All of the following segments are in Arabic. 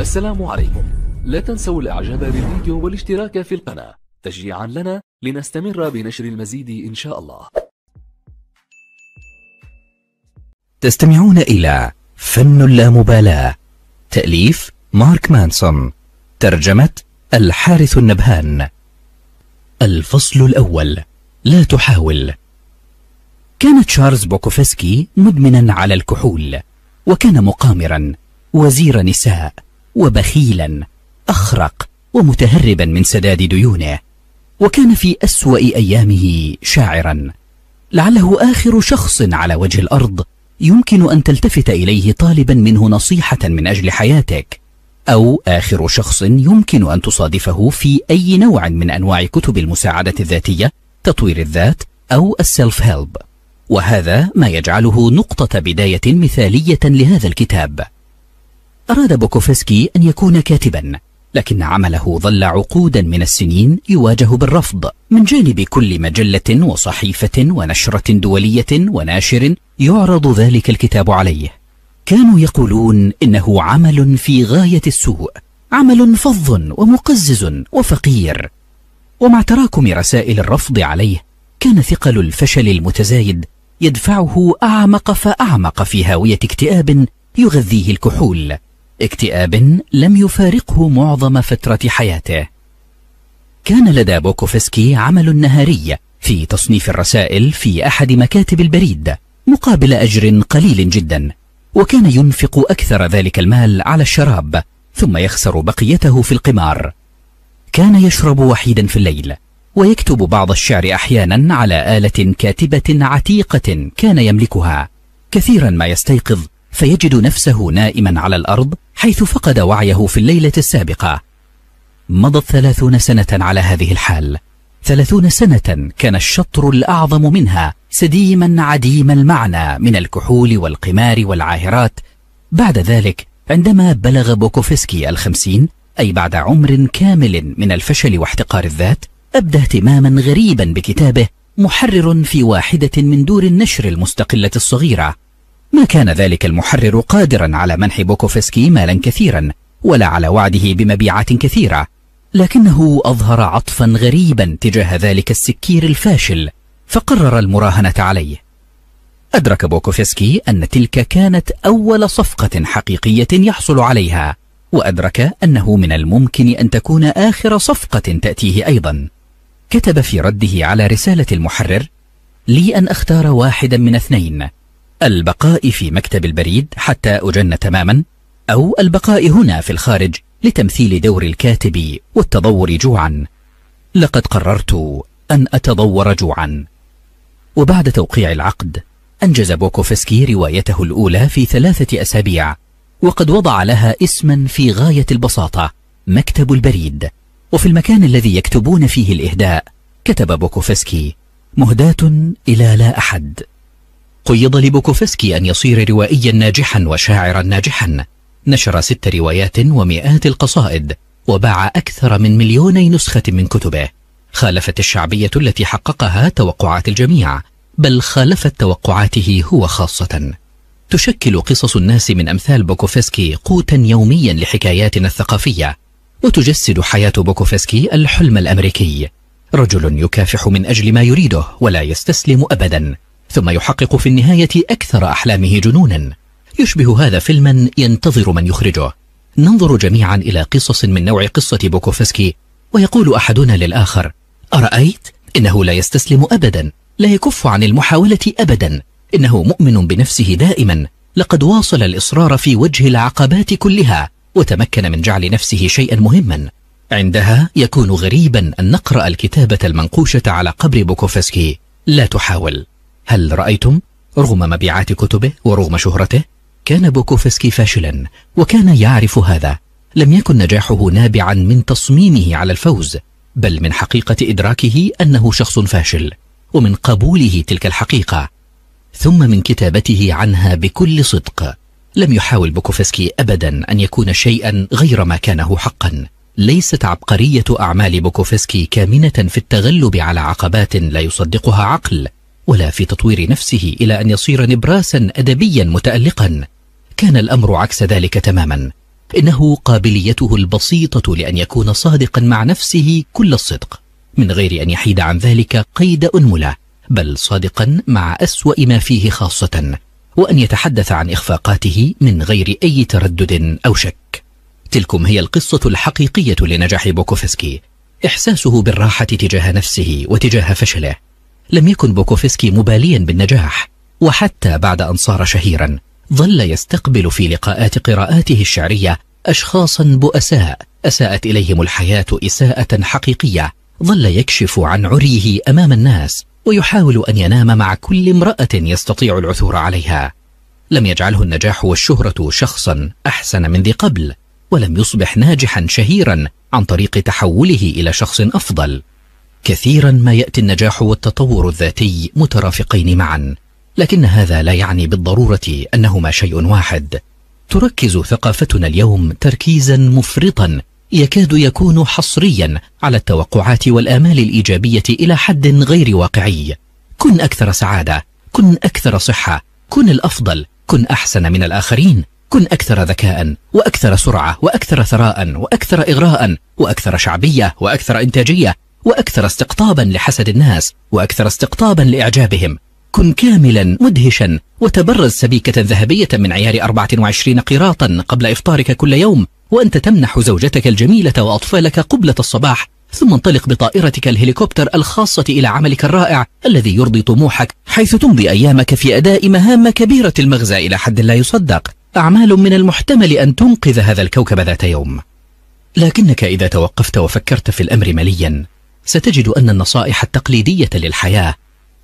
السلام عليكم لا تنسوا الاعجاب بالفيديو والاشتراك في القناة تشجيعا لنا لنستمر بنشر المزيد ان شاء الله تستمعون الى فن اللامبالاة تأليف مارك مانسون ترجمة الحارث النبهان الفصل الأول لا تحاول كان تشارلز بوكوفسكي مدمنا على الكحول وكان مقامرا وزير نساء وبخيلا أخرق ومتهربا من سداد ديونه وكان في أسوأ أيامه شاعرا لعله آخر شخص على وجه الأرض يمكن أن تلتفت إليه طالبا منه نصيحة من أجل حياتك أو آخر شخص يمكن أن تصادفه في أي نوع من أنواع كتب المساعدة الذاتية تطوير الذات أو السيلف هيلب وهذا ما يجعله نقطة بداية مثالية لهذا الكتاب أراد بوكوفسكي أن يكون كاتبا لكن عمله ظل عقودا من السنين يواجه بالرفض من جانب كل مجلة وصحيفة ونشرة دولية وناشر يعرض ذلك الكتاب عليه كانوا يقولون إنه عمل في غاية السوء عمل فظ ومقزز وفقير ومع تراكم رسائل الرفض عليه كان ثقل الفشل المتزايد يدفعه أعمق فأعمق في هاوية اكتئاب يغذيه الكحول اكتئاب لم يفارقه معظم فترة حياته كان لدى بوكوفسكي عمل نهاري في تصنيف الرسائل في أحد مكاتب البريد مقابل أجر قليل جدا وكان ينفق أكثر ذلك المال على الشراب ثم يخسر بقيته في القمار كان يشرب وحيدا في الليل ويكتب بعض الشعر أحيانا على آلة كاتبة عتيقة كان يملكها كثيرا ما يستيقظ فيجد نفسه نائما على الأرض حيث فقد وعيه في الليلة السابقة مضت ثلاثون سنة على هذه الحال ثلاثون سنة كان الشطر الأعظم منها سديما عديم المعنى من الكحول والقمار والعاهرات بعد ذلك عندما بلغ بوكوفسكي الخمسين أي بعد عمر كامل من الفشل واحتقار الذات أبدى اهتماما غريبا بكتابه محرر في واحدة من دور النشر المستقلة الصغيرة ما كان ذلك المحرر قادرا على منح بوكوفسكي مالا كثيرا ولا على وعده بمبيعات كثيرة لكنه أظهر عطفا غريبا تجاه ذلك السكير الفاشل فقرر المراهنة عليه أدرك بوكوفسكي أن تلك كانت أول صفقة حقيقية يحصل عليها وأدرك أنه من الممكن أن تكون آخر صفقة تأتيه أيضا كتب في رده على رسالة المحرر لي أن أختار واحدا من اثنين البقاء في مكتب البريد حتى أجن تماما أو البقاء هنا في الخارج لتمثيل دور الكاتب والتضور جوعا لقد قررت أن أتضور جوعا وبعد توقيع العقد أنجز بوكوفسكي روايته الأولى في ثلاثة أسابيع وقد وضع لها اسما في غاية البساطة مكتب البريد وفي المكان الذي يكتبون فيه الإهداء كتب بوكوفسكي مهداة إلى لا أحد قيض لبوكوفسكي أن يصير روائيا ناجحا وشاعرا ناجحا نشر ست روايات ومئات القصائد وباع أكثر من مليوني نسخة من كتبه خالفت الشعبية التي حققها توقعات الجميع بل خالفت توقعاته هو خاصة تشكل قصص الناس من أمثال بوكوفسكي قوتا يوميا لحكاياتنا الثقافية وتجسد حياة بوكوفسكي الحلم الأمريكي رجل يكافح من أجل ما يريده ولا يستسلم أبداً ثم يحقق في النهاية أكثر أحلامه جنونا يشبه هذا فيلما ينتظر من يخرجه ننظر جميعا إلى قصص من نوع قصة بوكوفسكي ويقول أحدنا للآخر أرأيت؟ إنه لا يستسلم أبدا لا يكف عن المحاولة أبدا إنه مؤمن بنفسه دائما لقد واصل الإصرار في وجه العقبات كلها وتمكن من جعل نفسه شيئا مهما عندها يكون غريبا أن نقرأ الكتابة المنقوشة على قبر بوكوفسكي لا تحاول هل رأيتم؟ رغم مبيعات كتبه ورغم شهرته كان بوكوفسكي فاشلا وكان يعرف هذا لم يكن نجاحه نابعا من تصميمه على الفوز بل من حقيقة إدراكه أنه شخص فاشل ومن قبوله تلك الحقيقة ثم من كتابته عنها بكل صدق لم يحاول بوكوفسكي أبدا أن يكون شيئا غير ما كانه حقا ليست عبقرية أعمال بوكوفسكي كامنة في التغلب على عقبات لا يصدقها عقل ولا في تطوير نفسه إلى أن يصير نبراسا أدبيا متألقا كان الأمر عكس ذلك تماما إنه قابليته البسيطة لأن يكون صادقا مع نفسه كل الصدق من غير أن يحيد عن ذلك قيد أنملة بل صادقا مع أسوأ ما فيه خاصة وأن يتحدث عن إخفاقاته من غير أي تردد أو شك تلكم هي القصة الحقيقية لنجاح بوكوفسكي إحساسه بالراحة تجاه نفسه وتجاه فشله لم يكن بوكوفسكي مباليا بالنجاح وحتى بعد أن صار شهيرا ظل يستقبل في لقاءات قراءاته الشعرية أشخاصا بؤساء أساءت إليهم الحياة إساءة حقيقية ظل يكشف عن عريه أمام الناس ويحاول أن ينام مع كل امرأة يستطيع العثور عليها لم يجعله النجاح والشهرة شخصا أحسن من ذي قبل ولم يصبح ناجحا شهيرا عن طريق تحوله إلى شخص أفضل كثيرا ما يأتي النجاح والتطور الذاتي مترافقين معا لكن هذا لا يعني بالضرورة أنهما شيء واحد تركز ثقافتنا اليوم تركيزا مفرطا يكاد يكون حصريا على التوقعات والآمال الإيجابية إلى حد غير واقعي كن أكثر سعادة كن أكثر صحة كن الأفضل كن أحسن من الآخرين كن أكثر ذكاء وأكثر سرعة وأكثر ثراء وأكثر إغراء وأكثر شعبية وأكثر إنتاجية وأكثر استقطابا لحسد الناس وأكثر استقطابا لإعجابهم كن كاملا مدهشا وتبرز سبيكة ذهبية من عيار 24 قيراطا قبل إفطارك كل يوم وأنت تمنح زوجتك الجميلة وأطفالك قبلة الصباح ثم انطلق بطائرتك الهليكوبتر الخاصة إلى عملك الرائع الذي يرضي طموحك حيث تمضي أيامك في أداء مهام كبيرة المغزى إلى حد لا يصدق أعمال من المحتمل أن تنقذ هذا الكوكب ذات يوم لكنك إذا توقفت وفكرت في الأمر مليا ستجد أن النصائح التقليدية للحياة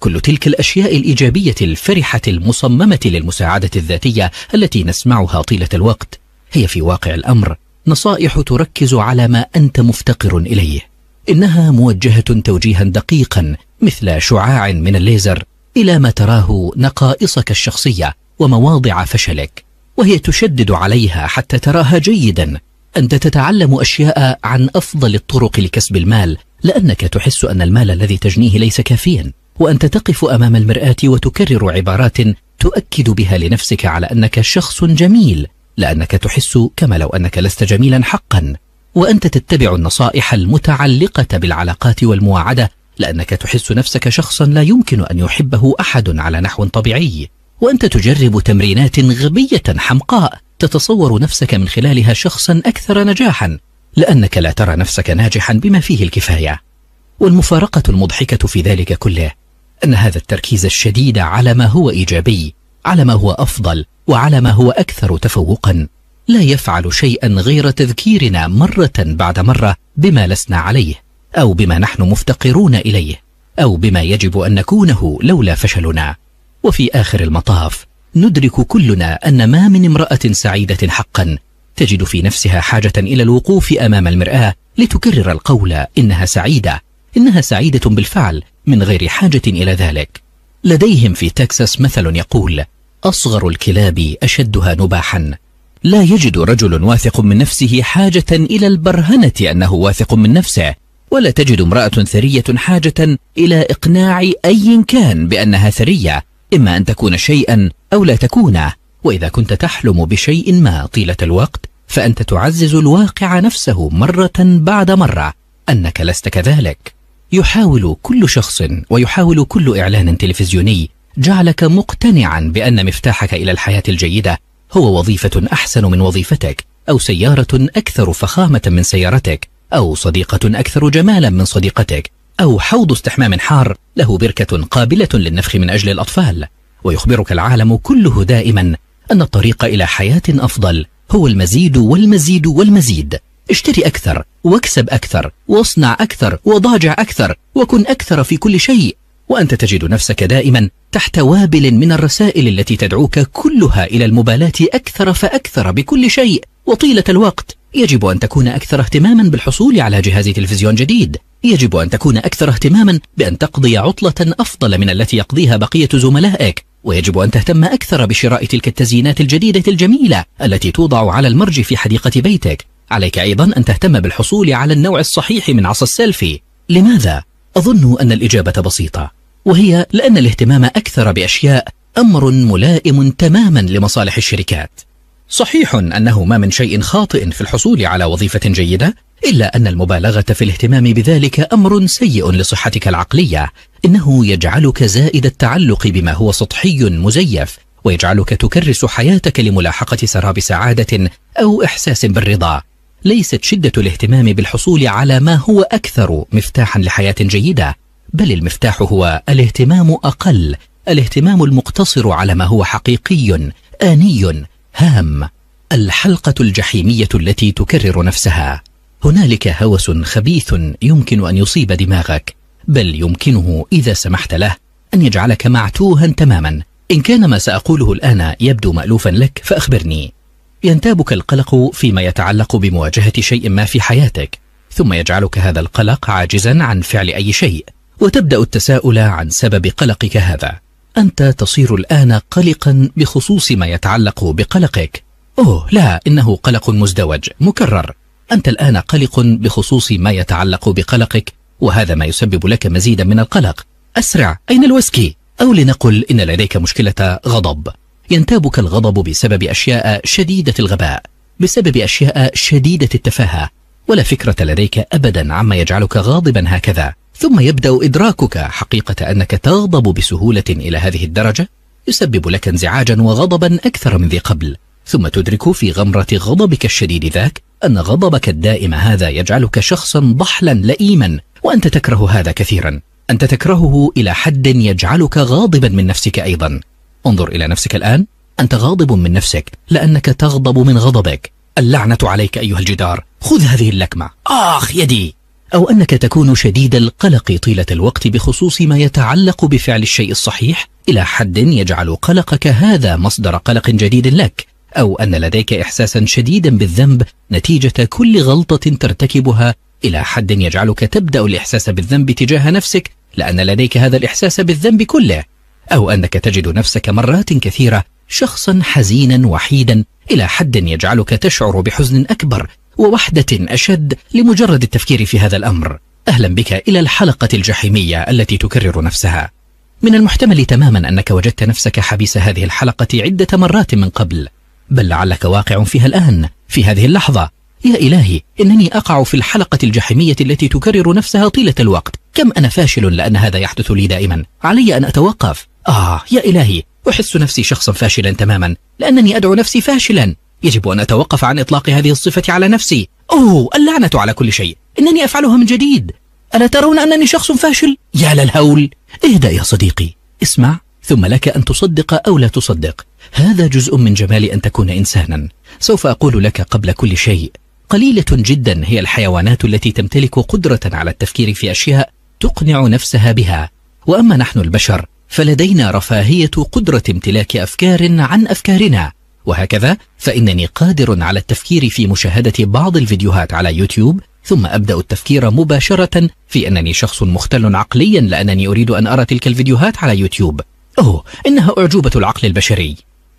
كل تلك الأشياء الإيجابية الفرحة المصممة للمساعدة الذاتية التي نسمعها طيلة الوقت هي في واقع الأمر نصائح تركز على ما أنت مفتقر إليه إنها موجهة توجيها دقيقا مثل شعاع من الليزر إلى ما تراه نقائصك الشخصية ومواضع فشلك وهي تشدد عليها حتى تراها جيدا أنت تتعلم أشياء عن أفضل الطرق لكسب المال لأنك تحس أن المال الذي تجنيه ليس كافيا وأنت تقف أمام المرآة وتكرر عبارات تؤكد بها لنفسك على أنك شخص جميل لأنك تحس كما لو أنك لست جميلا حقا وأنت تتبع النصائح المتعلقة بالعلاقات والمواعدة لأنك تحس نفسك شخصا لا يمكن أن يحبه أحد على نحو طبيعي وأنت تجرب تمرينات غبية حمقاء تتصور نفسك من خلالها شخصا أكثر نجاحا لأنك لا ترى نفسك ناجحا بما فيه الكفاية والمفارقة المضحكة في ذلك كله أن هذا التركيز الشديد على ما هو إيجابي على ما هو أفضل وعلى ما هو أكثر تفوقا لا يفعل شيئا غير تذكيرنا مرة بعد مرة بما لسنا عليه أو بما نحن مفتقرون إليه أو بما يجب أن نكونه لولا فشلنا وفي آخر المطاف ندرك كلنا أن ما من امرأة سعيدة حقا تجد في نفسها حاجة إلى الوقوف أمام المرآة لتكرر القول إنها سعيدة إنها سعيدة بالفعل من غير حاجة إلى ذلك لديهم في تكساس مثل يقول أصغر الكلاب أشدها نباحا لا يجد رجل واثق من نفسه حاجة إلى البرهنة أنه واثق من نفسه ولا تجد امرأة ثرية حاجة إلى إقناع أي كان بأنها ثرية إما أن تكون شيئا أو لا تكونه وإذا كنت تحلم بشيء ما طيلة الوقت فأنت تعزز الواقع نفسه مرة بعد مرة أنك لست كذلك يحاول كل شخص ويحاول كل إعلان تلفزيوني جعلك مقتنعا بأن مفتاحك إلى الحياة الجيدة هو وظيفة أحسن من وظيفتك أو سيارة أكثر فخامة من سيارتك أو صديقة أكثر جمالا من صديقتك أو حوض استحمام حار له بركة قابلة للنفخ من أجل الأطفال ويخبرك العالم كله دائما أن الطريق إلى حياة أفضل هو المزيد والمزيد والمزيد اشتري أكثر واكسب أكثر واصنع أكثر وضاجع أكثر وكن أكثر في كل شيء وأنت تجد نفسك دائما تحت وابل من الرسائل التي تدعوك كلها إلى المبالاة أكثر فأكثر بكل شيء وطيلة الوقت يجب أن تكون أكثر اهتماما بالحصول على جهاز تلفزيون جديد يجب أن تكون أكثر اهتماما بأن تقضي عطلة أفضل من التي يقضيها بقية زملائك ويجب أن تهتم أكثر بشراء تلك التزيينات الجديدة الجميلة التي توضع على المرج في حديقة بيتك عليك أيضا أن تهتم بالحصول على النوع الصحيح من عصا السيلفي لماذا؟ أظن أن الإجابة بسيطة وهي لأن الاهتمام أكثر بأشياء أمر ملائم تماما لمصالح الشركات صحيح أنه ما من شيء خاطئ في الحصول على وظيفة جيدة إلا أن المبالغة في الاهتمام بذلك أمر سيء لصحتك العقلية إنه يجعلك زائد التعلق بما هو سطحي مزيف ويجعلك تكرس حياتك لملاحقة سراب سعادة أو إحساس بالرضا ليست شدة الاهتمام بالحصول على ما هو أكثر مفتاحا لحياة جيدة بل المفتاح هو الاهتمام أقل الاهتمام المقتصر على ما هو حقيقي آني هام الحلقة الجحيمية التي تكرر نفسها هنالك هوس خبيث يمكن أن يصيب دماغك بل يمكنه إذا سمحت له أن يجعلك معتوها تماما إن كان ما سأقوله الآن يبدو مألوفا لك فأخبرني ينتابك القلق فيما يتعلق بمواجهة شيء ما في حياتك ثم يجعلك هذا القلق عاجزا عن فعل أي شيء وتبدأ التساؤل عن سبب قلقك هذا أنت تصير الآن قلقا بخصوص ما يتعلق بقلقك أوه لا إنه قلق مزدوج مكرر أنت الآن قلق بخصوص ما يتعلق بقلقك وهذا ما يسبب لك مزيدا من القلق أسرع أين الويسكي؟ أو لنقل إن لديك مشكلة غضب ينتابك الغضب بسبب أشياء شديدة الغباء بسبب أشياء شديدة التفاهة ولا فكرة لديك أبدا عما يجعلك غاضبا هكذا ثم يبدأ إدراكك حقيقة أنك تغضب بسهولة إلى هذه الدرجة يسبب لك انزعاجا وغضبا أكثر من ذي قبل ثم تدرك في غمرة غضبك الشديد ذاك أن غضبك الدائم هذا يجعلك شخصا ضحلا لئيما وأنت تكره هذا كثيرا أنت تكرهه إلى حد يجعلك غاضبا من نفسك أيضا انظر إلى نفسك الآن أنت غاضب من نفسك لأنك تغضب من غضبك اللعنة عليك أيها الجدار خذ هذه اللكمة آخ يدي أو أنك تكون شديد القلق طيلة الوقت بخصوص ما يتعلق بفعل الشيء الصحيح إلى حد يجعل قلقك هذا مصدر قلق جديد لك أو أن لديك إحساسا شديدا بالذنب نتيجة كل غلطة ترتكبها إلى حد يجعلك تبدأ الإحساس بالذنب تجاه نفسك لأن لديك هذا الإحساس بالذنب كله أو أنك تجد نفسك مرات كثيرة شخصا حزينا وحيدا إلى حد يجعلك تشعر بحزن أكبر ووحدة أشد لمجرد التفكير في هذا الأمر أهلا بك إلى الحلقة الجحيمية التي تكرر نفسها من المحتمل تماما أنك وجدت نفسك حبيس هذه الحلقة عدة مرات من قبل بل لعلك واقع فيها الآن في هذه اللحظة يا إلهي إنني أقع في الحلقة الجحيمية التي تكرر نفسها طيلة الوقت كم أنا فاشل لأن هذا يحدث لي دائما علي أن أتوقف آه يا إلهي أحس نفسي شخصا فاشلا تماما لأنني أدعو نفسي فاشلا يجب أن أتوقف عن إطلاق هذه الصفة على نفسي أوه اللعنة على كل شيء إنني أفعلها من جديد ألا ترون أنني شخص فاشل؟ يا للهول اهدأ يا صديقي اسمع ثم لك أن تصدق أو لا تصدق هذا جزء من جمال أن تكون إنسانا سوف أقول لك قبل كل شيء قليلة جدا هي الحيوانات التي تمتلك قدرة على التفكير في أشياء تقنع نفسها بها وأما نحن البشر فلدينا رفاهية قدرة امتلاك أفكار عن أفكارنا وهكذا فإنني قادر على التفكير في مشاهدة بعض الفيديوهات على يوتيوب ثم أبدأ التفكير مباشرة في أنني شخص مختل عقليا لأنني أريد أن أرى تلك الفيديوهات على يوتيوب أوه إنها أعجوبة العقل البشري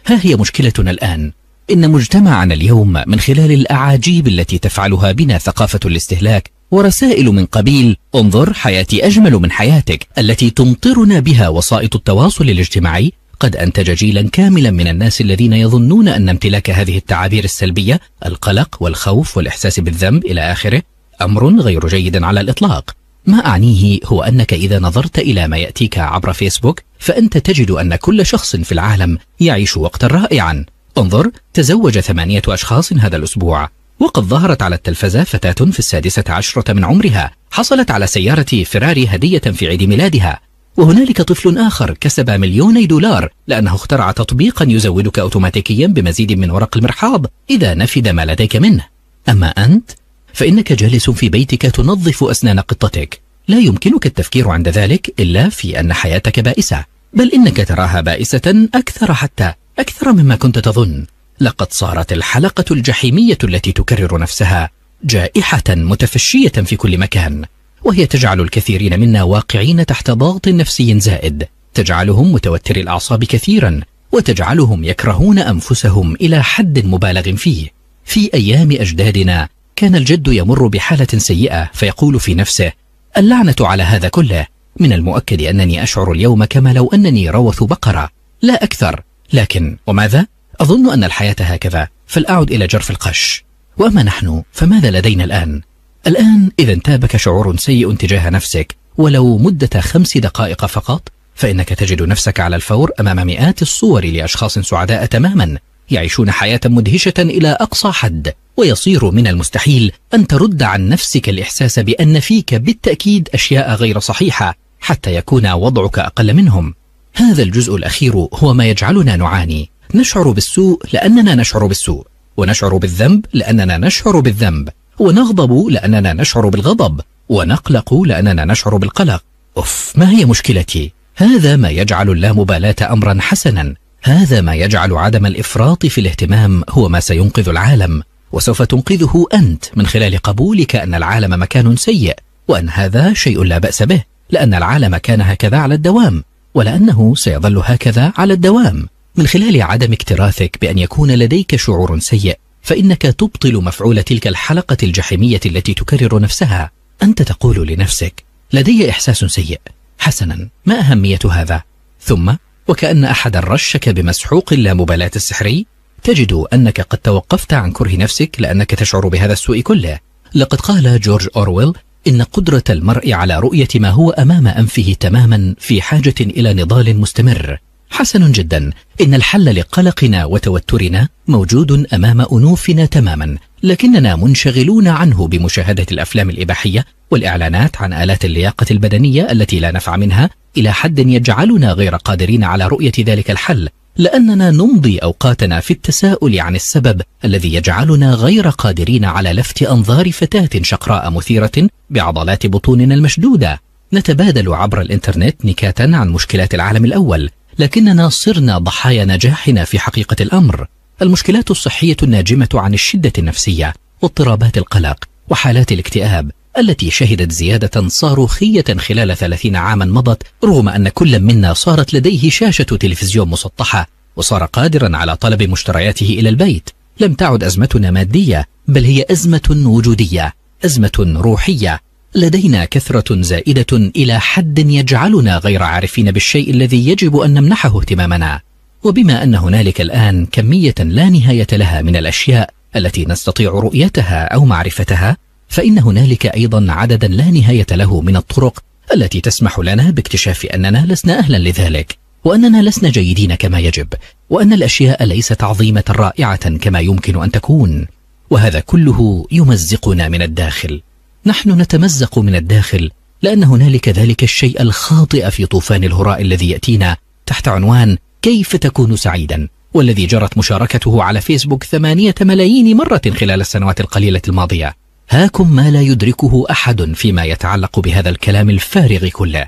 ها هي مشكلتنا الآن إن مجتمعنا اليوم من خلال الأعاجيب التي تفعلها بنا ثقافة الاستهلاك ورسائل من قبيل انظر حياتي أجمل من حياتك التي تمطرنا بها وسائط التواصل الاجتماعي قد أنتج جيلا كاملا من الناس الذين يظنون أن امتلاك هذه التعابير السلبية القلق والخوف والإحساس بالذنب إلى آخره أمر غير جيد على الإطلاق ما أعنيه هو أنك إذا نظرت إلى ما يأتيك عبر فيسبوك فأنت تجد أن كل شخص في العالم يعيش وقتا رائعا انظر تزوج ثمانية أشخاص هذا الأسبوع وقد ظهرت على التلفزة فتاة في السادسة عشرة من عمرها حصلت على سيارة فراري هدية في عيد ميلادها وهنالك طفل آخر كسب مليوني دولار لأنه اخترع تطبيقا يزودك أوتوماتيكيا بمزيد من ورق المرحاض إذا نفد ما لديك منه أما أنت فإنك جالس في بيتك تنظف أسنان قطتك لا يمكنك التفكير عند ذلك إلا في أن حياتك بائسة بل إنك تراها بائسة أكثر حتى أكثر مما كنت تظن لقد صارت الحلقة الجحيمية التي تكرر نفسها جائحة متفشية في كل مكان وهي تجعل الكثيرين منا واقعين تحت ضغط نفسي زائد تجعلهم متوتر الأعصاب كثيرا وتجعلهم يكرهون أنفسهم إلى حد مبالغ فيه في أيام أجدادنا كان الجد يمر بحالة سيئة فيقول في نفسه اللعنة على هذا كله من المؤكد أنني أشعر اليوم كما لو أنني روث بقرة لا أكثر لكن وماذا؟ أظن أن الحياة هكذا فلأعد إلى جرف القش وأما نحن فماذا لدينا الآن؟ الآن إذا انتابك شعور سيء تجاه نفسك ولو مدة خمس دقائق فقط فإنك تجد نفسك على الفور أمام مئات الصور لأشخاص سعداء تماما يعيشون حياة مدهشة إلى أقصى حد ويصير من المستحيل أن ترد عن نفسك الإحساس بأن فيك بالتأكيد أشياء غير صحيحة حتى يكون وضعك أقل منهم هذا الجزء الأخير هو ما يجعلنا نعاني نشعر بالسوء لأننا نشعر بالسوء ونشعر بالذنب لأننا نشعر بالذنب ونغضب لأننا نشعر بالغضب ونقلق لأننا نشعر بالقلق أف ما هي مشكلتي؟ هذا ما يجعل اللامبالاة أمرا حسنا هذا ما يجعل عدم الافراط في الاهتمام هو ما سينقذ العالم وسوف تنقذه انت من خلال قبولك ان العالم مكان سيء وان هذا شيء لا باس به لان العالم كان هكذا على الدوام ولانه سيظل هكذا على الدوام من خلال عدم اكتراثك بان يكون لديك شعور سيء فانك تبطل مفعول تلك الحلقه الجحيميه التي تكرر نفسها انت تقول لنفسك لدي احساس سيء حسنا ما اهميه هذا ثم وكأن أحدا رشك بمسحوق اللامبالاة السحري تجد أنك قد توقفت عن كره نفسك لأنك تشعر بهذا السوء كله لقد قال جورج أورويل إن قدرة المرء على رؤية ما هو أمام أنفه تماما في حاجة إلى نضال مستمر حسن جدا إن الحل لقلقنا وتوترنا موجود أمام أنوفنا تماما لكننا منشغلون عنه بمشاهدة الأفلام الإباحية والإعلانات عن آلات اللياقة البدنية التي لا نفع منها إلى حد يجعلنا غير قادرين على رؤية ذلك الحل لأننا نمضي أوقاتنا في التساؤل عن السبب الذي يجعلنا غير قادرين على لفت أنظار فتاة شقراء مثيرة بعضلات بطوننا المشدودة نتبادل عبر الإنترنت نكاتا عن مشكلات العالم الأول لكننا صرنا ضحايا نجاحنا في حقيقة الأمر المشكلات الصحية الناجمة عن الشدة النفسية واضطرابات القلق وحالات الاكتئاب التي شهدت زيادة صاروخية خلال ثلاثين عاما مضت رغم أن كل منا صارت لديه شاشة تلفزيون مسطحة وصار قادرا على طلب مشترياته إلى البيت لم تعد أزمتنا مادية بل هي أزمة وجودية أزمة روحية لدينا كثرة زائدة إلى حد يجعلنا غير عارفين بالشيء الذي يجب أن نمنحه اهتمامنا وبما أن هنالك الآن كمية لا نهاية لها من الأشياء التي نستطيع رؤيتها أو معرفتها فإن هنالك أيضا عددا لا نهاية له من الطرق التي تسمح لنا باكتشاف أننا لسنا أهلا لذلك وأننا لسنا جيدين كما يجب وأن الأشياء ليست عظيمة رائعة كما يمكن أن تكون وهذا كله يمزقنا من الداخل نحن نتمزق من الداخل لأن هنالك ذلك الشيء الخاطئ في طوفان الهراء الذي يأتينا تحت عنوان كيف تكون سعيدا والذي جرت مشاركته على فيسبوك ثمانية ملايين مرة خلال السنوات القليلة الماضية هاكم ما لا يدركه أحد فيما يتعلق بهذا الكلام الفارغ كله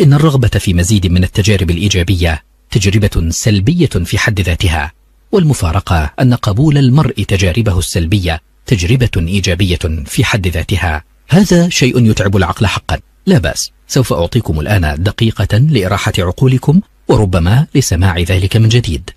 إن الرغبة في مزيد من التجارب الإيجابية تجربة سلبية في حد ذاتها والمفارقة أن قبول المرء تجاربه السلبية تجربة إيجابية في حد ذاتها هذا شيء يتعب العقل حقا لا بأس سوف أعطيكم الآن دقيقة لإراحة عقولكم وربما لسماع ذلك من جديد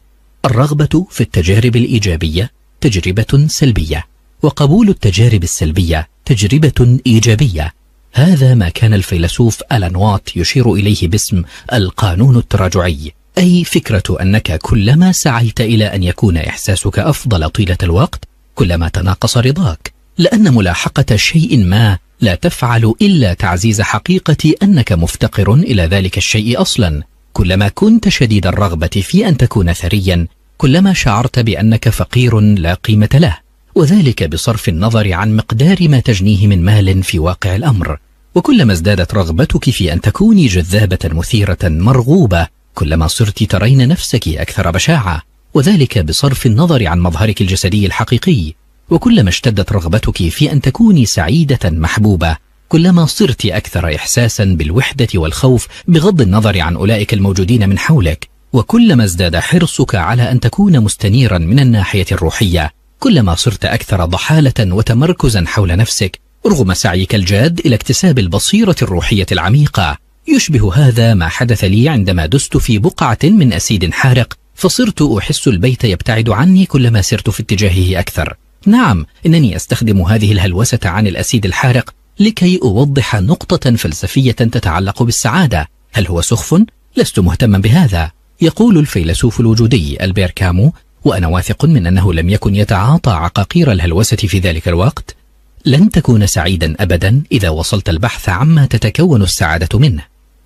الرغبة في التجارب الإيجابية تجربة سلبية وقبول التجارب السلبية تجربة إيجابية هذا ما كان الفيلسوف ألان وات يشير إليه باسم القانون التراجعي أي فكرة أنك كلما سعيت إلى أن يكون إحساسك أفضل طيلة الوقت كلما تناقص رضاك لأن ملاحقة شيء ما لا تفعل إلا تعزيز حقيقة أنك مفتقر إلى ذلك الشيء أصلا كلما كنت شديد الرغبة في أن تكون ثريا كلما شعرت بأنك فقير لا قيمة له وذلك بصرف النظر عن مقدار ما تجنيه من مال في واقع الأمر وكلما ازدادت رغبتك في أن تكوني جذابة مثيرة مرغوبة كلما صرت ترين نفسك أكثر بشاعة وذلك بصرف النظر عن مظهرك الجسدي الحقيقي وكلما اشتدت رغبتك في أن تكوني سعيدة محبوبة كلما صرت أكثر إحساسا بالوحدة والخوف بغض النظر عن أولئك الموجودين من حولك وكلما ازداد حرصك على أن تكون مستنيرا من الناحية الروحية كلما صرت أكثر ضحالة وتمركزا حول نفسك رغم سعيك الجاد إلى اكتساب البصيرة الروحية العميقة يشبه هذا ما حدث لي عندما دست في بقعة من أسيد حارق فصرت أحس البيت يبتعد عني كلما سرت في اتجاهه أكثر نعم إنني أستخدم هذه الهلوسة عن الأسيد الحارق لكي أوضح نقطة فلسفية تتعلق بالسعادة هل هو سخف؟ لست مهتما بهذا يقول الفيلسوف الوجودي ألبير كامو وأنا واثق من أنه لم يكن يتعاطى عقاقير الهلوسة في ذلك الوقت لن تكون سعيدا أبدا إذا وصلت البحث عما تتكون السعادة منه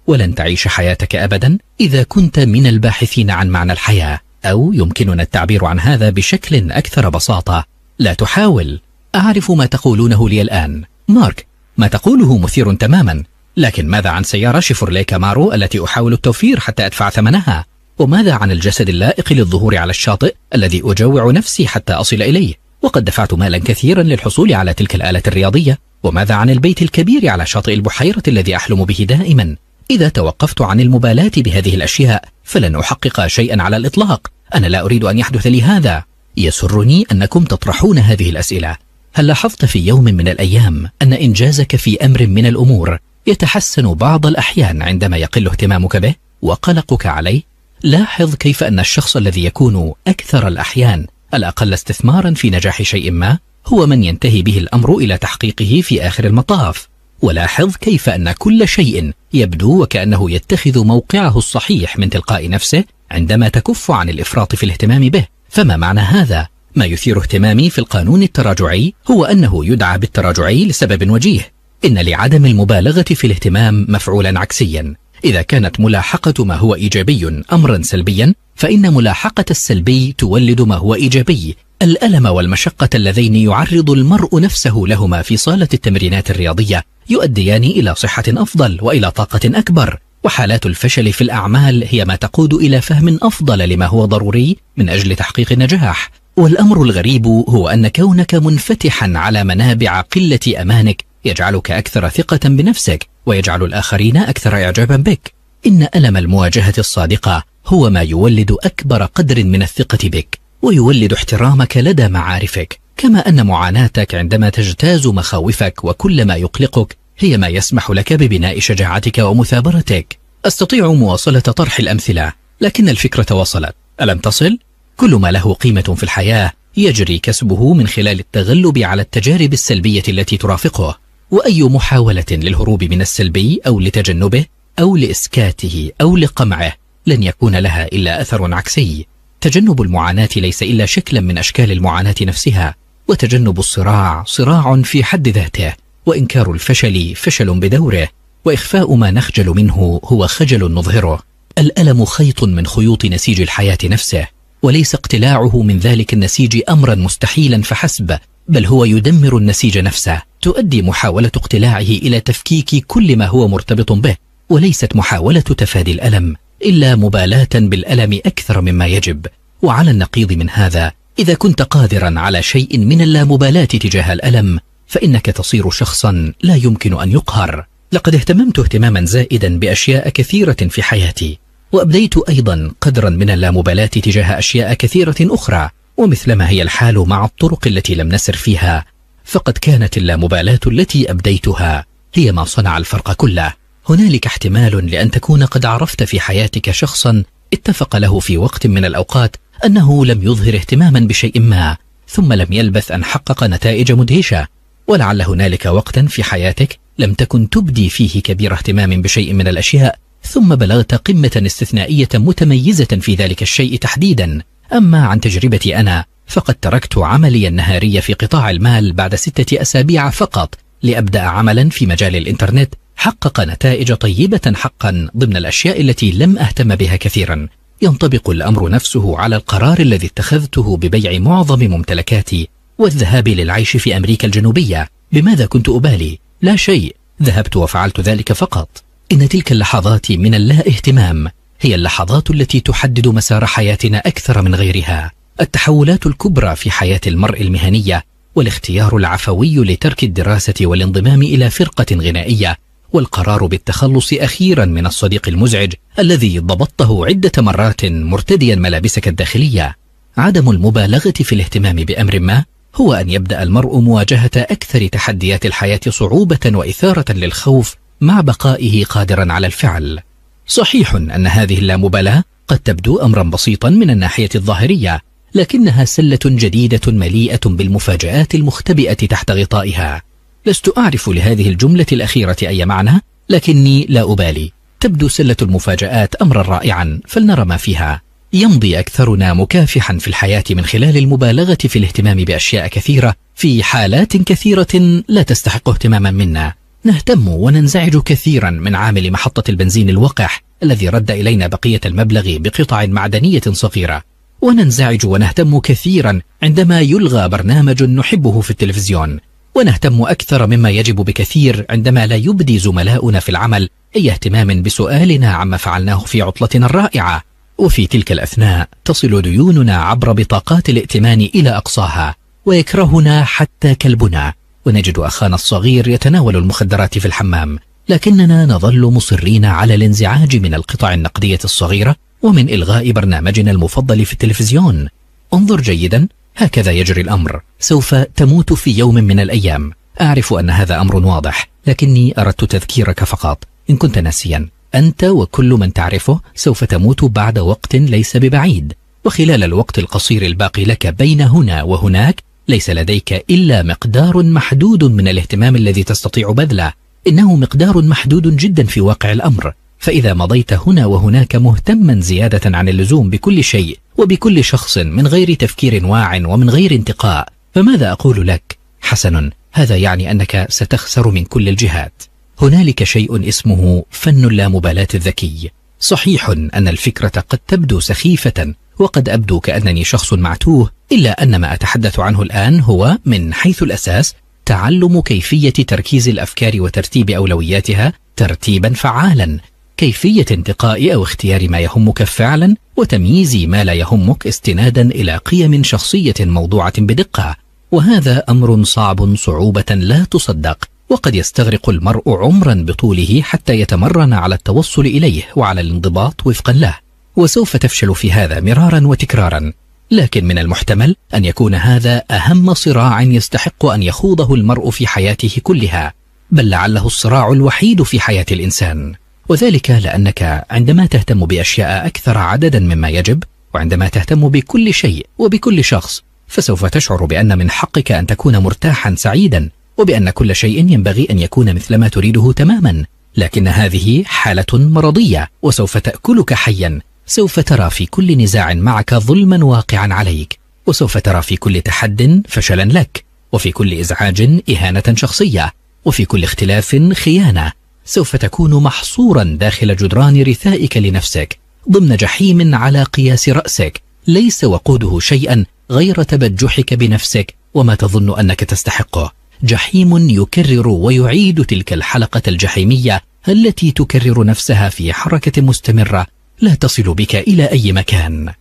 ولن تعيش حياتك أبدا إذا كنت من الباحثين عن معنى الحياة أو يمكننا التعبير عن هذا بشكل أكثر بساطة لا تحاول أعرف ما تقولونه لي الآن مارك ما تقوله مثير تماما لكن ماذا عن سيارة شيفورلي كامارو التي أحاول التوفير حتى أدفع ثمنها وماذا عن الجسد اللائق للظهور على الشاطئ الذي أجوع نفسي حتى أصل إليه وقد دفعت مالا كثيرا للحصول على تلك الآلة الرياضية وماذا عن البيت الكبير على شاطئ البحيرة الذي أحلم به دائما إذا توقفت عن المبالاة بهذه الأشياء فلن أحقق شيئا على الإطلاق أنا لا أريد أن يحدث لي هذا يسرني أنكم تطرحون هذه الأسئلة هل لاحظت في يوم من الأيام أن إنجازك في أمر من الأمور يتحسن بعض الأحيان عندما يقل اهتمامك به وقلقك عليه لاحظ كيف أن الشخص الذي يكون أكثر الأحيان الأقل استثمارا في نجاح شيء ما هو من ينتهي به الأمر إلى تحقيقه في آخر المطاف ولاحظ كيف أن كل شيء يبدو وكأنه يتخذ موقعه الصحيح من تلقاء نفسه عندما تكف عن الإفراط في الاهتمام به فما معنى هذا؟ ما يثير اهتمامي في القانون التراجعي هو أنه يدعى بالتراجعي لسبب وجيه إن لعدم المبالغة في الاهتمام مفعولا عكسيا إذا كانت ملاحقة ما هو إيجابي أمرا سلبيا فإن ملاحقة السلبي تولد ما هو إيجابي الألم والمشقة اللذين يعرض المرء نفسه لهما في صالة التمرينات الرياضية يؤديان إلى صحة أفضل وإلى طاقة أكبر وحالات الفشل في الأعمال هي ما تقود إلى فهم أفضل لما هو ضروري من أجل تحقيق النجاح والأمر الغريب هو أن كونك منفتحا على منابع قلة أمانك يجعلك أكثر ثقة بنفسك ويجعل الآخرين أكثر إعجابا بك إن ألم المواجهة الصادقة هو ما يولد أكبر قدر من الثقة بك ويولد احترامك لدى معارفك كما أن معاناتك عندما تجتاز مخاوفك وكل ما يقلقك هي ما يسمح لك ببناء شجاعتك ومثابرتك أستطيع مواصلة طرح الأمثلة لكن الفكرة وصلت ألم تصل؟ كل ما له قيمة في الحياة يجري كسبه من خلال التغلب على التجارب السلبية التي ترافقه وأي محاولة للهروب من السلبي أو لتجنبه أو لإسكاته أو لقمعه لن يكون لها إلا أثر عكسي تجنب المعاناة ليس إلا شكلا من أشكال المعاناة نفسها وتجنب الصراع صراع في حد ذاته وإنكار الفشل فشل بدوره وإخفاء ما نخجل منه هو خجل نظهره الألم خيط من خيوط نسيج الحياة نفسه وليس اقتلاعه من ذلك النسيج أمرا مستحيلا فحسب بل هو يدمر النسيج نفسه تؤدي محاولة اقتلاعه إلى تفكيك كل ما هو مرتبط به وليست محاولة تفادي الألم إلا مبالاة بالألم أكثر مما يجب وعلى النقيض من هذا إذا كنت قادرا على شيء من اللامبالاة تجاه الألم فإنك تصير شخصا لا يمكن أن يقهر لقد اهتممت اهتماما زائدا بأشياء كثيرة في حياتي وأبديت أيضا قدرا من اللامبالاة تجاه أشياء كثيرة أخرى ومثلما هي الحال مع الطرق التي لم نسر فيها فقد كانت اللامبالاة التي أبديتها هي ما صنع الفرق كله هنالك احتمال لأن تكون قد عرفت في حياتك شخصا اتفق له في وقت من الأوقات أنه لم يظهر اهتماما بشيء ما ثم لم يلبث أن حقق نتائج مدهشة ولعل هنالك وقتا في حياتك لم تكن تبدي فيه كبير اهتمام بشيء من الأشياء ثم بلغت قمة استثنائية متميزة في ذلك الشيء تحديدا أما عن تجربتي أنا فقد تركت عملي النهاري في قطاع المال بعد ستة أسابيع فقط لأبدأ عملا في مجال الإنترنت حقق نتائج طيبة حقا ضمن الأشياء التي لم أهتم بها كثيرا ينطبق الأمر نفسه على القرار الذي اتخذته ببيع معظم ممتلكاتي والذهاب للعيش في أمريكا الجنوبية بماذا كنت أبالي؟ لا شيء ذهبت وفعلت ذلك فقط إن تلك اللحظات من اللا اهتمام هي اللحظات التي تحدد مسار حياتنا أكثر من غيرها التحولات الكبرى في حياة المرء المهنية والاختيار العفوي لترك الدراسة والانضمام إلى فرقة غنائية والقرار بالتخلص أخيرا من الصديق المزعج الذي ضبطته عدة مرات مرتديا ملابسك الداخلية عدم المبالغة في الاهتمام بأمر ما هو أن يبدأ المرء مواجهة أكثر تحديات الحياة صعوبة وإثارة للخوف مع بقائه قادرا على الفعل صحيح أن هذه اللامبالاة قد تبدو أمرا بسيطا من الناحية الظاهرية لكنها سلة جديدة مليئة بالمفاجآت المختبئة تحت غطائها لست أعرف لهذه الجملة الأخيرة أي معنى لكني لا أبالي تبدو سلة المفاجآت أمرا رائعا فلنرى ما فيها يمضي أكثرنا مكافحا في الحياة من خلال المبالغة في الاهتمام بأشياء كثيرة في حالات كثيرة لا تستحق اهتماما منا نهتم وننزعج كثيرا من عامل محطة البنزين الوقح الذي رد إلينا بقية المبلغ بقطع معدنية صغيرة وننزعج ونهتم كثيرا عندما يلغى برنامج نحبه في التلفزيون ونهتم أكثر مما يجب بكثير عندما لا يبدي زملاؤنا في العمل أي اهتمام بسؤالنا عما فعلناه في عطلتنا الرائعة وفي تلك الأثناء تصل ديوننا عبر بطاقات الائتمان إلى أقصاها ويكرهنا حتى كلبنا ونجد أخانا الصغير يتناول المخدرات في الحمام لكننا نظل مصرين على الانزعاج من القطع النقدية الصغيرة ومن إلغاء برنامجنا المفضل في التلفزيون انظر جيدا هكذا يجري الأمر سوف تموت في يوم من الأيام أعرف أن هذا أمر واضح لكني أردت تذكيرك فقط إن كنت ناسيا أنت وكل من تعرفه سوف تموت بعد وقت ليس ببعيد وخلال الوقت القصير الباقي لك بين هنا وهناك ليس لديك إلا مقدار محدود من الاهتمام الذي تستطيع بذله إنه مقدار محدود جدا في واقع الأمر فإذا مضيت هنا وهناك مهتما زيادة عن اللزوم بكل شيء وبكل شخص من غير تفكير واع ومن غير انتقاء فماذا أقول لك؟ حسن هذا يعني أنك ستخسر من كل الجهات هنالك شيء اسمه فن اللامبالاة الذكي صحيح أن الفكرة قد تبدو سخيفة وقد أبدو كأنني شخص معتوه إلا أن ما أتحدث عنه الآن هو من حيث الأساس تعلم كيفية تركيز الأفكار وترتيب أولوياتها ترتيبا فعالا كيفية انتقاء أو اختيار ما يهمك فعلا وتمييز ما لا يهمك استنادا إلى قيم شخصية موضوعة بدقة وهذا أمر صعب صعوبة لا تصدق وقد يستغرق المرء عمرا بطوله حتى يتمرن على التوصل إليه وعلى الانضباط وفقا له وسوف تفشل في هذا مرارا وتكرارا لكن من المحتمل أن يكون هذا أهم صراع يستحق أن يخوضه المرء في حياته كلها بل لعله الصراع الوحيد في حياة الإنسان وذلك لأنك عندما تهتم بأشياء أكثر عددا مما يجب وعندما تهتم بكل شيء وبكل شخص فسوف تشعر بأن من حقك أن تكون مرتاحا سعيدا وبأن كل شيء ينبغي أن يكون مثل ما تريده تماما لكن هذه حالة مرضية وسوف تأكلك حيا سوف ترى في كل نزاع معك ظلما واقعا عليك وسوف ترى في كل تحد فشلا لك وفي كل إزعاج إهانة شخصية وفي كل اختلاف خيانة سوف تكون محصورا داخل جدران رثائك لنفسك ضمن جحيم على قياس رأسك ليس وقوده شيئا غير تبجحك بنفسك وما تظن أنك تستحقه جحيم يكرر ويعيد تلك الحلقة الجحيمية التي تكرر نفسها في حركة مستمرة لا تصل بك إلى أي مكان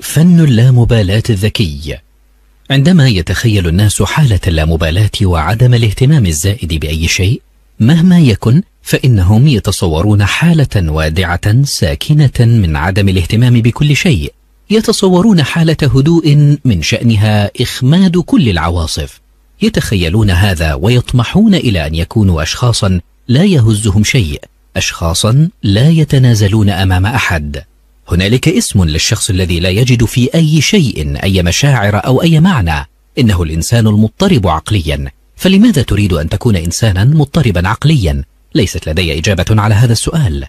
فن اللامبالاة الذكي عندما يتخيل الناس حالة اللامبالاة وعدم الاهتمام الزائد بأي شيء مهما يكن فإنهم يتصورون حالة وادعة ساكنة من عدم الاهتمام بكل شيء يتصورون حالة هدوء من شأنها إخماد كل العواصف يتخيلون هذا ويطمحون إلى أن يكونوا أشخاصا لا يهزهم شيء أشخاصا لا يتنازلون أمام أحد هنالك اسم للشخص الذي لا يجد في أي شيء أي مشاعر أو أي معنى إنه الإنسان المضطرب عقليا فلماذا تريد أن تكون إنسانا مضطربا عقليا؟ ليست لدي إجابة على هذا السؤال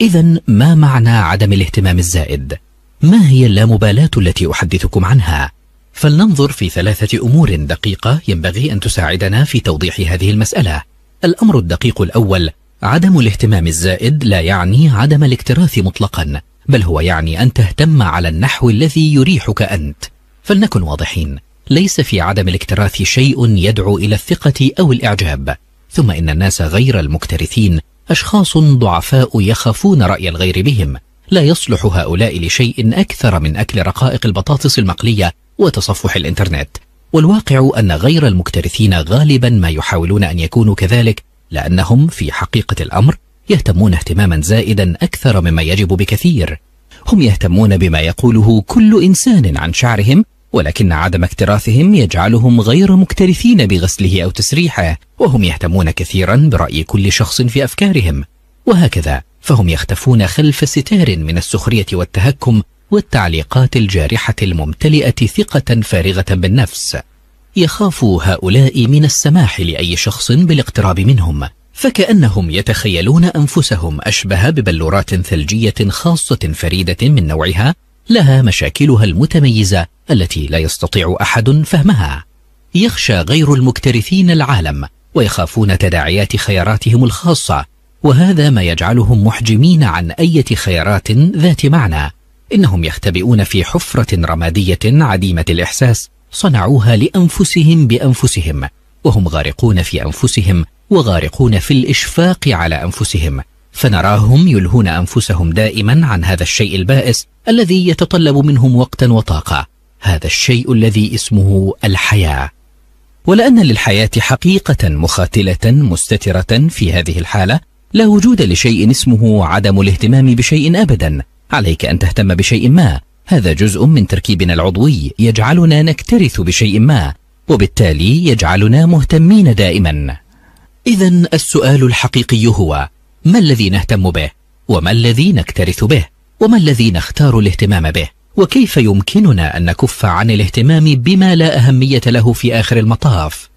إذا ما معنى عدم الاهتمام الزائد؟ ما هي اللامبالاة التي أحدثكم عنها؟ فلننظر في ثلاثة أمور دقيقة ينبغي أن تساعدنا في توضيح هذه المسألة الأمر الدقيق الأول عدم الاهتمام الزائد لا يعني عدم الاكتراث مطلقا بل هو يعني أن تهتم على النحو الذي يريحك أنت فلنكن واضحين ليس في عدم الاكتراث شيء يدعو إلى الثقة أو الإعجاب ثم إن الناس غير المكترثين أشخاص ضعفاء يخافون رأي الغير بهم لا يصلح هؤلاء لشيء أكثر من أكل رقائق البطاطس المقلية وتصفح الإنترنت والواقع أن غير المكترثين غالبا ما يحاولون أن يكونوا كذلك لأنهم في حقيقة الأمر يهتمون اهتماما زائدا أكثر مما يجب بكثير هم يهتمون بما يقوله كل إنسان عن شعرهم ولكن عدم اكتراثهم يجعلهم غير مكترثين بغسله أو تسريحه وهم يهتمون كثيرا برأي كل شخص في أفكارهم وهكذا فهم يختفون خلف ستار من السخرية والتهكم والتعليقات الجارحة الممتلئة ثقة فارغة بالنفس يخاف هؤلاء من السماح لأي شخص بالاقتراب منهم فكأنهم يتخيلون أنفسهم أشبه ببلورات ثلجية خاصة فريدة من نوعها لها مشاكلها المتميزة التي لا يستطيع أحد فهمها يخشى غير المكترثين العالم ويخافون تداعيات خياراتهم الخاصة وهذا ما يجعلهم محجمين عن أي خيارات ذات معنى إنهم يختبئون في حفرة رمادية عديمة الإحساس صنعوها لأنفسهم بأنفسهم وهم غارقون في أنفسهم وغارقون في الإشفاق على أنفسهم فنراهم يلهون أنفسهم دائما عن هذا الشيء البائس الذي يتطلب منهم وقتا وطاقة هذا الشيء الذي اسمه الحياة ولأن للحياة حقيقة مخاتلة مستترة في هذه الحالة لا وجود لشيء اسمه عدم الاهتمام بشيء أبدا عليك أن تهتم بشيء ما هذا جزء من تركيبنا العضوي يجعلنا نكترث بشيء ما وبالتالي يجعلنا مهتمين دائما إذا السؤال الحقيقي هو ما الذي نهتم به وما الذي نكترث به وما الذي نختار الاهتمام به وكيف يمكننا أن نكف عن الاهتمام بما لا أهمية له في آخر المطاف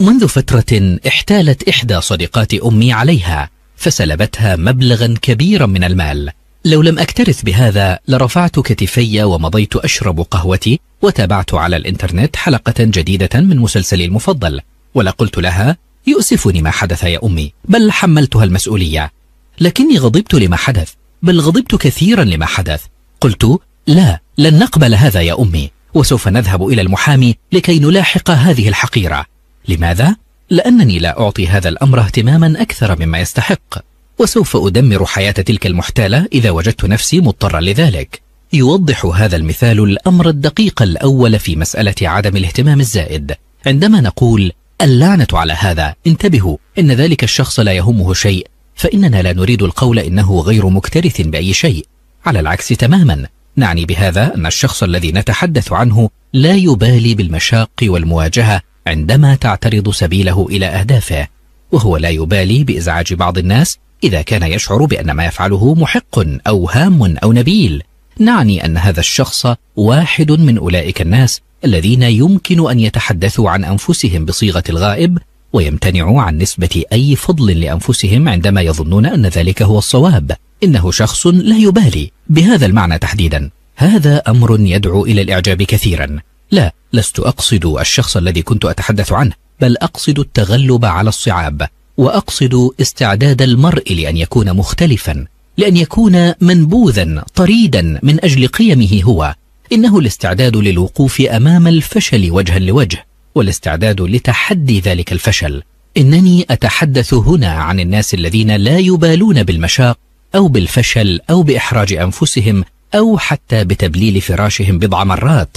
منذ فترة احتالت إحدى صديقات أمي عليها فسلبتها مبلغا كبيرا من المال لو لم أكترث بهذا لرفعت كتفي ومضيت أشرب قهوتي وتابعت على الإنترنت حلقة جديدة من مسلسلي المفضل ولقلت لها يؤسفني ما حدث يا أمي بل حملتها المسؤولية لكني غضبت لما حدث بل غضبت كثيرا لما حدث قلت لا لن نقبل هذا يا أمي وسوف نذهب إلى المحامي لكي نلاحق هذه الحقيرة لماذا؟ لأنني لا أعطي هذا الأمر اهتماما أكثر مما يستحق وسوف أدمر حياة تلك المحتالة إذا وجدت نفسي مضطرا لذلك يوضح هذا المثال الأمر الدقيق الأول في مسألة عدم الاهتمام الزائد عندما نقول اللعنة على هذا انتبهوا إن ذلك الشخص لا يهمه شيء فإننا لا نريد القول إنه غير مكترث بأي شيء على العكس تماما نعني بهذا أن الشخص الذي نتحدث عنه لا يبالي بالمشاق والمواجهة عندما تعترض سبيله إلى أهدافه وهو لا يبالي بإزعاج بعض الناس إذا كان يشعر بأن ما يفعله محق أو هام أو نبيل نعني أن هذا الشخص واحد من أولئك الناس الذين يمكن أن يتحدثوا عن أنفسهم بصيغة الغائب ويمتنعوا عن نسبة أي فضل لأنفسهم عندما يظنون أن ذلك هو الصواب إنه شخص لا يبالي بهذا المعنى تحديدا هذا أمر يدعو إلى الإعجاب كثيرا لا لست أقصد الشخص الذي كنت أتحدث عنه بل أقصد التغلب على الصعاب وأقصد استعداد المرء لأن يكون مختلفا لأن يكون منبوذا طريدا من أجل قيمه هو إنه الاستعداد للوقوف أمام الفشل وجها لوجه والاستعداد لتحدي ذلك الفشل إنني أتحدث هنا عن الناس الذين لا يبالون بالمشاق أو بالفشل أو بإحراج أنفسهم أو حتى بتبليل فراشهم بضع مرات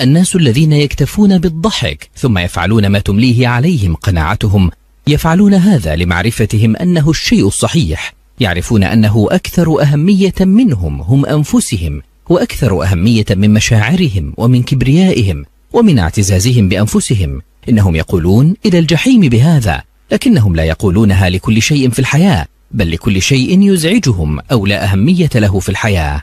الناس الذين يكتفون بالضحك ثم يفعلون ما تمليه عليهم قناعتهم يفعلون هذا لمعرفتهم أنه الشيء الصحيح يعرفون أنه أكثر أهمية منهم هم أنفسهم وأكثر أهمية من مشاعرهم ومن كبريائهم ومن اعتزازهم بأنفسهم إنهم يقولون إلى الجحيم بهذا لكنهم لا يقولونها لكل شيء في الحياة بل لكل شيء يزعجهم أو لا أهمية له في الحياة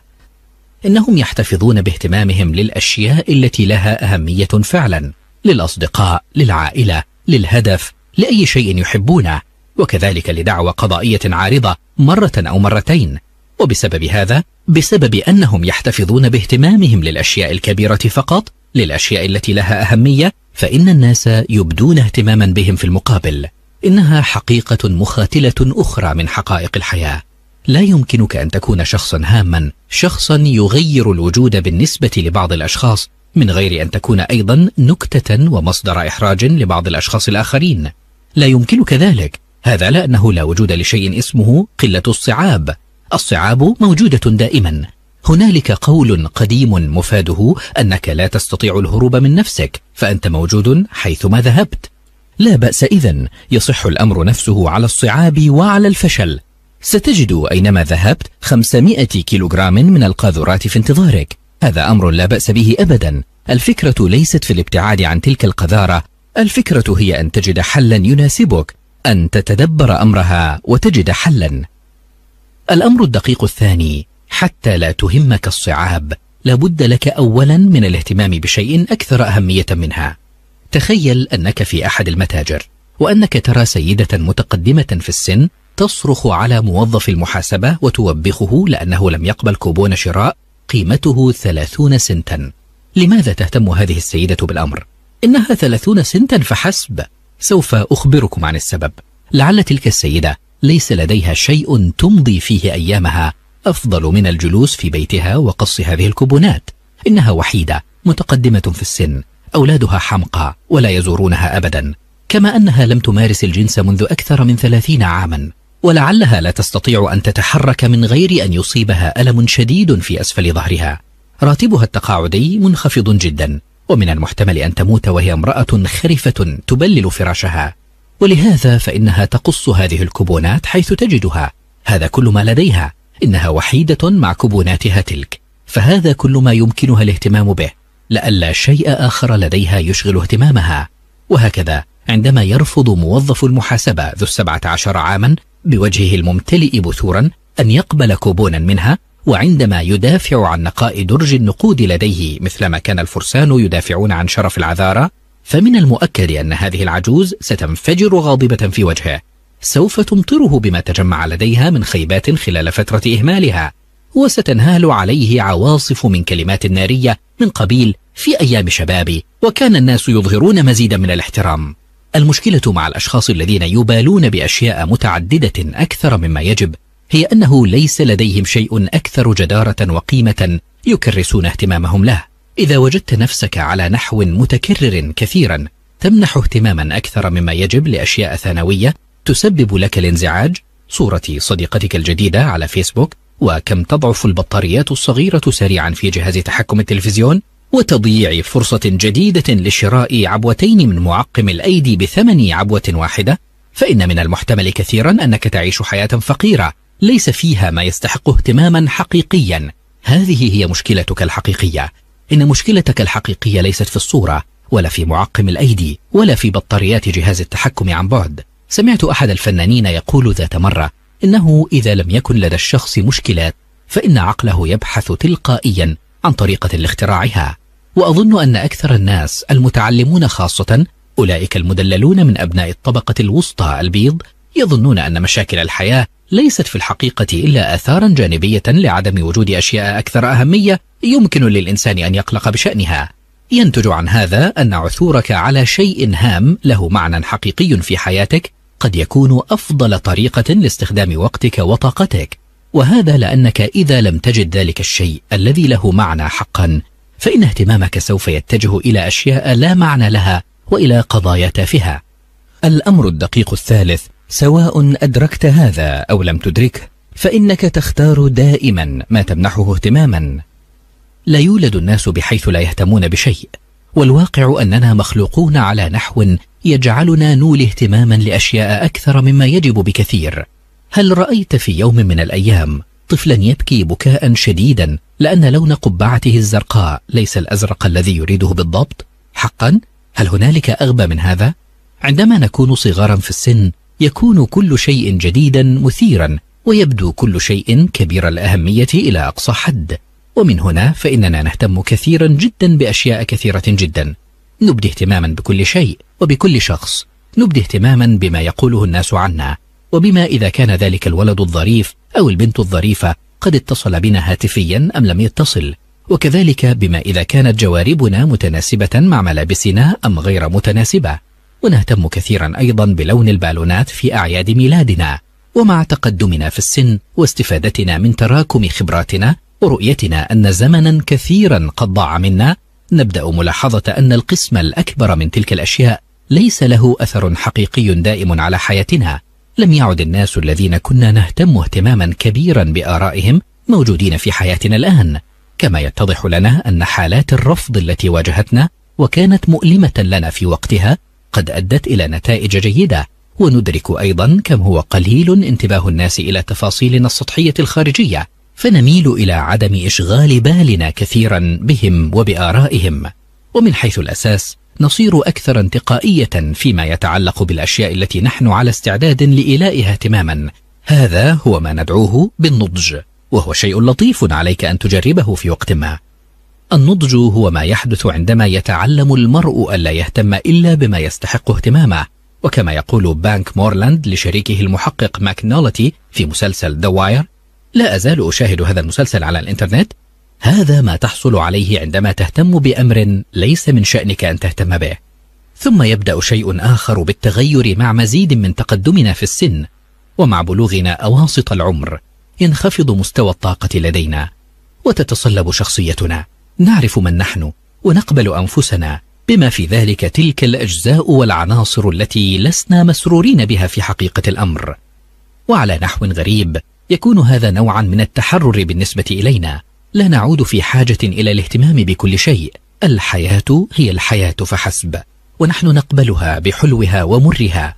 إنهم يحتفظون باهتمامهم للأشياء التي لها أهمية فعلا للأصدقاء للعائلة للهدف لأي شيء يحبونه وكذلك لدعوى قضائية عارضة مرة أو مرتين وبسبب هذا بسبب أنهم يحتفظون باهتمامهم للأشياء الكبيرة فقط للأشياء التي لها أهمية فإن الناس يبدون اهتماما بهم في المقابل إنها حقيقة مخاتلة أخرى من حقائق الحياة لا يمكنك أن تكون شخصا هاما شخصا يغير الوجود بالنسبة لبعض الأشخاص من غير أن تكون أيضا نكتة ومصدر إحراج لبعض الأشخاص الآخرين لا يمكنك ذلك هذا لأنه لا وجود لشيء اسمه قلة الصعاب الصعاب موجودة دائما هنالك قول قديم مفاده أنك لا تستطيع الهروب من نفسك فأنت موجود حيثما ذهبت لا بأس إذا يصح الأمر نفسه على الصعاب وعلى الفشل ستجد أينما ذهبت 500 كيلوغرام من القاذورات في انتظارك هذا أمر لا بأس به أبدا الفكرة ليست في الابتعاد عن تلك القذارة الفكرة هي أن تجد حلا يناسبك أن تتدبر أمرها وتجد حلا الأمر الدقيق الثاني حتى لا تهمك الصعاب لابد لك أولا من الاهتمام بشيء أكثر أهمية منها تخيل أنك في أحد المتاجر وأنك ترى سيدة متقدمة في السن تصرخ على موظف المحاسبة وتوبخه لأنه لم يقبل كوبون شراء قيمته ثلاثون سنتا لماذا تهتم هذه السيدة بالأمر؟ إنها ثلاثون سنتا فحسب سوف أخبركم عن السبب لعل تلك السيدة ليس لديها شيء تمضي فيه أيامها أفضل من الجلوس في بيتها وقص هذه الكوبونات إنها وحيدة متقدمة في السن أولادها حمقى ولا يزورونها أبدا كما أنها لم تمارس الجنس منذ أكثر من ثلاثين عاما ولعلها لا تستطيع أن تتحرك من غير أن يصيبها ألم شديد في أسفل ظهرها راتبها التقاعدي منخفض جدا ومن المحتمل أن تموت وهي امرأة خرفة تبلل فراشها ولهذا فإنها تقص هذه الكوبونات حيث تجدها هذا كل ما لديها إنها وحيدة مع كوبوناتها تلك فهذا كل ما يمكنها الاهتمام به لئلا شيء آخر لديها يشغل اهتمامها وهكذا عندما يرفض موظف المحاسبة ذو السبعة عشر عاما بوجهه الممتلئ بثورا أن يقبل كوبونا منها وعندما يدافع عن نقاء درج النقود لديه مثلما كان الفرسان يدافعون عن شرف العذارة فمن المؤكد أن هذه العجوز ستنفجر غاضبة في وجهه سوف تمطره بما تجمع لديها من خيبات خلال فترة إهمالها وستنهال عليه عواصف من كلمات نارية من قبيل في أيام شبابي وكان الناس يظهرون مزيدا من الاحترام المشكلة مع الأشخاص الذين يبالون بأشياء متعددة أكثر مما يجب هي أنه ليس لديهم شيء أكثر جدارة وقيمة يكرسون اهتمامهم له إذا وجدت نفسك على نحو متكرر كثيرا تمنح اهتماما أكثر مما يجب لأشياء ثانوية تسبب لك الانزعاج صورة صديقتك الجديدة على فيسبوك وكم تضعف البطاريات الصغيرة سريعا في جهاز تحكم التلفزيون وتضييع فرصة جديدة لشراء عبوتين من معقم الأيدي بثمن عبوة واحدة فإن من المحتمل كثيرا أنك تعيش حياة فقيرة ليس فيها ما يستحق اهتماما حقيقيا هذه هي مشكلتك الحقيقية إن مشكلتك الحقيقية ليست في الصورة ولا في معقم الأيدي ولا في بطاريات جهاز التحكم عن بعد سمعت أحد الفنانين يقول ذات مرة إنه إذا لم يكن لدى الشخص مشكلات فإن عقله يبحث تلقائيا عن طريقة لاختراعها وأظن أن أكثر الناس المتعلمون خاصة أولئك المدللون من أبناء الطبقة الوسطى البيض يظنون أن مشاكل الحياة ليست في الحقيقة إلا آثارا جانبية لعدم وجود أشياء أكثر أهمية يمكن للإنسان أن يقلق بشأنها ينتج عن هذا أن عثورك على شيء هام له معنى حقيقي في حياتك قد يكون أفضل طريقة لاستخدام وقتك وطاقتك وهذا لأنك إذا لم تجد ذلك الشيء الذي له معنى حقا فإن اهتمامك سوف يتجه إلى أشياء لا معنى لها وإلى قضايا تافهة الأمر الدقيق الثالث سواء أدركت هذا أو لم تدركه فإنك تختار دائما ما تمنحه اهتماما لا يولد الناس بحيث لا يهتمون بشيء والواقع أننا مخلوقون على نحو يجعلنا نولي اهتماما لأشياء أكثر مما يجب بكثير هل رأيت في يوم من الأيام طفلا يبكي بكاء شديدا لأن لون قبعته الزرقاء ليس الأزرق الذي يريده بالضبط؟ حقا؟ هل هنالك أغبى من هذا؟ عندما نكون صغارا في السن يكون كل شيء جديدا مثيرا ويبدو كل شيء كبير الأهمية إلى أقصى حد ومن هنا فإننا نهتم كثيرا جدا بأشياء كثيرة جدا نبدي اهتماما بكل شيء وبكل شخص نبدي اهتماما بما يقوله الناس عنا وبما إذا كان ذلك الولد الظريف أو البنت الظريفة قد اتصل بنا هاتفيا أم لم يتصل وكذلك بما إذا كانت جواربنا متناسبة مع ملابسنا أم غير متناسبة ونهتم كثيرا أيضا بلون البالونات في أعياد ميلادنا ومع تقدمنا في السن واستفادتنا من تراكم خبراتنا ورؤيتنا أن زمنا كثيرا قد ضاع منا نبدأ ملاحظة أن القسم الأكبر من تلك الأشياء ليس له أثر حقيقي دائم على حياتنا لم يعد الناس الذين كنا نهتم اهتماما كبيرا بآرائهم موجودين في حياتنا الآن كما يتضح لنا أن حالات الرفض التي واجهتنا وكانت مؤلمة لنا في وقتها قد أدت إلى نتائج جيدة وندرك أيضا كم هو قليل انتباه الناس إلى تفاصيلنا السطحية الخارجية فنميل إلى عدم إشغال بالنا كثيرا بهم وبآرائهم ومن حيث الأساس نصير أكثر انتقائية فيما يتعلق بالأشياء التي نحن على استعداد لإلائها تماما هذا هو ما ندعوه بالنضج وهو شيء لطيف عليك أن تجربه في وقت ما النضج هو ما يحدث عندما يتعلم المرء ألا يهتم إلا بما يستحق اهتمامه وكما يقول بانك مورلاند لشريكه المحقق ماك نولتي في مسلسل ذا واير لا أزال أشاهد هذا المسلسل على الإنترنت هذا ما تحصل عليه عندما تهتم بأمر ليس من شأنك أن تهتم به ثم يبدأ شيء آخر بالتغير مع مزيد من تقدمنا في السن ومع بلوغنا أواسط العمر ينخفض مستوى الطاقة لدينا وتتصلب شخصيتنا نعرف من نحن ونقبل أنفسنا بما في ذلك تلك الأجزاء والعناصر التي لسنا مسرورين بها في حقيقة الأمر وعلى نحو غريب يكون هذا نوعا من التحرر بالنسبة إلينا لا نعود في حاجة إلى الاهتمام بكل شيء الحياة هي الحياة فحسب ونحن نقبلها بحلوها ومرها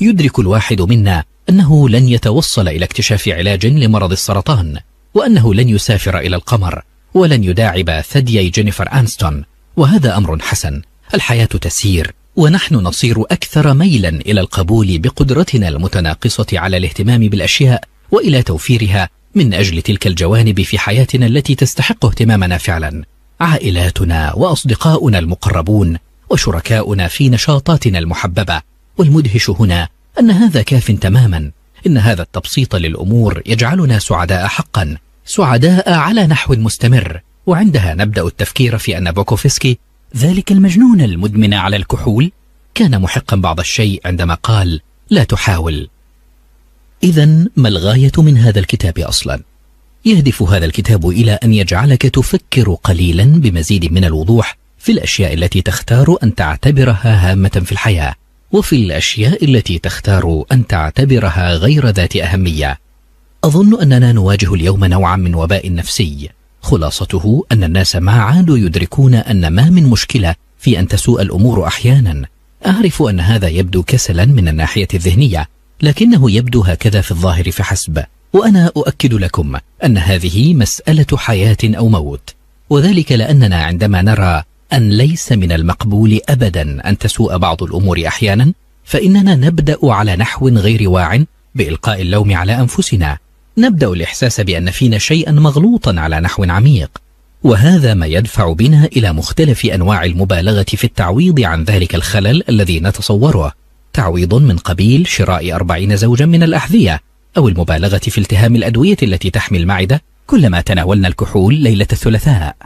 يدرك الواحد منا أنه لن يتوصل إلى اكتشاف علاج لمرض السرطان وأنه لن يسافر إلى القمر ولن يداعب ثديي جينيفر أنستون وهذا أمر حسن الحياة تسير ونحن نصير أكثر ميلا إلى القبول بقدرتنا المتناقصة على الاهتمام بالأشياء وإلى توفيرها من أجل تلك الجوانب في حياتنا التي تستحق اهتمامنا فعلا عائلاتنا وأصدقاؤنا المقربون وشركاؤنا في نشاطاتنا المحببة والمدهش هنا أن هذا كاف تماما إن هذا التبسيط للأمور يجعلنا سعداء حقا سعداء على نحو مستمر وعندها نبدأ التفكير في أن بوكوفسكي ذلك المجنون المدمن على الكحول كان محقا بعض الشيء عندما قال لا تحاول إذا ما الغاية من هذا الكتاب أصلا؟ يهدف هذا الكتاب إلى أن يجعلك تفكر قليلا بمزيد من الوضوح في الأشياء التي تختار أن تعتبرها هامة في الحياة وفي الأشياء التي تختار أن تعتبرها غير ذات أهمية أظن أننا نواجه اليوم نوعا من وباء نفسي خلاصته أن الناس ما عادوا يدركون أن ما من مشكلة في أن تسوء الأمور أحيانا أعرف أن هذا يبدو كسلا من الناحية الذهنية لكنه يبدو هكذا في الظاهر فحسب وأنا أؤكد لكم أن هذه مسألة حياة أو موت وذلك لأننا عندما نرى أن ليس من المقبول أبدا أن تسوء بعض الأمور أحيانا فإننا نبدأ على نحو غير واع بإلقاء اللوم على أنفسنا نبدأ الإحساس بأن فينا شيئا مغلوطا على نحو عميق وهذا ما يدفع بنا إلى مختلف أنواع المبالغة في التعويض عن ذلك الخلل الذي نتصوره تعويض من قبيل شراء أربعين زوجا من الأحذية أو المبالغة في التهام الأدوية التي تحمي المعدة كلما تناولنا الكحول ليلة الثلاثاء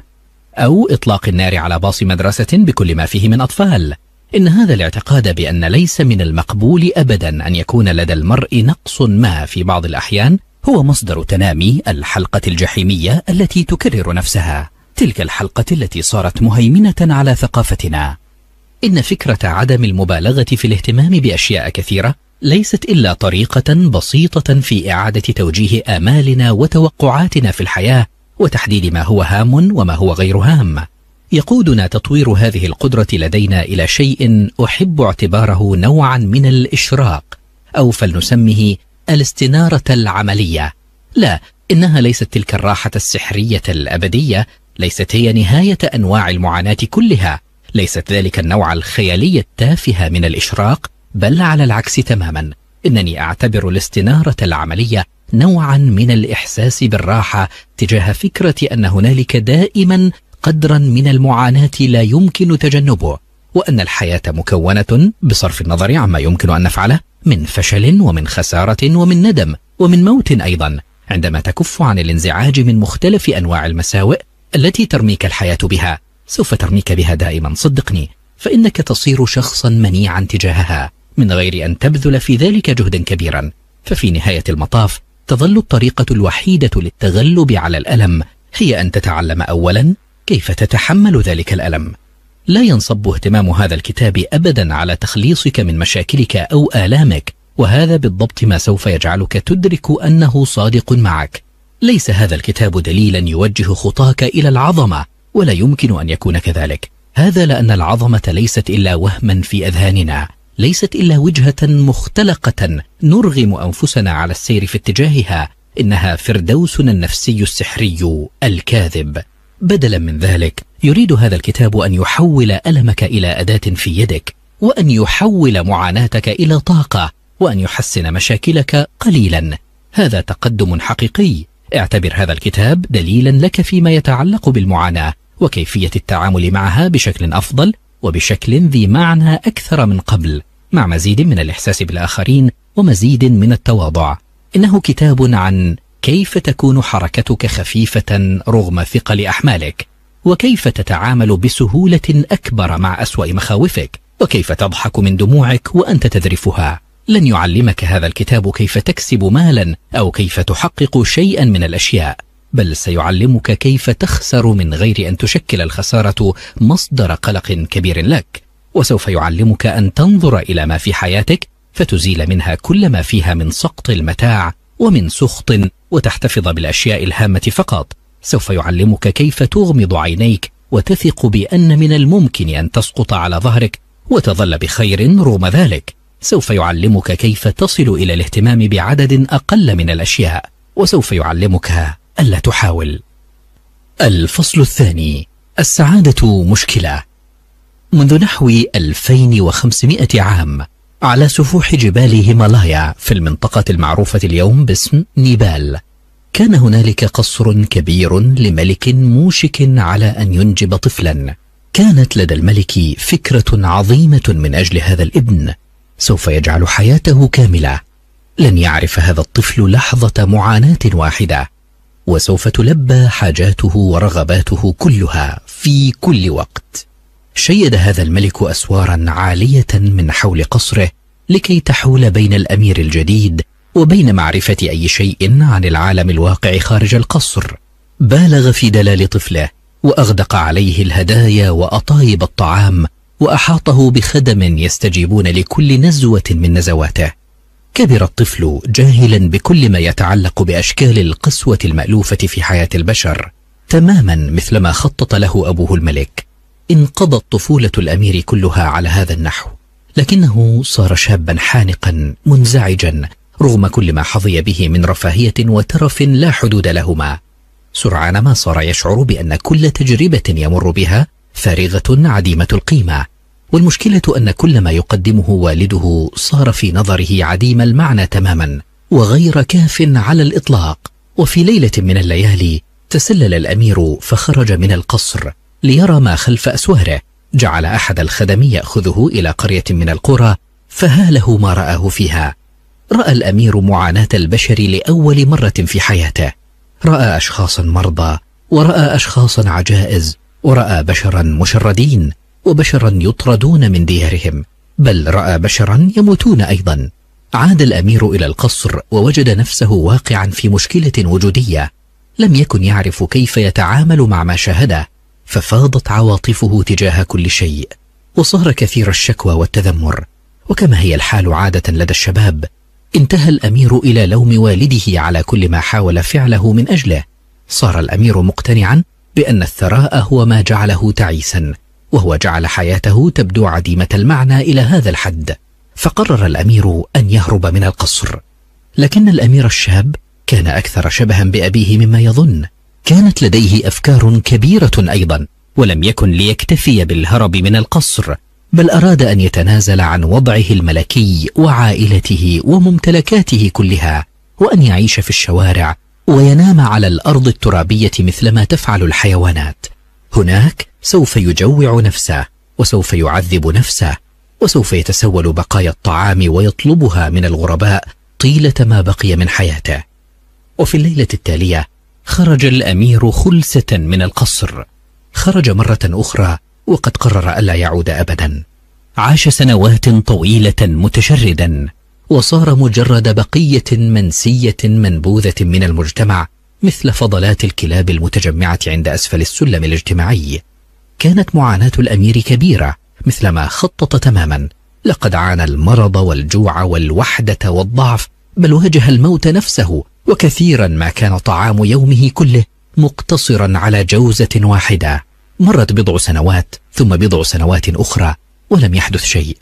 أو إطلاق النار على باص مدرسة بكل ما فيه من أطفال إن هذا الاعتقاد بأن ليس من المقبول أبدا أن يكون لدى المرء نقص ما في بعض الأحيان هو مصدر تنامي الحلقة الجحيمية التي تكرر نفسها تلك الحلقة التي صارت مهيمنة على ثقافتنا إن فكرة عدم المبالغة في الاهتمام بأشياء كثيرة ليست إلا طريقة بسيطة في إعادة توجيه آمالنا وتوقعاتنا في الحياة وتحديد ما هو هام وما هو غير هام يقودنا تطوير هذه القدرة لدينا إلى شيء أحب اعتباره نوعا من الإشراق أو فلنسمه الاستنارة العملية لا إنها ليست تلك الراحة السحرية الأبدية ليست هي نهاية أنواع المعاناة كلها ليست ذلك النوع الخيالي التافه من الإشراق بل على العكس تماما إنني أعتبر الاستنارة العملية نوعا من الإحساس بالراحة تجاه فكرة أن هنالك دائما قدرا من المعاناة لا يمكن تجنبه وأن الحياة مكونة بصرف النظر عما يمكن أن نفعله من فشل ومن خسارة ومن ندم ومن موت أيضا عندما تكف عن الانزعاج من مختلف أنواع المساوئ التي ترميك الحياة بها سوف ترميك بها دائما صدقني فإنك تصير شخصا منيعا تجاهها من غير أن تبذل في ذلك جهدا كبيرا ففي نهاية المطاف تظل الطريقة الوحيدة للتغلب على الألم هي أن تتعلم أولا كيف تتحمل ذلك الألم لا ينصب اهتمام هذا الكتاب أبدا على تخليصك من مشاكلك أو آلامك وهذا بالضبط ما سوف يجعلك تدرك أنه صادق معك ليس هذا الكتاب دليلا يوجه خطاك إلى العظمة ولا يمكن أن يكون كذلك هذا لأن العظمة ليست إلا وهما في أذهاننا ليست إلا وجهة مختلقة نرغم أنفسنا على السير في اتجاهها إنها فردوسنا النفسي السحري الكاذب بدلا من ذلك يريد هذا الكتاب أن يحول ألمك إلى أداة في يدك وأن يحول معاناتك إلى طاقة وأن يحسن مشاكلك قليلا هذا تقدم حقيقي اعتبر هذا الكتاب دليلا لك فيما يتعلق بالمعاناة وكيفية التعامل معها بشكل أفضل وبشكل ذي معنى أكثر من قبل مع مزيد من الإحساس بالآخرين ومزيد من التواضع إنه كتاب عن كيف تكون حركتك خفيفة رغم ثقل أحمالك وكيف تتعامل بسهولة أكبر مع أسوأ مخاوفك وكيف تضحك من دموعك وأنت تذرفها لن يعلمك هذا الكتاب كيف تكسب مالا أو كيف تحقق شيئا من الأشياء بل سيعلمك كيف تخسر من غير أن تشكل الخسارة مصدر قلق كبير لك وسوف يعلمك أن تنظر إلى ما في حياتك فتزيل منها كل ما فيها من سقط المتاع ومن سخط وتحتفظ بالأشياء الهامة فقط سوف يعلمك كيف تغمض عينيك وتثق بأن من الممكن أن تسقط على ظهرك وتظل بخير رغم ذلك سوف يعلمك كيف تصل إلى الاهتمام بعدد أقل من الأشياء وسوف يعلمك ألا تحاول الفصل الثاني السعادة مشكلة منذ نحو 2500 عام على سفوح جبال هيمالايا في المنطقة المعروفة اليوم باسم نيبال كان هنالك قصر كبير لملك موشك على أن ينجب طفلا كانت لدى الملك فكرة عظيمة من أجل هذا الابن سوف يجعل حياته كاملة لن يعرف هذا الطفل لحظة معاناة واحدة وسوف تلبى حاجاته ورغباته كلها في كل وقت شيد هذا الملك أسوارا عالية من حول قصره لكي تحول بين الأمير الجديد وبين معرفة أي شيء عن العالم الواقع خارج القصر بالغ في دلال طفله وأغدق عليه الهدايا وأطايب الطعام وأحاطه بخدم يستجيبون لكل نزوة من نزواته كبر الطفل جاهلا بكل ما يتعلق بأشكال القسوة المألوفة في حياة البشر تماما مثلما خطط له أبوه الملك انقضت طفولة الأمير كلها على هذا النحو لكنه صار شابا حانقا منزعجا رغم كل ما حظي به من رفاهية وترف لا حدود لهما سرعان ما صار يشعر بأن كل تجربة يمر بها فارغة عديمة القيمة والمشكلة أن كل ما يقدمه والده صار في نظره عديم المعنى تماما وغير كاف على الإطلاق وفي ليلة من الليالي تسلل الأمير فخرج من القصر ليرى ما خلف أسواره جعل أحد الخدم يأخذه إلى قرية من القرى فهاله ما رآه فيها رأى الأمير معاناة البشر لأول مرة في حياته رأى أشخاصا مرضى ورأى أشخاصا عجائز ورأى بشرا مشردين وبشرا يطردون من ديارهم بل رأى بشرا يموتون أيضا عاد الأمير إلى القصر ووجد نفسه واقعا في مشكلة وجودية لم يكن يعرف كيف يتعامل مع ما شاهده ففاضت عواطفه تجاه كل شيء وصار كثير الشكوى والتذمر وكما هي الحال عادة لدى الشباب انتهى الأمير إلى لوم والده على كل ما حاول فعله من أجله صار الأمير مقتنعا بأن الثراء هو ما جعله تعيسا وهو جعل حياته تبدو عديمة المعنى إلى هذا الحد فقرر الأمير أن يهرب من القصر لكن الأمير الشاب كان أكثر شبها بأبيه مما يظن كانت لديه أفكار كبيرة أيضا ولم يكن ليكتفي بالهرب من القصر بل أراد أن يتنازل عن وضعه الملكي وعائلته وممتلكاته كلها وأن يعيش في الشوارع وينام على الأرض الترابية مثلما تفعل الحيوانات هناك سوف يجوع نفسه وسوف يعذب نفسه وسوف يتسول بقايا الطعام ويطلبها من الغرباء طيلة ما بقي من حياته وفي الليلة التالية خرج الأمير خلسة من القصر خرج مرة أخرى وقد قرر ألا يعود أبدا عاش سنوات طويلة متشردا وصار مجرد بقية منسية منبوذة من المجتمع مثل فضلات الكلاب المتجمعة عند أسفل السلم الاجتماعي كانت معاناة الأمير كبيرة مثلما خطط تماما لقد عانى المرض والجوع والوحدة والضعف بل واجه الموت نفسه وكثيرا ما كان طعام يومه كله مقتصرا على جوزة واحدة مرت بضع سنوات ثم بضع سنوات أخرى ولم يحدث شيء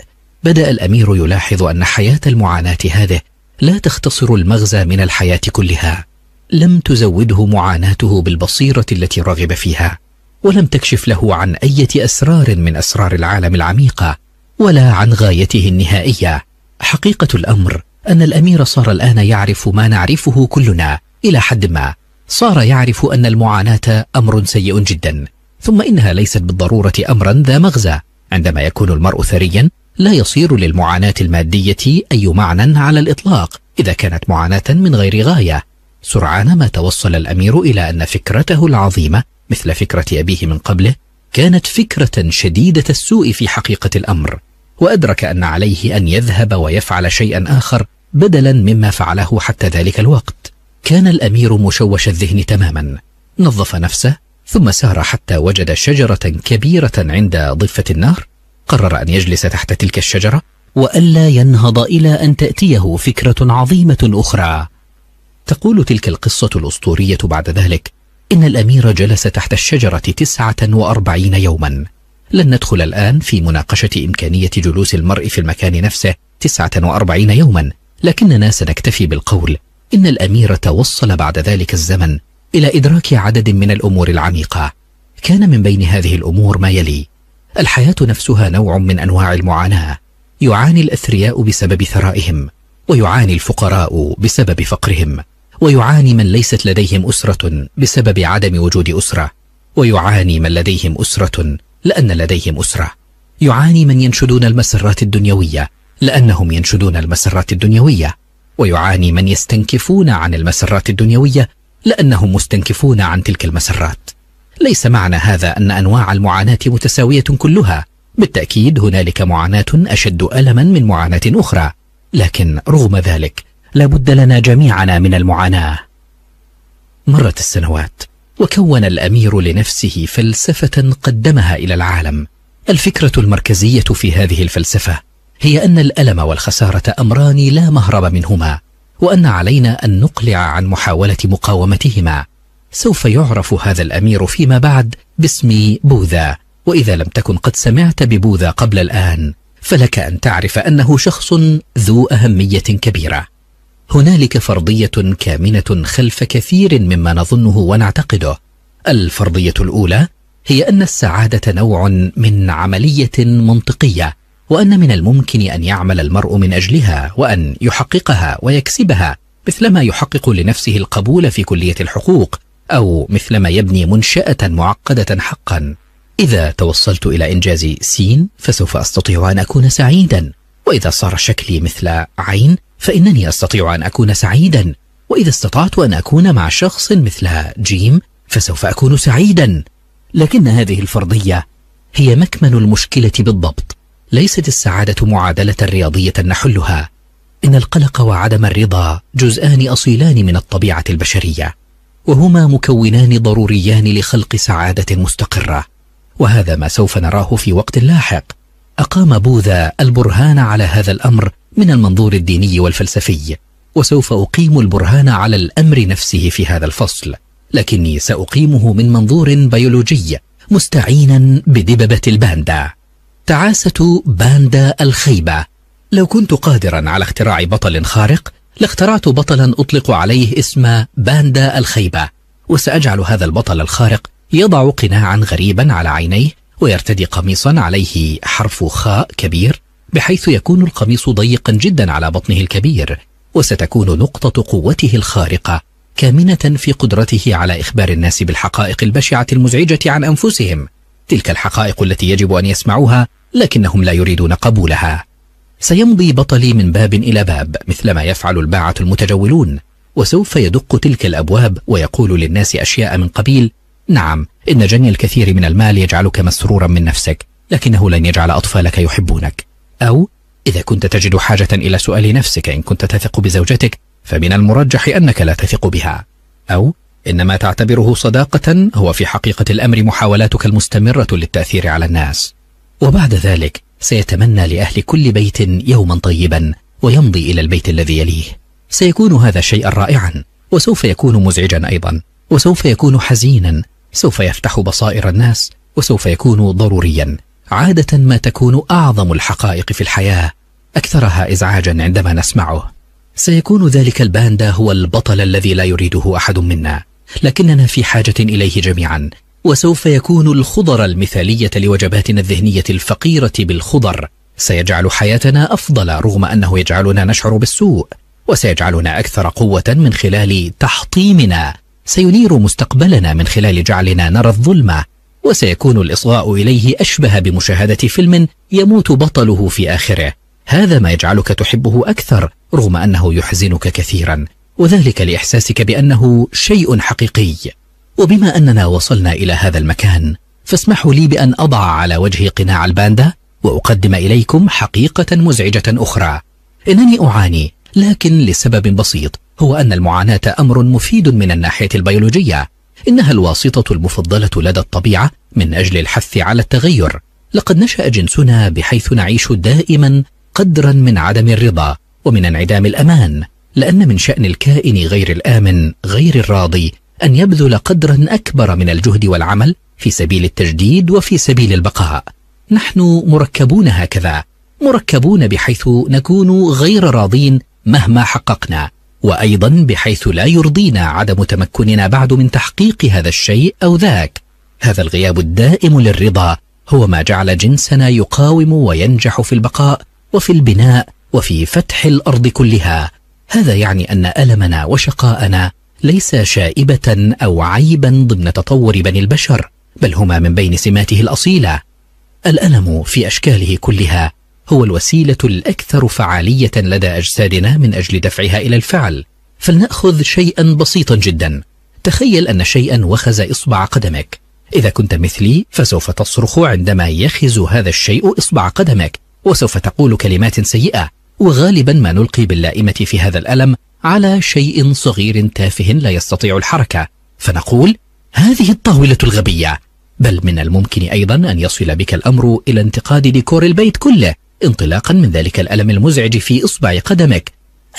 بدأ الأمير يلاحظ أن حياة المعاناة هذه لا تختصر المغزى من الحياة كلها لم تزوده معاناته بالبصيرة التي رغب فيها ولم تكشف له عن أية أسرار من أسرار العالم العميقة ولا عن غايته النهائية حقيقة الأمر أن الأمير صار الآن يعرف ما نعرفه كلنا إلى حد ما صار يعرف أن المعاناة أمر سيء جدا ثم إنها ليست بالضرورة أمرا ذا مغزى عندما يكون المرء ثريا لا يصير للمعاناة المادية أي معنى على الإطلاق إذا كانت معاناة من غير غاية سرعان ما توصل الأمير إلى أن فكرته العظيمة مثل فكرة أبيه من قبله كانت فكرة شديدة السوء في حقيقة الأمر وأدرك أن عليه أن يذهب ويفعل شيئا آخر بدلا مما فعله حتى ذلك الوقت كان الأمير مشوش الذهن تماما نظف نفسه ثم سار حتى وجد شجرة كبيرة عند ضفة النهر قرر أن يجلس تحت تلك الشجرة وألا ينهض إلى أن تأتيه فكرة عظيمة أخرى تقول تلك القصة الأسطورية بعد ذلك إن الأمير جلس تحت الشجرة تسعة وأربعين يوما لن ندخل الآن في مناقشة إمكانية جلوس المرء في المكان نفسه تسعة وأربعين يوما لكننا سنكتفي بالقول إن الأمير توصل بعد ذلك الزمن إلى إدراك عدد من الأمور العميقة كان من بين هذه الأمور ما يلي الحياة نفسها نوع من أنواع المعاناة يعاني الأثرياء بسبب ثرائهم ويعاني الفقراء بسبب فقرهم ويعاني من ليست لديهم أسرة بسبب عدم وجود أسرة ويعاني من لديهم أسرة لأن لديهم أسرة يعاني من ينشدون المسرات الدنيوية لأنهم ينشدون المسرات الدنيوية ويعاني من يستنكفون عن المسرات الدنيوية لأنهم مستنكفون عن تلك المسرات ليس معنى هذا أن أنواع المعاناة متساوية كلها بالتأكيد هنالك معاناة أشد ألما من معاناة أخرى لكن رغم ذلك لابد لنا جميعنا من المعاناة مرت السنوات وكون الأمير لنفسه فلسفة قدمها إلى العالم الفكرة المركزية في هذه الفلسفة هي أن الألم والخسارة أمران لا مهرب منهما وأن علينا أن نقلع عن محاولة مقاومتهما سوف يعرف هذا الأمير فيما بعد باسم بوذا وإذا لم تكن قد سمعت ببوذا قبل الآن فلك أن تعرف أنه شخص ذو أهمية كبيرة هنالك فرضية كامنة خلف كثير مما نظنه ونعتقده الفرضية الأولى هي أن السعادة نوع من عملية منطقية وأن من الممكن أن يعمل المرء من أجلها وأن يحققها ويكسبها مثلما يحقق لنفسه القبول في كلية الحقوق أو مثلما يبني منشأة معقدة حقا إذا توصلت إلى إنجاز سين فسوف أستطيع أن أكون سعيدا وإذا صار شكلي مثل عين فإنني أستطيع أن أكون سعيدا وإذا استطعت أن أكون مع شخص مثل جيم فسوف أكون سعيدا لكن هذه الفرضية هي مكمن المشكلة بالضبط ليست السعادة معادلة رياضية نحلها إن القلق وعدم الرضا جزءان أصيلان من الطبيعة البشرية وهما مكونان ضروريان لخلق سعادة مستقرة وهذا ما سوف نراه في وقت لاحق أقام بوذا البرهان على هذا الأمر من المنظور الديني والفلسفي وسوف أقيم البرهان على الأمر نفسه في هذا الفصل لكني سأقيمه من منظور بيولوجي مستعينا بدببة الباندا تعاسة باندا الخيبة لو كنت قادرا على اختراع بطل خارق لاخترعت بطلا أطلق عليه اسم باندا الخيبة وسأجعل هذا البطل الخارق يضع قناعا غريبا على عينيه ويرتدي قميصا عليه حرف خاء كبير بحيث يكون القميص ضيقا جدا على بطنه الكبير وستكون نقطة قوته الخارقة كامنة في قدرته على إخبار الناس بالحقائق البشعة المزعجة عن أنفسهم تلك الحقائق التي يجب أن يسمعوها لكنهم لا يريدون قبولها سيمضي بطلي من باب إلى باب مثلما يفعل الباعة المتجولون وسوف يدق تلك الأبواب ويقول للناس أشياء من قبيل نعم إن جني الكثير من المال يجعلك مسرورا من نفسك لكنه لن يجعل أطفالك يحبونك أو إذا كنت تجد حاجة إلى سؤال نفسك إن كنت تثق بزوجتك فمن المرجح أنك لا تثق بها أو إن ما تعتبره صداقة هو في حقيقة الأمر محاولاتك المستمرة للتأثير على الناس وبعد ذلك سيتمنى لأهل كل بيت يوما طيبا ويمضي إلى البيت الذي يليه سيكون هذا شيئا رائعا وسوف يكون مزعجا أيضا وسوف يكون حزينا سوف يفتح بصائر الناس وسوف يكون ضروريا عادة ما تكون أعظم الحقائق في الحياة أكثرها إزعاجا عندما نسمعه سيكون ذلك الباندا هو البطل الذي لا يريده أحد منا لكننا في حاجة إليه جميعا وسوف يكون الخضر المثالية لوجباتنا الذهنية الفقيرة بالخضر سيجعل حياتنا أفضل رغم أنه يجعلنا نشعر بالسوء وسيجعلنا أكثر قوة من خلال تحطيمنا سينير مستقبلنا من خلال جعلنا نرى الظلمة وسيكون الإصغاء إليه أشبه بمشاهدة فيلم يموت بطله في آخره هذا ما يجعلك تحبه أكثر رغم أنه يحزنك كثيرا وذلك لإحساسك بأنه شيء حقيقي وبما أننا وصلنا إلى هذا المكان فاسمحوا لي بأن أضع على وجهي قناع الباندا وأقدم إليكم حقيقة مزعجة أخرى إنني أعاني لكن لسبب بسيط هو أن المعاناة أمر مفيد من الناحية البيولوجية إنها الواسطة المفضلة لدى الطبيعة من أجل الحث على التغير لقد نشأ جنسنا بحيث نعيش دائما قدرا من عدم الرضا ومن انعدام الأمان لأن من شأن الكائن غير الآمن غير الراضي أن يبذل قدرا أكبر من الجهد والعمل في سبيل التجديد وفي سبيل البقاء نحن مركبون هكذا مركبون بحيث نكون غير راضين مهما حققنا وأيضا بحيث لا يرضينا عدم تمكننا بعد من تحقيق هذا الشيء أو ذاك هذا الغياب الدائم للرضا هو ما جعل جنسنا يقاوم وينجح في البقاء وفي البناء وفي فتح الأرض كلها هذا يعني أن ألمنا وشقاءنا ليس شائبة أو عيبا ضمن تطور بني البشر بل هما من بين سماته الأصيلة الألم في أشكاله كلها هو الوسيلة الأكثر فعالية لدى أجسادنا من أجل دفعها إلى الفعل فلنأخذ شيئا بسيطا جدا تخيل أن شيئا وخز إصبع قدمك إذا كنت مثلي فسوف تصرخ عندما يخز هذا الشيء إصبع قدمك وسوف تقول كلمات سيئة وغالبا ما نلقي باللائمة في هذا الألم على شيء صغير تافه لا يستطيع الحركة فنقول هذه الطاولة الغبية بل من الممكن أيضا أن يصل بك الأمر إلى انتقاد ديكور البيت كله انطلاقا من ذلك الألم المزعج في إصبع قدمك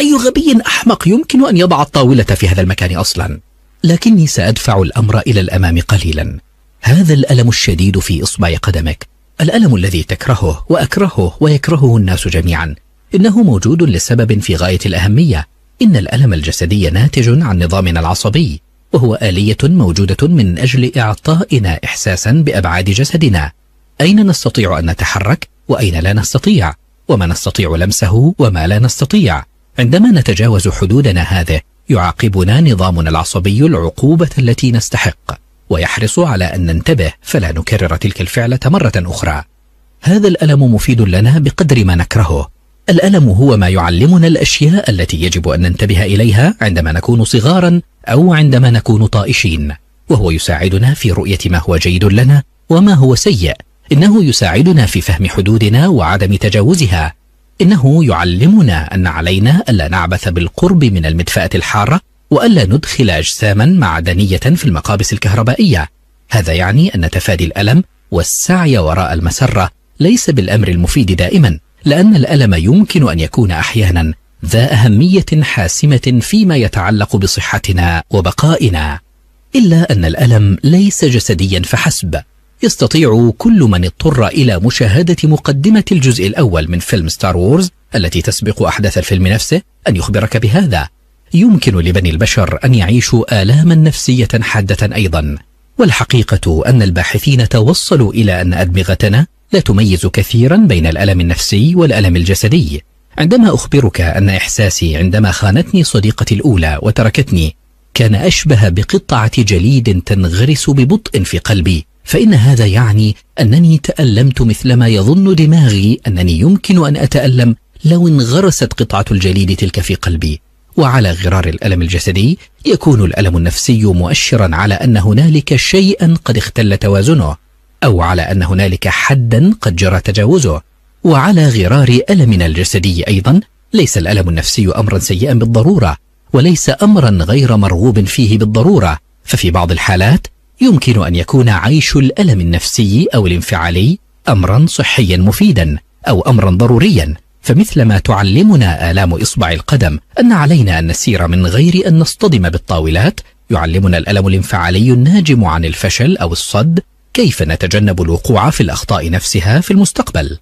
أي غبي أحمق يمكن أن يضع الطاولة في هذا المكان أصلا لكني سأدفع الأمر إلى الأمام قليلا هذا الألم الشديد في إصبع قدمك الألم الذي تكرهه وأكرهه ويكرهه الناس جميعا إنه موجود لسبب في غاية الأهمية إن الألم الجسدي ناتج عن نظامنا العصبي وهو آلية موجودة من أجل إعطائنا إحساسا بأبعاد جسدنا أين نستطيع أن نتحرك وأين لا نستطيع وما نستطيع لمسه وما لا نستطيع عندما نتجاوز حدودنا هذه يعاقبنا نظامنا العصبي العقوبة التي نستحق ويحرص على أن ننتبه فلا نكرر تلك الفعلة مرة أخرى هذا الألم مفيد لنا بقدر ما نكرهه الألم هو ما يعلمنا الأشياء التي يجب أن ننتبه إليها عندما نكون صغارا أو عندما نكون طائشين وهو يساعدنا في رؤية ما هو جيد لنا وما هو سيء إنه يساعدنا في فهم حدودنا وعدم تجاوزها إنه يعلمنا أن علينا ألا نعبث بالقرب من المدفأة الحارة وألا ندخل أجساما معدنية في المقابس الكهربائية هذا يعني أن تفادي الألم والسعي وراء المسرة ليس بالأمر المفيد دائما لأن الألم يمكن أن يكون أحيانا ذا أهمية حاسمة فيما يتعلق بصحتنا وبقائنا إلا أن الألم ليس جسديا فحسب يستطيع كل من اضطر إلى مشاهدة مقدمة الجزء الأول من فيلم ستار وورز التي تسبق أحداث الفيلم نفسه أن يخبرك بهذا يمكن لبني البشر أن يعيشوا آلاما نفسية حادة أيضا والحقيقة أن الباحثين توصلوا إلى أن أدمغتنا لا تميز كثيرا بين الألم النفسي والألم الجسدي عندما أخبرك أن إحساسي عندما خانتني صديقتي الأولى وتركتني كان أشبه بقطعة جليد تنغرس ببطء في قلبي فإن هذا يعني أنني تألمت مثلما يظن دماغي أنني يمكن أن أتألم لو انغرست قطعة الجليد تلك في قلبي وعلى غرار الألم الجسدي يكون الألم النفسي مؤشرا على أن هنالك شيئا قد اختل توازنه أو على أن هنالك حدا قد جرى تجاوزه وعلى غرار ألمنا الجسدي أيضا ليس الألم النفسي أمرا سيئا بالضرورة وليس أمرا غير مرغوب فيه بالضرورة ففي بعض الحالات يمكن أن يكون عيش الألم النفسي أو الانفعالي أمرا صحيا مفيدا أو أمرا ضروريا فمثلما تعلمنا آلام إصبع القدم أن علينا أن نسير من غير أن نصطدم بالطاولات يعلمنا الألم الانفعالي الناجم عن الفشل أو الصد كيف نتجنب الوقوع في الأخطاء نفسها في المستقبل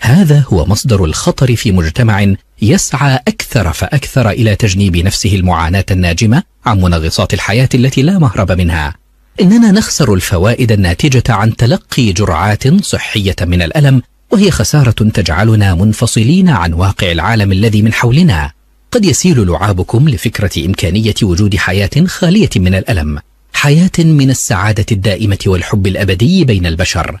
هذا هو مصدر الخطر في مجتمع يسعى أكثر فأكثر إلى تجنيب نفسه المعاناة الناجمة عن منغصات الحياة التي لا مهرب منها إننا نخسر الفوائد الناتجة عن تلقي جرعات صحية من الألم وهي خسارة تجعلنا منفصلين عن واقع العالم الذي من حولنا قد يسيل لعابكم لفكرة إمكانية وجود حياة خالية من الألم حياة من السعادة الدائمة والحب الأبدي بين البشر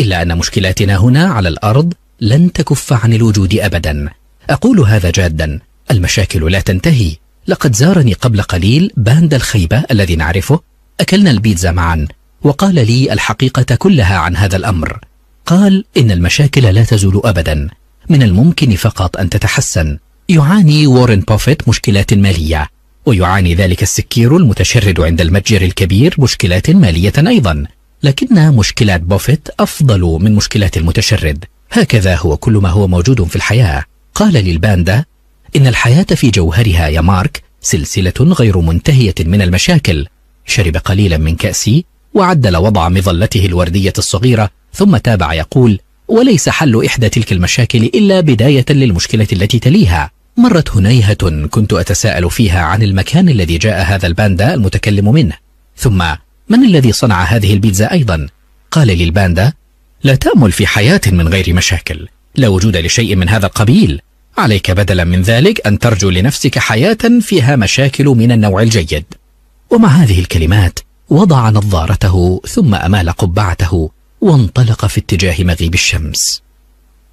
إلا أن مشكلاتنا هنا على الأرض لن تكف عن الوجود أبدا أقول هذا جادا المشاكل لا تنتهي لقد زارني قبل قليل باند الخيبة الذي نعرفه أكلنا البيتزا معا وقال لي الحقيقة كلها عن هذا الأمر قال إن المشاكل لا تزول أبدا من الممكن فقط أن تتحسن يعاني وارن بوفيت مشكلات مالية ويعاني ذلك السكير المتشرد عند المتجر الكبير مشكلات مالية أيضا لكن مشكلات بوفيت أفضل من مشكلات المتشرد هكذا هو كل ما هو موجود في الحياة قال للباندا إن الحياة في جوهرها يا مارك سلسلة غير منتهية من المشاكل شرب قليلا من كأسي وعدل وضع مظلته الوردية الصغيرة ثم تابع يقول وليس حل إحدى تلك المشاكل إلا بداية للمشكلة التي تليها مرت هنيهة كنت أتساءل فيها عن المكان الذي جاء هذا الباندا المتكلم منه ثم من الذي صنع هذه البيتزا أيضا؟ قال لي الباندا لا تأمل في حياة من غير مشاكل لا وجود لشيء من هذا القبيل عليك بدلا من ذلك أن ترجو لنفسك حياة فيها مشاكل من النوع الجيد ومع هذه الكلمات وضع نظارته ثم أمال قبعته وانطلق في اتجاه مغيب الشمس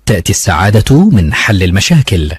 تأتي السعادة من حل المشاكل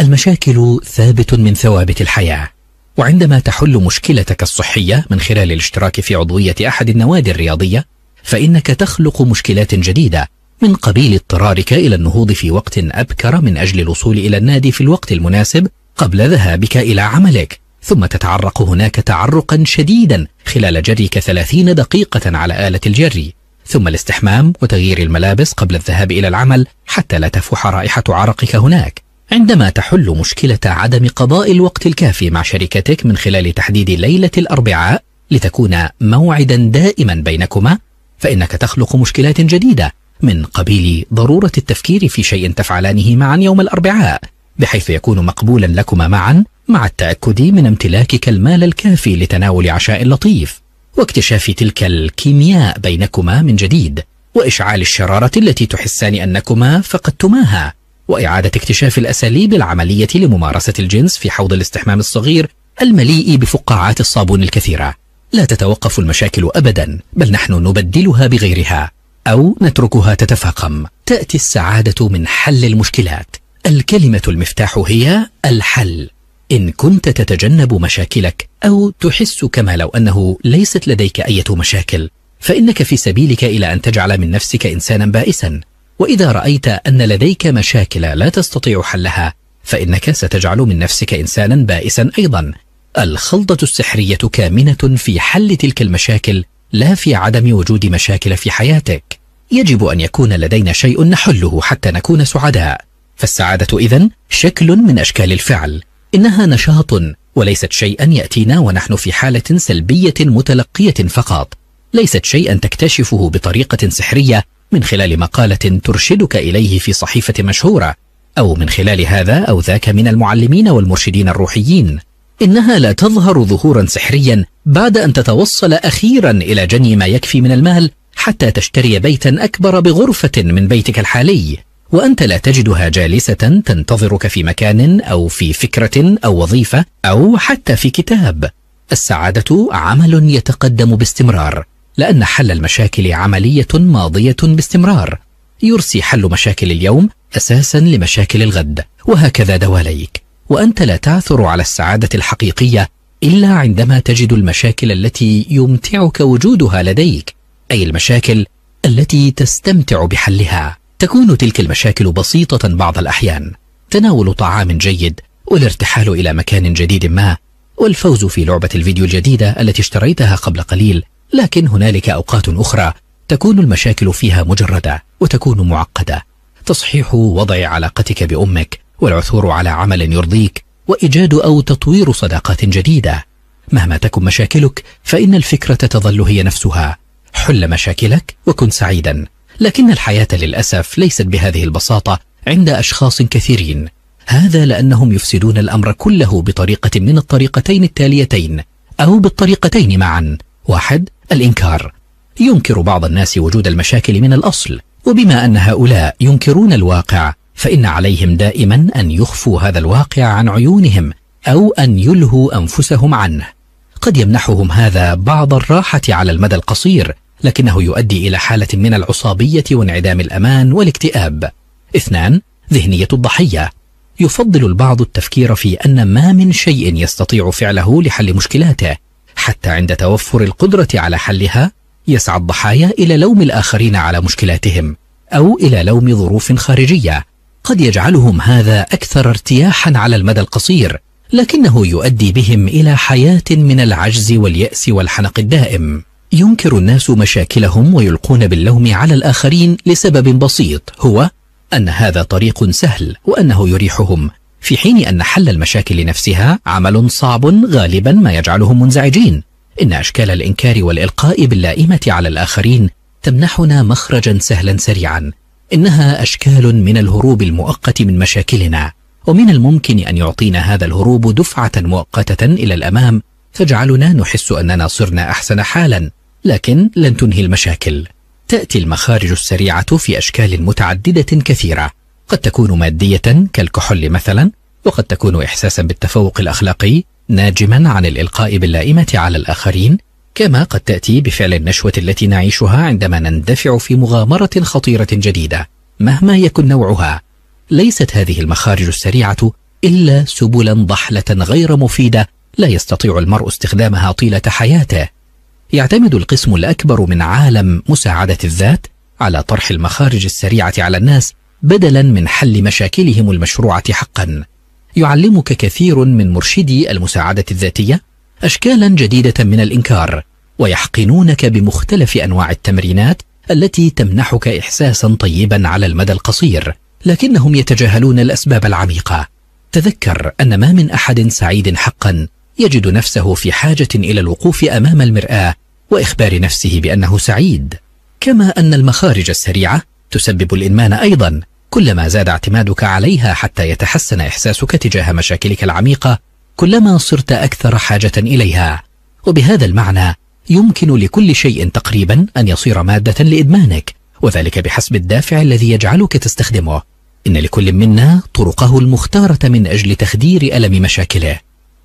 المشاكل ثابت من ثوابت الحياة وعندما تحل مشكلتك الصحية من خلال الاشتراك في عضوية أحد النوادي الرياضية فإنك تخلق مشكلات جديدة من قبيل اضطرارك إلى النهوض في وقت أبكر من أجل الوصول إلى النادي في الوقت المناسب قبل ذهابك إلى عملك ثم تتعرق هناك تعرقا شديدا خلال جريك ثلاثين دقيقة على آلة الجري ثم الاستحمام وتغيير الملابس قبل الذهاب إلى العمل حتى لا تفوح رائحة عرقك هناك عندما تحل مشكلة عدم قضاء الوقت الكافي مع شركتك من خلال تحديد ليلة الأربعاء لتكون موعدا دائما بينكما فإنك تخلق مشكلات جديدة من قبيل ضرورة التفكير في شيء تفعلانه معا يوم الأربعاء بحيث يكون مقبولا لكما معا مع التأكد من امتلاكك المال الكافي لتناول عشاء لطيف واكتشاف تلك الكيمياء بينكما من جديد وإشعال الشرارة التي تحسان أنكما فقدتماها وإعادة اكتشاف الأساليب العملية لممارسة الجنس في حوض الاستحمام الصغير المليء بفقاعات الصابون الكثيرة لا تتوقف المشاكل أبدا بل نحن نبدلها بغيرها أو نتركها تتفاقم تأتي السعادة من حل المشكلات الكلمة المفتاح هي الحل إن كنت تتجنب مشاكلك أو تحس كما لو أنه ليست لديك أي مشاكل فإنك في سبيلك إلى أن تجعل من نفسك إنسانا بائسا وإذا رأيت أن لديك مشاكل لا تستطيع حلها فإنك ستجعل من نفسك إنسانا بائسا أيضا الخلطة السحرية كامنة في حل تلك المشاكل لا في عدم وجود مشاكل في حياتك يجب أن يكون لدينا شيء نحله حتى نكون سعداء فالسعادة إذن شكل من أشكال الفعل إنها نشاط وليست شيئا يأتينا ونحن في حالة سلبية متلقية فقط ليست شيئا تكتشفه بطريقة سحرية من خلال مقالة ترشدك إليه في صحيفة مشهورة أو من خلال هذا أو ذاك من المعلمين والمرشدين الروحيين إنها لا تظهر ظهورا سحريا بعد أن تتوصل أخيرا إلى جني ما يكفي من المال حتى تشتري بيتا أكبر بغرفة من بيتك الحالي وأنت لا تجدها جالسة تنتظرك في مكان أو في فكرة أو وظيفة أو حتى في كتاب السعادة عمل يتقدم باستمرار لأن حل المشاكل عملية ماضية باستمرار يرسي حل مشاكل اليوم أساسا لمشاكل الغد وهكذا دواليك وأنت لا تعثر على السعادة الحقيقية إلا عندما تجد المشاكل التي يمتعك وجودها لديك أي المشاكل التي تستمتع بحلها تكون تلك المشاكل بسيطة بعض الأحيان تناول طعام جيد والارتحال إلى مكان جديد ما والفوز في لعبة الفيديو الجديدة التي اشتريتها قبل قليل لكن هنالك أوقات أخرى تكون المشاكل فيها مجردة وتكون معقدة تصحيح وضع علاقتك بأمك والعثور على عمل يرضيك وإيجاد أو تطوير صداقات جديدة مهما تكن مشاكلك فإن الفكرة تظل هي نفسها حل مشاكلك وكن سعيدا لكن الحياة للأسف ليست بهذه البساطة عند أشخاص كثيرين هذا لأنهم يفسدون الأمر كله بطريقة من الطريقتين التاليتين أو بالطريقتين معا واحد الإنكار ينكر بعض الناس وجود المشاكل من الأصل وبما أن هؤلاء ينكرون الواقع فإن عليهم دائما أن يخفوا هذا الواقع عن عيونهم أو أن يلهوا أنفسهم عنه قد يمنحهم هذا بعض الراحة على المدى القصير لكنه يؤدي إلى حالة من العصابية وانعدام الأمان والاكتئاب اثنان ذهنية الضحية يفضل البعض التفكير في أن ما من شيء يستطيع فعله لحل مشكلاته حتى عند توفر القدرة على حلها يسعى الضحايا إلى لوم الآخرين على مشكلاتهم أو إلى لوم ظروف خارجية قد يجعلهم هذا أكثر ارتياحا على المدى القصير لكنه يؤدي بهم إلى حياة من العجز واليأس والحنق الدائم ينكر الناس مشاكلهم ويلقون باللوم على الآخرين لسبب بسيط هو أن هذا طريق سهل وأنه يريحهم في حين أن حل المشاكل نفسها عمل صعب غالبا ما يجعلهم منزعجين إن أشكال الإنكار والإلقاء باللائمة على الآخرين تمنحنا مخرجا سهلا سريعا إنها أشكال من الهروب المؤقت من مشاكلنا ومن الممكن أن يعطينا هذا الهروب دفعة مؤقتة إلى الأمام تجعلنا نحس أننا صرنا أحسن حالا لكن لن تنهي المشاكل تأتي المخارج السريعة في أشكال متعددة كثيرة قد تكون مادية كالكحول مثلا وقد تكون إحساسا بالتفوق الأخلاقي ناجما عن الإلقاء باللائمة على الآخرين كما قد تأتي بفعل النشوة التي نعيشها عندما نندفع في مغامرة خطيرة جديدة مهما يكن نوعها ليست هذه المخارج السريعة إلا سبلا ضحلة غير مفيدة لا يستطيع المرء استخدامها طيلة حياته يعتمد القسم الأكبر من عالم مساعدة الذات على طرح المخارج السريعة على الناس بدلا من حل مشاكلهم المشروعة حقا يعلمك كثير من مرشدي المساعدة الذاتية أشكالا جديدة من الإنكار ويحقنونك بمختلف أنواع التمرينات التي تمنحك إحساسا طيبا على المدى القصير لكنهم يتجاهلون الأسباب العميقة تذكر أن ما من أحد سعيد حقا يجد نفسه في حاجة إلى الوقوف أمام المرآة وإخبار نفسه بأنه سعيد كما أن المخارج السريعة تسبب الإنمان أيضا كلما زاد اعتمادك عليها حتى يتحسن إحساسك تجاه مشاكلك العميقة كلما صرت أكثر حاجة إليها وبهذا المعنى يمكن لكل شيء تقريبا أن يصير مادة لإدمانك وذلك بحسب الدافع الذي يجعلك تستخدمه إن لكل منا طرقه المختارة من أجل تخدير ألم مشاكله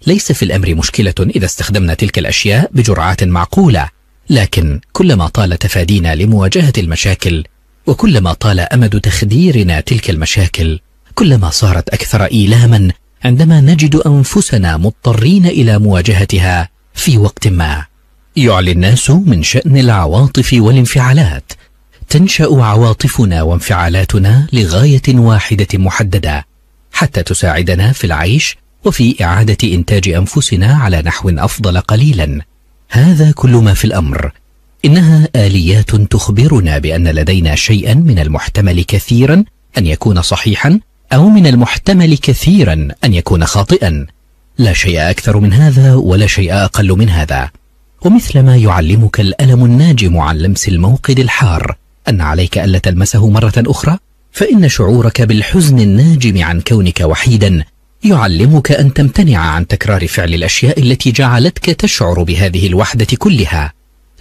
ليس في الأمر مشكلة إذا استخدمنا تلك الأشياء بجرعات معقولة لكن كلما طال تفادينا لمواجهة المشاكل وكلما طال أمد تخديرنا تلك المشاكل كلما صارت أكثر إيلاما عندما نجد أنفسنا مضطرين إلى مواجهتها في وقت ما يعلي الناس من شأن العواطف والانفعالات تنشأ عواطفنا وانفعالاتنا لغاية واحدة محددة حتى تساعدنا في العيش وفي إعادة إنتاج أنفسنا على نحو أفضل قليلا هذا كل ما في الأمر إنها آليات تخبرنا بأن لدينا شيئا من المحتمل كثيرا أن يكون صحيحا أو من المحتمل كثيرا أن يكون خاطئا لا شيء أكثر من هذا ولا شيء أقل من هذا ومثل ما يعلمك الألم الناجم عن لمس الموقد الحار أن عليك ألا تلمسه مرة أخرى فإن شعورك بالحزن الناجم عن كونك وحيدا يعلمك أن تمتنع عن تكرار فعل الأشياء التي جعلتك تشعر بهذه الوحدة كلها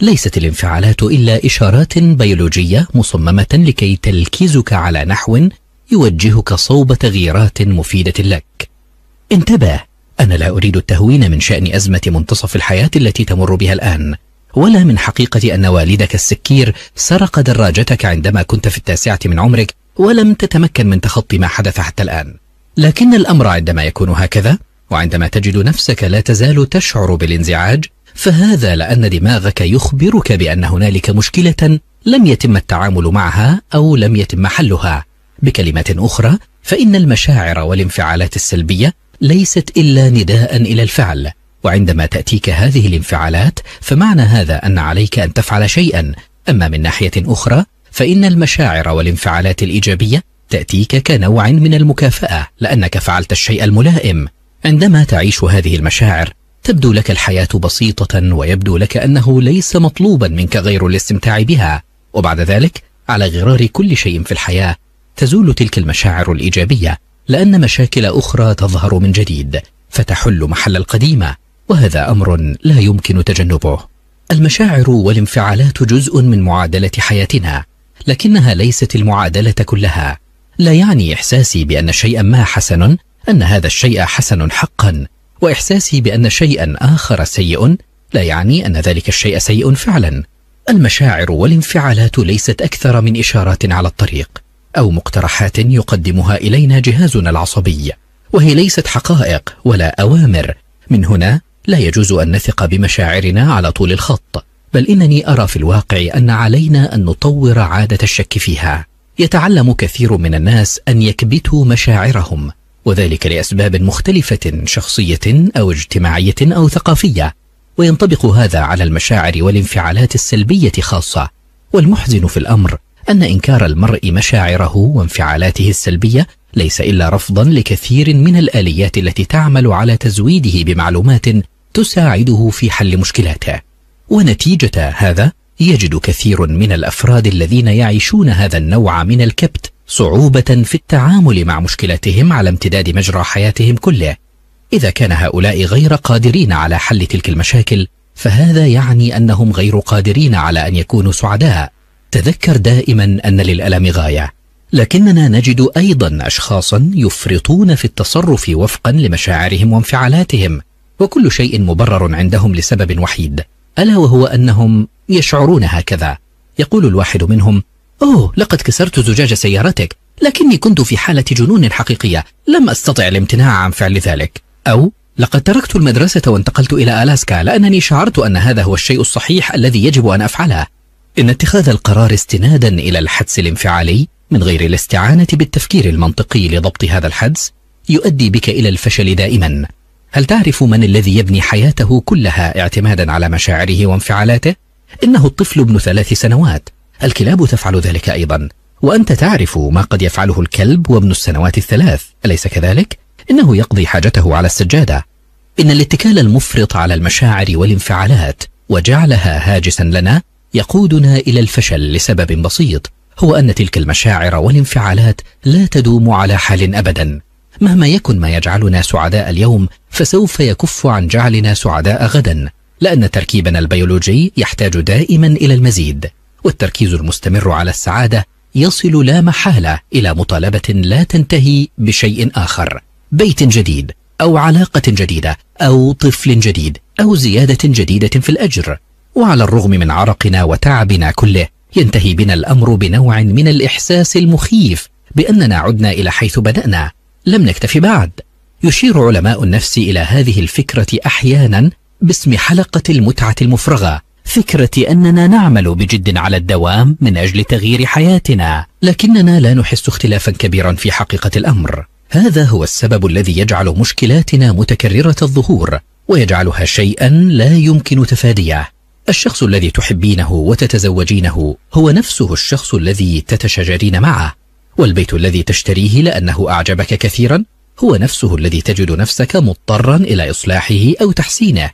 ليست الانفعالات إلا إشارات بيولوجية مصممة لكي تلكزك على نحو يوجهك صوب تغييرات مفيدة لك انتبه أنا لا أريد التهوين من شأن أزمة منتصف الحياة التي تمر بها الآن ولا من حقيقة أن والدك السكير سرق دراجتك عندما كنت في التاسعة من عمرك ولم تتمكن من تخطي ما حدث حتى الآن لكن الأمر عندما يكون هكذا وعندما تجد نفسك لا تزال تشعر بالانزعاج فهذا لأن دماغك يخبرك بأن هنالك مشكلة لم يتم التعامل معها أو لم يتم حلها بكلمات أخرى فإن المشاعر والانفعالات السلبية ليست إلا نداء إلى الفعل وعندما تأتيك هذه الانفعالات فمعنى هذا أن عليك أن تفعل شيئا أما من ناحية أخرى فإن المشاعر والانفعالات الإيجابية تأتيك كنوع من المكافأة لأنك فعلت الشيء الملائم عندما تعيش هذه المشاعر تبدو لك الحياة بسيطة ويبدو لك أنه ليس مطلوبا منك غير الاستمتاع بها وبعد ذلك على غرار كل شيء في الحياة تزول تلك المشاعر الإيجابية لأن مشاكل أخرى تظهر من جديد فتحل محل القديمة وهذا أمر لا يمكن تجنبه المشاعر والانفعالات جزء من معادلة حياتنا لكنها ليست المعادلة كلها لا يعني إحساسي بأن شيئا ما حسن أن هذا الشيء حسن حقا وإحساسي بأن شيئا آخر سيء لا يعني أن ذلك الشيء سيء فعلا المشاعر والانفعالات ليست أكثر من إشارات على الطريق أو مقترحات يقدمها إلينا جهازنا العصبي وهي ليست حقائق ولا أوامر من هنا لا يجوز أن نثق بمشاعرنا على طول الخط بل إنني أرى في الواقع أن علينا أن نطور عادة الشك فيها يتعلم كثير من الناس أن يكبتوا مشاعرهم وذلك لأسباب مختلفة شخصية أو اجتماعية أو ثقافية وينطبق هذا على المشاعر والانفعالات السلبية خاصة والمحزن في الأمر أن إنكار المرء مشاعره وانفعالاته السلبية ليس إلا رفضا لكثير من الآليات التي تعمل على تزويده بمعلومات تساعده في حل مشكلاته ونتيجة هذا يجد كثير من الأفراد الذين يعيشون هذا النوع من الكبت صعوبة في التعامل مع مشكلتهم على امتداد مجرى حياتهم كله إذا كان هؤلاء غير قادرين على حل تلك المشاكل فهذا يعني أنهم غير قادرين على أن يكونوا سعداء تذكر دائما أن للألم غاية لكننا نجد أيضا أشخاصا يفرطون في التصرف وفقا لمشاعرهم وانفعالاتهم وكل شيء مبرر عندهم لسبب وحيد ألا وهو أنهم يشعرون هكذا يقول الواحد منهم أوه لقد كسرت زجاج سيارتك لكني كنت في حالة جنون حقيقية لم أستطع الامتناع عن فعل ذلك أو لقد تركت المدرسة وانتقلت إلى ألاسكا لأنني شعرت أن هذا هو الشيء الصحيح الذي يجب أن أفعله إن اتخاذ القرار استنادا إلى الحدس الانفعالي من غير الاستعانة بالتفكير المنطقي لضبط هذا الحدس يؤدي بك إلى الفشل دائما هل تعرف من الذي يبني حياته كلها اعتمادا على مشاعره وانفعالاته؟ إنه الطفل ابن ثلاث سنوات الكلاب تفعل ذلك أيضا وأنت تعرف ما قد يفعله الكلب وابن السنوات الثلاث أليس كذلك؟ إنه يقضي حاجته على السجادة إن الاتكال المفرط على المشاعر والانفعالات وجعلها هاجسا لنا يقودنا إلى الفشل لسبب بسيط هو أن تلك المشاعر والانفعالات لا تدوم على حال أبدا مهما يكن ما يجعلنا سعداء اليوم فسوف يكف عن جعلنا سعداء غدا لأن تركيبنا البيولوجي يحتاج دائما إلى المزيد والتركيز المستمر على السعادة يصل لا محالة إلى مطالبة لا تنتهي بشيء آخر بيت جديد أو علاقة جديدة أو طفل جديد أو زيادة جديدة في الأجر وعلى الرغم من عرقنا وتعبنا كله ينتهي بنا الأمر بنوع من الإحساس المخيف بأننا عدنا إلى حيث بدأنا لم نكتف بعد يشير علماء النفس إلى هذه الفكرة أحيانا باسم حلقة المتعة المفرغة فكرة أننا نعمل بجد على الدوام من أجل تغيير حياتنا لكننا لا نحس اختلافا كبيرا في حقيقة الأمر هذا هو السبب الذي يجعل مشكلاتنا متكررة الظهور ويجعلها شيئا لا يمكن تفاديه الشخص الذي تحبينه وتتزوجينه هو نفسه الشخص الذي تتشاجرين معه والبيت الذي تشتريه لأنه أعجبك كثيرا هو نفسه الذي تجد نفسك مضطرا إلى إصلاحه أو تحسينه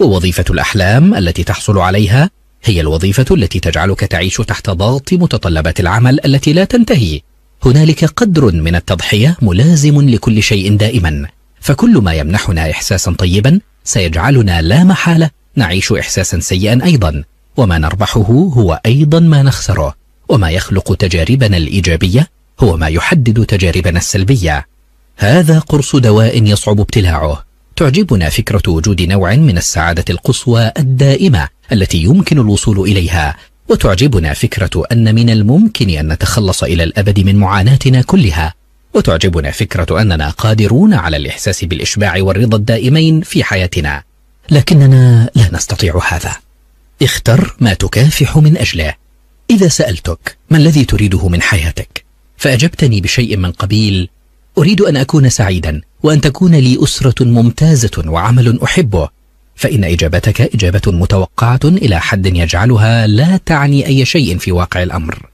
ووظيفة الأحلام التي تحصل عليها هي الوظيفة التي تجعلك تعيش تحت ضغط متطلبات العمل التي لا تنتهي هنالك قدر من التضحية ملازم لكل شيء دائما فكل ما يمنحنا إحساسا طيبا سيجعلنا لا محالة نعيش إحساسا سيئا أيضا وما نربحه هو أيضا ما نخسره وما يخلق تجاربنا الإيجابية هو ما يحدد تجاربنا السلبية هذا قرص دواء يصعب ابتلاعه تعجبنا فكرة وجود نوع من السعادة القصوى الدائمة التي يمكن الوصول إليها وتعجبنا فكرة أن من الممكن أن نتخلص إلى الأبد من معاناتنا كلها وتعجبنا فكرة أننا قادرون على الإحساس بالإشباع والرضا الدائمين في حياتنا لكننا لا نستطيع هذا اختر ما تكافح من أجله إذا سألتك ما الذي تريده من حياتك فأجبتني بشيء من قبيل أريد أن أكون سعيدا وأن تكون لي أسرة ممتازة وعمل أحبه فإن إجابتك إجابة متوقعة إلى حد يجعلها لا تعني أي شيء في واقع الأمر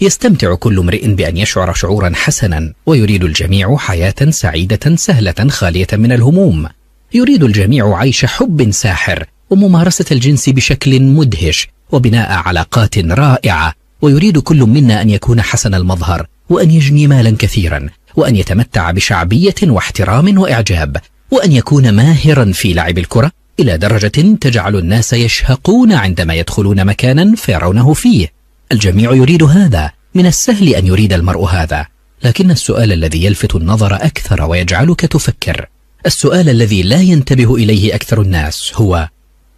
يستمتع كل امرئ بأن يشعر شعورا حسنا ويريد الجميع حياة سعيدة سهلة خالية من الهموم يريد الجميع عيش حب ساحر وممارسة الجنس بشكل مدهش وبناء علاقات رائعة ويريد كل منا أن يكون حسن المظهر وأن يجني مالا كثيرا وأن يتمتع بشعبية واحترام وإعجاب وأن يكون ماهرا في لعب الكرة إلى درجة تجعل الناس يشهقون عندما يدخلون مكانا فيرونه فيه الجميع يريد هذا من السهل أن يريد المرء هذا لكن السؤال الذي يلفت النظر أكثر ويجعلك تفكر السؤال الذي لا ينتبه إليه أكثر الناس هو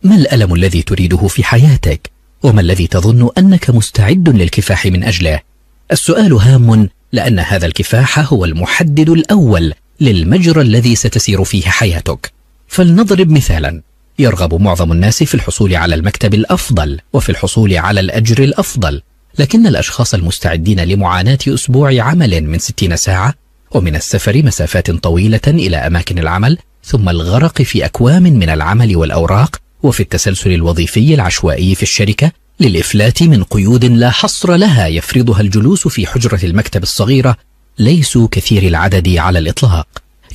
ما الألم الذي تريده في حياتك؟ وما الذي تظن أنك مستعد للكفاح من أجله؟ السؤال هام لأن هذا الكفاح هو المحدد الأول للمجرى الذي ستسير فيه حياتك فلنضرب مثالا يرغب معظم الناس في الحصول على المكتب الأفضل وفي الحصول على الأجر الأفضل لكن الأشخاص المستعدين لمعاناة أسبوع عمل من 60 ساعة ومن السفر مسافات طويلة إلى أماكن العمل ثم الغرق في أكوام من العمل والأوراق وفي التسلسل الوظيفي العشوائي في الشركة للإفلات من قيود لا حصر لها يفرضها الجلوس في حجرة المكتب الصغيرة ليسوا كثير العدد على الإطلاق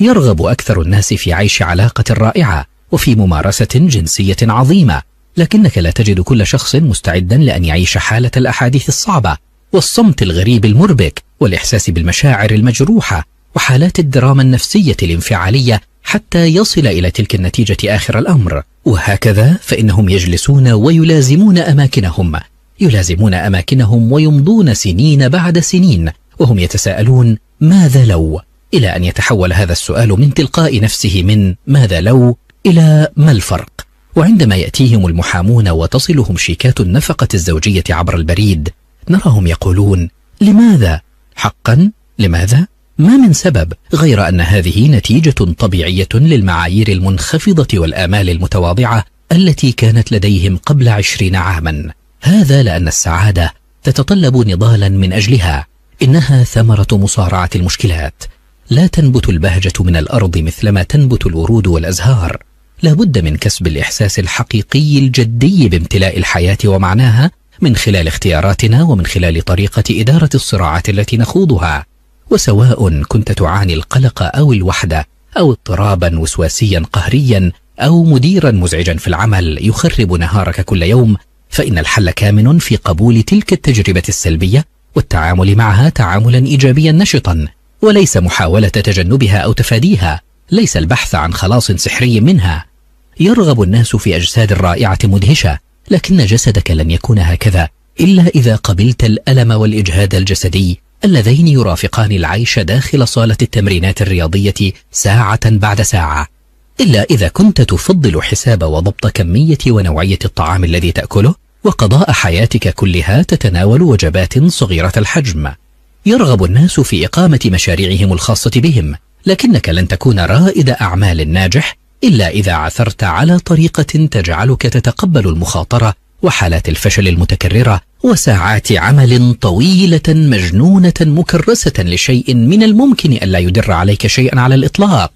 يرغب أكثر الناس في عيش علاقة رائعة وفي ممارسة جنسية عظيمة لكنك لا تجد كل شخص مستعدا لأن يعيش حالة الأحاديث الصعبة والصمت الغريب المربك والإحساس بالمشاعر المجروحة وحالات الدراما النفسية الانفعالية حتى يصل إلى تلك النتيجة آخر الأمر وهكذا فإنهم يجلسون ويلازمون أماكنهم يلازمون أماكنهم ويمضون سنين بعد سنين وهم يتساءلون ماذا لو إلى أن يتحول هذا السؤال من تلقاء نفسه من ماذا لو إلى ما الفرق وعندما يأتيهم المحامون وتصلهم شيكات النفقة الزوجية عبر البريد نراهم يقولون لماذا حقا لماذا ما من سبب غير أن هذه نتيجة طبيعية للمعايير المنخفضة والآمال المتواضعة التي كانت لديهم قبل عشرين عاما هذا لأن السعادة تتطلب نضالا من أجلها إنها ثمرة مصارعة المشكلات لا تنبت البهجة من الأرض مثلما تنبت الورود والأزهار لا بد من كسب الإحساس الحقيقي الجدي بامتلاء الحياة ومعناها من خلال اختياراتنا ومن خلال طريقة إدارة الصراعات التي نخوضها وسواء كنت تعاني القلق أو الوحدة أو اضطرابا وسواسيا قهريا أو مديرا مزعجا في العمل يخرب نهارك كل يوم فإن الحل كامن في قبول تلك التجربة السلبية والتعامل معها تعاملا إيجابيا نشطا وليس محاولة تجنبها أو تفاديها ليس البحث عن خلاص سحري منها يرغب الناس في أجساد رائعة مدهشة لكن جسدك لن يكون هكذا إلا إذا قبلت الألم والإجهاد الجسدي اللذين يرافقان العيش داخل صالة التمرينات الرياضية ساعة بعد ساعة إلا إذا كنت تفضل حساب وضبط كمية ونوعية الطعام الذي تأكله وقضاء حياتك كلها تتناول وجبات صغيرة الحجم يرغب الناس في إقامة مشاريعهم الخاصة بهم لكنك لن تكون رائد أعمال ناجح إلا إذا عثرت على طريقة تجعلك تتقبل المخاطرة وحالات الفشل المتكررة وساعات عمل طويلة مجنونة مكرسة لشيء من الممكن ألا يدر عليك شيئا على الإطلاق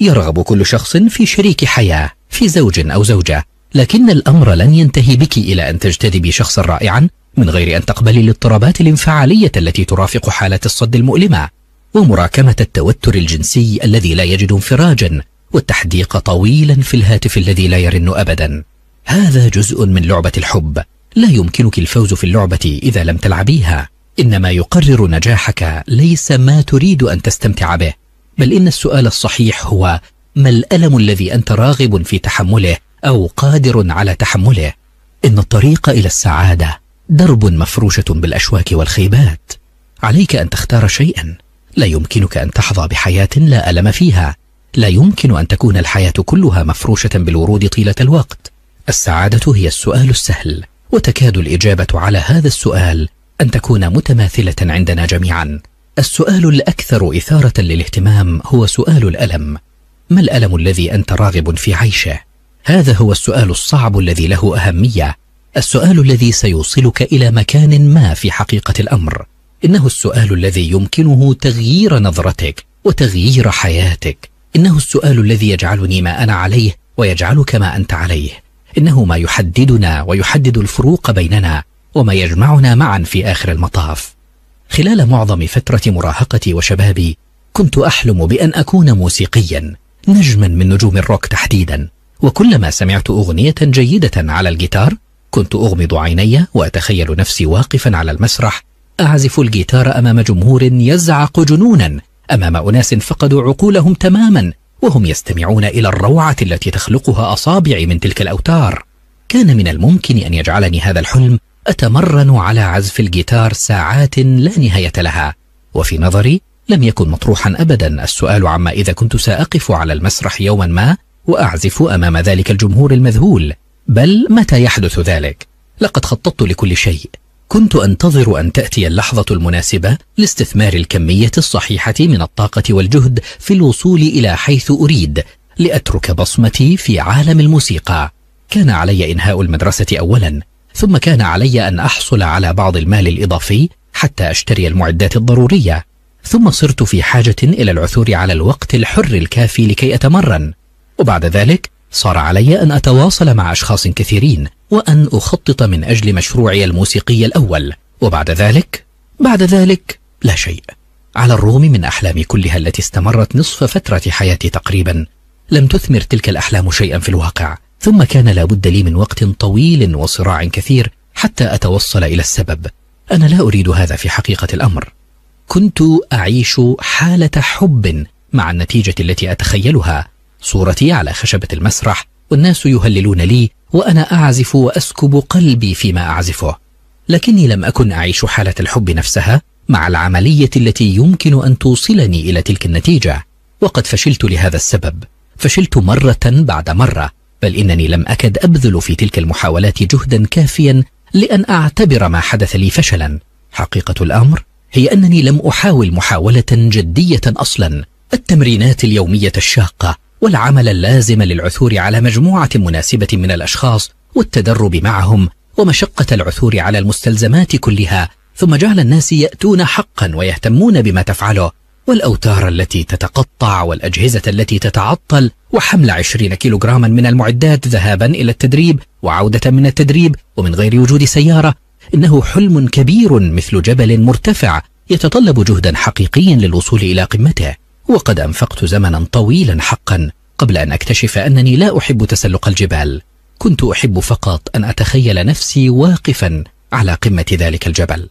يرغب كل شخص في شريك حياة في زوج أو زوجة لكن الأمر لن ينتهي بك إلى أن تجتذبي شخصا رائعا من غير أن تقبلي الاضطرابات الانفعالية التي ترافق حالة الصد المؤلمة ومراكمة التوتر الجنسي الذي لا يجد انفراجا والتحديق طويلا في الهاتف الذي لا يرن أبدا هذا جزء من لعبة الحب لا يمكنك الفوز في اللعبة إذا لم تلعبيها إنما يقرر نجاحك ليس ما تريد أن تستمتع به بل إن السؤال الصحيح هو ما الألم الذي أنت راغب في تحمله أو قادر على تحمله إن الطريق إلى السعادة درب مفروشة بالأشواك والخيبات عليك أن تختار شيئا لا يمكنك أن تحظى بحياة لا ألم فيها لا يمكن أن تكون الحياة كلها مفروشة بالورود طيلة الوقت السعادة هي السؤال السهل وتكاد الإجابة على هذا السؤال أن تكون متماثلة عندنا جميعا السؤال الأكثر إثارة للاهتمام هو سؤال الألم ما الألم الذي أنت راغب في عيشه؟ هذا هو السؤال الصعب الذي له أهمية السؤال الذي سيوصلك إلى مكان ما في حقيقة الأمر إنه السؤال الذي يمكنه تغيير نظرتك وتغيير حياتك إنه السؤال الذي يجعلني ما أنا عليه ويجعلك ما أنت عليه إنه ما يحددنا ويحدد الفروق بيننا وما يجمعنا معا في آخر المطاف خلال معظم فترة مراهقتي وشبابي كنت أحلم بأن أكون موسيقيا نجما من نجوم الروك تحديدا وكلما سمعت أغنية جيدة على الجيتار كنت أغمض عيني وأتخيل نفسي واقفا على المسرح أعزف الجيتار أمام جمهور يزعق جنونا أمام أناس فقدوا عقولهم تماما وهم يستمعون إلى الروعة التي تخلقها أصابعي من تلك الأوتار كان من الممكن أن يجعلني هذا الحلم أتمرن على عزف الجيتار ساعات لا نهاية لها وفي نظري لم يكن مطروحا أبدا السؤال عما إذا كنت سأقف على المسرح يوما ما وأعزف أمام ذلك الجمهور المذهول بل متى يحدث ذلك؟ لقد خططت لكل شيء كنت أنتظر أن تأتي اللحظة المناسبة لاستثمار الكمية الصحيحة من الطاقة والجهد في الوصول إلى حيث أريد لأترك بصمتي في عالم الموسيقى كان علي إنهاء المدرسة أولا ثم كان علي أن أحصل على بعض المال الإضافي حتى أشتري المعدات الضرورية ثم صرت في حاجة إلى العثور على الوقت الحر الكافي لكي أتمرن وبعد ذلك صار علي أن أتواصل مع أشخاص كثيرين وأن أخطط من أجل مشروعي الموسيقي الأول وبعد ذلك بعد ذلك لا شيء على الرغم من أحلامي كلها التي استمرت نصف فترة حياتي تقريبا لم تثمر تلك الأحلام شيئا في الواقع ثم كان لابد لي من وقت طويل وصراع كثير حتى أتوصل إلى السبب أنا لا أريد هذا في حقيقة الأمر كنت أعيش حالة حب مع النتيجة التي أتخيلها صورتي على خشبة المسرح والناس يهللون لي وأنا أعزف وأسكب قلبي فيما أعزفه لكني لم أكن أعيش حالة الحب نفسها مع العملية التي يمكن أن توصلني إلى تلك النتيجة وقد فشلت لهذا السبب فشلت مرة بعد مرة بل إنني لم أكد أبذل في تلك المحاولات جهدا كافيا لأن أعتبر ما حدث لي فشلا حقيقة الأمر هي أنني لم أحاول محاولة جدية أصلا التمرينات اليومية الشاقة والعمل اللازم للعثور على مجموعة مناسبة من الأشخاص والتدرب معهم ومشقة العثور على المستلزمات كلها ثم جعل الناس يأتون حقا ويهتمون بما تفعله والأوتار التي تتقطع والأجهزة التي تتعطل وحمل عشرين كيلوغراما من المعدات ذهابا إلى التدريب وعودة من التدريب ومن غير وجود سيارة إنه حلم كبير مثل جبل مرتفع يتطلب جهدا حقيقيا للوصول إلى قمته وقد أنفقت زمنا طويلا حقا قبل أن أكتشف أنني لا أحب تسلق الجبال كنت أحب فقط أن أتخيل نفسي واقفا على قمة ذلك الجبل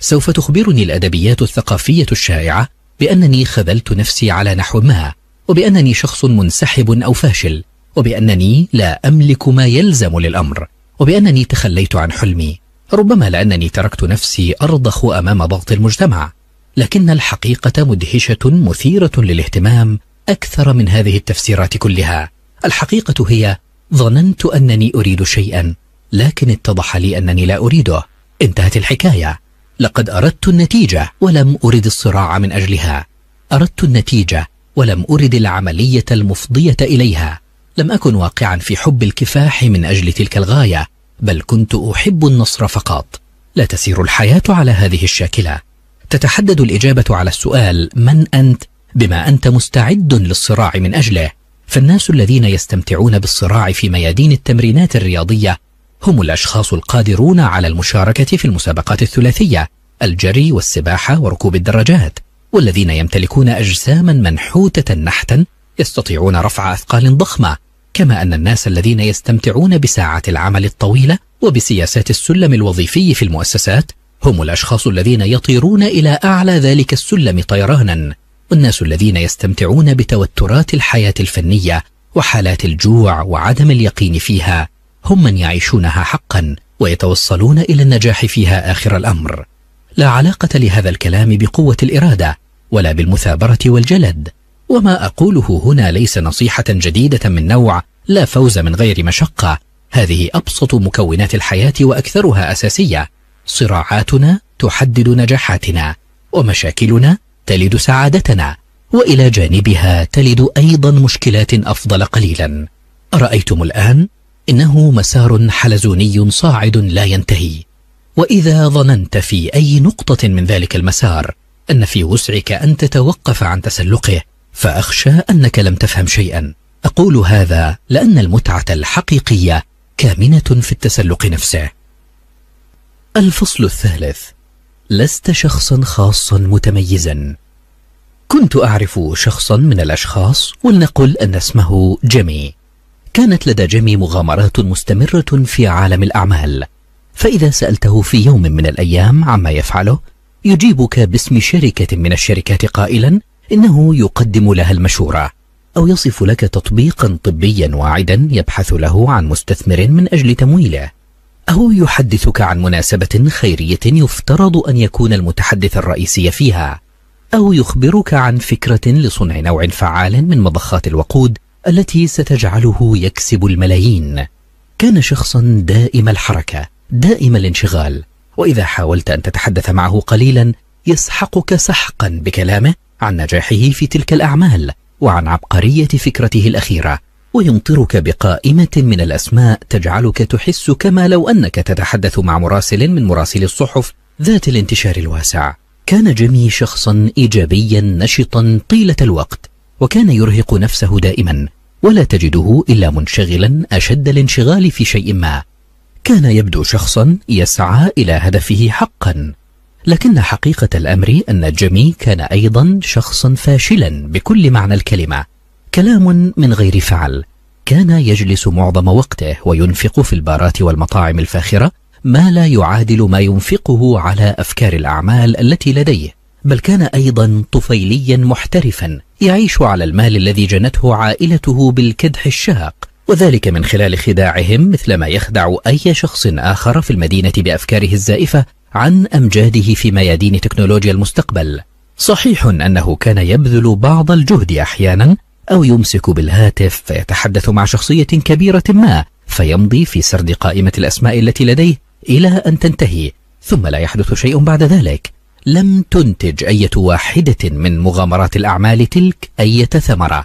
سوف تخبرني الأدبيات الثقافية الشائعة بأنني خذلت نفسي على نحو ما وبأنني شخص منسحب أو فاشل وبأنني لا أملك ما يلزم للأمر وبأنني تخليت عن حلمي ربما لأنني تركت نفسي أرضخ أمام ضغط المجتمع لكن الحقيقة مدهشة مثيرة للاهتمام أكثر من هذه التفسيرات كلها الحقيقة هي ظننت أنني أريد شيئا لكن اتضح لي أنني لا أريده انتهت الحكاية لقد أردت النتيجة ولم أرد الصراع من أجلها أردت النتيجة ولم أرد العملية المفضية إليها لم أكن واقعا في حب الكفاح من أجل تلك الغاية بل كنت أحب النصر فقط لا تسير الحياة على هذه الشاكلة تتحدد الإجابة على السؤال من أنت بما أنت مستعد للصراع من أجله فالناس الذين يستمتعون بالصراع في ميادين التمرينات الرياضية هم الأشخاص القادرون على المشاركة في المسابقات الثلاثية الجري والسباحة وركوب الدراجات والذين يمتلكون أجساما منحوتة نحتا يستطيعون رفع أثقال ضخمة كما أن الناس الذين يستمتعون بساعات العمل الطويلة وبسياسات السلم الوظيفي في المؤسسات هم الأشخاص الذين يطيرون إلى أعلى ذلك السلم طيرانا والناس الذين يستمتعون بتوترات الحياة الفنية وحالات الجوع وعدم اليقين فيها هم من يعيشونها حقا ويتوصلون إلى النجاح فيها آخر الأمر لا علاقة لهذا الكلام بقوة الإرادة ولا بالمثابرة والجلد وما أقوله هنا ليس نصيحة جديدة من نوع لا فوز من غير مشقة هذه أبسط مكونات الحياة وأكثرها أساسية صراعاتنا تحدد نجاحاتنا ومشاكلنا تلد سعادتنا وإلى جانبها تلد أيضا مشكلات أفضل قليلا أرأيتم الآن؟ إنه مسار حلزوني صاعد لا ينتهي وإذا ظننت في أي نقطة من ذلك المسار أن في وسعك أن تتوقف عن تسلقه فأخشى أنك لم تفهم شيئا أقول هذا لأن المتعة الحقيقية كامنة في التسلق نفسه الفصل الثالث لست شخصا خاصا متميزا كنت أعرف شخصا من الأشخاص ولنقل أن اسمه جيمي كانت لدى جيمي مغامرات مستمرة في عالم الأعمال فإذا سألته في يوم من الأيام عما يفعله يجيبك باسم شركة من الشركات قائلا إنه يقدم لها المشورة أو يصف لك تطبيقا طبيا واعدا يبحث له عن مستثمر من أجل تمويله أو يحدثك عن مناسبة خيرية يفترض أن يكون المتحدث الرئيسي فيها أو يخبرك عن فكرة لصنع نوع فعال من مضخات الوقود التي ستجعله يكسب الملايين كان شخصا دائم الحركة دائم الانشغال وإذا حاولت أن تتحدث معه قليلا يسحقك سحقا بكلامه عن نجاحه في تلك الأعمال وعن عبقرية فكرته الأخيرة ويمطرك بقائمة من الأسماء تجعلك تحس كما لو أنك تتحدث مع مراسل من مراسلي الصحف ذات الانتشار الواسع كان جيمي شخصا إيجابيا نشطا طيلة الوقت وكان يرهق نفسه دائما ولا تجده إلا منشغلا أشد الانشغال في شيء ما كان يبدو شخصا يسعى إلى هدفه حقا لكن حقيقة الأمر أن جيمي كان أيضا شخصا فاشلا بكل معنى الكلمة كلام من غير فعل كان يجلس معظم وقته وينفق في البارات والمطاعم الفاخرة ما لا يعادل ما ينفقه على أفكار الأعمال التي لديه بل كان أيضا طفيليا محترفا يعيش على المال الذي جنته عائلته بالكدح الشاق وذلك من خلال خداعهم مثلما يخدع أي شخص آخر في المدينة بأفكاره الزائفة عن أمجاده في ميادين تكنولوجيا المستقبل صحيح أنه كان يبذل بعض الجهد أحيانا أو يمسك بالهاتف فيتحدث مع شخصية كبيرة ما فيمضي في سرد قائمة الأسماء التي لديه إلى أن تنتهي ثم لا يحدث شيء بعد ذلك لم تنتج أية واحدة من مغامرات الأعمال تلك أية ثمرة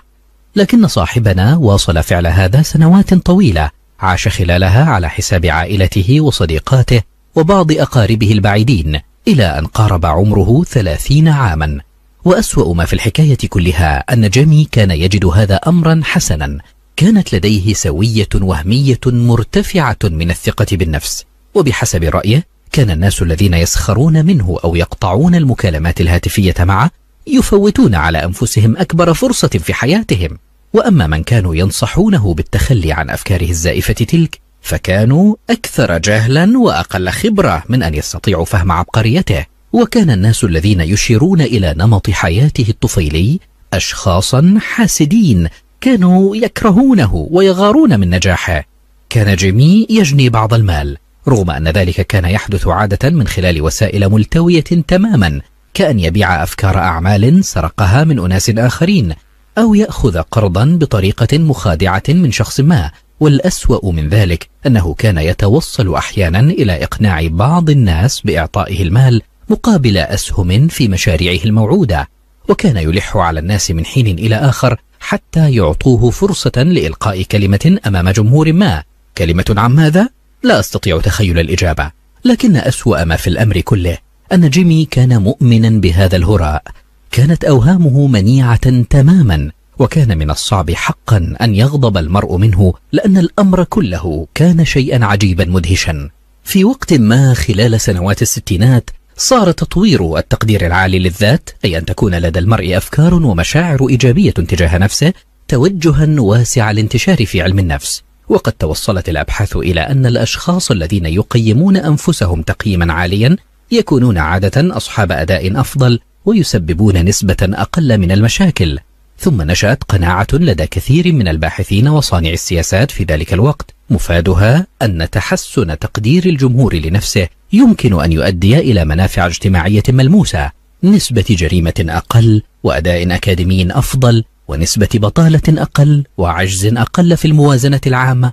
لكن صاحبنا واصل فعل هذا سنوات طويلة عاش خلالها على حساب عائلته وصديقاته وبعض أقاربه البعيدين إلى أن قارب عمره ثلاثين عاماً وأسوأ ما في الحكاية كلها أن جيمي كان يجد هذا أمرا حسنا كانت لديه سوية وهمية مرتفعة من الثقة بالنفس وبحسب رأيه كان الناس الذين يسخرون منه أو يقطعون المكالمات الهاتفية معه يفوتون على أنفسهم أكبر فرصة في حياتهم وأما من كانوا ينصحونه بالتخلي عن أفكاره الزائفة تلك فكانوا أكثر جهلا وأقل خبرة من أن يستطيعوا فهم عبقريته وكان الناس الذين يشيرون إلى نمط حياته الطفيلي أشخاصا حاسدين كانوا يكرهونه ويغارون من نجاحه كان جيمي يجني بعض المال رغم أن ذلك كان يحدث عادة من خلال وسائل ملتوية تماما كأن يبيع أفكار أعمال سرقها من أناس آخرين أو يأخذ قرضا بطريقة مخادعة من شخص ما والأسوأ من ذلك أنه كان يتوصل أحيانا إلى إقناع بعض الناس بإعطائه المال مقابل أسهم في مشاريعه الموعودة وكان يلح على الناس من حين إلى آخر حتى يعطوه فرصة لإلقاء كلمة أمام جمهور ما كلمة عن ماذا؟ لا أستطيع تخيل الإجابة لكن أسوأ ما في الأمر كله أن جيمي كان مؤمنا بهذا الهراء كانت أوهامه منيعة تماما وكان من الصعب حقا أن يغضب المرء منه لأن الأمر كله كان شيئا عجيبا مدهشا في وقت ما خلال سنوات الستينات صار تطوير التقدير العالي للذات أي أن تكون لدى المرء أفكار ومشاعر إيجابية تجاه نفسه توجها واسع الانتشار في علم النفس وقد توصلت الأبحاث إلى أن الأشخاص الذين يقيمون أنفسهم تقييما عاليا يكونون عادة أصحاب أداء أفضل ويسببون نسبة أقل من المشاكل ثم نشأت قناعة لدى كثير من الباحثين وصانع السياسات في ذلك الوقت مفادها أن تحسن تقدير الجمهور لنفسه يمكن أن يؤدي إلى منافع اجتماعية ملموسة نسبة جريمة أقل وأداء أكاديمي أفضل ونسبة بطالة أقل وعجز أقل في الموازنة العامة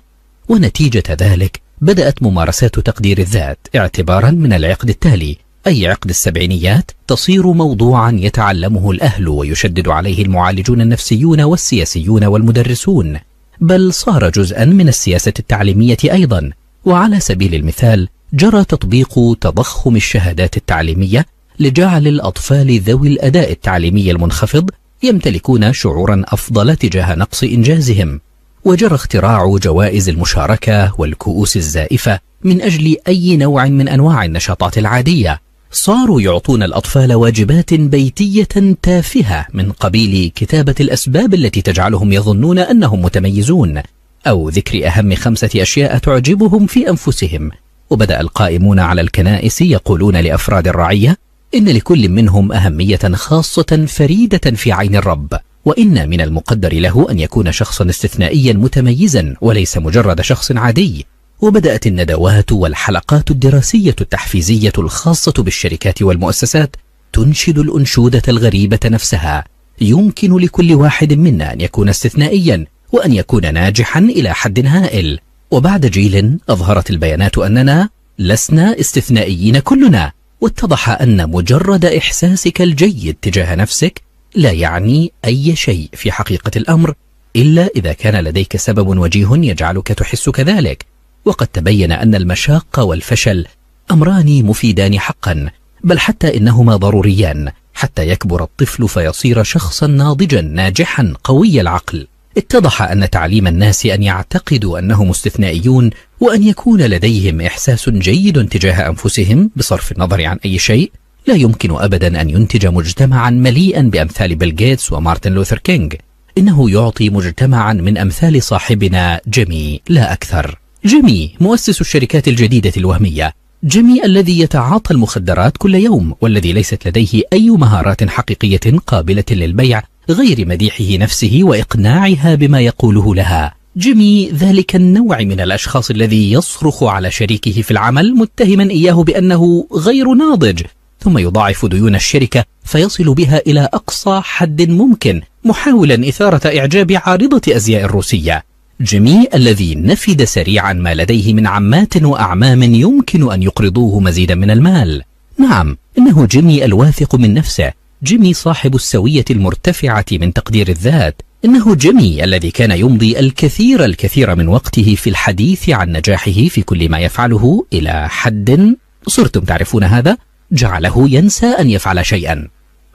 ونتيجة ذلك بدأت ممارسات تقدير الذات اعتبارا من العقد التالي أي عقد السبعينيات تصير موضوعا يتعلمه الأهل ويشدد عليه المعالجون النفسيون والسياسيون والمدرسون بل صار جزءا من السياسة التعليمية أيضا وعلى سبيل المثال جرى تطبيق تضخم الشهادات التعليمية لجعل الأطفال ذوي الأداء التعليمي المنخفض يمتلكون شعورا أفضل تجاه نقص إنجازهم وجرى اختراع جوائز المشاركة والكؤوس الزائفة من أجل أي نوع من أنواع النشاطات العادية صاروا يعطون الأطفال واجبات بيتية تافهة من قبيل كتابة الأسباب التي تجعلهم يظنون أنهم متميزون أو ذكر أهم خمسة أشياء تعجبهم في أنفسهم وبدأ القائمون على الكنائس يقولون لأفراد الرعية إن لكل منهم أهمية خاصة فريدة في عين الرب وإن من المقدر له أن يكون شخصا استثنائيا متميزا وليس مجرد شخص عادي وبدأت الندوات والحلقات الدراسية التحفيزية الخاصة بالشركات والمؤسسات تنشد الأنشودة الغريبة نفسها يمكن لكل واحد منا أن يكون استثنائيا وأن يكون ناجحا إلى حد هائل وبعد جيل أظهرت البيانات أننا لسنا استثنائيين كلنا واتضح أن مجرد إحساسك الجيد تجاه نفسك لا يعني أي شيء في حقيقة الأمر إلا إذا كان لديك سبب وجيه يجعلك تحس كذلك وقد تبين أن المشاق والفشل أمران مفيدان حقا بل حتى إنهما ضروريان حتى يكبر الطفل فيصير شخصا ناضجا ناجحا قوي العقل اتضح أن تعليم الناس أن يعتقدوا أنهم استثنائيون وأن يكون لديهم إحساس جيد تجاه أنفسهم بصرف النظر عن أي شيء لا يمكن أبدا أن ينتج مجتمعا مليئا بأمثال بيل جيتس ومارتن لوثر كينج إنه يعطي مجتمعا من أمثال صاحبنا جيمي لا أكثر جيمي مؤسس الشركات الجديدة الوهمية جيمي الذي يتعاطى المخدرات كل يوم والذي ليست لديه أي مهارات حقيقية قابلة للبيع غير مديحه نفسه وإقناعها بما يقوله لها جيمي ذلك النوع من الأشخاص الذي يصرخ على شريكه في العمل متهما إياه بأنه غير ناضج ثم يضاعف ديون الشركة فيصل بها إلى أقصى حد ممكن محاولا إثارة إعجاب عارضة أزياء الروسية جيمي الذي نفد سريعا ما لديه من عمات وأعمام يمكن أن يقرضوه مزيدا من المال نعم إنه جيمي الواثق من نفسه جيمي صاحب السوية المرتفعة من تقدير الذات إنه جيمي الذي كان يمضي الكثير الكثير من وقته في الحديث عن نجاحه في كل ما يفعله إلى حد صرتم تعرفون هذا جعله ينسى أن يفعل شيئا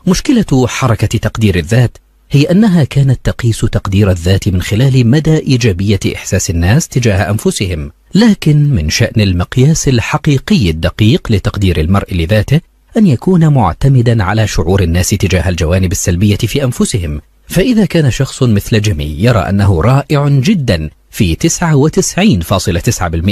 مشكلة حركة تقدير الذات هي أنها كانت تقيس تقدير الذات من خلال مدى إيجابية إحساس الناس تجاه أنفسهم لكن من شأن المقياس الحقيقي الدقيق لتقدير المرء لذاته أن يكون معتمدا على شعور الناس تجاه الجوانب السلبية في أنفسهم فإذا كان شخص مثل جيمي يرى أنه رائع جدا في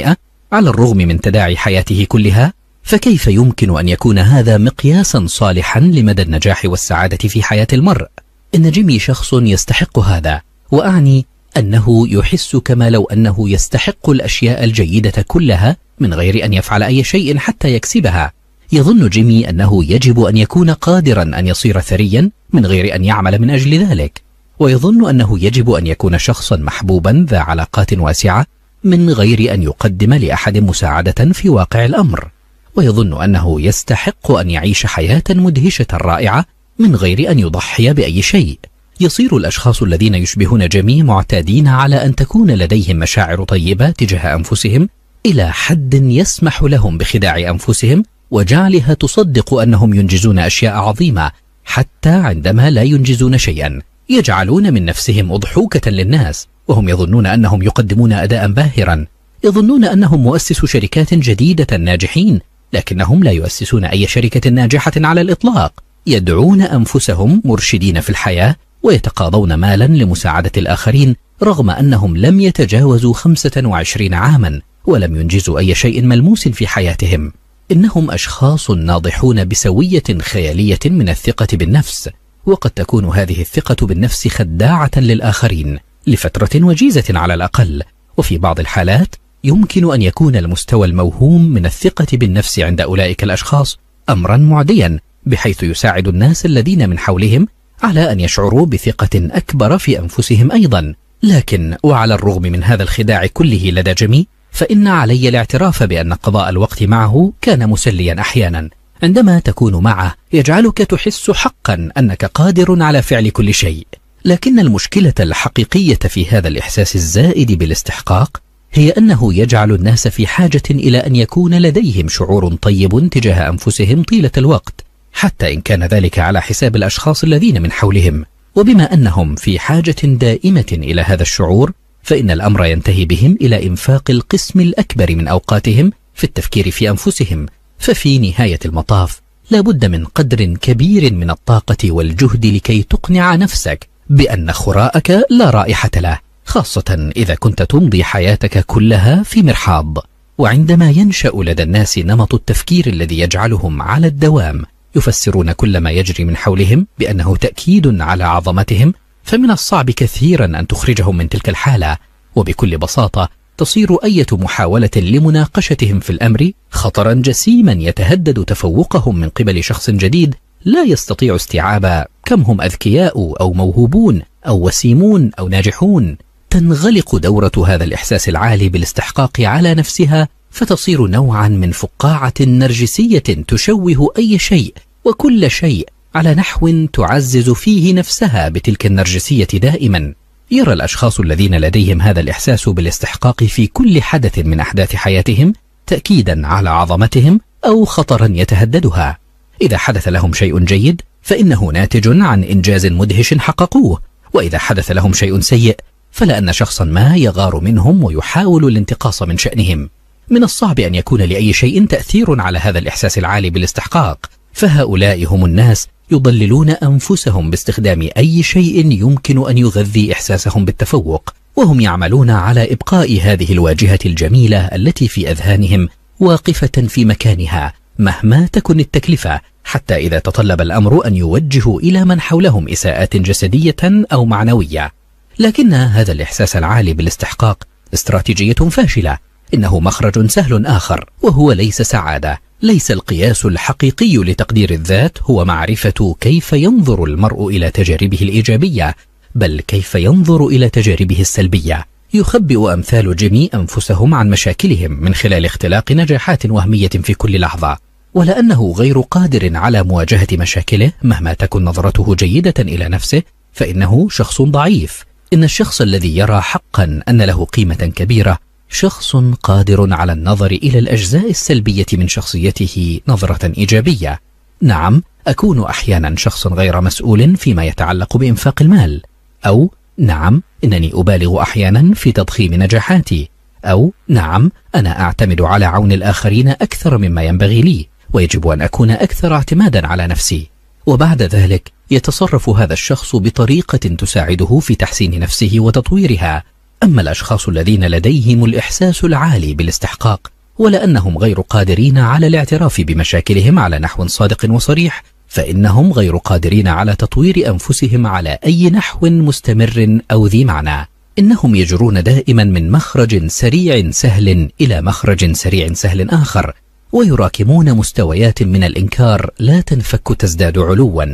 99.9% على الرغم من تداعي حياته كلها فكيف يمكن أن يكون هذا مقياسا صالحا لمدى النجاح والسعادة في حياة المرء؟ إن جيمي شخص يستحق هذا وأعني أنه يحس كما لو أنه يستحق الأشياء الجيدة كلها من غير أن يفعل أي شيء حتى يكسبها يظن جيمي أنه يجب أن يكون قادرا أن يصير ثريا من غير أن يعمل من أجل ذلك ويظن أنه يجب أن يكون شخصا محبوبا ذا علاقات واسعة من غير أن يقدم لأحد مساعدة في واقع الأمر ويظن أنه يستحق أن يعيش حياة مدهشة رائعة من غير أن يضحي بأي شيء يصير الأشخاص الذين يشبهون جميع معتادين على أن تكون لديهم مشاعر طيبة تجاه أنفسهم إلى حد يسمح لهم بخداع أنفسهم وجعلها تصدق أنهم ينجزون أشياء عظيمة حتى عندما لا ينجزون شيئا يجعلون من نفسهم أضحوكة للناس وهم يظنون أنهم يقدمون أداء باهرا يظنون أنهم مؤسس شركات جديدة ناجحين لكنهم لا يؤسسون أي شركة ناجحة على الإطلاق يدعون أنفسهم مرشدين في الحياة ويتقاضون مالا لمساعدة الآخرين رغم أنهم لم يتجاوزوا 25 عاما ولم ينجزوا أي شيء ملموس في حياتهم إنهم أشخاص ناضحون بسوية خيالية من الثقة بالنفس وقد تكون هذه الثقة بالنفس خداعة للآخرين لفترة وجيزة على الأقل وفي بعض الحالات يمكن أن يكون المستوى الموهوم من الثقة بالنفس عند أولئك الأشخاص أمرا معديا بحيث يساعد الناس الذين من حولهم على أن يشعروا بثقة أكبر في أنفسهم أيضا لكن وعلى الرغم من هذا الخداع كله لدى جمي فإن علي الاعتراف بأن قضاء الوقت معه كان مسليا أحيانا عندما تكون معه يجعلك تحس حقا أنك قادر على فعل كل شيء لكن المشكلة الحقيقية في هذا الإحساس الزائد بالاستحقاق هي أنه يجعل الناس في حاجة إلى أن يكون لديهم شعور طيب تجاه أنفسهم طيلة الوقت حتى إن كان ذلك على حساب الأشخاص الذين من حولهم وبما أنهم في حاجة دائمة إلى هذا الشعور فإن الأمر ينتهي بهم إلى إنفاق القسم الأكبر من أوقاتهم في التفكير في أنفسهم ففي نهاية المطاف لا بد من قدر كبير من الطاقة والجهد لكي تقنع نفسك بأن خراءك لا رائحة له خاصة إذا كنت تمضي حياتك كلها في مرحاض وعندما ينشأ لدى الناس نمط التفكير الذي يجعلهم على الدوام يفسرون كل ما يجري من حولهم بأنه تأكيد على عظمتهم فمن الصعب كثيرا أن تخرجهم من تلك الحالة وبكل بساطة تصير أية محاولة لمناقشتهم في الأمر خطرا جسيما يتهدد تفوقهم من قبل شخص جديد لا يستطيع استيعاب كم هم أذكياء أو موهوبون أو وسيمون أو ناجحون تنغلق دورة هذا الإحساس العالي بالاستحقاق على نفسها فتصير نوعا من فقاعة نرجسية تشوه أي شيء وكل شيء على نحو تعزز فيه نفسها بتلك النرجسية دائما يرى الأشخاص الذين لديهم هذا الإحساس بالاستحقاق في كل حدث من أحداث حياتهم تأكيدا على عظمتهم أو خطرا يتهددها إذا حدث لهم شيء جيد فإنه ناتج عن إنجاز مدهش حققوه وإذا حدث لهم شيء سيء فلأن شخصا ما يغار منهم ويحاول الانتقاص من شأنهم من الصعب أن يكون لأي شيء تأثير على هذا الإحساس العالي بالاستحقاق فهؤلاء هم الناس يضللون أنفسهم باستخدام أي شيء يمكن أن يغذي إحساسهم بالتفوق وهم يعملون على إبقاء هذه الواجهة الجميلة التي في أذهانهم واقفة في مكانها مهما تكن التكلفة حتى إذا تطلب الأمر أن يوجهوا إلى من حولهم إساءات جسدية أو معنوية لكن هذا الإحساس العالي بالاستحقاق استراتيجية فاشلة إنه مخرج سهل آخر وهو ليس سعادة ليس القياس الحقيقي لتقدير الذات هو معرفة كيف ينظر المرء إلى تجاربه الإيجابية بل كيف ينظر إلى تجاربه السلبية يخبئ أمثال جيمي أنفسهم عن مشاكلهم من خلال اختلاق نجاحات وهمية في كل لحظة ولأنه غير قادر على مواجهة مشاكله مهما تكن نظرته جيدة إلى نفسه فإنه شخص ضعيف إن الشخص الذي يرى حقا أن له قيمة كبيرة شخص قادر على النظر إلى الأجزاء السلبية من شخصيته نظرة إيجابية نعم أكون أحيانا شخص غير مسؤول فيما يتعلق بإنفاق المال أو نعم إنني أبالغ أحيانا في تضخيم نجاحاتي أو نعم أنا أعتمد على عون الآخرين أكثر مما ينبغي لي ويجب أن أكون أكثر اعتمادا على نفسي وبعد ذلك يتصرف هذا الشخص بطريقة تساعده في تحسين نفسه وتطويرها أما الأشخاص الذين لديهم الإحساس العالي بالاستحقاق ولأنهم غير قادرين على الاعتراف بمشاكلهم على نحو صادق وصريح فإنهم غير قادرين على تطوير أنفسهم على أي نحو مستمر أو ذي معنى إنهم يجرون دائما من مخرج سريع سهل إلى مخرج سريع سهل آخر ويراكمون مستويات من الإنكار لا تنفك تزداد علوا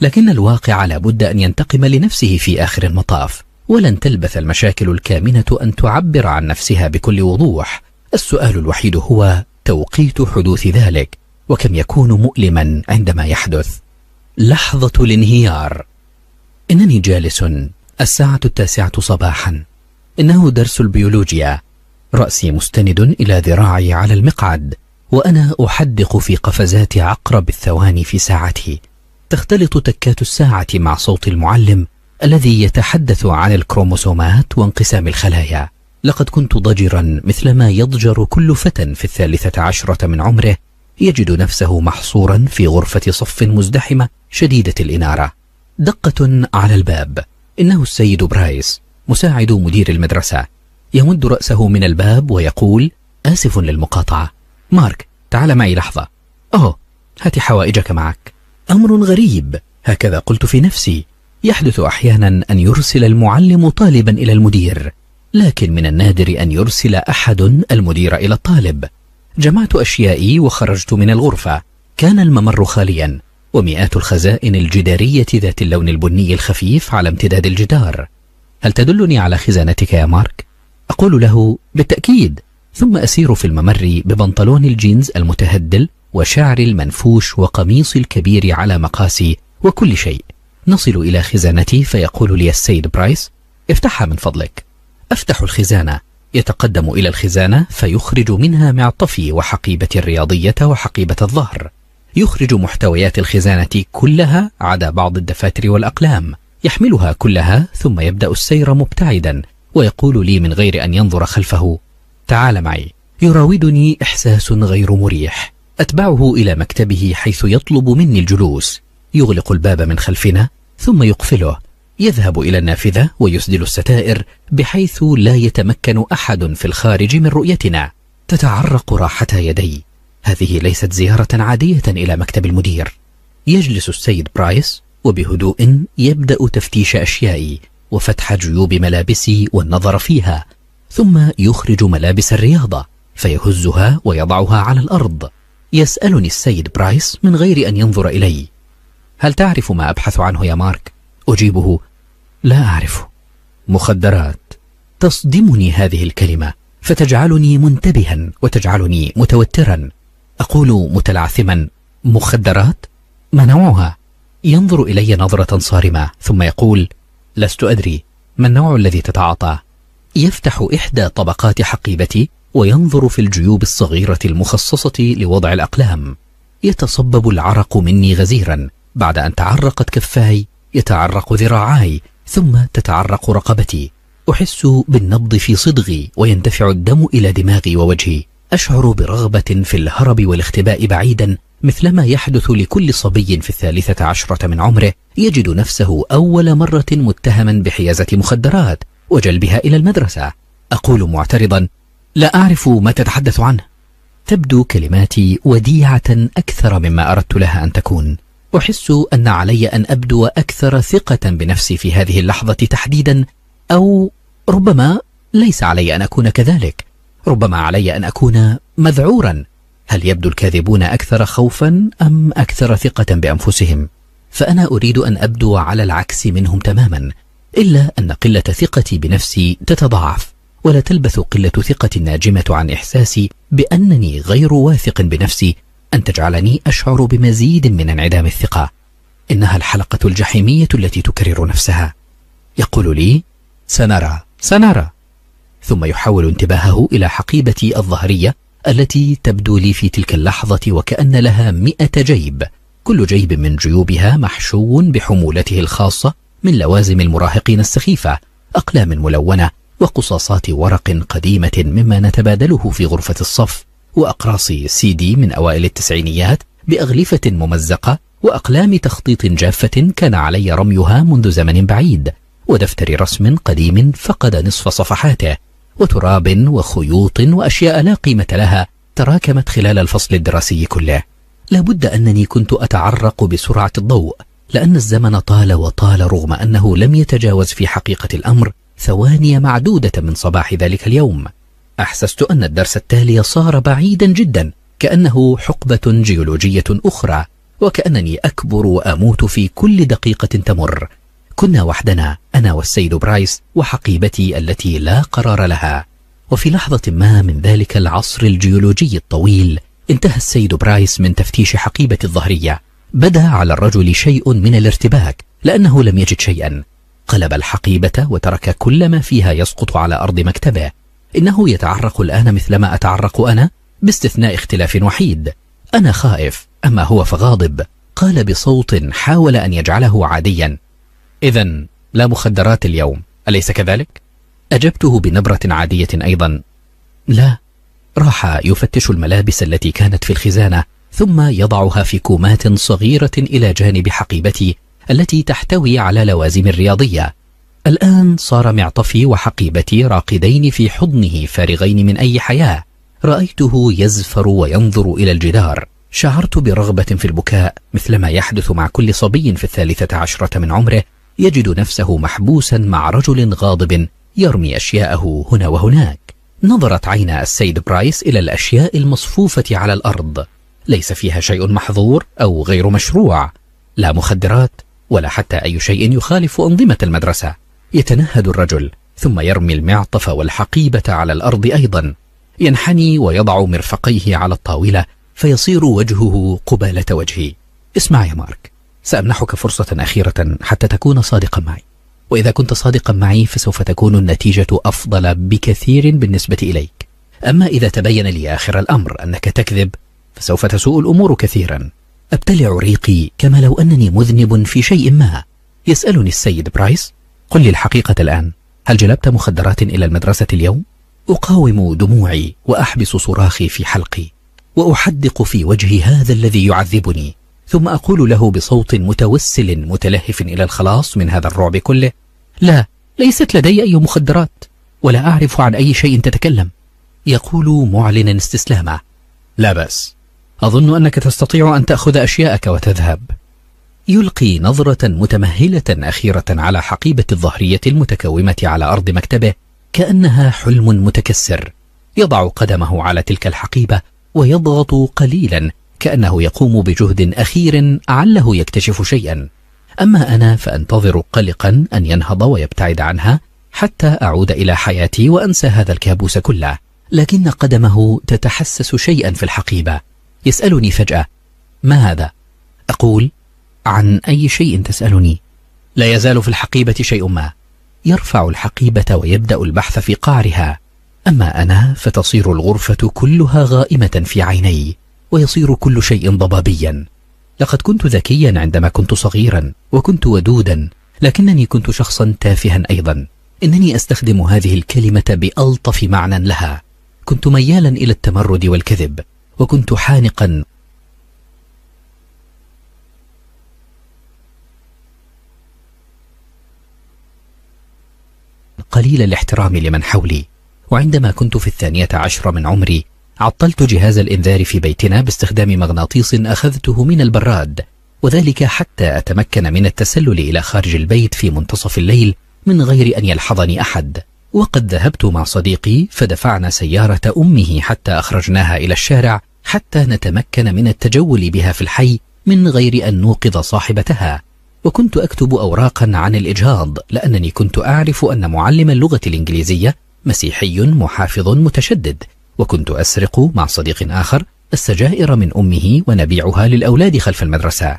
لكن الواقع لابد أن ينتقم لنفسه في آخر المطاف ولن تلبث المشاكل الكامنة أن تعبر عن نفسها بكل وضوح السؤال الوحيد هو توقيت حدوث ذلك وكم يكون مؤلما عندما يحدث لحظة الانهيار إنني جالس الساعة التاسعة صباحا إنه درس البيولوجيا رأسي مستند إلى ذراعي على المقعد وأنا أحدق في قفزات عقرب الثواني في ساعتي تختلط تكات الساعة مع صوت المعلم الذي يتحدث عن الكروموسومات وانقسام الخلايا لقد كنت ضجرا مثلما يضجر كل فتى في الثالثة عشرة من عمره يجد نفسه محصورا في غرفة صف مزدحمة شديدة الإنارة دقة على الباب إنه السيد برايس مساعد مدير المدرسة يمد رأسه من الباب ويقول آسف للمقاطعة مارك تعال معي لحظة أوه هات حوائجك معك أمر غريب هكذا قلت في نفسي يحدث أحيانا أن يرسل المعلم طالبا إلى المدير لكن من النادر أن يرسل أحد المدير إلى الطالب جمعت أشيائي وخرجت من الغرفة كان الممر خاليا ومئات الخزائن الجدارية ذات اللون البني الخفيف على امتداد الجدار هل تدلني على خزانتك يا مارك؟ أقول له بالتأكيد ثم أسير في الممر ببنطلون الجينز المتهدل وشعري المنفوش وقميصي الكبير على مقاسي وكل شيء نصل إلى خزانتي فيقول لي السيد برايس افتحها من فضلك أفتح الخزانة يتقدم إلى الخزانة فيخرج منها معطفي وحقيبتي الرياضية وحقيبة الظهر يخرج محتويات الخزانة كلها عدا بعض الدفاتر والأقلام يحملها كلها ثم يبدأ السير مبتعدا ويقول لي من غير أن ينظر خلفه تعال معي يراودني إحساس غير مريح أتبعه إلى مكتبه حيث يطلب مني الجلوس يغلق الباب من خلفنا ثم يقفله يذهب إلى النافذة ويسدل الستائر بحيث لا يتمكن أحد في الخارج من رؤيتنا تتعرق راحتا يدي هذه ليست زيارة عادية إلى مكتب المدير يجلس السيد برايس وبهدوء يبدأ تفتيش أشيائي وفتح جيوب ملابسي والنظر فيها ثم يخرج ملابس الرياضة فيهزها ويضعها على الأرض يسألني السيد برايس من غير أن ينظر إلي هل تعرف ما أبحث عنه يا مارك؟ أجيبه لا أعرفه مخدرات تصدمني هذه الكلمة فتجعلني منتبها وتجعلني متوترا أقول متلعثما مخدرات؟ ما نوعها؟ ينظر إلي نظرة صارمة ثم يقول لست أدري ما النوع الذي تتعاطاه؟ يفتح إحدى طبقات حقيبتي وينظر في الجيوب الصغيرة المخصصة لوضع الأقلام يتصبب العرق مني غزيرا بعد أن تعرقت كفاي يتعرق ذراعاي ثم تتعرق رقبتي أحس بالنبض في صدغي ويندفع الدم إلى دماغي ووجهي أشعر برغبة في الهرب والاختباء بعيدا مثلما يحدث لكل صبي في الثالثة عشرة من عمره يجد نفسه أول مرة متهما بحيازة مخدرات وجلبها إلى المدرسة أقول معترضا لا أعرف ما تتحدث عنه تبدو كلماتي وديعة أكثر مما أردت لها أن تكون أحس أن علي أن أبدو أكثر ثقة بنفسي في هذه اللحظة تحديدا أو ربما ليس علي أن أكون كذلك ربما علي أن أكون مذعورا هل يبدو الكاذبون أكثر خوفا أم أكثر ثقة بأنفسهم؟ فأنا أريد أن أبدو على العكس منهم تماما إلا أن قلة ثقتي بنفسي تتضاعف ولا تلبث قلة ثقتي الناجمة عن إحساسي بأنني غير واثق بنفسي أن تجعلني أشعر بمزيد من انعدام الثقة إنها الحلقة الجحيمية التي تكرر نفسها يقول لي سنرى سنرى ثم يحول انتباهه إلى حقيبتي الظهرية التي تبدو لي في تلك اللحظة وكأن لها مئة جيب كل جيب من جيوبها محشو بحمولته الخاصة من لوازم المراهقين السخيفة أقلام ملونة وقصاصات ورق قديمة مما نتبادله في غرفة الصف وأقراص سي دي من أوائل التسعينيات بأغلفة ممزقة وأقلام تخطيط جافة كان علي رميها منذ زمن بعيد ودفتر رسم قديم فقد نصف صفحاته وتراب وخيوط وأشياء لا قيمة لها تراكمت خلال الفصل الدراسي كله لابد أنني كنت أتعرق بسرعة الضوء لأن الزمن طال وطال رغم أنه لم يتجاوز في حقيقة الأمر ثواني معدودة من صباح ذلك اليوم أحسست أن الدرس التالي صار بعيدا جدا كأنه حقبة جيولوجية أخرى وكأنني أكبر وأموت في كل دقيقة تمر كنا وحدنا أنا والسيد برايس وحقيبتي التي لا قرار لها وفي لحظة ما من ذلك العصر الجيولوجي الطويل انتهى السيد برايس من تفتيش حقيبة الظهرية بدا على الرجل شيء من الارتباك لأنه لم يجد شيئا قلب الحقيبة وترك كل ما فيها يسقط على أرض مكتبه إنه يتعرق الآن مثلما أتعرق أنا باستثناء اختلاف وحيد أنا خائف أما هو فغاضب قال بصوت حاول أن يجعله عاديا إذا لا مخدرات اليوم أليس كذلك؟ أجبته بنبرة عادية أيضا لا راح يفتش الملابس التي كانت في الخزانة ثم يضعها في كومات صغيرة إلى جانب حقيبتي التي تحتوي على لوازم الرياضية الآن صار معطفي وحقيبتي راقدين في حضنه فارغين من أي حياة رأيته يزفر وينظر إلى الجدار شعرت برغبة في البكاء مثلما يحدث مع كل صبي في الثالثة عشرة من عمره يجد نفسه محبوسا مع رجل غاضب يرمي أشياءه هنا وهناك نظرت عينا السيد برايس إلى الأشياء المصفوفة على الأرض ليس فيها شيء محظور أو غير مشروع لا مخدرات ولا حتى أي شيء يخالف أنظمة المدرسة يتنهد الرجل ثم يرمي المعطف والحقيبة على الأرض أيضا ينحني ويضع مرفقيه على الطاولة فيصير وجهه قبالة وجهي اسمع يا مارك سأمنحك فرصة أخيرة حتى تكون صادقا معي وإذا كنت صادقا معي فسوف تكون النتيجة أفضل بكثير بالنسبة إليك أما إذا تبين لي آخر الأمر أنك تكذب فسوف تسوء الأمور كثيرا أبتلع ريقي كما لو أنني مذنب في شيء ما يسألني السيد برايس قل لي الحقيقة الآن هل جلبت مخدرات إلى المدرسة اليوم؟ أقاوم دموعي وأحبس صراخي في حلقي وأحدق في وجه هذا الذي يعذبني ثم أقول له بصوت متوسل متلهف إلى الخلاص من هذا الرعب كله لا ليست لدي أي مخدرات ولا أعرف عن أي شيء تتكلم يقول معلنا استسلامه لا بأس أظن أنك تستطيع أن تأخذ أشياءك وتذهب يلقي نظرة متمهلة أخيرة على حقيبة الظهرية المتكومة على أرض مكتبه كأنها حلم متكسر يضع قدمه على تلك الحقيبة ويضغط قليلا كأنه يقوم بجهد أخير عله يكتشف شيئا أما أنا فأنتظر قلقا أن ينهض ويبتعد عنها حتى أعود إلى حياتي وأنسى هذا الكابوس كله لكن قدمه تتحسس شيئا في الحقيبة يسألني فجأة ما هذا؟ أقول عن أي شيء تسألني لا يزال في الحقيبة شيء ما يرفع الحقيبة ويبدأ البحث في قعرها أما أنا فتصير الغرفة كلها غائمة في عيني ويصير كل شيء ضبابيا لقد كنت ذكيا عندما كنت صغيرا وكنت ودودا لكنني كنت شخصا تافها أيضا إنني أستخدم هذه الكلمة بألطف معنى لها كنت ميالا إلى التمرد والكذب وكنت حانقا قليل الاحترام لمن حولي وعندما كنت في الثانية عشر من عمري عطلت جهاز الإنذار في بيتنا باستخدام مغناطيس أخذته من البراد وذلك حتى أتمكن من التسلل إلى خارج البيت في منتصف الليل من غير أن يلحظني أحد وقد ذهبت مع صديقي فدفعنا سيارة أمه حتى أخرجناها إلى الشارع حتى نتمكن من التجول بها في الحي من غير أن نوقظ صاحبتها وكنت أكتب أوراقا عن الإجهاض لأنني كنت أعرف أن معلم اللغة الإنجليزية مسيحي محافظ متشدد وكنت أسرق مع صديق آخر السجائر من أمه ونبيعها للأولاد خلف المدرسة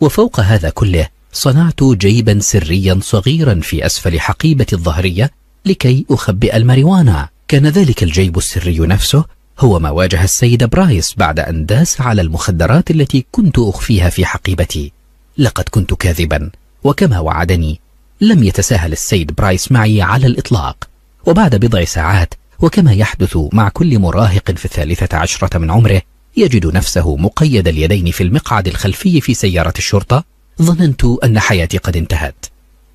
وفوق هذا كله صنعت جيبا سريا صغيرا في أسفل حقيبة الظهرية لكي أخبئ الماريوانا كان ذلك الجيب السري نفسه هو ما واجه السيد برايس بعد أن داس على المخدرات التي كنت أخفيها في حقيبتي لقد كنت كاذبا وكما وعدني لم يتساهل السيد برايس معي على الإطلاق وبعد بضع ساعات وكما يحدث مع كل مراهق في الثالثة عشرة من عمره يجد نفسه مقيد اليدين في المقعد الخلفي في سيارة الشرطة ظننت أن حياتي قد انتهت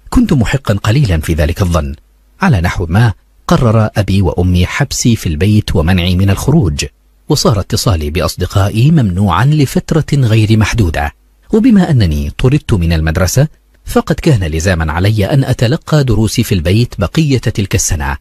كنت محقا قليلا في ذلك الظن على نحو ما قرر أبي وأمي حبسي في البيت ومنعي من الخروج وصار اتصالي بأصدقائي ممنوعا لفترة غير محدودة وبما أنني طردت من المدرسة فقد كان لزاما علي أن أتلقى دروسي في البيت بقية تلك السنة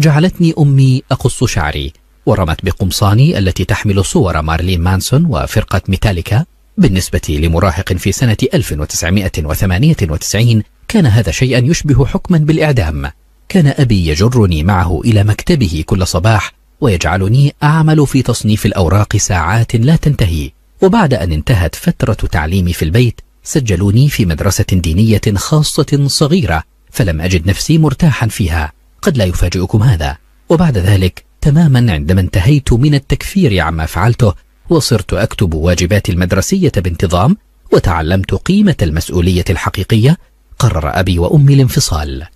جعلتني أمي أقص شعري ورمت بقمصاني التي تحمل صور مارلين مانسون وفرقة ميتاليكا بالنسبة لمراهق في سنة 1998 كان هذا شيئا يشبه حكما بالإعدام كان أبي يجرني معه إلى مكتبه كل صباح ويجعلني أعمل في تصنيف الأوراق ساعات لا تنتهي وبعد أن انتهت فترة تعليمي في البيت سجلوني في مدرسة دينية خاصة صغيرة فلم أجد نفسي مرتاحا فيها قد لا يفاجئكم هذا وبعد ذلك تماما عندما انتهيت من التكفير عما فعلته وصرت أكتب واجباتي المدرسية بانتظام وتعلمت قيمة المسؤولية الحقيقية قرر أبي وأمي الانفصال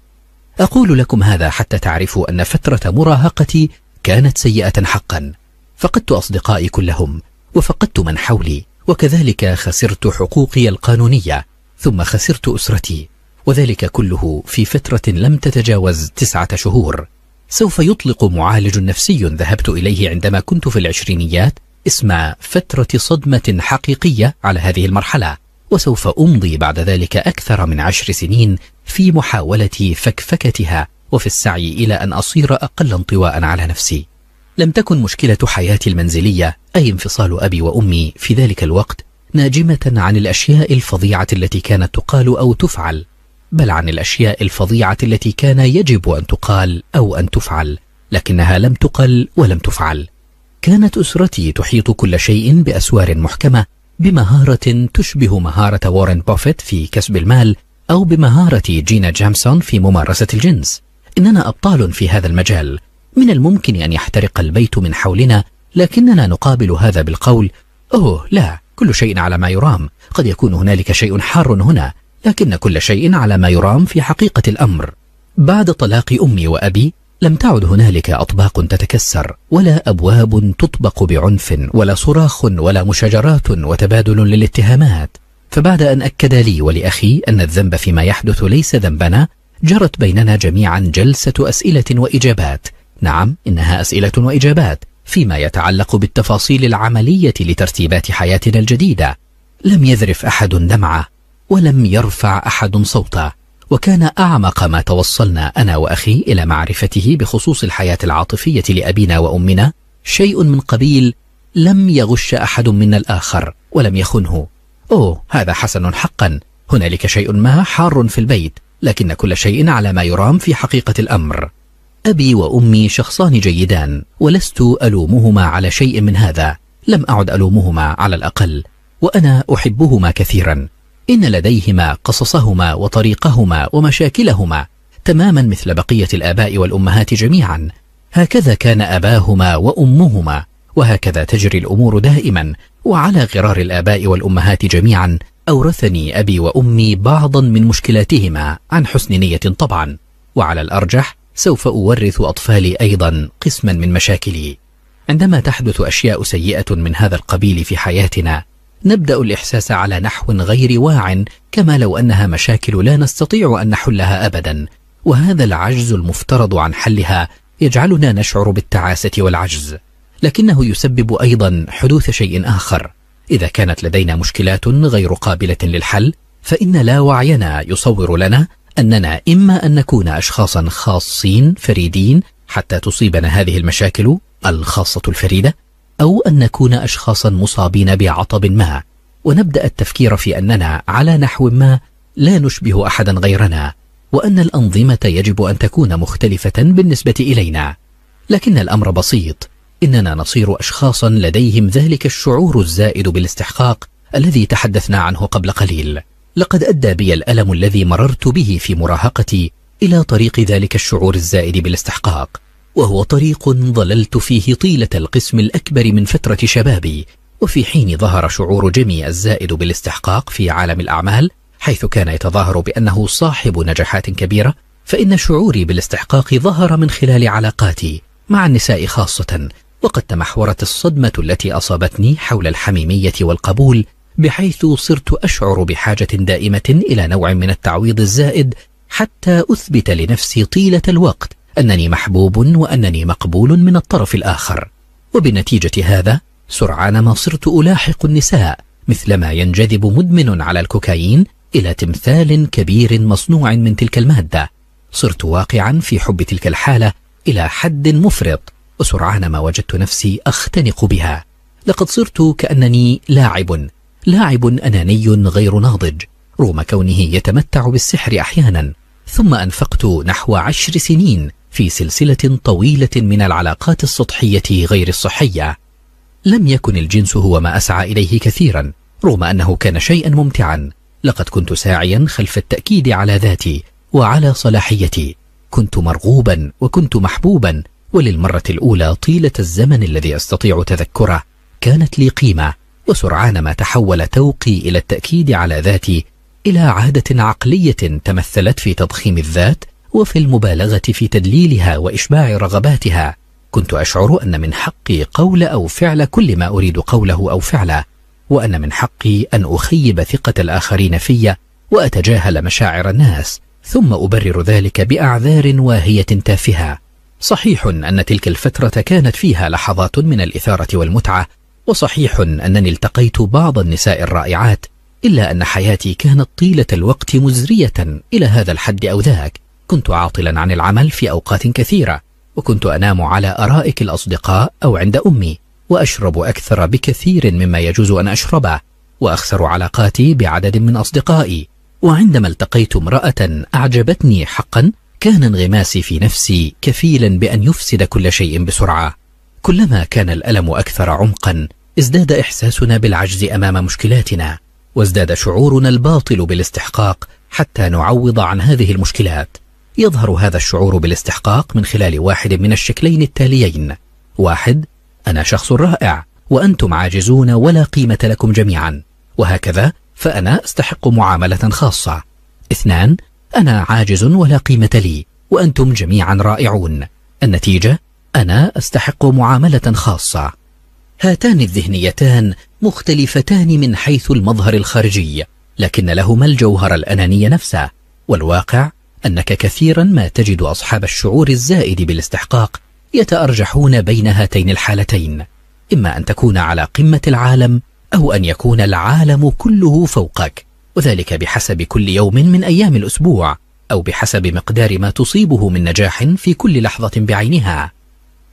أقول لكم هذا حتى تعرفوا أن فترة مراهقتي كانت سيئة حقا فقدت أصدقائي كلهم وفقدت من حولي وكذلك خسرت حقوقي القانونية ثم خسرت أسرتي وذلك كله في فترة لم تتجاوز تسعة شهور سوف يطلق معالج نفسي ذهبت إليه عندما كنت في العشرينيات اسم فترة صدمة حقيقية على هذه المرحلة وسوف أمضي بعد ذلك أكثر من عشر سنين في محاولة فكفكتها وفي السعي إلى أن أصير أقل انطواء على نفسي لم تكن مشكلة حياتي المنزلية أي انفصال أبي وأمي في ذلك الوقت ناجمة عن الأشياء الفظيعة التي كانت تقال أو تفعل بل عن الأشياء الفظيعة التي كان يجب أن تقال أو أن تفعل لكنها لم تقل ولم تفعل كانت أسرتي تحيط كل شيء بأسوار محكمة بمهارة تشبه مهارة وارن بوفيت في كسب المال أو بمهارة جينا جامسون في ممارسة الجنس إننا أبطال في هذا المجال من الممكن أن يحترق البيت من حولنا لكننا نقابل هذا بالقول أوه لا كل شيء على ما يرام قد يكون هنالك شيء حار هنا لكن كل شيء على ما يرام في حقيقة الأمر بعد طلاق أمي وأبي لم تعد هنالك أطباق تتكسر ولا أبواب تطبق بعنف ولا صراخ ولا مشاجرات وتبادل للاتهامات فبعد أن أكد لي ولأخي أن الذنب فيما يحدث ليس ذنبنا جرت بيننا جميعا جلسة أسئلة وإجابات نعم إنها أسئلة وإجابات فيما يتعلق بالتفاصيل العملية لترتيبات حياتنا الجديدة لم يذرف أحد دمعه ولم يرفع أحد صوته وكان أعمق ما توصلنا أنا وأخي إلى معرفته بخصوص الحياة العاطفية لأبينا وأمنا شيء من قبيل لم يغش أحد منا الآخر ولم يخنه أوه هذا حسن حقا هنالك شيء ما حار في البيت لكن كل شيء على ما يرام في حقيقة الأمر أبي وأمي شخصان جيدان ولست ألومهما على شيء من هذا لم أعد ألومهما على الأقل وأنا أحبهما كثيرا إن لديهما قصصهما وطريقهما ومشاكلهما تماما مثل بقية الآباء والأمهات جميعا هكذا كان أباهما وأمهما وهكذا تجري الأمور دائما وعلى غرار الآباء والأمهات جميعا أورثني أبي وأمي بعضا من مشكلاتهما عن حسن نية طبعا وعلى الأرجح سوف أورث أطفالي أيضا قسما من مشاكلي عندما تحدث أشياء سيئة من هذا القبيل في حياتنا نبدأ الإحساس على نحو غير واع كما لو أنها مشاكل لا نستطيع أن نحلها أبدا وهذا العجز المفترض عن حلها يجعلنا نشعر بالتعاسة والعجز لكنه يسبب أيضا حدوث شيء آخر إذا كانت لدينا مشكلات غير قابلة للحل فإن لا وعينا يصور لنا أننا إما أن نكون أشخاصا خاصين فريدين حتى تصيبنا هذه المشاكل الخاصة الفريدة أو أن نكون أشخاصا مصابين بعطب ما ونبدأ التفكير في أننا على نحو ما لا نشبه أحدا غيرنا وأن الأنظمة يجب أن تكون مختلفة بالنسبة إلينا لكن الأمر بسيط إننا نصير أشخاصا لديهم ذلك الشعور الزائد بالاستحقاق الذي تحدثنا عنه قبل قليل لقد أدى بي الألم الذي مررت به في مراهقتي إلى طريق ذلك الشعور الزائد بالاستحقاق وهو طريق ظللت فيه طيلة القسم الأكبر من فترة شبابي وفي حين ظهر شعور جيمي الزائد بالاستحقاق في عالم الأعمال حيث كان يتظاهر بأنه صاحب نجاحات كبيرة فإن شعوري بالاستحقاق ظهر من خلال علاقاتي مع النساء خاصة وقد تمحورت الصدمة التي أصابتني حول الحميمية والقبول بحيث صرت أشعر بحاجة دائمة إلى نوع من التعويض الزائد حتى أثبت لنفسي طيلة الوقت أنني محبوب وأنني مقبول من الطرف الآخر وبنتيجة هذا سرعان ما صرت ألاحق النساء مثلما ينجذب مدمن على الكوكايين إلى تمثال كبير مصنوع من تلك المادة صرت واقعا في حب تلك الحالة إلى حد مفرط وسرعان ما وجدت نفسي أختنق بها لقد صرت كأنني لاعب لاعب أناني غير ناضج رغم كونه يتمتع بالسحر أحيانا ثم أنفقت نحو عشر سنين في سلسلة طويلة من العلاقات السطحية غير الصحية لم يكن الجنس هو ما أسعى إليه كثيرا رغم أنه كان شيئا ممتعا لقد كنت ساعيا خلف التأكيد على ذاتي وعلى صلاحيتي كنت مرغوبا وكنت محبوبا وللمرة الأولى طيلة الزمن الذي أستطيع تذكره كانت لي قيمة وسرعان ما تحول توقي إلى التأكيد على ذاتي إلى عادة عقلية تمثلت في تضخيم الذات وفي المبالغة في تدليلها وإشباع رغباتها كنت أشعر أن من حقي قول أو فعل كل ما أريد قوله أو فعله وأن من حقي أن أخيب ثقة الآخرين في وأتجاهل مشاعر الناس ثم أبرر ذلك بأعذار واهية تافهة صحيح أن تلك الفترة كانت فيها لحظات من الإثارة والمتعة وصحيح أنني التقيت بعض النساء الرائعات إلا أن حياتي كانت طيلة الوقت مزرية إلى هذا الحد أو ذاك كنت عاطلا عن العمل في أوقات كثيرة وكنت أنام على أرائك الأصدقاء أو عند أمي وأشرب أكثر بكثير مما يجوز أن أشربه وأخسر علاقاتي بعدد من أصدقائي وعندما التقيت امرأة أعجبتني حقا كان انغماسي في نفسي كفيلا بأن يفسد كل شيء بسرعة كلما كان الألم أكثر عمقا ازداد إحساسنا بالعجز أمام مشكلاتنا وازداد شعورنا الباطل بالاستحقاق حتى نعوض عن هذه المشكلات يظهر هذا الشعور بالاستحقاق من خلال واحد من الشكلين التاليين واحد أنا شخص رائع وأنتم عاجزون ولا قيمة لكم جميعا وهكذا فأنا أستحق معاملة خاصة اثنان أنا عاجز ولا قيمة لي وأنتم جميعا رائعون النتيجة أنا أستحق معاملة خاصة هاتان الذهنيتان مختلفتان من حيث المظهر الخارجي لكن لهما الجوهر الأناني نفسه والواقع أنك كثيرا ما تجد أصحاب الشعور الزائد بالاستحقاق يتأرجحون بين هاتين الحالتين إما أن تكون على قمة العالم أو أن يكون العالم كله فوقك وذلك بحسب كل يوم من أيام الأسبوع أو بحسب مقدار ما تصيبه من نجاح في كل لحظة بعينها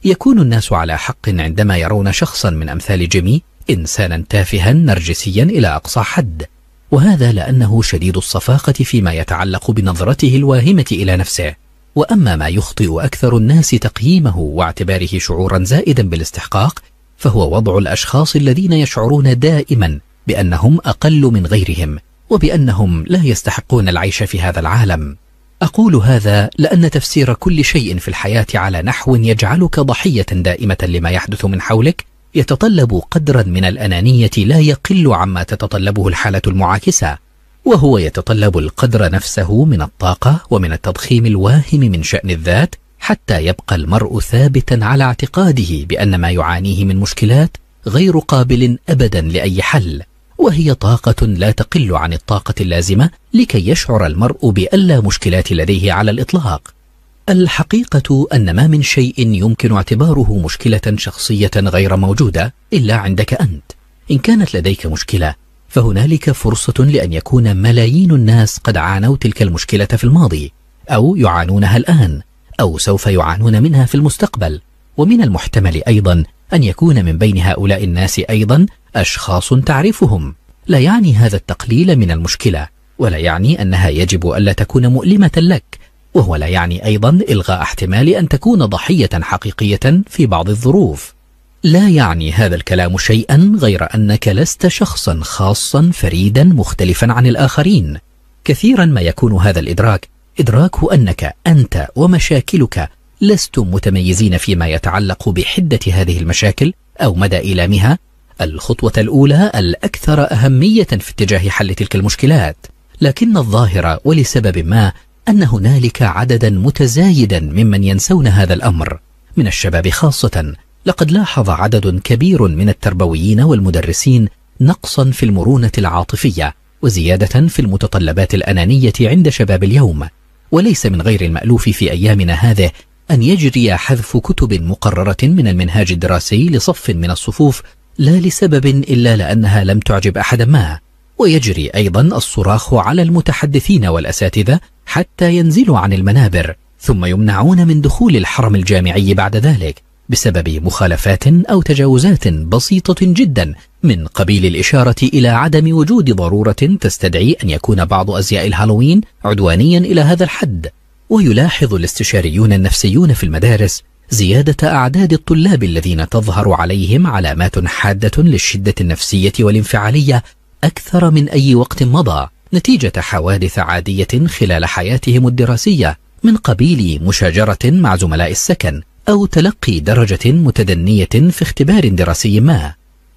يكون الناس على حق عندما يرون شخصا من أمثال جيمي إنسانا تافها نرجسيا إلى أقصى حد وهذا لأنه شديد الصفاقة فيما يتعلق بنظرته الواهمة إلى نفسه وأما ما يخطئ أكثر الناس تقييمه واعتباره شعورا زائدا بالاستحقاق فهو وضع الأشخاص الذين يشعرون دائما بأنهم أقل من غيرهم وبأنهم لا يستحقون العيش في هذا العالم أقول هذا لأن تفسير كل شيء في الحياة على نحو يجعلك ضحية دائمة لما يحدث من حولك يتطلب قدرا من الأنانية لا يقل عما تتطلبه الحالة المعاكسة وهو يتطلب القدر نفسه من الطاقة ومن التضخيم الواهم من شأن الذات حتى يبقى المرء ثابتا على اعتقاده بأن ما يعانيه من مشكلات غير قابل أبدا لأي حل وهي طاقة لا تقل عن الطاقة اللازمة لكي يشعر المرء بألا مشكلات لديه على الإطلاق الحقيقة أن ما من شيء يمكن اعتباره مشكلة شخصية غير موجودة إلا عندك أنت إن كانت لديك مشكلة فهنالك فرصة لأن يكون ملايين الناس قد عانوا تلك المشكلة في الماضي أو يعانونها الآن أو سوف يعانون منها في المستقبل ومن المحتمل أيضا أن يكون من بين هؤلاء الناس أيضا أشخاص تعرفهم لا يعني هذا التقليل من المشكلة ولا يعني أنها يجب ألا تكون مؤلمة لك وهو لا يعني أيضا إلغاء احتمال أن تكون ضحية حقيقية في بعض الظروف لا يعني هذا الكلام شيئا غير أنك لست شخصا خاصا فريدا مختلفا عن الآخرين كثيرا ما يكون هذا الإدراك إدراك أنك أنت ومشاكلك لستم متميزين فيما يتعلق بحدة هذه المشاكل أو مدى إيلامها الخطوة الأولى الأكثر أهمية في اتجاه حل تلك المشكلات لكن الظاهرة ولسبب ما أن هنالك عددا متزايدا ممن ينسون هذا الأمر من الشباب خاصة لقد لاحظ عدد كبير من التربويين والمدرسين نقصا في المرونة العاطفية وزيادة في المتطلبات الأنانية عند شباب اليوم وليس من غير المألوف في أيامنا هذه أن يجري حذف كتب مقررة من المنهاج الدراسي لصف من الصفوف لا لسبب إلا لأنها لم تعجب أحدا ما ويجري أيضا الصراخ على المتحدثين والأساتذة حتى ينزلوا عن المنابر ثم يمنعون من دخول الحرم الجامعي بعد ذلك بسبب مخالفات أو تجاوزات بسيطة جدا من قبيل الإشارة إلى عدم وجود ضرورة تستدعي أن يكون بعض أزياء الهالوين عدوانيا إلى هذا الحد ويلاحظ الاستشاريون النفسيون في المدارس زيادة أعداد الطلاب الذين تظهر عليهم علامات حادة للشدة النفسية والانفعالية أكثر من أي وقت مضى نتيجة حوادث عادية خلال حياتهم الدراسية من قبيل مشاجرة مع زملاء السكن أو تلقي درجة متدنية في اختبار دراسي ما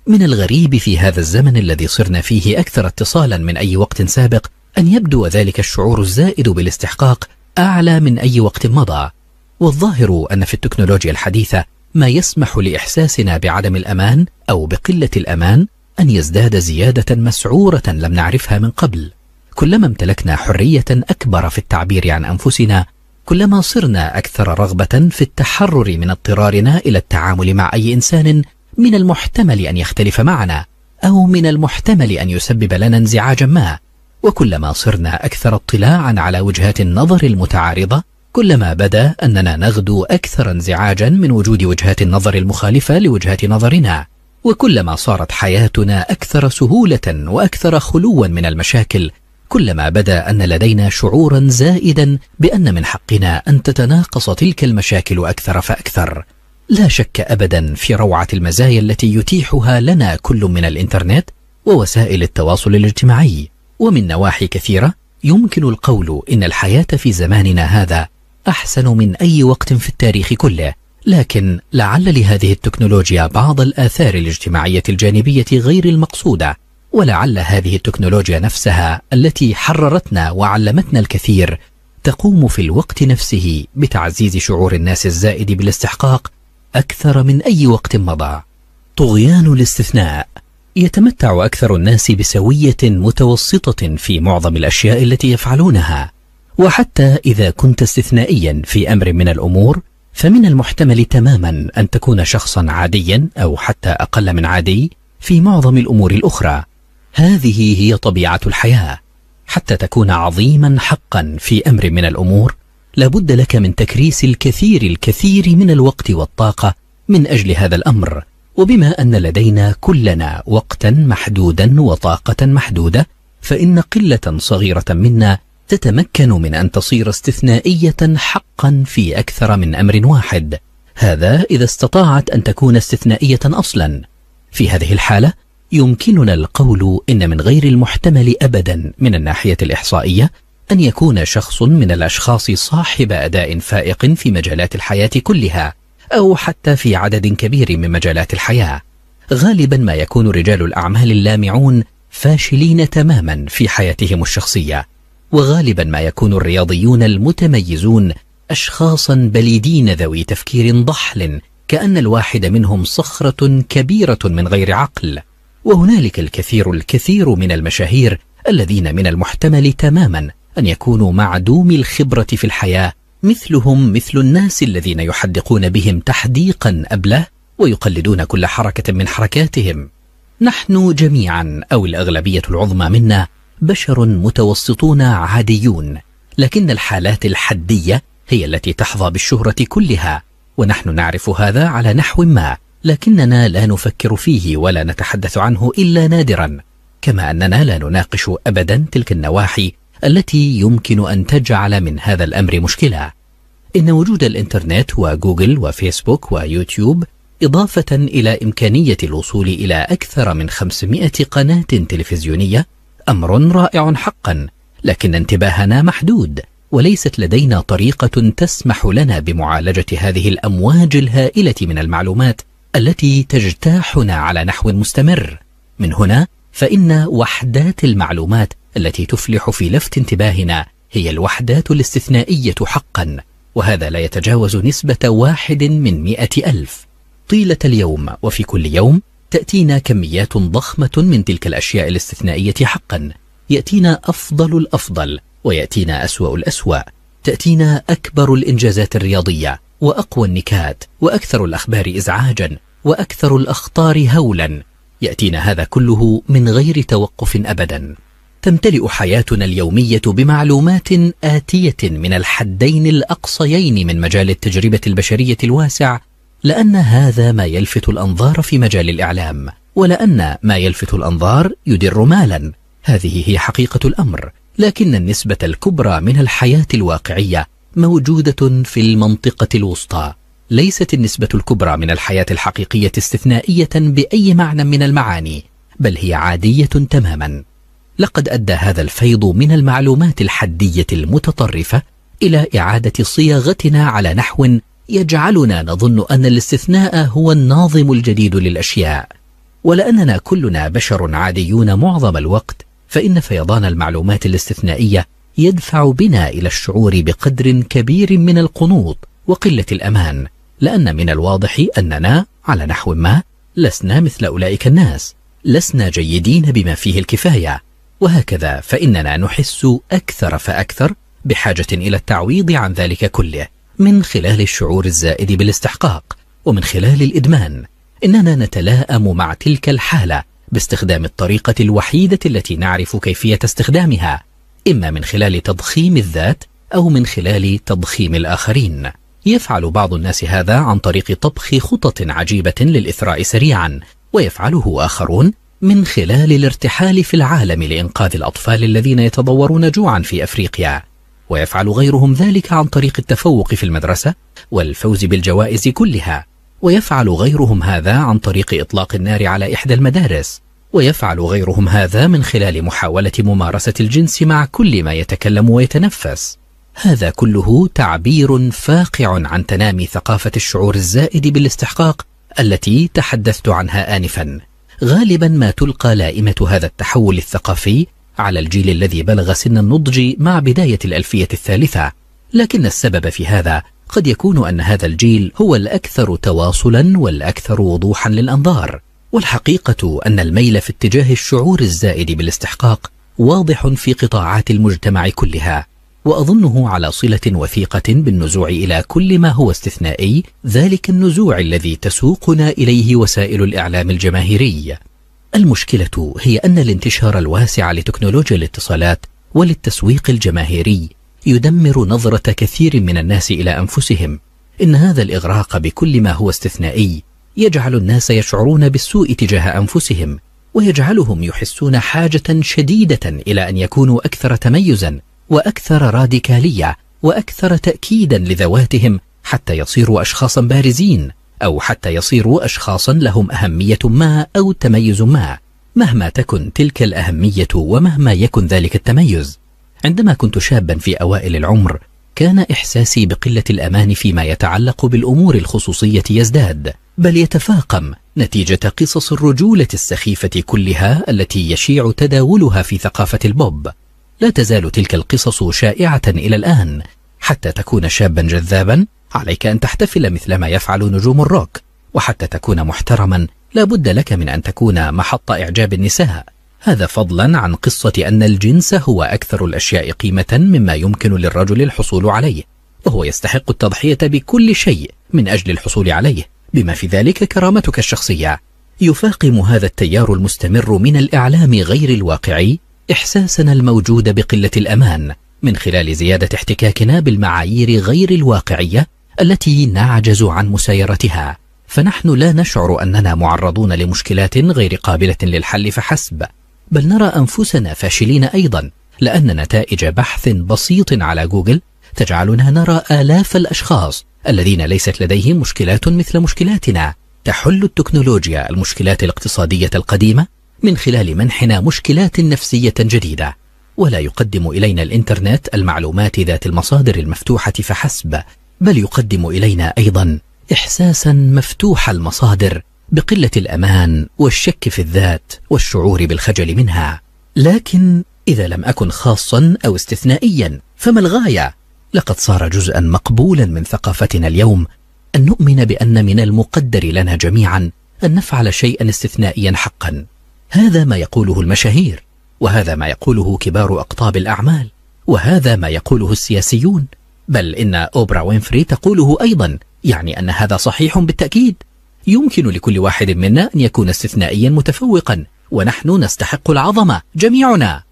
من الغريب في هذا الزمن الذي صرنا فيه أكثر اتصالا من أي وقت سابق أن يبدو ذلك الشعور الزائد بالاستحقاق أعلى من أي وقت مضى والظاهر أن في التكنولوجيا الحديثة ما يسمح لإحساسنا بعدم الأمان أو بقلة الأمان أن يزداد زيادة مسعورة لم نعرفها من قبل كلما امتلكنا حرية أكبر في التعبير عن أنفسنا كلما صرنا أكثر رغبة في التحرر من اضطرارنا إلى التعامل مع أي إنسان من المحتمل أن يختلف معنا أو من المحتمل أن يسبب لنا انزعاجا ما وكلما صرنا أكثر اطلاعا على وجهات النظر المتعارضة كلما بدا أننا نغدو أكثر انزعاجا من وجود وجهات النظر المخالفة لوجهات نظرنا وكلما صارت حياتنا أكثر سهولة وأكثر خلوا من المشاكل كلما بدا أن لدينا شعورا زائدا بأن من حقنا أن تتناقص تلك المشاكل أكثر فأكثر لا شك أبدا في روعة المزايا التي يتيحها لنا كل من الإنترنت ووسائل التواصل الاجتماعي ومن نواحي كثيرة يمكن القول إن الحياة في زماننا هذا أحسن من أي وقت في التاريخ كله لكن لعل لهذه التكنولوجيا بعض الآثار الاجتماعية الجانبية غير المقصودة ولعل هذه التكنولوجيا نفسها التي حررتنا وعلمتنا الكثير تقوم في الوقت نفسه بتعزيز شعور الناس الزائد بالاستحقاق أكثر من أي وقت مضى طغيان الاستثناء يتمتع أكثر الناس بسوية متوسطة في معظم الأشياء التي يفعلونها وحتى إذا كنت استثنائيا في أمر من الأمور فمن المحتمل تماما أن تكون شخصا عاديا أو حتى أقل من عادي في معظم الأمور الأخرى هذه هي طبيعة الحياة حتى تكون عظيما حقا في أمر من الأمور لابد لك من تكريس الكثير الكثير من الوقت والطاقة من أجل هذا الأمر وبما أن لدينا كلنا وقتا محدودا وطاقة محدودة فإن قلة صغيرة منا تتمكن من أن تصير استثنائية حقا في أكثر من أمر واحد هذا إذا استطاعت أن تكون استثنائية أصلا في هذه الحالة يمكننا القول إن من غير المحتمل أبدا من الناحية الإحصائية أن يكون شخص من الأشخاص صاحب أداء فائق في مجالات الحياة كلها أو حتى في عدد كبير من مجالات الحياة غالبا ما يكون رجال الأعمال اللامعون فاشلين تماما في حياتهم الشخصية وغالبا ما يكون الرياضيون المتميزون أشخاصا بليدين ذوي تفكير ضحل كأن الواحد منهم صخرة كبيرة من غير عقل وهنالك الكثير الكثير من المشاهير الذين من المحتمل تماما أن يكونوا معدوم الخبرة في الحياة مثلهم مثل الناس الذين يحدقون بهم تحديقا أبله ويقلدون كل حركة من حركاتهم نحن جميعا أو الأغلبية العظمى منا بشر متوسطون عاديون لكن الحالات الحدية هي التي تحظى بالشهرة كلها ونحن نعرف هذا على نحو ما لكننا لا نفكر فيه ولا نتحدث عنه إلا نادرا كما أننا لا نناقش أبدا تلك النواحي التي يمكن أن تجعل من هذا الأمر مشكلة إن وجود الإنترنت وجوجل وفيسبوك ويوتيوب إضافة إلى إمكانية الوصول إلى أكثر من 500 قناة تلفزيونية أمر رائع حقا لكن انتباهنا محدود وليست لدينا طريقة تسمح لنا بمعالجة هذه الأمواج الهائلة من المعلومات التي تجتاحنا على نحو مستمر من هنا فإن وحدات المعلومات التي تفلح في لفت انتباهنا هي الوحدات الاستثنائية حقا وهذا لا يتجاوز نسبة واحد من مئة ألف طيلة اليوم وفي كل يوم تأتينا كميات ضخمة من تلك الأشياء الاستثنائية حقا يأتينا أفضل الأفضل ويأتينا أسوأ الأسوأ تأتينا أكبر الإنجازات الرياضية وأقوى النكات وأكثر الأخبار إزعاجا وأكثر الأخطار هولا يأتينا هذا كله من غير توقف أبدا تمتلئ حياتنا اليومية بمعلومات آتية من الحدين الأقصيين من مجال التجربة البشرية الواسع لأن هذا ما يلفت الأنظار في مجال الإعلام ولأن ما يلفت الأنظار يدر مالا هذه هي حقيقة الأمر لكن النسبة الكبرى من الحياة الواقعية موجودة في المنطقة الوسطى ليست النسبة الكبرى من الحياة الحقيقية استثنائية بأي معنى من المعاني بل هي عادية تماما لقد أدى هذا الفيض من المعلومات الحدية المتطرفة إلى إعادة صياغتنا على نحو يجعلنا نظن أن الاستثناء هو الناظم الجديد للأشياء ولأننا كلنا بشر عاديون معظم الوقت فإن فيضان المعلومات الاستثنائية يدفع بنا إلى الشعور بقدر كبير من القنوط وقلة الأمان لأن من الواضح أننا على نحو ما لسنا مثل أولئك الناس لسنا جيدين بما فيه الكفاية وهكذا فإننا نحس أكثر فأكثر بحاجة إلى التعويض عن ذلك كله من خلال الشعور الزائد بالاستحقاق ومن خلال الإدمان إننا نتلاءم مع تلك الحالة باستخدام الطريقة الوحيدة التي نعرف كيفية استخدامها إما من خلال تضخيم الذات أو من خلال تضخيم الآخرين يفعل بعض الناس هذا عن طريق طبخ خطط عجيبة للإثراء سريعا ويفعله آخرون من خلال الارتحال في العالم لإنقاذ الأطفال الذين يتضورون جوعا في أفريقيا ويفعل غيرهم ذلك عن طريق التفوق في المدرسة والفوز بالجوائز كلها ويفعل غيرهم هذا عن طريق إطلاق النار على إحدى المدارس ويفعل غيرهم هذا من خلال محاولة ممارسة الجنس مع كل ما يتكلم ويتنفس هذا كله تعبير فاقع عن تنامي ثقافة الشعور الزائد بالاستحقاق التي تحدثت عنها آنفا غالبا ما تلقى لائمة هذا التحول الثقافي على الجيل الذي بلغ سن النضج مع بداية الألفية الثالثة لكن السبب في هذا قد يكون أن هذا الجيل هو الأكثر تواصلا والأكثر وضوحا للأنظار والحقيقة أن الميل في اتجاه الشعور الزائد بالاستحقاق واضح في قطاعات المجتمع كلها وأظنه على صلة وثيقة بالنزوع إلى كل ما هو استثنائي ذلك النزوع الذي تسوقنا إليه وسائل الإعلام الجماهيري المشكلة هي أن الانتشار الواسع لتكنولوجيا الاتصالات وللتسويق الجماهيري يدمر نظرة كثير من الناس إلى أنفسهم إن هذا الإغراق بكل ما هو استثنائي يجعل الناس يشعرون بالسوء تجاه أنفسهم ويجعلهم يحسون حاجة شديدة إلى أن يكونوا أكثر تميزا وأكثر راديكالية وأكثر تأكيدا لذواتهم حتى يصيروا أشخاصا بارزين أو حتى يصيروا أشخاصا لهم أهمية ما أو تميز ما مهما تكن تلك الأهمية ومهما يكن ذلك التميز عندما كنت شابا في أوائل العمر كان إحساسي بقلة الأمان فيما يتعلق بالأمور الخصوصية يزداد بل يتفاقم نتيجة قصص الرجولة السخيفة كلها التي يشيع تداولها في ثقافة البوب لا تزال تلك القصص شائعة إلى الآن حتى تكون شابا جذابا عليك أن تحتفل مثلما يفعل نجوم الروك وحتى تكون محترما لا بد لك من أن تكون محط إعجاب النساء هذا فضلا عن قصة أن الجنس هو أكثر الأشياء قيمة مما يمكن للرجل الحصول عليه وهو يستحق التضحية بكل شيء من أجل الحصول عليه بما في ذلك كرامتك الشخصية يفاقم هذا التيار المستمر من الإعلام غير الواقعي إحساسنا الموجود بقلة الأمان من خلال زيادة احتكاكنا بالمعايير غير الواقعية التي نعجز عن مسايرتها فنحن لا نشعر أننا معرضون لمشكلات غير قابلة للحل فحسب بل نرى أنفسنا فاشلين أيضا لأن نتائج بحث بسيط على جوجل تجعلنا نرى آلاف الأشخاص الذين ليست لديهم مشكلات مثل مشكلاتنا تحل التكنولوجيا المشكلات الاقتصادية القديمة من خلال منحنا مشكلات نفسية جديدة ولا يقدم إلينا الإنترنت المعلومات ذات المصادر المفتوحة فحسب بل يقدم إلينا أيضا إحساسا مفتوح المصادر بقلة الأمان والشك في الذات والشعور بالخجل منها لكن إذا لم أكن خاصا أو استثنائيا فما الغاية؟ لقد صار جزءا مقبولا من ثقافتنا اليوم أن نؤمن بأن من المقدر لنا جميعا أن نفعل شيئا استثنائيا حقا هذا ما يقوله المشاهير وهذا ما يقوله كبار أقطاب الأعمال وهذا ما يقوله السياسيون بل إن أوبرا وينفري تقوله أيضا يعني أن هذا صحيح بالتأكيد يمكن لكل واحد منا أن يكون استثنائيا متفوقا ونحن نستحق العظمة جميعنا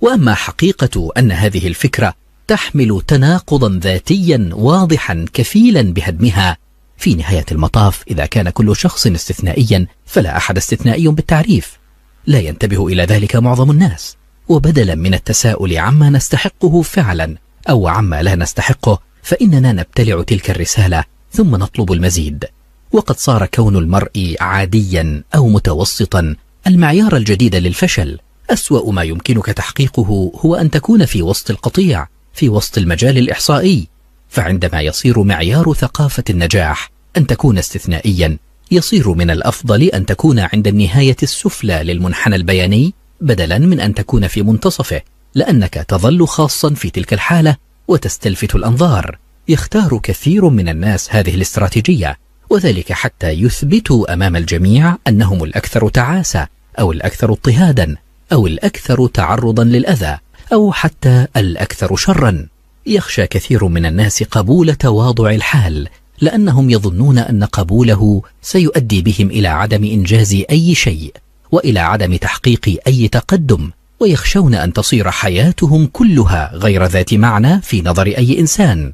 وأما حقيقة أن هذه الفكرة تحمل تناقضا ذاتيا واضحا كفيلا بهدمها في نهاية المطاف إذا كان كل شخص استثنائيا فلا أحد استثنائي بالتعريف لا ينتبه إلى ذلك معظم الناس وبدلا من التساؤل عما نستحقه فعلا أو عما لا نستحقه فإننا نبتلع تلك الرسالة ثم نطلب المزيد وقد صار كون المرء عاديا أو متوسطا المعيار الجديد للفشل أسوأ ما يمكنك تحقيقه هو أن تكون في وسط القطيع في وسط المجال الإحصائي فعندما يصير معيار ثقافة النجاح أن تكون استثنائيا يصير من الأفضل أن تكون عند النهاية السفلى للمنحنى البياني بدلا من أن تكون في منتصفه لأنك تظل خاصا في تلك الحالة وتستلفت الأنظار يختار كثير من الناس هذه الاستراتيجية وذلك حتى يثبتوا أمام الجميع أنهم الأكثر تعاسة أو الأكثر اضطهادا أو الأكثر تعرضا للأذى أو حتى الأكثر شرا يخشى كثير من الناس قبول تواضع الحال لأنهم يظنون أن قبوله سيؤدي بهم إلى عدم إنجاز أي شيء وإلى عدم تحقيق أي تقدم ويخشون أن تصير حياتهم كلها غير ذات معنى في نظر أي إنسان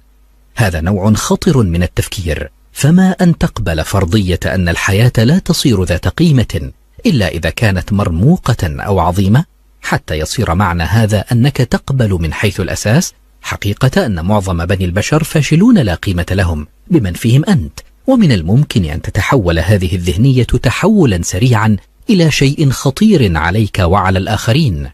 هذا نوع خطر من التفكير فما أن تقبل فرضية أن الحياة لا تصير ذات قيمة إلا إذا كانت مرموقة أو عظيمة حتى يصير معنى هذا أنك تقبل من حيث الأساس حقيقة أن معظم بني البشر فاشلون لا قيمة لهم بمن فيهم أنت ومن الممكن أن تتحول هذه الذهنية تحولا سريعا إلى شيء خطير عليك وعلى الآخرين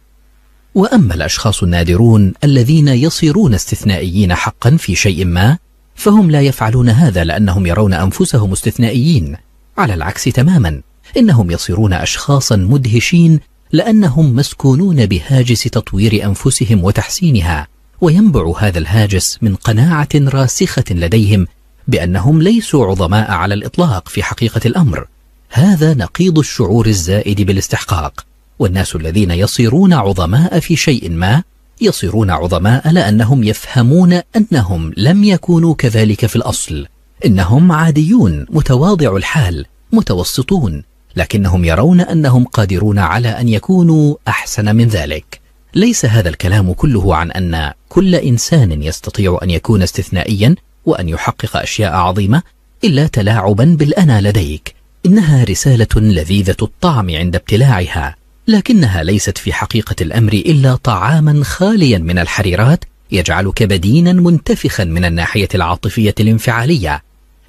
وأما الأشخاص النادرون الذين يصيرون استثنائيين حقا في شيء ما فهم لا يفعلون هذا لأنهم يرون أنفسهم استثنائيين على العكس تماما إنهم يصيرون أشخاصا مدهشين لأنهم مسكونون بهاجس تطوير أنفسهم وتحسينها وينبع هذا الهاجس من قناعة راسخة لديهم بأنهم ليسوا عظماء على الإطلاق في حقيقة الأمر هذا نقيض الشعور الزائد بالاستحقاق والناس الذين يصيرون عظماء في شيء ما يصيرون عظماء لأنهم يفهمون أنهم لم يكونوا كذلك في الأصل إنهم عاديون متواضع الحال متوسطون لكنهم يرون أنهم قادرون على أن يكونوا أحسن من ذلك ليس هذا الكلام كله عن أن كل إنسان يستطيع أن يكون استثنائيا وأن يحقق أشياء عظيمة إلا تلاعبا بالأنا لديك إنها رسالة لذيذة الطعم عند ابتلاعها لكنها ليست في حقيقة الأمر إلا طعاما خاليا من الحريرات يجعلك بدينا منتفخا من الناحية العاطفية الانفعالية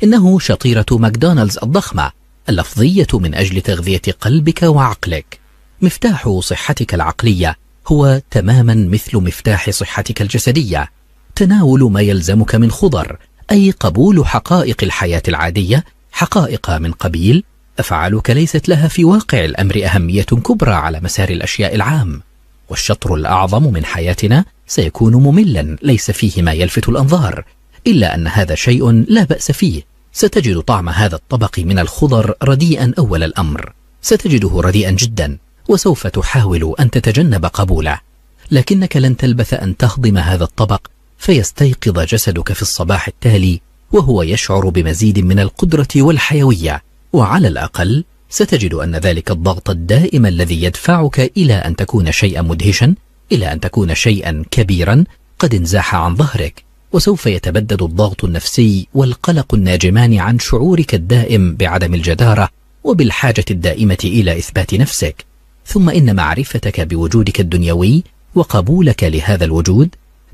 إنه شطيرة ماكدونالدز الضخمة اللفظية من أجل تغذية قلبك وعقلك مفتاح صحتك العقلية هو تماما مثل مفتاح صحتك الجسدية تناول ما يلزمك من خضر أي قبول حقائق الحياة العادية حقائق من قبيل أفعالك ليست لها في واقع الأمر أهمية كبرى على مسار الأشياء العام والشطر الأعظم من حياتنا سيكون مملا ليس فيه ما يلفت الأنظار إلا أن هذا شيء لا بأس فيه ستجد طعم هذا الطبق من الخضر رديئا أول الأمر ستجده رديئا جدا وسوف تحاول أن تتجنب قبوله لكنك لن تلبث أن تهضم هذا الطبق فيستيقظ جسدك في الصباح التالي وهو يشعر بمزيد من القدرة والحيوية وعلى الأقل ستجد أن ذلك الضغط الدائم الذي يدفعك إلى أن تكون شيئا مدهشا إلى أن تكون شيئا كبيرا قد انزاح عن ظهرك وسوف يتبدد الضغط النفسي والقلق الناجمان عن شعورك الدائم بعدم الجدارة وبالحاجة الدائمة إلى إثبات نفسك ثم إن معرفتك بوجودك الدنيوي وقبولك لهذا الوجود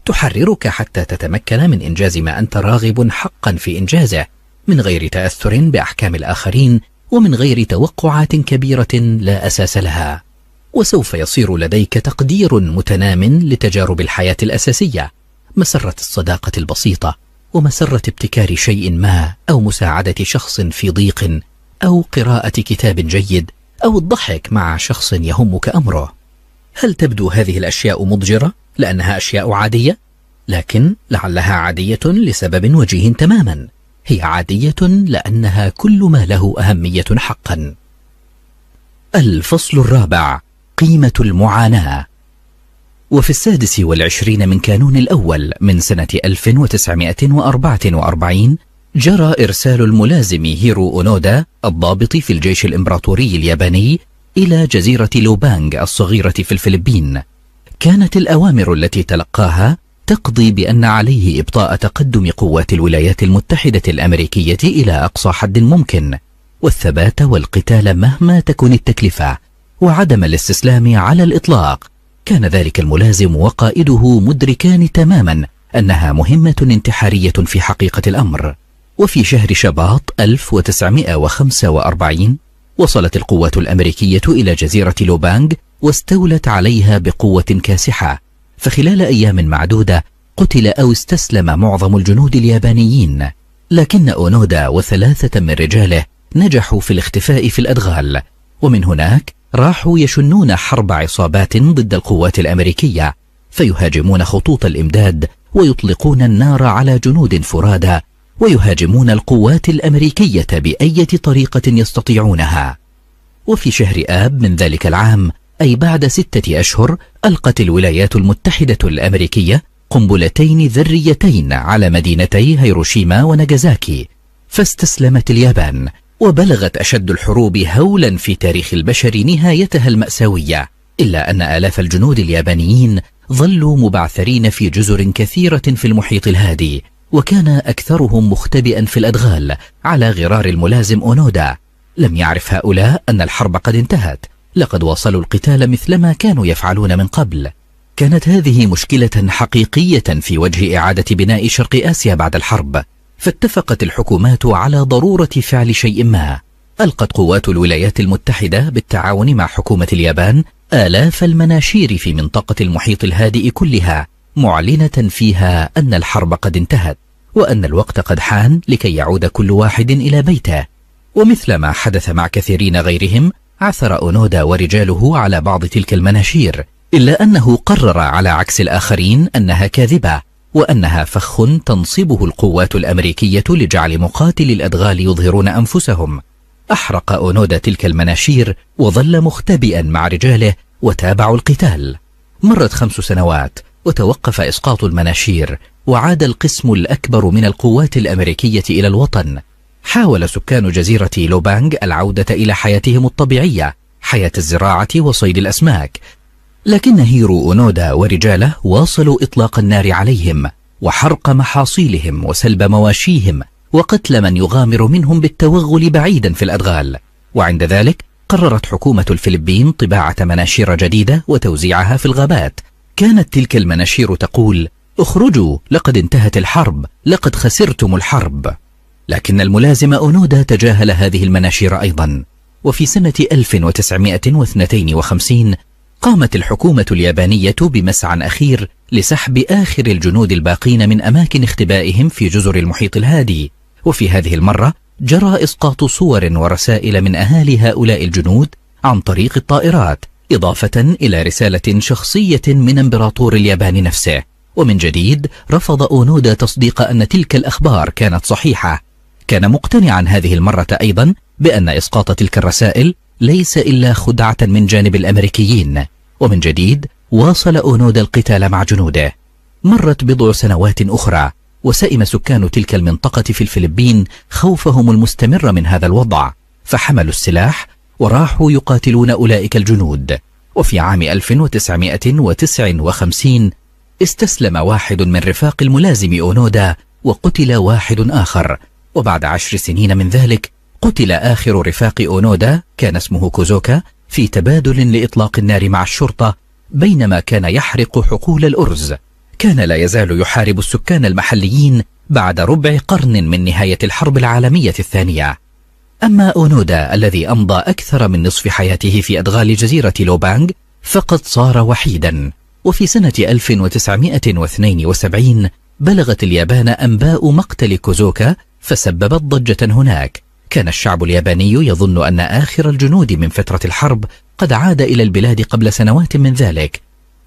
تحررك حتى تتمكن من إنجاز ما أنت راغب حقا في إنجازه من غير تأثر بأحكام الآخرين ومن غير توقعات كبيرة لا أساس لها وسوف يصير لديك تقدير متنام لتجارب الحياة الأساسية مسرة الصداقة البسيطة ومسرة ابتكار شيء ما أو مساعدة شخص في ضيق أو قراءة كتاب جيد أو الضحك مع شخص يهمك أمره هل تبدو هذه الأشياء مضجرة؟ لأنها أشياء عادية لكن لعلها عادية لسبب وجيه تماما هي عادية لأنها كل ما له أهمية حقا الفصل الرابع قيمة المعاناة وفي السادس والعشرين من كانون الأول من سنة 1944 جرى إرسال الملازم هيرو أونودا الضابط في الجيش الإمبراطوري الياباني إلى جزيرة لوبانغ الصغيرة في الفلبين كانت الأوامر التي تلقاها تقضي بأن عليه إبطاء تقدم قوات الولايات المتحدة الأمريكية إلى أقصى حد ممكن والثبات والقتال مهما تكن التكلفة وعدم الاستسلام على الإطلاق كان ذلك الملازم وقائده مدركان تماما أنها مهمة انتحارية في حقيقة الأمر وفي شهر شباط 1945 وصلت القوات الأمريكية إلى جزيرة لوبانج واستولت عليها بقوة كاسحة فخلال أيام معدودة قتل أو استسلم معظم الجنود اليابانيين لكن أونودا وثلاثة من رجاله نجحوا في الاختفاء في الأدغال ومن هناك راحوا يشنون حرب عصابات ضد القوات الأمريكية فيهاجمون خطوط الإمداد ويطلقون النار على جنود فرادى ويهاجمون القوات الأمريكية بأية طريقة يستطيعونها وفي شهر آب من ذلك العام أي بعد ستة أشهر ألقت الولايات المتحدة الأمريكية قنبلتين ذريتين على مدينتي هيروشيما وناجازاكي فاستسلمت اليابان وبلغت أشد الحروب هولا في تاريخ البشر نهايتها المأساوية إلا أن آلاف الجنود اليابانيين ظلوا مبعثرين في جزر كثيرة في المحيط الهادي وكان أكثرهم مختبئا في الأدغال على غرار الملازم أونودا لم يعرف هؤلاء أن الحرب قد انتهت لقد واصلوا القتال مثلما كانوا يفعلون من قبل كانت هذه مشكلة حقيقية في وجه إعادة بناء شرق آسيا بعد الحرب فاتفقت الحكومات على ضرورة فعل شيء ما ألقت قوات الولايات المتحدة بالتعاون مع حكومة اليابان آلاف المناشير في منطقة المحيط الهادئ كلها معلنة فيها أن الحرب قد انتهت وأن الوقت قد حان لكي يعود كل واحد إلى بيته ومثل ما حدث مع كثيرين غيرهم عثر أونودا ورجاله على بعض تلك المناشير إلا أنه قرر على عكس الآخرين أنها كاذبة وأنها فخ تنصبه القوات الأمريكية لجعل مقاتل الأدغال يظهرون أنفسهم أحرق أونودا تلك المناشير وظل مختبئا مع رجاله وتابعوا القتال مرت خمس سنوات وتوقف إسقاط المناشير وعاد القسم الأكبر من القوات الأمريكية إلى الوطن حاول سكان جزيرة لوبانج العودة إلى حياتهم الطبيعية حياة الزراعة وصيد الأسماك لكن هيرو أونودا ورجاله واصلوا إطلاق النار عليهم وحرق محاصيلهم وسلب مواشيهم وقتل من يغامر منهم بالتوغل بعيدا في الأدغال وعند ذلك قررت حكومة الفلبين طباعة مناشير جديدة وتوزيعها في الغابات كانت تلك المناشير تقول اخرجوا لقد انتهت الحرب لقد خسرتم الحرب لكن الملازم أنودا تجاهل هذه المناشير أيضا وفي سنة 1952 قامت الحكومة اليابانية بمسعى أخير لسحب آخر الجنود الباقين من أماكن اختبائهم في جزر المحيط الهادي وفي هذه المرة جرى إسقاط صور ورسائل من أهالي هؤلاء الجنود عن طريق الطائرات إضافة إلى رسالة شخصية من امبراطور اليابان نفسه ومن جديد رفض أونودا تصديق أن تلك الأخبار كانت صحيحة كان مقتنعا هذه المرة أيضا بأن إسقاط تلك الرسائل ليس إلا خدعة من جانب الأمريكيين ومن جديد واصل أونودا القتال مع جنوده مرت بضع سنوات أخرى وسئم سكان تلك المنطقة في الفلبين خوفهم المستمر من هذا الوضع فحملوا السلاح وراحوا يقاتلون أولئك الجنود وفي عام 1959 استسلم واحد من رفاق الملازم أونودا وقتل واحد آخر وبعد عشر سنين من ذلك قتل آخر رفاق أونودا كان اسمه كوزوكا في تبادل لإطلاق النار مع الشرطة بينما كان يحرق حقول الأرز كان لا يزال يحارب السكان المحليين بعد ربع قرن من نهاية الحرب العالمية الثانية أما أونودا الذي أمضى أكثر من نصف حياته في أدغال جزيرة لوبانغ فقد صار وحيدا وفي سنة 1972 بلغت اليابان أنباء مقتل كوزوكا فسببت ضجة هناك كان الشعب الياباني يظن أن آخر الجنود من فترة الحرب قد عاد إلى البلاد قبل سنوات من ذلك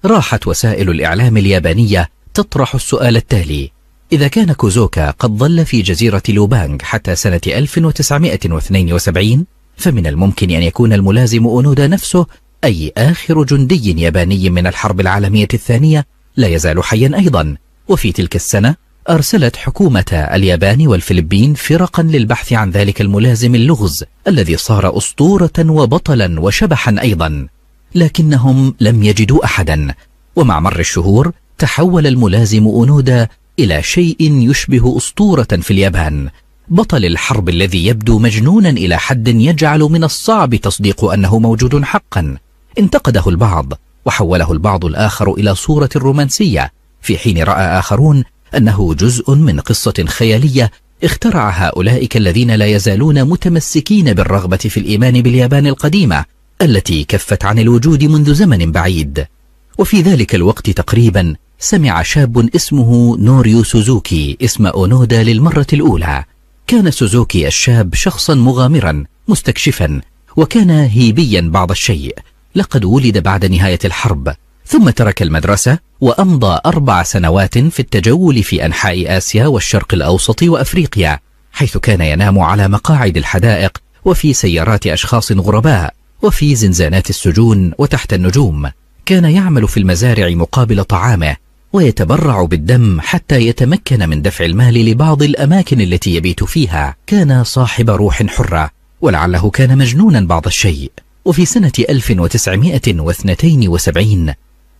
راحت وسائل الإعلام اليابانية تطرح السؤال التالي إذا كان كوزوكا قد ظل في جزيرة لوبانغ حتى سنة 1972 فمن الممكن أن يكون الملازم أونودا نفسه أي آخر جندي ياباني من الحرب العالمية الثانية لا يزال حيا أيضا وفي تلك السنة أرسلت حكومة اليابان والفلبين فرقا للبحث عن ذلك الملازم اللغز الذي صار أسطورة وبطلا وشبحا أيضا لكنهم لم يجدوا أحدا ومع مر الشهور تحول الملازم أنودا إلى شيء يشبه أسطورة في اليابان بطل الحرب الذي يبدو مجنونا إلى حد يجعل من الصعب تصديق أنه موجود حقا انتقده البعض وحوله البعض الآخر إلى صورة رومانسية في حين رأى آخرون أنه جزء من قصة خيالية اخترعها أولئك الذين لا يزالون متمسكين بالرغبة في الإيمان باليابان القديمة التي كفت عن الوجود منذ زمن بعيد وفي ذلك الوقت تقريبا سمع شاب اسمه نوريو سوزوكي اسم أونودا للمرة الأولى كان سوزوكي الشاب شخصا مغامرا مستكشفا وكان هيبيا بعض الشيء لقد ولد بعد نهاية الحرب ثم ترك المدرسة وأمضى أربع سنوات في التجول في أنحاء آسيا والشرق الأوسط وأفريقيا حيث كان ينام على مقاعد الحدائق وفي سيارات أشخاص غرباء وفي زنزانات السجون وتحت النجوم كان يعمل في المزارع مقابل طعامه ويتبرع بالدم حتى يتمكن من دفع المال لبعض الأماكن التي يبيت فيها كان صاحب روح حرة ولعله كان مجنونا بعض الشيء وفي سنة 1972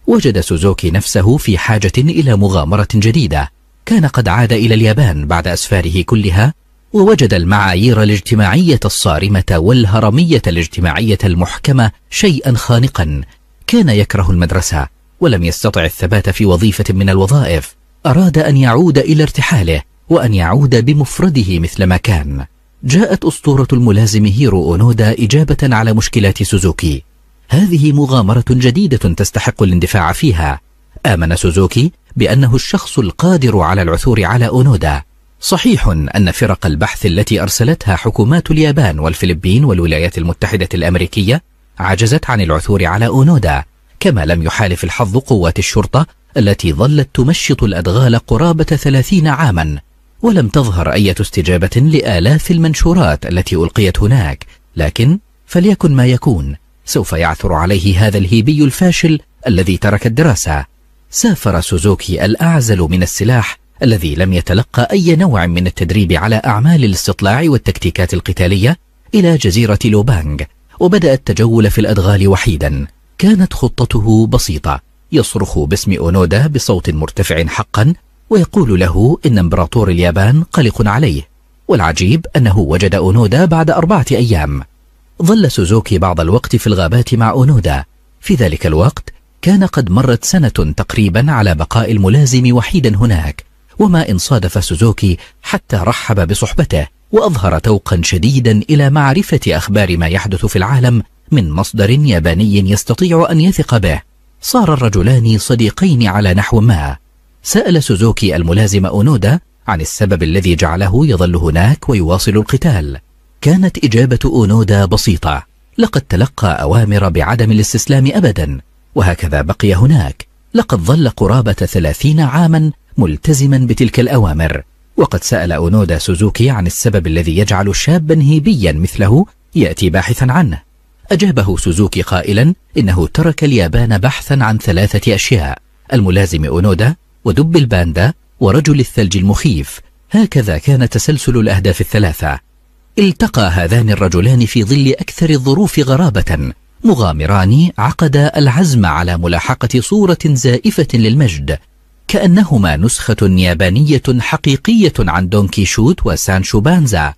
وجد سوزوكي نفسه في حاجة إلى مغامرة جديدة كان قد عاد إلى اليابان بعد أسفاره كلها ووجد المعايير الاجتماعية الصارمة والهرمية الاجتماعية المحكمة شيئا خانقا كان يكره المدرسة ولم يستطع الثبات في وظيفة من الوظائف أراد أن يعود إلى ارتحاله وأن يعود بمفرده مثلما كان جاءت أسطورة الملازم هيرو أونودا إجابة على مشكلات سوزوكي هذه مغامرة جديدة تستحق الاندفاع فيها آمن سوزوكي بأنه الشخص القادر على العثور على أونودا صحيح أن فرق البحث التي أرسلتها حكومات اليابان والفلبين والولايات المتحدة الأمريكية عجزت عن العثور على أونودا كما لم يحالف الحظ قوات الشرطة التي ظلت تمشط الأدغال قرابة ثلاثين عاما ولم تظهر أي استجابة لآلاف المنشورات التي ألقيت هناك لكن فليكن ما يكون سوف يعثر عليه هذا الهيبي الفاشل الذي ترك الدراسة سافر سوزوكي الأعزل من السلاح الذي لم يتلقى أي نوع من التدريب على أعمال الاستطلاع والتكتيكات القتالية إلى جزيرة لوبانج وبدأ التجول في الأدغال وحيدا كانت خطته بسيطة يصرخ باسم أونودا بصوت مرتفع حقا ويقول له إن امبراطور اليابان قلق عليه والعجيب أنه وجد أونودا بعد أربعة أيام ظل سوزوكي بعض الوقت في الغابات مع أونودا في ذلك الوقت كان قد مرت سنة تقريبا على بقاء الملازم وحيدا هناك وما إن صادف سوزوكي حتى رحب بصحبته وأظهر توقا شديدا إلى معرفة أخبار ما يحدث في العالم من مصدر ياباني يستطيع أن يثق به صار الرجلان صديقين على نحو ما سأل سوزوكي الملازم أونودا عن السبب الذي جعله يظل هناك ويواصل القتال كانت إجابة أونودا بسيطة لقد تلقى أوامر بعدم الاستسلام أبدا وهكذا بقي هناك لقد ظل قرابة ثلاثين عاما ملتزما بتلك الأوامر وقد سأل أونودا سوزوكي عن السبب الذي يجعل شابا هيبيا مثله يأتي باحثا عنه أجابه سوزوكي قائلا إنه ترك اليابان بحثا عن ثلاثة أشياء الملازم أونودا ودب الباندا ورجل الثلج المخيف هكذا كان تسلسل الأهداف الثلاثة التقى هذان الرجلان في ظل أكثر الظروف غرابة مغامران عقدا العزم على ملاحقة صورة زائفة للمجد كأنهما نسخة يابانية حقيقية عن دونكيشوت وسانشو بانزا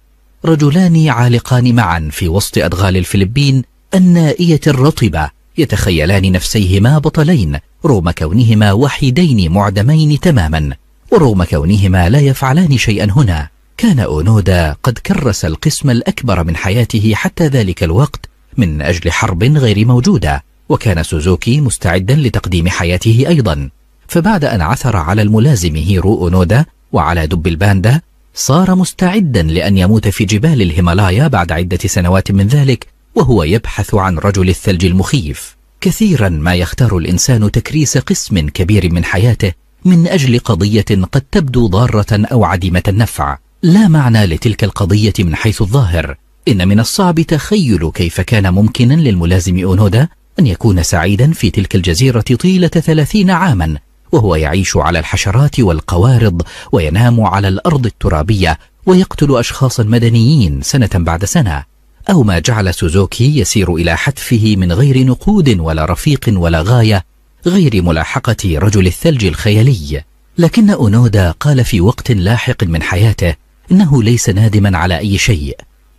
رجلان عالقان معا في وسط أدغال الفلبين النائية الرطبة يتخيلان نفسيهما بطلين رغم كونهما وحيدين معدمين تماما ورغم كونهما لا يفعلان شيئا هنا كان أونودا قد كرس القسم الأكبر من حياته حتى ذلك الوقت من أجل حرب غير موجودة وكان سوزوكي مستعدا لتقديم حياته أيضا فبعد أن عثر على الملازم هيرو أونودا وعلى دب الباندا صار مستعدا لأن يموت في جبال الهيمالايا بعد عدة سنوات من ذلك وهو يبحث عن رجل الثلج المخيف كثيرا ما يختار الإنسان تكريس قسم كبير من حياته من أجل قضية قد تبدو ضارة أو عديمة النفع لا معنى لتلك القضية من حيث الظاهر إن من الصعب تخيل كيف كان ممكنا للملازم أونودا أن يكون سعيدا في تلك الجزيرة طيلة ثلاثين عاما وهو يعيش على الحشرات والقوارض وينام على الأرض الترابية ويقتل أشخاصا مدنيين سنة بعد سنة أو ما جعل سوزوكي يسير إلى حتفه من غير نقود ولا رفيق ولا غاية غير ملاحقة رجل الثلج الخيالي لكن أونودا قال في وقت لاحق من حياته إنه ليس نادما على أي شيء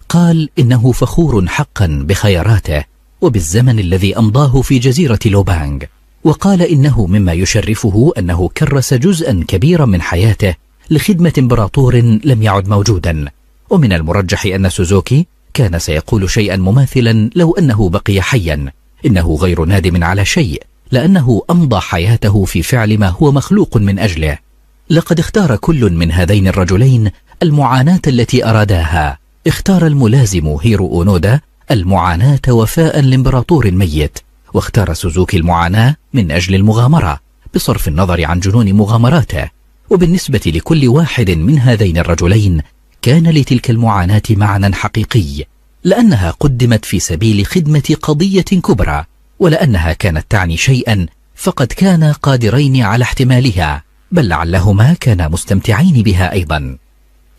قال إنه فخور حقا بخياراته وبالزمن الذي أمضاه في جزيرة لوبانغ وقال إنه مما يشرفه أنه كرس جزءا كبيرا من حياته لخدمة امبراطور لم يعد موجودا ومن المرجح أن سوزوكي كان سيقول شيئا مماثلا لو أنه بقي حيا إنه غير نادم على شيء لأنه أمضى حياته في فعل ما هو مخلوق من أجله لقد اختار كل من هذين الرجلين المعاناة التي أراداها اختار الملازم هيرو أونودا المعاناة وفاء لامبراطور ميت واختار سوزوكي المعاناة من أجل المغامرة بصرف النظر عن جنون مغامراته وبالنسبة لكل واحد من هذين الرجلين كان لتلك المعاناة معنى حقيقي لأنها قدمت في سبيل خدمة قضية كبرى ولأنها كانت تعني شيئا فقد كانا قادرين على احتمالها بل لعلهما كانا مستمتعين بها أيضا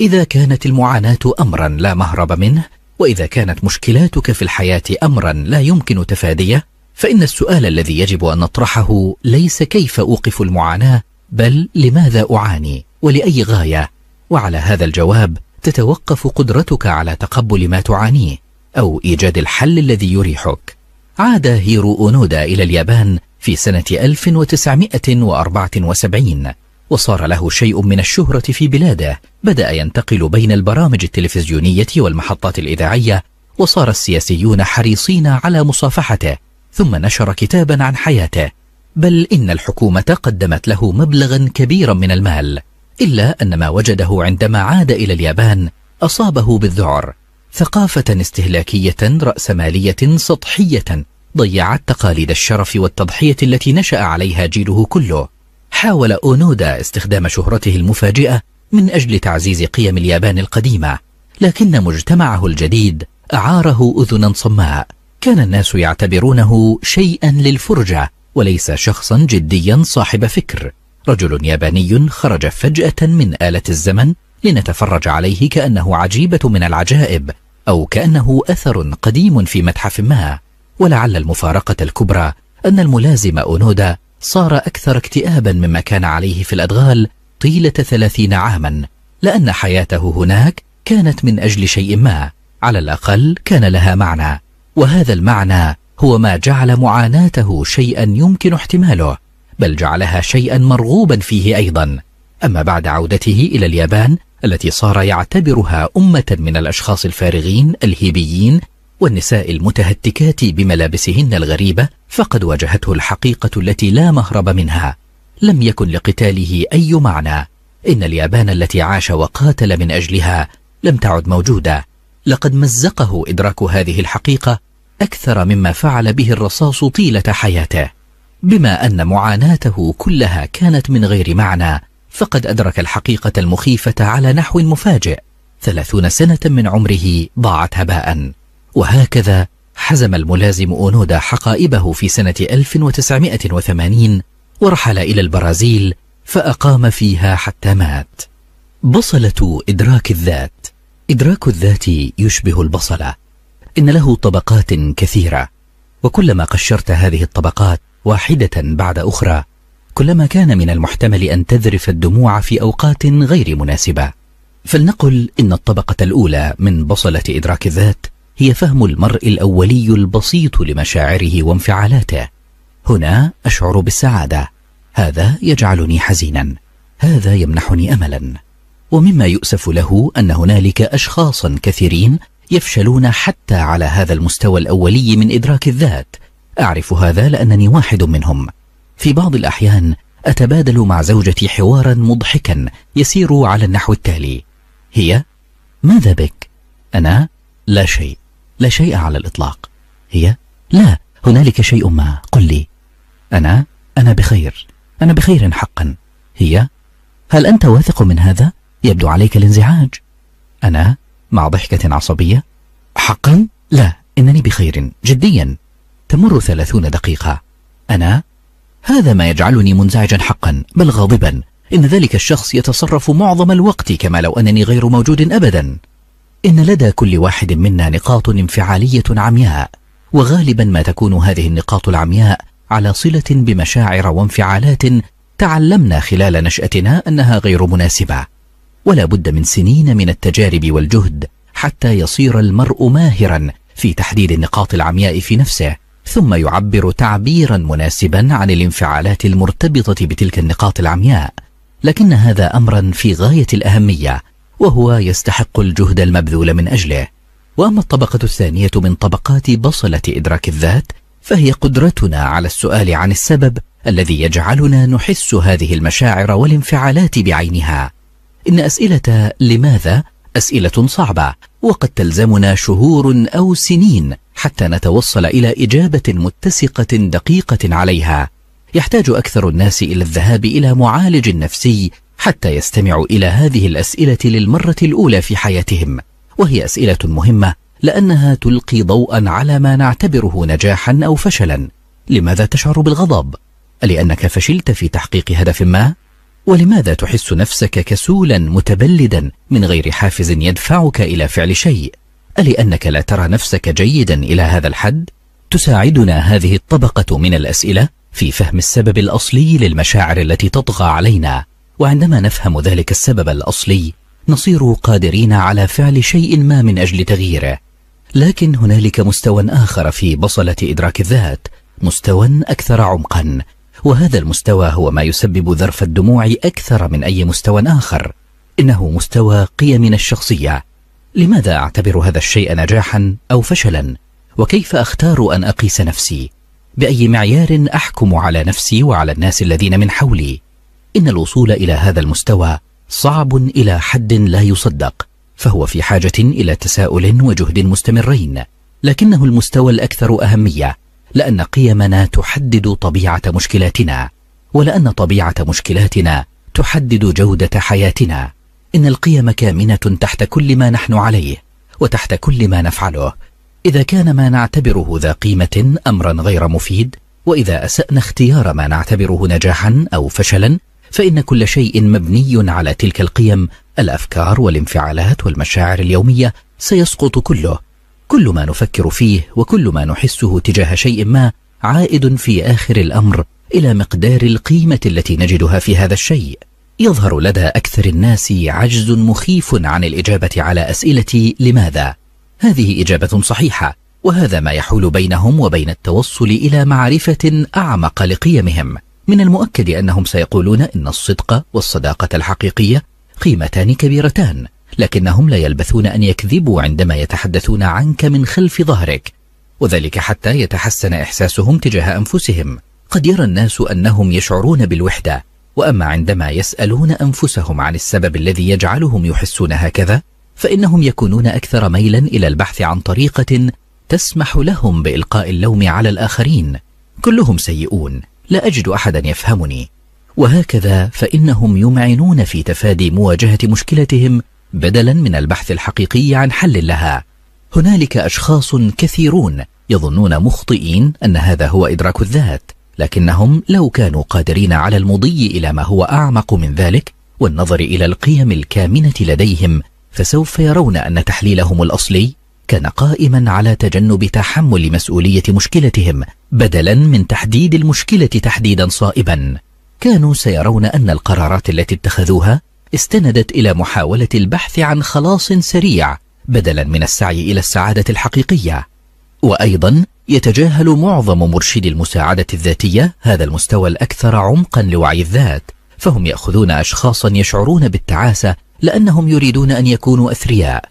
إذا كانت المعاناة أمرا لا مهرب منه وإذا كانت مشكلاتك في الحياة أمرا لا يمكن تفاديه فإن السؤال الذي يجب أن نطرحه ليس كيف أوقف المعاناة بل لماذا أعاني ولأي غاية وعلى هذا الجواب تتوقف قدرتك على تقبل ما تعانيه أو إيجاد الحل الذي يريحك عاد هيرو أونودا إلى اليابان في سنة 1974 وصار له شيء من الشهرة في بلاده بدأ ينتقل بين البرامج التلفزيونية والمحطات الإذاعية وصار السياسيون حريصين على مصافحته ثم نشر كتابا عن حياته بل إن الحكومة قدمت له مبلغا كبيرا من المال إلا أن ما وجده عندما عاد إلى اليابان أصابه بالذعر ثقافة استهلاكية رأسمالية سطحية ضيعت تقاليد الشرف والتضحية التي نشأ عليها جيله كله حاول أونودا استخدام شهرته المفاجئة من أجل تعزيز قيم اليابان القديمة لكن مجتمعه الجديد أعاره أذنا صماء كان الناس يعتبرونه شيئا للفرجة وليس شخصا جديا صاحب فكر رجل ياباني خرج فجأة من آلة الزمن لنتفرج عليه كأنه عجيبة من العجائب أو كأنه أثر قديم في متحف ما ولعل المفارقة الكبرى أن الملازم أونودا صار أكثر اكتئابا مما كان عليه في الأدغال طيلة ثلاثين عاما لأن حياته هناك كانت من أجل شيء ما على الأقل كان لها معنى وهذا المعنى هو ما جعل معاناته شيئا يمكن احتماله بل جعلها شيئا مرغوبا فيه أيضا أما بعد عودته إلى اليابان التي صار يعتبرها أمة من الأشخاص الفارغين الهيبيين والنساء المتهتكات بملابسهن الغريبة فقد واجهته الحقيقة التي لا مهرب منها لم يكن لقتاله أي معنى إن اليابان التي عاش وقاتل من أجلها لم تعد موجودة لقد مزقه إدراك هذه الحقيقة أكثر مما فعل به الرصاص طيلة حياته بما أن معاناته كلها كانت من غير معنى فقد أدرك الحقيقة المخيفة على نحو مفاجئ ثلاثون سنة من عمره ضاعت هباءً وهكذا حزم الملازم أونودا حقائبه في سنة 1980 ورحل إلى البرازيل فأقام فيها حتى مات بصلة إدراك الذات إدراك الذات يشبه البصلة إن له طبقات كثيرة وكلما قشرت هذه الطبقات واحدة بعد أخرى كلما كان من المحتمل أن تذرف الدموع في أوقات غير مناسبة فلنقل إن الطبقة الأولى من بصلة إدراك الذات هي فهم المرء الأولي البسيط لمشاعره وانفعالاته هنا أشعر بالسعادة هذا يجعلني حزينا هذا يمنحني أملا ومما يؤسف له أن هنالك أشخاصا كثيرين يفشلون حتى على هذا المستوى الأولي من إدراك الذات أعرف هذا لأنني واحد منهم في بعض الأحيان أتبادل مع زوجتي حوارا مضحكا يسير على النحو التالي هي ماذا بك؟ أنا لا شيء لا شيء على الإطلاق هي لا هنالك شيء ما قل لي أنا أنا بخير أنا بخير حقا هي هل أنت واثق من هذا؟ يبدو عليك الانزعاج أنا مع ضحكة عصبية حقا؟ لا إنني بخير جديا تمر ثلاثون دقيقة أنا هذا ما يجعلني منزعجا حقا بل غاضبا إن ذلك الشخص يتصرف معظم الوقت كما لو أنني غير موجود أبدا إن لدى كل واحد منا نقاط انفعالية عمياء وغالبا ما تكون هذه النقاط العمياء على صلة بمشاعر وانفعالات تعلمنا خلال نشأتنا أنها غير مناسبة ولا بد من سنين من التجارب والجهد حتى يصير المرء ماهرا في تحديد النقاط العمياء في نفسه ثم يعبر تعبيرا مناسبا عن الانفعالات المرتبطة بتلك النقاط العمياء لكن هذا أمرا في غاية الأهمية وهو يستحق الجهد المبذول من أجله وأما الطبقة الثانية من طبقات بصلة إدراك الذات فهي قدرتنا على السؤال عن السبب الذي يجعلنا نحس هذه المشاعر والانفعالات بعينها إن أسئلة لماذا أسئلة صعبة وقد تلزمنا شهور أو سنين حتى نتوصل إلى إجابة متسقة دقيقة عليها يحتاج أكثر الناس إلى الذهاب إلى معالج نفسي حتى يستمعوا إلى هذه الأسئلة للمرة الأولى في حياتهم وهي أسئلة مهمة لأنها تلقي ضوءا على ما نعتبره نجاحا أو فشلا لماذا تشعر بالغضب؟ ألأنك فشلت في تحقيق هدف ما؟ ولماذا تحس نفسك كسولا متبلدا من غير حافز يدفعك إلى فعل شيء؟ ألأنك لا ترى نفسك جيدا إلى هذا الحد؟ تساعدنا هذه الطبقة من الأسئلة في فهم السبب الأصلي للمشاعر التي تطغى علينا وعندما نفهم ذلك السبب الأصلي نصير قادرين على فعل شيء ما من أجل تغييره لكن هنالك مستوى آخر في بصلة إدراك الذات مستوى أكثر عمقا وهذا المستوى هو ما يسبب ذرف الدموع أكثر من أي مستوى آخر إنه مستوى قيمنا الشخصية لماذا أعتبر هذا الشيء نجاحا أو فشلا وكيف أختار أن أقيس نفسي بأي معيار أحكم على نفسي وعلى الناس الذين من حولي إن الوصول إلى هذا المستوى صعب إلى حد لا يصدق فهو في حاجة إلى تساؤل وجهد مستمرين لكنه المستوى الأكثر أهمية لأن قيمنا تحدد طبيعة مشكلاتنا ولأن طبيعة مشكلاتنا تحدد جودة حياتنا إن القيم كامنة تحت كل ما نحن عليه وتحت كل ما نفعله إذا كان ما نعتبره ذا قيمة أمرا غير مفيد وإذا أسأنا اختيار ما نعتبره نجاحا أو فشلا فإن كل شيء مبني على تلك القيم الأفكار والانفعالات والمشاعر اليومية سيسقط كله كل ما نفكر فيه وكل ما نحسه تجاه شيء ما عائد في آخر الأمر إلى مقدار القيمة التي نجدها في هذا الشيء يظهر لدى أكثر الناس عجز مخيف عن الإجابة على أسئلة لماذا؟ هذه إجابة صحيحة وهذا ما يحول بينهم وبين التوصل إلى معرفة أعمق لقيمهم من المؤكد أنهم سيقولون إن الصدق والصداقة الحقيقية قيمتان كبيرتان لكنهم لا يلبثون أن يكذبوا عندما يتحدثون عنك من خلف ظهرك وذلك حتى يتحسن إحساسهم تجاه أنفسهم قد يرى الناس أنهم يشعرون بالوحدة وأما عندما يسألون أنفسهم عن السبب الذي يجعلهم يحسون هكذا فإنهم يكونون أكثر ميلا إلى البحث عن طريقة تسمح لهم بإلقاء اللوم على الآخرين كلهم سيئون لا أجد أحدا يفهمني وهكذا فإنهم يمعنون في تفادي مواجهة مشكلتهم بدلا من البحث الحقيقي عن حل لها هنالك أشخاص كثيرون يظنون مخطئين أن هذا هو إدراك الذات لكنهم لو كانوا قادرين على المضي إلى ما هو أعمق من ذلك والنظر إلى القيم الكامنة لديهم فسوف يرون أن تحليلهم الأصلي كان قائما على تجنب تحمل مسؤولية مشكلتهم بدلا من تحديد المشكلة تحديدا صائبا كانوا سيرون أن القرارات التي اتخذوها استندت إلى محاولة البحث عن خلاص سريع بدلا من السعي إلى السعادة الحقيقية وأيضا يتجاهل معظم مرشدي المساعدة الذاتية هذا المستوى الأكثر عمقا لوعي الذات فهم يأخذون أشخاصا يشعرون بالتعاسة لأنهم يريدون أن يكونوا أثرياء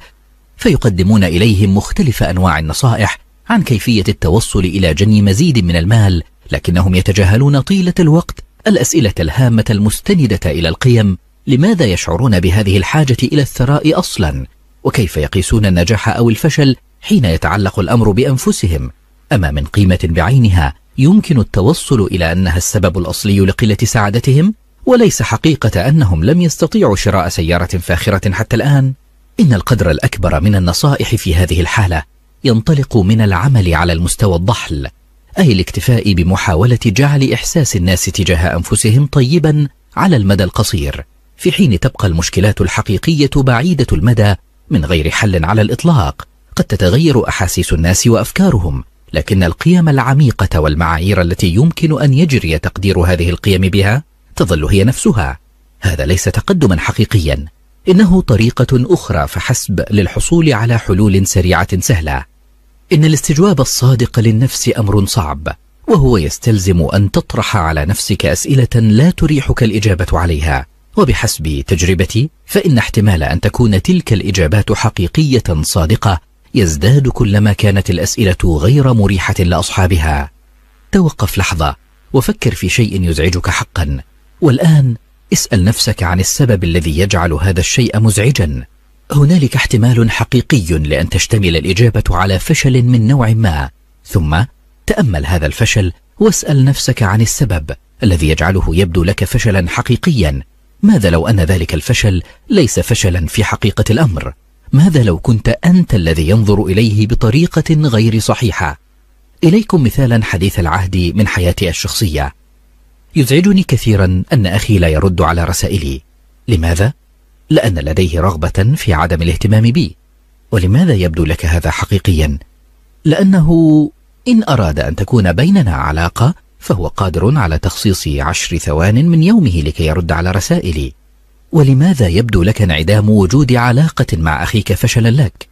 فيقدمون إليهم مختلف أنواع النصائح عن كيفية التوصل إلى جني مزيد من المال لكنهم يتجاهلون طيلة الوقت الأسئلة الهامة المستندة إلى القيم لماذا يشعرون بهذه الحاجة إلى الثراء أصلا وكيف يقيسون النجاح أو الفشل حين يتعلق الأمر بأنفسهم أما من قيمة بعينها يمكن التوصل إلى أنها السبب الأصلي لقلة سعادتهم وليس حقيقة أنهم لم يستطيعوا شراء سيارة فاخرة حتى الآن إن القدر الأكبر من النصائح في هذه الحالة ينطلق من العمل على المستوى الضحل أي الاكتفاء بمحاولة جعل إحساس الناس تجاه أنفسهم طيبا على المدى القصير في حين تبقى المشكلات الحقيقية بعيدة المدى من غير حل على الإطلاق قد تتغير أحاسيس الناس وأفكارهم لكن القيم العميقة والمعايير التي يمكن أن يجري تقدير هذه القيم بها تظل هي نفسها هذا ليس تقدما حقيقيا إنه طريقة أخرى فحسب للحصول على حلول سريعة سهلة إن الاستجواب الصادق للنفس أمر صعب وهو يستلزم أن تطرح على نفسك أسئلة لا تريحك الإجابة عليها وبحسب تجربتي فإن احتمال أن تكون تلك الإجابات حقيقية صادقة يزداد كلما كانت الأسئلة غير مريحة لأصحابها توقف لحظة وفكر في شيء يزعجك حقا والآن اسأل نفسك عن السبب الذي يجعل هذا الشيء مزعجا هنالك احتمال حقيقي لأن تشتمل الإجابة على فشل من نوع ما ثم تأمل هذا الفشل واسأل نفسك عن السبب الذي يجعله يبدو لك فشلا حقيقيا ماذا لو أن ذلك الفشل ليس فشلا في حقيقة الأمر؟ ماذا لو كنت أنت الذي ينظر إليه بطريقة غير صحيحة؟ إليكم مثالا حديث العهد من حياتي الشخصية يزعجني كثيرا أن أخي لا يرد على رسائلي لماذا؟ لأن لديه رغبة في عدم الاهتمام بي ولماذا يبدو لك هذا حقيقيا؟ لأنه إن أراد أن تكون بيننا علاقة فهو قادر على تخصيص عشر ثوان من يومه لكي يرد على رسائلي ولماذا يبدو لك انعدام وجود علاقة مع أخيك فشلا لك؟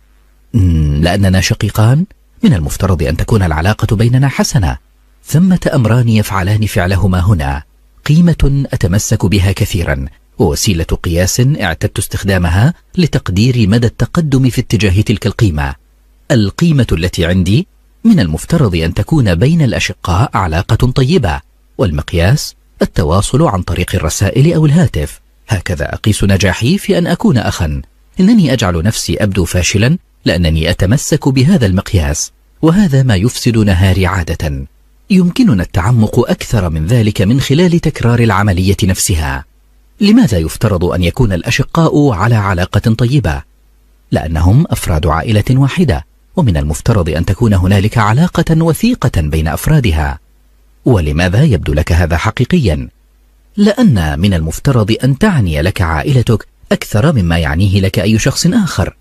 لأننا شقيقان؟ من المفترض أن تكون العلاقة بيننا حسنة ثمة أمران يفعلان فعلهما هنا قيمة أتمسك بها كثيرا ووسيلة قياس اعتدت استخدامها لتقدير مدى التقدم في اتجاه تلك القيمة القيمة التي عندي من المفترض أن تكون بين الأشقاء علاقة طيبة والمقياس التواصل عن طريق الرسائل أو الهاتف هكذا أقيس نجاحي في أن أكون أخا إنني أجعل نفسي أبدو فاشلا لأنني أتمسك بهذا المقياس وهذا ما يفسد نهاري عادة يمكننا التعمق أكثر من ذلك من خلال تكرار العملية نفسها لماذا يفترض أن يكون الأشقاء على علاقة طيبة؟ لأنهم أفراد عائلة واحدة ومن المفترض أن تكون هنالك علاقة وثيقة بين أفرادها ولماذا يبدو لك هذا حقيقيا؟ لأن من المفترض أن تعني لك عائلتك أكثر مما يعنيه لك أي شخص آخر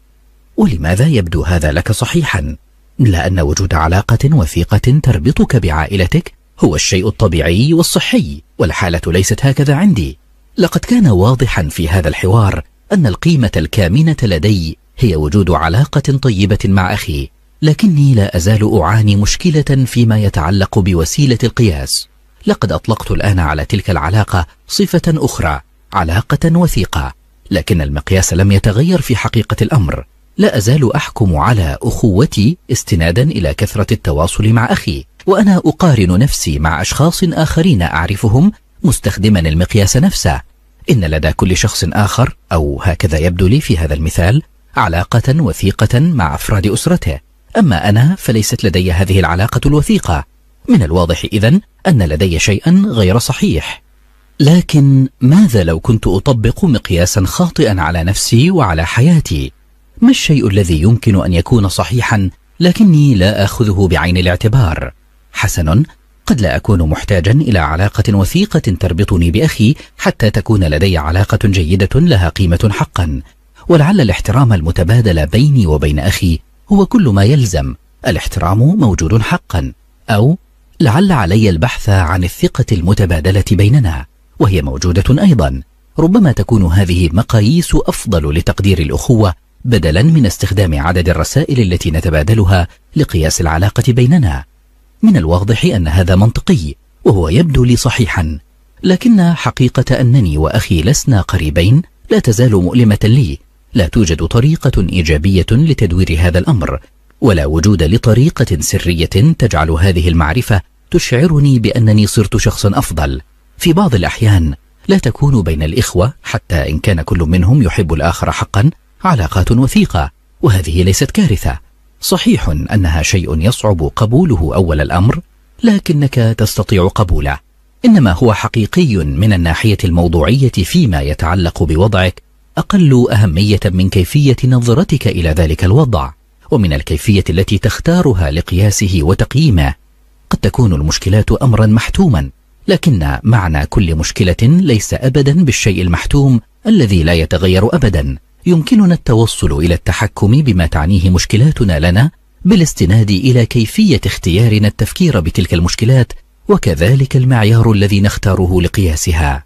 ولماذا يبدو هذا لك صحيحاً؟ إلا أن وجود علاقة وثيقة تربطك بعائلتك هو الشيء الطبيعي والصحي والحالة ليست هكذا عندي لقد كان واضحا في هذا الحوار أن القيمة الكامنة لدي هي وجود علاقة طيبة مع أخي لكني لا أزال أعاني مشكلة فيما يتعلق بوسيلة القياس لقد أطلقت الآن على تلك العلاقة صفة أخرى علاقة وثيقة لكن المقياس لم يتغير في حقيقة الأمر لا أزال أحكم على أخوتي استنادا إلى كثرة التواصل مع أخي وأنا أقارن نفسي مع أشخاص آخرين أعرفهم مستخدما المقياس نفسه إن لدى كل شخص آخر أو هكذا يبدو لي في هذا المثال علاقة وثيقة مع أفراد أسرته أما أنا فليست لدي هذه العلاقة الوثيقة من الواضح إذن أن لدي شيئا غير صحيح لكن ماذا لو كنت أطبق مقياسا خاطئا على نفسي وعلى حياتي؟ ما الشيء الذي يمكن أن يكون صحيحا لكني لا أخذه بعين الاعتبار حسن قد لا أكون محتاجا إلى علاقة وثيقة تربطني بأخي حتى تكون لدي علاقة جيدة لها قيمة حقا ولعل الاحترام المتبادل بيني وبين أخي هو كل ما يلزم الاحترام موجود حقا أو لعل علي البحث عن الثقة المتبادلة بيننا وهي موجودة أيضا ربما تكون هذه مقاييس أفضل لتقدير الأخوة بدلا من استخدام عدد الرسائل التي نتبادلها لقياس العلاقة بيننا من الواضح أن هذا منطقي وهو يبدو لي صحيحا لكن حقيقة أنني وأخي لسنا قريبين لا تزال مؤلمة لي لا توجد طريقة إيجابية لتدوير هذا الأمر ولا وجود لطريقة سرية تجعل هذه المعرفة تشعرني بأنني صرت شخصا أفضل في بعض الأحيان لا تكون بين الإخوة حتى إن كان كل منهم يحب الآخر حقا علاقات وثيقة وهذه ليست كارثة صحيح أنها شيء يصعب قبوله أول الأمر لكنك تستطيع قبوله إنما هو حقيقي من الناحية الموضوعية فيما يتعلق بوضعك أقل أهمية من كيفية نظرتك إلى ذلك الوضع ومن الكيفية التي تختارها لقياسه وتقييمه قد تكون المشكلات أمرا محتوما لكن معنى كل مشكلة ليس أبدا بالشيء المحتوم الذي لا يتغير أبدا يمكننا التوصل إلى التحكم بما تعنيه مشكلاتنا لنا بالاستناد إلى كيفية اختيارنا التفكير بتلك المشكلات وكذلك المعيار الذي نختاره لقياسها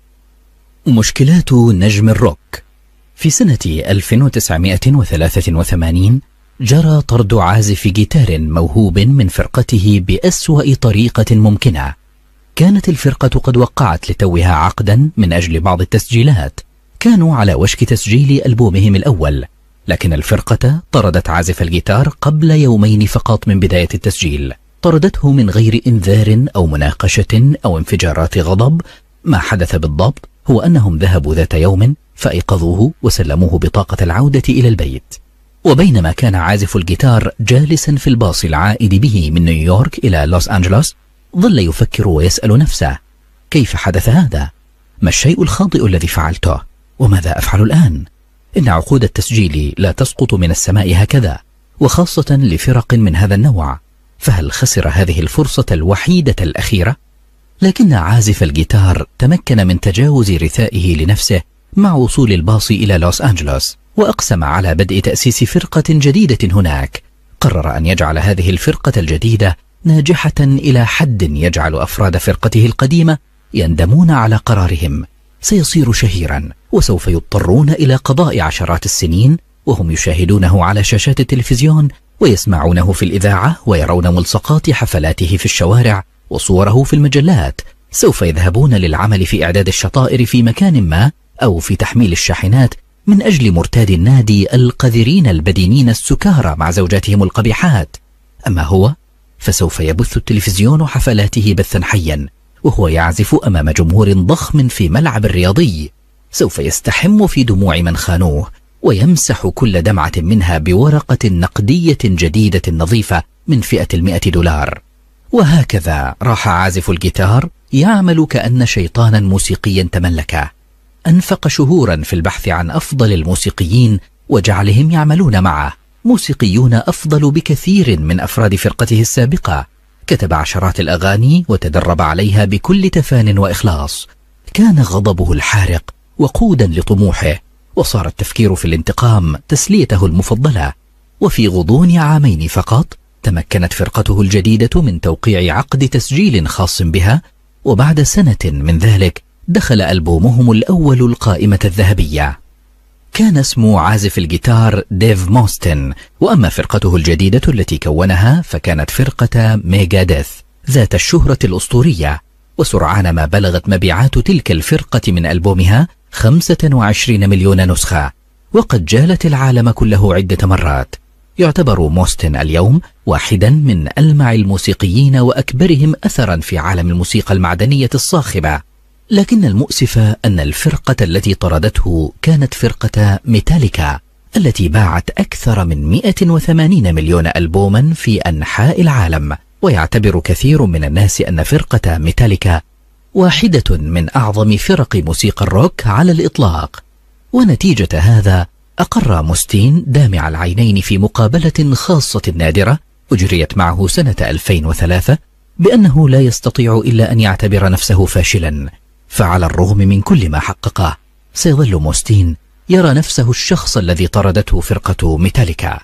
مشكلات نجم الروك في سنة 1983 جرى طرد عازف جيتار موهوب من فرقته بأسوأ طريقة ممكنة كانت الفرقة قد وقعت لتوها عقدا من أجل بعض التسجيلات كانوا على وشك تسجيل ألبومهم الأول لكن الفرقة طردت عازف الجيتار قبل يومين فقط من بداية التسجيل طردته من غير إنذار أو مناقشة أو انفجارات غضب ما حدث بالضبط هو أنهم ذهبوا ذات يوم فأيقظوه وسلموه بطاقة العودة إلى البيت وبينما كان عازف الجيتار جالسا في الباص العائد به من نيويورك إلى لوس أنجلوس ظل يفكر ويسأل نفسه كيف حدث هذا؟ ما الشيء الخاطئ الذي فعلته؟ وماذا أفعل الآن؟ إن عقود التسجيل لا تسقط من السماء هكذا وخاصة لفرق من هذا النوع فهل خسر هذه الفرصة الوحيدة الأخيرة؟ لكن عازف الجيتار تمكن من تجاوز رثائه لنفسه مع وصول الباص إلى لوس أنجلوس وأقسم على بدء تأسيس فرقة جديدة هناك قرر أن يجعل هذه الفرقة الجديدة ناجحة إلى حد يجعل أفراد فرقته القديمة يندمون على قرارهم سيصير شهيرا وسوف يضطرون إلى قضاء عشرات السنين وهم يشاهدونه على شاشات التلفزيون ويسمعونه في الإذاعة ويرون ملصقات حفلاته في الشوارع وصوره في المجلات سوف يذهبون للعمل في إعداد الشطائر في مكان ما أو في تحميل الشاحنات من أجل مرتاد النادي القذرين البدينين السكارى مع زوجاتهم القبيحات أما هو فسوف يبث التلفزيون حفلاته بثا حيا وهو يعزف أمام جمهور ضخم في ملعب رياضي سوف يستحم في دموع من خانوه ويمسح كل دمعة منها بورقة نقدية جديدة نظيفة من فئة المئة دولار وهكذا راح عازف الجيتار يعمل كأن شيطانا موسيقيا تملكه أنفق شهورا في البحث عن أفضل الموسيقيين وجعلهم يعملون معه موسيقيون أفضل بكثير من أفراد فرقته السابقة كتب عشرات الأغاني وتدرب عليها بكل تفان وإخلاص كان غضبه الحارق وقودا لطموحه وصار التفكير في الانتقام تسليته المفضلة وفي غضون عامين فقط تمكنت فرقته الجديدة من توقيع عقد تسجيل خاص بها وبعد سنة من ذلك دخل ألبومهم الأول القائمة الذهبية كان اسم عازف الجيتار ديف موستن وأما فرقته الجديدة التي كونها فكانت فرقة ميجا ديث ذات الشهرة الأسطورية وسرعان ما بلغت مبيعات تلك الفرقة من ألبومها 25 مليون نسخة وقد جالت العالم كله عدة مرات يعتبر موستن اليوم واحدا من ألمع الموسيقيين وأكبرهم أثرا في عالم الموسيقى المعدنية الصاخبة لكن المؤسف أن الفرقة التي طردته كانت فرقة ميتاليكا التي باعت أكثر من 180 مليون ألبوما في أنحاء العالم ويعتبر كثير من الناس أن فرقة ميتاليكا واحدة من أعظم فرق موسيقى الروك على الإطلاق ونتيجة هذا أقر مستين دامع العينين في مقابلة خاصة نادرة أجريت معه سنة 2003 بأنه لا يستطيع إلا أن يعتبر نفسه فاشلا فعلى الرغم من كل ما حققه سيظل موستين يرى نفسه الشخص الذي طردته فرقة ميتاليكا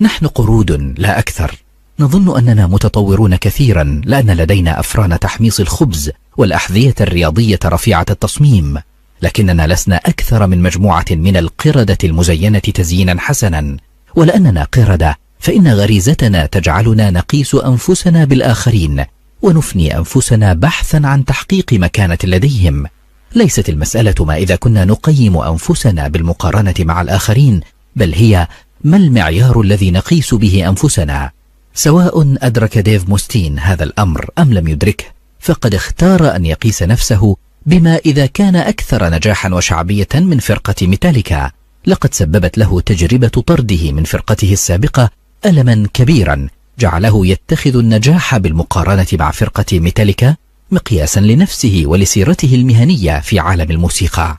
نحن قرود لا أكثر نظن أننا متطورون كثيرا لأن لدينا أفران تحميص الخبز والأحذية الرياضية رفيعة التصميم لكننا لسنا أكثر من مجموعة من القردة المزينة تزيينا حسنا ولأننا قردة فإن غريزتنا تجعلنا نقيس أنفسنا بالآخرين ونفني أنفسنا بحثا عن تحقيق مكانة لديهم ليست المسألة ما إذا كنا نقيم أنفسنا بالمقارنة مع الآخرين بل هي ما المعيار الذي نقيس به أنفسنا سواء أدرك ديف موستين هذا الأمر أم لم يدركه فقد اختار أن يقيس نفسه بما إذا كان أكثر نجاحا وشعبية من فرقة ميتاليكا لقد سببت له تجربة طرده من فرقته السابقة ألما كبيرا جعله يتخذ النجاح بالمقارنة مع فرقة ميتاليكا مقياسا لنفسه ولسيرته المهنية في عالم الموسيقى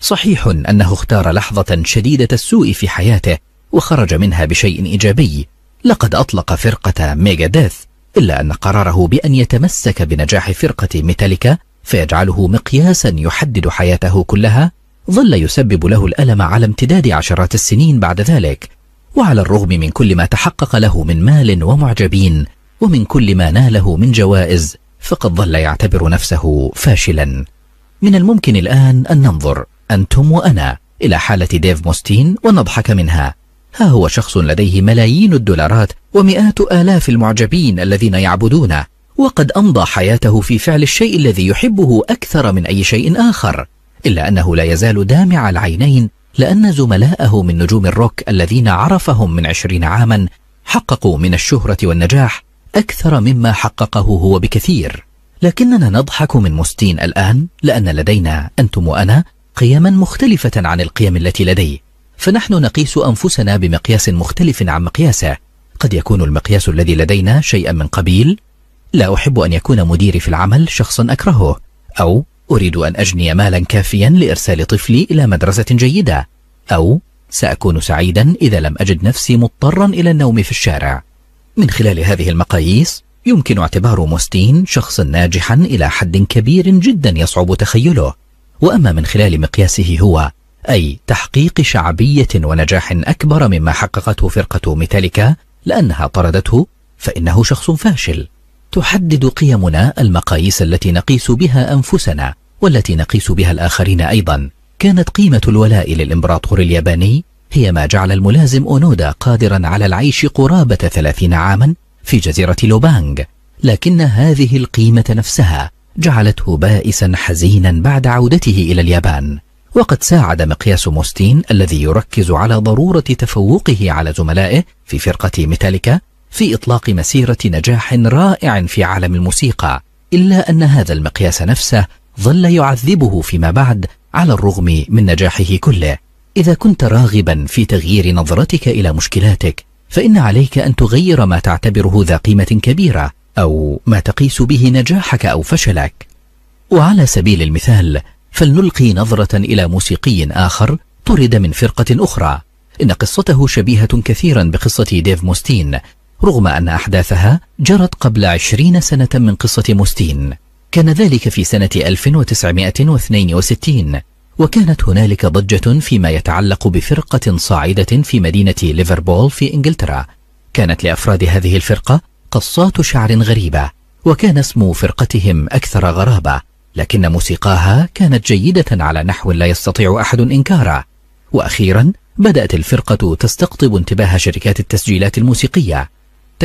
صحيح أنه اختار لحظة شديدة السوء في حياته وخرج منها بشيء إيجابي لقد أطلق فرقة ميجا ديث إلا أن قراره بأن يتمسك بنجاح فرقة ميتاليكا فيجعله مقياسا يحدد حياته كلها ظل يسبب له الألم على امتداد عشرات السنين بعد ذلك وعلى الرغم من كل ما تحقق له من مال ومعجبين ومن كل ما ناله من جوائز فقد ظل يعتبر نفسه فاشلا من الممكن الآن أن ننظر أنتم وأنا إلى حالة ديف موستين ونضحك منها ها هو شخص لديه ملايين الدولارات ومئات آلاف المعجبين الذين يعبدونه وقد أمضى حياته في فعل الشيء الذي يحبه أكثر من أي شيء آخر إلا أنه لا يزال دامع العينين لأن زملائه من نجوم الروك الذين عرفهم من عشرين عاما حققوا من الشهرة والنجاح أكثر مما حققه هو بكثير لكننا نضحك من مستين الآن لأن لدينا أنتم وأنا قيما مختلفة عن القيم التي لديه فنحن نقيس أنفسنا بمقياس مختلف عن مقياسه قد يكون المقياس الذي لدينا شيئا من قبيل لا أحب أن يكون مديري في العمل شخصا أكرهه أو أريد أن أجني مالا كافيا لإرسال طفلي إلى مدرسة جيدة أو سأكون سعيدا إذا لم أجد نفسي مضطرا إلى النوم في الشارع من خلال هذه المقاييس يمكن اعتبار موستين شخصا ناجحا إلى حد كبير جدا يصعب تخيله وأما من خلال مقياسه هو أي تحقيق شعبية ونجاح أكبر مما حققته فرقة ميتاليكا لأنها طردته فإنه شخص فاشل تحدد قيمنا المقاييس التي نقيس بها أنفسنا والتي نقيس بها الآخرين أيضا كانت قيمة الولاء للإمبراطور الياباني هي ما جعل الملازم أونودا قادرا على العيش قرابة ثلاثين عاما في جزيرة لوبانغ لكن هذه القيمة نفسها جعلته بائسا حزينا بعد عودته إلى اليابان وقد ساعد مقياس موستين الذي يركز على ضرورة تفوقه على زملائه في فرقة ميتاليكا في إطلاق مسيرة نجاح رائع في عالم الموسيقى إلا أن هذا المقياس نفسه ظل يعذبه فيما بعد على الرغم من نجاحه كله إذا كنت راغبا في تغيير نظرتك إلى مشكلاتك فإن عليك أن تغير ما تعتبره ذا قيمة كبيرة أو ما تقيس به نجاحك أو فشلك وعلى سبيل المثال فلنلقي نظرة إلى موسيقي آخر طرد من فرقة أخرى إن قصته شبيهة كثيرا بقصة ديف موستين رغم أن أحداثها جرت قبل عشرين سنة من قصة موستين كان ذلك في سنة 1962 وكانت هنالك ضجة فيما يتعلق بفرقة صاعدة في مدينة ليفربول في إنجلترا كانت لأفراد هذه الفرقة قصات شعر غريبة وكان اسم فرقتهم أكثر غرابة لكن موسيقاها كانت جيدة على نحو لا يستطيع أحد إنكاره وأخيرا بدأت الفرقة تستقطب انتباه شركات التسجيلات الموسيقية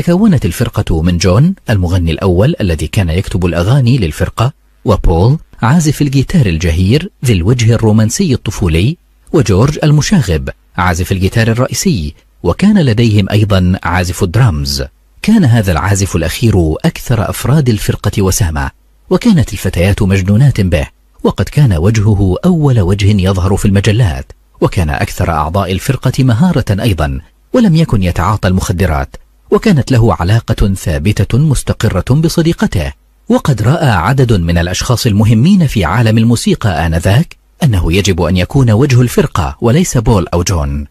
تكونت الفرقة من جون المغني الأول الذي كان يكتب الأغاني للفرقة وبول عازف الجيتار الجهير ذي الوجه الرومانسي الطفولي وجورج المشاغب عازف الجيتار الرئيسي وكان لديهم أيضا عازف الدرامز كان هذا العازف الأخير أكثر أفراد الفرقة وسامة وكانت الفتيات مجنونات به وقد كان وجهه أول وجه يظهر في المجلات وكان أكثر أعضاء الفرقة مهارة أيضا ولم يكن يتعاطى المخدرات وكانت له علاقة ثابتة مستقرة بصديقته وقد رأى عدد من الأشخاص المهمين في عالم الموسيقى آنذاك أنه يجب أن يكون وجه الفرقة وليس بول أو جون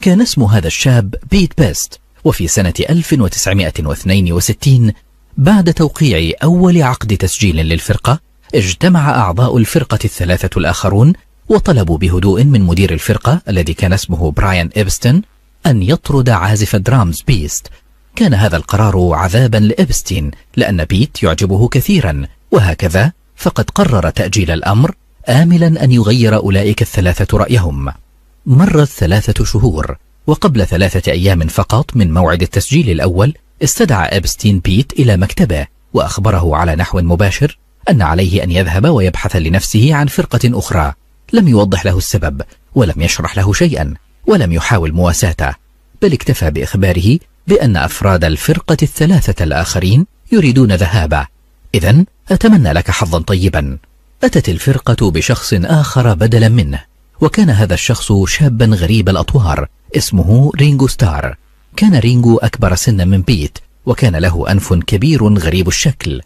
كان اسم هذا الشاب بيت بيست وفي سنة 1962 بعد توقيع أول عقد تسجيل للفرقة اجتمع أعضاء الفرقة الثلاثة الآخرون وطلبوا بهدوء من مدير الفرقة الذي كان اسمه براين إبستن أن يطرد عازف درامز بيست كان هذا القرار عذابا لإبستين لأن بيت يعجبه كثيرا وهكذا فقد قرر تأجيل الأمر آملا أن يغير أولئك الثلاثة رأيهم مرت ثلاثة شهور وقبل ثلاثة أيام فقط من موعد التسجيل الأول استدعى إبستين بيت إلى مكتبه وأخبره على نحو مباشر أن عليه أن يذهب ويبحث لنفسه عن فرقة أخرى لم يوضح له السبب ولم يشرح له شيئا ولم يحاول مواساته بل اكتفى بإخباره بأن أفراد الفرقة الثلاثة الآخرين يريدون ذهابه إذا أتمنى لك حظا طيبا أتت الفرقة بشخص آخر بدلا منه وكان هذا الشخص شابا غريب الأطوار اسمه رينجو ستار كان رينجو أكبر سنا من بيت وكان له أنف كبير غريب الشكل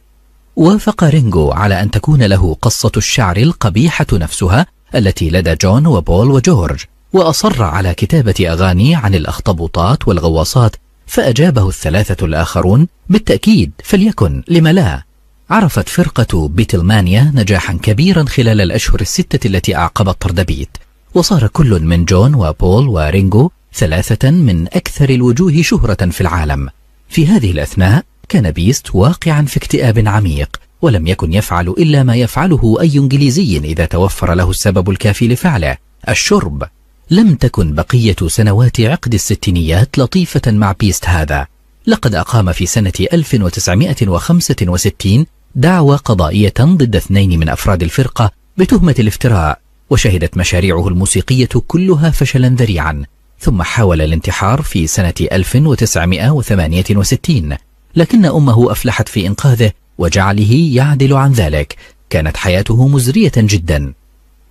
وافق رينجو على أن تكون له قصة الشعر القبيحة نفسها التي لدى جون وبول وجورج وأصر على كتابة أغاني عن الأخطبوطات والغواصات فأجابه الثلاثة الآخرون بالتأكيد فليكن لم لا عرفت فرقة بيتلمانيا نجاحا كبيرا خلال الأشهر الستة التي أعقبت طردبيت وصار كل من جون وبول ورينجو ثلاثة من أكثر الوجوه شهرة في العالم في هذه الأثناء كان بيست واقعا في اكتئاب عميق ولم يكن يفعل إلا ما يفعله أي إنجليزي إذا توفر له السبب الكافي لفعله الشرب لم تكن بقية سنوات عقد الستينيات لطيفة مع بيست هذا لقد أقام في سنة 1965 دعوى قضائية ضد اثنين من أفراد الفرقة بتهمة الافتراء وشهدت مشاريعه الموسيقية كلها فشلا ذريعا ثم حاول الانتحار في سنة 1968 لكن أمه أفلحت في إنقاذه وجعله يعدل عن ذلك كانت حياته مزرية جدا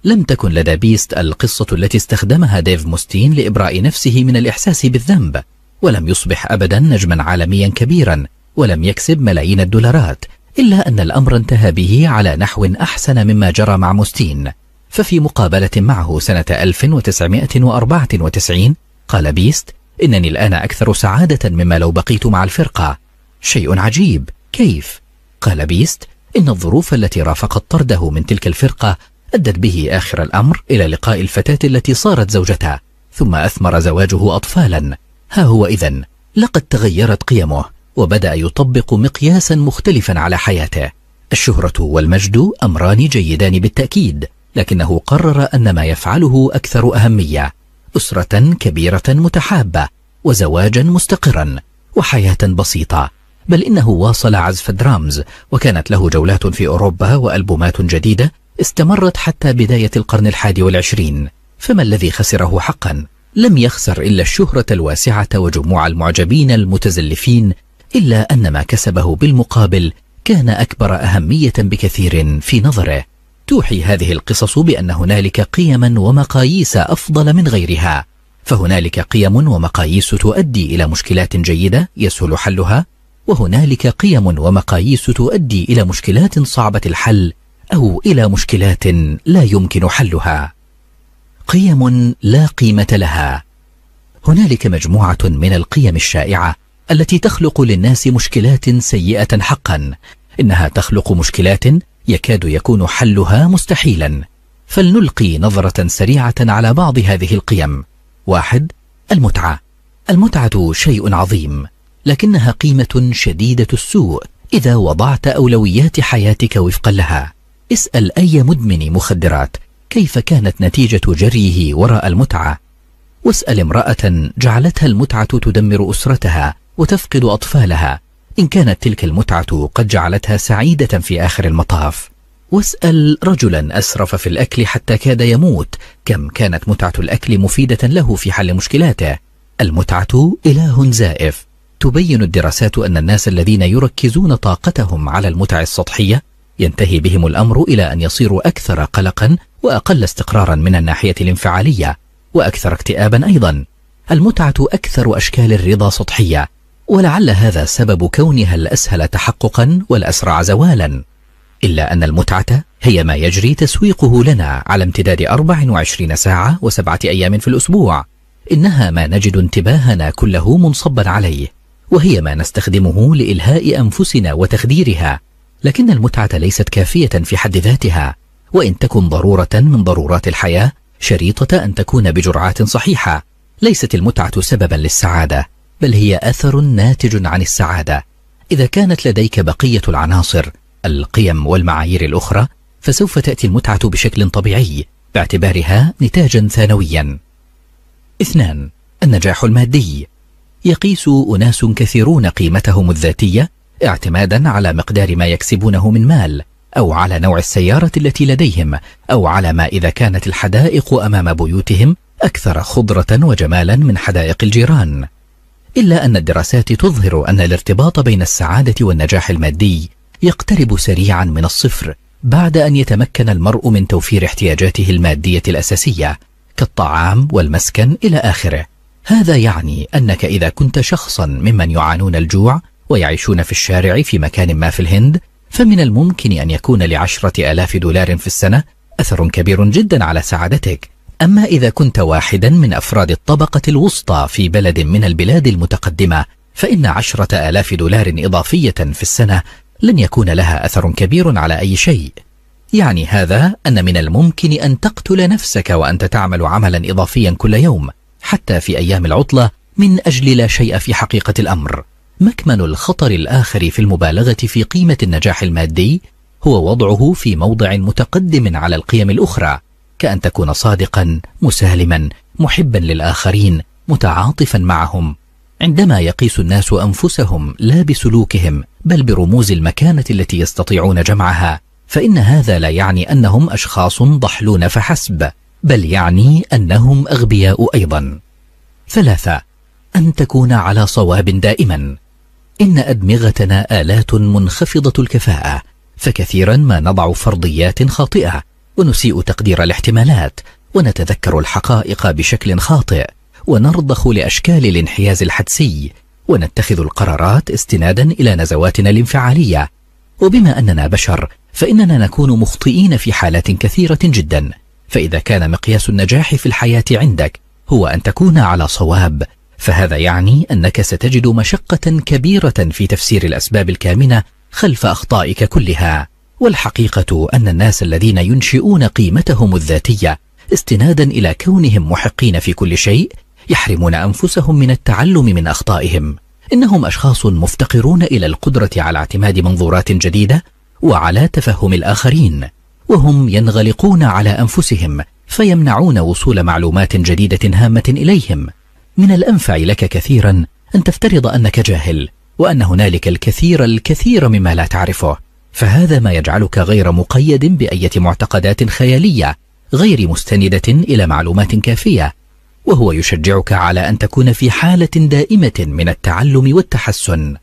لم تكن لدى بيست القصة التي استخدمها ديف موستين لإبراء نفسه من الإحساس بالذنب ولم يصبح أبدا نجما عالميا كبيرا ولم يكسب ملايين الدولارات إلا أن الأمر انتهى به على نحو أحسن مما جرى مع موستين ففي مقابلة معه سنة 1994 قال بيست إنني الآن أكثر سعادة مما لو بقيت مع الفرقة شيء عجيب كيف؟ قال بيست إن الظروف التي رافقت طرده من تلك الفرقة أدت به آخر الأمر إلى لقاء الفتاة التي صارت زوجته ثم أثمر زواجه أطفالا ها هو إذا لقد تغيرت قيمه وبدأ يطبق مقياسا مختلفا على حياته الشهرة والمجد أمران جيدان بالتأكيد لكنه قرر أن ما يفعله أكثر أهمية أسرة كبيرة متحابة وزواجا مستقرا وحياة بسيطة بل إنه واصل عزف الدرامز وكانت له جولات في أوروبا وألبومات جديدة استمرت حتى بداية القرن الحادي والعشرين فما الذي خسره حقا؟ لم يخسر إلا الشهرة الواسعة وجموع المعجبين المتزلفين إلا أن ما كسبه بالمقابل كان أكبر أهمية بكثير في نظره توحي هذه القصص بأن هنالك قيما ومقاييس أفضل من غيرها فهنالك قيم ومقاييس تؤدي إلى مشكلات جيدة يسهل حلها وهنالك قيم ومقاييس تؤدي إلى مشكلات صعبة الحل أو إلى مشكلات لا يمكن حلها قيم لا قيمة لها هنالك مجموعة من القيم الشائعة التي تخلق للناس مشكلات سيئة حقا إنها تخلق مشكلات يكاد يكون حلها مستحيلا فلنلقي نظرة سريعة على بعض هذه القيم واحد المتعة المتعة شيء عظيم لكنها قيمة شديدة السوء إذا وضعت أولويات حياتك وفقا لها اسأل أي مدمن مخدرات كيف كانت نتيجة جريه وراء المتعة واسأل امرأة جعلتها المتعة تدمر أسرتها وتفقد أطفالها إن كانت تلك المتعة قد جعلتها سعيدة في آخر المطاف واسأل رجلا أسرف في الأكل حتى كاد يموت كم كانت متعة الأكل مفيدة له في حل مشكلاته المتعة إله زائف تبين الدراسات أن الناس الذين يركزون طاقتهم على المتع السطحية ينتهي بهم الأمر إلى أن يصيروا أكثر قلقا وأقل استقرارا من الناحية الانفعالية وأكثر اكتئابا أيضا المتعة أكثر أشكال الرضا سطحية ولعل هذا سبب كونها الأسهل تحققا والأسرع زوالا إلا أن المتعة هي ما يجري تسويقه لنا على امتداد 24 ساعة وسبعة أيام في الأسبوع إنها ما نجد انتباهنا كله منصبا عليه وهي ما نستخدمه لإلهاء أنفسنا وتخديرها لكن المتعة ليست كافية في حد ذاتها وإن تكن ضرورة من ضرورات الحياة شريطة أن تكون بجرعات صحيحة ليست المتعة سببا للسعادة بل هي أثر ناتج عن السعادة إذا كانت لديك بقية العناصر القيم والمعايير الأخرى فسوف تأتي المتعة بشكل طبيعي باعتبارها نتاجا ثانويا اثنان النجاح المادي يقيس أناس كثيرون قيمتهم الذاتية اعتمادا على مقدار ما يكسبونه من مال أو على نوع السيارة التي لديهم أو على ما إذا كانت الحدائق أمام بيوتهم أكثر خضرة وجمالا من حدائق الجيران إلا أن الدراسات تظهر أن الارتباط بين السعادة والنجاح المادي يقترب سريعا من الصفر بعد أن يتمكن المرء من توفير احتياجاته المادية الأساسية كالطعام والمسكن إلى آخره هذا يعني أنك إذا كنت شخصا ممن يعانون الجوع ويعيشون في الشارع في مكان ما في الهند فمن الممكن أن يكون لعشرة ألاف دولار في السنة أثر كبير جدا على سعادتك أما إذا كنت واحدا من أفراد الطبقة الوسطى في بلد من البلاد المتقدمة فإن عشرة آلاف دولار إضافية في السنة لن يكون لها أثر كبير على أي شيء يعني هذا أن من الممكن أن تقتل نفسك وأنت تعمل عملا إضافيا كل يوم حتى في أيام العطلة من أجل لا شيء في حقيقة الأمر مكمن الخطر الآخر في المبالغة في قيمة النجاح المادي هو وضعه في موضع متقدم على القيم الأخرى كأن تكون صادقا مسالما محبا للآخرين متعاطفا معهم عندما يقيس الناس أنفسهم لا بسلوكهم بل برموز المكانة التي يستطيعون جمعها فإن هذا لا يعني أنهم أشخاص ضحلون فحسب بل يعني أنهم أغبياء أيضا ثلاثة أن تكون على صواب دائما إن أدمغتنا آلات منخفضة الكفاءة فكثيرا ما نضع فرضيات خاطئة ونسيء تقدير الاحتمالات ونتذكر الحقائق بشكل خاطئ ونرضخ لأشكال الانحياز الحدسي ونتخذ القرارات استنادا إلى نزواتنا الانفعالية وبما أننا بشر فإننا نكون مخطئين في حالات كثيرة جدا فإذا كان مقياس النجاح في الحياة عندك هو أن تكون على صواب فهذا يعني أنك ستجد مشقة كبيرة في تفسير الأسباب الكامنة خلف أخطائك كلها والحقيقة أن الناس الذين ينشئون قيمتهم الذاتية استنادا إلى كونهم محقين في كل شيء يحرمون أنفسهم من التعلم من أخطائهم إنهم أشخاص مفتقرون إلى القدرة على اعتماد منظورات جديدة وعلى تفهم الآخرين وهم ينغلقون على أنفسهم فيمنعون وصول معلومات جديدة هامة إليهم من الأنفع لك كثيرا أن تفترض أنك جاهل وأن هنالك الكثير الكثير مما لا تعرفه فهذا ما يجعلك غير مقيد بأية معتقدات خيالية غير مستندة إلى معلومات كافية وهو يشجعك على أن تكون في حالة دائمة من التعلم والتحسن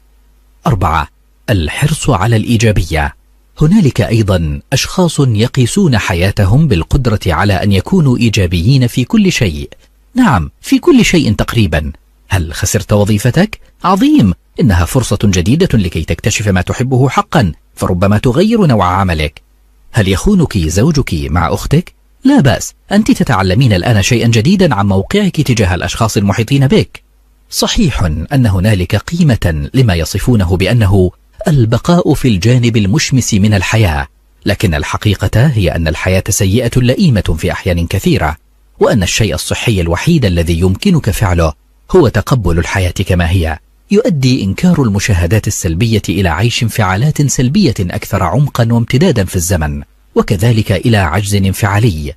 أربعة الحرص على الإيجابية هنالك أيضا أشخاص يقيسون حياتهم بالقدرة على أن يكونوا إيجابيين في كل شيء نعم في كل شيء تقريبا هل خسرت وظيفتك؟ عظيم إنها فرصة جديدة لكي تكتشف ما تحبه حقا فربما تغير نوع عملك هل يخونك زوجك مع أختك؟ لا بأس أنت تتعلمين الآن شيئا جديدا عن موقعك تجاه الأشخاص المحيطين بك صحيح أن هنالك قيمة لما يصفونه بأنه البقاء في الجانب المشمس من الحياة لكن الحقيقة هي أن الحياة سيئة لئيمة في أحيان كثيرة وأن الشيء الصحي الوحيد الذي يمكنك فعله هو تقبل الحياة كما هي يؤدي إنكار المشاهدات السلبية إلى عيش انفعالات سلبية أكثر عمقا وامتدادا في الزمن وكذلك إلى عجز انفعالي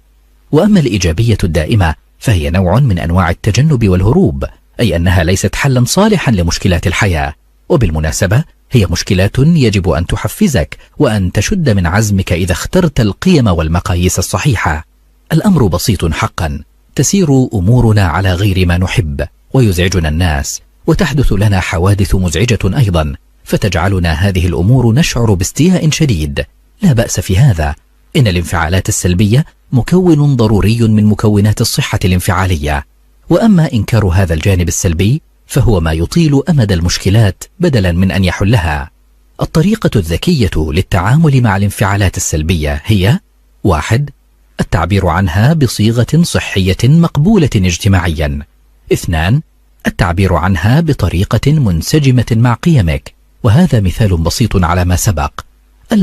وأما الإيجابية الدائمة فهي نوع من أنواع التجنب والهروب أي أنها ليست حلا صالحا لمشكلات الحياة وبالمناسبة هي مشكلات يجب أن تحفزك وأن تشد من عزمك إذا اخترت القيم والمقاييس الصحيحة الأمر بسيط حقا تسير أمورنا على غير ما نحب ويزعجنا الناس وتحدث لنا حوادث مزعجة أيضا فتجعلنا هذه الأمور نشعر باستياء شديد لا بأس في هذا إن الانفعالات السلبية مكون ضروري من مكونات الصحة الانفعالية وأما إنكار هذا الجانب السلبي فهو ما يطيل أمد المشكلات بدلا من أن يحلها الطريقة الذكية للتعامل مع الانفعالات السلبية هي واحد التعبير عنها بصيغة صحية مقبولة اجتماعيا اثنان التعبير عنها بطريقة منسجمة مع قيمك وهذا مثال بسيط على ما سبق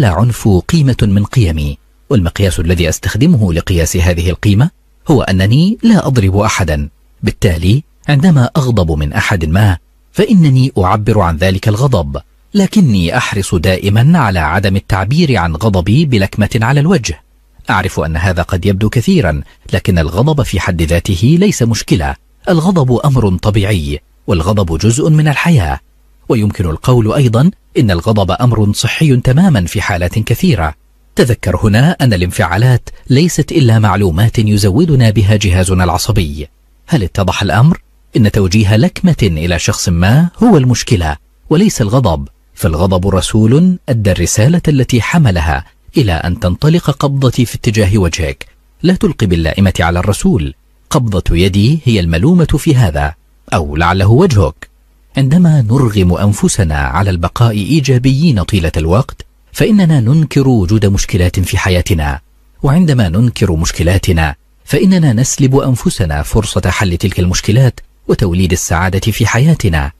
عنف قيمة من قيمي والمقياس الذي أستخدمه لقياس هذه القيمة هو أنني لا أضرب أحدا بالتالي عندما أغضب من أحد ما فإنني أعبر عن ذلك الغضب لكني أحرص دائما على عدم التعبير عن غضبي بلكمة على الوجه أعرف أن هذا قد يبدو كثيرا لكن الغضب في حد ذاته ليس مشكلة الغضب أمر طبيعي والغضب جزء من الحياة ويمكن القول أيضا إن الغضب أمر صحي تماما في حالات كثيرة تذكر هنا أن الانفعالات ليست إلا معلومات يزودنا بها جهازنا العصبي هل اتضح الأمر؟ إن توجيه لكمة إلى شخص ما هو المشكلة وليس الغضب فالغضب رسول أدى الرسالة التي حملها إلى أن تنطلق قبضتي في اتجاه وجهك لا تلقي باللائمة على الرسول قبضة يدي هي الملومة في هذا أو لعله وجهك عندما نرغم أنفسنا على البقاء إيجابيين طيلة الوقت فإننا ننكر وجود مشكلات في حياتنا وعندما ننكر مشكلاتنا فإننا نسلب أنفسنا فرصة حل تلك المشكلات وتوليد السعادة في حياتنا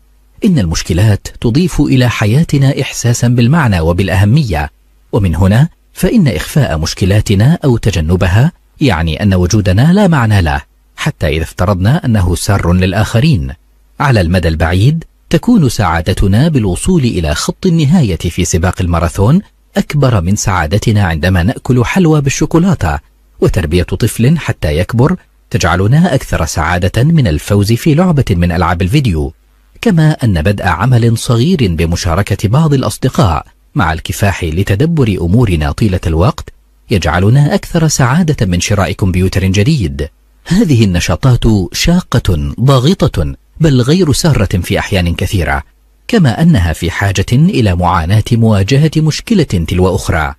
إن المشكلات تضيف إلى حياتنا إحساسا بالمعنى وبالأهمية ومن هنا فإن إخفاء مشكلاتنا أو تجنبها يعني أن وجودنا لا معنى له حتى إذا افترضنا أنه سر للآخرين على المدى البعيد تكون سعادتنا بالوصول إلى خط النهاية في سباق الماراثون أكبر من سعادتنا عندما نأكل حلوى بالشوكولاتة وتربية طفل حتى يكبر تجعلنا أكثر سعادة من الفوز في لعبة من ألعاب الفيديو كما أن بدء عمل صغير بمشاركة بعض الأصدقاء مع الكفاح لتدبر أمورنا طيلة الوقت يجعلنا أكثر سعادة من شراء كمبيوتر جديد هذه النشاطات شاقة ضاغطة بل غير سارة في أحيان كثيرة كما أنها في حاجة إلى معاناة مواجهة مشكلة تلو أخرى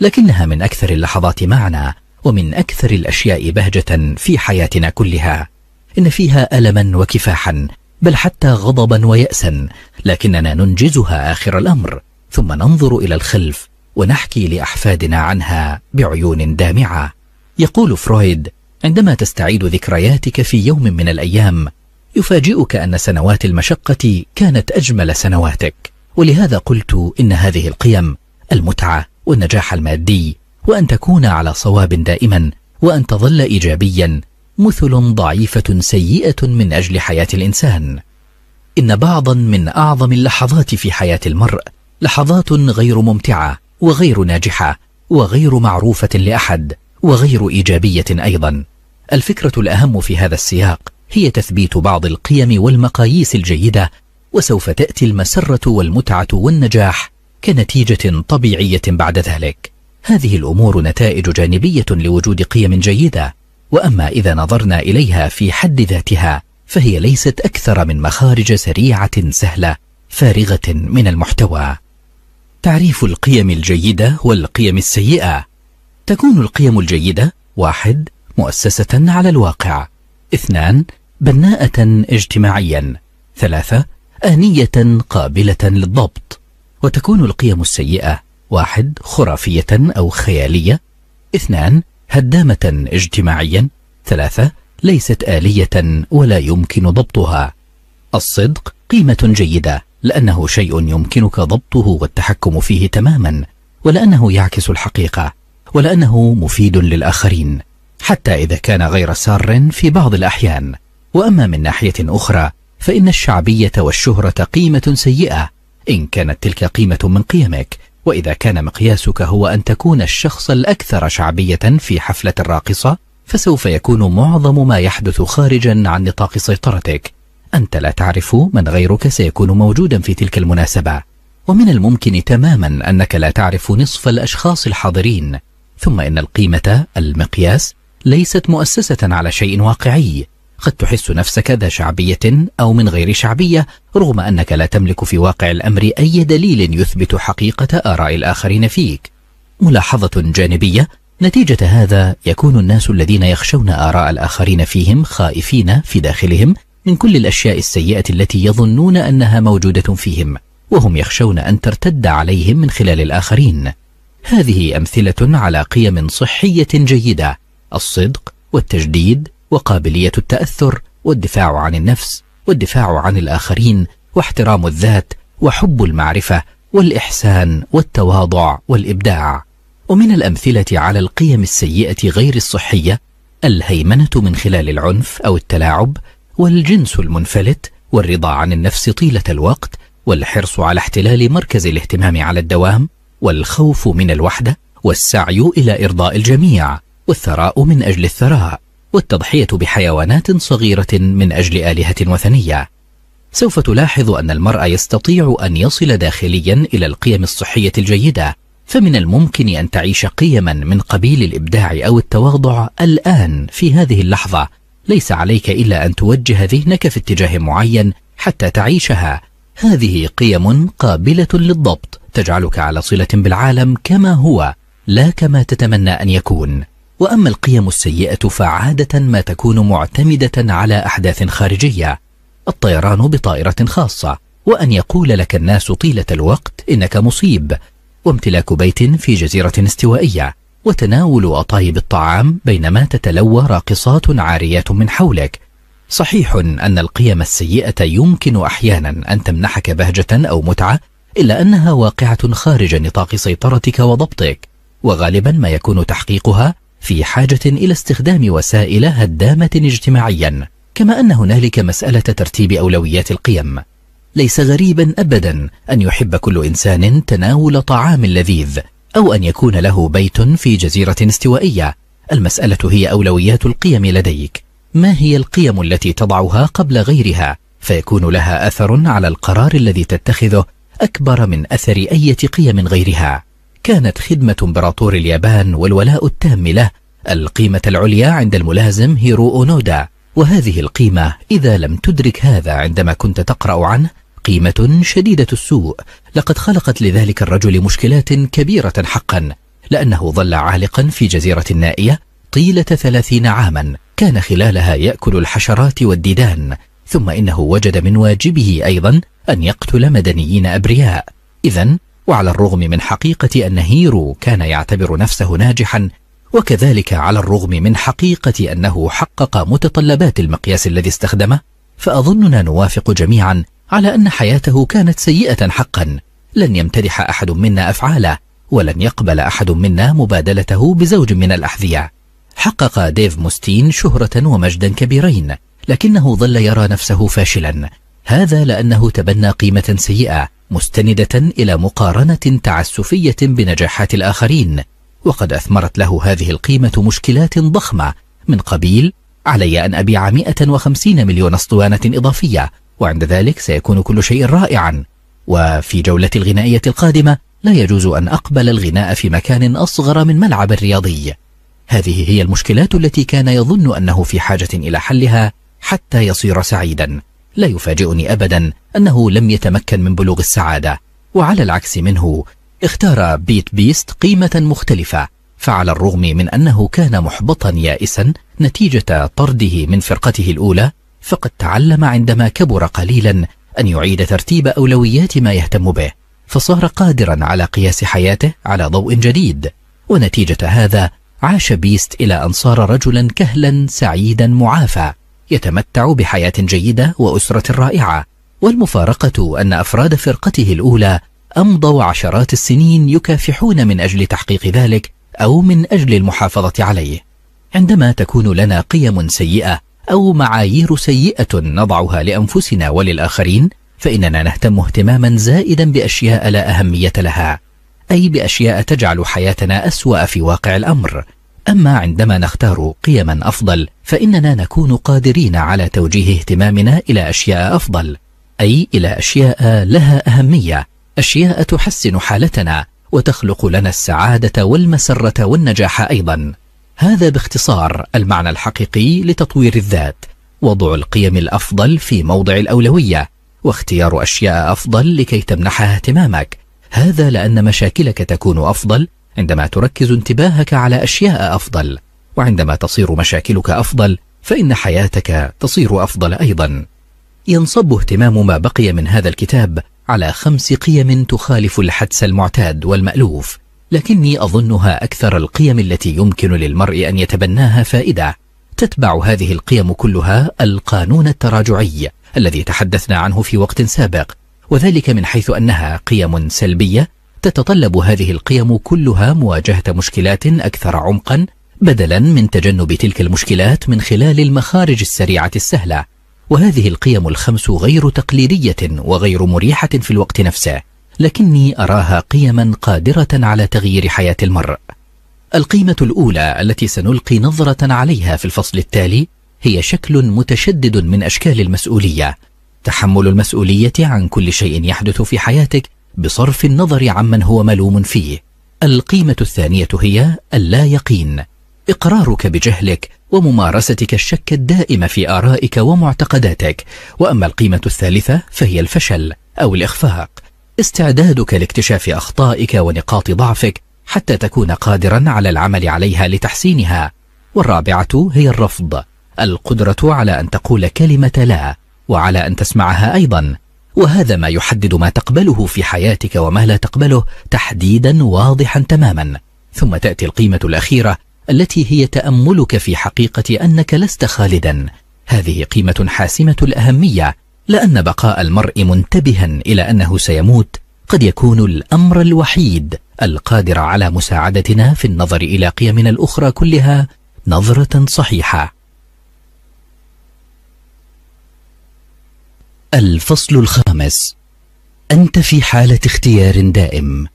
لكنها من أكثر اللحظات معنا ومن أكثر الأشياء بهجة في حياتنا كلها إن فيها ألما وكفاحا بل حتى غضبا ويأسا لكننا ننجزها آخر الأمر ثم ننظر إلى الخلف ونحكي لأحفادنا عنها بعيون دامعة يقول فرويد عندما تستعيد ذكرياتك في يوم من الأيام يفاجئك أن سنوات المشقة كانت أجمل سنواتك ولهذا قلت إن هذه القيم المتعة والنجاح المادي وأن تكون على صواب دائما وأن تظل إيجابيا مثل ضعيفة سيئة من أجل حياة الإنسان إن بعضا من أعظم اللحظات في حياة المرء لحظات غير ممتعة وغير ناجحة وغير معروفة لأحد وغير إيجابية أيضا الفكرة الأهم في هذا السياق هي تثبيت بعض القيم والمقاييس الجيدة وسوف تأتي المسرة والمتعة والنجاح كنتيجة طبيعية بعد ذلك هذه الأمور نتائج جانبية لوجود قيم جيدة وأما إذا نظرنا إليها في حد ذاتها فهي ليست أكثر من مخارج سريعة سهلة فارغة من المحتوى تعريف القيم الجيدة والقيم السيئة تكون القيم الجيدة واحد مؤسسة على الواقع اثنان بناءة اجتماعيا ثلاثة آنية قابلة للضبط وتكون القيم السيئة واحد خرافية أو خيالية اثنان هدامة اجتماعيا ثلاثة ليست آلية ولا يمكن ضبطها الصدق قيمة جيدة لأنه شيء يمكنك ضبطه والتحكم فيه تماما ولأنه يعكس الحقيقة ولأنه مفيد للآخرين حتى إذا كان غير سار في بعض الأحيان وأما من ناحية أخرى فإن الشعبية والشهرة قيمة سيئة إن كانت تلك قيمة من قيمك وإذا كان مقياسك هو أن تكون الشخص الأكثر شعبية في حفلة راقصة فسوف يكون معظم ما يحدث خارجا عن نطاق سيطرتك أنت لا تعرف من غيرك سيكون موجودا في تلك المناسبة ومن الممكن تماما أنك لا تعرف نصف الأشخاص الحاضرين ثم إن القيمة المقياس ليست مؤسسة على شيء واقعي قد تحس نفسك ذا شعبية أو من غير شعبية رغم أنك لا تملك في واقع الأمر أي دليل يثبت حقيقة آراء الآخرين فيك ملاحظة جانبية نتيجة هذا يكون الناس الذين يخشون آراء الآخرين فيهم خائفين في داخلهم من كل الأشياء السيئة التي يظنون أنها موجودة فيهم وهم يخشون أن ترتد عليهم من خلال الآخرين هذه أمثلة على قيم صحية جيدة الصدق والتجديد وقابلية التأثر والدفاع عن النفس والدفاع عن الآخرين واحترام الذات وحب المعرفة والإحسان والتواضع والإبداع ومن الأمثلة على القيم السيئة غير الصحية الهيمنة من خلال العنف أو التلاعب والجنس المنفلت والرضا عن النفس طيلة الوقت والحرص على احتلال مركز الاهتمام على الدوام والخوف من الوحدة والسعي إلى إرضاء الجميع والثراء من أجل الثراء والتضحية بحيوانات صغيرة من أجل آلهة وثنية سوف تلاحظ أن المرء يستطيع أن يصل داخليا إلى القيم الصحية الجيدة فمن الممكن أن تعيش قيما من قبيل الإبداع أو التواضع الآن في هذه اللحظة ليس عليك إلا أن توجه ذهنك في اتجاه معين حتى تعيشها هذه قيم قابلة للضبط تجعلك على صلة بالعالم كما هو لا كما تتمنى أن يكون وأما القيم السيئة فعادة ما تكون معتمدة على أحداث خارجية الطيران بطائرة خاصة وأن يقول لك الناس طيلة الوقت إنك مصيب وامتلاك بيت في جزيرة استوائية وتناول أطايب الطعام بينما تتلوى راقصات عاريات من حولك صحيح أن القيم السيئة يمكن أحيانا أن تمنحك بهجة أو متعة إلا أنها واقعة خارج نطاق سيطرتك وضبطك وغالبا ما يكون تحقيقها في حاجة إلى استخدام وسائل هدامة اجتماعيا كما أن هنالك مسألة ترتيب أولويات القيم ليس غريبا أبدا أن يحب كل إنسان تناول طعام لذيذ أو أن يكون له بيت في جزيرة استوائية المسألة هي أولويات القيم لديك ما هي القيم التي تضعها قبل غيرها فيكون لها أثر على القرار الذي تتخذه أكبر من أثر أي قيم غيرها كانت خدمة امبراطور اليابان والولاء التام له القيمة العليا عند الملازم هيرو أونودا وهذه القيمة إذا لم تدرك هذا عندما كنت تقرأ عنه قيمة شديدة السوء لقد خلقت لذلك الرجل مشكلات كبيرة حقا لأنه ظل عالقا في جزيرة نائية طيلة ثلاثين عاما كان خلالها يأكل الحشرات والديدان ثم إنه وجد من واجبه أيضا أن يقتل مدنيين أبرياء إذا وعلى الرغم من حقيقة أن هيرو كان يعتبر نفسه ناجحا وكذلك على الرغم من حقيقة أنه حقق متطلبات المقياس الذي استخدمه فأظننا نوافق جميعا على أن حياته كانت سيئة حقا لن يمتدح أحد منا أفعاله ولن يقبل أحد منا مبادلته بزوج من الأحذية حقق ديف موستين شهرة ومجدا كبيرين لكنه ظل يرى نفسه فاشلا هذا لأنه تبنى قيمة سيئة مستندة إلى مقارنة تعسفية بنجاحات الآخرين وقد أثمرت له هذه القيمة مشكلات ضخمة من قبيل علي أن أبيع 150 مليون اسطوانة إضافية وعند ذلك سيكون كل شيء رائعا وفي جولتي الغنائية القادمة لا يجوز أن أقبل الغناء في مكان أصغر من ملعب الرياضي هذه هي المشكلات التي كان يظن أنه في حاجة إلى حلها حتى يصير سعيدا لا يفاجئني أبدا أنه لم يتمكن من بلوغ السعادة وعلى العكس منه اختار بيت بيست قيمة مختلفة فعلى الرغم من أنه كان محبطا يائسا نتيجة طرده من فرقته الأولى فقد تعلم عندما كبر قليلا أن يعيد ترتيب أولويات ما يهتم به فصار قادرا على قياس حياته على ضوء جديد ونتيجة هذا عاش بيست إلى أن صار رجلا كهلا سعيدا معافى يتمتع بحياة جيدة وأسرة رائعة والمفارقة أن أفراد فرقته الأولى أمضوا عشرات السنين يكافحون من أجل تحقيق ذلك أو من أجل المحافظة عليه عندما تكون لنا قيم سيئة أو معايير سيئة نضعها لأنفسنا وللآخرين فإننا نهتم اهتماما زائدا بأشياء لا أهمية لها أي بأشياء تجعل حياتنا أسوأ في واقع الأمر أما عندما نختار قيما أفضل فإننا نكون قادرين على توجيه اهتمامنا إلى أشياء أفضل أي إلى أشياء لها أهمية أشياء تحسن حالتنا وتخلق لنا السعادة والمسرة والنجاح أيضاً هذا باختصار المعنى الحقيقي لتطوير الذات وضع القيم الأفضل في موضع الأولوية واختيار أشياء أفضل لكي تمنحها اهتمامك هذا لأن مشاكلك تكون أفضل عندما تركز انتباهك على أشياء أفضل وعندما تصير مشاكلك أفضل فإن حياتك تصير أفضل أيضا ينصب اهتمام ما بقي من هذا الكتاب على خمس قيم تخالف الحدس المعتاد والمألوف لكني أظنها أكثر القيم التي يمكن للمرء أن يتبناها فائدة تتبع هذه القيم كلها القانون التراجعي الذي تحدثنا عنه في وقت سابق وذلك من حيث أنها قيم سلبية تتطلب هذه القيم كلها مواجهة مشكلات أكثر عمقا بدلا من تجنب تلك المشكلات من خلال المخارج السريعة السهلة وهذه القيم الخمس غير تقليدية وغير مريحة في الوقت نفسه لكني أراها قيما قادرة على تغيير حياة المرء القيمة الأولى التي سنلقي نظرة عليها في الفصل التالي هي شكل متشدد من أشكال المسؤولية تحمل المسؤولية عن كل شيء يحدث في حياتك بصرف النظر عمن هو ملوم فيه القيمة الثانية هي اللا يقين إقرارك بجهلك وممارستك الشك الدائم في آرائك ومعتقداتك وأما القيمة الثالثة فهي الفشل أو الإخفاق استعدادك لاكتشاف أخطائك ونقاط ضعفك حتى تكون قادرا على العمل عليها لتحسينها والرابعة هي الرفض القدرة على أن تقول كلمة لا وعلى أن تسمعها أيضا وهذا ما يحدد ما تقبله في حياتك وما لا تقبله تحديدا واضحا تماما ثم تأتي القيمة الأخيرة التي هي تأملك في حقيقة أنك لست خالدا هذه قيمة حاسمة الأهمية لأن بقاء المرء منتبها إلى أنه سيموت قد يكون الأمر الوحيد القادر على مساعدتنا في النظر إلى قيمنا الأخرى كلها نظرة صحيحة الفصل الخامس أنت في حالة اختيار دائم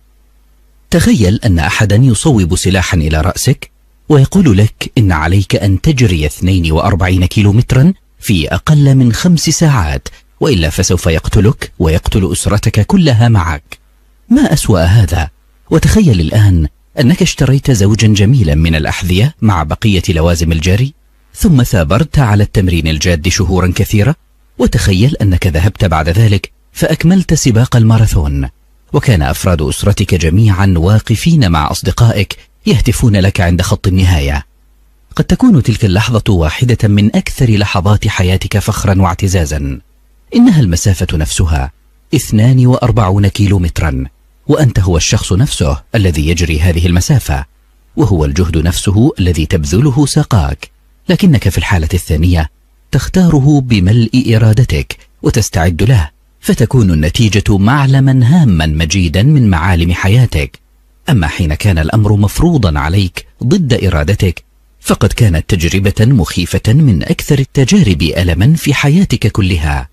تخيل أن أحدا يصوب سلاحا إلى رأسك ويقول لك إن عليك أن تجري 42 كيلومترا في أقل من خمس ساعات وإلا فسوف يقتلك ويقتل أسرتك كلها معك ما أسوأ هذا؟ وتخيل الآن أنك اشتريت زوجا جميلا من الأحذية مع بقية لوازم الجري ثم ثابرت على التمرين الجاد شهورا كثيرة وتخيل أنك ذهبت بعد ذلك فأكملت سباق الماراثون وكان أفراد أسرتك جميعا واقفين مع أصدقائك يهتفون لك عند خط النهاية قد تكون تلك اللحظة واحدة من أكثر لحظات حياتك فخرا واعتزازا إنها المسافة نفسها 42 كيلو مترا وأنت هو الشخص نفسه الذي يجري هذه المسافة وهو الجهد نفسه الذي تبذله ساقاك لكنك في الحالة الثانية تختاره بملء إرادتك وتستعد له فتكون النتيجة معلما هاما مجيدا من معالم حياتك أما حين كان الأمر مفروضا عليك ضد إرادتك فقد كانت تجربة مخيفة من أكثر التجارب ألما في حياتك كلها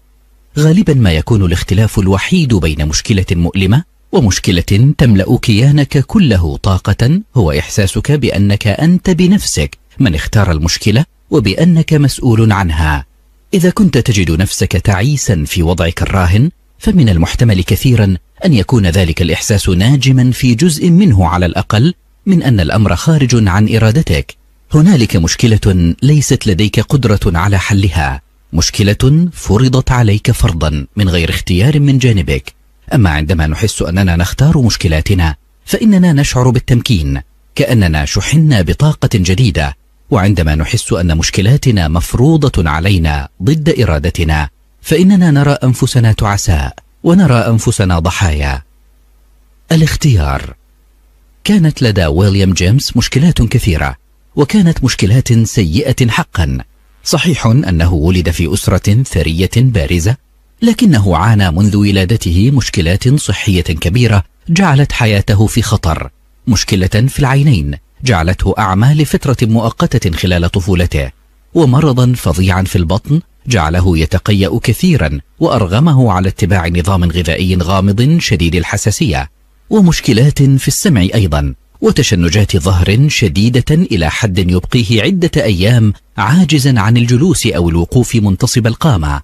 غالبا ما يكون الاختلاف الوحيد بين مشكلة مؤلمة ومشكلة تملأ كيانك كله طاقة هو إحساسك بأنك أنت بنفسك من اختار المشكلة وبأنك مسؤول عنها إذا كنت تجد نفسك تعيسا في وضعك الراهن فمن المحتمل كثيرا أن يكون ذلك الإحساس ناجما في جزء منه على الأقل من أن الأمر خارج عن إرادتك هنالك مشكلة ليست لديك قدرة على حلها مشكلة فرضت عليك فرضا من غير اختيار من جانبك أما عندما نحس أننا نختار مشكلاتنا فإننا نشعر بالتمكين كأننا شحنا بطاقة جديدة وعندما نحس أن مشكلاتنا مفروضة علينا ضد إرادتنا فإننا نرى أنفسنا تعساء ونرى أنفسنا ضحايا الاختيار كانت لدى ويليام جيمس مشكلات كثيرة وكانت مشكلات سيئة حقا صحيح أنه ولد في أسرة ثرية بارزة لكنه عانى منذ ولادته مشكلات صحية كبيرة جعلت حياته في خطر مشكلة في العينين جعلته أعمى لفترة مؤقتة خلال طفولته ومرضا فظيعا في البطن جعله يتقيأ كثيرا وأرغمه على اتباع نظام غذائي غامض شديد الحساسية ومشكلات في السمع أيضا وتشنجات ظهر شديدة إلى حد يبقيه عدة أيام عاجزا عن الجلوس أو الوقوف منتصب القامة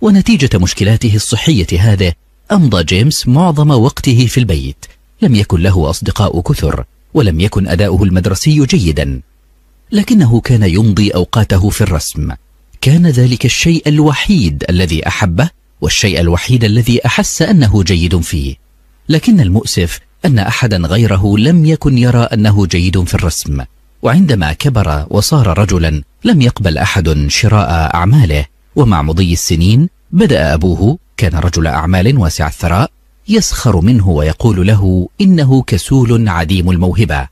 ونتيجة مشكلاته الصحية هذه أمضى جيمس معظم وقته في البيت لم يكن له أصدقاء كثر ولم يكن أداؤه المدرسي جيدا لكنه كان يمضي أوقاته في الرسم كان ذلك الشيء الوحيد الذي أحبه والشيء الوحيد الذي أحس أنه جيد فيه لكن المؤسف أن أحدا غيره لم يكن يرى أنه جيد في الرسم وعندما كبر وصار رجلا لم يقبل أحد شراء أعماله ومع مضي السنين بدأ أبوه كان رجل أعمال واسع الثراء يسخر منه ويقول له إنه كسول عديم الموهبة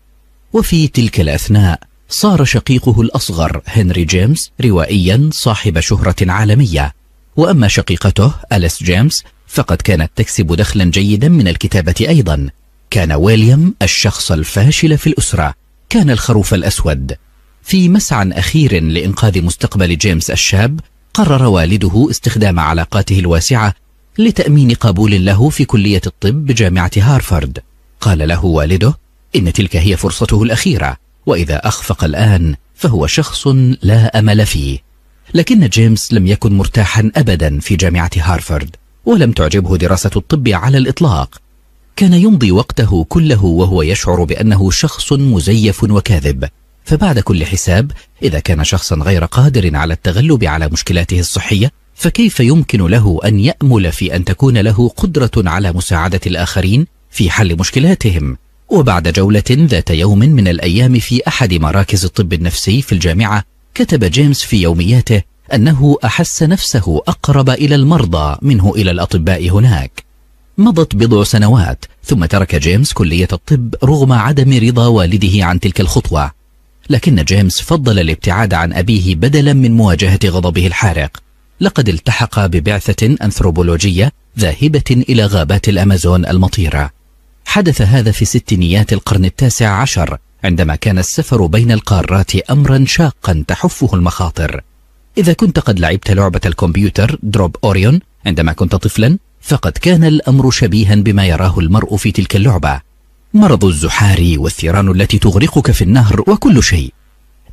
وفي تلك الأثناء صار شقيقه الأصغر هنري جيمس روائيا صاحب شهرة عالمية وأما شقيقته أليس جيمس فقد كانت تكسب دخلا جيدا من الكتابة أيضا كان ويليام الشخص الفاشل في الأسرة كان الخروف الأسود في مسعى أخير لإنقاذ مستقبل جيمس الشاب قرر والده استخدام علاقاته الواسعة لتأمين قبول له في كلية الطب بجامعة هارفارد قال له والده إن تلك هي فرصته الأخيرة وإذا أخفق الآن فهو شخص لا أمل فيه لكن جيمس لم يكن مرتاحا أبدا في جامعة هارفارد ولم تعجبه دراسة الطب على الإطلاق كان يمضي وقته كله وهو يشعر بأنه شخص مزيف وكاذب فبعد كل حساب إذا كان شخصا غير قادر على التغلب على مشكلاته الصحية فكيف يمكن له أن يأمل في أن تكون له قدرة على مساعدة الآخرين في حل مشكلاتهم وبعد جولة ذات يوم من الأيام في أحد مراكز الطب النفسي في الجامعة كتب جيمس في يومياته أنه أحس نفسه أقرب إلى المرضى منه إلى الأطباء هناك مضت بضع سنوات ثم ترك جيمس كلية الطب رغم عدم رضا والده عن تلك الخطوة لكن جيمس فضل الابتعاد عن أبيه بدلا من مواجهة غضبه الحارق لقد التحق ببعثة أنثروبولوجية ذاهبة إلى غابات الأمازون المطيرة حدث هذا في ستينيات القرن التاسع عشر عندما كان السفر بين القارات أمرا شاقا تحفه المخاطر إذا كنت قد لعبت لعبة الكمبيوتر دروب أوريون عندما كنت طفلا فقد كان الأمر شبيها بما يراه المرء في تلك اللعبة مرض الزحاري والثيران التي تغرقك في النهر وكل شيء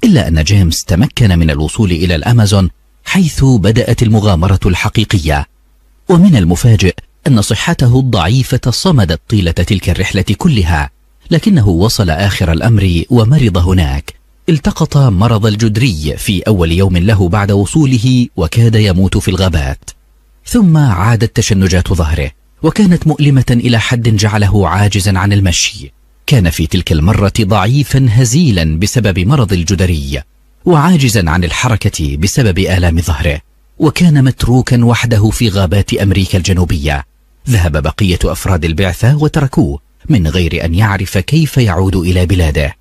إلا أن جيمس تمكن من الوصول إلى الأمازون حيث بدأت المغامرة الحقيقية ومن المفاجئ أن صحته الضعيفة صمدت طيلة تلك الرحلة كلها لكنه وصل آخر الأمر ومرض هناك التقط مرض الجدري في أول يوم له بعد وصوله وكاد يموت في الغابات ثم عادت تشنجات ظهره وكانت مؤلمة إلى حد جعله عاجزا عن المشي كان في تلك المرة ضعيفا هزيلا بسبب مرض الجدري وعاجزا عن الحركة بسبب آلام ظهره وكان متروكا وحده في غابات أمريكا الجنوبية ذهب بقية أفراد البعثة وتركوه من غير أن يعرف كيف يعود إلى بلاده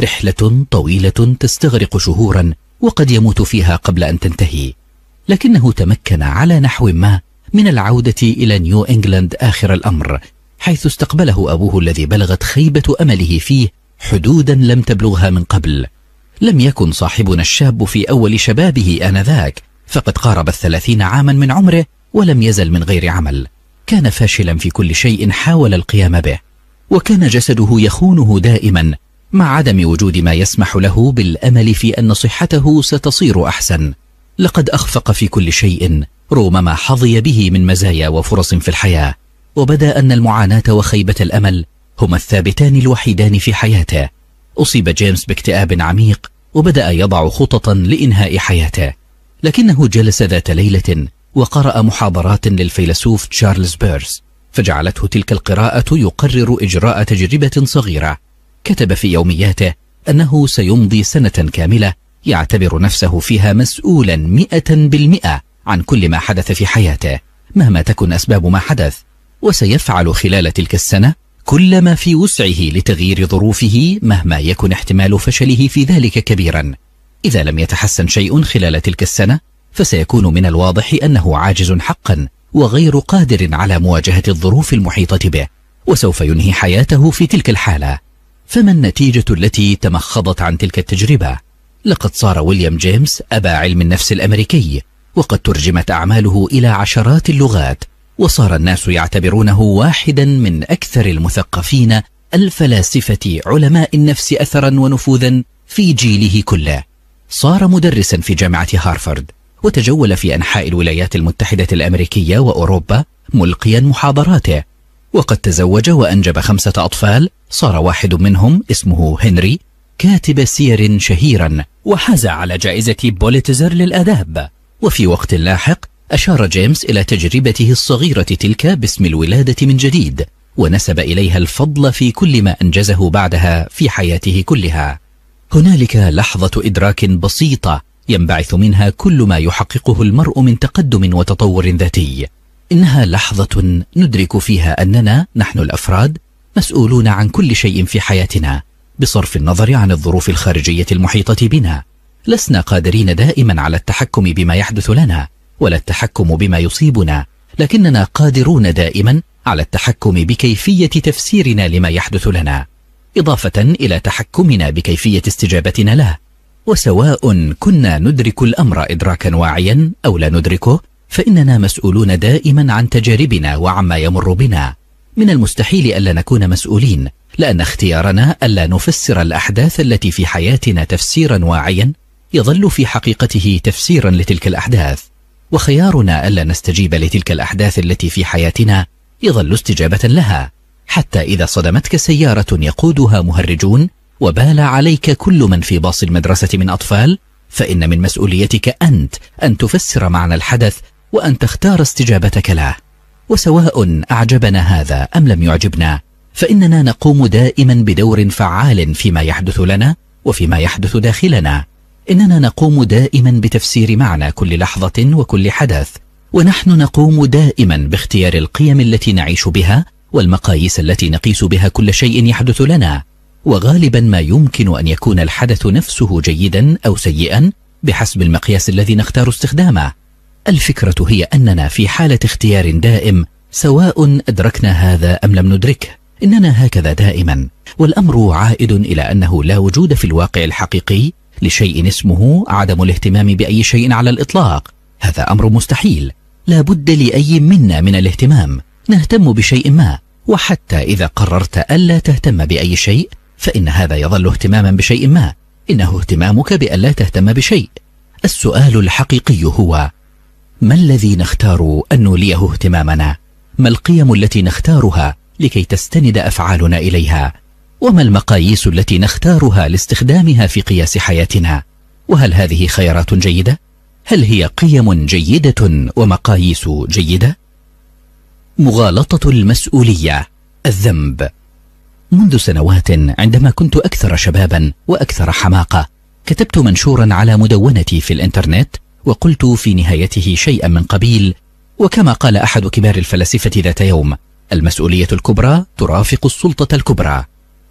رحلة طويلة تستغرق شهورا وقد يموت فيها قبل أن تنتهي لكنه تمكن على نحو ما من العودة إلى نيو إنجلاند آخر الأمر حيث استقبله أبوه الذي بلغت خيبة أمله فيه حدودا لم تبلغها من قبل لم يكن صاحبنا الشاب في أول شبابه آنذاك فقد قارب الثلاثين عاما من عمره ولم يزل من غير عمل كان فاشلا في كل شيء حاول القيام به وكان جسده يخونه دائما مع عدم وجود ما يسمح له بالأمل في أن صحته ستصير أحسن لقد أخفق في كل شيء رغم ما حظي به من مزايا وفرص في الحياة وبدا أن المعاناة وخيبة الأمل هما الثابتان الوحيدان في حياته أصيب جيمس باكتئاب عميق وبدأ يضع خططا لإنهاء حياته لكنه جلس ذات ليلة وقرأ محاضرات للفيلسوف تشارلز بيرس فجعلته تلك القراءة يقرر إجراء تجربة صغيرة كتب في يومياته أنه سيمضي سنة كاملة يعتبر نفسه فيها مسؤولا مئة بالمئة عن كل ما حدث في حياته مهما تكن أسباب ما حدث وسيفعل خلال تلك السنة كل ما في وسعه لتغيير ظروفه مهما يكن احتمال فشله في ذلك كبيرا إذا لم يتحسن شيء خلال تلك السنة فسيكون من الواضح أنه عاجز حقا وغير قادر على مواجهة الظروف المحيطة به وسوف ينهي حياته في تلك الحالة فما النتيجة التي تمخضت عن تلك التجربة؟ لقد صار ويليام جيمس أبا علم النفس الأمريكي وقد ترجمت أعماله إلى عشرات اللغات وصار الناس يعتبرونه واحدا من أكثر المثقفين الفلاسفة علماء النفس أثرا ونفوذا في جيله كله صار مدرسا في جامعة هارفارد وتجول في أنحاء الولايات المتحدة الأمريكية وأوروبا ملقيا محاضراته وقد تزوج وأنجب خمسة أطفال صار واحد منهم اسمه هنري كاتب سير شهيرا وحاز على جائزة بوليتزر للأداب وفي وقت لاحق أشار جيمس إلى تجربته الصغيرة تلك باسم الولادة من جديد ونسب إليها الفضل في كل ما أنجزه بعدها في حياته كلها هنالك لحظة إدراك بسيطة ينبعث منها كل ما يحققه المرء من تقدم وتطور ذاتي إنها لحظة ندرك فيها أننا نحن الأفراد مسؤولون عن كل شيء في حياتنا بصرف النظر عن الظروف الخارجية المحيطة بنا لسنا قادرين دائما على التحكم بما يحدث لنا ولا التحكم بما يصيبنا لكننا قادرون دائما على التحكم بكيفية تفسيرنا لما يحدث لنا إضافة إلى تحكمنا بكيفية استجابتنا له وسواء كنا ندرك الأمر إدراكا واعيا أو لا ندركه فإننا مسؤولون دائما عن تجاربنا وعما يمر بنا من المستحيل ألا نكون مسؤولين لأن اختيارنا ألا نفسر الأحداث التي في حياتنا تفسيرا واعيا يظل في حقيقته تفسيرا لتلك الأحداث وخيارنا ألا نستجيب لتلك الأحداث التي في حياتنا يظل استجابة لها حتى إذا صدمتك سيارة يقودها مهرجون وبال عليك كل من في باص المدرسة من أطفال فإن من مسؤوليتك أنت أن تفسر معنى الحدث وأن تختار استجابتك له وسواء أعجبنا هذا أم لم يعجبنا فإننا نقوم دائما بدور فعال فيما يحدث لنا وفيما يحدث داخلنا إننا نقوم دائما بتفسير معنى كل لحظة وكل حدث ونحن نقوم دائما باختيار القيم التي نعيش بها والمقاييس التي نقيس بها كل شيء يحدث لنا وغالبا ما يمكن أن يكون الحدث نفسه جيدا أو سيئا بحسب المقياس الذي نختار استخدامه الفكرة هي أننا في حالة اختيار دائم سواء أدركنا هذا أم لم ندركه إننا هكذا دائما والأمر عائد إلى أنه لا وجود في الواقع الحقيقي لشيء اسمه عدم الاهتمام بأي شيء على الإطلاق هذا أمر مستحيل لا بد لأي منا من الاهتمام نهتم بشيء ما وحتى إذا قررت ألا تهتم بأي شيء فإن هذا يظل اهتماما بشيء ما إنه اهتمامك بألا تهتم بشيء السؤال الحقيقي هو ما الذي نختار أن نوليه اهتمامنا؟ ما القيم التي نختارها لكي تستند أفعالنا إليها؟ وما المقاييس التي نختارها لاستخدامها في قياس حياتنا؟ وهل هذه خيارات جيدة؟ هل هي قيم جيدة ومقاييس جيدة؟ مغالطة المسؤولية الذنب منذ سنوات عندما كنت أكثر شبابا وأكثر حماقة كتبت منشورا على مدونتي في الإنترنت وقلت في نهايته شيئا من قبيل وكما قال أحد كبار الفلاسفة ذات يوم المسؤولية الكبرى ترافق السلطة الكبرى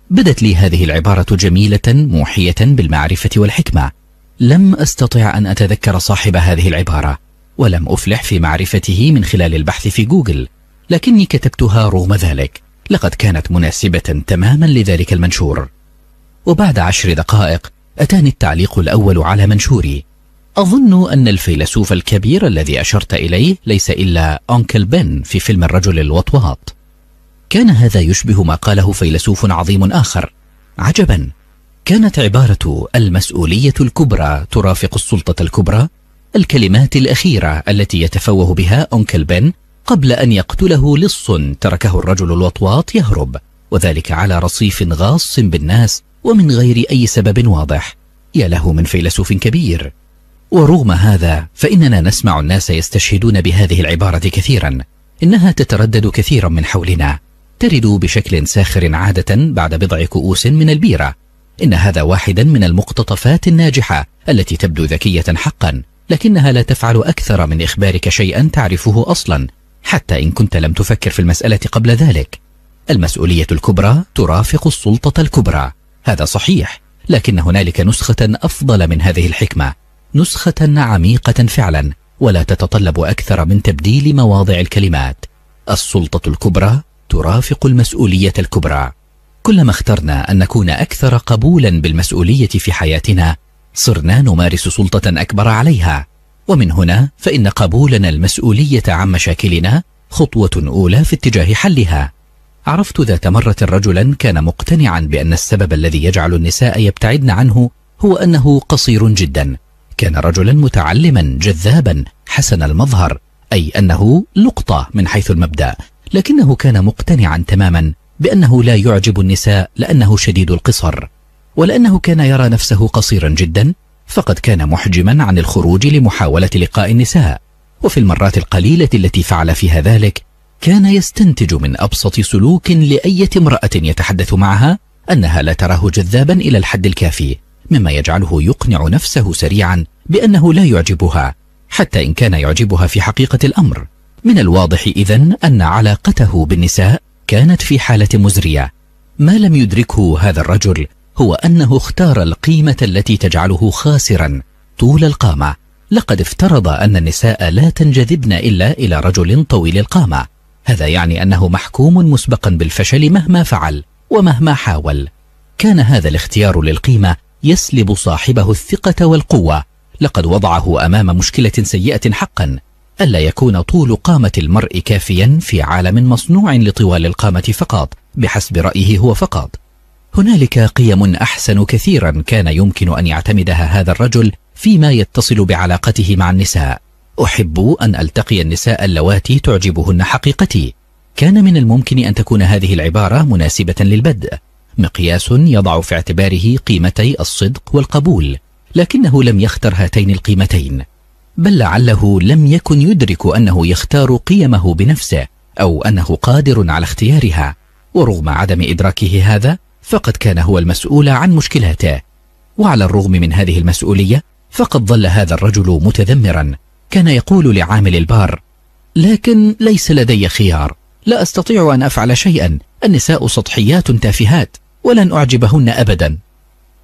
بدت لي هذه العبارة جميلة موحية بالمعرفة والحكمة لم أستطع أن أتذكر صاحب هذه العبارة ولم أفلح في معرفته من خلال البحث في جوجل لكني كتبتها رغم ذلك لقد كانت مناسبة تماما لذلك المنشور وبعد عشر دقائق أتاني التعليق الأول على منشوري أظن أن الفيلسوف الكبير الذي أشرت إليه ليس إلا أنكل بن في فيلم الرجل الوطواط كان هذا يشبه ما قاله فيلسوف عظيم آخر عجبا كانت عبارة المسؤولية الكبرى ترافق السلطة الكبرى الكلمات الأخيرة التي يتفوه بها أنكل بن قبل أن يقتله لص تركه الرجل الوطواط يهرب وذلك على رصيف غاص بالناس ومن غير أي سبب واضح يا له من فيلسوف كبير ورغم هذا فإننا نسمع الناس يستشهدون بهذه العبارة كثيرا إنها تتردد كثيرا من حولنا ترد بشكل ساخر عادة بعد بضع كؤوس من البيرة إن هذا واحدا من المقتطفات الناجحة التي تبدو ذكية حقا لكنها لا تفعل أكثر من إخبارك شيئا تعرفه أصلا حتى إن كنت لم تفكر في المسألة قبل ذلك المسؤولية الكبرى ترافق السلطة الكبرى هذا صحيح لكن هنالك نسخة أفضل من هذه الحكمة نسخة عميقة فعلا ولا تتطلب أكثر من تبديل مواضع الكلمات السلطة الكبرى ترافق المسؤولية الكبرى كلما اخترنا أن نكون أكثر قبولا بالمسؤولية في حياتنا صرنا نمارس سلطة أكبر عليها ومن هنا فإن قبولنا المسؤولية عن مشاكلنا خطوة أولى في اتجاه حلها عرفت ذات مرة رجلا كان مقتنعا بأن السبب الذي يجعل النساء يبتعدن عنه هو أنه قصير جدا كان رجلا متعلما جذابا حسن المظهر أي أنه لقطة من حيث المبدأ لكنه كان مقتنعا تماما بأنه لا يعجب النساء لأنه شديد القصر ولأنه كان يرى نفسه قصيرا جدا فقد كان محجما عن الخروج لمحاولة لقاء النساء وفي المرات القليلة التي فعل فيها ذلك كان يستنتج من أبسط سلوك لأية امرأة يتحدث معها أنها لا تراه جذابا إلى الحد الكافي مما يجعله يقنع نفسه سريعا بأنه لا يعجبها حتى إن كان يعجبها في حقيقة الأمر من الواضح إذن أن علاقته بالنساء كانت في حالة مزرية ما لم يدركه هذا الرجل هو أنه اختار القيمة التي تجعله خاسرا طول القامة لقد افترض أن النساء لا تنجذبن إلا إلى رجل طويل القامة هذا يعني أنه محكوم مسبقا بالفشل مهما فعل ومهما حاول كان هذا الاختيار للقيمة يسلب صاحبه الثقة والقوة لقد وضعه أمام مشكلة سيئة حقا ألا يكون طول قامة المرء كافيا في عالم مصنوع لطوال القامة فقط بحسب رأيه هو فقط هنالك قيم أحسن كثيرا كان يمكن أن يعتمدها هذا الرجل فيما يتصل بعلاقته مع النساء أحب أن ألتقي النساء اللواتي تعجبهن حقيقتي كان من الممكن أن تكون هذه العبارة مناسبة للبدء مقياس يضع في اعتباره قيمتي الصدق والقبول لكنه لم يختر هاتين القيمتين بل لعله لم يكن يدرك أنه يختار قيمه بنفسه أو أنه قادر على اختيارها ورغم عدم إدراكه هذا فقد كان هو المسؤول عن مشكلاته وعلى الرغم من هذه المسؤولية فقد ظل هذا الرجل متذمرا كان يقول لعامل البار لكن ليس لدي خيار لا أستطيع أن أفعل شيئا النساء سطحيات تافهات ولن أعجبهن أبدا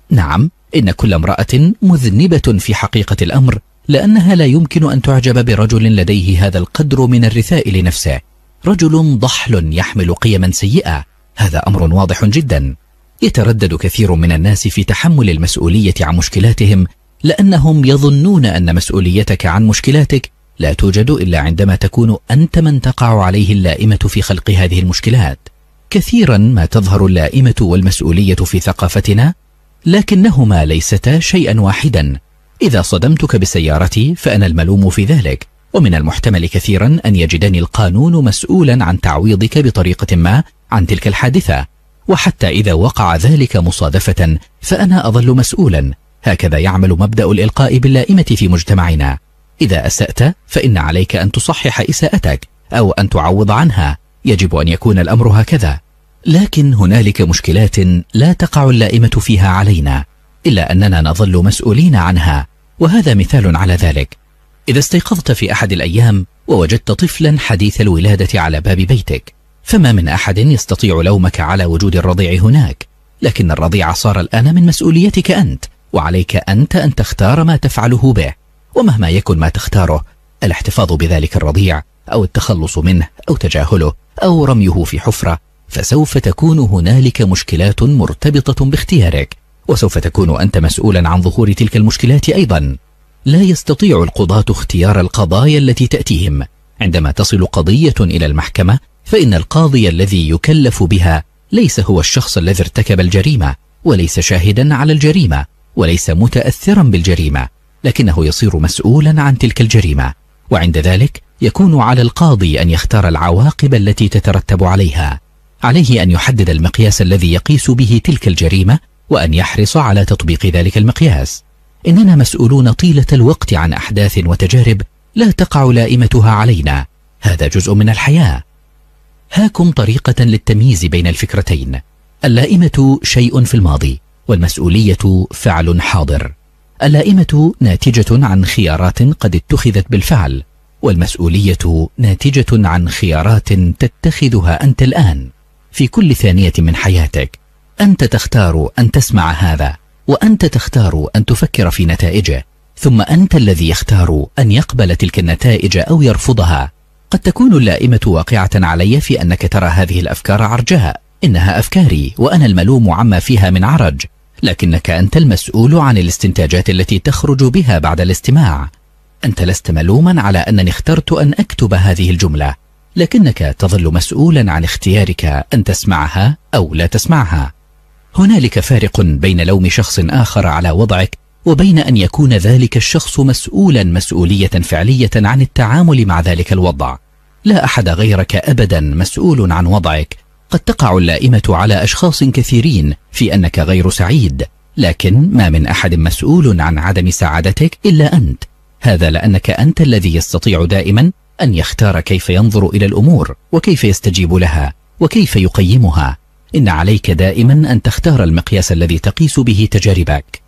نعم إن كل امرأة مذنبة في حقيقة الأمر لأنها لا يمكن أن تعجب برجل لديه هذا القدر من الرثاء لنفسه رجل ضحل يحمل قيما سيئة هذا أمر واضح جدا يتردد كثير من الناس في تحمل المسؤولية عن مشكلاتهم لأنهم يظنون أن مسؤوليتك عن مشكلاتك لا توجد إلا عندما تكون أنت من تقع عليه اللائمة في خلق هذه المشكلات كثيرا ما تظهر اللائمة والمسؤولية في ثقافتنا لكنهما ليستا شيئا واحدا إذا صدمتك بسيارتي فأنا الملوم في ذلك ومن المحتمل كثيرا أن يجدني القانون مسؤولا عن تعويضك بطريقة ما عن تلك الحادثة وحتى إذا وقع ذلك مصادفة فأنا أظل مسؤولا هكذا يعمل مبدأ الإلقاء باللائمة في مجتمعنا إذا أسأت فإن عليك أن تصحح إساءتك أو أن تعوض عنها يجب أن يكون الأمر هكذا لكن هنالك مشكلات لا تقع اللائمة فيها علينا إلا أننا نظل مسؤولين عنها وهذا مثال على ذلك إذا استيقظت في أحد الأيام ووجدت طفلا حديث الولادة على باب بيتك فما من أحد يستطيع لومك على وجود الرضيع هناك لكن الرضيع صار الآن من مسؤوليتك أنت وعليك أنت أن تختار ما تفعله به ومهما يكن ما تختاره الاحتفاظ بذلك الرضيع أو التخلص منه أو تجاهله أو رميه في حفرة فسوف تكون هنالك مشكلات مرتبطة باختيارك وسوف تكون أنت مسؤولا عن ظهور تلك المشكلات أيضا لا يستطيع القضاة اختيار القضايا التي تأتيهم عندما تصل قضية إلى المحكمة فإن القاضي الذي يكلف بها ليس هو الشخص الذي ارتكب الجريمة وليس شاهدا على الجريمة وليس متأثرا بالجريمة لكنه يصير مسؤولا عن تلك الجريمة وعند ذلك يكون على القاضي أن يختار العواقب التي تترتب عليها عليه أن يحدد المقياس الذي يقيس به تلك الجريمة وأن يحرص على تطبيق ذلك المقياس إننا مسؤولون طيلة الوقت عن أحداث وتجارب لا تقع لائمتها علينا هذا جزء من الحياة هاكم طريقة للتمييز بين الفكرتين اللائمة شيء في الماضي والمسؤولية فعل حاضر اللائمة ناتجة عن خيارات قد اتخذت بالفعل والمسؤولية ناتجة عن خيارات تتخذها أنت الآن في كل ثانية من حياتك أنت تختار أن تسمع هذا وأنت تختار أن تفكر في نتائجه ثم أنت الذي يختار أن يقبل تلك النتائج أو يرفضها قد تكون اللائمة واقعة علي في أنك ترى هذه الأفكار عرجاء إنها أفكاري وأنا الملوم عما فيها من عرج لكنك أنت المسؤول عن الاستنتاجات التي تخرج بها بعد الاستماع أنت لست ملوما على أنني اخترت أن أكتب هذه الجملة لكنك تظل مسؤولا عن اختيارك أن تسمعها أو لا تسمعها هنالك فارق بين لوم شخص آخر على وضعك وبين أن يكون ذلك الشخص مسؤولا مسؤولية فعلية عن التعامل مع ذلك الوضع لا أحد غيرك أبدا مسؤول عن وضعك قد تقع اللائمة على أشخاص كثيرين في أنك غير سعيد لكن ما من أحد مسؤول عن عدم سعادتك إلا أنت هذا لأنك أنت الذي يستطيع دائما أن يختار كيف ينظر إلى الأمور وكيف يستجيب لها وكيف يقيمها إن عليك دائما أن تختار المقياس الذي تقيس به تجاربك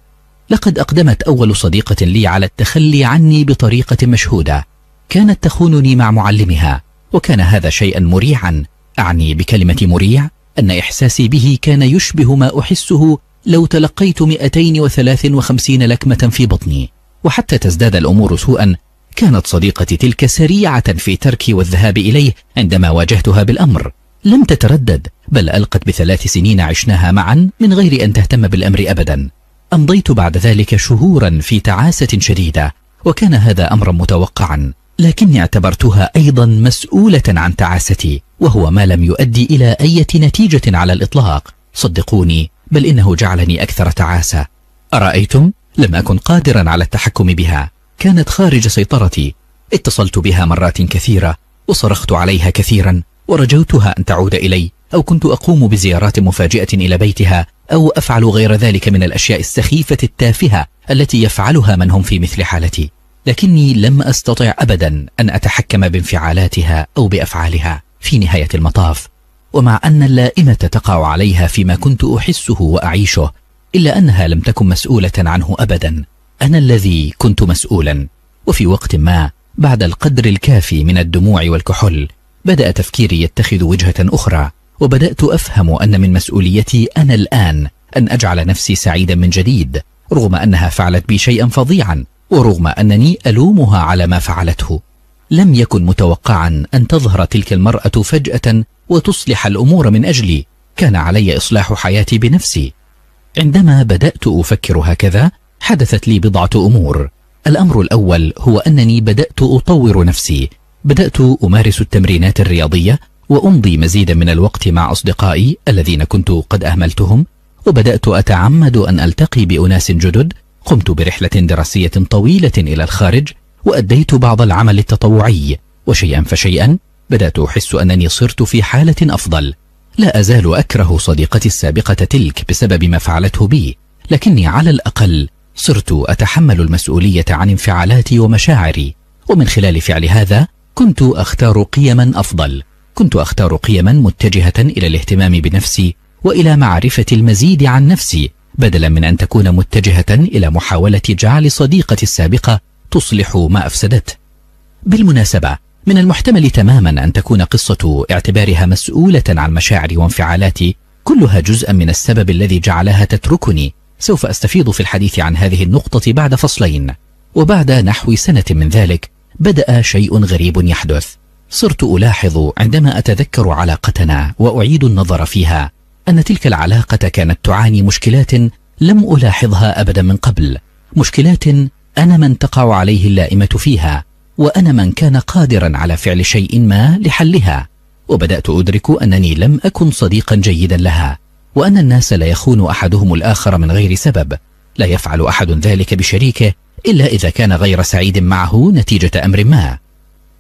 لقد أقدمت أول صديقة لي على التخلي عني بطريقة مشهودة كانت تخونني مع معلمها وكان هذا شيئا مريعا أعني بكلمة مريع أن إحساسي به كان يشبه ما أحسه لو تلقيت 253 لكمة في بطني وحتى تزداد الأمور سوءا كانت صديقتي تلك سريعة في تركي والذهاب إليه عندما واجهتها بالأمر لم تتردد بل ألقت بثلاث سنين عشناها معا من غير أن تهتم بالأمر أبدا أمضيت بعد ذلك شهورا في تعاسة شديدة وكان هذا أمرا متوقعا لكني اعتبرتها أيضا مسؤولة عن تعاستي وهو ما لم يؤدي إلى أي نتيجة على الإطلاق صدقوني بل إنه جعلني أكثر تعاسة أرأيتم؟ لم أكن قادرا على التحكم بها كانت خارج سيطرتي اتصلت بها مرات كثيرة وصرخت عليها كثيرا ورجوتها أن تعود إلي أو كنت أقوم بزيارات مفاجئة إلى بيتها أو أفعل غير ذلك من الأشياء السخيفة التافهة التي يفعلها من هم في مثل حالتي لكني لم أستطع أبدا أن أتحكم بانفعالاتها أو بأفعالها في نهاية المطاف ومع أن اللائمة تقع عليها فيما كنت أحسه وأعيشه إلا أنها لم تكن مسؤولة عنه أبدا أنا الذي كنت مسؤولا وفي وقت ما بعد القدر الكافي من الدموع والكحول بدأ تفكيري يتخذ وجهة أخرى وبدأت أفهم أن من مسؤوليتي أنا الآن أن أجعل نفسي سعيدا من جديد رغم أنها فعلت بي شيئا فظيعا ورغم أنني ألومها على ما فعلته لم يكن متوقعا أن تظهر تلك المرأة فجأة وتصلح الأمور من أجلي كان علي إصلاح حياتي بنفسي عندما بدأت أفكر هكذا حدثت لي بضعة أمور الأمر الأول هو أنني بدأت أطور نفسي بدأت أمارس التمرينات الرياضية وأمضي مزيدا من الوقت مع أصدقائي الذين كنت قد أهملتهم وبدأت أتعمد أن ألتقي بأناس جدد قمت برحلة دراسية طويلة إلى الخارج وأديت بعض العمل التطوعي وشيئا فشيئا بدأت أحس أنني صرت في حالة أفضل لا أزال أكره صديقتي السابقة تلك بسبب ما فعلته بي لكني على الأقل صرت أتحمل المسؤولية عن انفعالاتي ومشاعري ومن خلال فعل هذا كنت أختار قيما أفضل كنت أختار قيما متجهة إلى الاهتمام بنفسي وإلى معرفة المزيد عن نفسي بدلا من أن تكون متجهة إلى محاولة جعل صديقتي السابقة تصلح ما أفسدته بالمناسبة من المحتمل تماما أن تكون قصة اعتبارها مسؤولة عن مشاعري وانفعالاتي كلها جزءا من السبب الذي جعلها تتركني سوف أستفيض في الحديث عن هذه النقطة بعد فصلين وبعد نحو سنة من ذلك بدأ شيء غريب يحدث صرت ألاحظ عندما أتذكر علاقتنا وأعيد النظر فيها أن تلك العلاقة كانت تعاني مشكلات لم ألاحظها أبدا من قبل مشكلات أنا من تقع عليه اللائمة فيها وأنا من كان قادرا على فعل شيء ما لحلها وبدأت أدرك أنني لم أكن صديقا جيدا لها وأن الناس لا يخون أحدهم الآخر من غير سبب لا يفعل أحد ذلك بشريكه إلا إذا كان غير سعيد معه نتيجة أمر ما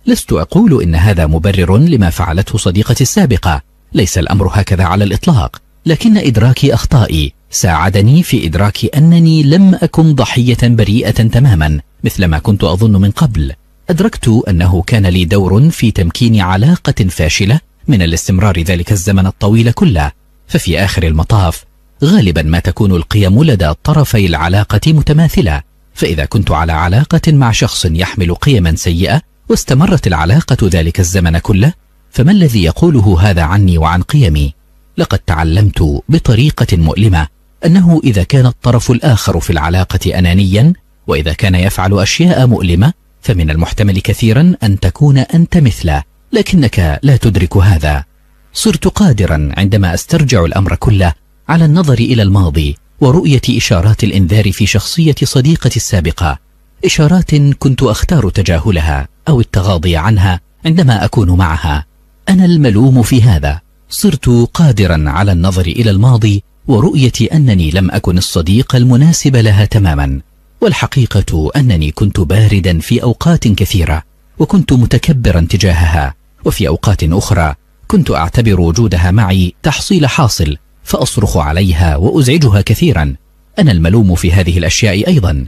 لست أقول إن هذا مبرر لما فعلته صديقتي السابقة ليس الأمر هكذا على الإطلاق لكن إدراكي أخطائي ساعدني في إدراك أنني لم أكن ضحية بريئة تماما مثلما كنت أظن من قبل أدركت أنه كان لي دور في تمكين علاقة فاشلة من الاستمرار ذلك الزمن الطويل كله ففي آخر المطاف غالبا ما تكون القيم لدى طرفي العلاقة متماثلة فإذا كنت على علاقة مع شخص يحمل قيما سيئة واستمرت العلاقة ذلك الزمن كله فما الذي يقوله هذا عني وعن قيمي؟ لقد تعلمت بطريقة مؤلمة أنه إذا كان الطرف الآخر في العلاقة أنانيا وإذا كان يفعل أشياء مؤلمة فمن المحتمل كثيرا أن تكون أنت مثله لكنك لا تدرك هذا صرت قادرا عندما أسترجع الأمر كله على النظر إلى الماضي ورؤية إشارات الإنذار في شخصية صديقتي السابقة إشارات كنت أختار تجاهلها أو التغاضي عنها عندما أكون معها أنا الملوم في هذا صرت قادرا على النظر إلى الماضي ورؤية أنني لم أكن الصديق المناسب لها تماما والحقيقة أنني كنت باردا في أوقات كثيرة وكنت متكبرا تجاهها وفي أوقات أخرى كنت أعتبر وجودها معي تحصيل حاصل فأصرخ عليها وأزعجها كثيرا أنا الملوم في هذه الأشياء أيضا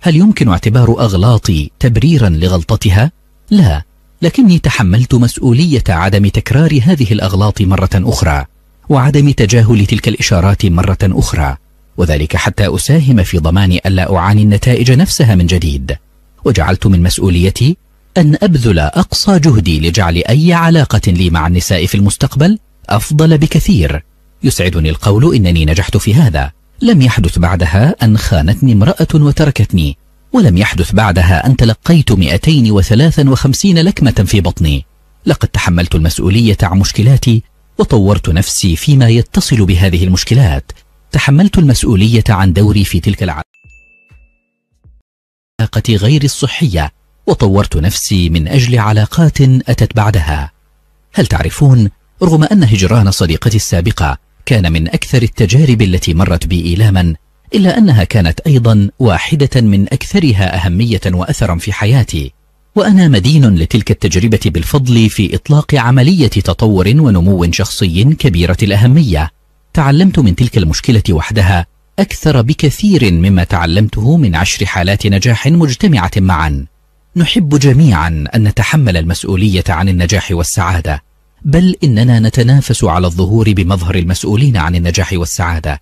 هل يمكن اعتبار أغلاطي تبريرا لغلطتها؟ لا لكني تحملت مسؤولية عدم تكرار هذه الأغلاط مرة أخرى وعدم تجاهل تلك الإشارات مرة أخرى وذلك حتى أساهم في ضمان ألا أعاني النتائج نفسها من جديد وجعلت من مسؤوليتي أن أبذل أقصى جهدي لجعل أي علاقة لي مع النساء في المستقبل أفضل بكثير يسعدني القول إنني نجحت في هذا لم يحدث بعدها أن خانتني امرأة وتركتني ولم يحدث بعدها أن تلقيت 253 لكمة في بطني لقد تحملت المسؤولية عن مشكلاتي وطورت نفسي فيما يتصل بهذه المشكلات تحملت المسؤولية عن دوري في تلك العلاقة غير الصحية وطورت نفسي من أجل علاقات أتت بعدها هل تعرفون رغم أن هجران صديقتي السابقة كان من أكثر التجارب التي مرت بي إيلاما إلا أنها كانت أيضا واحدة من أكثرها أهمية وأثرا في حياتي وأنا مدين لتلك التجربة بالفضل في إطلاق عملية تطور ونمو شخصي كبيرة الأهمية تعلمت من تلك المشكلة وحدها أكثر بكثير مما تعلمته من عشر حالات نجاح مجتمعة معا نحب جميعا أن نتحمل المسؤولية عن النجاح والسعادة بل إننا نتنافس على الظهور بمظهر المسؤولين عن النجاح والسعادة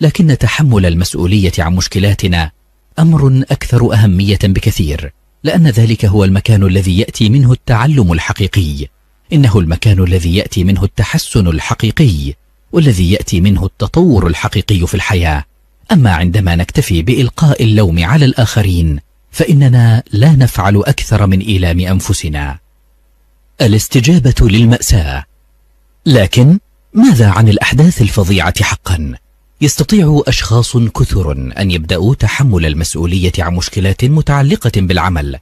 لكن تحمل المسؤولية عن مشكلاتنا أمر أكثر أهمية بكثير لأن ذلك هو المكان الذي يأتي منه التعلم الحقيقي إنه المكان الذي يأتي منه التحسن الحقيقي والذي يأتي منه التطور الحقيقي في الحياة أما عندما نكتفي بإلقاء اللوم على الآخرين فإننا لا نفعل أكثر من إيلام أنفسنا الاستجابة للمأساة لكن ماذا عن الأحداث الفظيعة حقا؟ يستطيع أشخاص كثر أن يبدأوا تحمل المسؤولية عن مشكلات متعلقة بالعمل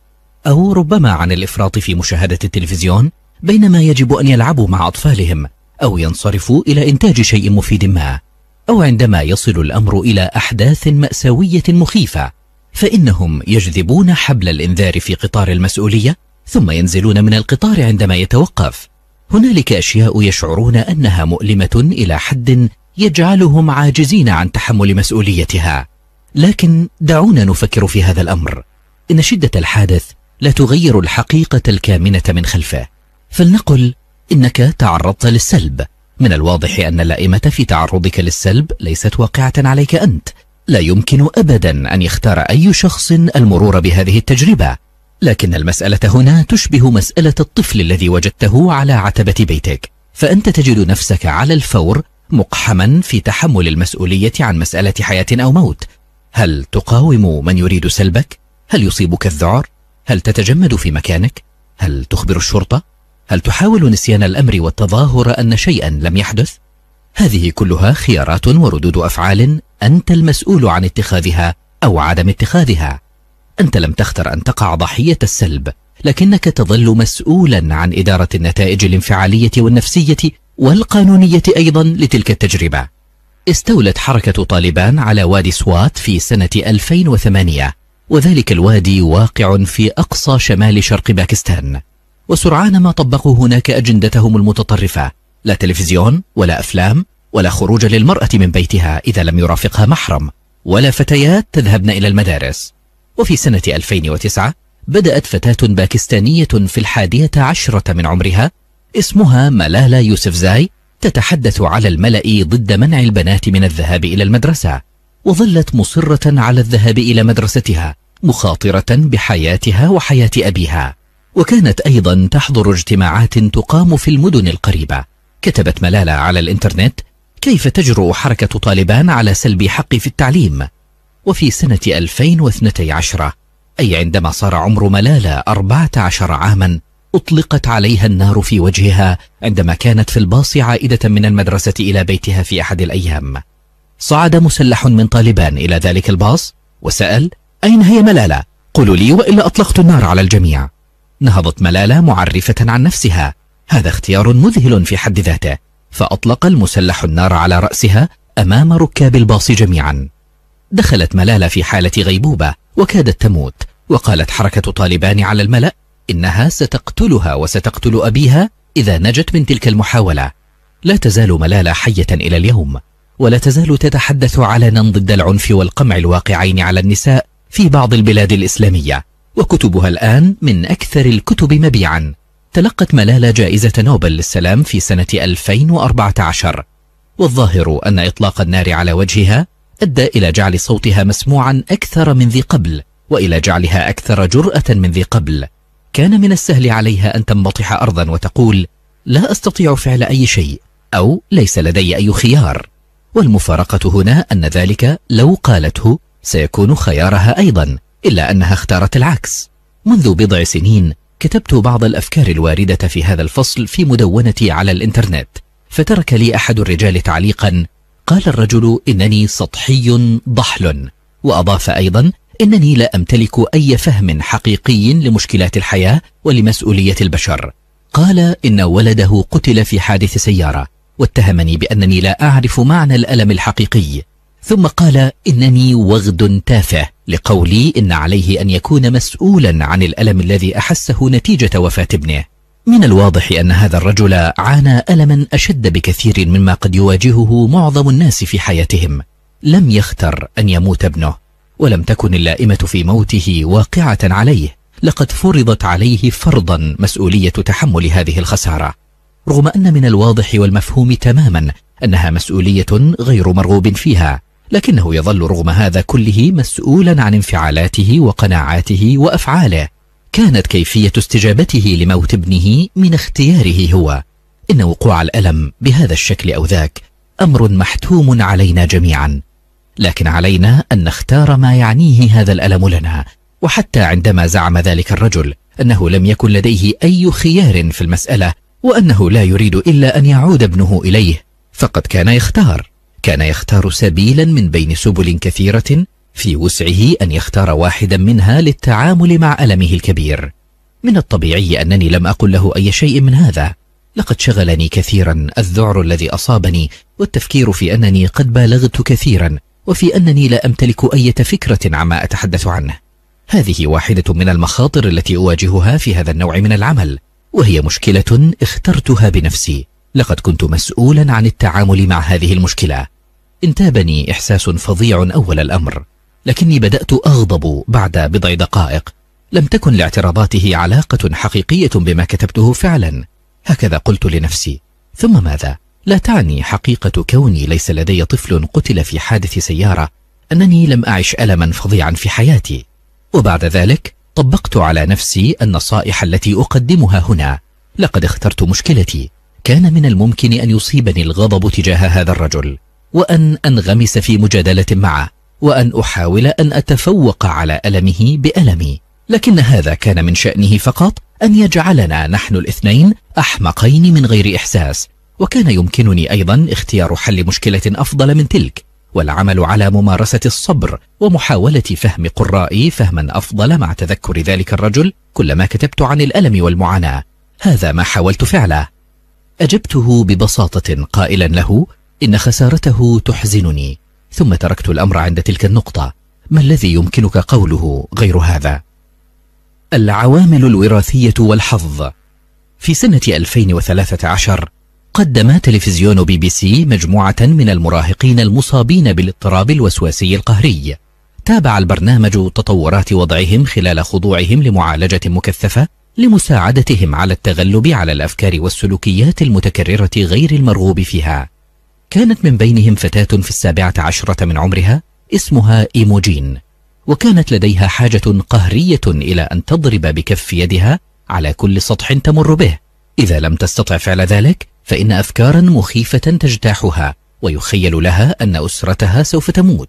أو ربما عن الإفراط في مشاهدة التلفزيون بينما يجب أن يلعبوا مع أطفالهم أو ينصرفوا إلى إنتاج شيء مفيد ما أو عندما يصل الأمر إلى أحداث مأساوية مخيفة فإنهم يجذبون حبل الإنذار في قطار المسؤولية ثم ينزلون من القطار عندما يتوقف هنالك أشياء يشعرون أنها مؤلمة إلى حد يجعلهم عاجزين عن تحمل مسؤوليتها لكن دعونا نفكر في هذا الأمر إن شدة الحادث لا تغير الحقيقة الكامنة من خلفه فلنقل إنك تعرضت للسلب من الواضح أن اللائمة في تعرضك للسلب ليست واقعة عليك أنت لا يمكن أبدا أن يختار أي شخص المرور بهذه التجربة لكن المسألة هنا تشبه مسألة الطفل الذي وجدته على عتبة بيتك فأنت تجد نفسك على الفور مقحما في تحمل المسؤولية عن مسألة حياة أو موت هل تقاوم من يريد سلبك؟ هل يصيبك الذعر؟ هل تتجمد في مكانك؟ هل تخبر الشرطة؟ هل تحاول نسيان الأمر والتظاهر أن شيئا لم يحدث؟ هذه كلها خيارات وردود أفعال أنت المسؤول عن اتخاذها أو عدم اتخاذها أنت لم تختر أن تقع ضحية السلب لكنك تظل مسؤولا عن إدارة النتائج الانفعالية والنفسية والقانونية أيضا لتلك التجربة استولت حركة طالبان على وادي سوات في سنة 2008 وذلك الوادي واقع في أقصى شمال شرق باكستان وسرعان ما طبقوا هناك أجندتهم المتطرفة لا تلفزيون ولا أفلام ولا خروج للمرأة من بيتها إذا لم يرافقها محرم ولا فتيات تذهبن إلى المدارس وفي سنة 2009 بدأت فتاة باكستانية في الحادية عشرة من عمرها اسمها ملالا زاي تتحدث على الملأ ضد منع البنات من الذهاب إلى المدرسة وظلت مصرة على الذهاب إلى مدرستها مخاطرة بحياتها وحياة أبيها وكانت أيضا تحضر اجتماعات تقام في المدن القريبة كتبت ملالا على الإنترنت كيف تجرؤ حركة طالبان على سلب حقي في التعليم؟ وفي سنة 2012 أي عندما صار عمر ملالة 14 عاما أطلقت عليها النار في وجهها عندما كانت في الباص عائدة من المدرسة إلى بيتها في أحد الأيام صعد مسلح من طالبان إلى ذلك الباص وسأل أين هي ملالة؟ قولوا لي وإلا أطلقت النار على الجميع نهضت ملالة معرفة عن نفسها هذا اختيار مذهل في حد ذاته فأطلق المسلح النار على رأسها أمام ركاب الباص جميعا دخلت ملالة في حالة غيبوبة وكادت تموت وقالت حركة طالبان على الملأ إنها ستقتلها وستقتل أبيها إذا نجت من تلك المحاولة لا تزال ملالة حية إلى اليوم ولا تزال تتحدث علنا ضد العنف والقمع الواقعين على النساء في بعض البلاد الإسلامية وكتبها الآن من أكثر الكتب مبيعا تلقت ملالا جائزة نوبل للسلام في سنة 2014 والظاهر أن إطلاق النار على وجهها أدى إلى جعل صوتها مسموعا أكثر من ذي قبل وإلى جعلها أكثر جرأة من ذي قبل كان من السهل عليها أن تنبطح أرضا وتقول لا أستطيع فعل أي شيء أو ليس لدي أي خيار والمفارقة هنا أن ذلك لو قالته سيكون خيارها أيضا إلا أنها اختارت العكس منذ بضع سنين كتبت بعض الأفكار الواردة في هذا الفصل في مدونتي على الإنترنت فترك لي أحد الرجال تعليقا قال الرجل إنني سطحي ضحل وأضاف أيضا إنني لا أمتلك أي فهم حقيقي لمشكلات الحياة ولمسؤولية البشر قال إن ولده قتل في حادث سيارة واتهمني بأنني لا أعرف معنى الألم الحقيقي ثم قال إنني وغد تافه لقولي إن عليه أن يكون مسؤولا عن الألم الذي أحسه نتيجة وفاة ابنه من الواضح أن هذا الرجل عانى ألما أشد بكثير مما قد يواجهه معظم الناس في حياتهم لم يختر أن يموت ابنه ولم تكن اللائمة في موته واقعة عليه لقد فرضت عليه فرضا مسؤولية تحمل هذه الخسارة رغم أن من الواضح والمفهوم تماما أنها مسؤولية غير مرغوب فيها لكنه يظل رغم هذا كله مسؤولا عن انفعالاته وقناعاته وأفعاله كانت كيفية استجابته لموت ابنه من اختياره هو إن وقوع الألم بهذا الشكل أو ذاك أمر محتوم علينا جميعا لكن علينا أن نختار ما يعنيه هذا الألم لنا وحتى عندما زعم ذلك الرجل أنه لم يكن لديه أي خيار في المسألة وأنه لا يريد إلا أن يعود ابنه إليه فقد كان يختار كان يختار سبيلا من بين سبل كثيرة في وسعه أن يختار واحدا منها للتعامل مع ألمه الكبير من الطبيعي أنني لم أقل له أي شيء من هذا لقد شغلني كثيرا الذعر الذي أصابني والتفكير في أنني قد بالغت كثيرا وفي أنني لا أمتلك أي فكرة عما أتحدث عنه هذه واحدة من المخاطر التي أواجهها في هذا النوع من العمل وهي مشكلة اخترتها بنفسي لقد كنت مسؤولا عن التعامل مع هذه المشكلة انتابني إحساس فظيع أول الأمر لكني بدأت أغضب بعد بضع دقائق لم تكن لاعتراضاته علاقة حقيقية بما كتبته فعلا هكذا قلت لنفسي ثم ماذا؟ لا تعني حقيقة كوني ليس لدي طفل قتل في حادث سيارة أنني لم أعش ألما فظيعا في حياتي وبعد ذلك طبقت على نفسي النصائح التي أقدمها هنا لقد اخترت مشكلتي كان من الممكن أن يصيبني الغضب تجاه هذا الرجل وأن أنغمس في مجادلة معه وأن أحاول أن أتفوق على ألمه بألمي لكن هذا كان من شأنه فقط أن يجعلنا نحن الاثنين أحمقين من غير إحساس وكان يمكنني أيضا اختيار حل مشكلة أفضل من تلك والعمل على ممارسة الصبر ومحاولة فهم قرائي فهما أفضل مع تذكر ذلك الرجل كلما كتبت عن الألم والمعاناة هذا ما حاولت فعله أجبته ببساطة قائلا له إن خسارته تحزنني ثم تركت الأمر عند تلك النقطة ما الذي يمكنك قوله غير هذا؟ العوامل الوراثية والحظ في سنة 2013 قدم تلفزيون بي بي سي مجموعة من المراهقين المصابين بالاضطراب الوسواسي القهري تابع البرنامج تطورات وضعهم خلال خضوعهم لمعالجة مكثفة لمساعدتهم على التغلب على الأفكار والسلوكيات المتكررة غير المرغوب فيها كانت من بينهم فتاة في السابعة عشرة من عمرها اسمها إيموجين وكانت لديها حاجة قهرية إلى أن تضرب بكف يدها على كل سطح تمر به إذا لم تستطع فعل ذلك فإن أفكارا مخيفة تجتاحها ويخيل لها أن أسرتها سوف تموت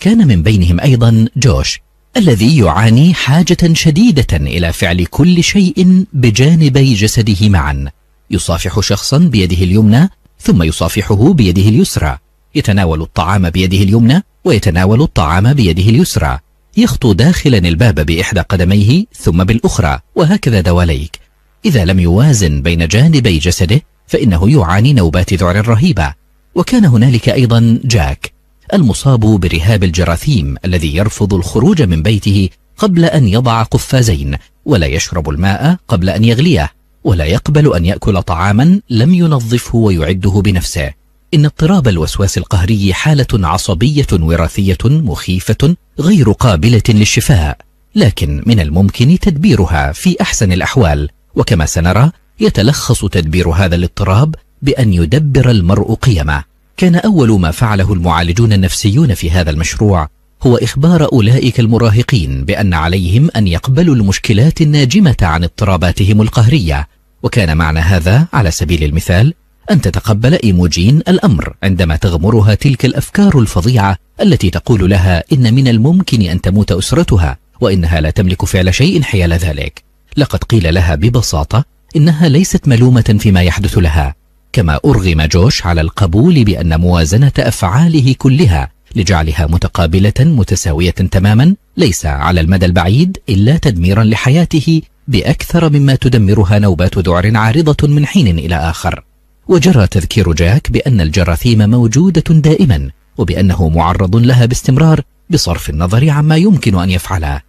كان من بينهم أيضا جوش الذي يعاني حاجة شديدة إلى فعل كل شيء بجانبي جسده معا يصافح شخصا بيده اليمنى ثم يصافحه بيده اليسرى يتناول الطعام بيده اليمنى ويتناول الطعام بيده اليسرى يخطو داخلا الباب بإحدى قدميه ثم بالأخرى وهكذا دواليك إذا لم يوازن بين جانبي جسده فإنه يعاني نوبات ذعر رهيبة وكان هنالك أيضا جاك المصاب برهاب الجراثيم الذي يرفض الخروج من بيته قبل أن يضع قفازين ولا يشرب الماء قبل أن يغليه ولا يقبل أن يأكل طعاما لم ينظفه ويعده بنفسه إن اضطراب الوسواس القهري حالة عصبية وراثية مخيفة غير قابلة للشفاء لكن من الممكن تدبيرها في أحسن الأحوال وكما سنرى يتلخص تدبير هذا الاضطراب بأن يدبر المرء قيمه كان أول ما فعله المعالجون النفسيون في هذا المشروع هو إخبار أولئك المراهقين بأن عليهم أن يقبلوا المشكلات الناجمة عن اضطراباتهم القهرية وكان معنى هذا على سبيل المثال أن تتقبل إيموجين الأمر عندما تغمرها تلك الأفكار الفظيعة التي تقول لها إن من الممكن أن تموت أسرتها وإنها لا تملك فعل شيء حيال ذلك لقد قيل لها ببساطة إنها ليست ملومة فيما يحدث لها كما أرغم جوش على القبول بأن موازنة أفعاله كلها لجعلها متقابلة متساوية تماما ليس على المدى البعيد إلا تدميرا لحياته بأكثر مما تدمرها نوبات ذعر عارضة من حين إلى آخر وجرى تذكير جاك بأن الجراثيم موجودة دائما وبأنه معرض لها باستمرار بصرف النظر عما يمكن أن يفعله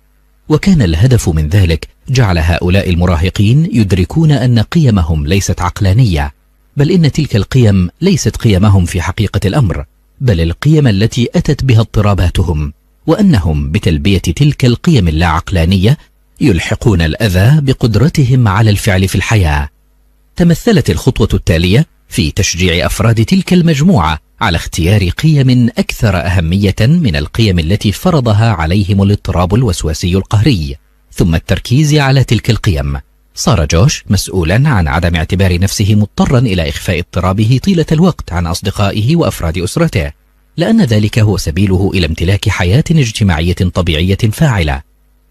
وكان الهدف من ذلك جعل هؤلاء المراهقين يدركون أن قيمهم ليست عقلانية بل إن تلك القيم ليست قيمهم في حقيقة الأمر بل القيم التي أتت بها اضطراباتهم وأنهم بتلبية تلك القيم اللاعقلانية يلحقون الأذى بقدرتهم على الفعل في الحياة تمثلت الخطوة التالية في تشجيع أفراد تلك المجموعة على اختيار قيم أكثر أهمية من القيم التي فرضها عليهم الاضطراب الوسواسي القهري ثم التركيز على تلك القيم صار جوش مسؤولا عن عدم اعتبار نفسه مضطرا إلى إخفاء اضطرابه طيلة الوقت عن أصدقائه وأفراد أسرته لأن ذلك هو سبيله إلى امتلاك حياة اجتماعية طبيعية فاعلة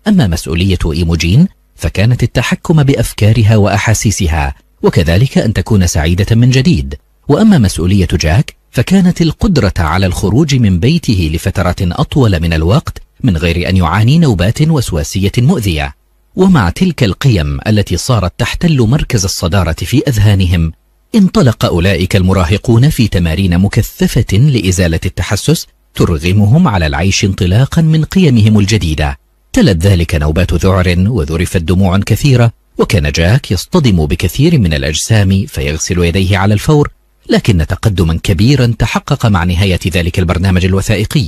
أما مسؤولية إيموجين فكانت التحكم بأفكارها وأحاسيسها وكذلك أن تكون سعيدة من جديد وأما مسؤولية جاك فكانت القدرة على الخروج من بيته لفترات أطول من الوقت من غير أن يعاني نوبات وسواسية مؤذية ومع تلك القيم التي صارت تحتل مركز الصدارة في أذهانهم انطلق أولئك المراهقون في تمارين مكثفة لإزالة التحسس ترغمهم على العيش انطلاقا من قيمهم الجديدة تلت ذلك نوبات ذعر وذرفت دموع كثيرة وكان جاك يصطدم بكثير من الأجسام فيغسل يديه على الفور لكن تقدما كبيرا تحقق مع نهاية ذلك البرنامج الوثائقي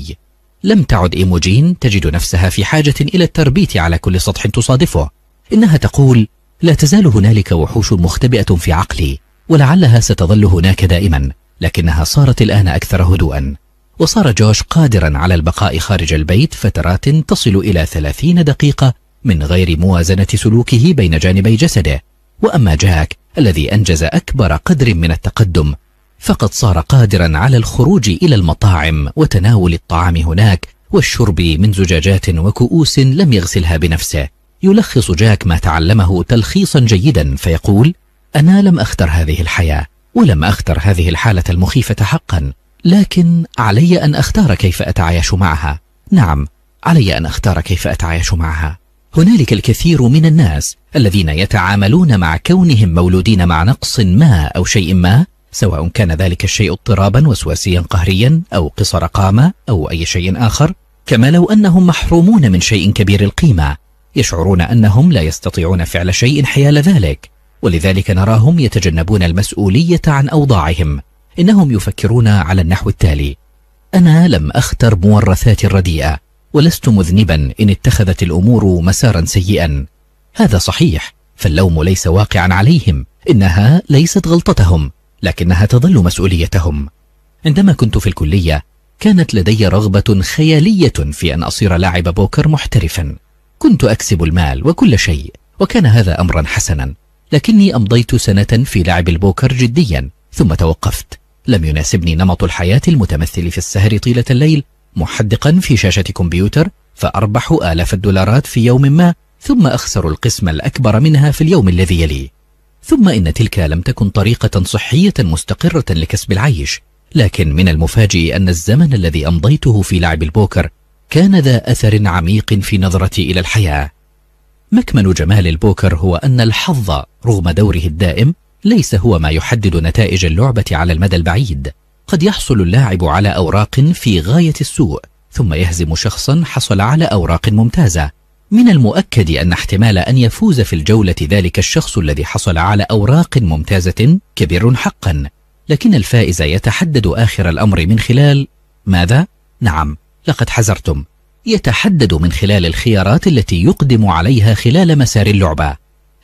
لم تعد إيموجين تجد نفسها في حاجة إلى التربيت على كل سطح تصادفه إنها تقول لا تزال هنالك وحوش مختبئة في عقلي ولعلها ستظل هناك دائما لكنها صارت الآن أكثر هدوءا وصار جوش قادرا على البقاء خارج البيت فترات تصل إلى ثلاثين دقيقة من غير موازنة سلوكه بين جانبي جسده وأما جاك الذي أنجز أكبر قدر من التقدم فقد صار قادرا على الخروج إلى المطاعم وتناول الطعام هناك والشرب من زجاجات وكؤوس لم يغسلها بنفسه يلخص جاك ما تعلمه تلخيصا جيدا فيقول أنا لم أختر هذه الحياة ولم أختر هذه الحالة المخيفة حقا لكن علي أن أختار كيف أتعايش معها نعم علي أن أختار كيف أتعايش معها هنالك الكثير من الناس الذين يتعاملون مع كونهم مولودين مع نقص ما أو شيء ما سواء كان ذلك الشيء اضطرابا وسواسيا قهريا أو قصر قامة أو أي شيء آخر كما لو أنهم محرومون من شيء كبير القيمة يشعرون أنهم لا يستطيعون فعل شيء حيال ذلك ولذلك نراهم يتجنبون المسؤولية عن أوضاعهم إنهم يفكرون على النحو التالي أنا لم أختر مورثاتي الرديئة ولست مذنبا إن اتخذت الأمور مسارا سيئا هذا صحيح فاللوم ليس واقعا عليهم إنها ليست غلطتهم لكنها تظل مسؤوليتهم عندما كنت في الكلية كانت لدي رغبة خيالية في أن أصير لاعب بوكر محترفا كنت أكسب المال وكل شيء وكان هذا أمرا حسنا لكني أمضيت سنة في لعب البوكر جديا ثم توقفت لم يناسبني نمط الحياة المتمثل في السهر طيلة الليل محدقا في شاشة كمبيوتر فأربح آلاف الدولارات في يوم ما ثم أخسر القسم الأكبر منها في اليوم الذي يليه ثم إن تلك لم تكن طريقة صحية مستقرة لكسب العيش لكن من المفاجئ أن الزمن الذي أمضيته في لعب البوكر كان ذا أثر عميق في نظرتي إلى الحياة مكمن جمال البوكر هو أن الحظ رغم دوره الدائم ليس هو ما يحدد نتائج اللعبة على المدى البعيد قد يحصل اللاعب على أوراق في غاية السوء ثم يهزم شخصا حصل على أوراق ممتازة من المؤكد أن احتمال أن يفوز في الجولة ذلك الشخص الذي حصل على أوراق ممتازة كبير حقا لكن الفائز يتحدد آخر الأمر من خلال ماذا؟ نعم لقد حزرتم يتحدد من خلال الخيارات التي يقدم عليها خلال مسار اللعبة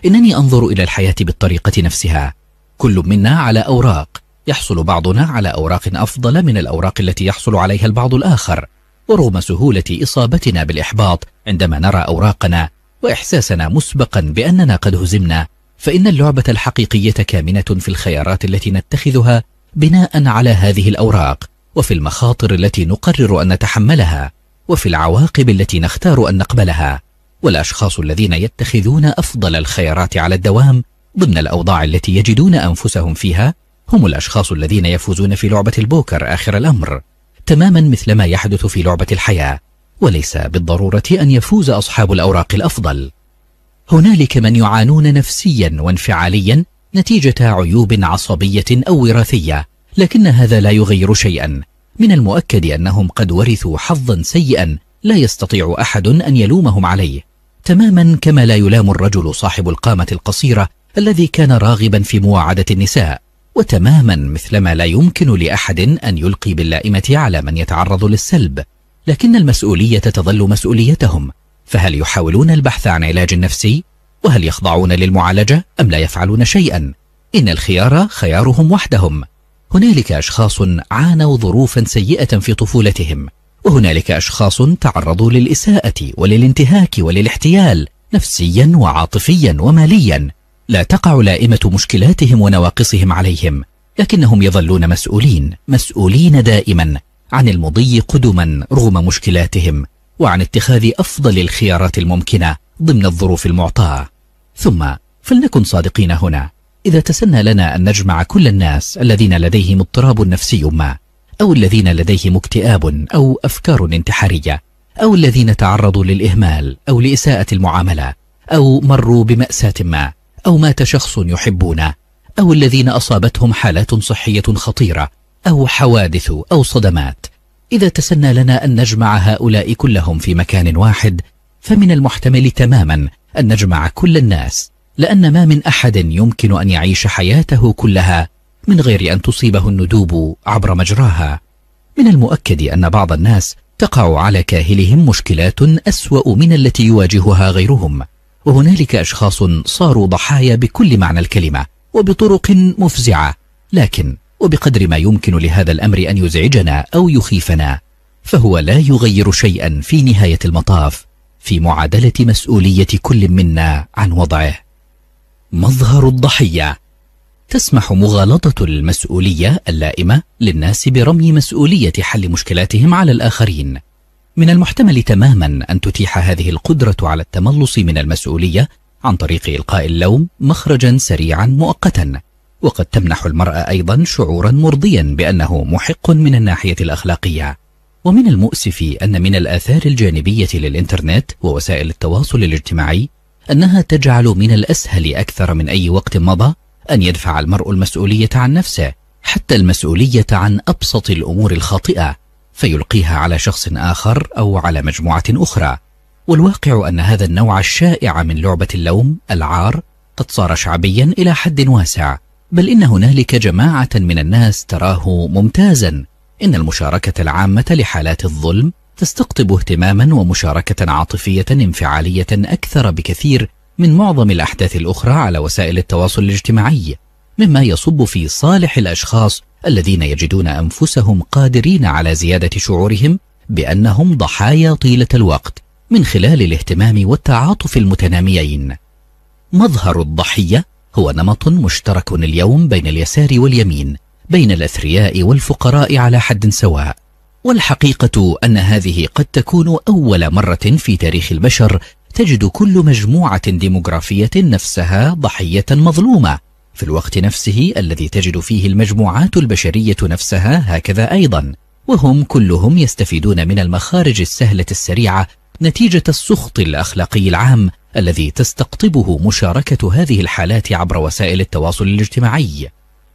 إنني أنظر إلى الحياة بالطريقة نفسها كل منا على أوراق يحصل بعضنا على أوراق أفضل من الأوراق التي يحصل عليها البعض الآخر ورغم سهولة إصابتنا بالإحباط عندما نرى أوراقنا وإحساسنا مسبقا بأننا قد هزمنا فإن اللعبة الحقيقية كامنة في الخيارات التي نتخذها بناء على هذه الأوراق وفي المخاطر التي نقرر أن نتحملها وفي العواقب التي نختار أن نقبلها والأشخاص الذين يتخذون أفضل الخيارات على الدوام ضمن الأوضاع التي يجدون أنفسهم فيها هم الأشخاص الذين يفوزون في لعبة البوكر آخر الأمر تماما مثل ما يحدث في لعبة الحياة وليس بالضرورة أن يفوز أصحاب الأوراق الأفضل هنالك من يعانون نفسيا وانفعاليا نتيجة عيوب عصبية أو وراثية لكن هذا لا يغير شيئا من المؤكد أنهم قد ورثوا حظا سيئا لا يستطيع أحد أن يلومهم عليه تماما كما لا يلام الرجل صاحب القامة القصيرة الذي كان راغبا في مواعدة النساء وتماما مثلما لا يمكن لأحد أن يلقي باللائمة على من يتعرض للسلب لكن المسؤولية تظل مسؤوليتهم فهل يحاولون البحث عن علاج نفسي؟ وهل يخضعون للمعالجة أم لا يفعلون شيئا؟ إن الخيار خيارهم وحدهم هنالك أشخاص عانوا ظروفا سيئة في طفولتهم وهنالك أشخاص تعرضوا للإساءة وللانتهاك وللاحتيال نفسيا وعاطفيا وماليا لا تقع لائمة مشكلاتهم ونواقصهم عليهم لكنهم يظلون مسؤولين مسؤولين دائما عن المضي قدما رغم مشكلاتهم وعن اتخاذ أفضل الخيارات الممكنة ضمن الظروف المعطاة ثم فلنكن صادقين هنا إذا تسنى لنا أن نجمع كل الناس الذين لديهم اضطراب نفسي ما أو الذين لديهم اكتئاب أو أفكار انتحارية أو الذين تعرضوا للإهمال أو لإساءة المعاملة أو مروا بمأساة ما أو مات شخص يحبونه أو الذين أصابتهم حالات صحية خطيرة أو حوادث أو صدمات إذا تسنى لنا أن نجمع هؤلاء كلهم في مكان واحد فمن المحتمل تماما أن نجمع كل الناس لأن ما من أحد يمكن أن يعيش حياته كلها من غير أن تصيبه الندوب عبر مجراها من المؤكد أن بعض الناس تقع على كاهلهم مشكلات أسوأ من التي يواجهها غيرهم وهنالك أشخاص صاروا ضحايا بكل معنى الكلمة وبطرق مفزعة لكن وبقدر ما يمكن لهذا الأمر أن يزعجنا أو يخيفنا فهو لا يغير شيئا في نهاية المطاف في معادلة مسؤولية كل منا عن وضعه مظهر الضحية تسمح مغالطة المسؤولية اللائمة للناس برمي مسؤولية حل مشكلاتهم على الآخرين من المحتمل تماما أن تتيح هذه القدرة على التملص من المسؤولية عن طريق إلقاء اللوم مخرجا سريعا مؤقتا وقد تمنح المرأة أيضا شعورا مرضيا بأنه محق من الناحية الأخلاقية ومن المؤسف أن من الآثار الجانبية للإنترنت ووسائل التواصل الاجتماعي أنها تجعل من الأسهل أكثر من أي وقت مضى أن يدفع المرء المسؤولية عن نفسه حتى المسؤولية عن أبسط الأمور الخاطئة فيلقيها على شخص آخر أو على مجموعة أخرى والواقع أن هذا النوع الشائع من لعبة اللوم العار قد صار شعبيا إلى حد واسع بل إن هنالك جماعة من الناس تراه ممتازا إن المشاركة العامة لحالات الظلم تستقطب اهتماما ومشاركة عاطفية انفعالية أكثر بكثير من معظم الأحداث الأخرى على وسائل التواصل الاجتماعي مما يصب في صالح الأشخاص الذين يجدون أنفسهم قادرين على زيادة شعورهم بأنهم ضحايا طيلة الوقت من خلال الاهتمام والتعاطف المتناميين مظهر الضحية هو نمط مشترك اليوم بين اليسار واليمين بين الأثرياء والفقراء على حد سواء والحقيقة أن هذه قد تكون أول مرة في تاريخ البشر تجد كل مجموعة ديموغرافية نفسها ضحية مظلومة في الوقت نفسه الذي تجد فيه المجموعات البشرية نفسها هكذا أيضا وهم كلهم يستفيدون من المخارج السهلة السريعة نتيجة السخط الأخلاقي العام الذي تستقطبه مشاركة هذه الحالات عبر وسائل التواصل الاجتماعي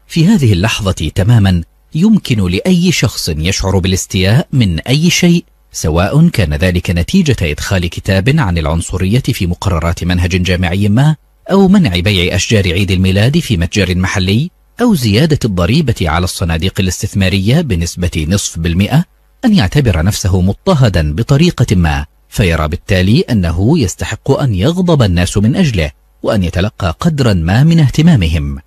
في هذه اللحظة تماما يمكن لأي شخص يشعر بالاستياء من أي شيء سواء كان ذلك نتيجة إدخال كتاب عن العنصرية في مقررات منهج جامعي ما أو منع بيع أشجار عيد الميلاد في متجر محلي أو زيادة الضريبة على الصناديق الاستثمارية بنسبة نصف بالمئة أن يعتبر نفسه مضطهدا بطريقة ما فيرى بالتالي أنه يستحق أن يغضب الناس من أجله وأن يتلقى قدرا ما من اهتمامهم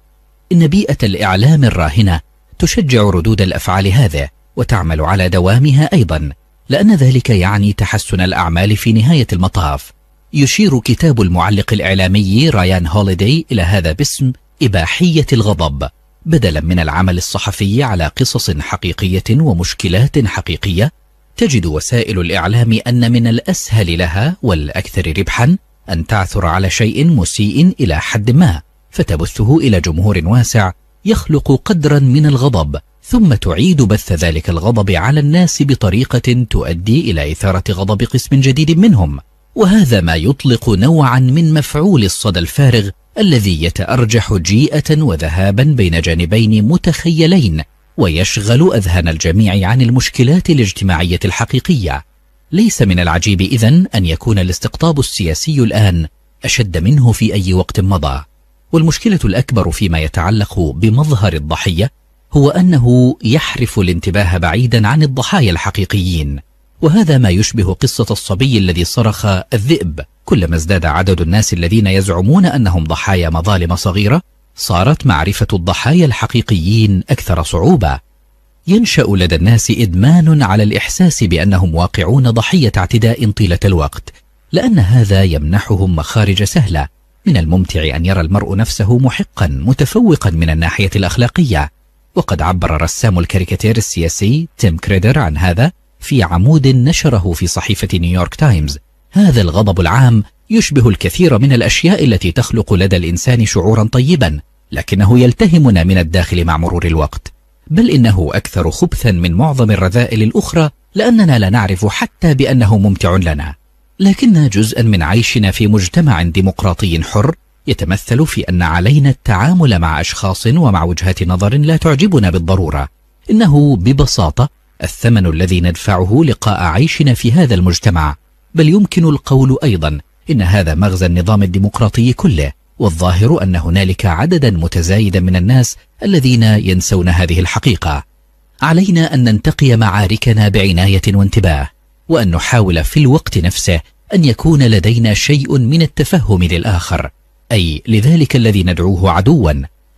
إن بيئة الإعلام الراهنة تشجع ردود الأفعال هذه وتعمل على دوامها أيضا لأن ذلك يعني تحسن الأعمال في نهاية المطاف يشير كتاب المعلق الإعلامي رايان هوليدي إلى هذا باسم إباحية الغضب بدلا من العمل الصحفي على قصص حقيقية ومشكلات حقيقية تجد وسائل الإعلام أن من الأسهل لها والأكثر ربحا أن تعثر على شيء مسيء إلى حد ما فتبثه إلى جمهور واسع يخلق قدرا من الغضب ثم تعيد بث ذلك الغضب على الناس بطريقة تؤدي إلى إثارة غضب قسم جديد منهم وهذا ما يطلق نوعا من مفعول الصدى الفارغ الذي يتأرجح جيئة وذهابا بين جانبين متخيلين ويشغل أذهان الجميع عن المشكلات الاجتماعية الحقيقية ليس من العجيب إذن أن يكون الاستقطاب السياسي الآن أشد منه في أي وقت مضى والمشكلة الأكبر فيما يتعلق بمظهر الضحية هو أنه يحرف الانتباه بعيدا عن الضحايا الحقيقيين وهذا ما يشبه قصة الصبي الذي صرخ الذئب كلما ازداد عدد الناس الذين يزعمون أنهم ضحايا مظالم صغيرة صارت معرفة الضحايا الحقيقيين أكثر صعوبة ينشأ لدى الناس إدمان على الإحساس بأنهم واقعون ضحية اعتداء طيلة الوقت لأن هذا يمنحهم مخارج سهلة من الممتع أن يرى المرء نفسه محقا متفوقا من الناحية الأخلاقية وقد عبر رسام الكاريكاتير السياسي تيم كريدر عن هذا في عمود نشره في صحيفة نيويورك تايمز هذا الغضب العام يشبه الكثير من الأشياء التي تخلق لدى الإنسان شعورا طيبا لكنه يلتهمنا من الداخل مع مرور الوقت بل إنه أكثر خبثا من معظم الرذائل الأخرى لأننا لا نعرف حتى بأنه ممتع لنا لكن جزءا من عيشنا في مجتمع ديمقراطي حر يتمثل في أن علينا التعامل مع أشخاص ومع وجهات نظر لا تعجبنا بالضرورة إنه ببساطة الثمن الذي ندفعه لقاء عيشنا في هذا المجتمع بل يمكن القول أيضا إن هذا مغزى النظام الديمقراطي كله والظاهر أن هنالك عددا متزايدا من الناس الذين ينسون هذه الحقيقة علينا أن ننتقي معاركنا بعناية وانتباه وأن نحاول في الوقت نفسه أن يكون لدينا شيء من التفهم للآخر أي لذلك الذي ندعوه عدوا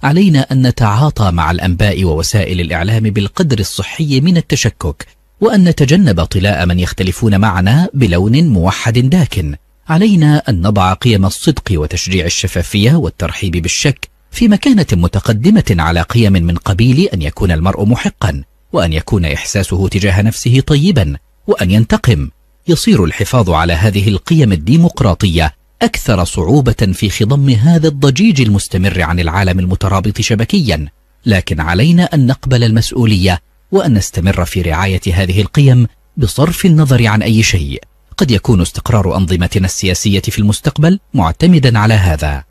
علينا أن نتعاطى مع الأنباء ووسائل الإعلام بالقدر الصحي من التشكك وأن نتجنب طلاء من يختلفون معنا بلون موحد داكن علينا أن نضع قيم الصدق وتشجيع الشفافية والترحيب بالشك في مكانة متقدمة على قيم من قبيل أن يكون المرء محقا وأن يكون إحساسه تجاه نفسه طيبا وأن ينتقم يصير الحفاظ على هذه القيم الديمقراطية أكثر صعوبة في خضم هذا الضجيج المستمر عن العالم المترابط شبكيا لكن علينا أن نقبل المسؤولية وأن نستمر في رعاية هذه القيم بصرف النظر عن أي شيء قد يكون استقرار أنظمتنا السياسية في المستقبل معتمدا على هذا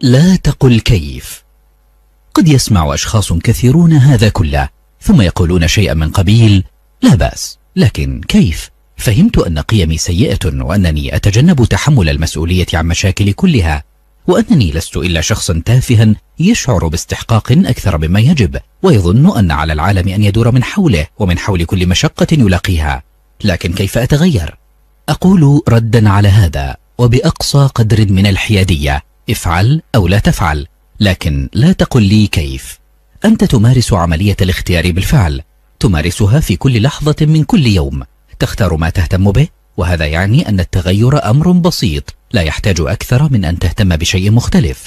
لا تقل كيف قد يسمع أشخاص كثيرون هذا كله ثم يقولون شيئا من قبيل لا بأس لكن كيف؟ فهمت أن قيمي سيئة وأنني أتجنب تحمل المسؤولية عن مشاكل كلها وأنني لست إلا شخصا تافها يشعر باستحقاق أكثر مما يجب ويظن أن على العالم أن يدور من حوله ومن حول كل مشقة يلاقيها لكن كيف أتغير؟ أقول ردا على هذا وبأقصى قدر من الحيادية افعل أو لا تفعل لكن لا تقل لي كيف أنت تمارس عملية الاختيار بالفعل تمارسها في كل لحظة من كل يوم تختار ما تهتم به وهذا يعني أن التغير أمر بسيط لا يحتاج أكثر من أن تهتم بشيء مختلف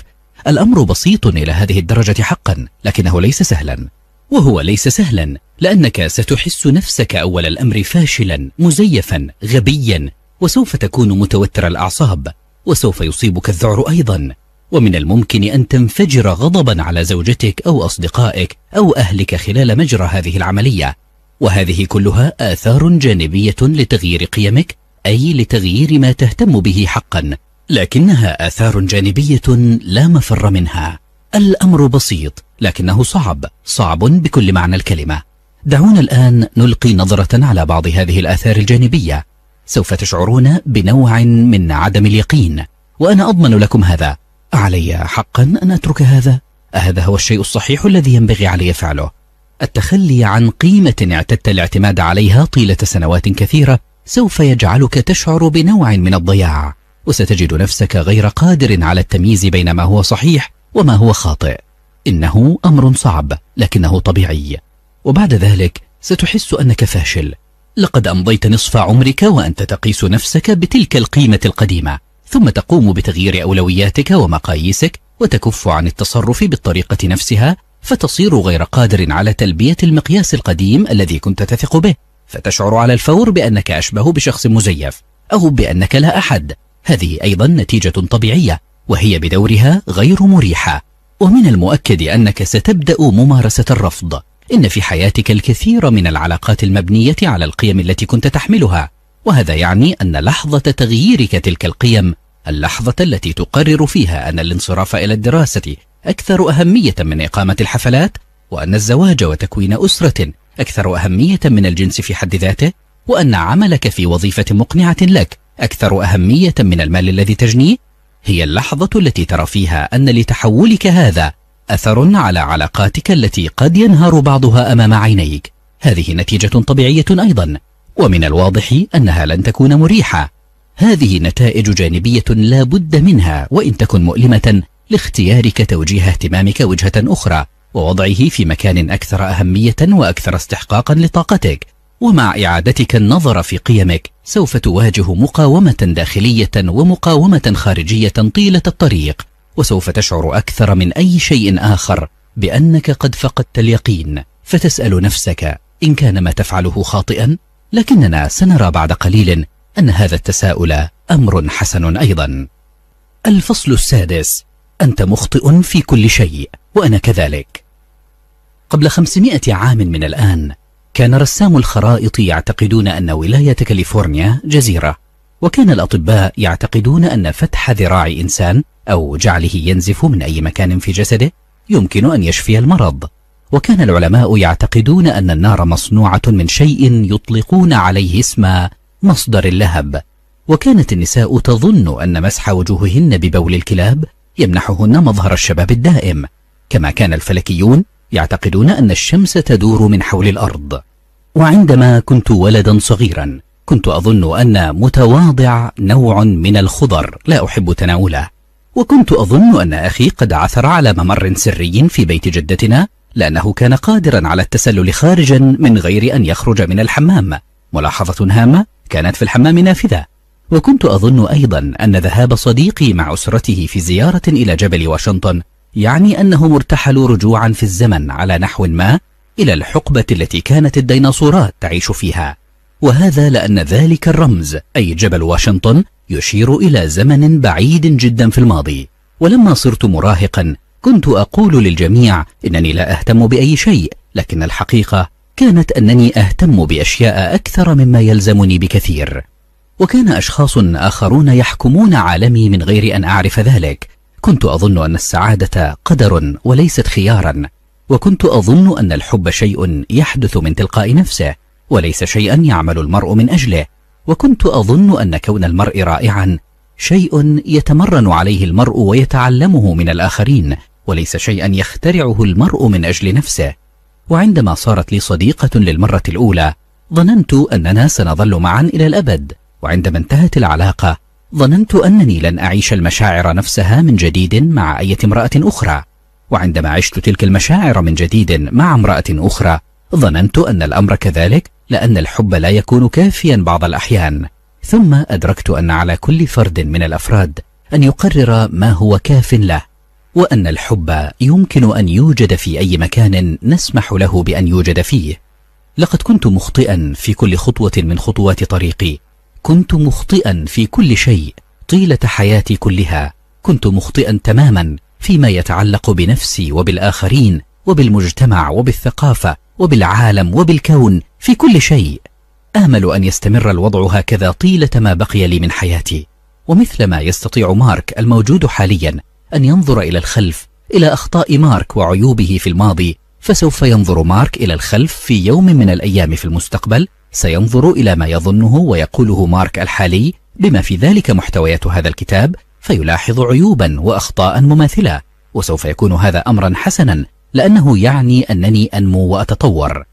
الأمر بسيط إلى هذه الدرجة حقا لكنه ليس سهلا وهو ليس سهلا لأنك ستحس نفسك أول الأمر فاشلا مزيفا غبيا وسوف تكون متوتر الأعصاب وسوف يصيبك الذعر أيضا ومن الممكن أن تنفجر غضبا على زوجتك أو أصدقائك أو أهلك خلال مجرى هذه العملية وهذه كلها آثار جانبية لتغيير قيمك أي لتغيير ما تهتم به حقا لكنها آثار جانبية لا مفر منها الأمر بسيط لكنه صعب صعب بكل معنى الكلمة دعونا الآن نلقي نظرة على بعض هذه الآثار الجانبية سوف تشعرون بنوع من عدم اليقين وأنا أضمن لكم هذا علي حقا أن أترك هذا أهذا هو الشيء الصحيح الذي ينبغي علي فعله التخلي عن قيمة اعتدت الاعتماد عليها طيلة سنوات كثيرة سوف يجعلك تشعر بنوع من الضياع وستجد نفسك غير قادر على التمييز بين ما هو صحيح وما هو خاطئ إنه أمر صعب لكنه طبيعي وبعد ذلك ستحس أنك فاشل لقد أمضيت نصف عمرك وأنت تقيس نفسك بتلك القيمة القديمة ثم تقوم بتغيير أولوياتك ومقاييسك وتكف عن التصرف بالطريقة نفسها فتصير غير قادر على تلبية المقياس القديم الذي كنت تثق به فتشعر على الفور بأنك أشبه بشخص مزيف أو بأنك لا أحد هذه أيضا نتيجة طبيعية وهي بدورها غير مريحة ومن المؤكد أنك ستبدأ ممارسة الرفض إن في حياتك الكثير من العلاقات المبنية على القيم التي كنت تحملها وهذا يعني أن لحظة تغييرك تلك القيم اللحظة التي تقرر فيها أن الانصراف إلى الدراسة أكثر أهمية من إقامة الحفلات وأن الزواج وتكوين أسرة أكثر أهمية من الجنس في حد ذاته وأن عملك في وظيفة مقنعة لك أكثر أهمية من المال الذي تجنيه هي اللحظة التي ترى فيها أن لتحولك هذا أثر على علاقاتك التي قد ينهار بعضها أمام عينيك هذه نتيجة طبيعية أيضا ومن الواضح أنها لن تكون مريحة هذه نتائج جانبية لا بد منها وإن تكن مؤلمة لاختيارك توجيه اهتمامك وجهة أخرى ووضعه في مكان أكثر أهمية وأكثر استحقاقا لطاقتك ومع إعادتك النظر في قيمك سوف تواجه مقاومة داخلية ومقاومة خارجية طيلة الطريق وسوف تشعر أكثر من أي شيء آخر بأنك قد فقدت اليقين فتسأل نفسك إن كان ما تفعله خاطئا لكننا سنرى بعد قليل أن هذا التساؤل أمر حسن أيضا الفصل السادس أنت مخطئ في كل شيء وأنا كذلك قبل خمسمائة عام من الآن كان رسام الخرائط يعتقدون أن ولاية كاليفورنيا جزيرة وكان الأطباء يعتقدون أن فتح ذراع إنسان أو جعله ينزف من أي مكان في جسده يمكن أن يشفي المرض وكان العلماء يعتقدون أن النار مصنوعة من شيء يطلقون عليه اسم مصدر اللهب وكانت النساء تظن أن مسح وجوههن ببول الكلاب يمنحهن مظهر الشباب الدائم كما كان الفلكيون يعتقدون أن الشمس تدور من حول الأرض وعندما كنت ولدا صغيرا كنت أظن أن متواضع نوع من الخضر لا أحب تناوله وكنت أظن أن أخي قد عثر على ممر سري في بيت جدتنا لأنه كان قادرا على التسلل خارجا من غير أن يخرج من الحمام ملاحظة هامة كانت في الحمام نافذة وكنت أظن أيضا أن ذهاب صديقي مع أسرته في زيارة إلى جبل واشنطن يعني أنهم ارتحلوا رجوعا في الزمن على نحو ما إلى الحقبة التي كانت الديناصورات تعيش فيها وهذا لأن ذلك الرمز أي جبل واشنطن يشير إلى زمن بعيد جدا في الماضي ولما صرت مراهقا كنت أقول للجميع إنني لا أهتم بأي شيء لكن الحقيقة كانت أنني أهتم بأشياء أكثر مما يلزمني بكثير وكان أشخاص آخرون يحكمون عالمي من غير أن أعرف ذلك كنت أظن أن السعادة قدر وليست خيارا وكنت أظن أن الحب شيء يحدث من تلقاء نفسه وليس شيئا يعمل المرء من أجله وكنت أظن أن كون المرء رائعا شيء يتمرن عليه المرء ويتعلمه من الآخرين وليس شيئا يخترعه المرء من أجل نفسه وعندما صارت لي صديقة للمرة الأولى ظننت أننا سنظل معا إلى الأبد وعندما انتهت العلاقة ظننت أنني لن أعيش المشاعر نفسها من جديد مع أي امرأة أخرى وعندما عشت تلك المشاعر من جديد مع امرأة أخرى ظننت أن الأمر كذلك لأن الحب لا يكون كافيا بعض الأحيان ثم أدركت أن على كل فرد من الأفراد أن يقرر ما هو كاف له وأن الحب يمكن أن يوجد في أي مكان نسمح له بأن يوجد فيه لقد كنت مخطئا في كل خطوة من خطوات طريقي كنت مخطئا في كل شيء طيلة حياتي كلها كنت مخطئا تماما فيما يتعلق بنفسي وبالآخرين وبالمجتمع وبالثقافة وبالعالم وبالكون في كل شيء آمل أن يستمر الوضع هكذا طيلة ما بقي لي من حياتي ومثلما يستطيع مارك الموجود حاليا أن ينظر إلى الخلف إلى أخطاء مارك وعيوبه في الماضي فسوف ينظر مارك إلى الخلف في يوم من الأيام في المستقبل سينظر إلى ما يظنه ويقوله مارك الحالي بما في ذلك محتويات هذا الكتاب فيلاحظ عيوبا وأخطاء مماثلة وسوف يكون هذا أمرا حسنا لأنه يعني أنني أنمو وأتطور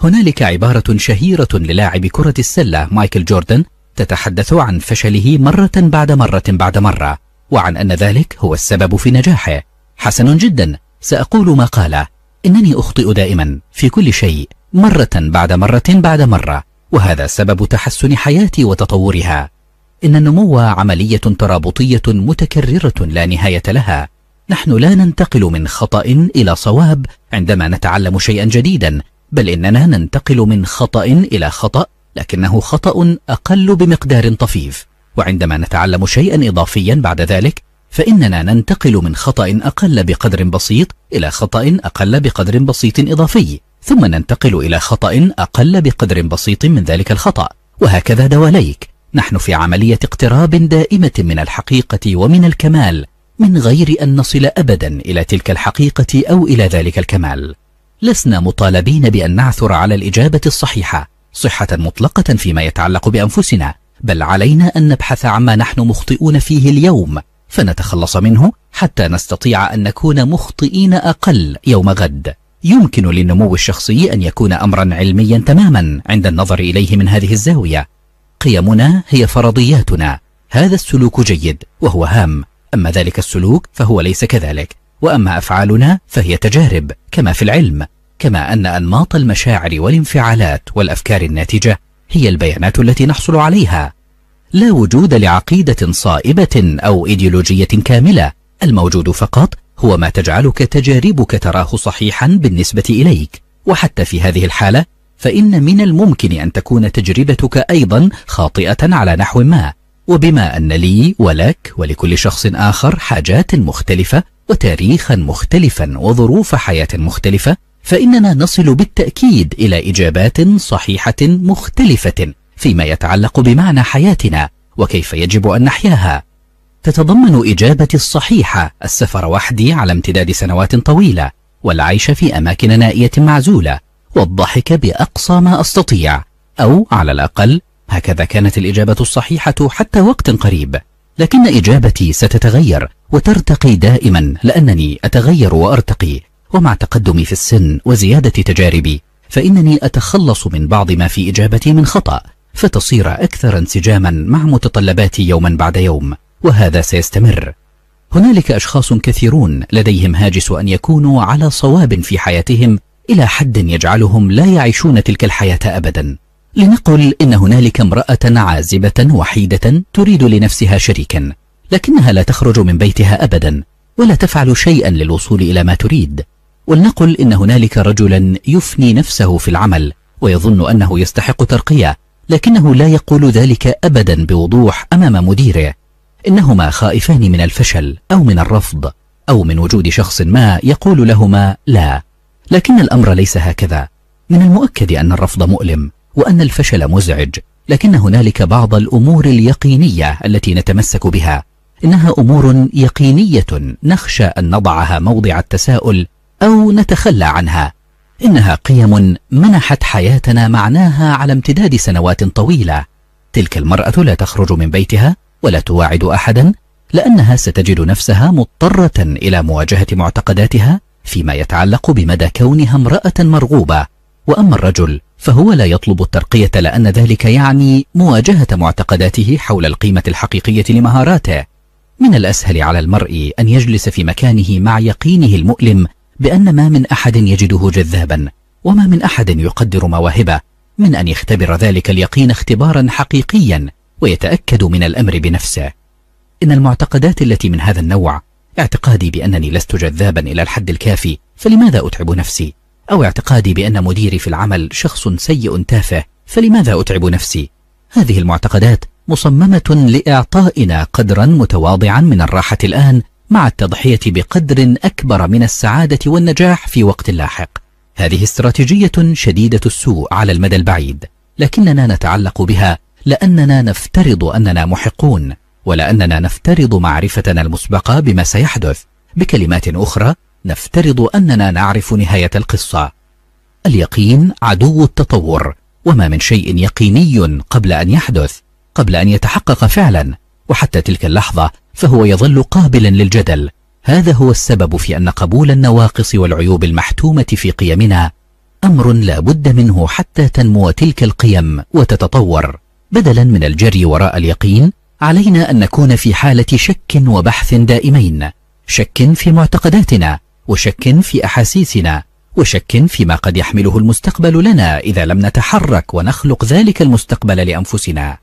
هنالك عبارة شهيرة للاعب كرة السلة مايكل جوردن تتحدث عن فشله مرة بعد مرة بعد مرة وعن أن ذلك هو السبب في نجاحه حسن جدا سأقول ما قاله إنني أخطئ دائما في كل شيء مرة بعد مرة بعد مرة وهذا سبب تحسن حياتي وتطورها إن النمو عملية ترابطية متكررة لا نهاية لها نحن لا ننتقل من خطأ إلى صواب عندما نتعلم شيئا جديدا بل إننا ننتقل من خطأ إلى خطأ لكنه خطأ أقل بمقدار طفيف وعندما نتعلم شيئا إضافيا بعد ذلك فإننا ننتقل من خطأ أقل بقدر بسيط إلى خطأ أقل بقدر بسيط إضافي ثم ننتقل إلى خطأ أقل بقدر بسيط من ذلك الخطأ وهكذا دواليك نحن في عملية اقتراب دائمة من الحقيقة ومن الكمال من غير أن نصل أبدا إلى تلك الحقيقة أو إلى ذلك الكمال لسنا مطالبين بأن نعثر على الإجابة الصحيحة صحة مطلقة فيما يتعلق بأنفسنا بل علينا أن نبحث عما نحن مخطئون فيه اليوم فنتخلص منه حتى نستطيع أن نكون مخطئين أقل يوم غد يمكن للنمو الشخصي أن يكون أمرا علميا تماما عند النظر إليه من هذه الزاوية قيمنا هي فرضياتنا هذا السلوك جيد وهو هام أما ذلك السلوك فهو ليس كذلك وأما أفعالنا فهي تجارب كما في العلم كما أن أنماط المشاعر والانفعالات والأفكار الناتجة هي البيانات التي نحصل عليها لا وجود لعقيدة صائبة أو إيديولوجية كاملة الموجود فقط هو ما تجعلك تجاربك تراه صحيحا بالنسبة إليك وحتى في هذه الحالة فإن من الممكن أن تكون تجربتك أيضا خاطئة على نحو ما وبما أن لي ولك ولكل شخص آخر حاجات مختلفة وتاريخا مختلفا وظروف حياة مختلفة فإننا نصل بالتأكيد إلى إجابات صحيحة مختلفة فيما يتعلق بمعنى حياتنا وكيف يجب أن نحياها تتضمن إجابتي الصحيحة السفر وحدي على امتداد سنوات طويلة والعيش في أماكن نائية معزولة والضحك بأقصى ما أستطيع أو على الأقل هكذا كانت الإجابة الصحيحة حتى وقت قريب لكن إجابتي ستتغير وترتقي دائما لأنني أتغير وأرتقي ومع تقدمي في السن وزيادة تجاربي فإنني أتخلص من بعض ما في إجابتي من خطأ فتصير أكثر انسجاما مع متطلبات يوما بعد يوم وهذا سيستمر هنالك أشخاص كثيرون لديهم هاجس أن يكونوا على صواب في حياتهم إلى حد يجعلهم لا يعيشون تلك الحياة أبدا لنقل إن هنالك امرأة عازبة وحيدة تريد لنفسها شريكا لكنها لا تخرج من بيتها أبدا ولا تفعل شيئا للوصول إلى ما تريد ولنقل إن هنالك رجلا يفني نفسه في العمل ويظن أنه يستحق ترقية لكنه لا يقول ذلك أبدا بوضوح أمام مديره إنهما خائفان من الفشل أو من الرفض أو من وجود شخص ما يقول لهما لا لكن الأمر ليس هكذا من المؤكد أن الرفض مؤلم وأن الفشل مزعج لكن هنالك بعض الأمور اليقينية التي نتمسك بها إنها أمور يقينية نخشى أن نضعها موضع التساؤل أو نتخلى عنها إنها قيم منحت حياتنا معناها على امتداد سنوات طويلة تلك المرأة لا تخرج من بيتها ولا تواعد أحدا لأنها ستجد نفسها مضطرة إلى مواجهة معتقداتها فيما يتعلق بمدى كونها امرأة مرغوبة وأما الرجل فهو لا يطلب الترقية لأن ذلك يعني مواجهة معتقداته حول القيمة الحقيقية لمهاراته من الأسهل على المرء أن يجلس في مكانه مع يقينه المؤلم بأن ما من أحد يجده جذابا وما من أحد يقدر مواهبه من أن يختبر ذلك اليقين اختبارا حقيقيا ويتأكد من الأمر بنفسه إن المعتقدات التي من هذا النوع اعتقادي بأنني لست جذابا إلى الحد الكافي فلماذا أتعب نفسي أو اعتقادي بأن مديري في العمل شخص سيء تافه فلماذا أتعب نفسي هذه المعتقدات مصممة لإعطائنا قدرا متواضعا من الراحة الآن مع التضحية بقدر أكبر من السعادة والنجاح في وقت لاحق هذه استراتيجية شديدة السوء على المدى البعيد لكننا نتعلق بها لأننا نفترض أننا محقون ولأننا نفترض معرفتنا المسبقة بما سيحدث بكلمات أخرى نفترض أننا نعرف نهاية القصة اليقين عدو التطور وما من شيء يقيني قبل أن يحدث قبل أن يتحقق فعلا وحتى تلك اللحظة فهو يظل قابلا للجدل هذا هو السبب في أن قبول النواقص والعيوب المحتومة في قيمنا أمر لا بد منه حتى تنمو تلك القيم وتتطور بدلا من الجري وراء اليقين علينا أن نكون في حالة شك وبحث دائمين شك في معتقداتنا وشك في أحاسيسنا وشك فيما قد يحمله المستقبل لنا إذا لم نتحرك ونخلق ذلك المستقبل لأنفسنا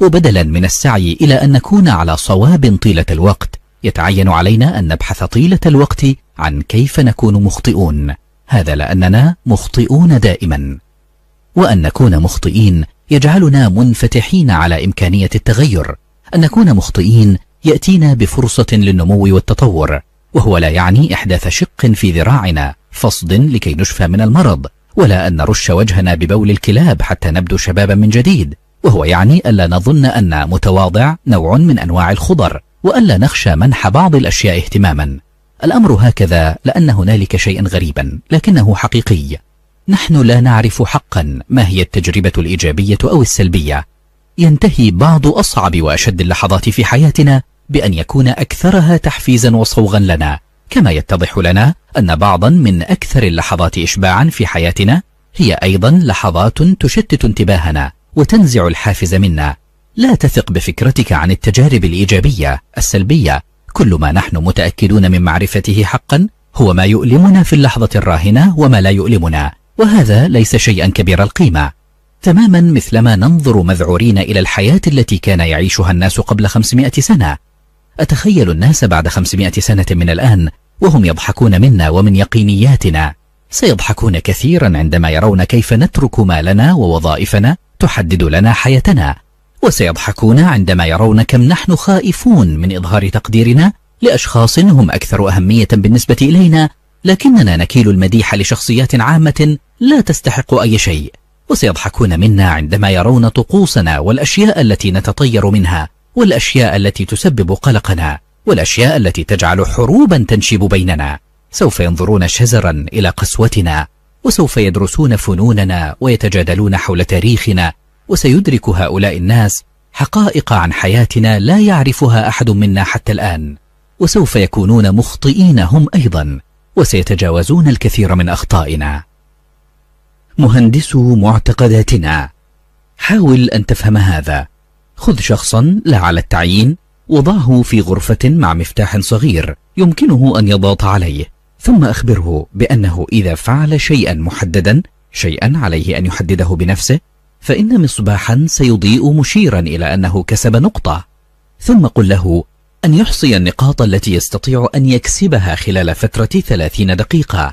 وبدلا من السعي إلى أن نكون على صواب طيلة الوقت يتعين علينا أن نبحث طيلة الوقت عن كيف نكون مخطئون هذا لأننا مخطئون دائما وأن نكون مخطئين يجعلنا منفتحين على إمكانية التغير أن نكون مخطئين يأتينا بفرصة للنمو والتطور وهو لا يعني إحداث شق في ذراعنا فصد لكي نشفى من المرض ولا أن نرش وجهنا ببول الكلاب حتى نبدو شبابا من جديد وهو يعني ألا نظن أن متواضع نوع من أنواع الخضر وألا نخشى منح بعض الأشياء اهتماما الأمر هكذا لأن هنالك شيئا غريبا لكنه حقيقي نحن لا نعرف حقا ما هي التجربة الإيجابية أو السلبية ينتهي بعض أصعب وأشد اللحظات في حياتنا بأن يكون أكثرها تحفيزا وصوغا لنا كما يتضح لنا أن بعضا من أكثر اللحظات إشباعا في حياتنا هي أيضا لحظات تشتت انتباهنا وتنزع الحافز منا لا تثق بفكرتك عن التجارب الإيجابية السلبية كل ما نحن متأكدون من معرفته حقا هو ما يؤلمنا في اللحظة الراهنة وما لا يؤلمنا وهذا ليس شيئا كبير القيمة تماما مثلما ننظر مذعورين إلى الحياة التي كان يعيشها الناس قبل 500 سنة أتخيل الناس بعد 500 سنة من الآن وهم يضحكون منا ومن يقينياتنا سيضحكون كثيرا عندما يرون كيف نترك مالنا ووظائفنا تحدد لنا حياتنا وسيضحكون عندما يرون كم نحن خائفون من إظهار تقديرنا لأشخاص هم أكثر أهمية بالنسبة إلينا لكننا نكيل المديح لشخصيات عامة لا تستحق أي شيء وسيضحكون منا عندما يرون طقوسنا والأشياء التي نتطير منها والأشياء التي تسبب قلقنا والأشياء التي تجعل حروبا تنشب بيننا سوف ينظرون شزرا إلى قسوتنا وسوف يدرسون فنوننا ويتجادلون حول تاريخنا وسيدرك هؤلاء الناس حقائق عن حياتنا لا يعرفها أحد منا حتى الآن وسوف يكونون مخطئين هم أيضا وسيتجاوزون الكثير من أخطائنا مهندس معتقداتنا حاول أن تفهم هذا خذ شخصا لا على التعيين وضعه في غرفة مع مفتاح صغير يمكنه أن يضغط عليه ثم أخبره بأنه إذا فعل شيئا محددا شيئا عليه أن يحدده بنفسه فإن مصباحا سيضيء مشيرا إلى أنه كسب نقطة ثم قل له أن يحصي النقاط التي يستطيع أن يكسبها خلال فترة ثلاثين دقيقة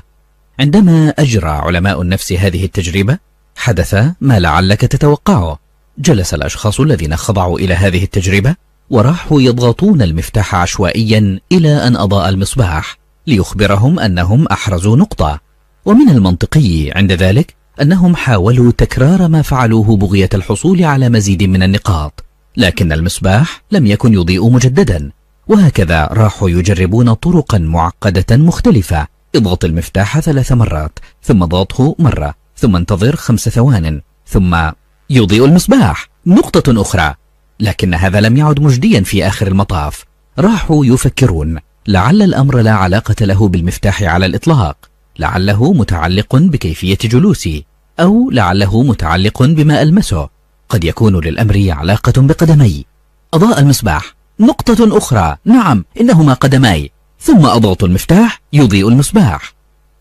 عندما أجرى علماء النفس هذه التجربة حدث ما لعلك تتوقعه جلس الأشخاص الذين خضعوا إلى هذه التجربة وراحوا يضغطون المفتاح عشوائيا إلى أن أضاء المصباح ليخبرهم أنهم أحرزوا نقطة ومن المنطقي عند ذلك أنهم حاولوا تكرار ما فعلوه بغية الحصول على مزيد من النقاط لكن المصباح لم يكن يضيء مجددا وهكذا راحوا يجربون طرقا معقدة مختلفة اضغط المفتاح ثلاث مرات ثم ضغطه مرة ثم انتظر خمس ثوان ثم يضيء المصباح نقطة أخرى لكن هذا لم يعد مجديا في آخر المطاف راحوا يفكرون لعل الأمر لا علاقة له بالمفتاح على الإطلاق لعله متعلق بكيفية جلوسي أو لعله متعلق بما ألمسه قد يكون للأمر علاقة بقدمي أضاء المصباح نقطة أخرى نعم إنهما قدمي ثم أضغط المفتاح يضيء المصباح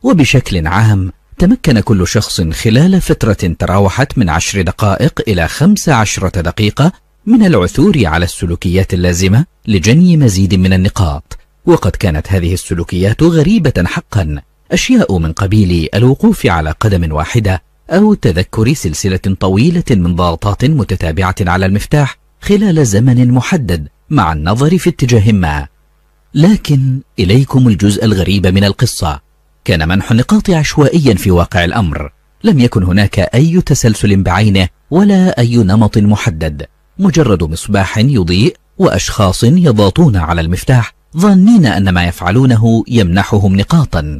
وبشكل عام تمكن كل شخص خلال فترة تراوحت من عشر دقائق إلى خمس عشرة دقيقة من العثور على السلوكيات اللازمة لجني مزيد من النقاط وقد كانت هذه السلوكيات غريبة حقا أشياء من قبيل الوقوف على قدم واحدة أو تذكر سلسلة طويلة من ضغطات متتابعة على المفتاح خلال زمن محدد مع النظر في اتجاه ما لكن إليكم الجزء الغريب من القصة كان منح نقاط عشوائيا في واقع الأمر لم يكن هناك أي تسلسل بعينه ولا أي نمط محدد مجرد مصباح يضيء وأشخاص يضغطون على المفتاح ظانين أن ما يفعلونه يمنحهم نقاطا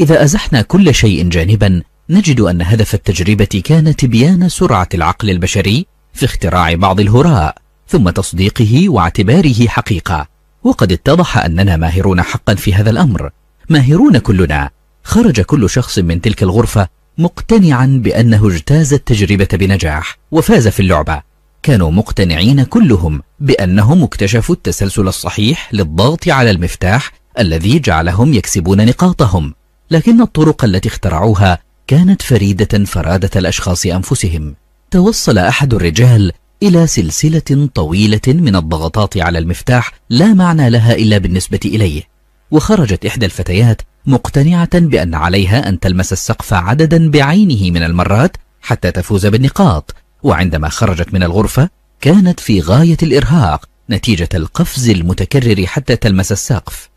إذا أزحنا كل شيء جانبا نجد أن هدف التجربة كان تبيان سرعة العقل البشري في اختراع بعض الهراء ثم تصديقه واعتباره حقيقة وقد اتضح أننا ماهرون حقا في هذا الأمر ماهرون كلنا خرج كل شخص من تلك الغرفة مقتنعا بأنه اجتاز التجربة بنجاح وفاز في اللعبة كانوا مقتنعين كلهم بأنهم اكتشفوا التسلسل الصحيح للضغط على المفتاح الذي جعلهم يكسبون نقاطهم لكن الطرق التي اخترعوها كانت فريدة فرادة الأشخاص أنفسهم توصل أحد الرجال إلى سلسلة طويلة من الضغطات على المفتاح لا معنى لها إلا بالنسبة إليه وخرجت إحدى الفتيات مقتنعة بأن عليها أن تلمس السقف عددا بعينه من المرات حتى تفوز بالنقاط وعندما خرجت من الغرفة كانت في غاية الإرهاق نتيجة القفز المتكرر حتى تلمس السقف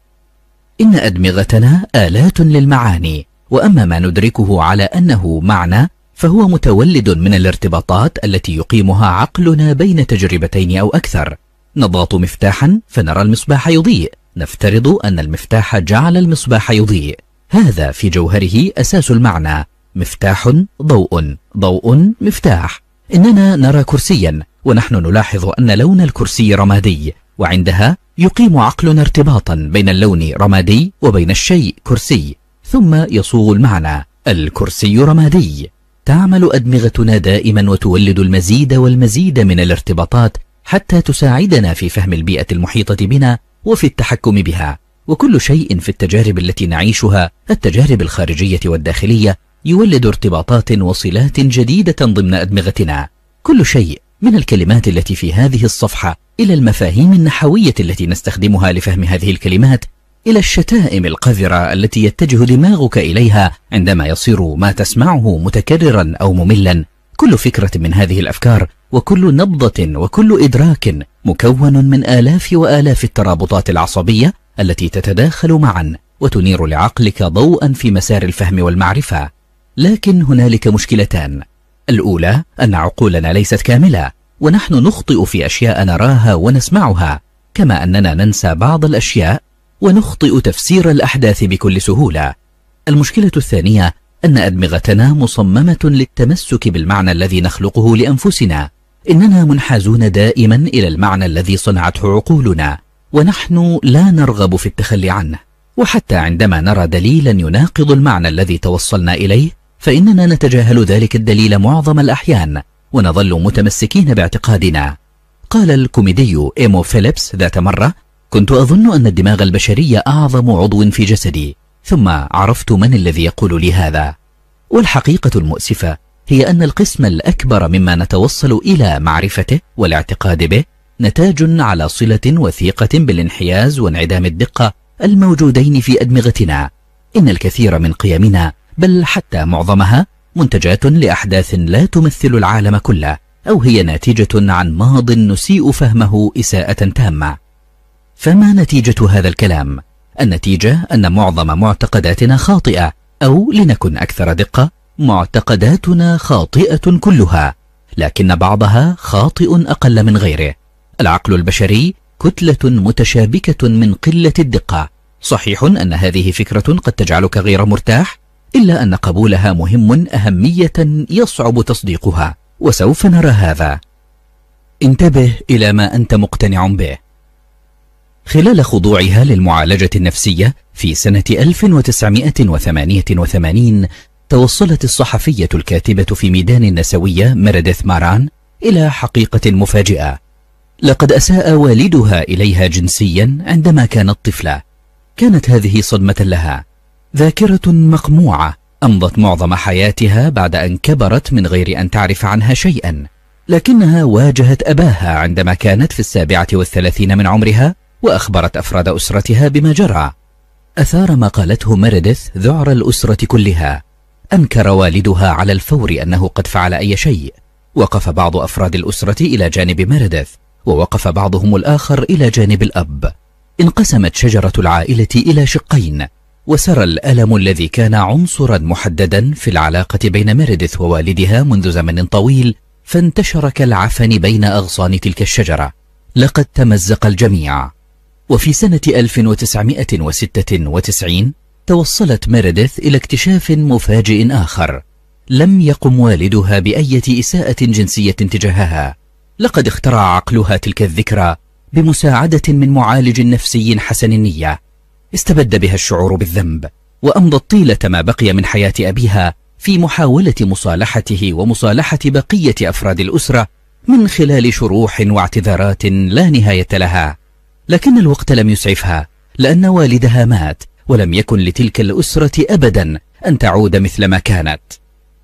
إن أدمغتنا آلات للمعاني وأما ما ندركه على أنه معنى فهو متولد من الارتباطات التي يقيمها عقلنا بين تجربتين أو أكثر نضغط مفتاحا فنرى المصباح يضيء نفترض أن المفتاح جعل المصباح يضيء هذا في جوهره أساس المعنى مفتاح ضوء ضوء مفتاح إننا نرى كرسيا ونحن نلاحظ أن لون الكرسي رمادي وعندها يقيم عقلنا ارتباطا بين اللون رمادي وبين الشيء كرسي ثم يصوغ المعنى الكرسي رمادي تعمل أدمغتنا دائما وتولد المزيد والمزيد من الارتباطات حتى تساعدنا في فهم البيئة المحيطة بنا وفي التحكم بها وكل شيء في التجارب التي نعيشها التجارب الخارجية والداخلية يولد ارتباطات وصلات جديدة ضمن أدمغتنا كل شيء من الكلمات التي في هذه الصفحة إلى المفاهيم النحوية التي نستخدمها لفهم هذه الكلمات إلى الشتائم القذرة التي يتجه دماغك إليها عندما يصير ما تسمعه متكررا أو مملا كل فكرة من هذه الأفكار وكل نبضة وكل إدراك مكون من آلاف وآلاف الترابطات العصبية التي تتداخل معا وتنير لعقلك ضوءا في مسار الفهم والمعرفة لكن هنالك مشكلتان الأولى أن عقولنا ليست كاملة ونحن نخطئ في أشياء نراها ونسمعها كما أننا ننسى بعض الأشياء ونخطئ تفسير الأحداث بكل سهولة المشكلة الثانية أن أدمغتنا مصممة للتمسك بالمعنى الذي نخلقه لأنفسنا إننا منحازون دائما إلى المعنى الذي صنعته عقولنا ونحن لا نرغب في التخلي عنه وحتى عندما نرى دليلا يناقض المعنى الذي توصلنا إليه فإننا نتجاهل ذلك الدليل معظم الأحيان ونظل متمسكين باعتقادنا قال الكوميدي إيمو فيليبس ذات مرة كنت أظن أن الدماغ البشري أعظم عضو في جسدي ثم عرفت من الذي يقول لي هذا والحقيقة المؤسفة هي أن القسم الأكبر مما نتوصل إلى معرفته والاعتقاد به نتاج على صلة وثيقة بالانحياز وانعدام الدقة الموجودين في أدمغتنا إن الكثير من قيمنا بل حتى معظمها منتجات لأحداث لا تمثل العالم كله أو هي ناتجة عن ماض نسيء فهمه إساءة تامة فما نتيجة هذا الكلام؟ النتيجة أن معظم معتقداتنا خاطئة أو لنكن أكثر دقة معتقداتنا خاطئة كلها لكن بعضها خاطئ أقل من غيره العقل البشري كتلة متشابكة من قلة الدقة صحيح أن هذه فكرة قد تجعلك غير مرتاح إلا أن قبولها مهم أهمية يصعب تصديقها وسوف نرى هذا انتبه إلى ما أنت مقتنع به خلال خضوعها للمعالجة النفسية في سنة 1988 توصلت الصحفية الكاتبة في ميدان النسوية ميرديث ماران إلى حقيقة مفاجئة لقد أساء والدها إليها جنسيا عندما كانت طفلة كانت هذه صدمة لها ذاكرة مقموعة أمضت معظم حياتها بعد أن كبرت من غير أن تعرف عنها شيئا لكنها واجهت أباها عندما كانت في السابعة والثلاثين من عمرها وأخبرت أفراد أسرتها بما جرى أثار ما قالته ميرديث ذعر الأسرة كلها أنكر والدها على الفور أنه قد فعل أي شيء وقف بعض أفراد الأسرة إلى جانب ميرديث ووقف بعضهم الآخر إلى جانب الأب انقسمت شجرة العائلة إلى شقين وسرى الألم الذي كان عنصرا محددا في العلاقة بين ميرديث ووالدها منذ زمن طويل فانتشر كالعفن بين أغصان تلك الشجرة لقد تمزق الجميع وفي سنة 1996 توصلت ميرديث إلى اكتشاف مفاجئ آخر لم يقم والدها بأية إساءة جنسية تجاهها لقد اخترع عقلها تلك الذكرى بمساعدة من معالج نفسي حسن النية استبد بها الشعور بالذنب وأمضت طيلة ما بقي من حياة أبيها في محاولة مصالحته ومصالحة بقية أفراد الأسرة من خلال شروح واعتذارات لا نهاية لها لكن الوقت لم يسعفها لأن والدها مات ولم يكن لتلك الأسرة أبدا أن تعود مثل ما كانت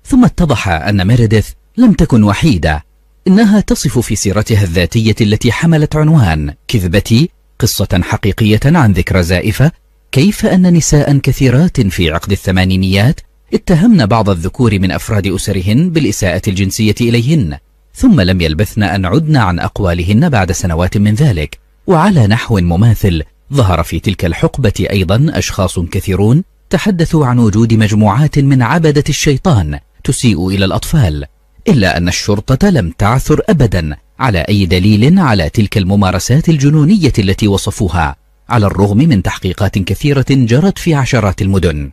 ثم اتضح أن ميريديث لم تكن وحيدة إنها تصف في سيرتها الذاتية التي حملت عنوان كذبتي قصة حقيقية عن ذكرى زائفة كيف أن نساء كثيرات في عقد الثمانينيات اتهمن بعض الذكور من أفراد أسرهن بالإساءة الجنسية إليهن ثم لم يلبثن أن عدن عن أقوالهن بعد سنوات من ذلك وعلى نحو مماثل ظهر في تلك الحقبة أيضا أشخاص كثيرون تحدثوا عن وجود مجموعات من عبدة الشيطان تسيء إلى الأطفال إلا أن الشرطة لم تعثر أبدا على أي دليل على تلك الممارسات الجنونية التي وصفوها على الرغم من تحقيقات كثيرة جرت في عشرات المدن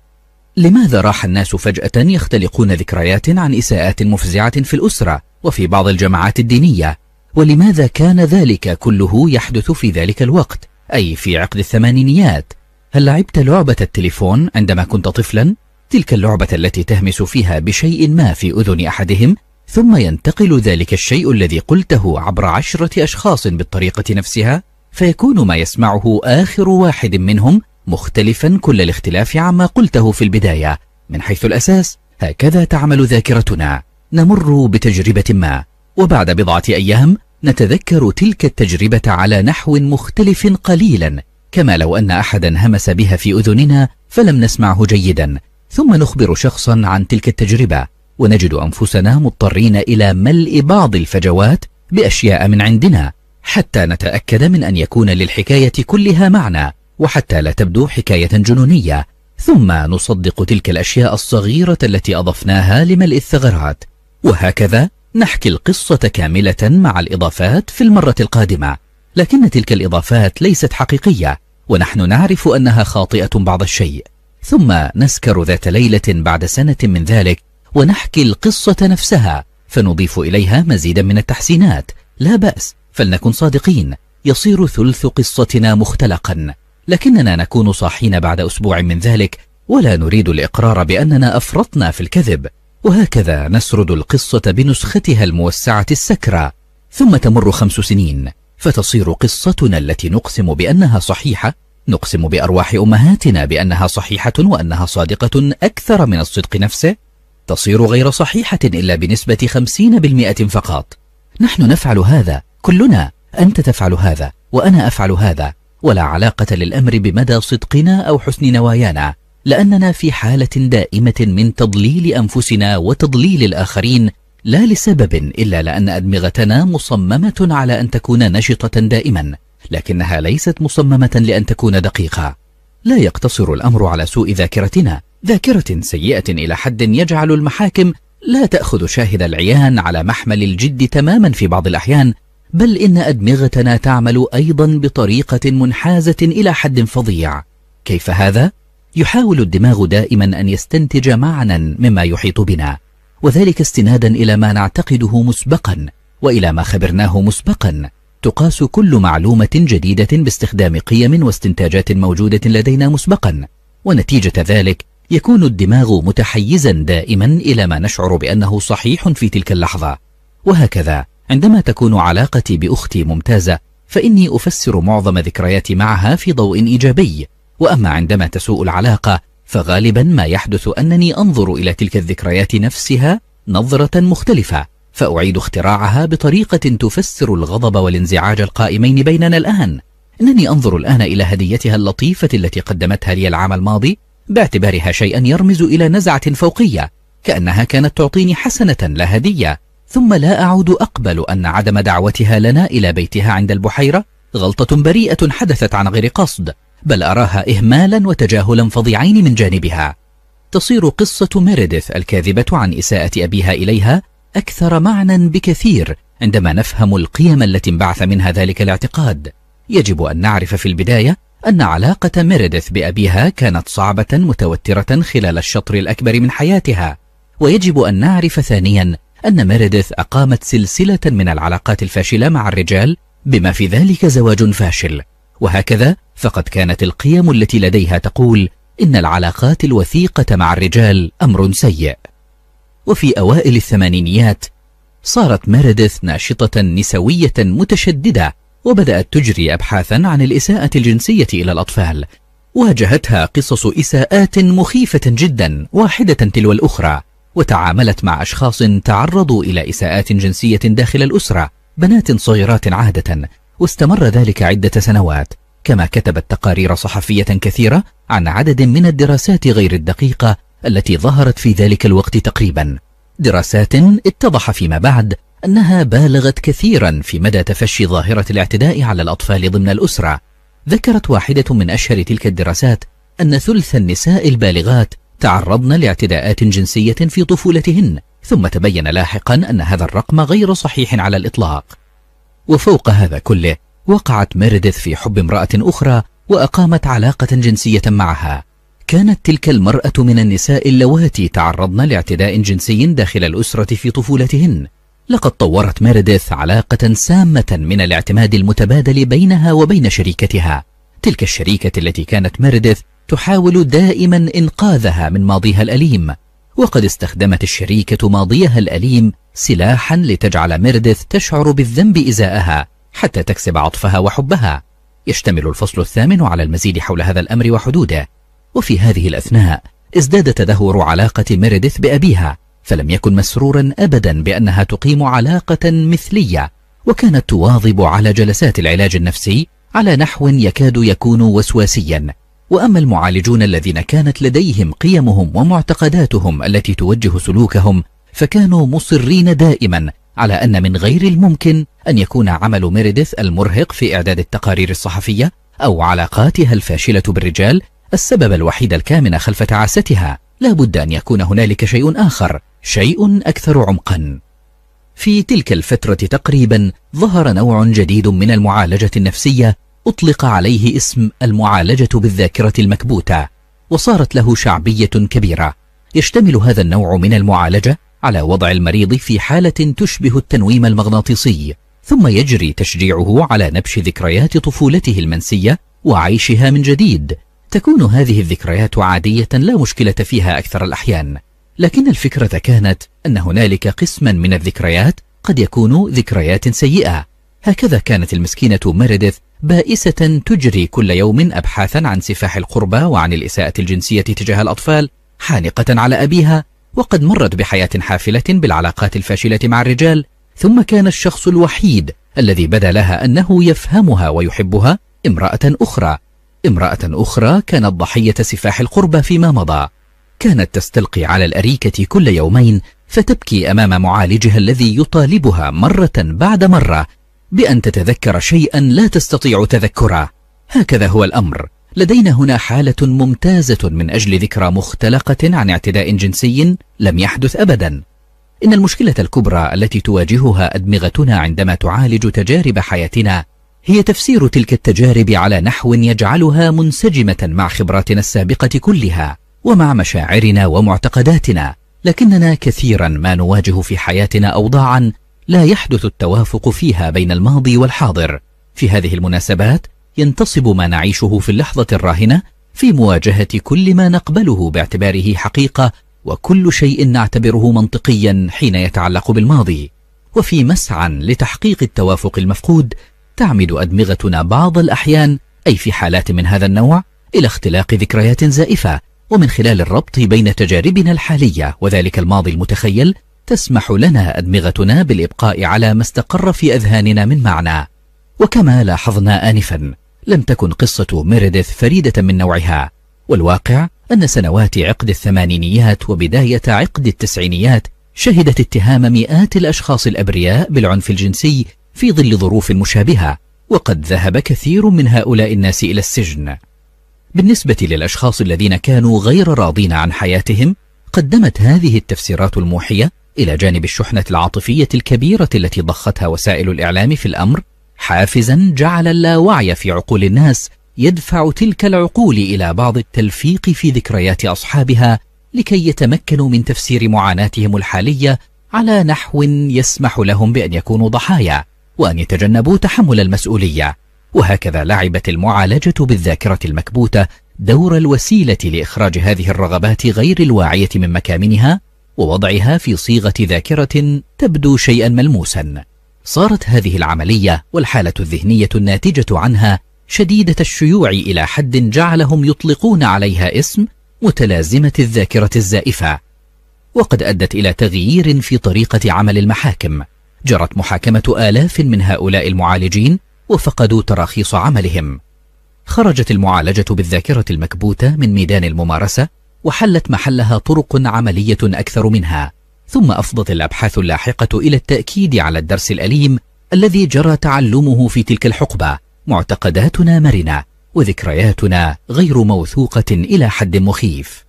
لماذا راح الناس فجأة يختلقون ذكريات عن إساءات مفزعة في الأسرة وفي بعض الجماعات الدينية ولماذا كان ذلك كله يحدث في ذلك الوقت أي في عقد الثمانينيات هل لعبت لعبة التليفون عندما كنت طفلا؟ تلك اللعبة التي تهمس فيها بشيء ما في أذن أحدهم ثم ينتقل ذلك الشيء الذي قلته عبر عشرة أشخاص بالطريقة نفسها فيكون ما يسمعه آخر واحد منهم مختلفا كل الاختلاف عما قلته في البداية من حيث الأساس هكذا تعمل ذاكرتنا نمر بتجربة ما وبعد بضعة أيام نتذكر تلك التجربة على نحو مختلف قليلا كما لو أن أحدا همس بها في أذننا فلم نسمعه جيدا ثم نخبر شخصا عن تلك التجربة ونجد أنفسنا مضطرين إلى ملء بعض الفجوات بأشياء من عندنا حتى نتأكد من أن يكون للحكاية كلها معنى وحتى لا تبدو حكاية جنونية ثم نصدق تلك الأشياء الصغيرة التي أضفناها لملء الثغرات وهكذا نحكي القصة كاملة مع الإضافات في المرة القادمة لكن تلك الإضافات ليست حقيقية ونحن نعرف أنها خاطئة بعض الشيء ثم نسكر ذات ليلة بعد سنة من ذلك ونحكي القصة نفسها فنضيف إليها مزيدا من التحسينات لا بأس فلنكن صادقين يصير ثلث قصتنا مختلقا لكننا نكون صاحين بعد أسبوع من ذلك ولا نريد الإقرار بأننا أفرطنا في الكذب وهكذا نسرد القصة بنسختها الموسعة السكرة ثم تمر خمس سنين فتصير قصتنا التي نقسم بأنها صحيحة نقسم بأرواح أمهاتنا بأنها صحيحة وأنها صادقة أكثر من الصدق نفسه تصير غير صحيحة إلا بنسبة 50% فقط نحن نفعل هذا كلنا أنت تفعل هذا وأنا أفعل هذا ولا علاقة للأمر بمدى صدقنا أو حسن نوايانا لأننا في حالة دائمة من تضليل أنفسنا وتضليل الآخرين لا لسبب إلا لأن أدمغتنا مصممة على أن تكون نشطة دائما لكنها ليست مصممة لأن تكون دقيقة لا يقتصر الأمر على سوء ذاكرتنا ذاكرة سيئة إلى حد يجعل المحاكم لا تأخذ شاهد العيان على محمل الجد تماما في بعض الأحيان بل إن أدمغتنا تعمل أيضا بطريقة منحازة إلى حد فظيع كيف هذا؟ يحاول الدماغ دائما أن يستنتج معنى مما يحيط بنا وذلك استنادا إلى ما نعتقده مسبقا وإلى ما خبرناه مسبقا تقاس كل معلومة جديدة باستخدام قيم واستنتاجات موجودة لدينا مسبقا ونتيجة ذلك يكون الدماغ متحيزا دائما إلى ما نشعر بأنه صحيح في تلك اللحظة وهكذا عندما تكون علاقتي بأختي ممتازة فإني أفسر معظم ذكرياتي معها في ضوء إيجابي وأما عندما تسوء العلاقة فغالبا ما يحدث أنني أنظر إلى تلك الذكريات نفسها نظرة مختلفة فأعيد اختراعها بطريقة تفسر الغضب والانزعاج القائمين بيننا الآن إنني أنظر الآن إلى هديتها اللطيفة التي قدمتها لي العام الماضي باعتبارها شيئا يرمز إلى نزعة فوقية كأنها كانت تعطيني حسنة لا هدية ثم لا أعود أقبل أن عدم دعوتها لنا إلى بيتها عند البحيرة غلطة بريئة حدثت عن غير قصد بل أراها إهمالا وتجاهلا فظيعين من جانبها تصير قصة ميريديث الكاذبة عن إساءة أبيها إليها أكثر معنى بكثير عندما نفهم القيم التي انبعث منها ذلك الاعتقاد يجب أن نعرف في البداية أن علاقة ميريديث بأبيها كانت صعبة متوترة خلال الشطر الأكبر من حياتها ويجب أن نعرف ثانيا أن ميريديث أقامت سلسلة من العلاقات الفاشلة مع الرجال بما في ذلك زواج فاشل وهكذا فقد كانت القيم التي لديها تقول إن العلاقات الوثيقة مع الرجال أمر سيء وفي أوائل الثمانينيات صارت ميريديث ناشطة نسوية متشددة وبدأت تجري أبحاثا عن الإساءة الجنسية إلى الأطفال واجهتها قصص إساءات مخيفة جدا واحدة تلو الأخرى وتعاملت مع أشخاص تعرضوا إلى إساءات جنسية داخل الأسرة بنات صغيرات عادة واستمر ذلك عدة سنوات كما كتبت تقارير صحفية كثيرة عن عدد من الدراسات غير الدقيقة التي ظهرت في ذلك الوقت تقريبا دراسات اتضح فيما بعد أنها بالغت كثيرا في مدى تفشي ظاهرة الاعتداء على الأطفال ضمن الأسرة ذكرت واحدة من أشهر تلك الدراسات أن ثلث النساء البالغات تعرضن لاعتداءات جنسية في طفولتهن ثم تبين لاحقا أن هذا الرقم غير صحيح على الإطلاق وفوق هذا كله وقعت ميرديث في حب امرأة أخرى وأقامت علاقة جنسية معها كانت تلك المرأة من النساء اللواتي تعرضن لاعتداء جنسي داخل الأسرة في طفولتهن لقد طورت ميرديث علاقة سامة من الاعتماد المتبادل بينها وبين شريكتها تلك الشريكة التي كانت ميرديث تحاول دائما إنقاذها من ماضيها الأليم وقد استخدمت الشريكة ماضيها الأليم سلاحا لتجعل ميرديث تشعر بالذنب إزاءها حتى تكسب عطفها وحبها يشتمل الفصل الثامن على المزيد حول هذا الأمر وحدوده وفي هذه الأثناء ازداد تدهور علاقة ميرديث بأبيها فلم يكن مسرورا أبدا بأنها تقيم علاقة مثلية وكانت تواظب على جلسات العلاج النفسي على نحو يكاد يكون وسواسيا وأما المعالجون الذين كانت لديهم قيمهم ومعتقداتهم التي توجه سلوكهم فكانوا مصرين دائما على أن من غير الممكن أن يكون عمل ميريديث المرهق في إعداد التقارير الصحفية أو علاقاتها الفاشلة بالرجال السبب الوحيد الكامن خلف تعاستها لا بد أن يكون هنالك شيء آخر شيء أكثر عمقا في تلك الفترة تقريبا ظهر نوع جديد من المعالجة النفسية أطلق عليه اسم المعالجة بالذاكرة المكبوتة وصارت له شعبية كبيرة يشتمل هذا النوع من المعالجة على وضع المريض في حالة تشبه التنويم المغناطيسي ثم يجري تشجيعه على نبش ذكريات طفولته المنسية وعيشها من جديد تكون هذه الذكريات عادية لا مشكلة فيها أكثر الأحيان لكن الفكرة كانت أن هنالك قسما من الذكريات قد يكون ذكريات سيئة هكذا كانت المسكينة ميريديث بائسة تجري كل يوم أبحاثا عن سفاح القربى وعن الإساءة الجنسية تجاه الأطفال حانقة على أبيها وقد مرت بحياة حافلة بالعلاقات الفاشلة مع الرجال ثم كان الشخص الوحيد الذي بدا لها أنه يفهمها ويحبها امرأة أخرى امرأة أخرى كانت ضحية سفاح القربى فيما مضى كانت تستلقي على الأريكة كل يومين فتبكي أمام معالجها الذي يطالبها مرة بعد مرة بأن تتذكر شيئا لا تستطيع تذكره هكذا هو الأمر لدينا هنا حالة ممتازة من أجل ذكرى مختلقة عن اعتداء جنسي لم يحدث أبدا إن المشكلة الكبرى التي تواجهها أدمغتنا عندما تعالج تجارب حياتنا هي تفسير تلك التجارب على نحو يجعلها منسجمة مع خبراتنا السابقة كلها ومع مشاعرنا ومعتقداتنا لكننا كثيرا ما نواجه في حياتنا أوضاعا لا يحدث التوافق فيها بين الماضي والحاضر في هذه المناسبات ينتصب ما نعيشه في اللحظة الراهنة في مواجهة كل ما نقبله باعتباره حقيقة وكل شيء نعتبره منطقيا حين يتعلق بالماضي وفي مسعى لتحقيق التوافق المفقود تعمد أدمغتنا بعض الأحيان أي في حالات من هذا النوع إلى اختلاق ذكريات زائفة ومن خلال الربط بين تجاربنا الحالية وذلك الماضي المتخيل تسمح لنا أدمغتنا بالإبقاء على ما استقر في أذهاننا من معنى وكما لاحظنا آنفا لم تكن قصة ميريديث فريدة من نوعها والواقع أن سنوات عقد الثمانينيات وبداية عقد التسعينيات شهدت اتهام مئات الأشخاص الأبرياء بالعنف الجنسي في ظل ظروف مشابهة وقد ذهب كثير من هؤلاء الناس إلى السجن بالنسبة للأشخاص الذين كانوا غير راضين عن حياتهم قدمت هذه التفسيرات الموحية إلى جانب الشحنة العاطفية الكبيرة التي ضختها وسائل الإعلام في الأمر حافزا جعل اللاوعي في عقول الناس يدفع تلك العقول إلى بعض التلفيق في ذكريات أصحابها لكي يتمكنوا من تفسير معاناتهم الحالية على نحو يسمح لهم بأن يكونوا ضحايا وأن يتجنبوا تحمل المسؤولية وهكذا لعبت المعالجة بالذاكرة المكبوتة دور الوسيلة لإخراج هذه الرغبات غير الواعية من مكامنها ووضعها في صيغة ذاكرة تبدو شيئا ملموسا صارت هذه العملية والحالة الذهنية الناتجة عنها شديدة الشيوع إلى حد جعلهم يطلقون عليها اسم متلازمة الذاكرة الزائفة وقد أدت إلى تغيير في طريقة عمل المحاكم جرت محاكمة آلاف من هؤلاء المعالجين وفقدوا تراخيص عملهم خرجت المعالجة بالذاكرة المكبوتة من ميدان الممارسة وحلت محلها طرق عملية أكثر منها ثم أفضت الأبحاث اللاحقة إلى التأكيد على الدرس الأليم الذي جرى تعلمه في تلك الحقبة معتقداتنا مرنة وذكرياتنا غير موثوقة إلى حد مخيف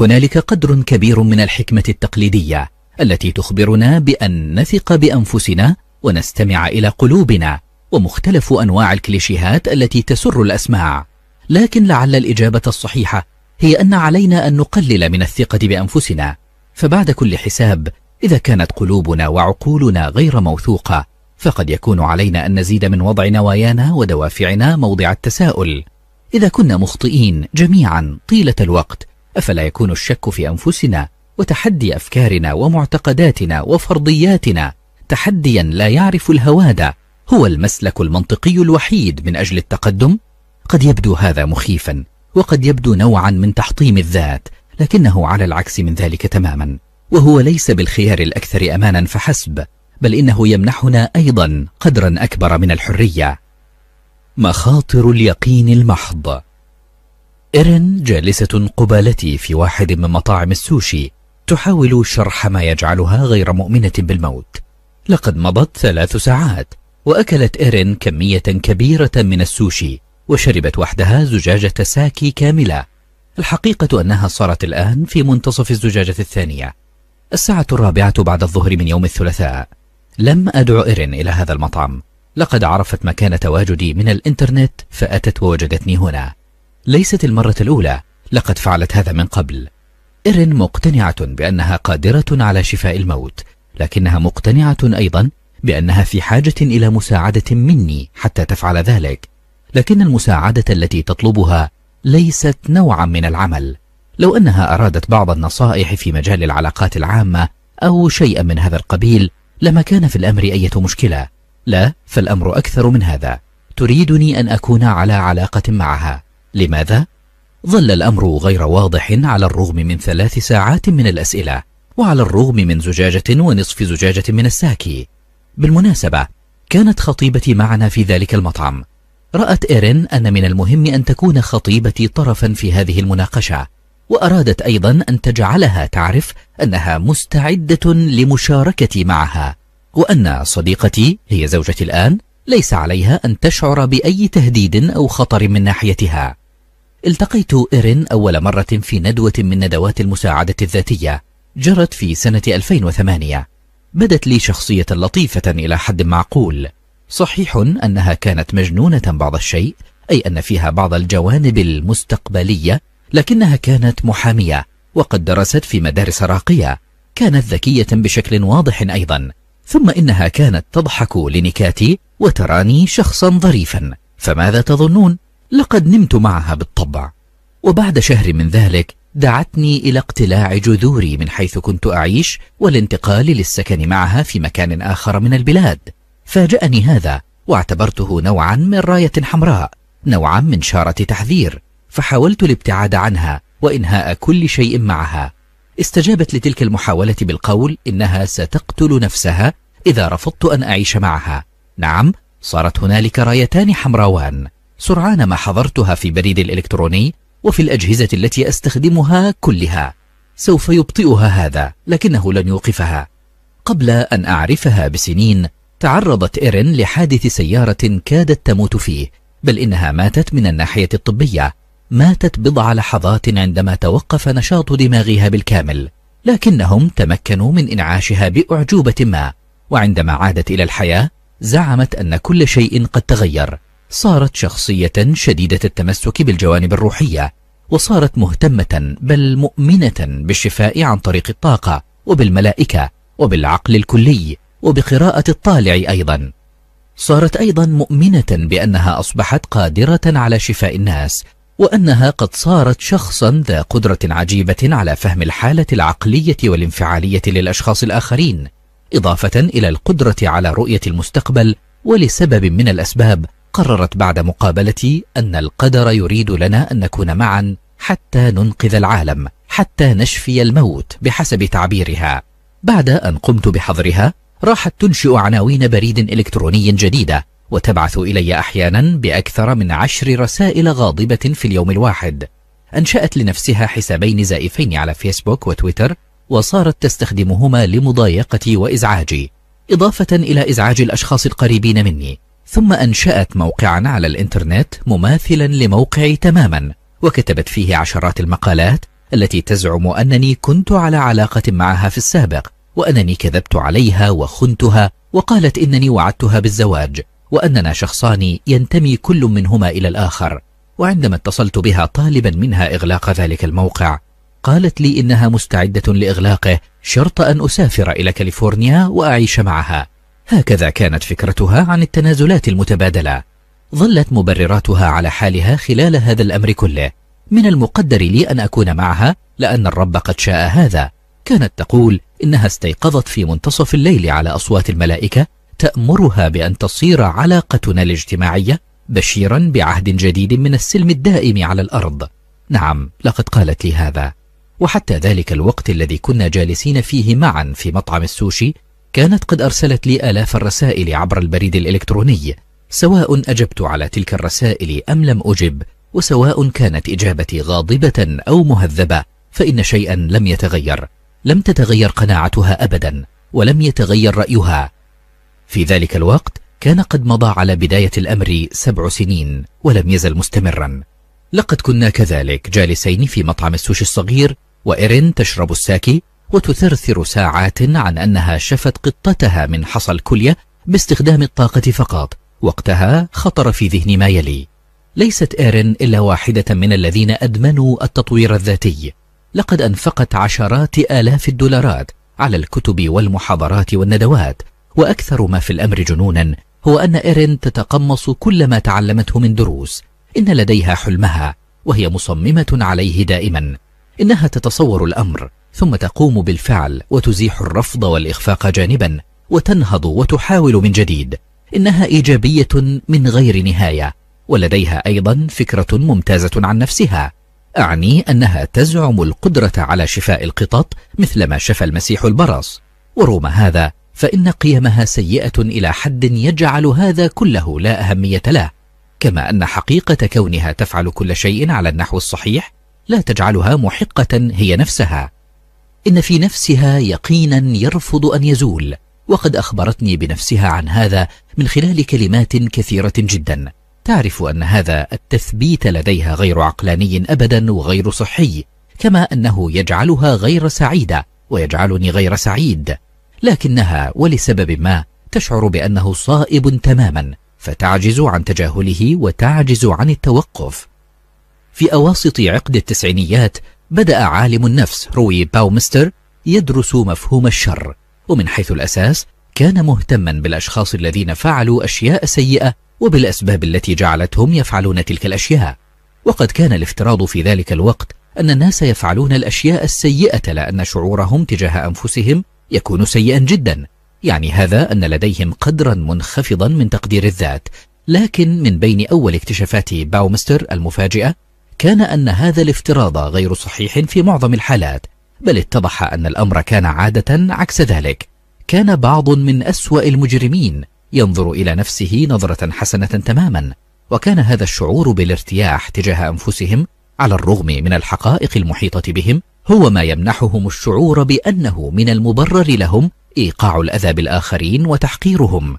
هنالك قدر كبير من الحكمة التقليدية التي تخبرنا بأن نثق بأنفسنا ونستمع إلى قلوبنا ومختلف أنواع الكليشيهات التي تسر الأسماع لكن لعل الإجابة الصحيحة هي أن علينا أن نقلل من الثقة بأنفسنا فبعد كل حساب إذا كانت قلوبنا وعقولنا غير موثوقة فقد يكون علينا أن نزيد من وضع نوايانا ودوافعنا موضع التساؤل إذا كنا مخطئين جميعا طيلة الوقت أفلا يكون الشك في أنفسنا وتحدي أفكارنا ومعتقداتنا وفرضياتنا تحديا لا يعرف الهوادة هو المسلك المنطقي الوحيد من أجل التقدم قد يبدو هذا مخيفا وقد يبدو نوعا من تحطيم الذات لكنه على العكس من ذلك تماما وهو ليس بالخيار الأكثر أمانا فحسب بل إنه يمنحنا أيضا قدرا أكبر من الحرية مخاطر اليقين المحض إيرين جالسة قبالتي في واحد من مطاعم السوشي تحاول شرح ما يجعلها غير مؤمنة بالموت لقد مضت ثلاث ساعات وأكلت إيرين كمية كبيرة من السوشي وشربت وحدها زجاجة ساكي كاملة الحقيقة أنها صارت الآن في منتصف الزجاجة الثانية الساعة الرابعة بعد الظهر من يوم الثلاثاء لم أدع إيرين إلى هذا المطعم لقد عرفت مكان تواجدي من الإنترنت فأتت ووجدتني هنا ليست المرة الأولى لقد فعلت هذا من قبل إيرين مقتنعة بأنها قادرة على شفاء الموت لكنها مقتنعة أيضا بأنها في حاجة إلى مساعدة مني حتى تفعل ذلك لكن المساعدة التي تطلبها ليست نوعا من العمل لو أنها أرادت بعض النصائح في مجال العلاقات العامة أو شيئا من هذا القبيل لما كان في الأمر أية مشكلة لا فالأمر أكثر من هذا تريدني أن أكون على علاقة معها لماذا؟ ظل الأمر غير واضح على الرغم من ثلاث ساعات من الأسئلة وعلى الرغم من زجاجة ونصف زجاجة من الساكي بالمناسبة كانت خطيبتي معنا في ذلك المطعم رأت إيرين أن من المهم أن تكون خطيبتي طرفا في هذه المناقشة وأرادت أيضا أن تجعلها تعرف أنها مستعدة لمشاركتي معها وأن صديقتي هي زوجتي الآن ليس عليها أن تشعر بأي تهديد أو خطر من ناحيتها التقيت إيرين أول مرة في ندوة من ندوات المساعدة الذاتية جرت في سنة 2008 بدت لي شخصية لطيفة إلى حد معقول صحيح أنها كانت مجنونة بعض الشيء أي أن فيها بعض الجوانب المستقبلية لكنها كانت محامية وقد درست في مدارس راقية كانت ذكية بشكل واضح أيضا ثم إنها كانت تضحك لنكاتي وتراني شخصا ظريفا فماذا تظنون؟ لقد نمت معها بالطبع وبعد شهر من ذلك دعتني إلى اقتلاع جذوري من حيث كنت أعيش والانتقال للسكن معها في مكان آخر من البلاد فاجأني هذا واعتبرته نوعا من راية حمراء نوعا من شارة تحذير فحاولت الابتعاد عنها وإنهاء كل شيء معها استجابت لتلك المحاولة بالقول إنها ستقتل نفسها إذا رفضت أن أعيش معها نعم صارت هنالك رايتان حمراوان سرعان ما حضرتها في بريد الإلكتروني وفي الأجهزة التي أستخدمها كلها سوف يبطئها هذا لكنه لن يوقفها قبل أن أعرفها بسنين تعرضت إيرين لحادث سيارة كادت تموت فيه بل إنها ماتت من الناحية الطبية ماتت بضع لحظات عندما توقف نشاط دماغها بالكامل لكنهم تمكنوا من إنعاشها بأعجوبة ما وعندما عادت إلى الحياة زعمت أن كل شيء قد تغير صارت شخصية شديدة التمسك بالجوانب الروحية وصارت مهتمة بل مؤمنة بالشفاء عن طريق الطاقة وبالملائكة وبالعقل الكلي وبقراءة الطالع أيضا صارت أيضا مؤمنة بأنها أصبحت قادرة على شفاء الناس وأنها قد صارت شخصا ذا قدرة عجيبة على فهم الحالة العقلية والانفعالية للأشخاص الآخرين إضافة إلى القدرة على رؤية المستقبل ولسبب من الأسباب قررت بعد مقابلتي أن القدر يريد لنا أن نكون معا حتى ننقذ العالم حتى نشفي الموت بحسب تعبيرها بعد أن قمت بحظرها راحت تنشئ عناوين بريد إلكتروني جديدة وتبعث إلي أحيانا بأكثر من عشر رسائل غاضبة في اليوم الواحد أنشأت لنفسها حسابين زائفين على فيسبوك وتويتر وصارت تستخدمهما لمضايقتي وإزعاجي إضافة إلى إزعاج الأشخاص القريبين مني ثم أنشأت موقعا على الإنترنت مماثلا لموقعي تماما وكتبت فيه عشرات المقالات التي تزعم أنني كنت على علاقة معها في السابق وأنني كذبت عليها وخنتها وقالت إنني وعدتها بالزواج وأننا شخصان ينتمي كل منهما إلى الآخر وعندما اتصلت بها طالبا منها إغلاق ذلك الموقع قالت لي إنها مستعدة لإغلاقه شرط أن أسافر إلى كاليفورنيا وأعيش معها هكذا كانت فكرتها عن التنازلات المتبادلة ظلت مبرراتها على حالها خلال هذا الأمر كله من المقدر لي أن أكون معها لأن الرب قد شاء هذا كانت تقول إنها استيقظت في منتصف الليل على أصوات الملائكة تأمرها بأن تصير علاقتنا الاجتماعية بشيرا بعهد جديد من السلم الدائم على الأرض نعم لقد قالت لي هذا وحتى ذلك الوقت الذي كنا جالسين فيه معا في مطعم السوشي كانت قد أرسلت لي آلاف الرسائل عبر البريد الإلكتروني سواء أجبت على تلك الرسائل أم لم أجب وسواء كانت إجابتي غاضبة أو مهذبة فإن شيئا لم يتغير لم تتغير قناعتها أبدا ولم يتغير رأيها في ذلك الوقت كان قد مضى على بداية الأمر سبع سنين ولم يزل مستمرا لقد كنا كذلك جالسين في مطعم السوشي الصغير وإيرين تشرب الساكي وتثرثر ساعات عن أنها شفت قطتها من حصى الكلية باستخدام الطاقة فقط وقتها خطر في ذهن ما يلي ليست إيرين إلا واحدة من الذين أدمنوا التطوير الذاتي لقد أنفقت عشرات آلاف الدولارات على الكتب والمحاضرات والندوات وأكثر ما في الأمر جنونا هو أن إيرين تتقمص كل ما تعلمته من دروس إن لديها حلمها وهي مصممة عليه دائما إنها تتصور الأمر ثم تقوم بالفعل وتزيح الرفض والإخفاق جانبا وتنهض وتحاول من جديد إنها إيجابية من غير نهاية ولديها أيضا فكرة ممتازة عن نفسها أعني أنها تزعم القدرة على شفاء القطط مثلما شفى المسيح البرص ورغم هذا فإن قيمها سيئة إلى حد يجعل هذا كله لا أهمية له كما أن حقيقة كونها تفعل كل شيء على النحو الصحيح لا تجعلها محقة هي نفسها إن في نفسها يقينا يرفض أن يزول وقد أخبرتني بنفسها عن هذا من خلال كلمات كثيرة جدا تعرف أن هذا التثبيت لديها غير عقلاني أبدا وغير صحي كما أنه يجعلها غير سعيدة ويجعلني غير سعيد لكنها ولسبب ما تشعر بأنه صائب تماما فتعجز عن تجاهله وتعجز عن التوقف في أواسط عقد التسعينيات بدأ عالم النفس روي باومستر يدرس مفهوم الشر ومن حيث الأساس كان مهتما بالأشخاص الذين فعلوا أشياء سيئة وبالأسباب التي جعلتهم يفعلون تلك الأشياء وقد كان الافتراض في ذلك الوقت أن الناس يفعلون الأشياء السيئة لأن شعورهم تجاه أنفسهم يكون سيئا جدا يعني هذا أن لديهم قدرا منخفضا من تقدير الذات لكن من بين أول اكتشافات باومستر المفاجئة كان أن هذا الافتراض غير صحيح في معظم الحالات بل اتضح أن الأمر كان عادة عكس ذلك كان بعض من أسوأ المجرمين ينظر إلى نفسه نظرة حسنة تماما وكان هذا الشعور بالارتياح تجاه أنفسهم على الرغم من الحقائق المحيطة بهم هو ما يمنحهم الشعور بأنه من المبرر لهم إيقاع الأذى بالآخرين وتحقيرهم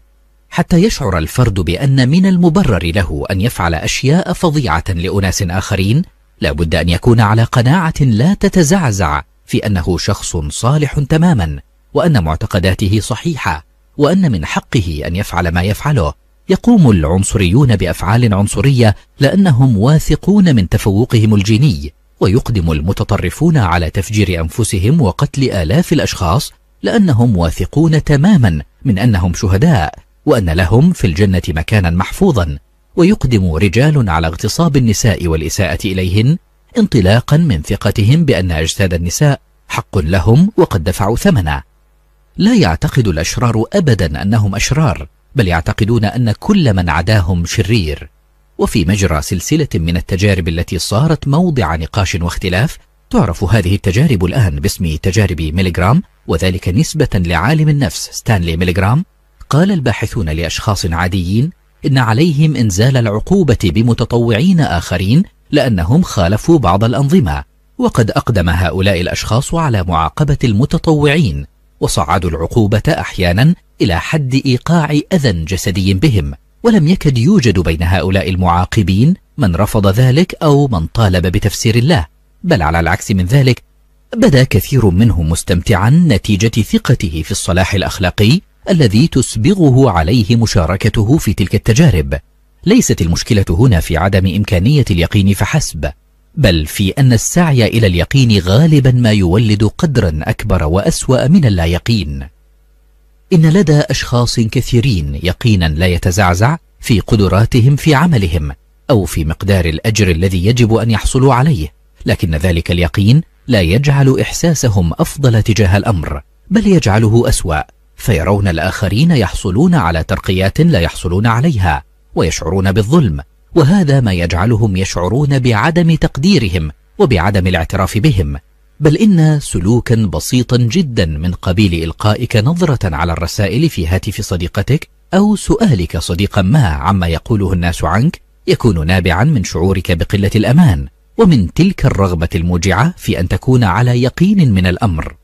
حتى يشعر الفرد بأن من المبرر له أن يفعل أشياء فظيعة لأناس آخرين لابد أن يكون على قناعة لا تتزعزع في أنه شخص صالح تماما وأن معتقداته صحيحة وأن من حقه أن يفعل ما يفعله يقوم العنصريون بأفعال عنصرية لأنهم واثقون من تفوقهم الجيني ويقدم المتطرفون على تفجير أنفسهم وقتل آلاف الأشخاص لأنهم واثقون تماما من أنهم شهداء وأن لهم في الجنة مكانا محفوظا ويقدم رجال على اغتصاب النساء والإساءة إليهن انطلاقا من ثقتهم بأن أجساد النساء حق لهم وقد دفعوا ثمنه لا يعتقد الأشرار أبدا أنهم أشرار بل يعتقدون أن كل من عداهم شرير وفي مجرى سلسلة من التجارب التي صارت موضع نقاش واختلاف تعرف هذه التجارب الآن باسم تجارب ميليغرام وذلك نسبة لعالم النفس ستانلي ميليغرام قال الباحثون لأشخاص عاديين إن عليهم إنزال العقوبة بمتطوعين آخرين لأنهم خالفوا بعض الأنظمة وقد أقدم هؤلاء الأشخاص على معاقبة المتطوعين وصعدوا العقوبة أحيانا إلى حد إيقاع أذى جسدي بهم ولم يكد يوجد بين هؤلاء المعاقبين من رفض ذلك أو من طالب بتفسير الله بل على العكس من ذلك بدا كثير منهم مستمتعا نتيجة ثقته في الصلاح الأخلاقي الذي تسبغه عليه مشاركته في تلك التجارب ليست المشكلة هنا في عدم إمكانية اليقين فحسب بل في أن السعي إلى اليقين غالبا ما يولد قدرا أكبر وأسوأ من اللا يقين إن لدى أشخاص كثيرين يقينا لا يتزعزع في قدراتهم في عملهم أو في مقدار الأجر الذي يجب أن يحصلوا عليه لكن ذلك اليقين لا يجعل إحساسهم أفضل تجاه الأمر بل يجعله أسوأ فيرون الآخرين يحصلون على ترقيات لا يحصلون عليها ويشعرون بالظلم وهذا ما يجعلهم يشعرون بعدم تقديرهم وبعدم الاعتراف بهم بل إن سلوكا بسيطا جدا من قبيل إلقائك نظرة على الرسائل في هاتف صديقتك أو سؤالك صديقا ما عما يقوله الناس عنك يكون نابعا من شعورك بقلة الأمان ومن تلك الرغبة الموجعة في أن تكون على يقين من الأمر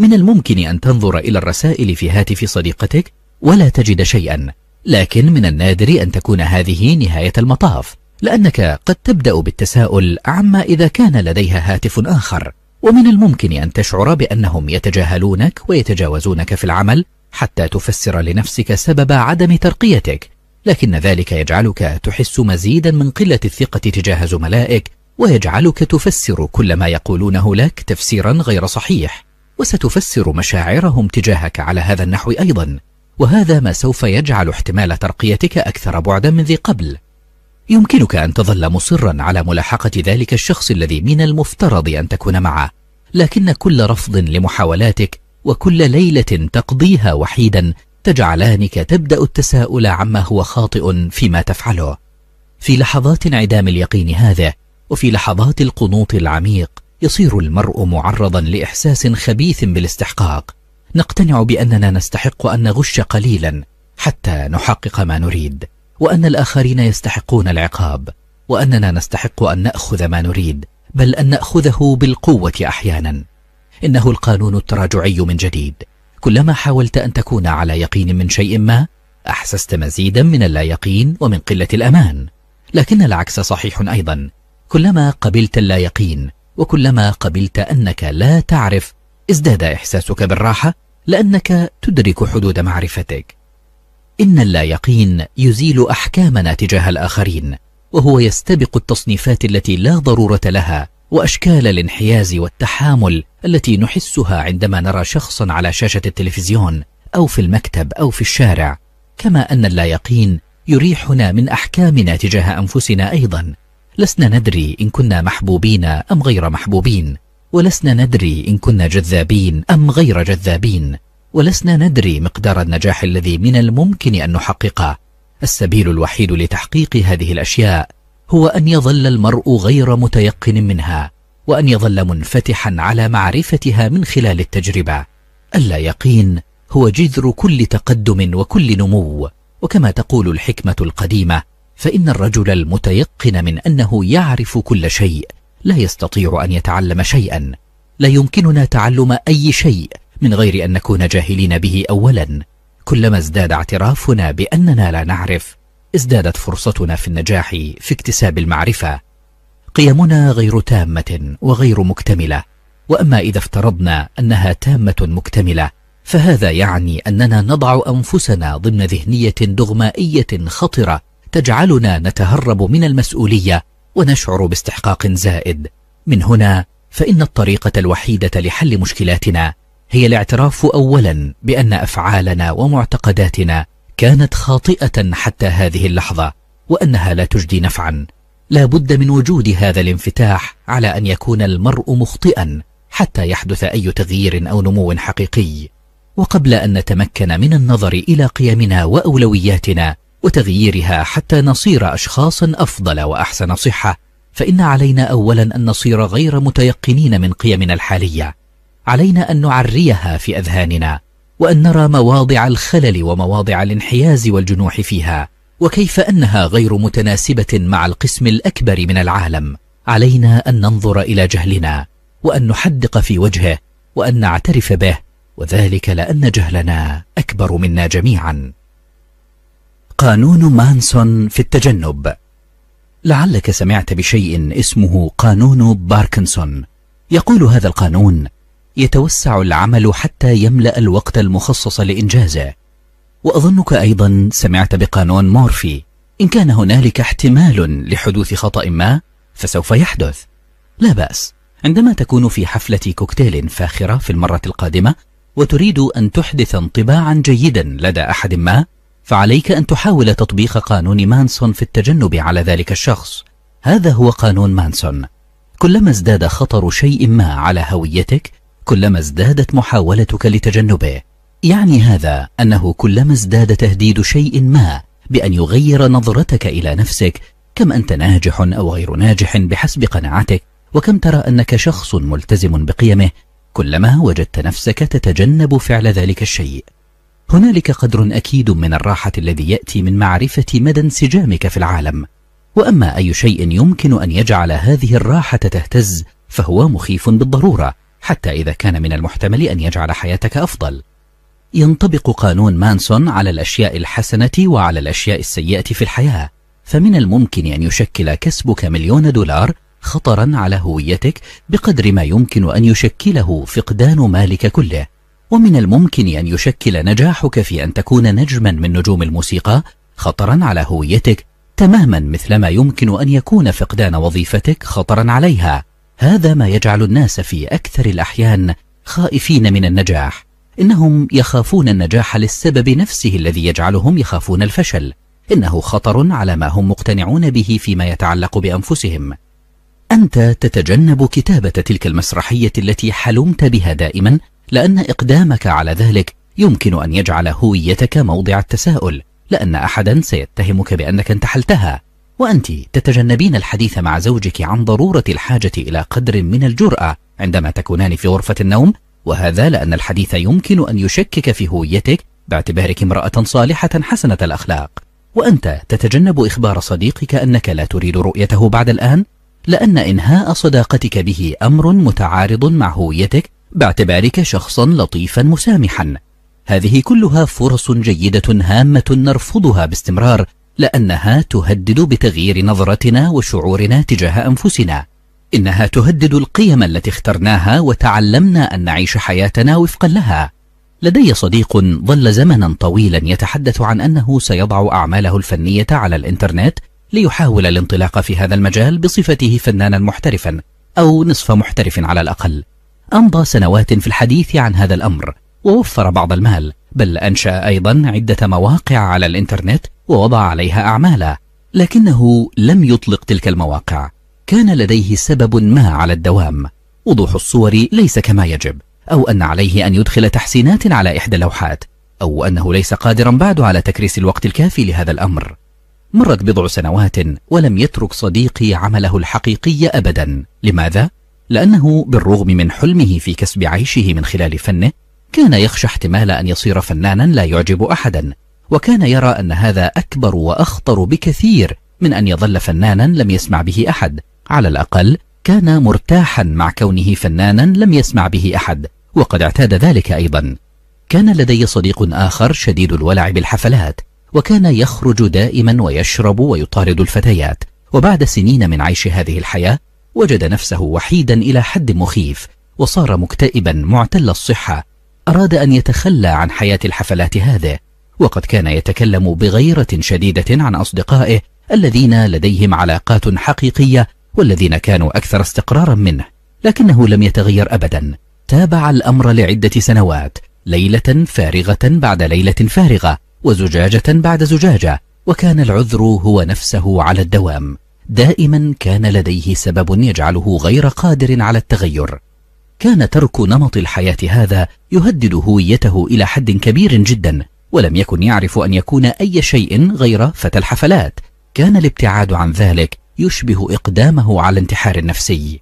من الممكن أن تنظر إلى الرسائل في هاتف صديقتك ولا تجد شيئا لكن من النادر أن تكون هذه نهاية المطاف لأنك قد تبدأ بالتساؤل عما إذا كان لديها هاتف آخر ومن الممكن أن تشعر بأنهم يتجاهلونك ويتجاوزونك في العمل حتى تفسر لنفسك سبب عدم ترقيتك لكن ذلك يجعلك تحس مزيدا من قلة الثقة تجاه زملائك ويجعلك تفسر كل ما يقولونه لك تفسيرا غير صحيح وستفسر مشاعرهم تجاهك على هذا النحو أيضا وهذا ما سوف يجعل احتمال ترقيتك أكثر بعدا من ذي قبل يمكنك أن تظل مصرا على ملاحقة ذلك الشخص الذي من المفترض أن تكون معه لكن كل رفض لمحاولاتك وكل ليلة تقضيها وحيدا تجعلانك تبدأ التساؤل عما هو خاطئ فيما تفعله في لحظات انعدام اليقين هذا وفي لحظات القنوط العميق يصير المرء معرضا لإحساس خبيث بالاستحقاق نقتنع بأننا نستحق أن نغش قليلا حتى نحقق ما نريد وأن الآخرين يستحقون العقاب وأننا نستحق أن نأخذ ما نريد بل أن نأخذه بالقوة أحيانا إنه القانون التراجعي من جديد كلما حاولت أن تكون على يقين من شيء ما أحسست مزيدا من اللا يقين ومن قلة الأمان لكن العكس صحيح أيضا كلما قبلت اللا يقين وكلما قبلت أنك لا تعرف ازداد إحساسك بالراحة لأنك تدرك حدود معرفتك إن اللا يقين يزيل أحكامنا تجاه الآخرين وهو يستبق التصنيفات التي لا ضرورة لها وأشكال الانحياز والتحامل التي نحسها عندما نرى شخصا على شاشة التلفزيون أو في المكتب أو في الشارع كما أن اللا يقين يريحنا من أحكامنا تجاه أنفسنا أيضا لسنا ندري إن كنا محبوبين أم غير محبوبين ولسنا ندري إن كنا جذابين أم غير جذابين ولسنا ندري مقدار النجاح الذي من الممكن أن نحققه السبيل الوحيد لتحقيق هذه الأشياء هو أن يظل المرء غير متيقن منها وأن يظل منفتحا على معرفتها من خلال التجربة ألا يقين هو جذر كل تقدم وكل نمو وكما تقول الحكمة القديمة فإن الرجل المتيقن من أنه يعرف كل شيء لا يستطيع أن يتعلم شيئا لا يمكننا تعلم أي شيء من غير أن نكون جاهلين به أولا كلما ازداد اعترافنا بأننا لا نعرف ازدادت فرصتنا في النجاح في اكتساب المعرفة قيمنا غير تامة وغير مكتملة وأما إذا افترضنا أنها تامة مكتملة فهذا يعني أننا نضع أنفسنا ضمن ذهنية دغمائية خطرة تجعلنا نتهرب من المسؤولية ونشعر باستحقاق زائد من هنا فإن الطريقة الوحيدة لحل مشكلاتنا هي الاعتراف أولا بأن أفعالنا ومعتقداتنا كانت خاطئة حتى هذه اللحظة وأنها لا تجدي نفعا لا بد من وجود هذا الانفتاح على أن يكون المرء مخطئا حتى يحدث أي تغيير أو نمو حقيقي وقبل أن نتمكن من النظر إلى قيمنا وأولوياتنا وتغييرها حتى نصير أشخاصا أفضل وأحسن صحة فإن علينا أولا أن نصير غير متيقنين من قيمنا الحالية علينا أن نعريها في أذهاننا وأن نرى مواضع الخلل ومواضع الانحياز والجنوح فيها وكيف أنها غير متناسبة مع القسم الأكبر من العالم علينا أن ننظر إلى جهلنا وأن نحدق في وجهه وأن نعترف به وذلك لأن جهلنا أكبر منا جميعاً قانون مانسون في التجنب لعلك سمعت بشيء اسمه قانون باركنسون يقول هذا القانون يتوسع العمل حتى يملأ الوقت المخصص لإنجازه وأظنك أيضا سمعت بقانون مورفي إن كان هنالك احتمال لحدوث خطأ ما فسوف يحدث لا بأس عندما تكون في حفلة كوكتيل فاخرة في المرة القادمة وتريد أن تحدث انطباعا جيدا لدى أحد ما فعليك أن تحاول تطبيق قانون مانسون في التجنب على ذلك الشخص هذا هو قانون مانسون كلما ازداد خطر شيء ما على هويتك كلما ازدادت محاولتك لتجنبه يعني هذا أنه كلما ازداد تهديد شيء ما بأن يغير نظرتك إلى نفسك كم أنت ناجح أو غير ناجح بحسب قناعتك وكم ترى أنك شخص ملتزم بقيمه كلما وجدت نفسك تتجنب فعل ذلك الشيء هنالك قدر أكيد من الراحة الذي يأتي من معرفة مدى انسجامك في العالم وأما أي شيء يمكن أن يجعل هذه الراحة تهتز فهو مخيف بالضرورة حتى إذا كان من المحتمل أن يجعل حياتك أفضل ينطبق قانون مانسون على الأشياء الحسنة وعلى الأشياء السيئة في الحياة فمن الممكن أن يشكل كسبك مليون دولار خطرا على هويتك بقدر ما يمكن أن يشكله فقدان مالك كله ومن الممكن أن يشكل نجاحك في أن تكون نجما من نجوم الموسيقى خطرا على هويتك تماما مثلما يمكن أن يكون فقدان وظيفتك خطرا عليها هذا ما يجعل الناس في أكثر الأحيان خائفين من النجاح إنهم يخافون النجاح للسبب نفسه الذي يجعلهم يخافون الفشل إنه خطر على ما هم مقتنعون به فيما يتعلق بأنفسهم أنت تتجنب كتابة تلك المسرحية التي حلمت بها دائما لأن إقدامك على ذلك يمكن أن يجعل هويتك موضع التساؤل لأن أحدا سيتهمك بأنك انتحلتها وأنت تتجنبين الحديث مع زوجك عن ضرورة الحاجة إلى قدر من الجرأة عندما تكونان في غرفة النوم وهذا لأن الحديث يمكن أن يشكك في هويتك باعتبارك امرأة صالحة حسنة الأخلاق وأنت تتجنب إخبار صديقك أنك لا تريد رؤيته بعد الآن لأن إنهاء صداقتك به أمر متعارض مع هويتك باعتبارك شخصا لطيفا مسامحا هذه كلها فرص جيدة هامة نرفضها باستمرار لأنها تهدد بتغيير نظرتنا وشعورنا تجاه أنفسنا إنها تهدد القيم التي اخترناها وتعلمنا أن نعيش حياتنا وفقا لها لدي صديق ظل زمنا طويلا يتحدث عن أنه سيضع أعماله الفنية على الإنترنت ليحاول الانطلاق في هذا المجال بصفته فنانا محترفا أو نصف محترف على الأقل أمضى سنوات في الحديث عن هذا الأمر ووفر بعض المال بل أنشأ أيضا عدة مواقع على الإنترنت ووضع عليها أعماله لكنه لم يطلق تلك المواقع كان لديه سبب ما على الدوام وضوح الصور ليس كما يجب أو أن عليه أن يدخل تحسينات على إحدى اللوحات أو أنه ليس قادرا بعد على تكريس الوقت الكافي لهذا الأمر مرت بضع سنوات ولم يترك صديقي عمله الحقيقي أبدا لماذا؟ لأنه بالرغم من حلمه في كسب عيشه من خلال فنه كان يخشى احتمال أن يصير فنانا لا يعجب أحدا وكان يرى أن هذا أكبر وأخطر بكثير من أن يظل فنانا لم يسمع به أحد على الأقل كان مرتاحا مع كونه فنانا لم يسمع به أحد وقد اعتاد ذلك أيضا كان لدي صديق آخر شديد الولع بالحفلات وكان يخرج دائما ويشرب ويطارد الفتيات وبعد سنين من عيش هذه الحياة وجد نفسه وحيدا إلى حد مخيف وصار مكتئبا معتل الصحة أراد أن يتخلى عن حياة الحفلات هذه وقد كان يتكلم بغيرة شديدة عن أصدقائه الذين لديهم علاقات حقيقية والذين كانوا أكثر استقرارا منه لكنه لم يتغير أبدا تابع الأمر لعدة سنوات ليلة فارغة بعد ليلة فارغة وزجاجة بعد زجاجة وكان العذر هو نفسه على الدوام دائما كان لديه سبب يجعله غير قادر على التغير كان ترك نمط الحياة هذا يهدد هويته إلى حد كبير جدا ولم يكن يعرف أن يكون أي شيء غير فتى الحفلات كان الابتعاد عن ذلك يشبه إقدامه على انتحار النفسي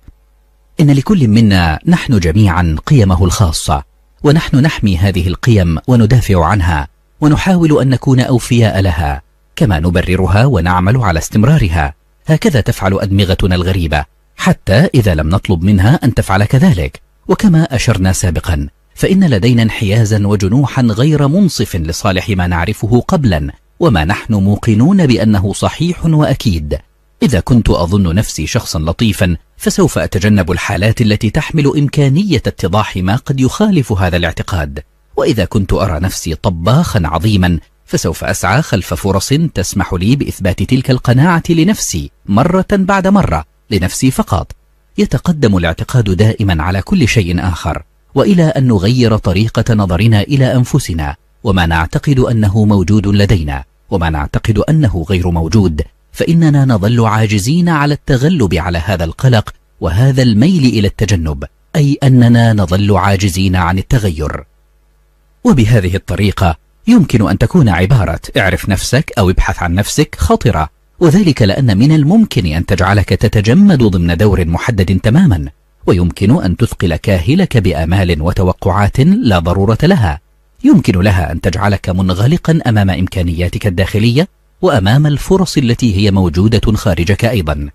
إن لكل منا نحن جميعا قيمه الخاصة ونحن نحمي هذه القيم وندافع عنها ونحاول أن نكون أوفياء لها كما نبررها ونعمل على استمرارها هكذا تفعل أدمغتنا الغريبة حتى إذا لم نطلب منها أن تفعل كذلك وكما أشرنا سابقا فإن لدينا انحيازا وجنوحا غير منصف لصالح ما نعرفه قبلا وما نحن موقنون بأنه صحيح وأكيد إذا كنت أظن نفسي شخصا لطيفا فسوف أتجنب الحالات التي تحمل إمكانية اتضاح ما قد يخالف هذا الاعتقاد وإذا كنت أرى نفسي طباخا عظيما فسوف أسعى خلف فرص تسمح لي بإثبات تلك القناعة لنفسي مرة بعد مرة لنفسي فقط يتقدم الاعتقاد دائما على كل شيء آخر وإلى أن نغير طريقة نظرنا إلى أنفسنا وما نعتقد أنه موجود لدينا وما نعتقد أنه غير موجود فإننا نظل عاجزين على التغلب على هذا القلق وهذا الميل إلى التجنب أي أننا نظل عاجزين عن التغير وبهذه الطريقة يمكن أن تكون عبارة اعرف نفسك أو ابحث عن نفسك خطرة وذلك لأن من الممكن أن تجعلك تتجمد ضمن دور محدد تماما ويمكن أن تثقل كاهلك بآمال وتوقعات لا ضرورة لها يمكن لها أن تجعلك منغلقا أمام إمكانياتك الداخلية وأمام الفرص التي هي موجودة خارجك أيضا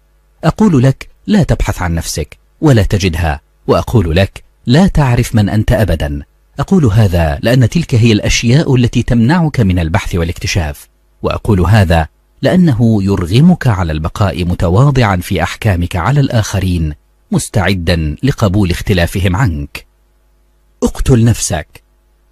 أقول لك لا تبحث عن نفسك ولا تجدها وأقول لك لا تعرف من أنت أبدا أقول هذا لأن تلك هي الأشياء التي تمنعك من البحث والاكتشاف وأقول هذا لأنه يرغمك على البقاء متواضعا في أحكامك على الآخرين مستعدا لقبول اختلافهم عنك اقتل نفسك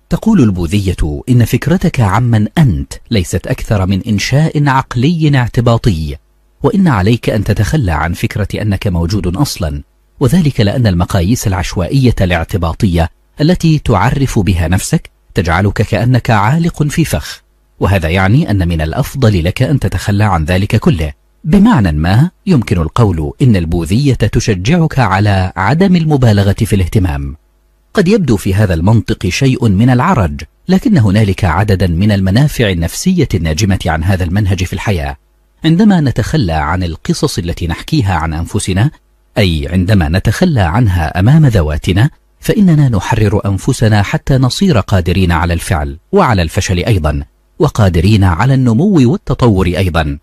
تقول البوذية إن فكرتك عمن أنت ليست أكثر من إنشاء عقلي اعتباطي وإن عليك أن تتخلى عن فكرة أنك موجود أصلا وذلك لأن المقاييس العشوائية الاعتباطية التي تعرف بها نفسك تجعلك كأنك عالق في فخ وهذا يعني أن من الأفضل لك أن تتخلى عن ذلك كله بمعنى ما يمكن القول إن البوذية تشجعك على عدم المبالغة في الاهتمام قد يبدو في هذا المنطق شيء من العرج لكن هنالك عددا من المنافع النفسية الناجمة عن هذا المنهج في الحياة عندما نتخلى عن القصص التي نحكيها عن أنفسنا أي عندما نتخلى عنها أمام ذواتنا فإننا نحرر أنفسنا حتى نصير قادرين على الفعل وعلى الفشل أيضا وقادرين على النمو والتطور أيضا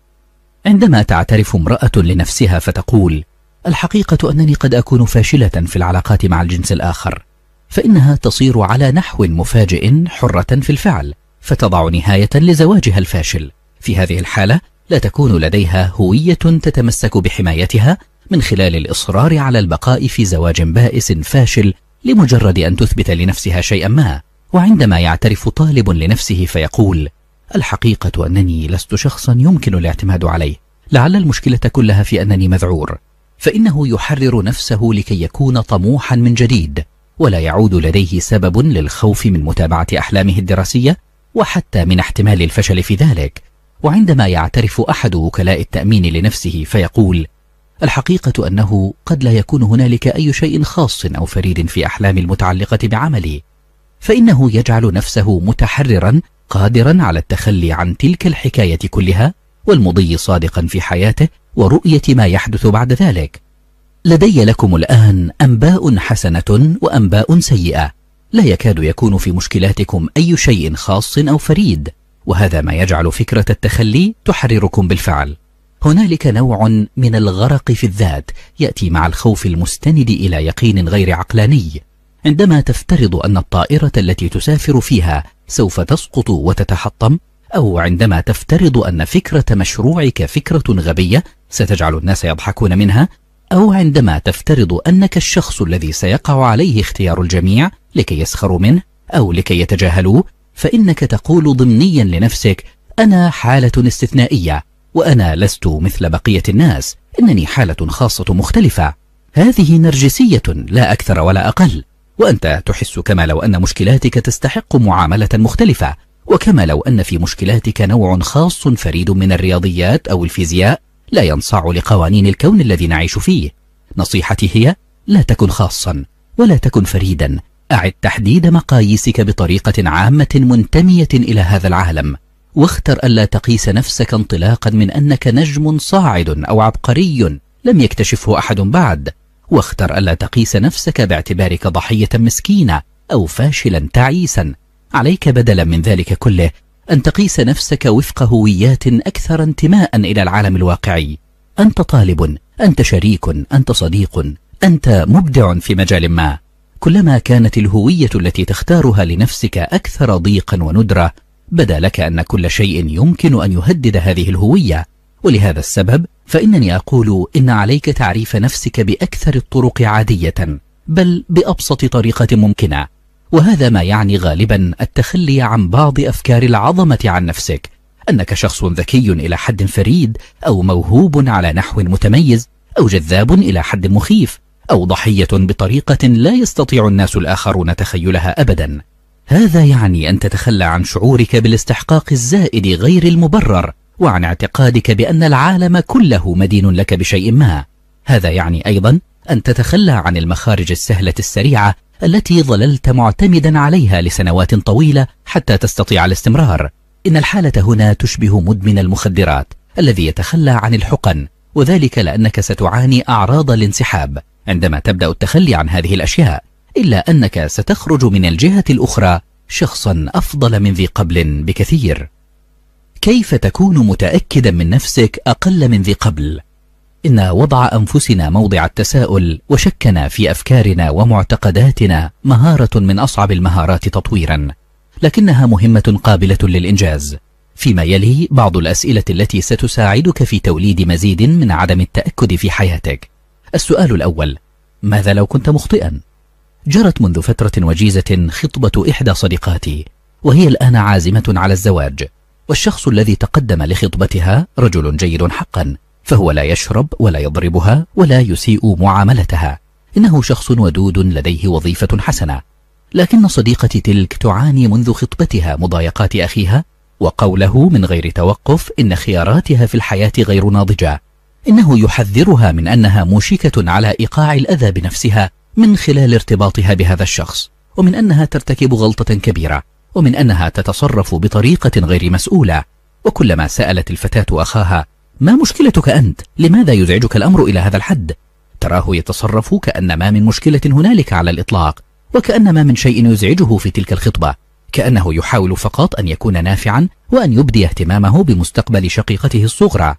عندما تعترف امرأة لنفسها فتقول الحقيقة أنني قد أكون فاشلة في العلاقات مع الجنس الآخر فإنها تصير على نحو مفاجئ حرة في الفعل فتضع نهاية لزواجها الفاشل في هذه الحالة لا تكون لديها هوية تتمسك بحمايتها من خلال الإصرار على البقاء في زواج بائس فاشل لمجرد أن تثبت لنفسها شيئا ما وعندما يعترف طالب لنفسه فيقول الحقيقة أنني لست شخصا يمكن الاعتماد عليه لعل المشكلة كلها في أنني مذعور فإنه يحرر نفسه لكي يكون طموحا من جديد ولا يعود لديه سبب للخوف من متابعة أحلامه الدراسية وحتى من احتمال الفشل في ذلك وعندما يعترف أحد وكلاء التأمين لنفسه فيقول الحقيقة أنه قد لا يكون هنالك أي شيء خاص أو فريد في أحلام المتعلقة بعملي فإنه يجعل نفسه متحررا قادرا على التخلي عن تلك الحكاية كلها والمضي صادقا في حياته ورؤية ما يحدث بعد ذلك لدي لكم الآن أنباء حسنة وأنباء سيئة لا يكاد يكون في مشكلاتكم أي شيء خاص أو فريد وهذا ما يجعل فكرة التخلي تحرركم بالفعل هنالك نوع من الغرق في الذات يأتي مع الخوف المستند إلى يقين غير عقلاني عندما تفترض أن الطائرة التي تسافر فيها سوف تسقط وتتحطم أو عندما تفترض أن فكرة مشروعك فكرة غبية ستجعل الناس يضحكون منها أو عندما تفترض أنك الشخص الذي سيقع عليه اختيار الجميع لكي يسخروا منه أو لكي يتجاهلوه فإنك تقول ضمنيا لنفسك أنا حالة استثنائية وأنا لست مثل بقية الناس إنني حالة خاصة مختلفة هذه نرجسية لا أكثر ولا أقل وأنت تحس كما لو أن مشكلاتك تستحق معاملة مختلفة وكما لو أن في مشكلاتك نوع خاص فريد من الرياضيات أو الفيزياء لا ينصاع لقوانين الكون الذي نعيش فيه نصيحتي هي لا تكن خاصا ولا تكن فريدا أعد تحديد مقاييسك بطريقة عامة منتمية إلى هذا العالم واختر ألا تقيس نفسك انطلاقا من أنك نجم صاعد أو عبقري لم يكتشفه أحد بعد واختر ألا تقيس نفسك باعتبارك ضحية مسكينة أو فاشلا تعيسا عليك بدلا من ذلك كله أن تقيس نفسك وفق هويات أكثر انتماء إلى العالم الواقعي أنت طالب أنت شريك أنت صديق أنت مبدع في مجال ما كلما كانت الهوية التي تختارها لنفسك أكثر ضيقا وندرة بدا لك أن كل شيء يمكن أن يهدد هذه الهوية ولهذا السبب فإنني أقول إن عليك تعريف نفسك بأكثر الطرق عادية بل بأبسط طريقة ممكنة وهذا ما يعني غالبا التخلي عن بعض أفكار العظمة عن نفسك أنك شخص ذكي إلى حد فريد أو موهوب على نحو متميز أو جذاب إلى حد مخيف أو ضحية بطريقة لا يستطيع الناس الآخرون تخيلها أبدا هذا يعني أن تتخلى عن شعورك بالاستحقاق الزائد غير المبرر وعن اعتقادك بأن العالم كله مدين لك بشيء ما هذا يعني أيضا أن تتخلى عن المخارج السهلة السريعة التي ظللت معتمدا عليها لسنوات طويلة حتى تستطيع الاستمرار إن الحالة هنا تشبه مدمن المخدرات الذي يتخلى عن الحقن وذلك لأنك ستعاني أعراض الانسحاب عندما تبدأ التخلي عن هذه الأشياء إلا أنك ستخرج من الجهة الأخرى شخصا أفضل من ذي قبل بكثير كيف تكون متأكدا من نفسك أقل من ذي قبل؟ إن وضع أنفسنا موضع التساؤل وشكنا في أفكارنا ومعتقداتنا مهارة من أصعب المهارات تطويرا لكنها مهمة قابلة للإنجاز فيما يلي بعض الأسئلة التي ستساعدك في توليد مزيد من عدم التأكد في حياتك السؤال الأول ماذا لو كنت مخطئا؟ جرت منذ فترة وجيزة خطبة إحدى صديقاتي وهي الآن عازمة على الزواج والشخص الذي تقدم لخطبتها رجل جيد حقا فهو لا يشرب ولا يضربها ولا يسيء معاملتها إنه شخص ودود لديه وظيفة حسنة لكن صديقتي تلك تعاني منذ خطبتها مضايقات أخيها وقوله من غير توقف إن خياراتها في الحياة غير ناضجة إنه يحذرها من أنها موشكة على إيقاع الأذى بنفسها من خلال ارتباطها بهذا الشخص ومن أنها ترتكب غلطة كبيرة ومن أنها تتصرف بطريقة غير مسؤولة وكلما سألت الفتاة أخاها ما مشكلتك أنت؟ لماذا يزعجك الأمر إلى هذا الحد؟ تراه يتصرف كأن ما من مشكلة هنالك على الإطلاق وكأن ما من شيء يزعجه في تلك الخطبة كأنه يحاول فقط أن يكون نافعا وأن يبدي اهتمامه بمستقبل شقيقته الصغرى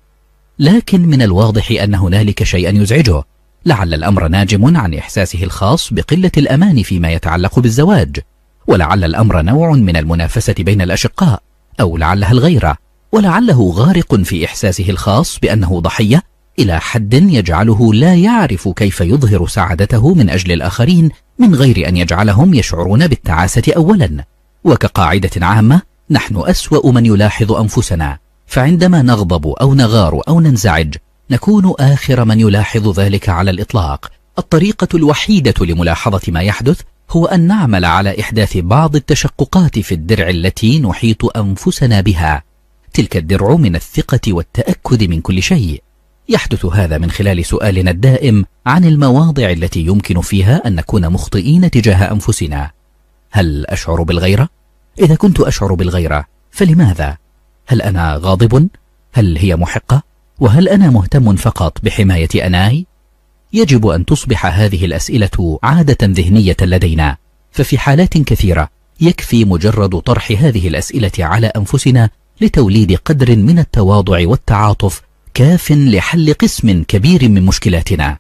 لكن من الواضح أن هنالك شيئا يزعجه لعل الأمر ناجم عن إحساسه الخاص بقلة الأمان فيما يتعلق بالزواج ولعل الأمر نوع من المنافسة بين الأشقاء أو لعلها الغيرة ولعله غارق في إحساسه الخاص بأنه ضحية إلى حد يجعله لا يعرف كيف يظهر سعادته من أجل الآخرين من غير أن يجعلهم يشعرون بالتعاسة أولا وكقاعدة عامة نحن أسوأ من يلاحظ أنفسنا فعندما نغضب أو نغار أو ننزعج نكون آخر من يلاحظ ذلك على الإطلاق الطريقة الوحيدة لملاحظة ما يحدث هو أن نعمل على إحداث بعض التشققات في الدرع التي نحيط أنفسنا بها تلك الدرع من الثقة والتأكد من كل شيء يحدث هذا من خلال سؤالنا الدائم عن المواضع التي يمكن فيها أن نكون مخطئين تجاه أنفسنا هل أشعر بالغيرة؟ إذا كنت أشعر بالغيرة فلماذا؟ هل أنا غاضب؟ هل هي محقة؟ وهل أنا مهتم فقط بحماية أناي؟ يجب أن تصبح هذه الأسئلة عادة ذهنية لدينا ففي حالات كثيرة يكفي مجرد طرح هذه الأسئلة على أنفسنا لتوليد قدر من التواضع والتعاطف كاف لحل قسم كبير من مشكلاتنا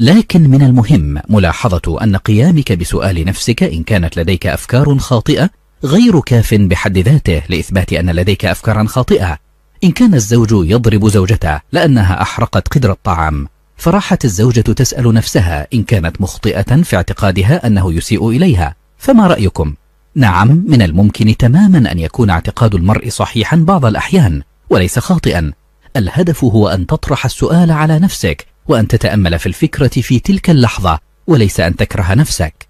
لكن من المهم ملاحظة أن قيامك بسؤال نفسك إن كانت لديك أفكار خاطئة غير كاف بحد ذاته لإثبات أن لديك أفكارا خاطئة إن كان الزوج يضرب زوجته لأنها أحرقت قدر الطعام فراحت الزوجة تسأل نفسها إن كانت مخطئة في اعتقادها أنه يسيء إليها فما رأيكم؟ نعم من الممكن تماما أن يكون اعتقاد المرء صحيحا بعض الأحيان وليس خاطئا الهدف هو أن تطرح السؤال على نفسك وأن تتأمل في الفكرة في تلك اللحظة وليس أن تكره نفسك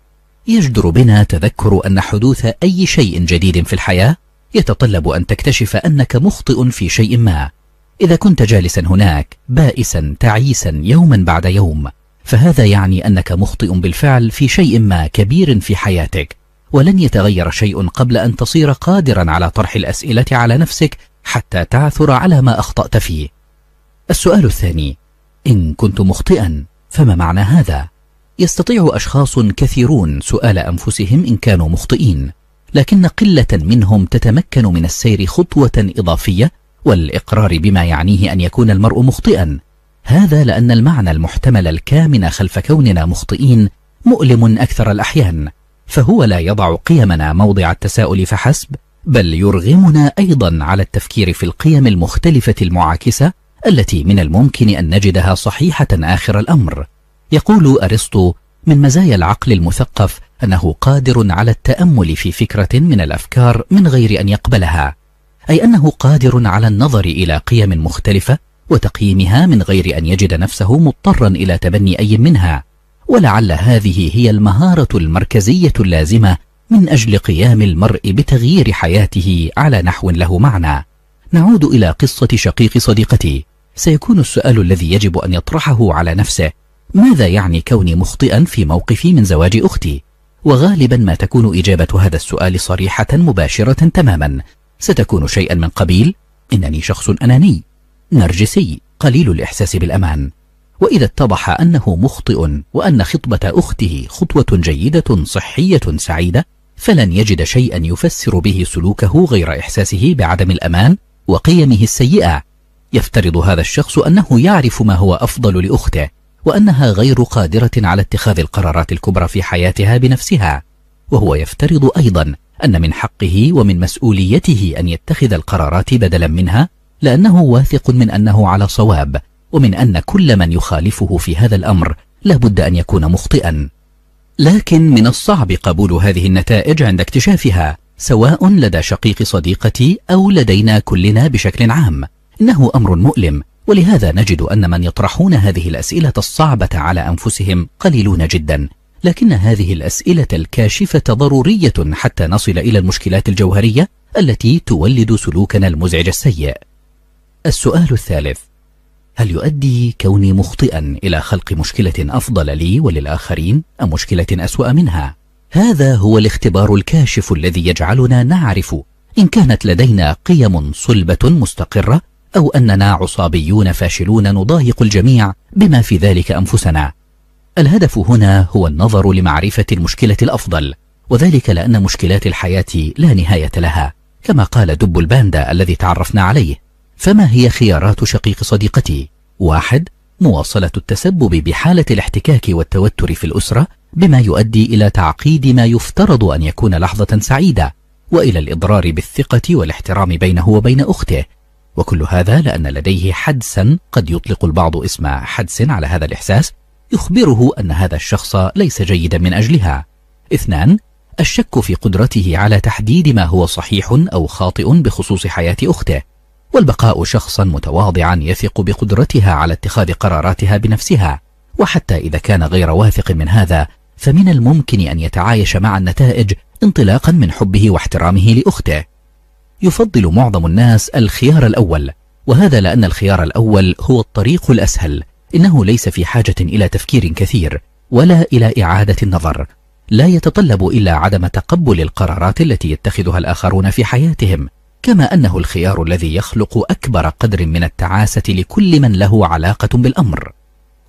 يجدر بنا تذكر أن حدوث أي شيء جديد في الحياة يتطلب أن تكتشف أنك مخطئ في شيء ما إذا كنت جالسا هناك بائسا تعيسا يوما بعد يوم فهذا يعني أنك مخطئ بالفعل في شيء ما كبير في حياتك ولن يتغير شيء قبل أن تصير قادرا على طرح الأسئلة على نفسك حتى تعثر على ما أخطأت فيه السؤال الثاني إن كنت مخطئا فما معنى هذا؟ يستطيع أشخاص كثيرون سؤال أنفسهم إن كانوا مخطئين لكن قلة منهم تتمكن من السير خطوة إضافية والإقرار بما يعنيه أن يكون المرء مخطئا هذا لأن المعنى المحتمل الكامن خلف كوننا مخطئين مؤلم أكثر الأحيان فهو لا يضع قيمنا موضع التساؤل فحسب بل يرغمنا أيضا على التفكير في القيم المختلفة المعاكسة التي من الممكن أن نجدها صحيحة آخر الأمر يقول أرسطو من مزايا العقل المثقف أنه قادر على التأمل في فكرة من الأفكار من غير أن يقبلها أي أنه قادر على النظر إلى قيم مختلفة وتقييمها من غير أن يجد نفسه مضطرا إلى تبني أي منها ولعل هذه هي المهارة المركزية اللازمة من أجل قيام المرء بتغيير حياته على نحو له معنى نعود إلى قصة شقيق صديقتي سيكون السؤال الذي يجب أن يطرحه على نفسه ماذا يعني كوني مخطئا في موقفي من زواج أختي؟ وغالبا ما تكون إجابة هذا السؤال صريحة مباشرة تماما ستكون شيئا من قبيل إنني شخص أناني نرجسي قليل الإحساس بالأمان وإذا اتضح أنه مخطئ وأن خطبة أخته خطوة جيدة صحية سعيدة فلن يجد شيئا يفسر به سلوكه غير إحساسه بعدم الأمان وقيمه السيئة يفترض هذا الشخص أنه يعرف ما هو أفضل لأخته وأنها غير قادرة على اتخاذ القرارات الكبرى في حياتها بنفسها وهو يفترض أيضا أن من حقه ومن مسؤوليته أن يتخذ القرارات بدلا منها لأنه واثق من أنه على صواب ومن أن كل من يخالفه في هذا الأمر لا بد أن يكون مخطئا لكن من الصعب قبول هذه النتائج عند اكتشافها سواء لدى شقيق صديقتي أو لدينا كلنا بشكل عام إنه أمر مؤلم ولهذا نجد أن من يطرحون هذه الأسئلة الصعبة على أنفسهم قليلون جدا لكن هذه الأسئلة الكاشفة ضرورية حتى نصل إلى المشكلات الجوهرية التي تولد سلوكنا المزعج السيء السؤال الثالث هل يؤدي كوني مخطئا إلى خلق مشكلة أفضل لي وللآخرين أم مشكلة أسوأ منها؟ هذا هو الاختبار الكاشف الذي يجعلنا نعرف إن كانت لدينا قيم صلبة مستقرة أو أننا عصابيون فاشلون نضايق الجميع بما في ذلك أنفسنا الهدف هنا هو النظر لمعرفة المشكلة الأفضل وذلك لأن مشكلات الحياة لا نهاية لها كما قال دب الباندا الذي تعرفنا عليه فما هي خيارات شقيق صديقتي؟ واحد مواصلة التسبب بحالة الاحتكاك والتوتر في الأسرة بما يؤدي إلى تعقيد ما يفترض أن يكون لحظة سعيدة وإلى الإضرار بالثقة والاحترام بينه وبين أخته وكل هذا لأن لديه حدسا قد يطلق البعض اسم حدس على هذا الإحساس يخبره أن هذا الشخص ليس جيدا من أجلها اثنان الشك في قدرته على تحديد ما هو صحيح أو خاطئ بخصوص حياة أخته والبقاء شخصا متواضعا يثق بقدرتها على اتخاذ قراراتها بنفسها وحتى إذا كان غير واثق من هذا فمن الممكن أن يتعايش مع النتائج انطلاقا من حبه واحترامه لأخته يفضل معظم الناس الخيار الأول وهذا لأن الخيار الأول هو الطريق الأسهل إنه ليس في حاجة إلى تفكير كثير ولا إلى إعادة النظر لا يتطلب إلا عدم تقبل القرارات التي يتخذها الآخرون في حياتهم كما أنه الخيار الذي يخلق أكبر قدر من التعاسة لكل من له علاقة بالأمر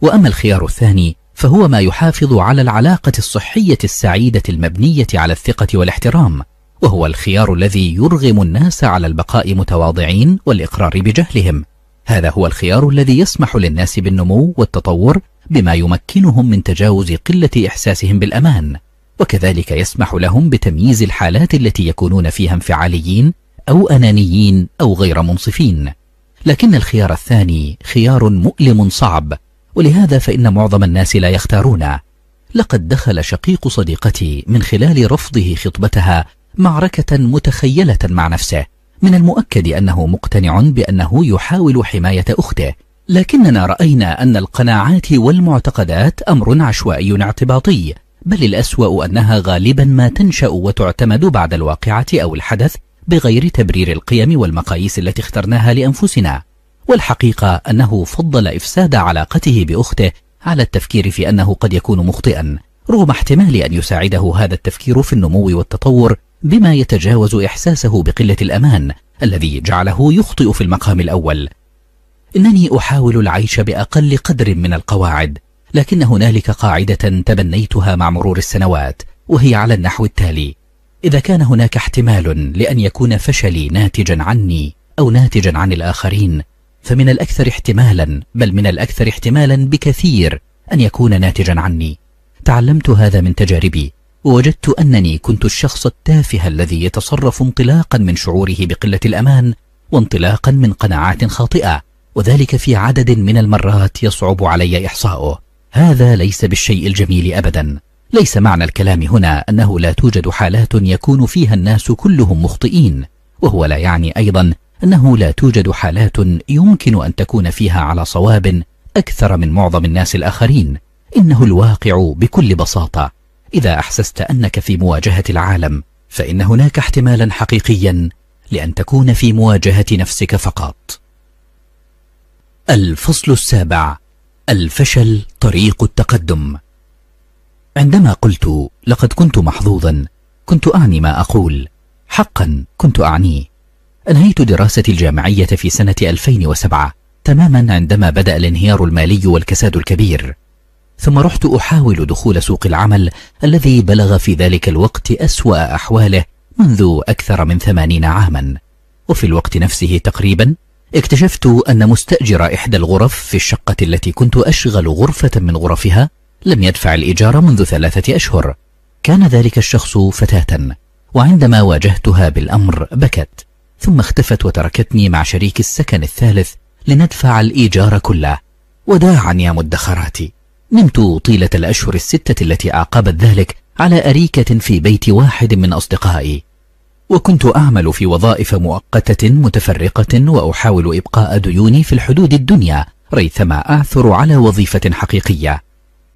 وأما الخيار الثاني فهو ما يحافظ على العلاقة الصحية السعيدة المبنية على الثقة والاحترام وهو الخيار الذي يرغم الناس على البقاء متواضعين والإقرار بجهلهم هذا هو الخيار الذي يسمح للناس بالنمو والتطور بما يمكنهم من تجاوز قلة إحساسهم بالأمان وكذلك يسمح لهم بتمييز الحالات التي يكونون فيها انفعاليين أو أنانيين أو غير منصفين لكن الخيار الثاني خيار مؤلم صعب ولهذا فإن معظم الناس لا يختارونه لقد دخل شقيق صديقتي من خلال رفضه خطبتها معركة متخيلة مع نفسه من المؤكد أنه مقتنع بأنه يحاول حماية أخته لكننا رأينا أن القناعات والمعتقدات أمر عشوائي اعتباطي بل الأسوأ أنها غالبا ما تنشأ وتعتمد بعد الواقعة أو الحدث بغير تبرير القيم والمقاييس التي اخترناها لأنفسنا والحقيقة أنه فضل إفساد علاقته بأخته على التفكير في أنه قد يكون مخطئا رغم احتمال أن يساعده هذا التفكير في النمو والتطور بما يتجاوز إحساسه بقلة الأمان الذي جعله يخطئ في المقام الأول إنني أحاول العيش بأقل قدر من القواعد لكن هنالك قاعدة تبنيتها مع مرور السنوات وهي على النحو التالي إذا كان هناك احتمال لأن يكون فشلي ناتجا عني أو ناتجا عن الآخرين فمن الأكثر احتمالا بل من الأكثر احتمالا بكثير أن يكون ناتجا عني تعلمت هذا من تجاربي ووجدت أنني كنت الشخص التافه الذي يتصرف انطلاقا من شعوره بقلة الأمان وانطلاقا من قناعات خاطئة وذلك في عدد من المرات يصعب علي إحصاؤه هذا ليس بالشيء الجميل أبدا ليس معنى الكلام هنا أنه لا توجد حالات يكون فيها الناس كلهم مخطئين وهو لا يعني أيضا أنه لا توجد حالات يمكن أن تكون فيها على صواب أكثر من معظم الناس الآخرين إنه الواقع بكل بساطة إذا أحسست أنك في مواجهة العالم فإن هناك احتمالا حقيقيا لأن تكون في مواجهة نفسك فقط الفصل السابع الفشل طريق التقدم عندما قلت لقد كنت محظوظا كنت أعني ما أقول حقا كنت أعنيه أنهيت دراستي الجامعية في سنة 2007 تماما عندما بدأ الانهيار المالي والكساد الكبير ثم رحت أحاول دخول سوق العمل الذي بلغ في ذلك الوقت أسوأ أحواله منذ أكثر من ثمانين عاما وفي الوقت نفسه تقريبا اكتشفت أن مستأجر إحدى الغرف في الشقة التي كنت أشغل غرفة من غرفها لم يدفع الإيجار منذ ثلاثة أشهر كان ذلك الشخص فتاة وعندما واجهتها بالأمر بكت ثم اختفت وتركتني مع شريك السكن الثالث لندفع الإيجار كله وداعا يا مدخراتي نمت طيلة الأشهر الستة التي أعقبت ذلك على أريكة في بيت واحد من أصدقائي وكنت أعمل في وظائف مؤقتة متفرقة وأحاول إبقاء ديوني في الحدود الدنيا ريثما أعثر على وظيفة حقيقية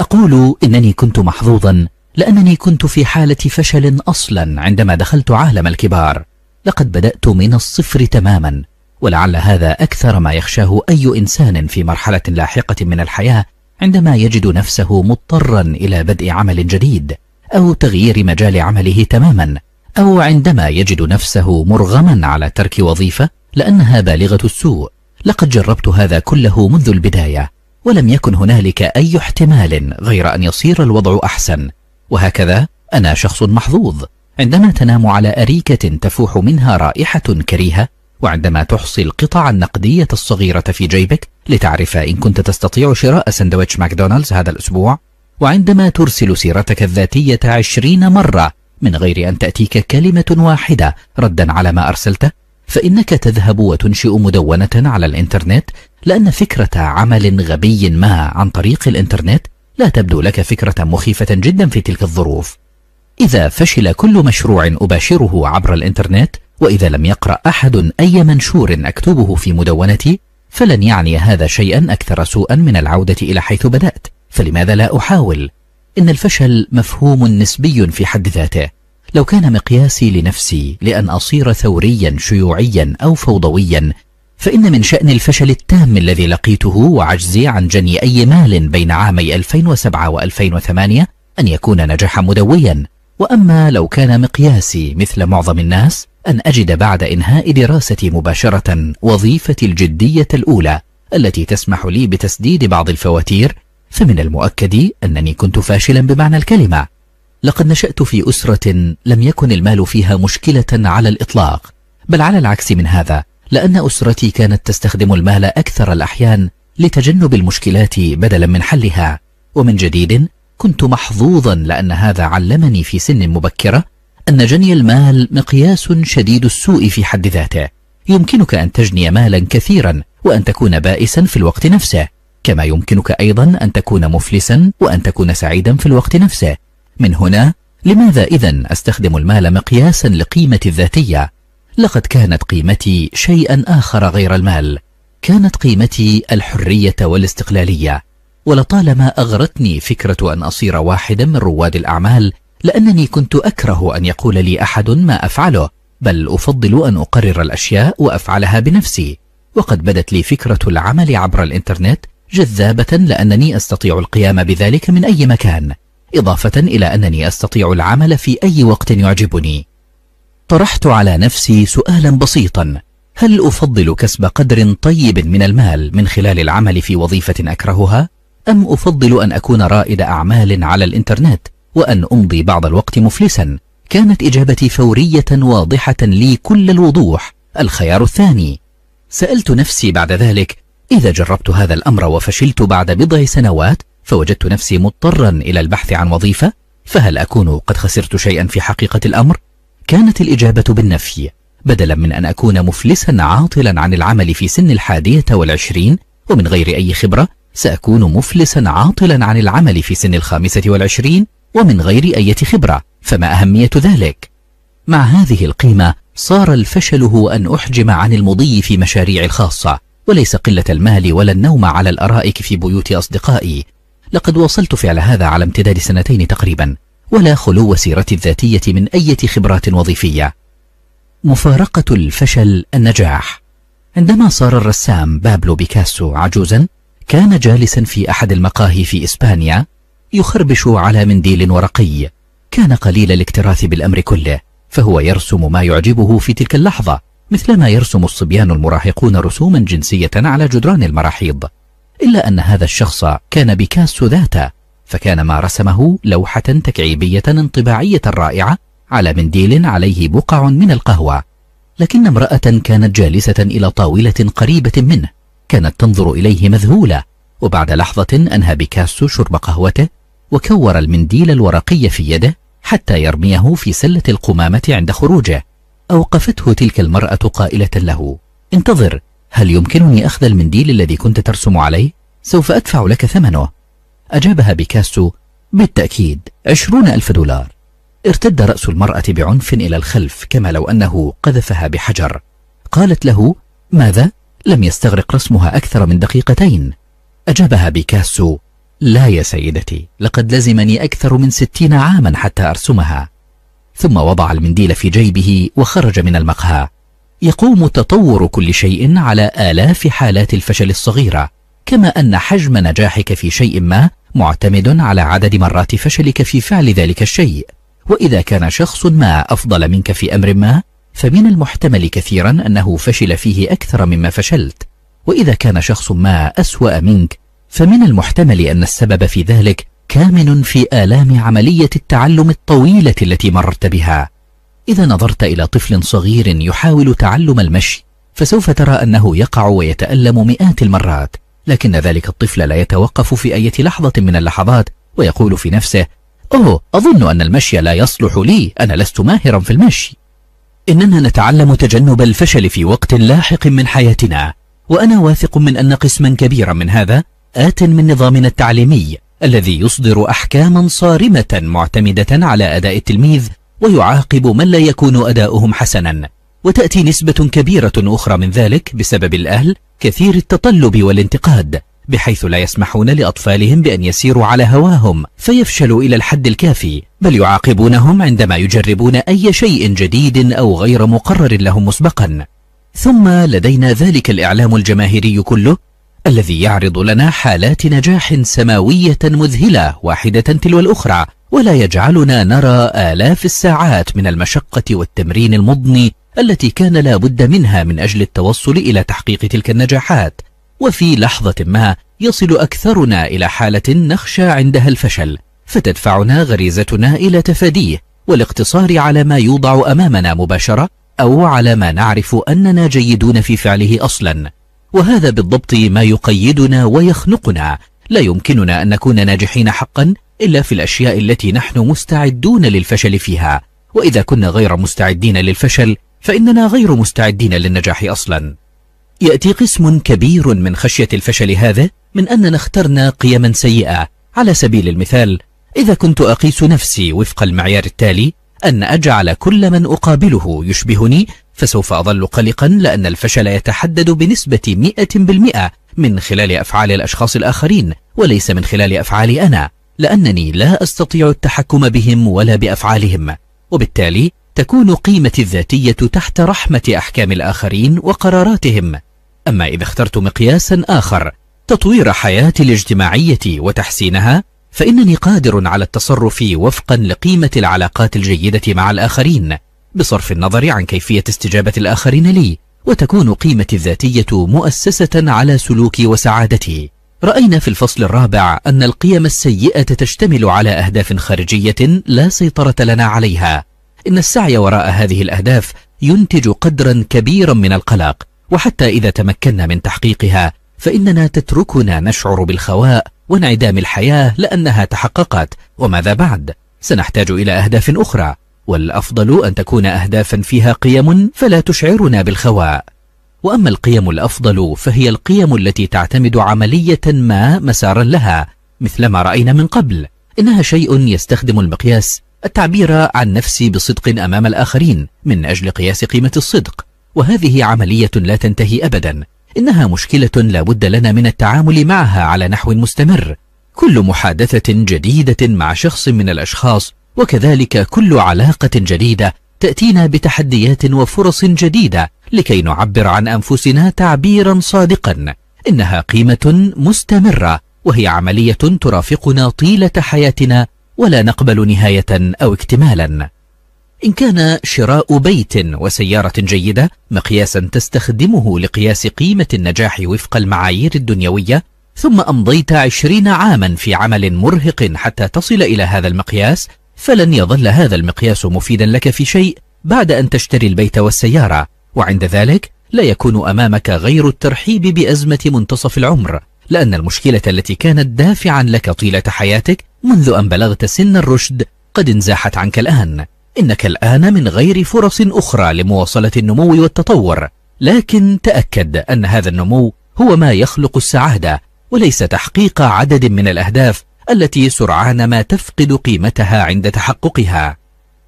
أقول إنني كنت محظوظا لأنني كنت في حالة فشل أصلا عندما دخلت عالم الكبار لقد بدأت من الصفر تماما ولعل هذا أكثر ما يخشاه أي إنسان في مرحلة لاحقة من الحياة عندما يجد نفسه مضطرا إلى بدء عمل جديد أو تغيير مجال عمله تماما أو عندما يجد نفسه مرغما على ترك وظيفة لأنها بالغة السوء لقد جربت هذا كله منذ البداية ولم يكن هنالك أي احتمال غير أن يصير الوضع أحسن وهكذا أنا شخص محظوظ عندما تنام على أريكة تفوح منها رائحة كريهة وعندما تحصي القطع النقدية الصغيرة في جيبك لتعرف إن كنت تستطيع شراء سندويتش ماكدونالدز هذا الأسبوع وعندما ترسل سيرتك الذاتية عشرين مرة من غير أن تأتيك كلمة واحدة ردا على ما أرسلته فإنك تذهب وتنشئ مدونة على الإنترنت لأن فكرة عمل غبي ما عن طريق الإنترنت لا تبدو لك فكرة مخيفة جدا في تلك الظروف إذا فشل كل مشروع أباشره عبر الإنترنت وإذا لم يقرأ أحد أي منشور أكتبه في مدونتي فلن يعني هذا شيئا أكثر سوءا من العودة إلى حيث بدأت فلماذا لا أحاول؟ إن الفشل مفهوم نسبي في حد ذاته لو كان مقياسي لنفسي لأن أصير ثوريا شيوعيا أو فوضويا فإن من شأن الفشل التام الذي لقيته وعجزي عن جني أي مال بين عامي 2007 و2008 أن يكون نجاحا مدويا وأما لو كان مقياسي مثل معظم الناس أن أجد بعد إنهاء دراستي مباشرة وظيفتي الجدية الأولى التي تسمح لي بتسديد بعض الفواتير فمن المؤكد أنني كنت فاشلا بمعنى الكلمة لقد نشأت في أسرة لم يكن المال فيها مشكلة على الإطلاق بل على العكس من هذا لأن أسرتي كانت تستخدم المال أكثر الأحيان لتجنب المشكلات بدلا من حلها ومن جديد كنت محظوظا لأن هذا علمني في سن مبكرة أن جني المال مقياس شديد السوء في حد ذاته يمكنك أن تجني مالا كثيرا وأن تكون بائسا في الوقت نفسه كما يمكنك أيضا أن تكون مفلسا وأن تكون سعيدا في الوقت نفسه من هنا لماذا إذا أستخدم المال مقياسا لقيمتي الذاتية لقد كانت قيمتي شيئا آخر غير المال كانت قيمتي الحرية والاستقلالية ولطالما أغرتني فكرة أن أصير واحدا من رواد الأعمال لأنني كنت أكره أن يقول لي أحد ما أفعله بل أفضل أن أقرر الأشياء وأفعلها بنفسي وقد بدت لي فكرة العمل عبر الإنترنت جذابة لأنني أستطيع القيام بذلك من أي مكان إضافة إلى أنني أستطيع العمل في أي وقت يعجبني طرحت على نفسي سؤالا بسيطا هل أفضل كسب قدر طيب من المال من خلال العمل في وظيفة أكرهها؟ أم أفضل أن أكون رائد أعمال على الإنترنت وأن أمضي بعض الوقت مفلسا كانت إجابتي فورية واضحة لي كل الوضوح الخيار الثاني سألت نفسي بعد ذلك إذا جربت هذا الأمر وفشلت بعد بضع سنوات فوجدت نفسي مضطرا إلى البحث عن وظيفة فهل أكون قد خسرت شيئا في حقيقة الأمر؟ كانت الإجابة بالنفي بدلا من أن أكون مفلسا عاطلا عن العمل في سن الحادية والعشرين ومن غير أي خبرة سأكون مفلسا عاطلا عن العمل في سن الخامسة والعشرين ومن غير أي خبرة فما أهمية ذلك؟ مع هذه القيمة صار الفشل هو أن أحجم عن المضي في مشاريع الخاصة وليس قلة المال ولا النوم على الأرائك في بيوت أصدقائي لقد واصلت فعل هذا على امتداد سنتين تقريبا ولا خلو سيرتي الذاتية من أي خبرات وظيفية مفارقة الفشل النجاح عندما صار الرسام بابلو بيكاسو عجوزا كان جالسا في أحد المقاهي في إسبانيا يخربش على منديل ورقي كان قليل الاكتراث بالأمر كله فهو يرسم ما يعجبه في تلك اللحظة مثلما يرسم الصبيان المراهقون رسوما جنسية على جدران المراحيض إلا أن هذا الشخص كان بيكاسو ذاته فكان ما رسمه لوحة تكعيبية انطباعية رائعة على منديل عليه بقع من القهوة لكن امرأة كانت جالسة إلى طاولة قريبة منه كانت تنظر إليه مذهولة وبعد لحظة أنهى بيكاسو شرب قهوته وكور المنديل الورقي في يده حتى يرميه في سلة القمامة عند خروجه أوقفته تلك المرأة قائلة له انتظر هل يمكنني أخذ المنديل الذي كنت ترسم عليه؟ سوف أدفع لك ثمنه أجابها بيكاسو بالتأكيد عشرون ألف دولار ارتد رأس المرأة بعنف إلى الخلف كما لو أنه قذفها بحجر قالت له ماذا؟ لم يستغرق رسمها أكثر من دقيقتين أجابها بيكاسو لا يا سيدتي لقد لزمني أكثر من ستين عاما حتى أرسمها ثم وضع المنديل في جيبه وخرج من المقهى يقوم تطور كل شيء على آلاف حالات الفشل الصغيرة كما أن حجم نجاحك في شيء ما معتمد على عدد مرات فشلك في فعل ذلك الشيء وإذا كان شخص ما أفضل منك في أمر ما فمن المحتمل كثيرا أنه فشل فيه أكثر مما فشلت وإذا كان شخص ما أسوأ منك فمن المحتمل أن السبب في ذلك كامن في آلام عملية التعلم الطويلة التي مررت بها إذا نظرت إلى طفل صغير يحاول تعلم المشي فسوف ترى أنه يقع ويتألم مئات المرات لكن ذلك الطفل لا يتوقف في أي لحظة من اللحظات ويقول في نفسه أوه أظن أن المشي لا يصلح لي أنا لست ماهرا في المشي إننا نتعلم تجنب الفشل في وقت لاحق من حياتنا وأنا واثق من أن قسما كبيرا من هذا آت من نظامنا التعليمي الذي يصدر أحكاما صارمة معتمدة على أداء التلميذ ويعاقب من لا يكون أداؤهم حسنا وتأتي نسبة كبيرة أخرى من ذلك بسبب الأهل كثير التطلب والانتقاد بحيث لا يسمحون لأطفالهم بأن يسيروا على هواهم فيفشلوا إلى الحد الكافي بل يعاقبونهم عندما يجربون أي شيء جديد أو غير مقرر لهم مسبقا ثم لدينا ذلك الإعلام الجماهيري كله الذي يعرض لنا حالات نجاح سماوية مذهلة واحدة تلو الأخرى ولا يجعلنا نرى آلاف الساعات من المشقة والتمرين المضني التي كان لا بد منها من أجل التوصل إلى تحقيق تلك النجاحات وفي لحظة ما يصل أكثرنا إلى حالة نخشى عندها الفشل فتدفعنا غريزتنا إلى تفاديه والاقتصار على ما يوضع أمامنا مباشرة أو على ما نعرف أننا جيدون في فعله أصلاً وهذا بالضبط ما يقيدنا ويخنقنا لا يمكننا أن نكون ناجحين حقا إلا في الأشياء التي نحن مستعدون للفشل فيها وإذا كنا غير مستعدين للفشل فإننا غير مستعدين للنجاح أصلا يأتي قسم كبير من خشية الفشل هذا من أننا اخترنا قيما سيئة على سبيل المثال إذا كنت أقيس نفسي وفق المعيار التالي أن أجعل كل من أقابله يشبهني فسوف أظل قلقا لأن الفشل يتحدد بنسبة 100% من خلال أفعال الأشخاص الآخرين وليس من خلال أفعالي أنا لأنني لا أستطيع التحكم بهم ولا بأفعالهم وبالتالي تكون قيمتي الذاتية تحت رحمة أحكام الآخرين وقراراتهم أما إذا اخترت مقياسا آخر تطوير حياتي الاجتماعية وتحسينها فإنني قادر على التصرف وفقا لقيمة العلاقات الجيدة مع الآخرين بصرف النظر عن كيفية استجابة الآخرين لي وتكون قيمتي الذاتية مؤسسة على سلوكي وسعادتي رأينا في الفصل الرابع أن القيم السيئة تشتمل على أهداف خارجية لا سيطرة لنا عليها إن السعي وراء هذه الأهداف ينتج قدرا كبيرا من القلق وحتى إذا تمكنا من تحقيقها فإننا تتركنا نشعر بالخواء وانعدام الحياة لأنها تحققت وماذا بعد؟ سنحتاج إلى أهداف أخرى والأفضل أن تكون أهدافا فيها قيم فلا تشعرنا بالخواء وأما القيم الأفضل فهي القيم التي تعتمد عملية ما مسارا لها مثل ما رأينا من قبل إنها شيء يستخدم المقياس التعبير عن نفسي بصدق أمام الآخرين من أجل قياس قيمة الصدق وهذه عملية لا تنتهي أبدا إنها مشكلة لا بد لنا من التعامل معها على نحو مستمر كل محادثة جديدة مع شخص من الأشخاص وكذلك كل علاقة جديدة تأتينا بتحديات وفرص جديدة لكي نعبر عن أنفسنا تعبيرا صادقا إنها قيمة مستمرة وهي عملية ترافقنا طيلة حياتنا ولا نقبل نهاية أو اكتمالا إن كان شراء بيت وسيارة جيدة مقياسا تستخدمه لقياس قيمة النجاح وفق المعايير الدنيوية ثم أمضيت عشرين عاما في عمل مرهق حتى تصل إلى هذا المقياس فلن يظل هذا المقياس مفيدا لك في شيء بعد أن تشتري البيت والسيارة وعند ذلك لا يكون أمامك غير الترحيب بأزمة منتصف العمر لأن المشكلة التي كانت دافعا لك طيلة حياتك منذ أن بلغت سن الرشد قد انزاحت عنك الآن إنك الآن من غير فرص أخرى لمواصلة النمو والتطور لكن تأكد أن هذا النمو هو ما يخلق السعادة وليس تحقيق عدد من الأهداف التي سرعان ما تفقد قيمتها عند تحققها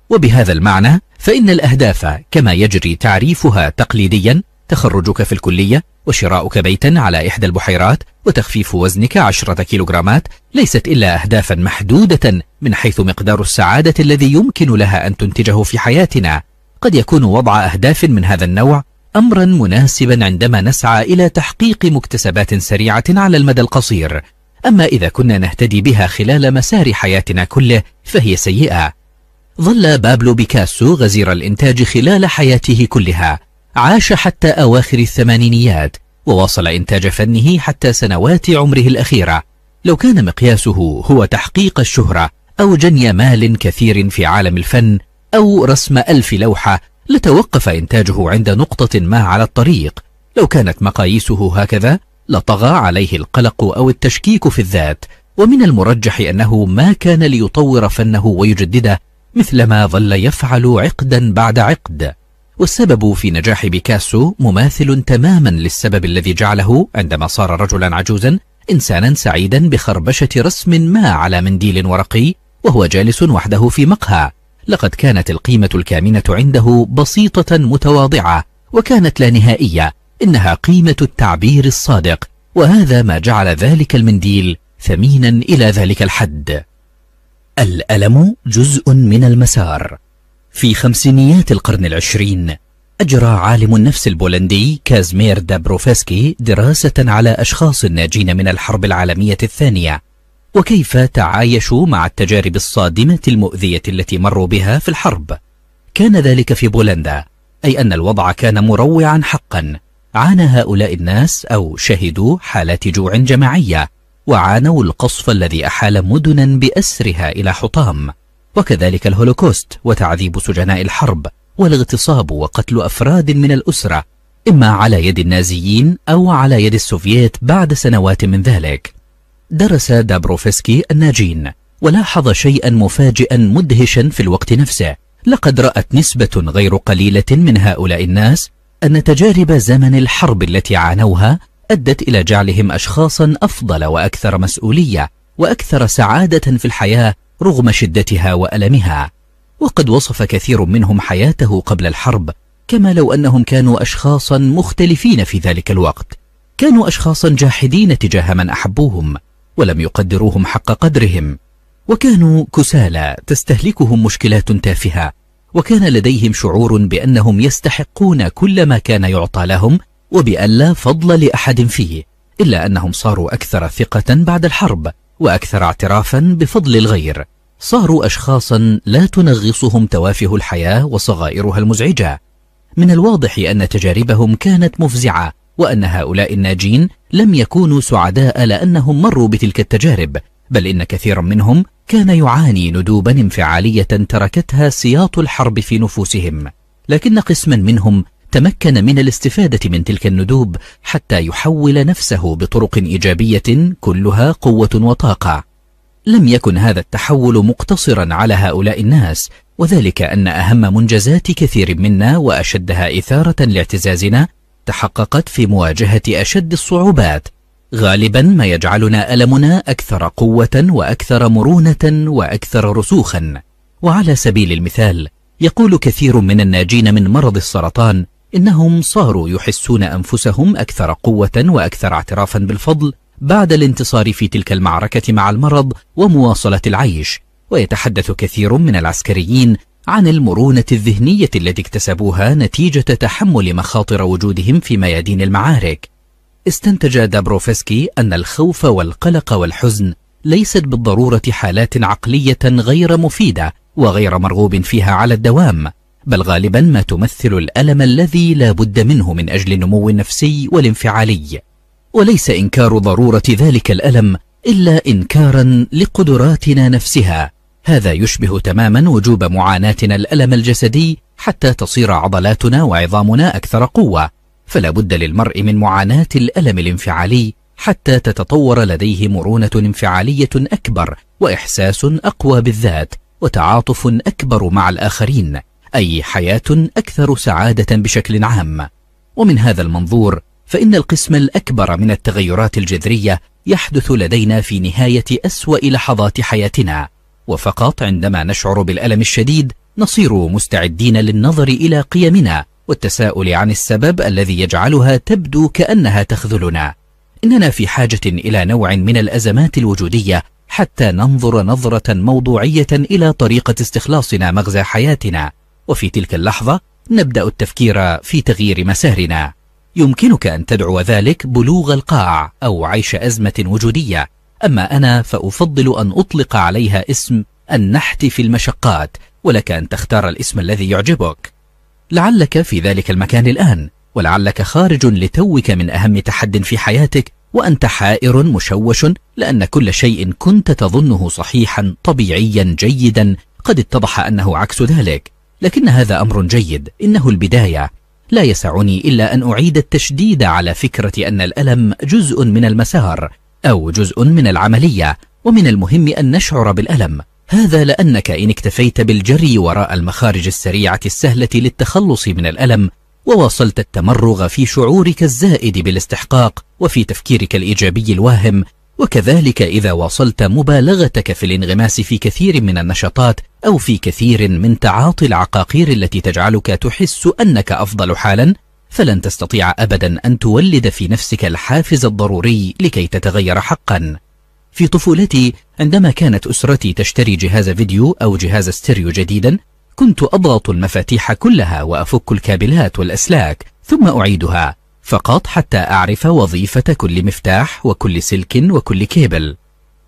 وبهذا المعنى فإن الأهداف كما يجري تعريفها تقليديا تخرجك في الكلية وشراؤك بيتا على إحدى البحيرات وتخفيف وزنك عشرة كيلوغرامات ليست إلا أهدافا محدودة من حيث مقدار السعادة الذي يمكن لها أن تنتجه في حياتنا قد يكون وضع أهداف من هذا النوع أمرا مناسبا عندما نسعى إلى تحقيق مكتسبات سريعة على المدى القصير أما إذا كنا نهتدي بها خلال مسار حياتنا كله فهي سيئة ظل بابلو بيكاسو غزير الإنتاج خلال حياته كلها عاش حتى أواخر الثمانينيات وواصل إنتاج فنه حتى سنوات عمره الأخيرة لو كان مقياسه هو تحقيق الشهرة أو جني مال كثير في عالم الفن أو رسم ألف لوحة لتوقف إنتاجه عند نقطة ما على الطريق لو كانت مقاييسه هكذا لطغى عليه القلق أو التشكيك في الذات ومن المرجح أنه ما كان ليطور فنه ويجدده مثلما ظل يفعل عقدا بعد عقد والسبب في نجاح بيكاسو مماثل تماما للسبب الذي جعله عندما صار رجلا عجوزا إنسانا سعيدا بخربشة رسم ما على منديل ورقي وهو جالس وحده في مقهى لقد كانت القيمة الكامنة عنده بسيطة متواضعة وكانت لا نهائية إنها قيمة التعبير الصادق وهذا ما جعل ذلك المنديل ثمينا إلى ذلك الحد الألم جزء من المسار في خمسينيات القرن العشرين أجرى عالم النفس البولندي كازمير دابروفسكي دراسة على أشخاص ناجين من الحرب العالمية الثانية وكيف تعايشوا مع التجارب الصادمة المؤذية التي مروا بها في الحرب كان ذلك في بولندا أي أن الوضع كان مروعا حقا عانى هؤلاء الناس أو شهدوا حالات جوع جماعية وعانوا القصف الذي أحال مدنا بأسرها إلى حطام وكذلك الهولوكوست وتعذيب سجناء الحرب والاغتصاب وقتل أفراد من الأسرة إما على يد النازيين أو على يد السوفييت بعد سنوات من ذلك درس دابروفسكي الناجين ولاحظ شيئا مفاجئا مدهشا في الوقت نفسه لقد رأت نسبة غير قليلة من هؤلاء الناس أن تجارب زمن الحرب التي عانوها أدت إلى جعلهم أشخاصا أفضل وأكثر مسؤولية وأكثر سعادة في الحياة رغم شدتها وألمها وقد وصف كثير منهم حياته قبل الحرب كما لو أنهم كانوا أشخاصا مختلفين في ذلك الوقت كانوا أشخاصا جاحدين تجاه من أحبوهم ولم يقدروهم حق قدرهم وكانوا كسالى تستهلكهم مشكلات تافهة وكان لديهم شعور بأنهم يستحقون كل ما كان يعطى لهم وبأن لا فضل لأحد فيه إلا أنهم صاروا أكثر ثقة بعد الحرب وأكثر اعترافا بفضل الغير صاروا أشخاصا لا تنغصهم توافه الحياة وصغائرها المزعجة من الواضح أن تجاربهم كانت مفزعة وأن هؤلاء الناجين لم يكونوا سعداء لأنهم مروا بتلك التجارب بل إن كثيرا منهم كان يعاني ندوبا انفعالية تركتها سياط الحرب في نفوسهم لكن قسما منهم تمكن من الاستفادة من تلك الندوب حتى يحول نفسه بطرق إيجابية كلها قوة وطاقة لم يكن هذا التحول مقتصرا على هؤلاء الناس وذلك أن أهم منجزات كثير منا وأشدها إثارة لاعتزازنا تحققت في مواجهة أشد الصعوبات غالبا ما يجعلنا ألمنا أكثر قوة وأكثر مرونة وأكثر رسوخا وعلى سبيل المثال يقول كثير من الناجين من مرض السرطان إنهم صاروا يحسون أنفسهم أكثر قوة وأكثر اعترافا بالفضل بعد الانتصار في تلك المعركة مع المرض ومواصلة العيش ويتحدث كثير من العسكريين عن المرونة الذهنية التي اكتسبوها نتيجة تحمل مخاطر وجودهم في ميادين المعارك استنتج دابروفسكي أن الخوف والقلق والحزن ليست بالضرورة حالات عقلية غير مفيدة وغير مرغوب فيها على الدوام بل غالبا ما تمثل الألم الذي لا بد منه من أجل النمو النفسي والانفعالي وليس إنكار ضرورة ذلك الألم إلا إنكارا لقدراتنا نفسها هذا يشبه تماما وجوب معاناتنا الألم الجسدي حتى تصير عضلاتنا وعظامنا أكثر قوة فلا بد للمرء من معاناة الألم الانفعالي حتى تتطور لديه مرونة انفعالية أكبر وإحساس أقوى بالذات وتعاطف أكبر مع الآخرين أي حياة أكثر سعادة بشكل عام ومن هذا المنظور فإن القسم الأكبر من التغيرات الجذرية يحدث لدينا في نهاية أسوأ لحظات حياتنا وفقط عندما نشعر بالألم الشديد نصير مستعدين للنظر إلى قيمنا والتساؤل عن السبب الذي يجعلها تبدو كأنها تخذلنا إننا في حاجة إلى نوع من الأزمات الوجودية حتى ننظر نظرة موضوعية إلى طريقة استخلاصنا مغزى حياتنا وفي تلك اللحظة نبدأ التفكير في تغيير مسارنا يمكنك أن تدعو ذلك بلوغ القاع أو عيش أزمة وجودية أما أنا فأفضل أن أطلق عليها اسم النحت في المشقات ولك أن تختار الاسم الذي يعجبك لعلك في ذلك المكان الآن ولعلك خارج لتوك من أهم تحد في حياتك وأنت حائر مشوش لأن كل شيء كنت تظنه صحيحا طبيعيا جيدا قد اتضح أنه عكس ذلك لكن هذا أمر جيد إنه البداية لا يسعني إلا أن أعيد التشديد على فكرة أن الألم جزء من المسار أو جزء من العملية ومن المهم أن نشعر بالألم هذا لأنك إن اكتفيت بالجري وراء المخارج السريعة السهلة للتخلص من الألم وواصلت التمرغ في شعورك الزائد بالاستحقاق وفي تفكيرك الإيجابي الواهم وكذلك إذا واصلت مبالغتك في الانغماس في كثير من النشاطات أو في كثير من تعاطي العقاقير التي تجعلك تحس أنك أفضل حالا فلن تستطيع أبدا أن تولد في نفسك الحافز الضروري لكي تتغير حقا في طفولتي عندما كانت أسرتي تشتري جهاز فيديو أو جهاز ستيريو جديدا كنت أضغط المفاتيح كلها وأفك الكابلات والأسلاك ثم أعيدها فقط حتى أعرف وظيفة كل مفتاح وكل سلك وكل كيبل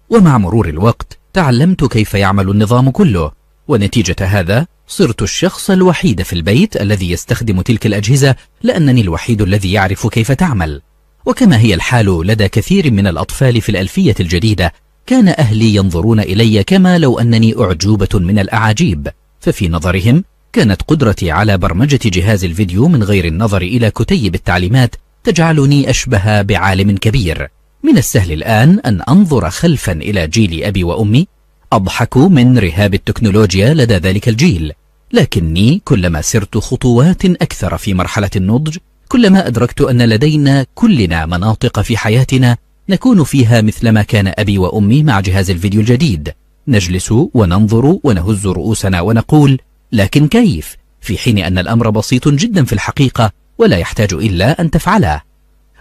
ومع مرور الوقت تعلمت كيف يعمل النظام كله ونتيجة هذا صرت الشخص الوحيد في البيت الذي يستخدم تلك الأجهزة لأنني الوحيد الذي يعرف كيف تعمل وكما هي الحال لدى كثير من الأطفال في الألفية الجديدة كان أهلي ينظرون إلي كما لو أنني أعجوبة من الأعاجيب ففي نظرهم كانت قدرتي على برمجة جهاز الفيديو من غير النظر إلى كتيب التعليمات تجعلني أشبه بعالم كبير من السهل الآن أن أنظر خلفا إلى جيل أبي وأمي أضحك من رهاب التكنولوجيا لدى ذلك الجيل لكني كلما سرت خطوات أكثر في مرحلة النضج كلما أدركت أن لدينا كلنا مناطق في حياتنا نكون فيها مثلما كان أبي وأمي مع جهاز الفيديو الجديد نجلس وننظر ونهز رؤوسنا ونقول لكن كيف؟ في حين أن الأمر بسيط جدا في الحقيقة ولا يحتاج إلا أن تفعله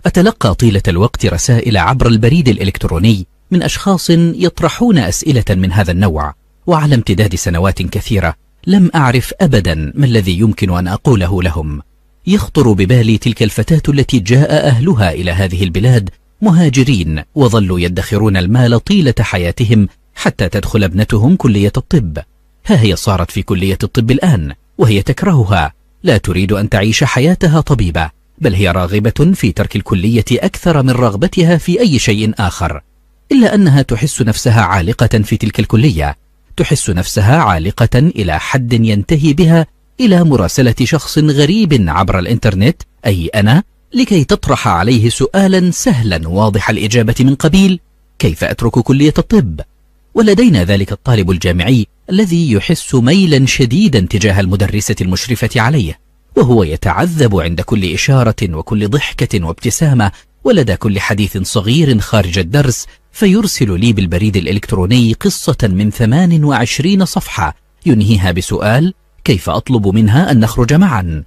أتلقى طيلة الوقت رسائل عبر البريد الإلكتروني من أشخاص يطرحون أسئلة من هذا النوع وعلى امتداد سنوات كثيرة لم أعرف أبدا ما الذي يمكن أن أقوله لهم يخطر ببالي تلك الفتاة التي جاء أهلها إلى هذه البلاد مهاجرين وظلوا يدخرون المال طيلة حياتهم حتى تدخل ابنتهم كلية الطب ها هي صارت في كلية الطب الآن وهي تكرهها لا تريد أن تعيش حياتها طبيبة بل هي راغبة في ترك الكلية أكثر من رغبتها في أي شيء آخر إلا أنها تحس نفسها عالقة في تلك الكلية تحس نفسها عالقة إلى حد ينتهي بها إلى مراسلة شخص غريب عبر الإنترنت أي أنا لكي تطرح عليه سؤالا سهلا واضح الإجابة من قبيل كيف أترك كلية الطب؟ ولدينا ذلك الطالب الجامعي الذي يحس ميلا شديدا تجاه المدرسة المشرفة عليه وهو يتعذب عند كل إشارة وكل ضحكة وابتسامة ولدى كل حديث صغير خارج الدرس فيرسل لي بالبريد الإلكتروني قصة من 28 صفحة ينهيها بسؤال كيف أطلب منها أن نخرج معا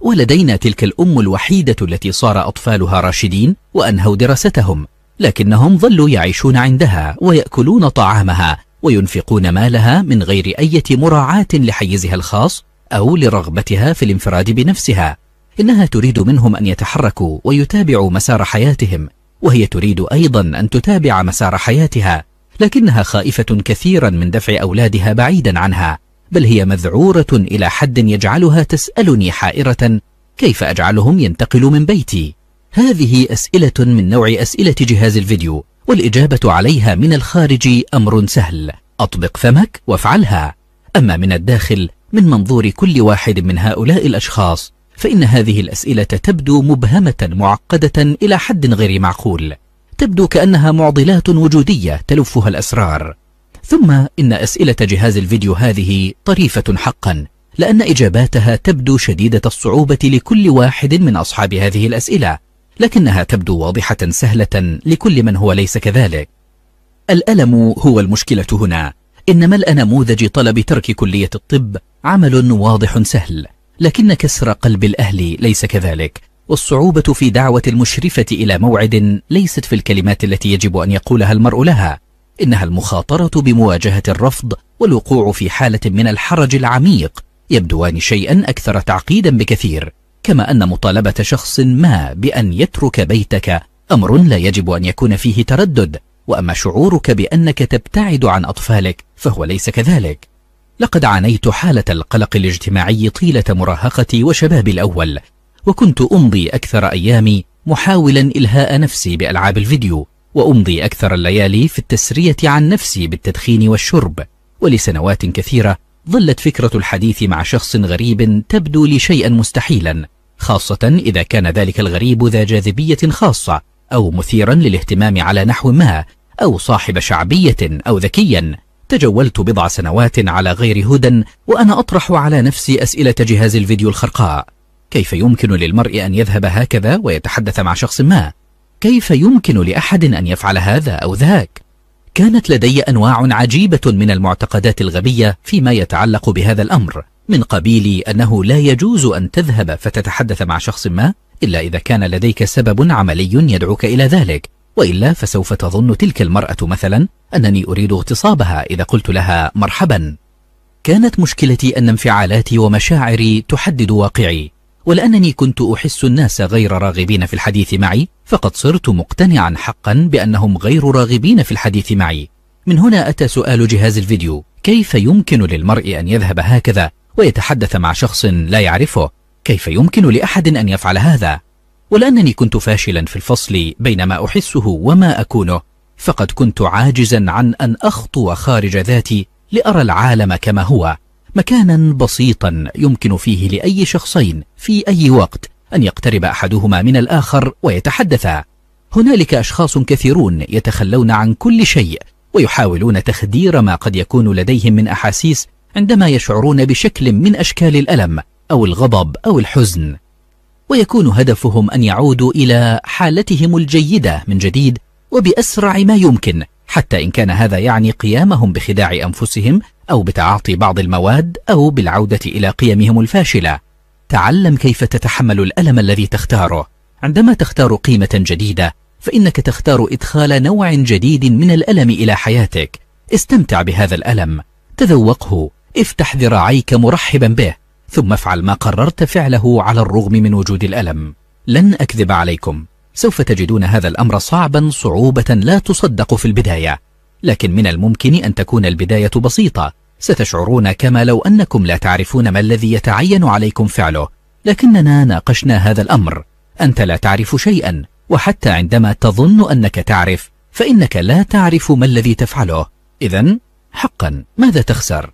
ولدينا تلك الأم الوحيدة التي صار أطفالها راشدين وأنهوا دراستهم لكنهم ظلوا يعيشون عندها ويأكلون طعامها وينفقون مالها من غير أي مراعاة لحيزها الخاص أو لرغبتها في الانفراد بنفسها إنها تريد منهم أن يتحركوا ويتابعوا مسار حياتهم وهي تريد أيضا أن تتابع مسار حياتها لكنها خائفة كثيرا من دفع أولادها بعيدا عنها بل هي مذعورة إلى حد يجعلها تسألني حائرة كيف أجعلهم ينتقلوا من بيتي هذه أسئلة من نوع أسئلة جهاز الفيديو والإجابة عليها من الخارج أمر سهل أطبق فمك وافعلها أما من الداخل من منظور كل واحد من هؤلاء الأشخاص فإن هذه الأسئلة تبدو مبهمة معقدة إلى حد غير معقول تبدو كأنها معضلات وجودية تلفها الأسرار ثم إن أسئلة جهاز الفيديو هذه طريفة حقا لأن إجاباتها تبدو شديدة الصعوبة لكل واحد من أصحاب هذه الأسئلة لكنها تبدو واضحة سهلة لكل من هو ليس كذلك الألم هو المشكلة هنا إن ملء نموذج طلب ترك كلية الطب عمل واضح سهل لكن كسر قلب الأهل ليس كذلك والصعوبة في دعوة المشرفة إلى موعد ليست في الكلمات التي يجب أن يقولها المرء لها إنها المخاطرة بمواجهة الرفض والوقوع في حالة من الحرج العميق يبدوان شيئا أكثر تعقيدا بكثير كما أن مطالبة شخص ما بأن يترك بيتك أمر لا يجب أن يكون فيه تردد وأما شعورك بأنك تبتعد عن أطفالك فهو ليس كذلك لقد عانيت حالة القلق الاجتماعي طيلة مراهقتي وشبابي الأول وكنت أمضي أكثر أيامي محاولا إلهاء نفسي بألعاب الفيديو وأمضي أكثر الليالي في التسرية عن نفسي بالتدخين والشرب ولسنوات كثيرة ظلت فكرة الحديث مع شخص غريب تبدو لي شيئا مستحيلا خاصة إذا كان ذلك الغريب ذا جاذبية خاصة أو مثيرا للاهتمام على نحو ما أو صاحب شعبية أو ذكيا تجولت بضع سنوات على غير هدى وأنا أطرح على نفسي أسئلة جهاز الفيديو الخرقاء كيف يمكن للمرء أن يذهب هكذا ويتحدث مع شخص ما كيف يمكن لأحد أن يفعل هذا أو ذاك؟ كانت لدي أنواع عجيبة من المعتقدات الغبية فيما يتعلق بهذا الأمر من قبيل أنه لا يجوز أن تذهب فتتحدث مع شخص ما إلا إذا كان لديك سبب عملي يدعوك إلى ذلك وإلا فسوف تظن تلك المرأة مثلا أنني أريد اغتصابها إذا قلت لها مرحبا كانت مشكلتي أن انفعالاتي ومشاعري تحدد واقعي ولأنني كنت أحس الناس غير راغبين في الحديث معي فقد صرت مقتنعا حقا بأنهم غير راغبين في الحديث معي من هنا أتى سؤال جهاز الفيديو كيف يمكن للمرء أن يذهب هكذا ويتحدث مع شخص لا يعرفه كيف يمكن لأحد أن يفعل هذا ولأنني كنت فاشلا في الفصل بين ما أحسه وما أكونه فقد كنت عاجزا عن أن أخطو خارج ذاتي لأرى العالم كما هو مكانا بسيطا يمكن فيه لأي شخصين في أي وقت أن يقترب أحدهما من الآخر ويتحدثا هنالك أشخاص كثيرون يتخلون عن كل شيء ويحاولون تخدير ما قد يكون لديهم من أحاسيس عندما يشعرون بشكل من أشكال الألم أو الغضب أو الحزن ويكون هدفهم أن يعودوا إلى حالتهم الجيدة من جديد وبأسرع ما يمكن حتى إن كان هذا يعني قيامهم بخداع أنفسهم أو بتعاطي بعض المواد أو بالعودة إلى قيمهم الفاشلة تعلم كيف تتحمل الألم الذي تختاره عندما تختار قيمة جديدة فإنك تختار إدخال نوع جديد من الألم إلى حياتك استمتع بهذا الألم تذوقه افتح ذراعيك مرحبا به ثم افعل ما قررت فعله على الرغم من وجود الألم لن أكذب عليكم سوف تجدون هذا الأمر صعبا صعوبة لا تصدق في البداية لكن من الممكن أن تكون البداية بسيطة ستشعرون كما لو أنكم لا تعرفون ما الذي يتعين عليكم فعله لكننا ناقشنا هذا الأمر أنت لا تعرف شيئا وحتى عندما تظن أنك تعرف فإنك لا تعرف ما الذي تفعله إذا حقا ماذا تخسر؟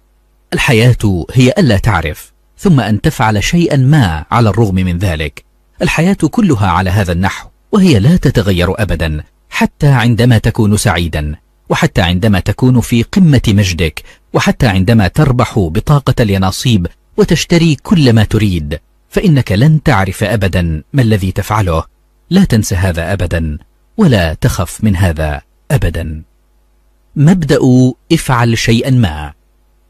الحياة هي ألا تعرف ثم أن تفعل شيئا ما على الرغم من ذلك الحياة كلها على هذا النحو وهي لا تتغير أبدا حتى عندما تكون سعيدا وحتى عندما تكون في قمة مجدك وحتى عندما تربح بطاقة اليناصيب وتشتري كل ما تريد فإنك لن تعرف أبدا ما الذي تفعله لا تنس هذا أبدا ولا تخف من هذا أبدا مبدأ افعل شيئا ما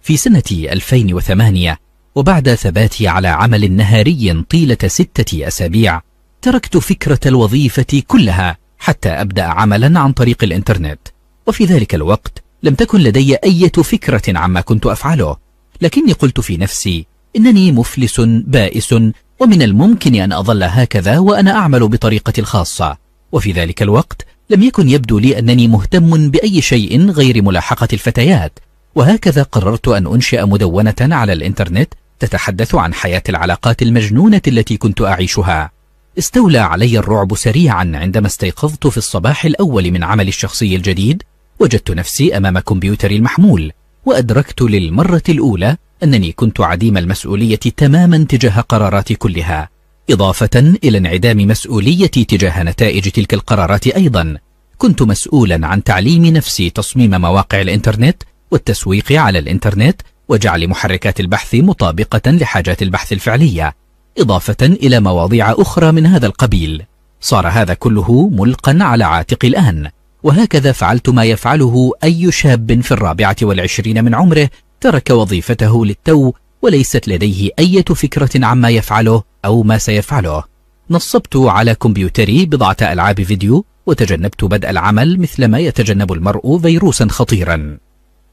في سنة 2008 وبعد ثباتي على عمل نهاري طيلة ستة أسابيع تركت فكرة الوظيفة كلها حتى أبدأ عملا عن طريق الإنترنت وفي ذلك الوقت لم تكن لدي أي فكرة عما كنت أفعله لكني قلت في نفسي إنني مفلس بائس ومن الممكن أن أظل هكذا وأنا أعمل بطريقتي الخاصة وفي ذلك الوقت لم يكن يبدو لي أنني مهتم بأي شيء غير ملاحقة الفتيات وهكذا قررت أن أنشئ مدونة على الإنترنت تتحدث عن حياة العلاقات المجنونة التي كنت أعيشها استولى علي الرعب سريعا عندما استيقظت في الصباح الأول من عمل الشخصي الجديد وجدت نفسي أمام كمبيوتري المحمول وأدركت للمرة الأولى أنني كنت عديم المسؤولية تماما تجاه قراراتي كلها إضافة إلى انعدام مسؤوليتي تجاه نتائج تلك القرارات أيضا كنت مسؤولا عن تعليم نفسي تصميم مواقع الإنترنت والتسويق على الإنترنت وجعل محركات البحث مطابقة لحاجات البحث الفعلية إضافة إلى مواضيع أخرى من هذا القبيل صار هذا كله ملقا على عاتقي الآن وهكذا فعلت ما يفعله أي شاب في الرابعة والعشرين من عمره ترك وظيفته للتو وليست لديه أي فكرة عما يفعله أو ما سيفعله نصبت على كمبيوتري بضعة ألعاب فيديو وتجنبت بدء العمل مثلما يتجنب المرء فيروسا خطيرا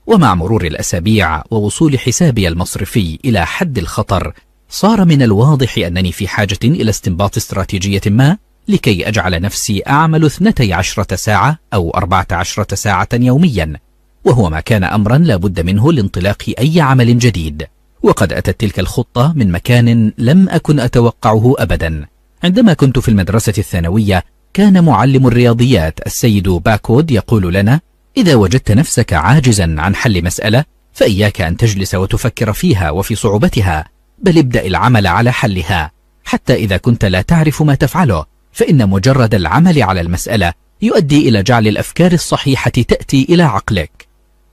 ومع مرور الأسابيع ووصول حسابي المصرفي إلى حد الخطر صار من الواضح أنني في حاجة إلى استنباط استراتيجية ما لكي أجعل نفسي أعمل 12 ساعة أو 14 ساعة يوميا وهو ما كان أمرا لا بد منه لانطلاق أي عمل جديد وقد أتت تلك الخطة من مكان لم أكن أتوقعه أبدا عندما كنت في المدرسة الثانوية كان معلم الرياضيات السيد باكود يقول لنا إذا وجدت نفسك عاجزا عن حل مسألة فإياك أن تجلس وتفكر فيها وفي صعوبتها بل ابدأ العمل على حلها حتى إذا كنت لا تعرف ما تفعله فإن مجرد العمل على المسألة يؤدي إلى جعل الأفكار الصحيحة تأتي إلى عقلك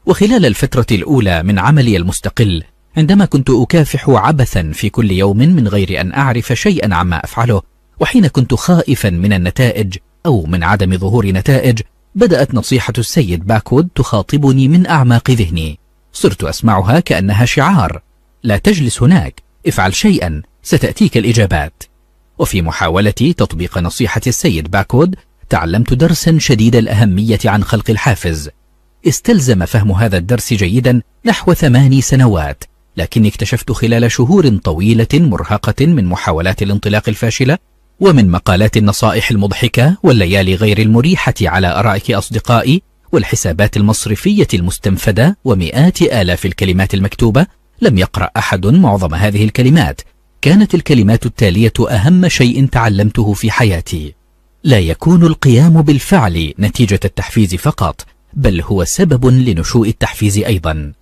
وخلال الفترة الأولى من عملي المستقل عندما كنت أكافح عبثا في كل يوم من غير أن أعرف شيئا عما أفعله وحين كنت خائفا من النتائج أو من عدم ظهور نتائج بدأت نصيحة السيد باكود تخاطبني من أعماق ذهني صرت أسمعها كأنها شعار لا تجلس هناك افعل شيئا ستأتيك الإجابات وفي محاولتي تطبيق نصيحة السيد باكود تعلمت درسا شديد الأهمية عن خلق الحافز استلزم فهم هذا الدرس جيدا نحو ثماني سنوات لكني اكتشفت خلال شهور طويلة مرهقة من محاولات الانطلاق الفاشلة ومن مقالات النصائح المضحكة والليالي غير المريحة على أرائك أصدقائي والحسابات المصرفية المستنفدة ومئات آلاف الكلمات المكتوبة لم يقرأ أحد معظم هذه الكلمات كانت الكلمات التالية أهم شيء تعلمته في حياتي لا يكون القيام بالفعل نتيجة التحفيز فقط بل هو سبب لنشوء التحفيز أيضا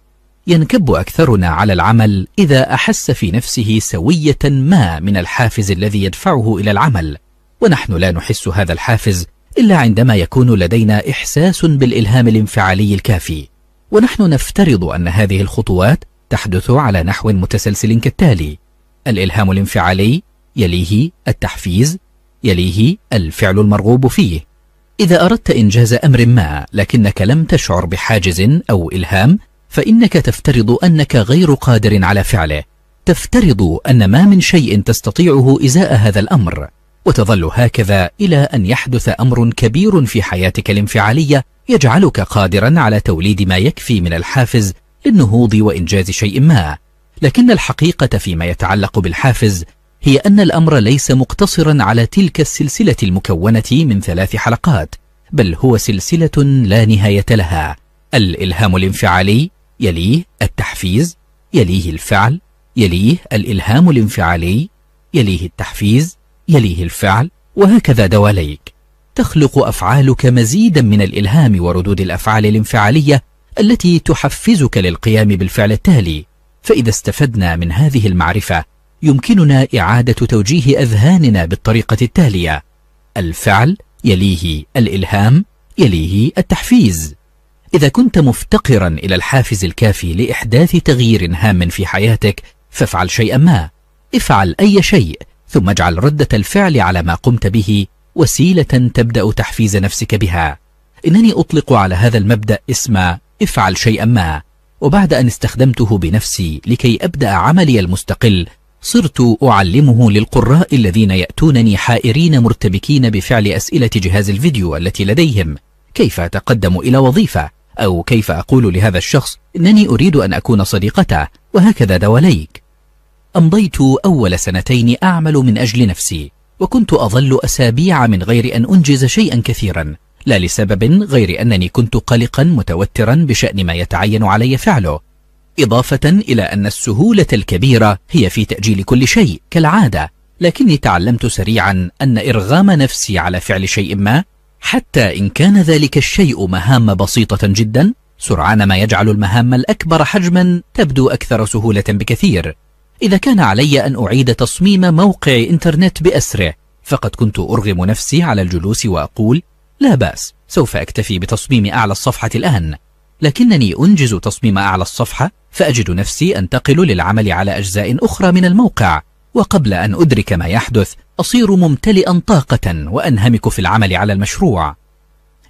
ينكب أكثرنا على العمل إذا أحس في نفسه سوية ما من الحافز الذي يدفعه إلى العمل ونحن لا نحس هذا الحافز إلا عندما يكون لدينا إحساس بالإلهام الانفعالي الكافي ونحن نفترض أن هذه الخطوات تحدث على نحو متسلسل كالتالي الإلهام الانفعالي يليه التحفيز يليه الفعل المرغوب فيه إذا أردت إنجاز أمر ما لكنك لم تشعر بحاجز أو إلهام فإنك تفترض أنك غير قادر على فعله تفترض أن ما من شيء تستطيعه إزاء هذا الأمر وتظل هكذا إلى أن يحدث أمر كبير في حياتك الانفعالية يجعلك قادرا على توليد ما يكفي من الحافز للنهوض وإنجاز شيء ما لكن الحقيقة فيما يتعلق بالحافز هي أن الأمر ليس مقتصرا على تلك السلسلة المكونة من ثلاث حلقات بل هو سلسلة لا نهاية لها الإلهام الانفعالي يليه التحفيز يليه الفعل يليه الإلهام الانفعالي يليه التحفيز يليه الفعل وهكذا دواليك تخلق أفعالك مزيدا من الإلهام وردود الأفعال الانفعالية التي تحفزك للقيام بالفعل التالي فإذا استفدنا من هذه المعرفة يمكننا إعادة توجيه أذهاننا بالطريقة التالية الفعل يليه الإلهام يليه التحفيز إذا كنت مفتقرا إلى الحافز الكافي لإحداث تغيير هام في حياتك فافعل شيئا ما افعل أي شيء ثم اجعل ردة الفعل على ما قمت به وسيلة تبدأ تحفيز نفسك بها إنني أطلق على هذا المبدأ اسم افعل شيئا ما وبعد أن استخدمته بنفسي لكي أبدأ عملي المستقل صرت أعلمه للقراء الذين يأتونني حائرين مرتبكين بفعل أسئلة جهاز الفيديو التي لديهم كيف أتقدم إلى وظيفة أو كيف أقول لهذا الشخص إنني أريد أن أكون صديقته وهكذا دواليك أمضيت أول سنتين أعمل من أجل نفسي وكنت أظل أسابيع من غير أن أنجز شيئا كثيرا لا لسبب غير أنني كنت قلقا متوترا بشأن ما يتعين علي فعله إضافة إلى أن السهولة الكبيرة هي في تأجيل كل شيء كالعادة لكني تعلمت سريعا أن إرغام نفسي على فعل شيء ما حتى إن كان ذلك الشيء مهام بسيطة جدا سرعان ما يجعل المهام الأكبر حجما تبدو أكثر سهولة بكثير إذا كان علي أن أعيد تصميم موقع إنترنت بأسره فقد كنت أرغم نفسي على الجلوس وأقول لا بأس سوف أكتفي بتصميم أعلى الصفحة الآن لكنني أنجز تصميم أعلى الصفحة فأجد نفسي أنتقل للعمل على أجزاء أخرى من الموقع وقبل أن أدرك ما يحدث أصير ممتلئا طاقة وأنهمك في العمل على المشروع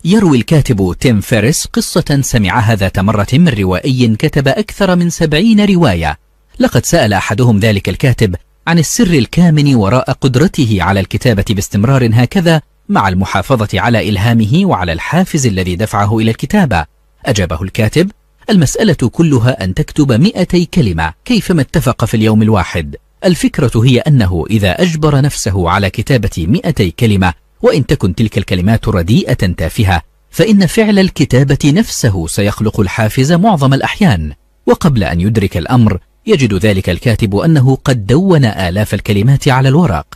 يروي الكاتب تيم فيرس قصة سمعها ذات مرة من روائي كتب أكثر من سبعين رواية لقد سأل أحدهم ذلك الكاتب عن السر الكامن وراء قدرته على الكتابة باستمرار هكذا مع المحافظة على إلهامه وعلى الحافز الذي دفعه إلى الكتابة أجابه الكاتب المسألة كلها أن تكتب 200 كلمة كيفما اتفق في اليوم الواحد الفكرة هي أنه إذا أجبر نفسه على كتابة 200 كلمة وإن تكن تلك الكلمات رديئة تافهة فإن فعل الكتابة نفسه سيخلق الحافز معظم الأحيان وقبل أن يدرك الأمر يجد ذلك الكاتب أنه قد دون آلاف الكلمات على الورق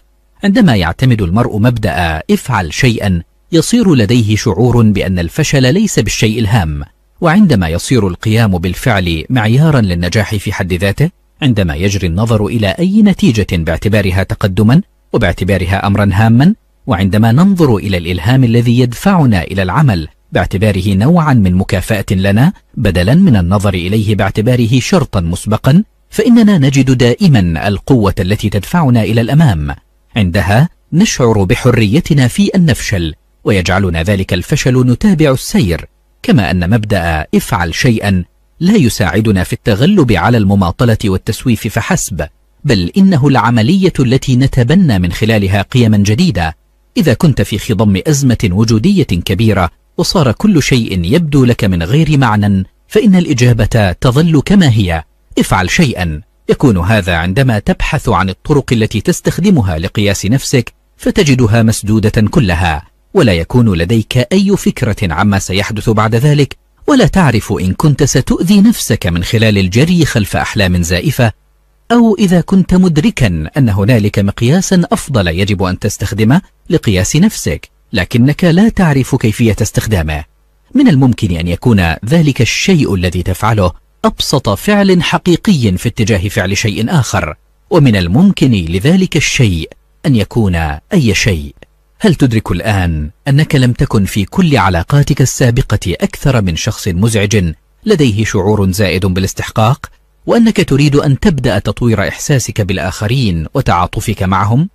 عندما يعتمد المرء مبدأ افعل شيئا يصير لديه شعور بأن الفشل ليس بالشيء الهام وعندما يصير القيام بالفعل معيارا للنجاح في حد ذاته عندما يجري النظر إلى أي نتيجة باعتبارها تقدما وباعتبارها أمرا هاما وعندما ننظر إلى الإلهام الذي يدفعنا إلى العمل باعتباره نوعا من مكافأة لنا بدلا من النظر إليه باعتباره شرطا مسبقا فإننا نجد دائما القوة التي تدفعنا إلى الأمام عندها نشعر بحريتنا في أن نفشل ويجعلنا ذلك الفشل نتابع السير كما أن مبدأ افعل شيئا لا يساعدنا في التغلب على المماطلة والتسويف فحسب بل إنه العملية التي نتبنى من خلالها قيما جديدة إذا كنت في خضم أزمة وجودية كبيرة وصار كل شيء يبدو لك من غير معنى فإن الإجابة تظل كما هي افعل شيئا يكون هذا عندما تبحث عن الطرق التي تستخدمها لقياس نفسك فتجدها مسدودة كلها ولا يكون لديك أي فكرة عما سيحدث بعد ذلك ولا تعرف إن كنت ستؤذي نفسك من خلال الجري خلف أحلام زائفة أو إذا كنت مدركا أن هنالك مقياسا أفضل يجب أن تستخدمه لقياس نفسك لكنك لا تعرف كيفية استخدامه من الممكن أن يكون ذلك الشيء الذي تفعله أبسط فعل حقيقي في اتجاه فعل شيء آخر ومن الممكن لذلك الشيء أن يكون أي شيء هل تدرك الآن أنك لم تكن في كل علاقاتك السابقة أكثر من شخص مزعج لديه شعور زائد بالاستحقاق وأنك تريد أن تبدأ تطوير إحساسك بالآخرين وتعاطفك معهم؟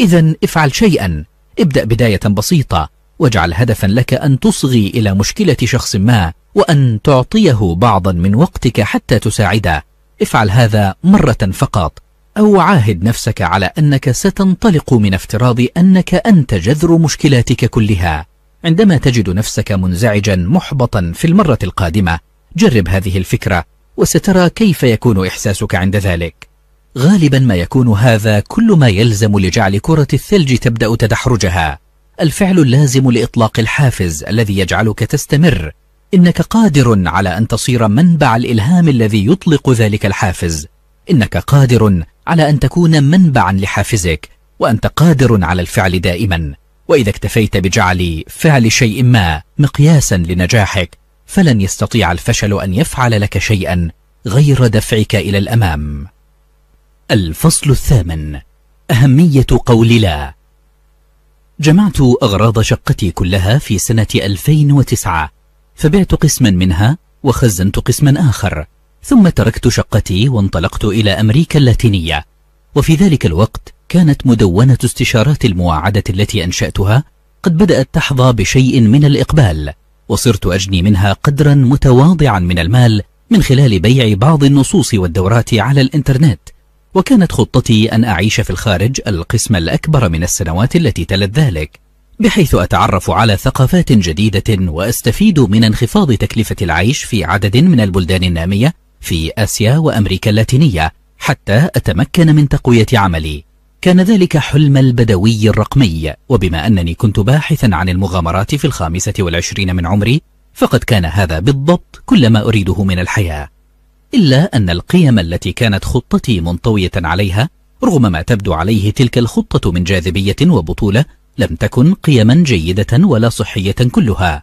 إذا افعل شيئا ابدأ بداية بسيطة واجعل هدفا لك أن تصغي إلى مشكلة شخص ما وأن تعطيه بعضا من وقتك حتى تساعده افعل هذا مرة فقط أو عاهد نفسك على أنك ستنطلق من افتراض أنك أنت جذر مشكلاتك كلها عندما تجد نفسك منزعجا محبطا في المرة القادمة جرب هذه الفكرة وسترى كيف يكون إحساسك عند ذلك غالبا ما يكون هذا كل ما يلزم لجعل كرة الثلج تبدأ تدحرجها الفعل اللازم لإطلاق الحافز الذي يجعلك تستمر إنك قادر على أن تصير منبع الإلهام الذي يطلق ذلك الحافز إنك قادر على أن تكون منبعا لحافزك وأنت قادر على الفعل دائما وإذا اكتفيت بجعل فعل شيء ما مقياسا لنجاحك فلن يستطيع الفشل أن يفعل لك شيئا غير دفعك إلى الأمام الفصل الثامن أهمية قول لا جمعت أغراض شقتي كلها في سنة 2009 فبعت قسما منها وخزنت قسما آخر ثم تركت شقتي وانطلقت إلى أمريكا اللاتينية وفي ذلك الوقت كانت مدونة استشارات المواعدة التي أنشأتها قد بدأت تحظى بشيء من الإقبال وصرت أجني منها قدرا متواضعا من المال من خلال بيع بعض النصوص والدورات على الإنترنت وكانت خطتي أن أعيش في الخارج القسم الأكبر من السنوات التي تلت ذلك بحيث أتعرف على ثقافات جديدة وأستفيد من انخفاض تكلفة العيش في عدد من البلدان النامية في آسيا وأمريكا اللاتينية حتى أتمكن من تقوية عملي كان ذلك حلم البدوي الرقمي وبما أنني كنت باحثا عن المغامرات في الخامسة والعشرين من عمري فقد كان هذا بالضبط كل ما أريده من الحياة إلا أن القيم التي كانت خطتي منطوية عليها رغم ما تبدو عليه تلك الخطة من جاذبية وبطولة لم تكن قيما جيدة ولا صحية كلها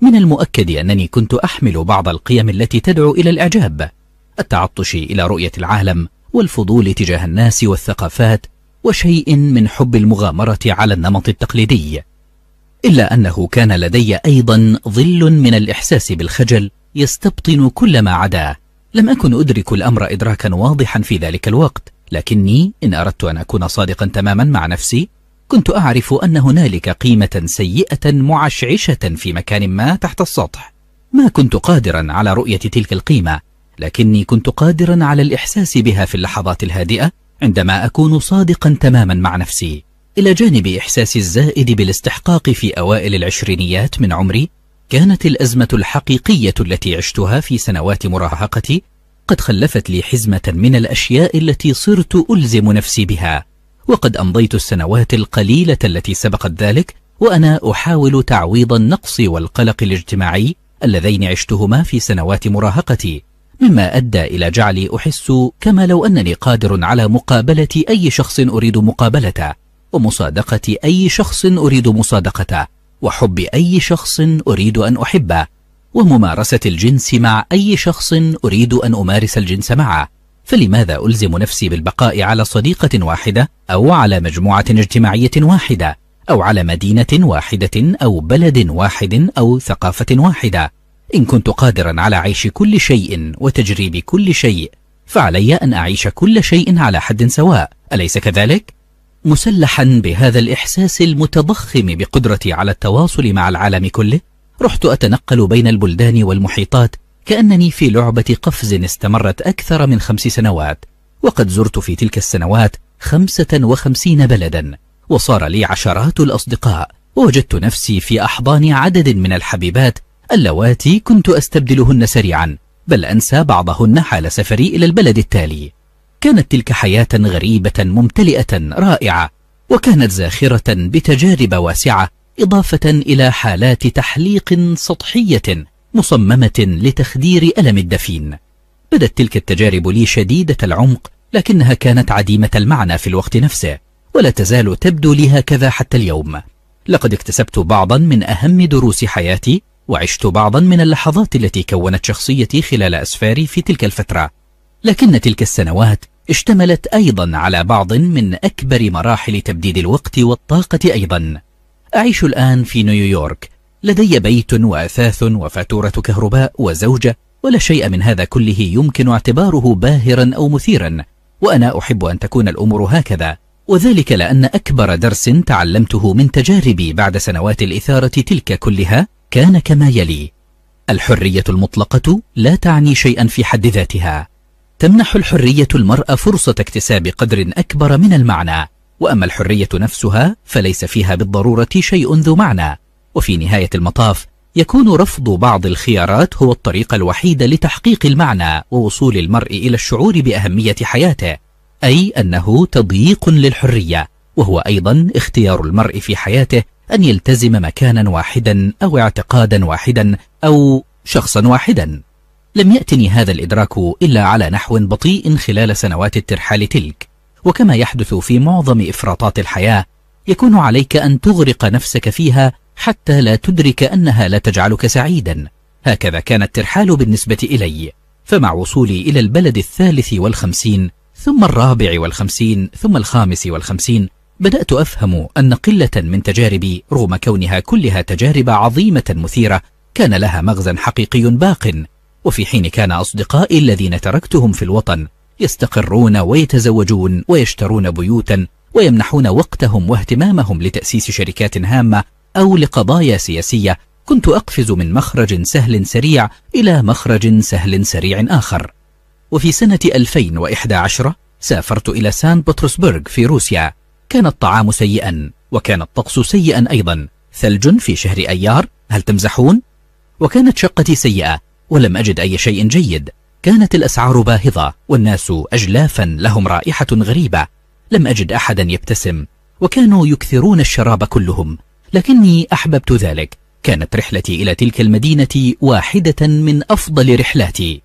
من المؤكد أنني كنت أحمل بعض القيم التي تدعو إلى الإعجاب التعطش إلى رؤية العالم والفضول تجاه الناس والثقافات وشيء من حب المغامرة على النمط التقليدي إلا أنه كان لدي أيضا ظل من الإحساس بالخجل يستبطن كل ما عداه لم أكن أدرك الأمر إدراكا واضحا في ذلك الوقت لكني إن أردت أن أكون صادقا تماما مع نفسي كنت أعرف أن هنالك قيمة سيئة معشعشة في مكان ما تحت السطح ما كنت قادرا على رؤية تلك القيمة لكني كنت قادرا على الإحساس بها في اللحظات الهادئة عندما أكون صادقا تماما مع نفسي إلى جانب إحساس الزائد بالاستحقاق في أوائل العشرينيات من عمري كانت الأزمة الحقيقية التي عشتها في سنوات مراهقتي قد خلفت لي حزمة من الأشياء التي صرت ألزم نفسي بها وقد أمضيت السنوات القليلة التي سبقت ذلك وأنا أحاول تعويض النقص والقلق الاجتماعي اللذين عشتهما في سنوات مراهقتي مما أدى إلى جعلي أحس كما لو أنني قادر على مقابلة أي شخص أريد مقابلته ومصادقة أي شخص أريد مصادقته وحب أي شخص أريد أن أحبه وممارسة الجنس مع أي شخص أريد أن أمارس الجنس معه فلماذا ألزم نفسي بالبقاء على صديقة واحدة أو على مجموعة اجتماعية واحدة أو على مدينة واحدة أو بلد واحد أو ثقافة واحدة إن كنت قادرا على عيش كل شيء وتجريب كل شيء فعلي أن أعيش كل شيء على حد سواء أليس كذلك؟ مسلحا بهذا الإحساس المتضخم بقدرتي على التواصل مع العالم كله رحت أتنقل بين البلدان والمحيطات كأنني في لعبة قفز استمرت أكثر من خمس سنوات وقد زرت في تلك السنوات خمسة وخمسين بلدا وصار لي عشرات الأصدقاء ووجدت نفسي في أحضان عدد من الحبيبات اللواتي كنت أستبدلهن سريعا بل أنسى بعضهن حال سفري إلى البلد التالي كانت تلك حياة غريبة ممتلئة رائعة وكانت زاخرة بتجارب واسعة إضافة إلى حالات تحليق سطحية مصممة لتخدير ألم الدفين بدت تلك التجارب لي شديدة العمق لكنها كانت عديمة المعنى في الوقت نفسه ولا تزال تبدو لي هكذا حتى اليوم لقد اكتسبت بعضا من أهم دروس حياتي وعشت بعضا من اللحظات التي كونت شخصيتي خلال أسفاري في تلك الفترة لكن تلك السنوات اشتملت أيضا على بعض من أكبر مراحل تبديد الوقت والطاقة أيضا أعيش الآن في نيويورك لدي بيت وأثاث وفاتورة كهرباء وزوجة ولا شيء من هذا كله يمكن اعتباره باهرا أو مثيرا وأنا أحب أن تكون الأمور هكذا وذلك لأن أكبر درس تعلمته من تجاربي بعد سنوات الإثارة تلك كلها كان كما يلي الحرية المطلقة لا تعني شيئا في حد ذاتها تمنح الحرية المرأة فرصة اكتساب قدر أكبر من المعنى وأما الحرية نفسها فليس فيها بالضرورة شيء ذو معنى وفي نهاية المطاف يكون رفض بعض الخيارات هو الطريق الوحيد لتحقيق المعنى ووصول المرء إلى الشعور بأهمية حياته أي أنه تضييق للحرية وهو أيضا اختيار المرء في حياته أن يلتزم مكانا واحدا أو اعتقادا واحدا أو شخصا واحدا لم يأتني هذا الإدراك إلا على نحو بطيء خلال سنوات الترحال تلك وكما يحدث في معظم إفراطات الحياة يكون عليك أن تغرق نفسك فيها حتى لا تدرك أنها لا تجعلك سعيدا هكذا كان الترحال بالنسبة إلي فمع وصولي إلى البلد الثالث والخمسين ثم الرابع والخمسين ثم الخامس والخمسين بدأت أفهم أن قلة من تجاربي رغم كونها كلها تجارب عظيمة مثيرة كان لها مغزى حقيقي باق وفي حين كان أصدقائي الذين تركتهم في الوطن يستقرون ويتزوجون ويشترون بيوتا ويمنحون وقتهم واهتمامهم لتأسيس شركات هامة أو لقضايا سياسية كنت أقفز من مخرج سهل سريع إلى مخرج سهل سريع آخر وفي سنة 2011 سافرت إلى سان بطرسبرغ في روسيا كان الطعام سيئا وكان الطقس سيئا أيضا ثلج في شهر أيار هل تمزحون؟ وكانت شقتي سيئة ولم أجد أي شيء جيد كانت الأسعار باهظة والناس أجلافا لهم رائحة غريبة لم أجد أحدا يبتسم وكانوا يكثرون الشراب كلهم لكني أحببت ذلك كانت رحلتي إلى تلك المدينة واحدة من أفضل رحلاتي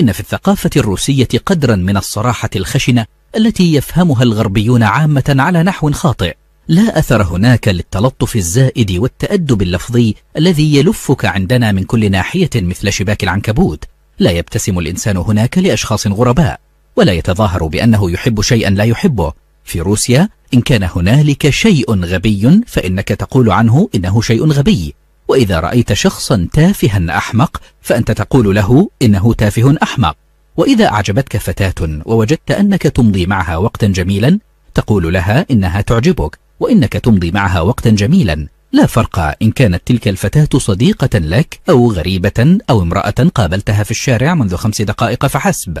إن في الثقافة الروسية قدرا من الصراحة الخشنة التي يفهمها الغربيون عامة على نحو خاطئ لا أثر هناك للتلطف الزائد والتأدب اللفظي الذي يلفك عندنا من كل ناحية مثل شباك العنكبوت لا يبتسم الإنسان هناك لأشخاص غرباء ولا يتظاهر بأنه يحب شيئا لا يحبه في روسيا إن كان هنالك شيء غبي فإنك تقول عنه إنه شيء غبي وإذا رأيت شخصا تافها أحمق فأنت تقول له إنه تافه أحمق وإذا أعجبتك فتاة ووجدت أنك تمضي معها وقتا جميلا تقول لها إنها تعجبك وإنك تمضي معها وقتا جميلا لا فرق إن كانت تلك الفتاة صديقة لك أو غريبة أو امرأة قابلتها في الشارع منذ خمس دقائق فحسب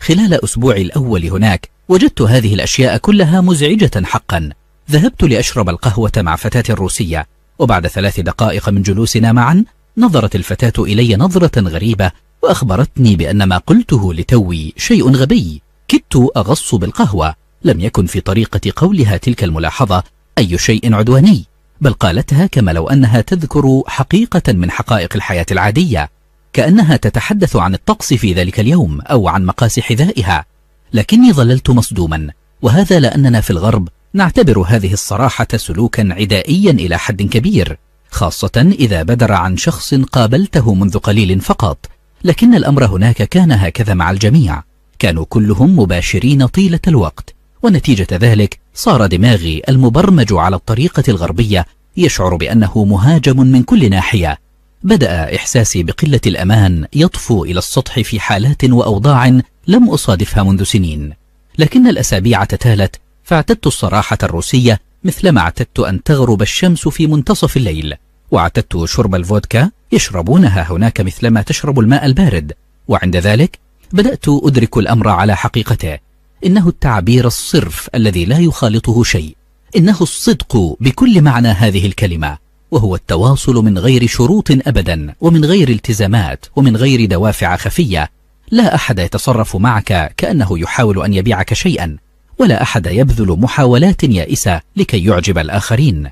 خلال أسبوعي الأول هناك وجدت هذه الأشياء كلها مزعجة حقا ذهبت لأشرب القهوة مع فتاة روسية وبعد ثلاث دقائق من جلوسنا معا نظرت الفتاة إلي نظرة غريبة وأخبرتني بأن ما قلته لتوي شيء غبي كدت أغص بالقهوة لم يكن في طريقة قولها تلك الملاحظة أي شيء عدواني بل قالتها كما لو أنها تذكر حقيقة من حقائق الحياة العادية كأنها تتحدث عن الطقس في ذلك اليوم أو عن مقاس حذائها لكني ظللت مصدوما وهذا لأننا في الغرب نعتبر هذه الصراحة سلوكا عدائيا إلى حد كبير خاصة إذا بدر عن شخص قابلته منذ قليل فقط لكن الأمر هناك كان هكذا مع الجميع كانوا كلهم مباشرين طيلة الوقت ونتيجة ذلك صار دماغي المبرمج على الطريقة الغربية يشعر بأنه مهاجم من كل ناحية بدأ إحساسي بقلة الأمان يطفو إلى السطح في حالات وأوضاع لم أصادفها منذ سنين لكن الأسابيع تتالت فاعتدت الصراحة الروسية مثلما اعتدت أن تغرب الشمس في منتصف الليل واعتدت شرب الفودكا يشربونها هناك مثلما تشرب الماء البارد وعند ذلك بدأت أدرك الأمر على حقيقته إنه التعبير الصرف الذي لا يخالطه شيء إنه الصدق بكل معنى هذه الكلمة وهو التواصل من غير شروط أبدا ومن غير التزامات ومن غير دوافع خفية لا أحد يتصرف معك كأنه يحاول أن يبيعك شيئا ولا أحد يبذل محاولات يائسة لكي يعجب الآخرين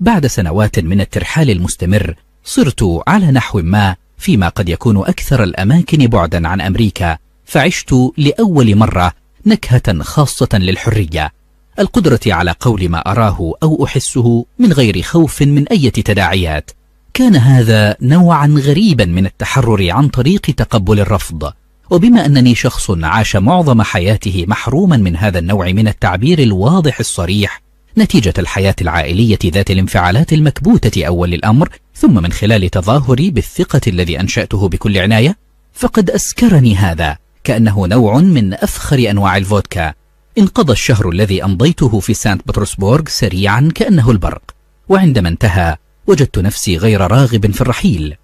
بعد سنوات من الترحال المستمر صرت على نحو ما فيما قد يكون أكثر الأماكن بعدا عن أمريكا فعشت لأول مرة نكهة خاصة للحرية القدرة على قول ما أراه أو أحسه من غير خوف من أي تداعيات كان هذا نوعا غريبا من التحرر عن طريق تقبل الرفض وبما أنني شخص عاش معظم حياته محروما من هذا النوع من التعبير الواضح الصريح نتيجة الحياة العائلية ذات الانفعالات المكبوتة أول الأمر ثم من خلال تظاهري بالثقة الذي أنشأته بكل عناية فقد أسكرني هذا كأنه نوع من أفخر أنواع الفودكا انقضى الشهر الذي أمضيته في سانت بطرسبورغ سريعا كأنه البرق وعندما انتهى وجدت نفسي غير راغب في الرحيل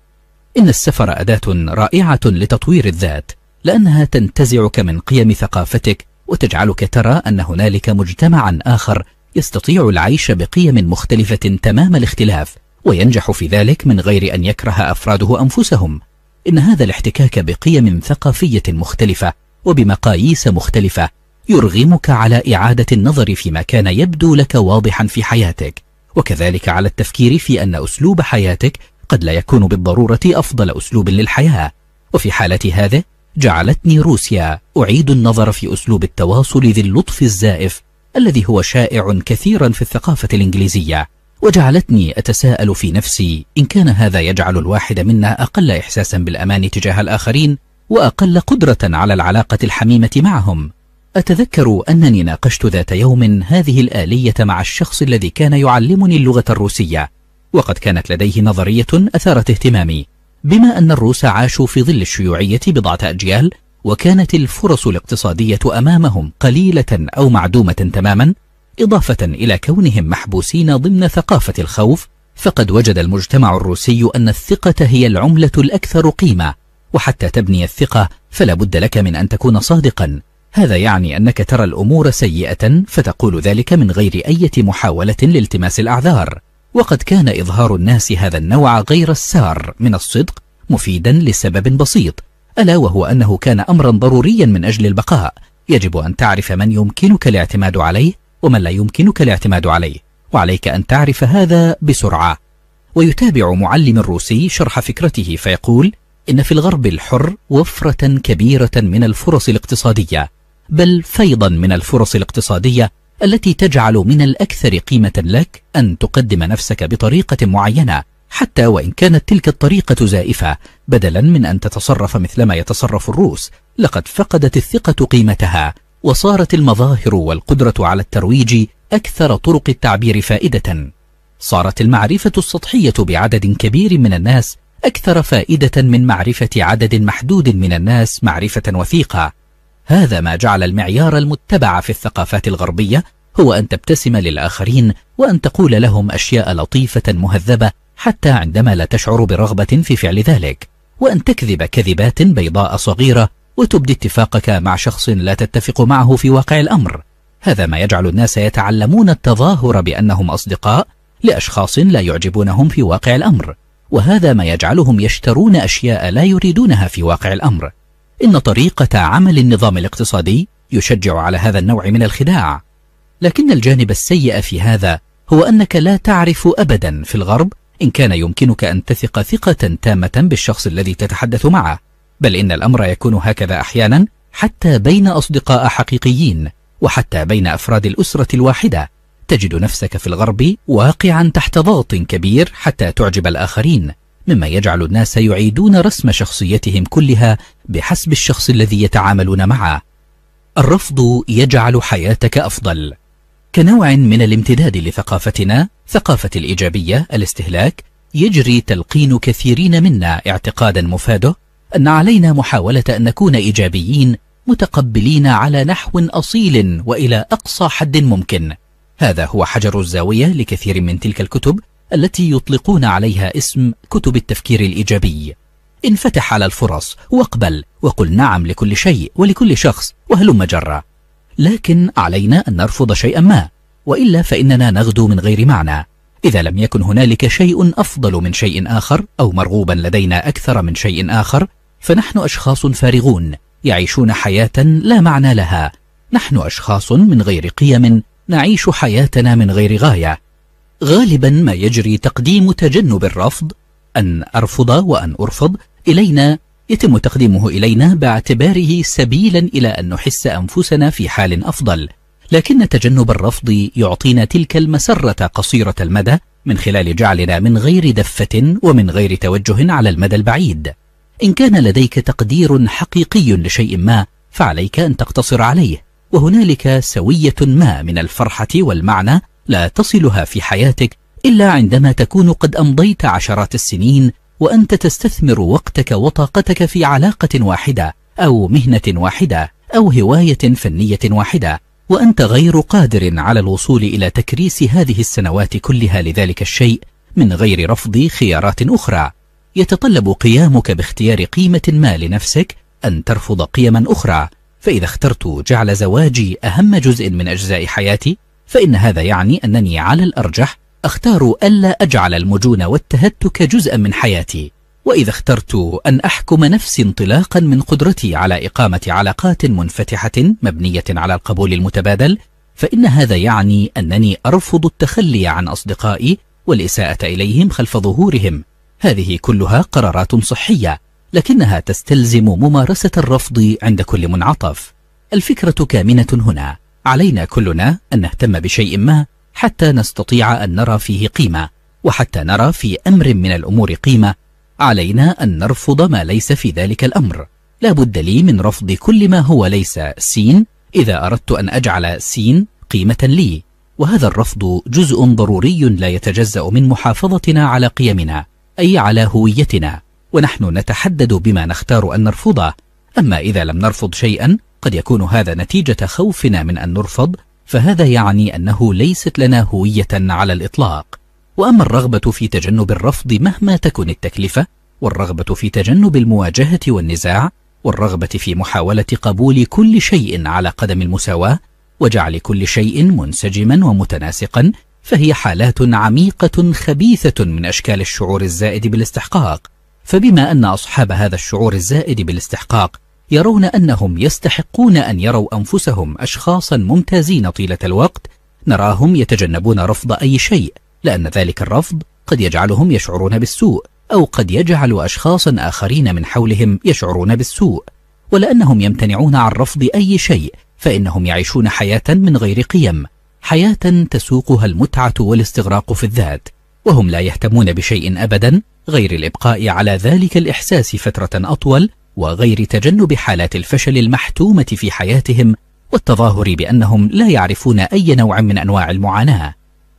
إن السفر أداة رائعة لتطوير الذات لأنها تنتزعك من قيم ثقافتك وتجعلك ترى أن هنالك مجتمعا آخر يستطيع العيش بقيم مختلفة تمام الاختلاف وينجح في ذلك من غير أن يكره أفراده أنفسهم إن هذا الاحتكاك بقيم ثقافية مختلفة وبمقاييس مختلفة يرغمك على إعادة النظر فيما كان يبدو لك واضحا في حياتك وكذلك على التفكير في أن أسلوب حياتك قد لا يكون بالضرورة أفضل أسلوب للحياة وفي حالتي هذه جعلتني روسيا أعيد النظر في أسلوب التواصل ذي اللطف الزائف الذي هو شائع كثيرا في الثقافة الإنجليزية وجعلتني أتساءل في نفسي إن كان هذا يجعل الواحد منا أقل إحساسا بالأمان تجاه الآخرين وأقل قدرة على العلاقة الحميمة معهم أتذكر أنني ناقشت ذات يوم هذه الآلية مع الشخص الذي كان يعلمني اللغة الروسية وقد كانت لديه نظرية أثارت اهتمامي بما أن الروس عاشوا في ظل الشيوعية بضعة أجيال وكانت الفرص الاقتصادية أمامهم قليلة أو معدومة تماما إضافة إلى كونهم محبوسين ضمن ثقافة الخوف فقد وجد المجتمع الروسي أن الثقة هي العملة الأكثر قيمة وحتى تبني الثقة فلا بد لك من أن تكون صادقا هذا يعني أنك ترى الأمور سيئة فتقول ذلك من غير أي محاولة لالتماس الأعذار وقد كان إظهار الناس هذا النوع غير السار من الصدق مفيدا لسبب بسيط ألا وهو أنه كان أمرا ضروريا من أجل البقاء يجب أن تعرف من يمكنك الاعتماد عليه ومن لا يمكنك الاعتماد عليه وعليك أن تعرف هذا بسرعة ويتابع معلم الروسي شرح فكرته فيقول إن في الغرب الحر وفرة كبيرة من الفرص الاقتصادية بل فيضا من الفرص الاقتصادية التي تجعل من الأكثر قيمة لك أن تقدم نفسك بطريقة معينة حتى وإن كانت تلك الطريقة زائفة بدلا من أن تتصرف مثلما يتصرف الروس لقد فقدت الثقة قيمتها وصارت المظاهر والقدرة على الترويج أكثر طرق التعبير فائدة صارت المعرفة السطحية بعدد كبير من الناس أكثر فائدة من معرفة عدد محدود من الناس معرفة وثيقة هذا ما جعل المعيار المتبع في الثقافات الغربية هو أن تبتسم للآخرين وأن تقول لهم أشياء لطيفة مهذبة حتى عندما لا تشعر برغبة في فعل ذلك وأن تكذب كذبات بيضاء صغيرة وتبدي اتفاقك مع شخص لا تتفق معه في واقع الأمر هذا ما يجعل الناس يتعلمون التظاهر بأنهم أصدقاء لأشخاص لا يعجبونهم في واقع الأمر وهذا ما يجعلهم يشترون أشياء لا يريدونها في واقع الأمر إن طريقة عمل النظام الاقتصادي يشجع على هذا النوع من الخداع لكن الجانب السيء في هذا هو أنك لا تعرف أبدا في الغرب إن كان يمكنك أن تثق ثقة تامة بالشخص الذي تتحدث معه بل إن الأمر يكون هكذا أحيانا حتى بين أصدقاء حقيقيين وحتى بين أفراد الأسرة الواحدة تجد نفسك في الغرب واقعا تحت ضغط كبير حتى تعجب الآخرين مما يجعل الناس يعيدون رسم شخصيتهم كلها بحسب الشخص الذي يتعاملون معه الرفض يجعل حياتك أفضل كنوع من الامتداد لثقافتنا ثقافة الإيجابية الاستهلاك يجري تلقين كثيرين منا اعتقادا مفاده أن علينا محاولة أن نكون إيجابيين متقبلين على نحو أصيل وإلى أقصى حد ممكن هذا هو حجر الزاوية لكثير من تلك الكتب التي يطلقون عليها اسم كتب التفكير الإيجابي انفتح على الفرص واقبل وقل نعم لكل شيء ولكل شخص وهلم جرة لكن علينا أن نرفض شيئا ما وإلا فإننا نغدو من غير معنى إذا لم يكن هنالك شيء أفضل من شيء آخر أو مرغوبا لدينا أكثر من شيء آخر فنحن أشخاص فارغون يعيشون حياة لا معنى لها نحن أشخاص من غير قيم نعيش حياتنا من غير غاية غالبا ما يجري تقديم تجنب الرفض أن أرفض وأن أرفض إلينا يتم تقديمه إلينا باعتباره سبيلا إلى أن نحس أنفسنا في حال أفضل لكن تجنب الرفض يعطينا تلك المسرة قصيرة المدى من خلال جعلنا من غير دفة ومن غير توجه على المدى البعيد إن كان لديك تقدير حقيقي لشيء ما فعليك أن تقتصر عليه وهنالك سوية ما من الفرحة والمعنى لا تصلها في حياتك إلا عندما تكون قد أمضيت عشرات السنين وأنت تستثمر وقتك وطاقتك في علاقة واحدة أو مهنة واحدة أو هواية فنية واحدة وأنت غير قادر على الوصول إلى تكريس هذه السنوات كلها لذلك الشيء من غير رفض خيارات أخرى يتطلب قيامك باختيار قيمة ما لنفسك أن ترفض قيما أخرى فإذا اخترت جعل زواجي أهم جزء من أجزاء حياتي فإن هذا يعني أنني على الأرجح أختار ألا أجعل المجون والتهتك جزءا من حياتي وإذا اخترت أن أحكم نفسي انطلاقا من قدرتي على إقامة علاقات منفتحة مبنية على القبول المتبادل فإن هذا يعني أنني أرفض التخلي عن أصدقائي والإساءة إليهم خلف ظهورهم هذه كلها قرارات صحية لكنها تستلزم ممارسة الرفض عند كل منعطف الفكرة كامنة هنا علينا كلنا أن نهتم بشيء ما حتى نستطيع أن نرى فيه قيمة وحتى نرى في أمر من الأمور قيمة علينا أن نرفض ما ليس في ذلك الأمر لا بد لي من رفض كل ما هو ليس سين إذا أردت أن أجعل سين قيمة لي وهذا الرفض جزء ضروري لا يتجزأ من محافظتنا على قيمنا أي على هويتنا ونحن نتحدد بما نختار أن نرفضه أما إذا لم نرفض شيئا قد يكون هذا نتيجة خوفنا من أن نرفض فهذا يعني أنه ليست لنا هوية على الإطلاق وأما الرغبة في تجنب الرفض مهما تكن التكلفة والرغبة في تجنب المواجهة والنزاع والرغبة في محاولة قبول كل شيء على قدم المساواة وجعل كل شيء منسجما ومتناسقا فهي حالات عميقة خبيثة من أشكال الشعور الزائد بالاستحقاق فبما أن أصحاب هذا الشعور الزائد بالاستحقاق يرون أنهم يستحقون أن يروا أنفسهم أشخاصا ممتازين طيلة الوقت نراهم يتجنبون رفض أي شيء لأن ذلك الرفض قد يجعلهم يشعرون بالسوء أو قد يجعل أشخاصا آخرين من حولهم يشعرون بالسوء ولأنهم يمتنعون عن رفض أي شيء فإنهم يعيشون حياة من غير قيم حياة تسوقها المتعة والاستغراق في الذات وهم لا يهتمون بشيء أبدا غير الإبقاء على ذلك الإحساس فترة أطول وغير تجنب حالات الفشل المحتومة في حياتهم والتظاهر بأنهم لا يعرفون أي نوع من أنواع المعاناة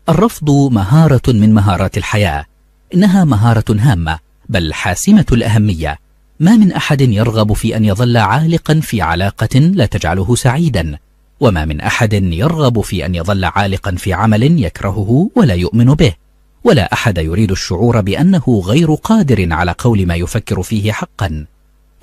الرفض مهارة من مهارات الحياة إنها مهارة هامة بل حاسمة الأهمية ما من أحد يرغب في أن يظل عالقا في علاقة لا تجعله سعيدا وما من أحد يرغب في أن يظل عالقا في عمل يكرهه ولا يؤمن به ولا أحد يريد الشعور بأنه غير قادر على قول ما يفكر فيه حقا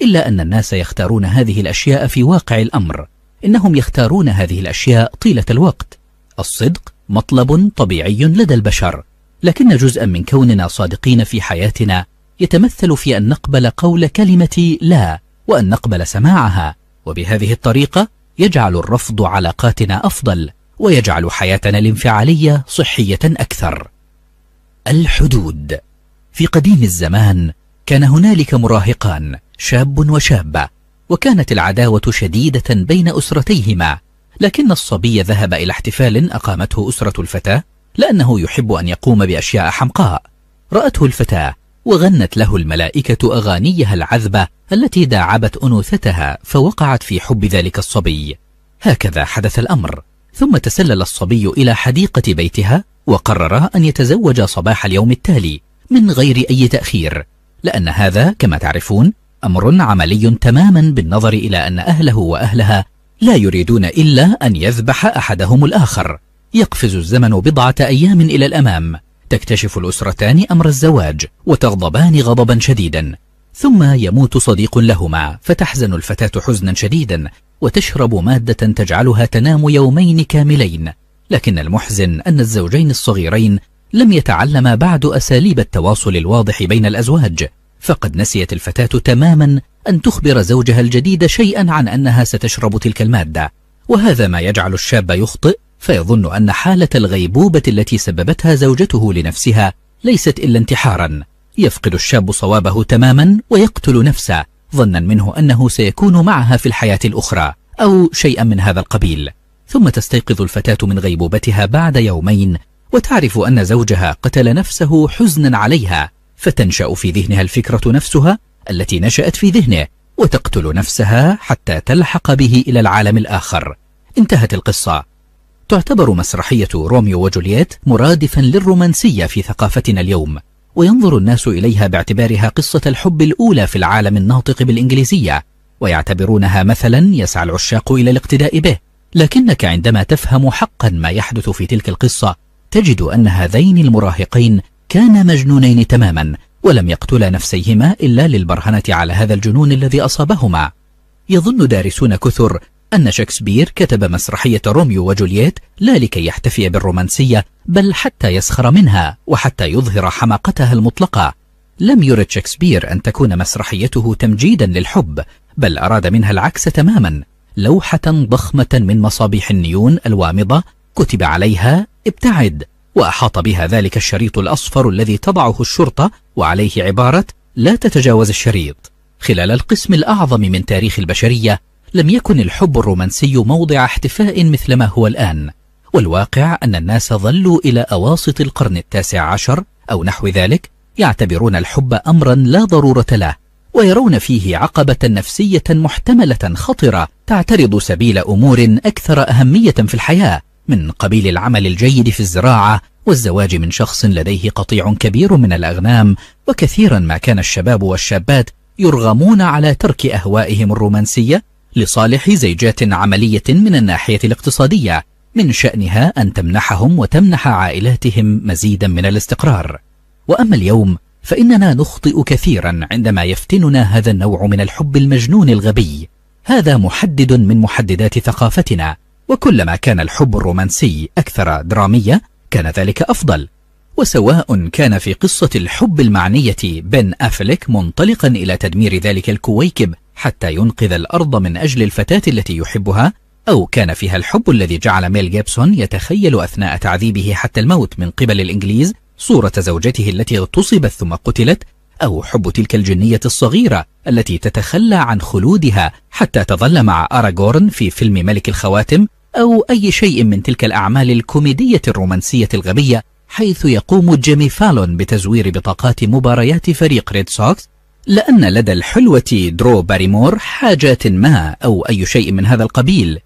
إلا أن الناس يختارون هذه الأشياء في واقع الأمر إنهم يختارون هذه الأشياء طيلة الوقت الصدق مطلب طبيعي لدى البشر لكن جزءا من كوننا صادقين في حياتنا يتمثل في أن نقبل قول كلمة لا وأن نقبل سماعها وبهذه الطريقة يجعل الرفض علاقاتنا أفضل ويجعل حياتنا الانفعالية صحية أكثر الحدود في قديم الزمان كان هنالك مراهقان شاب وشابة وكانت العداوة شديدة بين أسرتيهما لكن الصبي ذهب إلى احتفال أقامته أسرة الفتاة لأنه يحب أن يقوم بأشياء حمقاء رأته الفتاة وغنت له الملائكة أغانيها العذبة التي داعبت أنوثتها فوقعت في حب ذلك الصبي هكذا حدث الأمر ثم تسلل الصبي إلى حديقة بيتها وقرر أن يتزوج صباح اليوم التالي من غير أي تأخير لأن هذا كما تعرفون أمر عملي تماما بالنظر إلى أن أهله وأهلها لا يريدون إلا أن يذبح أحدهم الآخر يقفز الزمن بضعة أيام إلى الأمام تكتشف الأسرتان أمر الزواج وتغضبان غضبا شديدا ثم يموت صديق لهما فتحزن الفتاة حزنا شديدا وتشرب مادة تجعلها تنام يومين كاملين لكن المحزن أن الزوجين الصغيرين لم يتعلما بعد أساليب التواصل الواضح بين الأزواج فقد نسيت الفتاة تماما أن تخبر زوجها الجديد شيئا عن أنها ستشرب تلك المادة وهذا ما يجعل الشاب يخطئ فيظن أن حالة الغيبوبة التي سببتها زوجته لنفسها ليست إلا انتحارا يفقد الشاب صوابه تماما ويقتل نفسه ظنا منه أنه سيكون معها في الحياة الأخرى أو شيئا من هذا القبيل ثم تستيقظ الفتاة من غيبوبتها بعد يومين وتعرف أن زوجها قتل نفسه حزنا عليها فتنشأ في ذهنها الفكرة نفسها التي نشأت في ذهنه وتقتل نفسها حتى تلحق به إلى العالم الآخر انتهت القصة تعتبر مسرحية روميو وجولييت مرادفا للرومانسية في ثقافتنا اليوم وينظر الناس إليها باعتبارها قصة الحب الأولى في العالم الناطق بالإنجليزية ويعتبرونها مثلا يسعى العشاق إلى الاقتداء به لكنك عندما تفهم حقا ما يحدث في تلك القصة تجد أن هذين المراهقين كانا مجنونين تماما ولم يقتلا نفسيهما إلا للبرهنة على هذا الجنون الذي أصابهما يظن دارسون كثر أن شكسبير كتب مسرحية روميو وجولييت لا لكي يحتفي بالرومانسية بل حتى يسخر منها وحتى يظهر حماقتها المطلقة لم يرد شكسبير أن تكون مسرحيته تمجيدا للحب بل أراد منها العكس تماما لوحة ضخمة من مصابيح النيون الوامضة كتب عليها ابتعد وأحاط بها ذلك الشريط الأصفر الذي تضعه الشرطة وعليه عبارة لا تتجاوز الشريط خلال القسم الأعظم من تاريخ البشرية لم يكن الحب الرومانسي موضع احتفاء مثل ما هو الآن والواقع أن الناس ظلوا إلى أواسط القرن التاسع عشر أو نحو ذلك يعتبرون الحب أمرا لا ضرورة له ويرون فيه عقبة نفسية محتملة خطرة تعترض سبيل أمور أكثر أهمية في الحياة من قبيل العمل الجيد في الزراعة والزواج من شخص لديه قطيع كبير من الأغنام وكثيرا ما كان الشباب والشابات يرغمون على ترك أهوائهم الرومانسية لصالح زيجات عملية من الناحية الاقتصادية من شأنها أن تمنحهم وتمنح عائلاتهم مزيدا من الاستقرار وأما اليوم فإننا نخطئ كثيرا عندما يفتننا هذا النوع من الحب المجنون الغبي هذا محدد من محددات ثقافتنا وكلما كان الحب الرومانسي أكثر درامية كان ذلك أفضل وسواء كان في قصة الحب المعنية بن أفليك منطلقا إلى تدمير ذلك الكويكب حتى ينقذ الأرض من أجل الفتاة التي يحبها أو كان فيها الحب الذي جعل ميل جيبسون يتخيل أثناء تعذيبه حتى الموت من قبل الإنجليز صورة زوجته التي اغتصبت ثم قتلت أو حب تلك الجنية الصغيرة التي تتخلى عن خلودها حتى تظل مع أراغورن في فيلم ملك الخواتم أو أي شيء من تلك الأعمال الكوميدية الرومانسية الغبية حيث يقوم جيمي فالون بتزوير بطاقات مباريات فريق ريد سوكس لأن لدى الحلوة درو باريمور حاجات ما أو أي شيء من هذا القبيل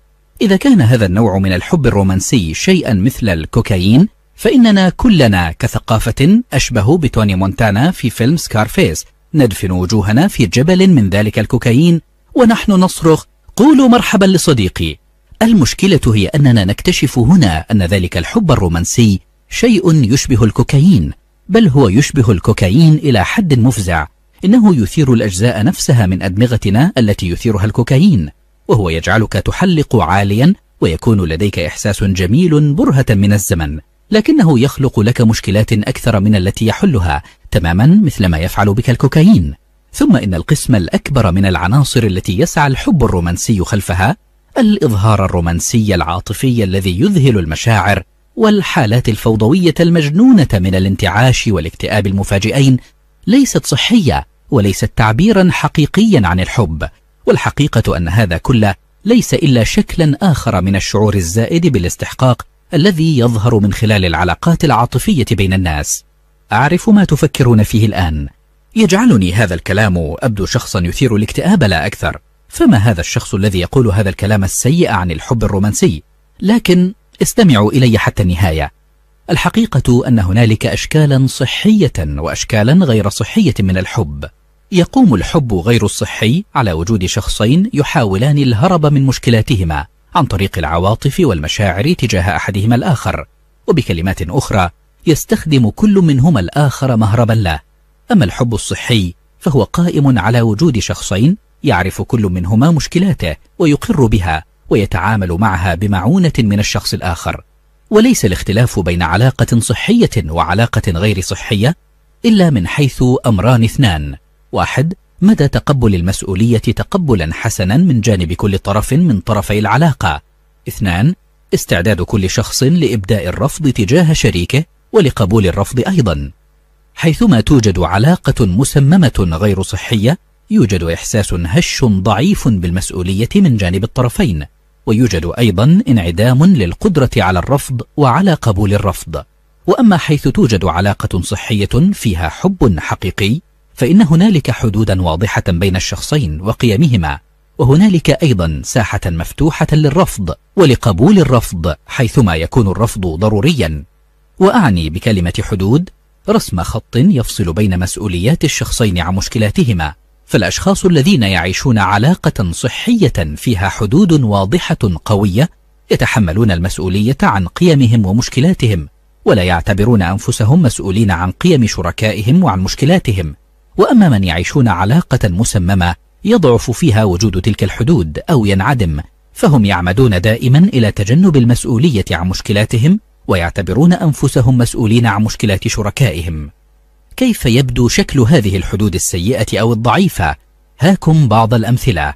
إذا كان هذا النوع من الحب الرومانسي شيئا مثل الكوكايين فإننا كلنا كثقافة أشبه بتوني مونتانا في فيلم سكارفيس ندفن وجوهنا في جبل من ذلك الكوكايين ونحن نصرخ قولوا مرحبا لصديقي المشكلة هي أننا نكتشف هنا أن ذلك الحب الرومانسي شيء يشبه الكوكايين بل هو يشبه الكوكايين إلى حد مفزع إنه يثير الأجزاء نفسها من أدمغتنا التي يثيرها الكوكايين وهو يجعلك تحلق عاليا ويكون لديك إحساس جميل برهة من الزمن لكنه يخلق لك مشكلات أكثر من التي يحلها تماما مثل ما يفعل بك الكوكايين ثم إن القسم الأكبر من العناصر التي يسعى الحب الرومانسي خلفها الإظهار الرومانسي العاطفي الذي يذهل المشاعر والحالات الفوضوية المجنونة من الانتعاش والاكتئاب المفاجئين ليست صحية وليست تعبيرا حقيقيا عن الحب والحقيقة أن هذا كله ليس إلا شكلا آخر من الشعور الزائد بالاستحقاق الذي يظهر من خلال العلاقات العاطفية بين الناس أعرف ما تفكرون فيه الآن يجعلني هذا الكلام أبدو شخصا يثير الاكتئاب لا أكثر فما هذا الشخص الذي يقول هذا الكلام السيء عن الحب الرومانسي لكن استمعوا إلي حتى النهاية الحقيقة أن هنالك أشكالا صحية وأشكالا غير صحية من الحب يقوم الحب غير الصحي على وجود شخصين يحاولان الهرب من مشكلاتهما عن طريق العواطف والمشاعر تجاه أحدهما الآخر وبكلمات أخرى يستخدم كل منهما الآخر مهربا له أما الحب الصحي فهو قائم على وجود شخصين يعرف كل منهما مشكلاته ويقر بها ويتعامل معها بمعونة من الشخص الآخر وليس الاختلاف بين علاقة صحية وعلاقة غير صحية إلا من حيث أمران اثنان واحد مدى تقبل المسؤولية تقبلا حسنا من جانب كل طرف من طرفي العلاقة اثنان استعداد كل شخص لإبداء الرفض تجاه شريكه ولقبول الرفض أيضا حيثما توجد علاقة مسممة غير صحية يوجد إحساس هش ضعيف بالمسؤولية من جانب الطرفين ويوجد أيضا انعدام للقدرة على الرفض وعلى قبول الرفض وأما حيث توجد علاقة صحية فيها حب حقيقي فإن هنالك حدودا واضحة بين الشخصين وقيمهما وهنالك أيضا ساحة مفتوحة للرفض ولقبول الرفض حيثما يكون الرفض ضروريا وأعني بكلمة حدود رسم خط يفصل بين مسؤوليات الشخصين عن مشكلاتهما فالأشخاص الذين يعيشون علاقة صحية فيها حدود واضحة قوية يتحملون المسؤولية عن قيمهم ومشكلاتهم ولا يعتبرون أنفسهم مسؤولين عن قيم شركائهم وعن مشكلاتهم وأما من يعيشون علاقة مسممة يضعف فيها وجود تلك الحدود أو ينعدم فهم يعمدون دائما إلى تجنب المسؤولية عن مشكلاتهم ويعتبرون أنفسهم مسؤولين عن مشكلات شركائهم كيف يبدو شكل هذه الحدود السيئة أو الضعيفة هاكم بعض الأمثلة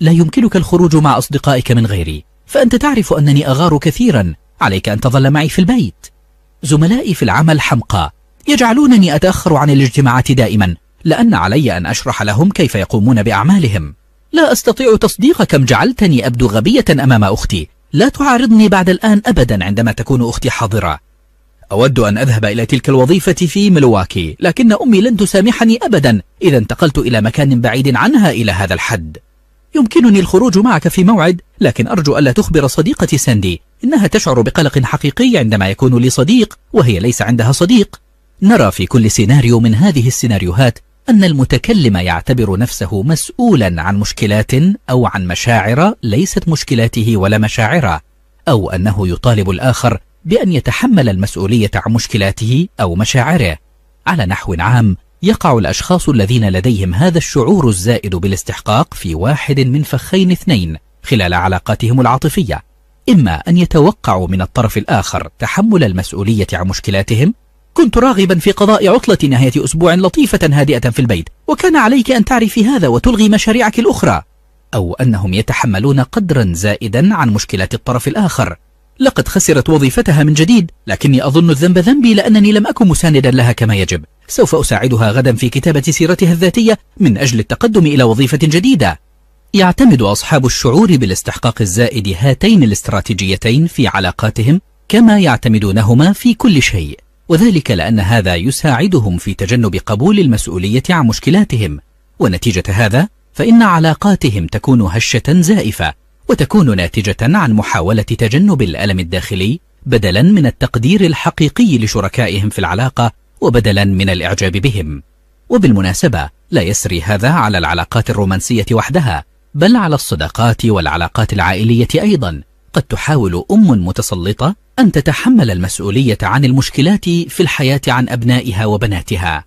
لا يمكنك الخروج مع أصدقائك من غيري فأنت تعرف أنني أغار كثيرا عليك أن تظل معي في البيت زملائي في العمل حمقى يجعلونني أتأخر عن الاجتماعات دائما لأن علي أن أشرح لهم كيف يقومون بأعمالهم لا أستطيع تصديق كم جعلتني أبدو غبية أمام أختي لا تعارضني بعد الآن أبدا عندما تكون أختي حاضرة أود أن أذهب إلى تلك الوظيفة في ملواكي لكن أمي لن تسامحني أبدا إذا انتقلت إلى مكان بعيد عنها إلى هذا الحد يمكنني الخروج معك في موعد لكن أرجو ألا تخبر صديقتي ساندي إنها تشعر بقلق حقيقي عندما يكون لي صديق وهي ليس عندها صديق نرى في كل سيناريو من هذه السيناريوهات أن المتكلم يعتبر نفسه مسؤولا عن مشكلات أو عن مشاعر ليست مشكلاته ولا مشاعره أو أنه يطالب الآخر بأن يتحمل المسؤولية عن مشكلاته أو مشاعره على نحو عام يقع الأشخاص الذين لديهم هذا الشعور الزائد بالاستحقاق في واحد من فخين اثنين خلال علاقاتهم العاطفية إما أن يتوقعوا من الطرف الآخر تحمل المسؤولية عن مشكلاتهم كنت راغبا في قضاء عطلة نهاية أسبوع لطيفة هادئة في البيت وكان عليك أن تعرفي هذا وتلغي مشاريعك الأخرى أو أنهم يتحملون قدرا زائدا عن مشكلات الطرف الآخر لقد خسرت وظيفتها من جديد لكني أظن الذنب ذنبي لأنني لم أكن مساندا لها كما يجب سوف أساعدها غدا في كتابة سيرتها الذاتية من أجل التقدم إلى وظيفة جديدة يعتمد أصحاب الشعور بالاستحقاق الزائد هاتين الاستراتيجيتين في علاقاتهم كما يعتمدونهما في كل شيء وذلك لأن هذا يساعدهم في تجنب قبول المسؤولية عن مشكلاتهم ونتيجة هذا فإن علاقاتهم تكون هشة زائفة وتكون ناتجة عن محاولة تجنب الألم الداخلي بدلا من التقدير الحقيقي لشركائهم في العلاقة وبدلا من الإعجاب بهم وبالمناسبة لا يسري هذا على العلاقات الرومانسية وحدها بل على الصداقات والعلاقات العائلية أيضا قد تحاول أم متسلطة أن تتحمل المسؤولية عن المشكلات في الحياة عن أبنائها وبناتها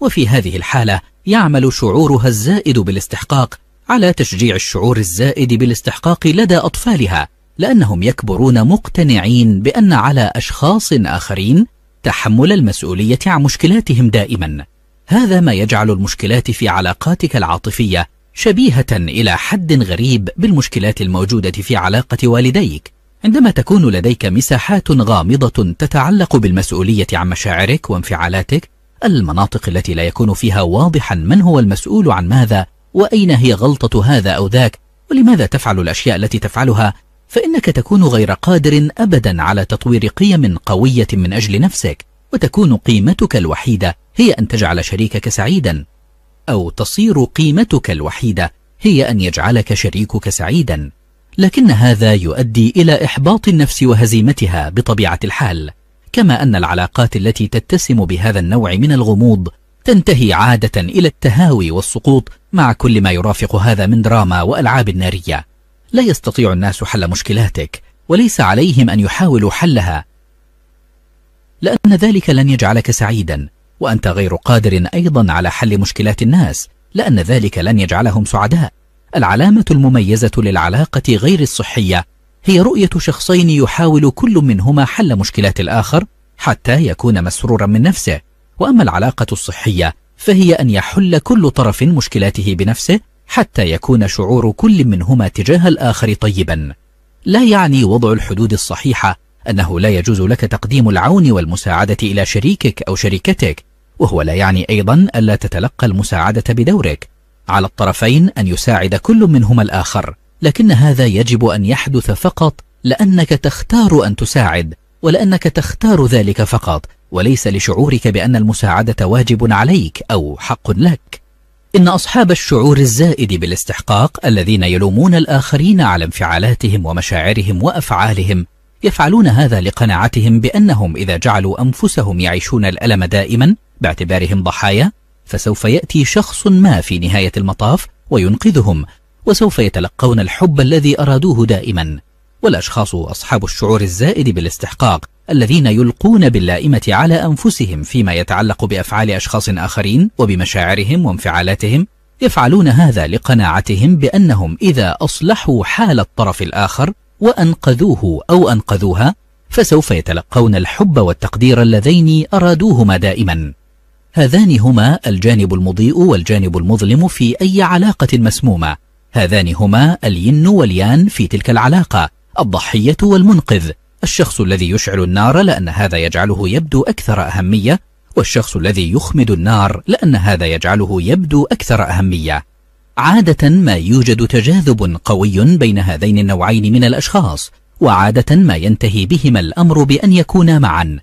وفي هذه الحالة يعمل شعورها الزائد بالاستحقاق على تشجيع الشعور الزائد بالاستحقاق لدى أطفالها لأنهم يكبرون مقتنعين بأن على أشخاص آخرين تحمل المسؤولية عن مشكلاتهم دائما هذا ما يجعل المشكلات في علاقاتك العاطفية شبيهة إلى حد غريب بالمشكلات الموجودة في علاقة والديك عندما تكون لديك مساحات غامضة تتعلق بالمسؤولية عن مشاعرك وانفعالاتك المناطق التي لا يكون فيها واضحا من هو المسؤول عن ماذا وأين هي غلطة هذا أو ذاك ولماذا تفعل الأشياء التي تفعلها فإنك تكون غير قادر أبدا على تطوير قيم قوية من أجل نفسك وتكون قيمتك الوحيدة هي أن تجعل شريكك سعيدا أو تصير قيمتك الوحيدة هي أن يجعلك شريكك سعيدا لكن هذا يؤدي إلى إحباط النفس وهزيمتها بطبيعة الحال كما أن العلاقات التي تتسم بهذا النوع من الغموض تنتهي عادة إلى التهاوي والسقوط مع كل ما يرافق هذا من دراما وألعاب نارية لا يستطيع الناس حل مشكلاتك وليس عليهم أن يحاولوا حلها لأن ذلك لن يجعلك سعيدا وأنت غير قادر أيضا على حل مشكلات الناس لأن ذلك لن يجعلهم سعداء العلامة المميزة للعلاقة غير الصحية هي رؤية شخصين يحاول كل منهما حل مشكلات الآخر حتى يكون مسرورا من نفسه وأما العلاقة الصحية فهي أن يحل كل طرف مشكلاته بنفسه حتى يكون شعور كل منهما تجاه الآخر طيبا لا يعني وضع الحدود الصحيحة أنه لا يجوز لك تقديم العون والمساعدة إلى شريكك أو شريكتك وهو لا يعني أيضا ألا تتلقى المساعدة بدورك على الطرفين أن يساعد كل منهما الآخر لكن هذا يجب أن يحدث فقط لأنك تختار أن تساعد ولأنك تختار ذلك فقط وليس لشعورك بأن المساعدة واجب عليك أو حق لك إن أصحاب الشعور الزائد بالاستحقاق الذين يلومون الآخرين على انفعالاتهم ومشاعرهم وأفعالهم يفعلون هذا لقناعتهم بأنهم إذا جعلوا أنفسهم يعيشون الألم دائما باعتبارهم ضحايا فسوف يأتي شخص ما في نهاية المطاف وينقذهم وسوف يتلقون الحب الذي أرادوه دائما والأشخاص أصحاب الشعور الزائد بالاستحقاق الذين يلقون باللائمة على أنفسهم فيما يتعلق بأفعال أشخاص آخرين وبمشاعرهم وانفعالاتهم يفعلون هذا لقناعتهم بأنهم إذا أصلحوا حال الطرف الآخر وأنقذوه أو أنقذوها فسوف يتلقون الحب والتقدير اللذين أرادوهما دائما هذان هما الجانب المضيء والجانب المظلم في أي علاقة مسمومة هذان هما الين واليان في تلك العلاقة الضحية والمنقذ الشخص الذي يشعل النار لأن هذا يجعله يبدو أكثر أهمية والشخص الذي يخمد النار لأن هذا يجعله يبدو أكثر أهمية عادة ما يوجد تجاذب قوي بين هذين النوعين من الأشخاص وعادة ما ينتهي بهما الأمر بأن يكونا معا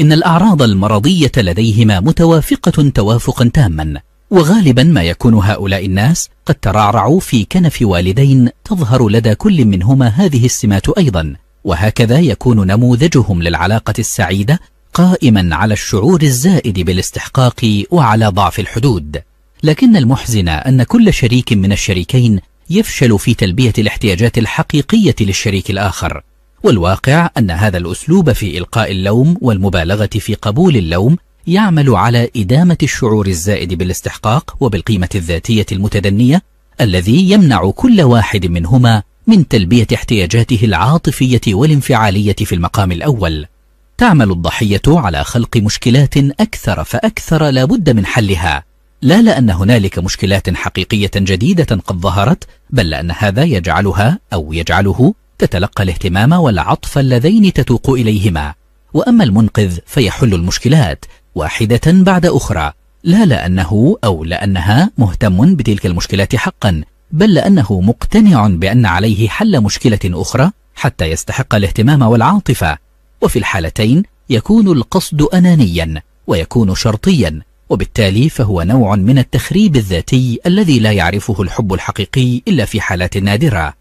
إن الأعراض المرضية لديهما متوافقة توافقا تاما وغالبا ما يكون هؤلاء الناس قد ترعرعوا في كنف والدين تظهر لدى كل منهما هذه السمات أيضا وهكذا يكون نموذجهم للعلاقة السعيدة قائما على الشعور الزائد بالاستحقاق وعلى ضعف الحدود لكن المحزن أن كل شريك من الشريكين يفشل في تلبية الاحتياجات الحقيقية للشريك الآخر والواقع أن هذا الأسلوب في إلقاء اللوم والمبالغة في قبول اللوم يعمل على إدامة الشعور الزائد بالاستحقاق وبالقيمة الذاتية المتدنية الذي يمنع كل واحد منهما من تلبية احتياجاته العاطفية والانفعالية في المقام الأول تعمل الضحية على خلق مشكلات أكثر فأكثر لابد من حلها لا لأن هنالك مشكلات حقيقية جديدة قد ظهرت بل لأن هذا يجعلها أو يجعله تتلقى الاهتمام والعطف اللذين تتوق إليهما وأما المنقذ فيحل المشكلات واحدة بعد أخرى لا لأنه أو لأنها مهتم بتلك المشكلات حقا بل لأنه مقتنع بأن عليه حل مشكلة أخرى حتى يستحق الاهتمام والعاطفة وفي الحالتين يكون القصد أنانيا ويكون شرطيا وبالتالي فهو نوع من التخريب الذاتي الذي لا يعرفه الحب الحقيقي إلا في حالات نادرة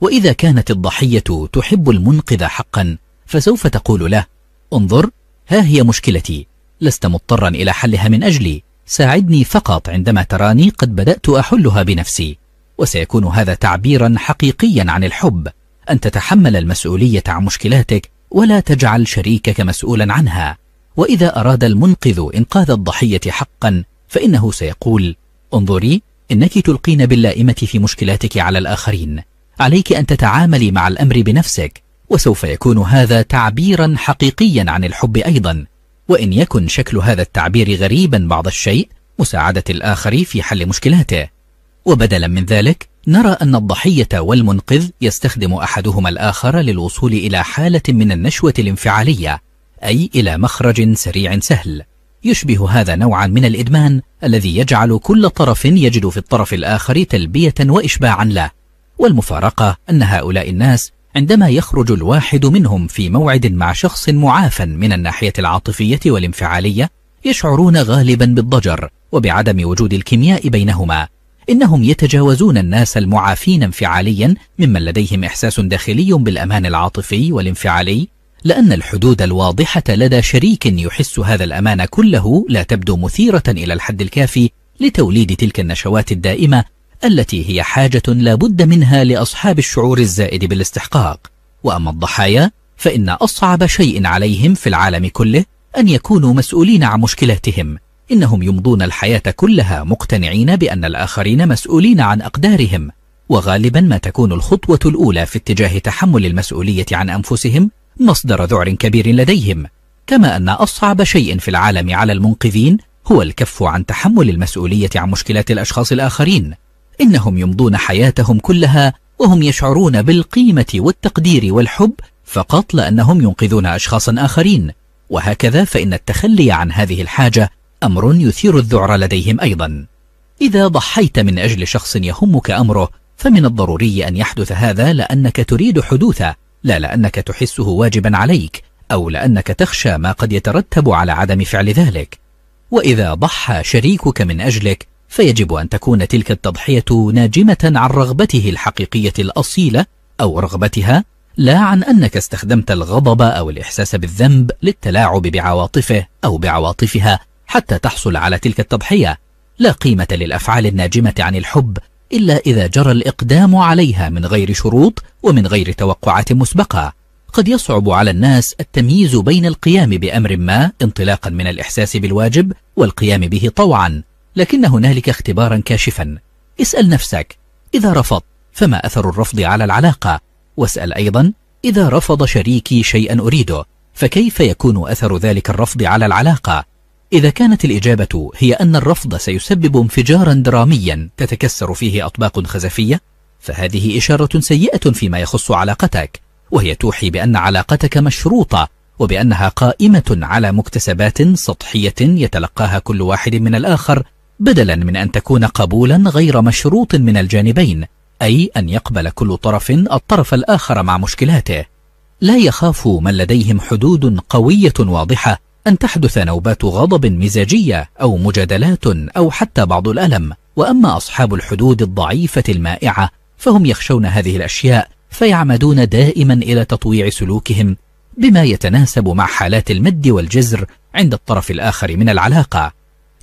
وإذا كانت الضحية تحب المنقذ حقا فسوف تقول له انظر ها هي مشكلتي لست مضطرا إلى حلها من أجلي ساعدني فقط عندما تراني قد بدأت أحلها بنفسي وسيكون هذا تعبيرا حقيقيا عن الحب أن تتحمل المسؤولية عن مشكلاتك ولا تجعل شريكك مسؤولا عنها وإذا أراد المنقذ إنقاذ الضحية حقا فإنه سيقول انظري إنك تلقين باللائمة في مشكلاتك على الآخرين عليك أن تتعاملي مع الأمر بنفسك وسوف يكون هذا تعبيرا حقيقيا عن الحب أيضا وإن يكن شكل هذا التعبير غريبا بعض الشيء مساعدة الآخر في حل مشكلاته وبدلا من ذلك نرى أن الضحية والمنقذ يستخدم أحدهما الآخر للوصول إلى حالة من النشوة الانفعالية أي إلى مخرج سريع سهل يشبه هذا نوعا من الإدمان الذي يجعل كل طرف يجد في الطرف الآخر تلبية وإشباعا له والمفارقة أن هؤلاء الناس عندما يخرج الواحد منهم في موعد مع شخص معافى من الناحية العاطفية والانفعالية يشعرون غالبا بالضجر وبعدم وجود الكيمياء بينهما إنهم يتجاوزون الناس المعافين انفعاليا ممن لديهم إحساس داخلي بالأمان العاطفي والانفعالي لأن الحدود الواضحة لدى شريك يحس هذا الأمان كله لا تبدو مثيرة إلى الحد الكافي لتوليد تلك النشوات الدائمة التي هي حاجة لا بد منها لأصحاب الشعور الزائد بالاستحقاق وأما الضحايا فإن أصعب شيء عليهم في العالم كله أن يكونوا مسؤولين عن مشكلاتهم إنهم يمضون الحياة كلها مقتنعين بأن الآخرين مسؤولين عن أقدارهم وغالبا ما تكون الخطوة الأولى في اتجاه تحمل المسؤولية عن أنفسهم مصدر ذعر كبير لديهم كما أن أصعب شيء في العالم على المنقذين هو الكف عن تحمل المسؤولية عن مشكلات الأشخاص الآخرين إنهم يمضون حياتهم كلها وهم يشعرون بالقيمة والتقدير والحب فقط لأنهم ينقذون أشخاصا آخرين وهكذا فإن التخلي عن هذه الحاجة أمر يثير الذعر لديهم أيضا إذا ضحيت من أجل شخص يهمك أمره فمن الضروري أن يحدث هذا لأنك تريد حدوثه لا لأنك تحسه واجبا عليك أو لأنك تخشى ما قد يترتب على عدم فعل ذلك وإذا ضحى شريكك من أجلك فيجب أن تكون تلك التضحية ناجمة عن رغبته الحقيقية الأصيلة أو رغبتها لا عن أنك استخدمت الغضب أو الإحساس بالذنب للتلاعب بعواطفه أو بعواطفها حتى تحصل على تلك التضحية لا قيمة للأفعال الناجمة عن الحب إلا إذا جرى الإقدام عليها من غير شروط ومن غير توقعات مسبقة قد يصعب على الناس التمييز بين القيام بأمر ما انطلاقا من الإحساس بالواجب والقيام به طوعا لكن هنالك اختبارا كاشفا اسأل نفسك إذا رفض فما أثر الرفض على العلاقة واسأل أيضا إذا رفض شريكي شيئا أريده فكيف يكون أثر ذلك الرفض على العلاقة إذا كانت الإجابة هي أن الرفض سيسبب انفجارا دراميا تتكسر فيه أطباق خزفية فهذه إشارة سيئة فيما يخص علاقتك وهي توحي بأن علاقتك مشروطة وبأنها قائمة على مكتسبات سطحية يتلقاها كل واحد من الآخر بدلا من أن تكون قبولا غير مشروط من الجانبين أي أن يقبل كل طرف الطرف الآخر مع مشكلاته لا يخاف من لديهم حدود قوية واضحة أن تحدث نوبات غضب مزاجية أو مجادلات أو حتى بعض الألم وأما أصحاب الحدود الضعيفة المائعة فهم يخشون هذه الأشياء فيعمدون دائما إلى تطويع سلوكهم بما يتناسب مع حالات المد والجزر عند الطرف الآخر من العلاقة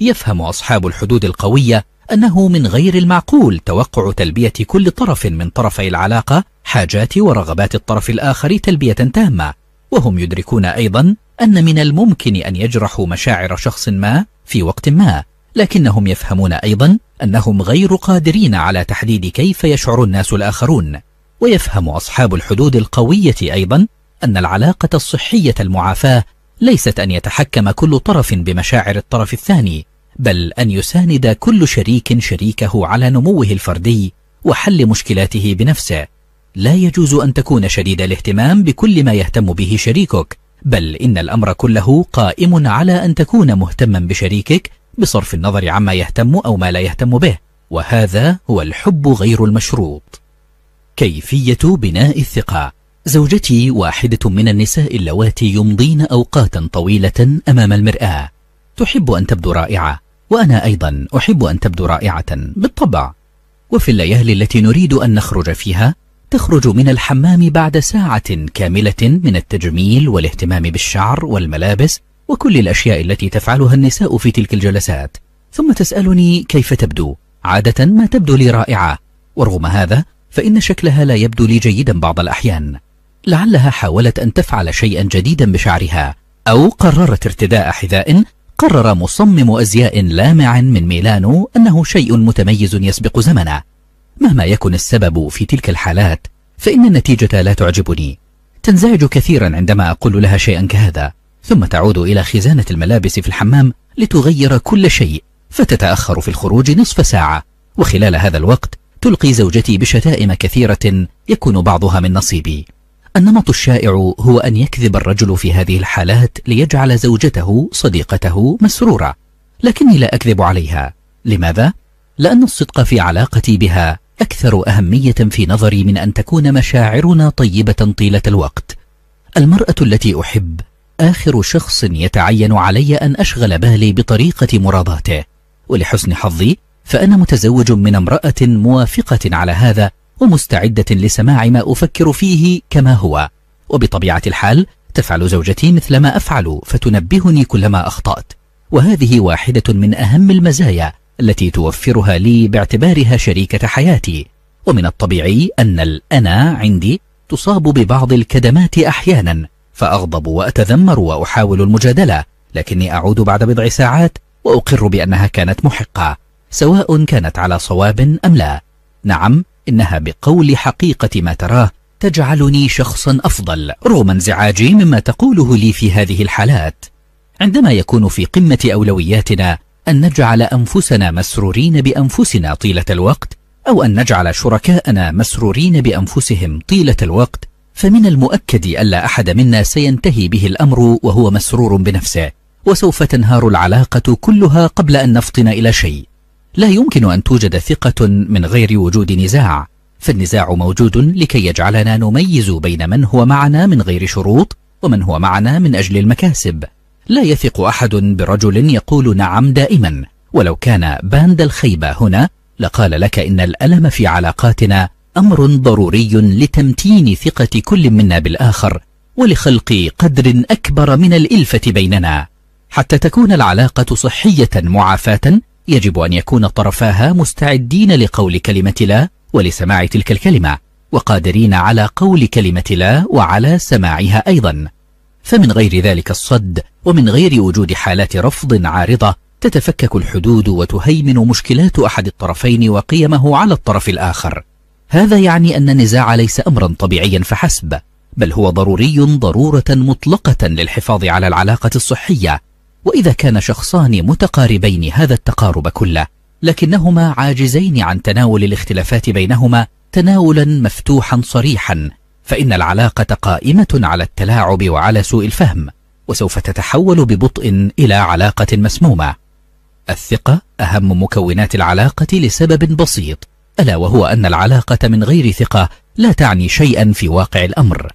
يفهم أصحاب الحدود القوية أنه من غير المعقول توقع تلبية كل طرف من طرفي العلاقة حاجات ورغبات الطرف الآخر تلبية تامة وهم يدركون أيضا أن من الممكن أن يجرحوا مشاعر شخص ما في وقت ما لكنهم يفهمون أيضا أنهم غير قادرين على تحديد كيف يشعر الناس الآخرون ويفهم أصحاب الحدود القوية أيضا أن العلاقة الصحية المعافاة ليست أن يتحكم كل طرف بمشاعر الطرف الثاني بل أن يساند كل شريك شريكه على نموه الفردي وحل مشكلاته بنفسه لا يجوز أن تكون شديد الاهتمام بكل ما يهتم به شريكك بل إن الأمر كله قائم على أن تكون مهتما بشريكك بصرف النظر عما يهتم أو ما لا يهتم به وهذا هو الحب غير المشروط كيفية بناء الثقة زوجتي واحدة من النساء اللواتي يمضين أوقاتا طويلة أمام المرآة تحب أن تبدو رائعة وأنا أيضا أحب أن تبدو رائعة بالطبع وفي الليالي التي نريد أن نخرج فيها تخرج من الحمام بعد ساعة كاملة من التجميل والاهتمام بالشعر والملابس وكل الأشياء التي تفعلها النساء في تلك الجلسات ثم تسألني كيف تبدو عادة ما تبدو لي رائعة ورغم هذا فإن شكلها لا يبدو لي جيدا بعض الأحيان لعلها حاولت أن تفعل شيئا جديدا بشعرها أو قررت ارتداء حذاء قرر مصمم أزياء لامع من ميلانو أنه شيء متميز يسبق زمنه مهما يكن السبب في تلك الحالات فإن النتيجة لا تعجبني تنزعج كثيرا عندما أقول لها شيئا كهذا ثم تعود إلى خزانة الملابس في الحمام لتغير كل شيء فتتأخر في الخروج نصف ساعة وخلال هذا الوقت تلقي زوجتي بشتائم كثيرة يكون بعضها من نصيبي النمط الشائع هو أن يكذب الرجل في هذه الحالات ليجعل زوجته صديقته مسرورة لكني لا أكذب عليها لماذا؟ لأن الصدق في علاقتي بها أكثر أهمية في نظري من أن تكون مشاعرنا طيبة طيلة الوقت المرأة التي أحب آخر شخص يتعين علي أن أشغل بالي بطريقة مراضاته ولحسن حظي فأنا متزوج من امرأة موافقة على هذا ومستعدة لسماع ما أفكر فيه كما هو وبطبيعة الحال تفعل زوجتي مثل ما أفعل فتنبهني كلما أخطأت وهذه واحدة من أهم المزايا التي توفرها لي باعتبارها شريكة حياتي ومن الطبيعي أن الأنا عندي تصاب ببعض الكدمات أحيانا فأغضب وأتذمر وأحاول المجادلة لكني أعود بعد بضع ساعات وأقر بأنها كانت محقة سواء كانت على صواب أم لا نعم إنها بقول حقيقة ما تراه تجعلني شخصا أفضل رغم انزعاجي مما تقوله لي في هذه الحالات عندما يكون في قمة أولوياتنا أن نجعل أنفسنا مسرورين بأنفسنا طيلة الوقت أو أن نجعل شركاءنا مسرورين بأنفسهم طيلة الوقت فمن المؤكد ألا أحد منا سينتهي به الأمر وهو مسرور بنفسه وسوف تنهار العلاقة كلها قبل أن نفطن إلى شيء لا يمكن أن توجد ثقة من غير وجود نزاع فالنزاع موجود لكي يجعلنا نميز بين من هو معنا من غير شروط ومن هو معنا من أجل المكاسب لا يثق أحد برجل يقول نعم دائما ولو كان باند الخيبة هنا لقال لك إن الألم في علاقاتنا أمر ضروري لتمتين ثقة كل منا بالآخر ولخلق قدر أكبر من الإلفة بيننا حتى تكون العلاقة صحية معافاة يجب أن يكون طرفاها مستعدين لقول كلمة لا ولسماع تلك الكلمة وقادرين على قول كلمة لا وعلى سماعها أيضا فمن غير ذلك الصد ومن غير وجود حالات رفض عارضة تتفكك الحدود وتهيمن مشكلات أحد الطرفين وقيمه على الطرف الآخر هذا يعني أن النزاع ليس أمرا طبيعيا فحسب بل هو ضروري ضرورة مطلقة للحفاظ على العلاقة الصحية وإذا كان شخصان متقاربين هذا التقارب كله لكنهما عاجزين عن تناول الاختلافات بينهما تناولا مفتوحا صريحا فإن العلاقة قائمة على التلاعب وعلى سوء الفهم وسوف تتحول ببطء إلى علاقة مسمومة الثقة أهم مكونات العلاقة لسبب بسيط ألا وهو أن العلاقة من غير ثقة لا تعني شيئا في واقع الأمر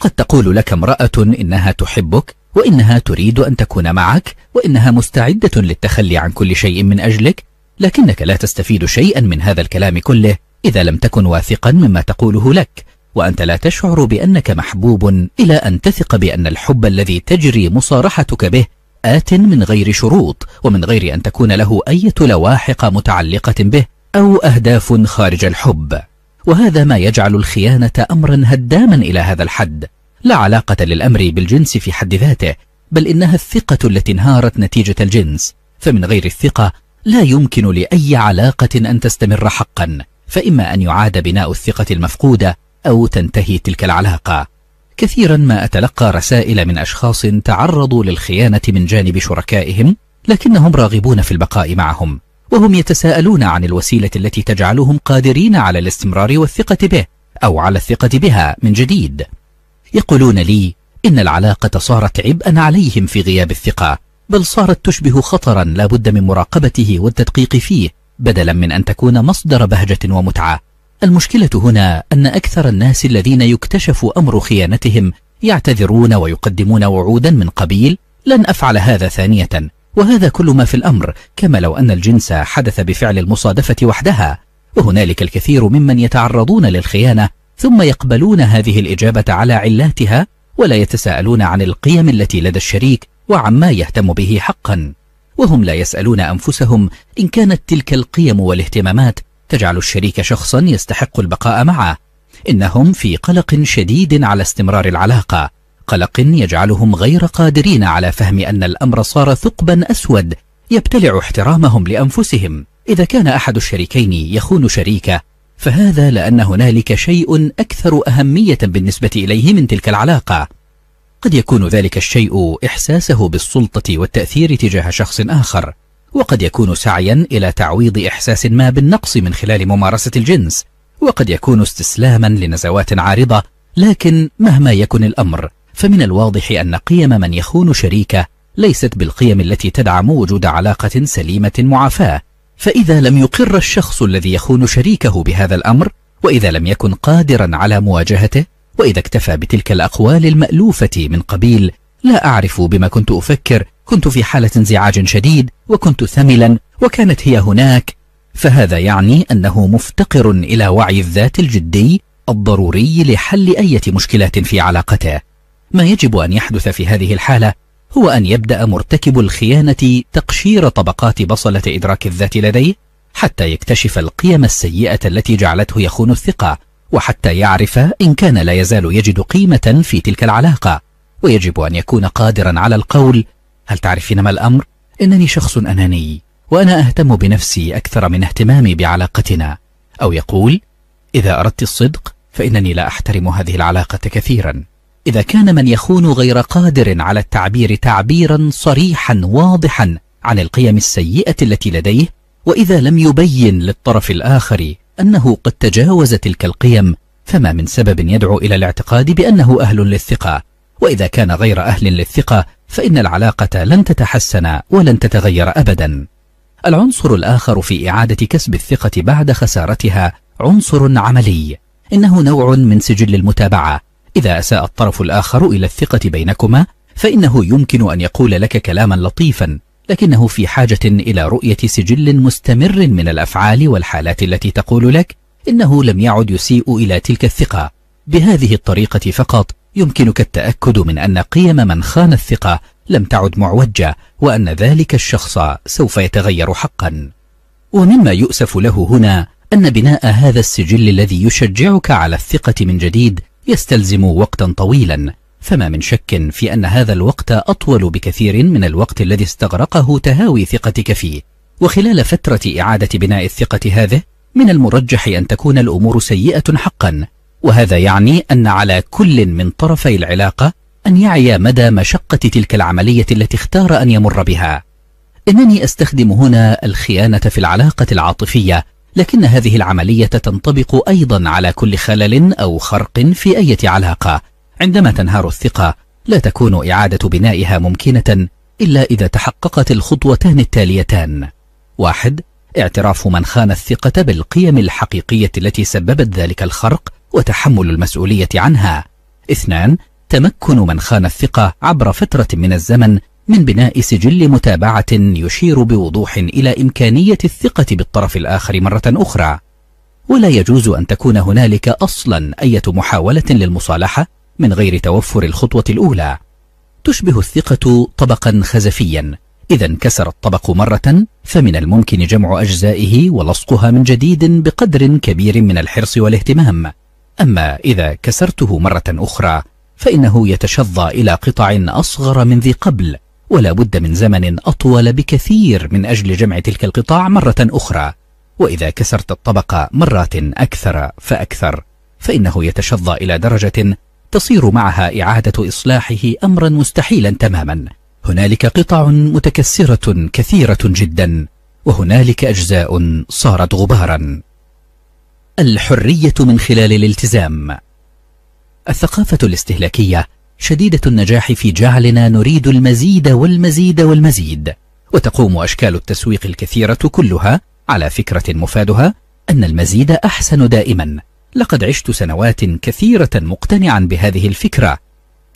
قد تقول لك امرأة إنها تحبك وإنها تريد أن تكون معك وإنها مستعدة للتخلي عن كل شيء من أجلك لكنك لا تستفيد شيئا من هذا الكلام كله إذا لم تكن واثقا مما تقوله لك وأنت لا تشعر بأنك محبوب إلى أن تثق بأن الحب الذي تجري مصارحتك به آت من غير شروط ومن غير أن تكون له أي لواحق متعلقة به أو أهداف خارج الحب وهذا ما يجعل الخيانة أمرا هداما إلى هذا الحد لا علاقة للأمر بالجنس في حد ذاته بل إنها الثقة التي انهارت نتيجة الجنس فمن غير الثقة لا يمكن لأي علاقة أن تستمر حقا فإما أن يعاد بناء الثقة المفقودة أو تنتهي تلك العلاقة كثيرا ما أتلقى رسائل من أشخاص تعرضوا للخيانة من جانب شركائهم لكنهم راغبون في البقاء معهم وهم يتساءلون عن الوسيلة التي تجعلهم قادرين على الاستمرار والثقة به أو على الثقة بها من جديد يقولون لي إن العلاقة صارت عبئا عليهم في غياب الثقة بل صارت تشبه خطرا لا بد من مراقبته والتدقيق فيه بدلا من أن تكون مصدر بهجة ومتعة المشكلة هنا أن أكثر الناس الذين يكتشف أمر خيانتهم يعتذرون ويقدمون وعودا من قبيل لن أفعل هذا ثانية وهذا كل ما في الأمر كما لو أن الجنس حدث بفعل المصادفة وحدها وهنالك الكثير ممن يتعرضون للخيانة ثم يقبلون هذه الإجابة على علاتها ولا يتساءلون عن القيم التي لدى الشريك وعما يهتم به حقا وهم لا يسألون أنفسهم إن كانت تلك القيم والاهتمامات تجعل الشريك شخصا يستحق البقاء معه إنهم في قلق شديد على استمرار العلاقة قلق يجعلهم غير قادرين على فهم أن الأمر صار ثقبا أسود يبتلع احترامهم لأنفسهم إذا كان أحد الشريكين يخون شريكه فهذا لأن هنالك شيء أكثر أهمية بالنسبة إليه من تلك العلاقة قد يكون ذلك الشيء إحساسه بالسلطة والتأثير تجاه شخص آخر وقد يكون سعيا إلى تعويض إحساس ما بالنقص من خلال ممارسة الجنس وقد يكون استسلاما لنزوات عارضة لكن مهما يكن الأمر فمن الواضح أن قيم من يخون شريكه ليست بالقيم التي تدعم وجود علاقة سليمة معافاة فإذا لم يقر الشخص الذي يخون شريكه بهذا الأمر وإذا لم يكن قادرا على مواجهته وإذا اكتفى بتلك الأقوال المألوفة من قبيل لا أعرف بما كنت أفكر كنت في حالة انزعاج شديد وكنت ثملا وكانت هي هناك فهذا يعني أنه مفتقر إلى وعي الذات الجدي الضروري لحل أي مشكلات في علاقته ما يجب أن يحدث في هذه الحالة هو أن يبدأ مرتكب الخيانة تقشير طبقات بصلة إدراك الذات لديه حتى يكتشف القيم السيئة التي جعلته يخون الثقة وحتى يعرف إن كان لا يزال يجد قيمة في تلك العلاقة ويجب أن يكون قادرا على القول هل تعرفين ما الأمر؟ إنني شخص أناني وأنا أهتم بنفسي أكثر من اهتمامي بعلاقتنا أو يقول إذا أردت الصدق فإنني لا أحترم هذه العلاقة كثيراً إذا كان من يخون غير قادر على التعبير تعبيرا صريحا واضحا عن القيم السيئة التي لديه وإذا لم يبين للطرف الآخر أنه قد تجاوز تلك القيم فما من سبب يدعو إلى الاعتقاد بأنه أهل للثقة وإذا كان غير أهل للثقة فإن العلاقة لن تتحسن ولن تتغير أبدا العنصر الآخر في إعادة كسب الثقة بعد خسارتها عنصر عملي إنه نوع من سجل المتابعة إذا أساء الطرف الآخر إلى الثقة بينكما فإنه يمكن أن يقول لك كلاما لطيفا لكنه في حاجة إلى رؤية سجل مستمر من الأفعال والحالات التي تقول لك إنه لم يعد يسيء إلى تلك الثقة بهذه الطريقة فقط يمكنك التأكد من أن قيم من خان الثقة لم تعد معوجة وأن ذلك الشخص سوف يتغير حقا ومما يؤسف له هنا أن بناء هذا السجل الذي يشجعك على الثقة من جديد يستلزم وقتا طويلا فما من شك في أن هذا الوقت أطول بكثير من الوقت الذي استغرقه تهاوي ثقتك فيه وخلال فترة إعادة بناء الثقة هذه من المرجح أن تكون الأمور سيئة حقا وهذا يعني أن على كل من طرفي العلاقة أن يعي مدى مشقة تلك العملية التي اختار أن يمر بها إنني أستخدم هنا الخيانة في العلاقة العاطفية لكن هذه العملية تنطبق أيضا على كل خلل أو خرق في أي علاقة عندما تنهار الثقة لا تكون إعادة بنائها ممكنة إلا إذا تحققت الخطوتان التاليتان واحد اعتراف من خان الثقة بالقيم الحقيقية التي سببت ذلك الخرق وتحمل المسؤولية عنها اثنان تمكن من خان الثقة عبر فترة من الزمن من بناء سجل متابعة يشير بوضوح إلى إمكانية الثقة بالطرف الآخر مرة أخرى ولا يجوز أن تكون هنالك أصلا أي محاولة للمصالحة من غير توفر الخطوة الأولى تشبه الثقة طبقا خزفيا إذا انكسر الطبق مرة فمن الممكن جمع أجزائه ولصقها من جديد بقدر كبير من الحرص والاهتمام أما إذا كسرته مرة أخرى فإنه يتشظى إلى قطع أصغر من ذي قبل ولا بد من زمن أطول بكثير من أجل جمع تلك القطاع مرة أخرى وإذا كسرت الطبقة مرات أكثر فأكثر فإنه يتشظى إلى درجة تصير معها إعادة إصلاحه أمرا مستحيلا تماما هنالك قطع متكسرة كثيرة جدا وهنالك أجزاء صارت غبارا الحرية من خلال الالتزام الثقافة الاستهلاكية شديدة النجاح في جعلنا نريد المزيد والمزيد والمزيد وتقوم أشكال التسويق الكثيرة كلها على فكرة مفادها أن المزيد أحسن دائما لقد عشت سنوات كثيرة مقتنعا بهذه الفكرة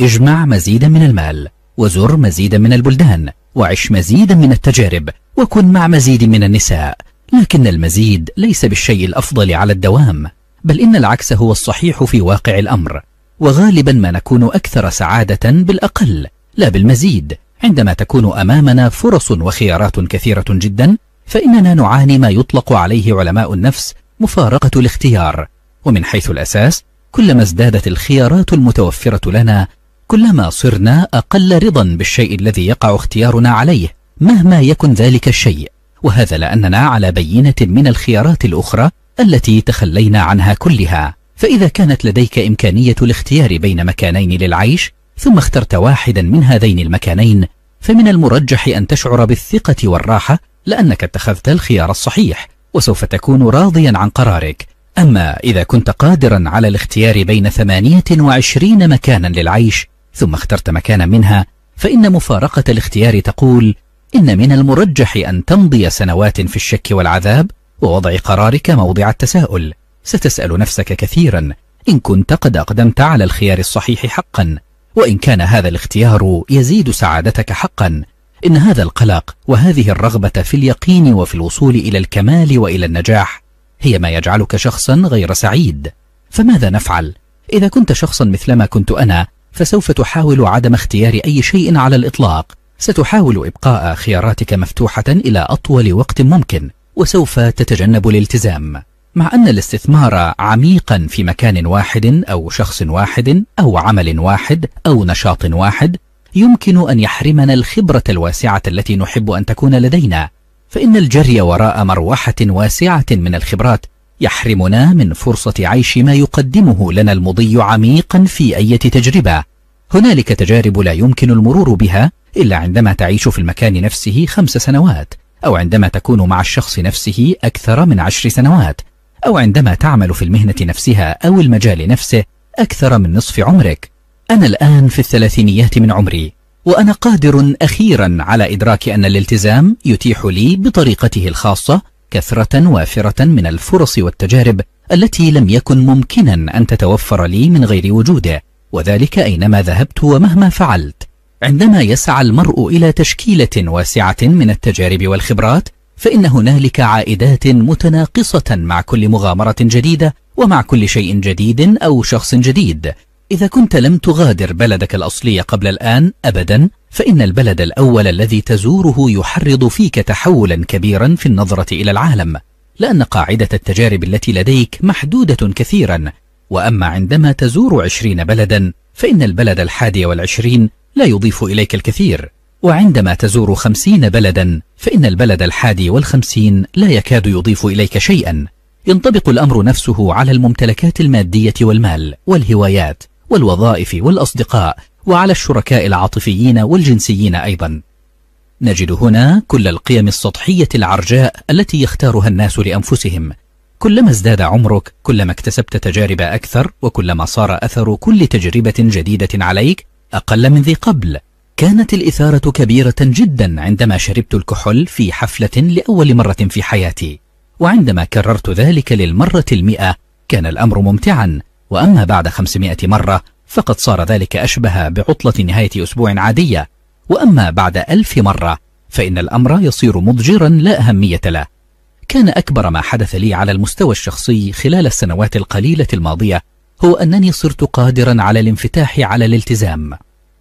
اجمع مزيدا من المال وزر مزيدا من البلدان وعش مزيدا من التجارب وكن مع مزيد من النساء لكن المزيد ليس بالشيء الأفضل على الدوام بل إن العكس هو الصحيح في واقع الأمر وغالبا ما نكون أكثر سعادة بالأقل لا بالمزيد عندما تكون أمامنا فرص وخيارات كثيرة جدا فإننا نعاني ما يطلق عليه علماء النفس مفارقة الاختيار ومن حيث الأساس كلما ازدادت الخيارات المتوفرة لنا كلما صرنا أقل رضا بالشيء الذي يقع اختيارنا عليه مهما يكن ذلك الشيء وهذا لأننا على بينة من الخيارات الأخرى التي تخلينا عنها كلها فإذا كانت لديك إمكانية الاختيار بين مكانين للعيش ثم اخترت واحدا من هذين المكانين فمن المرجح أن تشعر بالثقة والراحة لأنك اتخذت الخيار الصحيح وسوف تكون راضيا عن قرارك أما إذا كنت قادرا على الاختيار بين 28 مكانا للعيش ثم اخترت مكانا منها فإن مفارقة الاختيار تقول إن من المرجح أن تمضي سنوات في الشك والعذاب ووضع قرارك موضع التساؤل ستسأل نفسك كثيرا إن كنت قد أقدمت على الخيار الصحيح حقا وإن كان هذا الاختيار يزيد سعادتك حقا إن هذا القلق وهذه الرغبة في اليقين وفي الوصول إلى الكمال وإلى النجاح هي ما يجعلك شخصا غير سعيد فماذا نفعل؟ إذا كنت شخصا مثلما كنت أنا فسوف تحاول عدم اختيار أي شيء على الإطلاق ستحاول إبقاء خياراتك مفتوحة إلى أطول وقت ممكن وسوف تتجنب الالتزام مع أن الاستثمار عميقا في مكان واحد أو شخص واحد أو عمل واحد أو نشاط واحد يمكن أن يحرمنا الخبرة الواسعة التي نحب أن تكون لدينا فإن الجري وراء مروحة واسعة من الخبرات يحرمنا من فرصة عيش ما يقدمه لنا المضي عميقا في أي تجربة هنالك تجارب لا يمكن المرور بها إلا عندما تعيش في المكان نفسه خمس سنوات أو عندما تكون مع الشخص نفسه أكثر من عشر سنوات أو عندما تعمل في المهنة نفسها أو المجال نفسه أكثر من نصف عمرك أنا الآن في الثلاثينيات من عمري وأنا قادر أخيرا على إدراك أن الالتزام يتيح لي بطريقته الخاصة كثرة وافرة من الفرص والتجارب التي لم يكن ممكنا أن تتوفر لي من غير وجوده وذلك أينما ذهبت ومهما فعلت عندما يسعى المرء إلى تشكيلة واسعة من التجارب والخبرات فإن هنالك عائدات متناقصة مع كل مغامرة جديدة ومع كل شيء جديد أو شخص جديد إذا كنت لم تغادر بلدك الأصلي قبل الآن أبدا فإن البلد الأول الذي تزوره يحرض فيك تحولا كبيرا في النظرة إلى العالم لأن قاعدة التجارب التي لديك محدودة كثيرا وأما عندما تزور عشرين بلدا فإن البلد الحادي والعشرين لا يضيف إليك الكثير وعندما تزور خمسين بلدا فإن البلد الحادي والخمسين لا يكاد يضيف إليك شيئا ينطبق الأمر نفسه على الممتلكات المادية والمال والهوايات والوظائف والأصدقاء وعلى الشركاء العاطفيين والجنسيين أيضا نجد هنا كل القيم السطحية العرجاء التي يختارها الناس لأنفسهم كلما ازداد عمرك كلما اكتسبت تجارب أكثر وكلما صار أثر كل تجربة جديدة عليك أقل من ذي قبل كانت الإثارة كبيرة جدا عندما شربت الكحول في حفلة لأول مرة في حياتي وعندما كررت ذلك للمرة المئة كان الأمر ممتعا وأما بعد خمسمائة مرة فقد صار ذلك أشبه بعطلة نهاية أسبوع عادية وأما بعد ألف مرة فإن الأمر يصير مضجرا لا أهمية له كان أكبر ما حدث لي على المستوى الشخصي خلال السنوات القليلة الماضية هو أنني صرت قادرا على الانفتاح على الالتزام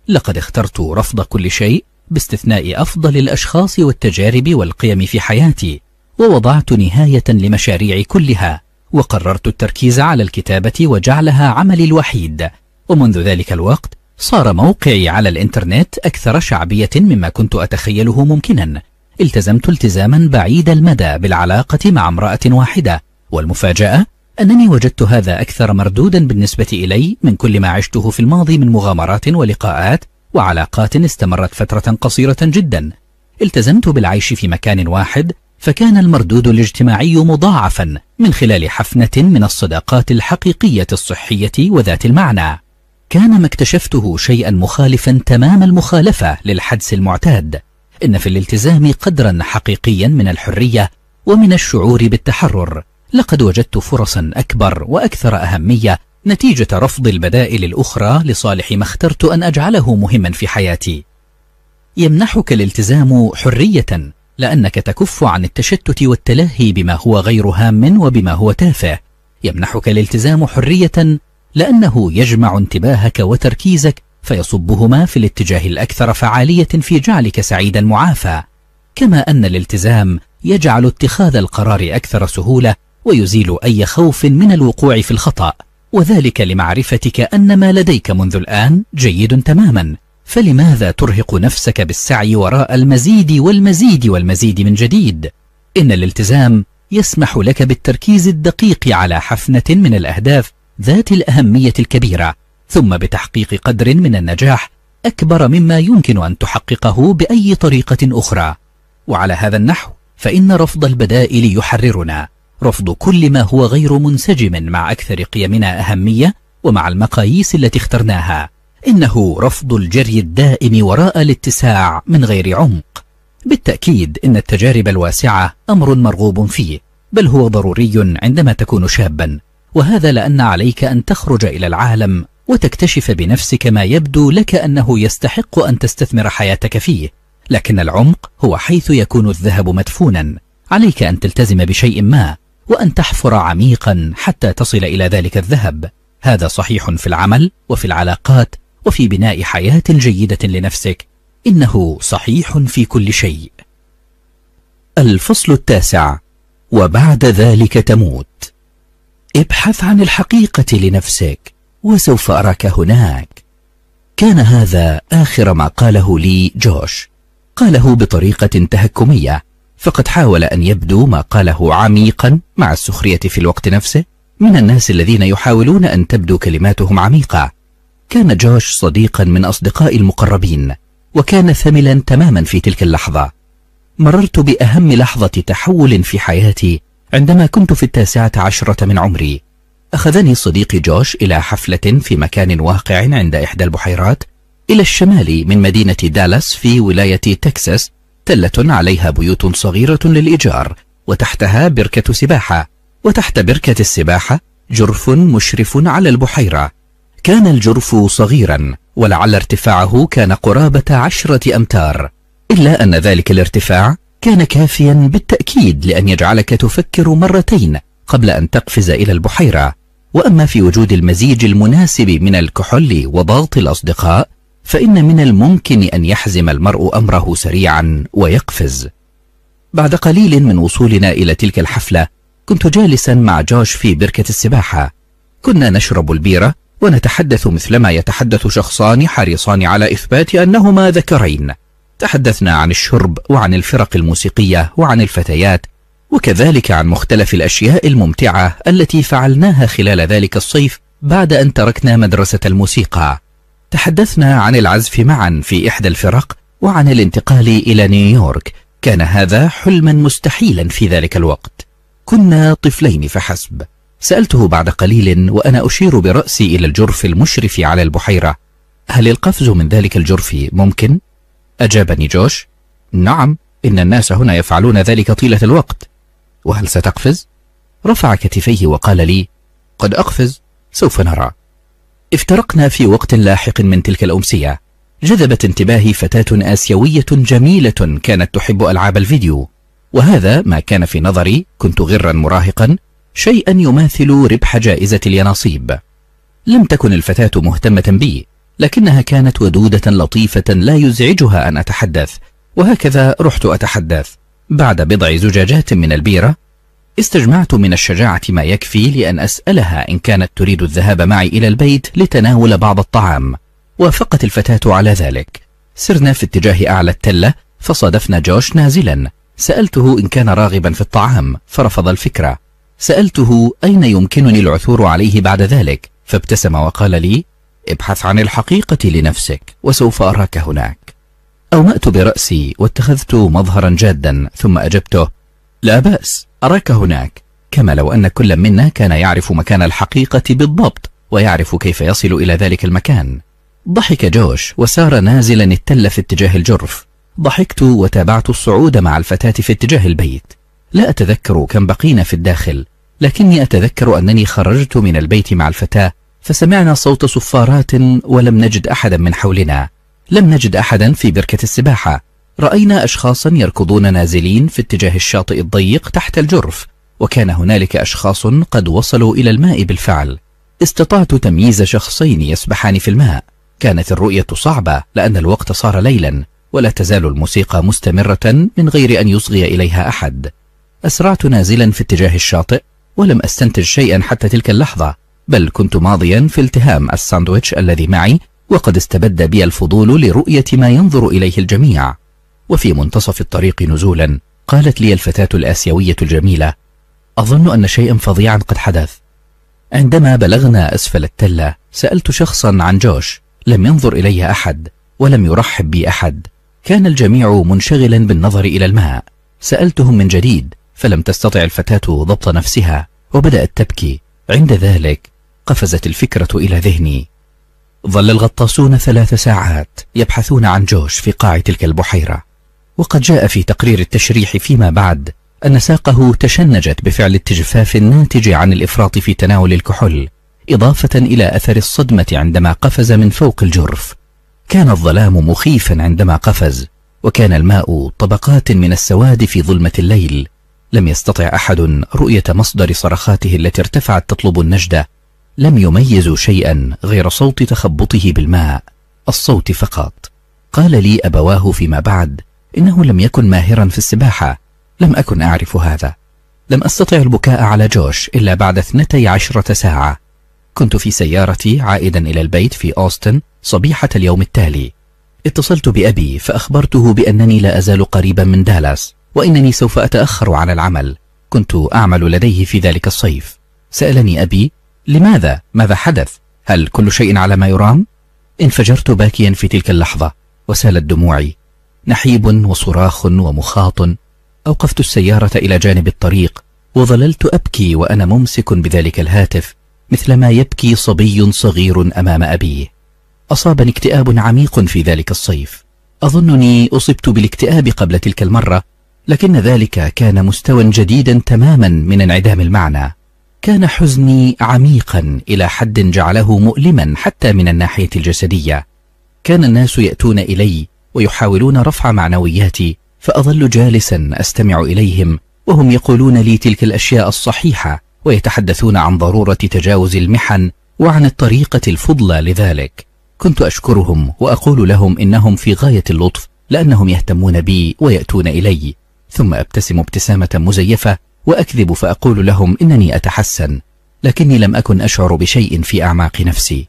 لقد اخترت رفض كل شيء باستثناء أفضل الأشخاص والتجارب والقيم في حياتي ووضعت نهاية لمشاريع كلها وقررت التركيز على الكتابة وجعلها عملي الوحيد ومنذ ذلك الوقت صار موقعي على الإنترنت أكثر شعبية مما كنت أتخيله ممكنا التزمت التزاما بعيد المدى بالعلاقة مع امرأة واحدة والمفاجأة أنني وجدت هذا أكثر مردودا بالنسبة إلي من كل ما عشته في الماضي من مغامرات ولقاءات وعلاقات استمرت فترة قصيرة جدا التزمت بالعيش في مكان واحد فكان المردود الاجتماعي مضاعفا من خلال حفنة من الصداقات الحقيقية الصحية وذات المعنى كان ما اكتشفته شيئا مخالفا تمام المخالفة للحدس المعتاد إن في الالتزام قدرا حقيقيا من الحرية ومن الشعور بالتحرر لقد وجدت فرصا أكبر وأكثر أهمية نتيجة رفض البدائل الأخرى لصالح ما اخترت أن أجعله مهما في حياتي يمنحك الالتزام حرية لأنك تكف عن التشتت والتلهي بما هو غير هام وبما هو تافه يمنحك الالتزام حرية لأنه يجمع انتباهك وتركيزك فيصبهما في الاتجاه الأكثر فعالية في جعلك سعيدا معافى كما أن الالتزام يجعل اتخاذ القرار أكثر سهولة ويزيل أي خوف من الوقوع في الخطأ وذلك لمعرفتك أن ما لديك منذ الآن جيد تماما فلماذا ترهق نفسك بالسعي وراء المزيد والمزيد والمزيد من جديد؟ إن الالتزام يسمح لك بالتركيز الدقيق على حفنة من الأهداف ذات الأهمية الكبيرة ثم بتحقيق قدر من النجاح أكبر مما يمكن أن تحققه بأي طريقة أخرى وعلى هذا النحو فإن رفض البدائل يحررنا رفض كل ما هو غير منسجم مع أكثر قيمنا أهمية ومع المقاييس التي اخترناها إنه رفض الجري الدائم وراء الاتساع من غير عمق بالتأكيد إن التجارب الواسعة أمر مرغوب فيه بل هو ضروري عندما تكون شابا وهذا لأن عليك أن تخرج إلى العالم وتكتشف بنفسك ما يبدو لك أنه يستحق أن تستثمر حياتك فيه لكن العمق هو حيث يكون الذهب مدفونا عليك أن تلتزم بشيء ما وأن تحفر عميقا حتى تصل إلى ذلك الذهب هذا صحيح في العمل وفي العلاقات وفي بناء حياة جيدة لنفسك إنه صحيح في كل شيء الفصل التاسع وبعد ذلك تموت ابحث عن الحقيقة لنفسك وسوف أراك هناك كان هذا آخر ما قاله لي جوش قاله بطريقة تهكمية فقد حاول أن يبدو ما قاله عميقا مع السخرية في الوقت نفسه من الناس الذين يحاولون أن تبدو كلماتهم عميقة كان جوش صديقا من أصدقاء المقربين وكان ثملا تماما في تلك اللحظة مررت بأهم لحظة تحول في حياتي عندما كنت في التاسعة عشرة من عمري أخذني صديقي جوش إلى حفلة في مكان واقع عند إحدى البحيرات إلى الشمال من مدينة دالاس في ولاية تكساس تلة عليها بيوت صغيرة للإيجار وتحتها بركة سباحة وتحت بركة السباحة جرف مشرف على البحيرة كان الجرف صغيرا ولعل ارتفاعه كان قرابة عشرة أمتار إلا أن ذلك الارتفاع كان كافيا بالتأكيد لأن يجعلك تفكر مرتين قبل أن تقفز إلى البحيرة وأما في وجود المزيج المناسب من الكحول وضغط الأصدقاء فإن من الممكن أن يحزم المرء أمره سريعا ويقفز بعد قليل من وصولنا إلى تلك الحفلة كنت جالسا مع جوش في بركة السباحة كنا نشرب البيرة ونتحدث مثلما يتحدث شخصان حريصان على إثبات أنهما ذكرين تحدثنا عن الشرب وعن الفرق الموسيقية وعن الفتيات وكذلك عن مختلف الأشياء الممتعة التي فعلناها خلال ذلك الصيف بعد أن تركنا مدرسة الموسيقى تحدثنا عن العزف معا في إحدى الفرق وعن الانتقال إلى نيويورك كان هذا حلما مستحيلا في ذلك الوقت كنا طفلين فحسب سألته بعد قليل وأنا أشير برأسي إلى الجرف المشرف على البحيرة هل القفز من ذلك الجرف ممكن؟ أجابني جوش نعم إن الناس هنا يفعلون ذلك طيلة الوقت وهل ستقفز؟ رفع كتفيه وقال لي قد أقفز سوف نرى افترقنا في وقت لاحق من تلك الأمسية جذبت انتباهي فتاة آسيوية جميلة كانت تحب ألعاب الفيديو وهذا ما كان في نظري كنت غرا مراهقا شيئا يماثل ربح جائزة اليناصيب لم تكن الفتاة مهتمة بي لكنها كانت ودودة لطيفة لا يزعجها أن أتحدث وهكذا رحت أتحدث بعد بضع زجاجات من البيرة استجمعت من الشجاعة ما يكفي لأن أسألها إن كانت تريد الذهاب معي إلى البيت لتناول بعض الطعام وافقت الفتاة على ذلك سرنا في اتجاه أعلى التلة فصادفنا جوش نازلا سألته إن كان راغبا في الطعام فرفض الفكرة سألته أين يمكنني العثور عليه بعد ذلك فابتسم وقال لي ابحث عن الحقيقة لنفسك وسوف أراك هناك أومأت برأسي واتخذت مظهرا جادا ثم أجبته لا بأس أراك هناك كما لو أن كل منا كان يعرف مكان الحقيقة بالضبط ويعرف كيف يصل إلى ذلك المكان ضحك جوش وسار نازلا التل في اتجاه الجرف ضحكت وتابعت الصعود مع الفتاة في اتجاه البيت لا أتذكر كم بقينا في الداخل لكني أتذكر أنني خرجت من البيت مع الفتاة فسمعنا صوت صفارات ولم نجد أحدا من حولنا لم نجد أحدا في بركة السباحة رأينا أشخاصا يركضون نازلين في اتجاه الشاطئ الضيق تحت الجرف وكان هنالك أشخاص قد وصلوا إلى الماء بالفعل استطعت تمييز شخصين يسبحان في الماء كانت الرؤية صعبة لأن الوقت صار ليلا ولا تزال الموسيقى مستمرة من غير أن يصغي إليها أحد أسرعت نازلا في اتجاه الشاطئ ولم أستنتج شيئا حتى تلك اللحظة بل كنت ماضيا في التهام الساندويتش الذي معي وقد استبد بي الفضول لرؤية ما ينظر إليه الجميع وفي منتصف الطريق نزولا قالت لي الفتاة الآسيوية الجميلة أظن أن شيئا فظيعا قد حدث عندما بلغنا أسفل التلة سألت شخصا عن جوش لم ينظر إلي أحد ولم يرحب بي أحد كان الجميع منشغلا بالنظر إلى الماء سألتهم من جديد فلم تستطع الفتاة ضبط نفسها وبدأت تبكي عند ذلك قفزت الفكرة إلى ذهني ظل الغطاسون ثلاث ساعات يبحثون عن جوش في قاع تلك البحيرة وقد جاء في تقرير التشريح فيما بعد أن ساقه تشنجت بفعل التجفاف الناتج عن الإفراط في تناول الكحول إضافة إلى أثر الصدمة عندما قفز من فوق الجرف كان الظلام مخيفا عندما قفز وكان الماء طبقات من السواد في ظلمة الليل لم يستطع أحد رؤية مصدر صرخاته التي ارتفعت تطلب النجدة لم يميزوا شيئا غير صوت تخبطه بالماء الصوت فقط قال لي أبواه فيما بعد إنه لم يكن ماهرا في السباحة لم أكن أعرف هذا لم أستطع البكاء على جوش إلا بعد 12 ساعة كنت في سيارتي عائدا إلى البيت في أوستن صبيحة اليوم التالي اتصلت بأبي فأخبرته بأنني لا أزال قريبا من دالاس وإنني سوف أتأخر على العمل كنت أعمل لديه في ذلك الصيف سألني أبي لماذا؟ ماذا حدث؟ هل كل شيء على ما يرام؟ انفجرت باكيا في تلك اللحظة وسالت دموعي نحيب وصراخ ومخاط أوقفت السيارة إلى جانب الطريق وظللت أبكي وأنا ممسك بذلك الهاتف مثلما يبكي صبي صغير أمام أبيه أصابني اكتئاب عميق في ذلك الصيف أظنني أصبت بالاكتئاب قبل تلك المرة لكن ذلك كان مستوى جديدا تماما من انعدام المعنى كان حزني عميقا إلى حد جعله مؤلما حتى من الناحية الجسدية كان الناس يأتون إلي ويحاولون رفع معنوياتي فأظل جالسا أستمع إليهم وهم يقولون لي تلك الأشياء الصحيحة ويتحدثون عن ضرورة تجاوز المحن وعن الطريقة الفضلى لذلك كنت أشكرهم وأقول لهم إنهم في غاية اللطف لأنهم يهتمون بي ويأتون إلي ثم أبتسم ابتسامة مزيفة وأكذب فأقول لهم إنني أتحسن لكني لم أكن أشعر بشيء في أعماق نفسي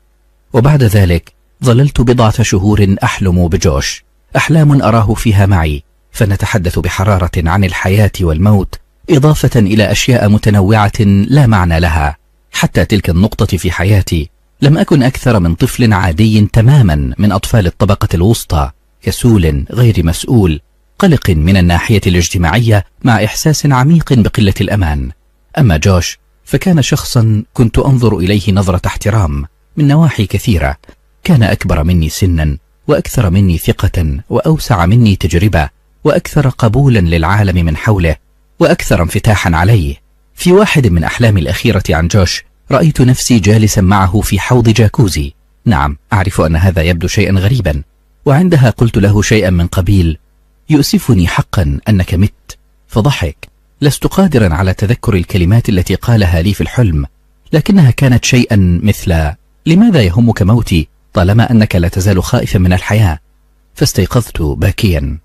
وبعد ذلك ظللت بضعة شهور أحلم بجوش أحلام أراه فيها معي فنتحدث بحرارة عن الحياة والموت إضافة إلى أشياء متنوعة لا معنى لها حتى تلك النقطة في حياتي لم أكن أكثر من طفل عادي تماما من أطفال الطبقة الوسطى كسول غير مسؤول قلق من الناحية الاجتماعية مع إحساس عميق بقلة الأمان أما جوش فكان شخصا كنت أنظر إليه نظرة احترام من نواحي كثيرة كان أكبر مني سنا وأكثر مني ثقة وأوسع مني تجربة وأكثر قبولا للعالم من حوله وأكثر انفتاحا عليه في واحد من أحلامي الأخيرة عن جوش رأيت نفسي جالسا معه في حوض جاكوزي نعم أعرف أن هذا يبدو شيئا غريبا وعندها قلت له شيئا من قبيل يؤسفني حقا أنك مت فضحك لست قادرا على تذكر الكلمات التي قالها لي في الحلم لكنها كانت شيئا مثل لماذا يهمك موتي طالما أنك لا تزال خائفا من الحياة فاستيقظت باكيا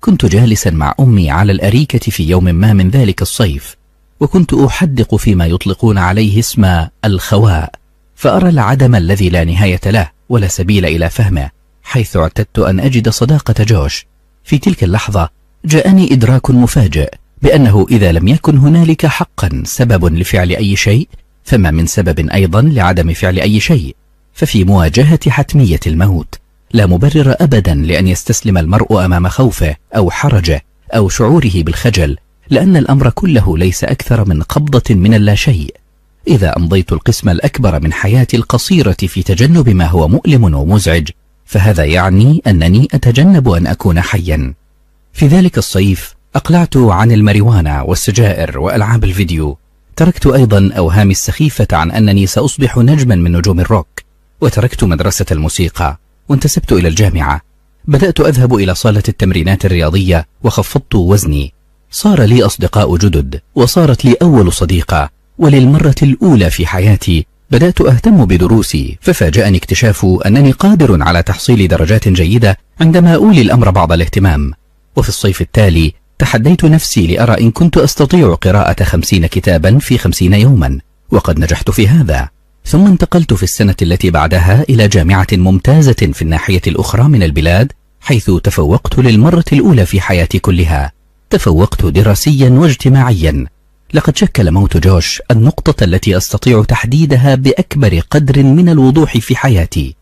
كنت جالسا مع أمي على الأريكة في يوم ما من ذلك الصيف وكنت أحدق فيما يطلقون عليه اسم الخواء فأرى العدم الذي لا نهاية له ولا سبيل إلى فهمه حيث اعتدت أن أجد صداقة جوش في تلك اللحظة جاءني إدراك مفاجئ بأنه إذا لم يكن هنالك حقا سبب لفعل أي شيء فما من سبب أيضا لعدم فعل أي شيء ففي مواجهة حتمية الموت لا مبرر أبدا لأن يستسلم المرء أمام خوفه أو حرجه أو شعوره بالخجل لأن الأمر كله ليس أكثر من قبضة من اللاشيء إذا أمضيت القسم الأكبر من حياتي القصيرة في تجنب ما هو مؤلم ومزعج فهذا يعني أنني أتجنب أن أكون حيا في ذلك الصيف أقلعت عن الماريوانا والسجائر وألعاب الفيديو تركت أيضا أوهامي السخيفة عن أنني سأصبح نجما من نجوم الروك وتركت مدرسة الموسيقى وانتسبت إلى الجامعة بدأت أذهب إلى صالة التمرينات الرياضية وخفضت وزني صار لي أصدقاء جدد وصارت لي أول صديقة وللمرة الأولى في حياتي بدأت أهتم بدروسي ففاجأني اكتشاف أنني قادر على تحصيل درجات جيدة عندما أولي الأمر بعض الاهتمام وفي الصيف التالي تحديت نفسي لأرى إن كنت أستطيع قراءة خمسين كتابا في خمسين يوما وقد نجحت في هذا ثم انتقلت في السنة التي بعدها إلى جامعة ممتازة في الناحية الأخرى من البلاد حيث تفوقت للمرة الأولى في حياتي كلها تفوقت دراسيا واجتماعيا لقد شكل موت جوش النقطة التي أستطيع تحديدها بأكبر قدر من الوضوح في حياتي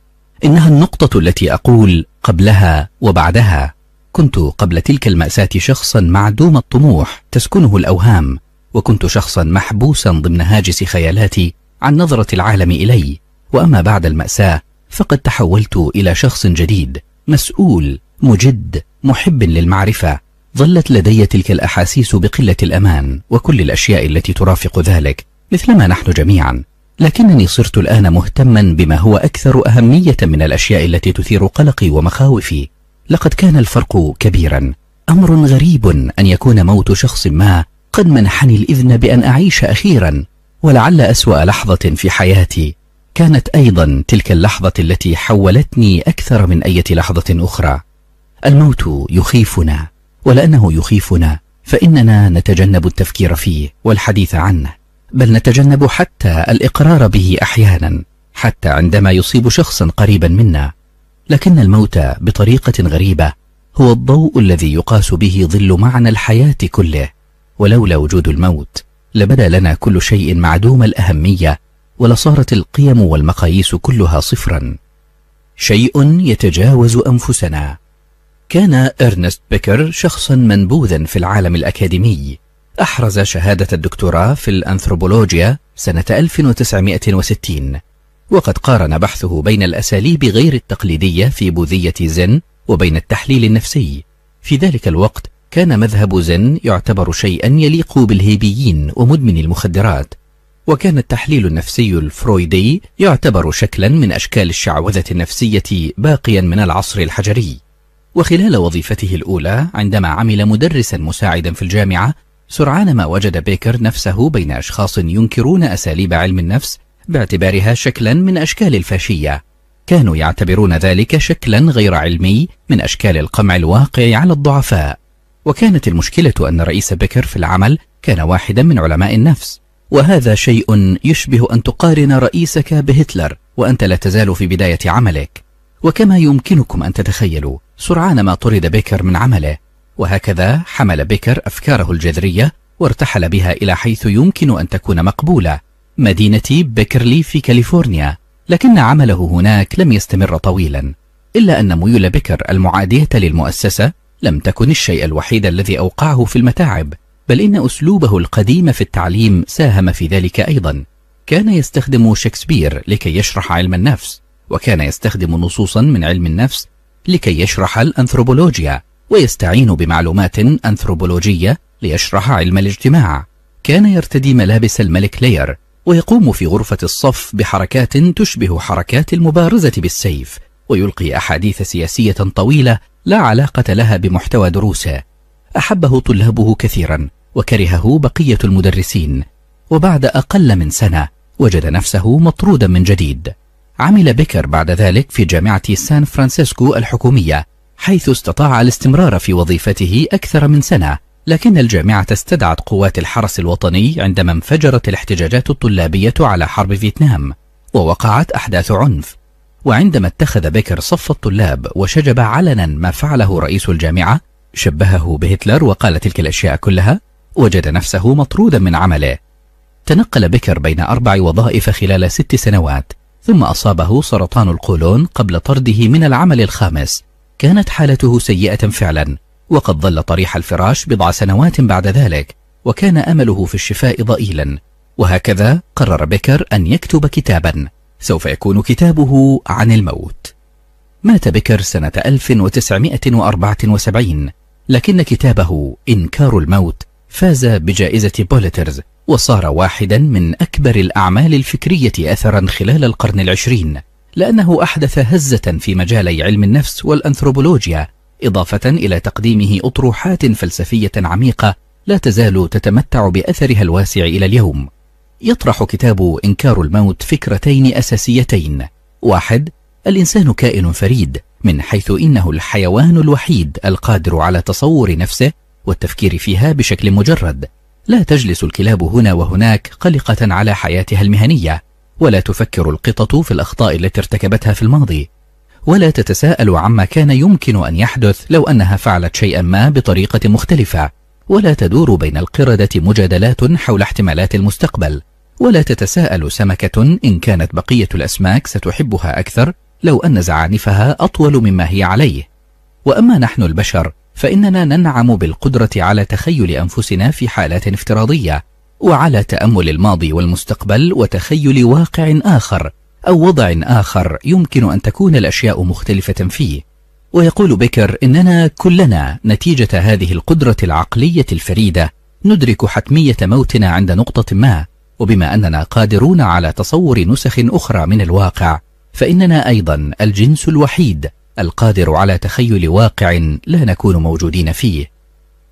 إنها النقطة التي أقول قبلها وبعدها كنت قبل تلك المأساة شخصا معدوم الطموح تسكنه الأوهام وكنت شخصا محبوسا ضمن هاجس خيالاتي عن نظرة العالم إلي وأما بعد المأساة فقد تحولت إلى شخص جديد مسؤول مجد محب للمعرفة ظلت لدي تلك الأحاسيس بقلة الأمان وكل الأشياء التي ترافق ذلك مثلما نحن جميعا لكنني صرت الآن مهتما بما هو أكثر أهمية من الأشياء التي تثير قلقي ومخاوفي لقد كان الفرق كبيرا أمر غريب أن يكون موت شخص ما قد منحني الإذن بأن أعيش أخيرا ولعل أسوأ لحظة في حياتي كانت أيضا تلك اللحظة التي حولتني أكثر من أي لحظة أخرى الموت يخيفنا ولأنه يخيفنا فإننا نتجنب التفكير فيه والحديث عنه بل نتجنب حتى الإقرار به أحيانا حتى عندما يصيب شخصا قريبا منا لكن الموت بطريقة غريبة هو الضوء الذي يقاس به ظل معنى الحياة كله ولولا وجود الموت لبدا لنا كل شيء معدوم الأهمية ولصارت القيم والمقاييس كلها صفرا شيء يتجاوز أنفسنا كان إرنست بيكر شخصا منبوذا في العالم الأكاديمي أحرز شهادة الدكتوراه في الأنثروبولوجيا سنة 1960 وقد قارن بحثه بين الأساليب غير التقليدية في بوذية زن وبين التحليل النفسي في ذلك الوقت كان مذهب زن يعتبر شيئا يليق بالهيبيين ومدمن المخدرات وكان التحليل النفسي الفرويدي يعتبر شكلا من أشكال الشعوذة النفسية باقيا من العصر الحجري وخلال وظيفته الأولى عندما عمل مدرسا مساعدا في الجامعة سرعان ما وجد بيكر نفسه بين أشخاص ينكرون أساليب علم النفس باعتبارها شكلا من أشكال الفاشية كانوا يعتبرون ذلك شكلا غير علمي من أشكال القمع الواقع على الضعفاء وكانت المشكلة أن رئيس بكر في العمل كان واحدا من علماء النفس وهذا شيء يشبه أن تقارن رئيسك بهتلر وأنت لا تزال في بداية عملك وكما يمكنكم أن تتخيلوا سرعان ما طرد بيكر من عمله وهكذا حمل بيكر أفكاره الجذرية وارتحل بها إلى حيث يمكن أن تكون مقبولة مدينة بيكرلي في كاليفورنيا لكن عمله هناك لم يستمر طويلا إلا أن ميول بيكر المعادية للمؤسسة لم تكن الشيء الوحيد الذي أوقعه في المتاعب بل إن أسلوبه القديم في التعليم ساهم في ذلك أيضا كان يستخدم شكسبير لكي يشرح علم النفس وكان يستخدم نصوصا من علم النفس لكي يشرح الأنثروبولوجيا ويستعين بمعلومات أنثروبولوجية ليشرح علم الاجتماع كان يرتدي ملابس الملك لير ويقوم في غرفة الصف بحركات تشبه حركات المبارزة بالسيف ويلقي أحاديث سياسية طويلة لا علاقة لها بمحتوى دروسه أحبه طلابه كثيرا وكرهه بقية المدرسين وبعد أقل من سنة وجد نفسه مطرودا من جديد عمل بيكر بعد ذلك في جامعة سان فرانسيسكو الحكومية حيث استطاع الاستمرار في وظيفته أكثر من سنة لكن الجامعة استدعت قوات الحرس الوطني عندما انفجرت الاحتجاجات الطلابية على حرب فيتنام ووقعت أحداث عنف وعندما اتخذ بيكر صف الطلاب وشجب علنا ما فعله رئيس الجامعة شبهه بهتلر وقال تلك الأشياء كلها وجد نفسه مطرودا من عمله تنقل بيكر بين أربع وظائف خلال ست سنوات ثم أصابه سرطان القولون قبل طرده من العمل الخامس كانت حالته سيئة فعلا وقد ظل طريح الفراش بضع سنوات بعد ذلك وكان أمله في الشفاء ضئيلا وهكذا قرر بيكر أن يكتب كتابا سوف يكون كتابه عن الموت مات بكر سنة 1974 لكن كتابه إنكار الموت فاز بجائزة بوليترز وصار واحدا من أكبر الأعمال الفكرية أثرا خلال القرن العشرين لأنه أحدث هزة في مجالي علم النفس والأنثروبولوجيا إضافة إلى تقديمه أطروحات فلسفية عميقة لا تزال تتمتع بأثرها الواسع إلى اليوم يطرح كتاب إنكار الموت فكرتين أساسيتين واحد الإنسان كائن فريد من حيث إنه الحيوان الوحيد القادر على تصور نفسه والتفكير فيها بشكل مجرد لا تجلس الكلاب هنا وهناك قلقة على حياتها المهنية ولا تفكر القطط في الأخطاء التي ارتكبتها في الماضي ولا تتساءل عما كان يمكن أن يحدث لو أنها فعلت شيئا ما بطريقة مختلفة ولا تدور بين القردة مجادلات حول احتمالات المستقبل ولا تتساءل سمكة إن كانت بقية الأسماك ستحبها أكثر لو أن زعانفها أطول مما هي عليه وأما نحن البشر فإننا ننعم بالقدرة على تخيل أنفسنا في حالات افتراضية وعلى تأمل الماضي والمستقبل وتخيل واقع آخر أو وضع آخر يمكن أن تكون الأشياء مختلفة فيه ويقول بكر إننا كلنا نتيجة هذه القدرة العقلية الفريدة ندرك حتمية موتنا عند نقطة ما وبما أننا قادرون على تصور نسخ أخرى من الواقع فإننا أيضا الجنس الوحيد القادر على تخيل واقع لا نكون موجودين فيه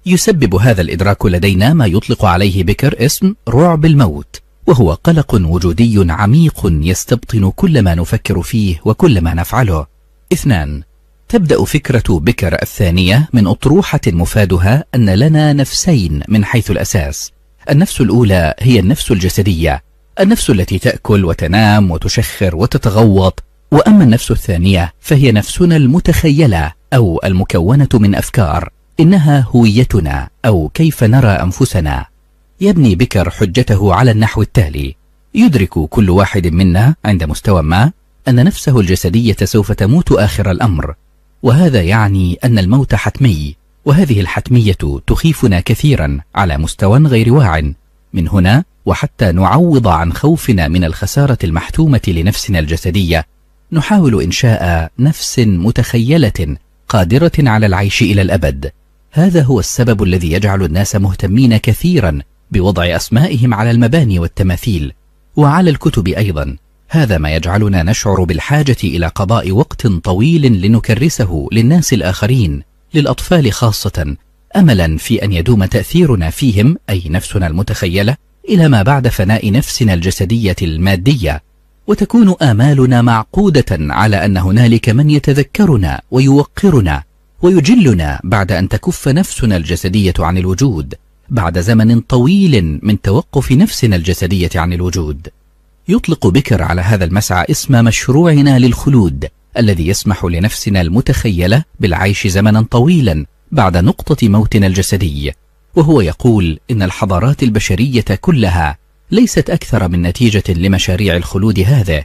يسبب هذا الإدراك لدينا ما يطلق عليه بكر اسم رعب الموت وهو قلق وجودي عميق يستبطن كل ما نفكر فيه وكل ما نفعله اثنان تبدأ فكرة بكر الثانية من أطروحة مفادها أن لنا نفسين من حيث الأساس النفس الأولى هي النفس الجسدية النفس التي تأكل وتنام وتشخر وتتغوط وأما النفس الثانية فهي نفسنا المتخيلة أو المكونة من أفكار إنها هويتنا أو كيف نرى أنفسنا يبني بكر حجته على النحو التالي يدرك كل واحد منا عند مستوى ما أن نفسه الجسدية سوف تموت آخر الأمر وهذا يعني أن الموت حتمي وهذه الحتمية تخيفنا كثيرا على مستوى غير واع من هنا وحتى نعوض عن خوفنا من الخسارة المحتومة لنفسنا الجسدية نحاول إنشاء نفس متخيلة قادرة على العيش إلى الأبد هذا هو السبب الذي يجعل الناس مهتمين كثيرا بوضع أسمائهم على المباني والتماثيل وعلى الكتب أيضا هذا ما يجعلنا نشعر بالحاجة إلى قضاء وقت طويل لنكرسه للناس الآخرين للأطفال خاصة أملا في أن يدوم تأثيرنا فيهم أي نفسنا المتخيلة إلى ما بعد فناء نفسنا الجسدية المادية وتكون آمالنا معقودة على أن هنالك من يتذكرنا ويوقرنا ويجلنا بعد أن تكف نفسنا الجسدية عن الوجود بعد زمن طويل من توقف نفسنا الجسدية عن الوجود يطلق بكر على هذا المسعى اسم مشروعنا للخلود الذي يسمح لنفسنا المتخيلة بالعيش زمنا طويلا بعد نقطة موتنا الجسدي وهو يقول إن الحضارات البشرية كلها ليست أكثر من نتيجة لمشاريع الخلود هذا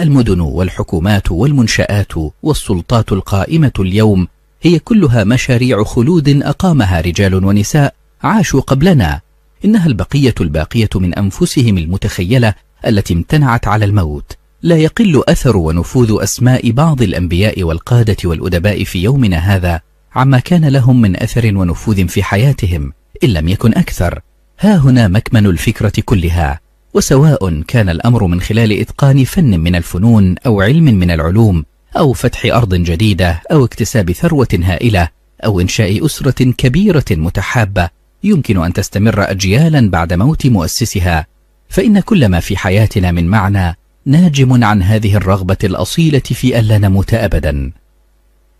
المدن والحكومات والمنشآت والسلطات القائمة اليوم هي كلها مشاريع خلود أقامها رجال ونساء عاشوا قبلنا إنها البقية الباقية من أنفسهم المتخيلة التي امتنعت على الموت لا يقل أثر ونفوذ أسماء بعض الأنبياء والقادة والأدباء في يومنا هذا عما كان لهم من أثر ونفوذ في حياتهم إن لم يكن أكثر ها هنا مكمن الفكرة كلها وسواء كان الأمر من خلال إتقان فن من الفنون أو علم من العلوم أو فتح أرض جديدة أو اكتساب ثروة هائلة أو إنشاء أسرة كبيرة متحابة يمكن أن تستمر أجيالا بعد موت مؤسسها فإن كل ما في حياتنا من معنى ناجم عن هذه الرغبة الأصيلة في ألا نموت أبدا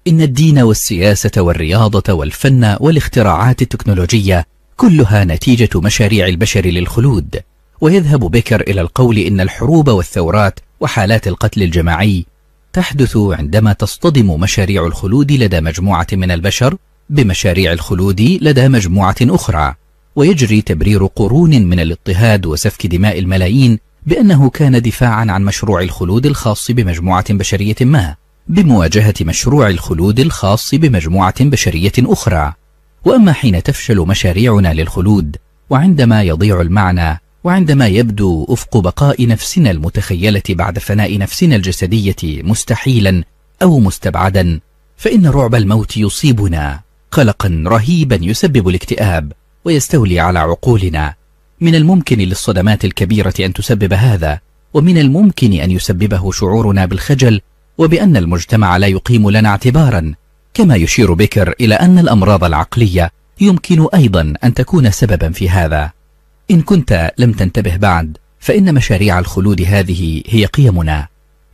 إن الدين والسياسة والرياضة والفن والاختراعات التكنولوجية كلها نتيجة مشاريع البشر للخلود ويذهب بيكر إلى القول إن الحروب والثورات وحالات القتل الجماعي تحدث عندما تصطدم مشاريع الخلود لدى مجموعة من البشر بمشاريع الخلود لدى مجموعة أخرى ويجري تبرير قرون من الاضطهاد وسفك دماء الملايين بأنه كان دفاعا عن مشروع الخلود الخاص بمجموعة بشرية ما بمواجهة مشروع الخلود الخاص بمجموعة بشرية أخرى وأما حين تفشل مشاريعنا للخلود وعندما يضيع المعنى وعندما يبدو أفق بقاء نفسنا المتخيلة بعد فناء نفسنا الجسدية مستحيلا أو مستبعدا فإن رعب الموت يصيبنا قلقا رهيبا يسبب الاكتئاب ويستولي على عقولنا من الممكن للصدمات الكبيرة أن تسبب هذا ومن الممكن أن يسببه شعورنا بالخجل وبأن المجتمع لا يقيم لنا اعتبارا كما يشير بكر إلى أن الأمراض العقلية يمكن أيضا أن تكون سببا في هذا إن كنت لم تنتبه بعد فإن مشاريع الخلود هذه هي قيمنا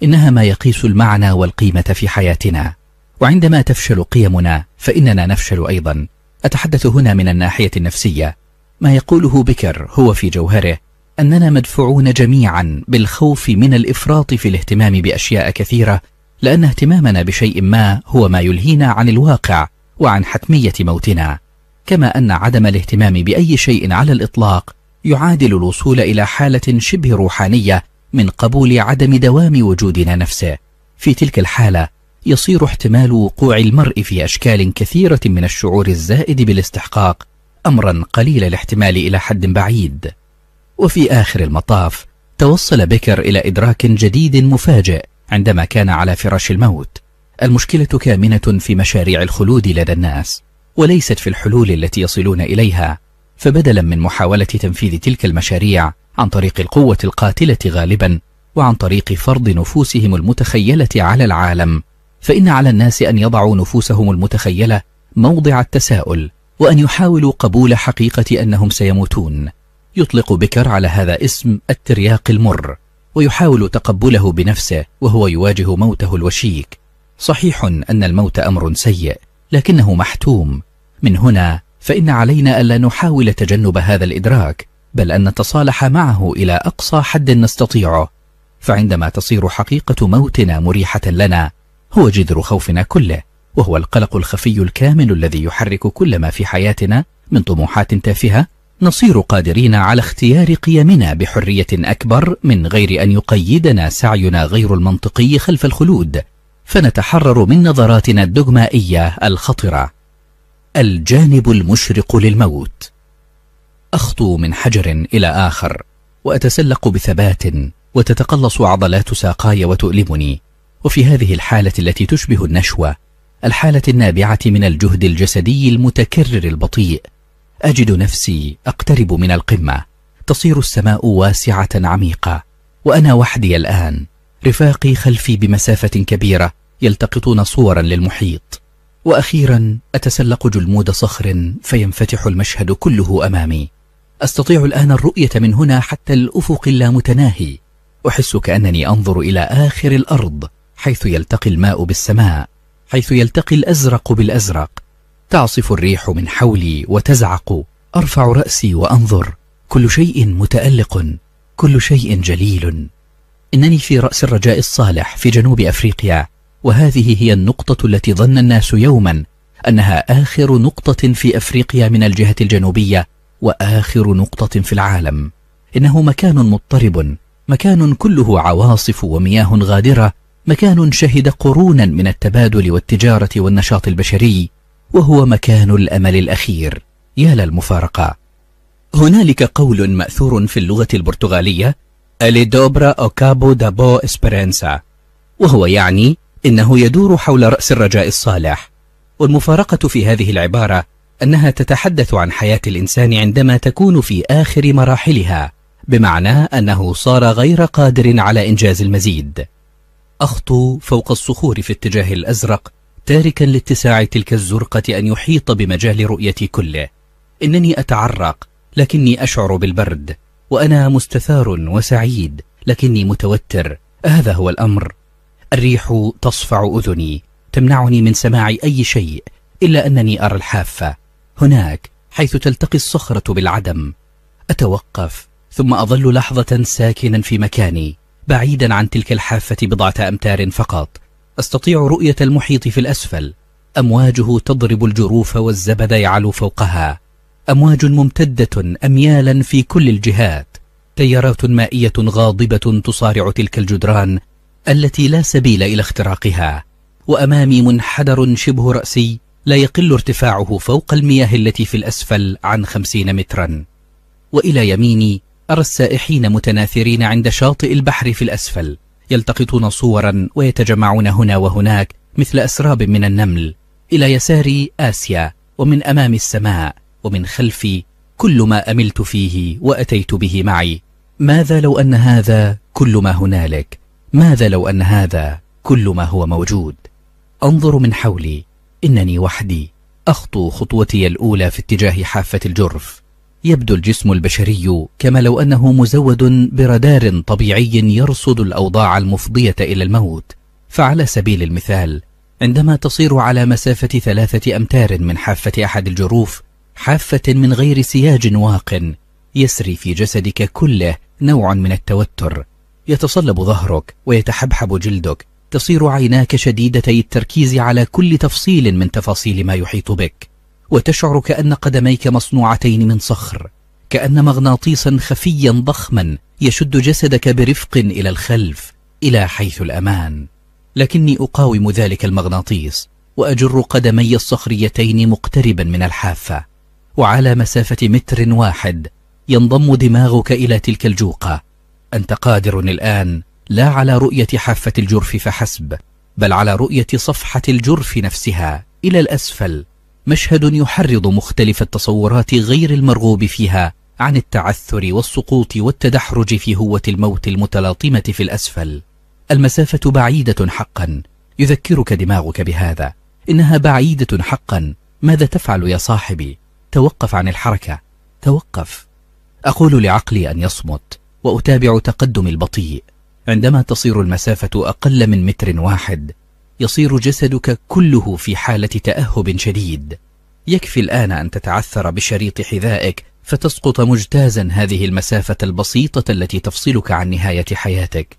إنها ما يقيس المعنى والقيمة في حياتنا وعندما تفشل قيمنا فإننا نفشل أيضا أتحدث هنا من الناحية النفسية ما يقوله بكر هو في جوهره أننا مدفوعون جميعا بالخوف من الإفراط في الاهتمام بأشياء كثيرة لأن اهتمامنا بشيء ما هو ما يلهينا عن الواقع وعن حتمية موتنا كما أن عدم الاهتمام بأي شيء على الإطلاق يعادل الوصول إلى حالة شبه روحانية من قبول عدم دوام وجودنا نفسه في تلك الحالة يصير احتمال وقوع المرء في أشكال كثيرة من الشعور الزائد بالاستحقاق أمرا قليل الاحتمال إلى حد بعيد وفي آخر المطاف توصل بيكر إلى إدراك جديد مفاجئ عندما كان على فراش الموت المشكلة كامنة في مشاريع الخلود لدى الناس وليست في الحلول التي يصلون إليها فبدلا من محاولة تنفيذ تلك المشاريع عن طريق القوة القاتلة غالبا وعن طريق فرض نفوسهم المتخيلة على العالم فإن على الناس أن يضعوا نفوسهم المتخيلة موضع التساؤل وأن يحاولوا قبول حقيقة أنهم سيموتون يطلق بكر على هذا اسم الترياق المر ويحاول تقبله بنفسه وهو يواجه موته الوشيك صحيح أن الموت أمر سيء لكنه محتوم من هنا فإن علينا ألا نحاول تجنب هذا الإدراك بل أن نتصالح معه إلى أقصى حد نستطيعه فعندما تصير حقيقة موتنا مريحة لنا هو جذر خوفنا كله وهو القلق الخفي الكامل الذي يحرك كل ما في حياتنا من طموحات تافهة نصير قادرين على اختيار قيمنا بحرية أكبر من غير أن يقيدنا سعينا غير المنطقي خلف الخلود فنتحرر من نظراتنا الدغمائية الخطرة الجانب المشرق للموت أخطو من حجر إلى آخر وأتسلق بثبات وتتقلص عضلات ساقاي وتؤلمني وفي هذه الحالة التي تشبه النشوة الحالة النابعة من الجهد الجسدي المتكرر البطيء أجد نفسي أقترب من القمة تصير السماء واسعة عميقة وأنا وحدي الآن رفاقي خلفي بمسافة كبيرة يلتقطون صورا للمحيط وأخيرا أتسلق جلمود صخر فينفتح المشهد كله أمامي أستطيع الآن الرؤية من هنا حتى الأفق اللامتناهي أحس كأنني أنظر إلى آخر الأرض حيث يلتقي الماء بالسماء حيث يلتقي الأزرق بالأزرق تعصف الريح من حولي وتزعق أرفع رأسي وأنظر كل شيء متألق كل شيء جليل إنني في رأس الرجاء الصالح في جنوب أفريقيا وهذه هي النقطة التي ظن الناس يوما أنها آخر نقطة في أفريقيا من الجهة الجنوبية وآخر نقطة في العالم إنه مكان مضطرب مكان كله عواصف ومياه غادرة مكان شهد قرونا من التبادل والتجارة والنشاط البشري وهو مكان الأمل الأخير يا للمفارقة هنالك قول مأثور في اللغة البرتغالية أليدوبرا أو كابو دابو إسبرانسا وهو يعني إنه يدور حول رأس الرجاء الصالح والمفارقة في هذه العبارة أنها تتحدث عن حياة الإنسان عندما تكون في آخر مراحلها بمعنى أنه صار غير قادر على إنجاز المزيد أخطو فوق الصخور في اتجاه الأزرق تاركا لاتساع تلك الزرقة أن يحيط بمجال رؤيتي كله إنني أتعرق لكني أشعر بالبرد وأنا مستثار وسعيد لكني متوتر هذا هو الأمر الريح تصفع أذني تمنعني من سماع أي شيء إلا أنني أرى الحافة هناك حيث تلتقي الصخرة بالعدم أتوقف ثم أظل لحظة ساكنا في مكاني بعيدا عن تلك الحافة بضعة أمتار فقط أستطيع رؤية المحيط في الأسفل أمواجه تضرب الجروف والزبد يعلو فوقها أمواج ممتدة أميالا في كل الجهات تيارات مائية غاضبة تصارع تلك الجدران التي لا سبيل إلى اختراقها وأمامي منحدر شبه رأسي لا يقل ارتفاعه فوق المياه التي في الأسفل عن خمسين مترا وإلى يميني أرى السائحين متناثرين عند شاطئ البحر في الأسفل يلتقطون صورا ويتجمعون هنا وهناك مثل أسراب من النمل إلى يساري آسيا ومن أمام السماء ومن خلفي كل ما أملت فيه وأتيت به معي ماذا لو أن هذا كل ما هنالك ماذا لو أن هذا كل ما هو موجود أنظر من حولي إنني وحدي أخطو خطوتي الأولى في اتجاه حافة الجرف يبدو الجسم البشري كما لو أنه مزود برادار طبيعي يرصد الأوضاع المفضية إلى الموت فعلى سبيل المثال عندما تصير على مسافة ثلاثة أمتار من حافة أحد الجروف حافة من غير سياج واق يسري في جسدك كله نوع من التوتر يتصلب ظهرك ويتحبحب جلدك تصير عيناك شديدتي التركيز على كل تفصيل من تفاصيل ما يحيط بك وتشعر كأن قدميك مصنوعتين من صخر كأن مغناطيسا خفيا ضخما يشد جسدك برفق إلى الخلف إلى حيث الأمان لكني أقاوم ذلك المغناطيس وأجر قدمي الصخريتين مقتربا من الحافة وعلى مسافة متر واحد ينضم دماغك إلى تلك الجوقة أنت قادر الآن لا على رؤية حافة الجرف فحسب بل على رؤية صفحة الجرف نفسها إلى الأسفل مشهد يحرض مختلف التصورات غير المرغوب فيها عن التعثر والسقوط والتدحرج في هوة الموت المتلاطمة في الأسفل المسافة بعيدة حقا يذكرك دماغك بهذا إنها بعيدة حقا ماذا تفعل يا صاحبي؟ توقف عن الحركة توقف أقول لعقلي أن يصمت وأتابع تقدم البطيء عندما تصير المسافة أقل من متر واحد يصير جسدك كله في حالة تأهب شديد يكفي الآن أن تتعثر بشريط حذائك فتسقط مجتازا هذه المسافة البسيطة التي تفصلك عن نهاية حياتك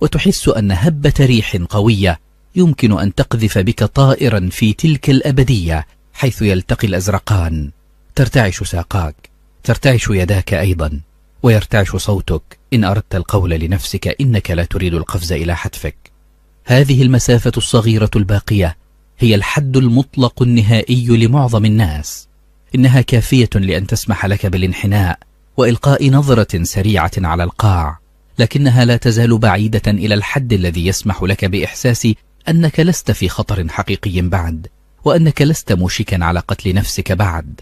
وتحس أن هبة ريح قوية يمكن أن تقذف بك طائرا في تلك الأبدية حيث يلتقي الأزرقان ترتعش ساقاك ترتعش يداك أيضا ويرتعش صوتك إن أردت القول لنفسك إنك لا تريد القفز إلى حتفك هذه المسافة الصغيرة الباقية هي الحد المطلق النهائي لمعظم الناس إنها كافية لأن تسمح لك بالانحناء وإلقاء نظرة سريعة على القاع لكنها لا تزال بعيدة إلى الحد الذي يسمح لك بإحساس أنك لست في خطر حقيقي بعد وأنك لست موشكا على قتل نفسك بعد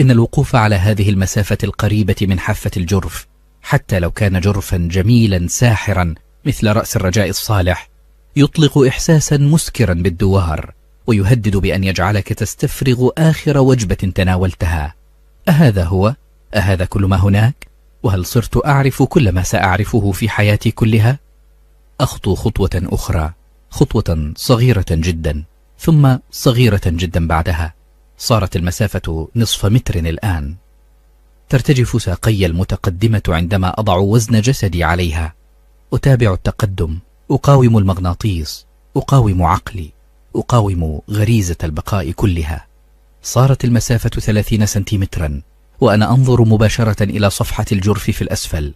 إن الوقوف على هذه المسافة القريبة من حافة الجرف حتى لو كان جرفا جميلا ساحرا مثل رأس الرجاء الصالح يطلق إحساسا مسكرا بالدوار ويهدد بأن يجعلك تستفرغ آخر وجبة تناولتها أهذا هو؟ أهذا كل ما هناك؟ وهل صرت أعرف كل ما سأعرفه في حياتي كلها؟ أخطو خطوة أخرى خطوة صغيرة جدا ثم صغيرة جدا بعدها صارت المسافة نصف متر الآن ترتجف ساقي المتقدمة عندما أضع وزن جسدي عليها أتابع التقدم أقاوم المغناطيس أقاوم عقلي أقاوم غريزة البقاء كلها صارت المسافة ثلاثين سنتيمترا وأنا أنظر مباشرة إلى صفحة الجرف في الأسفل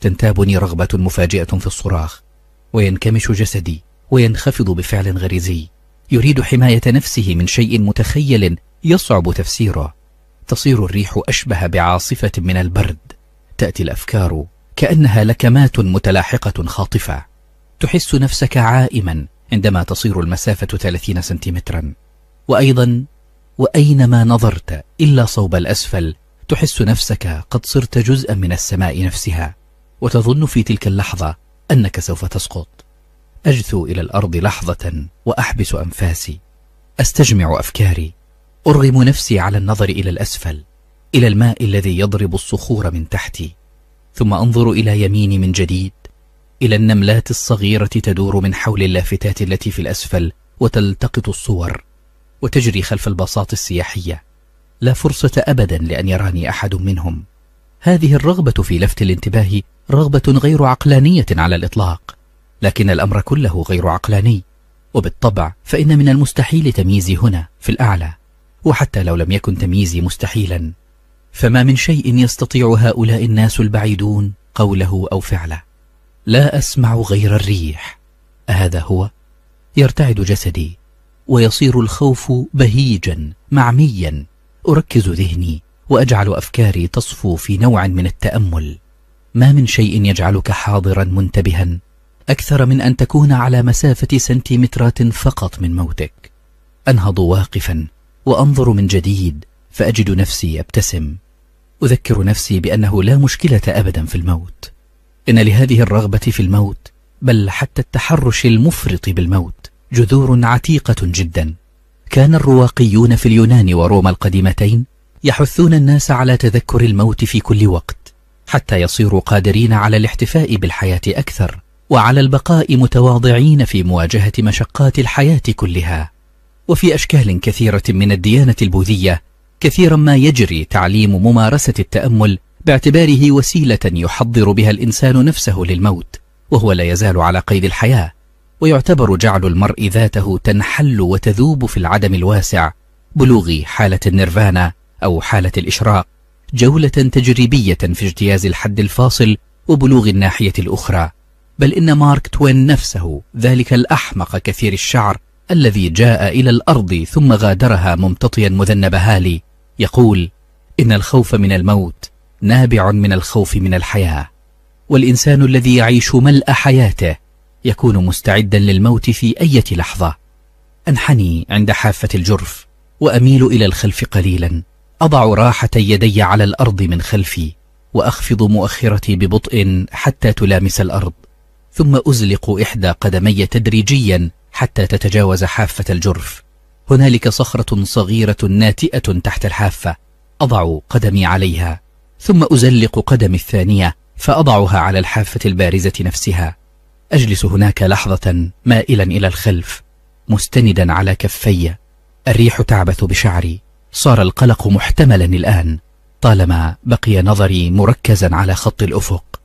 تنتابني رغبة مفاجئة في الصراخ وينكمش جسدي وينخفض بفعل غريزي يريد حماية نفسه من شيء متخيل يصعب تفسيره تصير الريح أشبه بعاصفة من البرد تأتي الأفكار كأنها لكمات متلاحقة خاطفة تحس نفسك عائما عندما تصير المسافة 30 سنتيمترا وأيضا وأينما نظرت إلا صوب الأسفل تحس نفسك قد صرت جزءا من السماء نفسها وتظن في تلك اللحظة أنك سوف تسقط أجثو إلى الأرض لحظة وأحبس أنفاسي أستجمع أفكاري أرغم نفسي على النظر إلى الأسفل إلى الماء الذي يضرب الصخور من تحتي ثم أنظر إلى يميني من جديد إلى النملات الصغيرة تدور من حول اللافتات التي في الأسفل وتلتقط الصور وتجري خلف الباصات السياحية لا فرصة أبدا لأن يراني أحد منهم هذه الرغبة في لفت الانتباه رغبة غير عقلانية على الإطلاق لكن الأمر كله غير عقلاني وبالطبع فإن من المستحيل تمييزي هنا في الأعلى وحتى لو لم يكن تمييزي مستحيلا فما من شيء يستطيع هؤلاء الناس البعيدون قوله أو فعله لا أسمع غير الريح أهذا هو؟ يرتعد جسدي ويصير الخوف بهيجا معميا أركز ذهني وأجعل أفكاري تصفو في نوع من التأمل ما من شيء يجعلك حاضرا منتبها أكثر من أن تكون على مسافة سنتيمترات فقط من موتك أنهض واقفا وأنظر من جديد فأجد نفسي أبتسم أذكر نفسي بأنه لا مشكلة أبدا في الموت إن لهذه الرغبة في الموت بل حتى التحرش المفرط بالموت جذور عتيقة جدا كان الرواقيون في اليونان وروما القديمتين يحثون الناس على تذكر الموت في كل وقت حتى يصيروا قادرين على الاحتفاء بالحياة أكثر وعلى البقاء متواضعين في مواجهة مشقات الحياة كلها وفي أشكال كثيرة من الديانة البوذية كثيرا ما يجري تعليم ممارسة التأمل باعتباره وسيلة يحضر بها الإنسان نفسه للموت وهو لا يزال على قيد الحياة ويعتبر جعل المرء ذاته تنحل وتذوب في العدم الواسع بلوغ حالة النيرفانا أو حالة الإشراق جولة تجريبية في اجتياز الحد الفاصل وبلوغ الناحية الأخرى بل إن مارك توين نفسه ذلك الأحمق كثير الشعر الذي جاء إلى الأرض ثم غادرها ممتطيا مذنب هالي يقول إن الخوف من الموت نابع من الخوف من الحياة والإنسان الذي يعيش ملأ حياته يكون مستعدا للموت في أي لحظة أنحني عند حافة الجرف وأميل إلى الخلف قليلا أضع راحة يدي على الأرض من خلفي وأخفض مؤخرتي ببطء حتى تلامس الأرض ثم أزلق إحدى قدمي تدريجيا حتى تتجاوز حافة الجرف هنالك صخرة صغيرة ناتئة تحت الحافة أضع قدمي عليها ثم أزلق قدمي الثانية فأضعها على الحافة البارزة نفسها أجلس هناك لحظة مائلا إلى الخلف مستندا على كفي الريح تعبث بشعري صار القلق محتملا الآن طالما بقي نظري مركزا على خط الأفق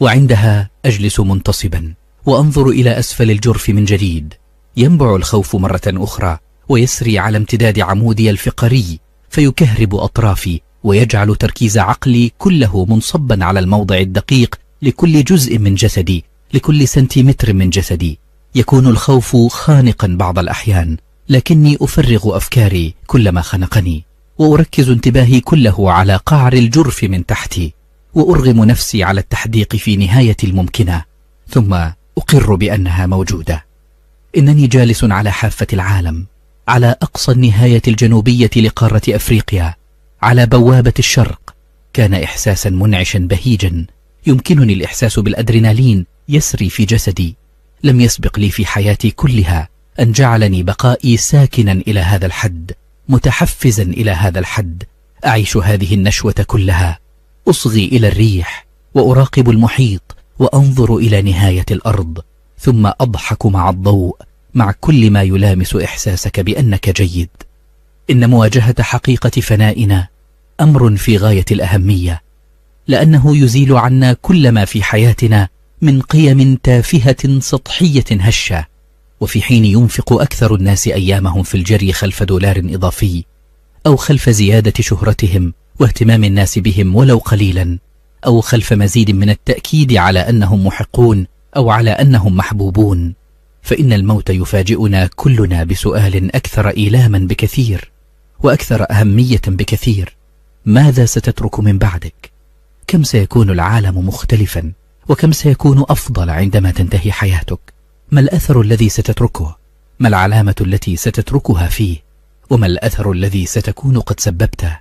وعندها أجلس منتصبا وأنظر إلى أسفل الجرف من جديد ينبع الخوف مرة أخرى ويسري على امتداد عمودي الفقري فيكهرب أطرافي ويجعل تركيز عقلي كله منصبا على الموضع الدقيق لكل جزء من جسدي لكل سنتيمتر من جسدي يكون الخوف خانقا بعض الأحيان لكني أفرغ أفكاري كلما خنقني وأركز انتباهي كله على قعر الجرف من تحتي وأرغم نفسي على التحديق في نهاية الممكنة ثم أقر بأنها موجودة إنني جالس على حافة العالم على أقصى النهاية الجنوبية لقارة أفريقيا على بوابة الشرق كان إحساسا منعشا بهيجا يمكنني الإحساس بالأدرينالين يسري في جسدي لم يسبق لي في حياتي كلها أن جعلني بقائي ساكنا إلى هذا الحد متحفزا إلى هذا الحد أعيش هذه النشوة كلها أصغي إلى الريح وأراقب المحيط وأنظر إلى نهاية الأرض ثم أضحك مع الضوء مع كل ما يلامس إحساسك بأنك جيد إن مواجهة حقيقة فنائنا أمر في غاية الأهمية لأنه يزيل عنا كل ما في حياتنا من قيم تافهة سطحية هشة وفي حين ينفق أكثر الناس أيامهم في الجري خلف دولار إضافي أو خلف زيادة شهرتهم واهتمام الناس بهم ولو قليلا أو خلف مزيد من التأكيد على أنهم محقون أو على أنهم محبوبون فإن الموت يفاجئنا كلنا بسؤال أكثر إيلاما بكثير وأكثر أهمية بكثير ماذا ستترك من بعدك كم سيكون العالم مختلفا وكم سيكون أفضل عندما تنتهي حياتك ما الأثر الذي ستتركه ما العلامة التي ستتركها فيه وما الأثر الذي ستكون قد سببته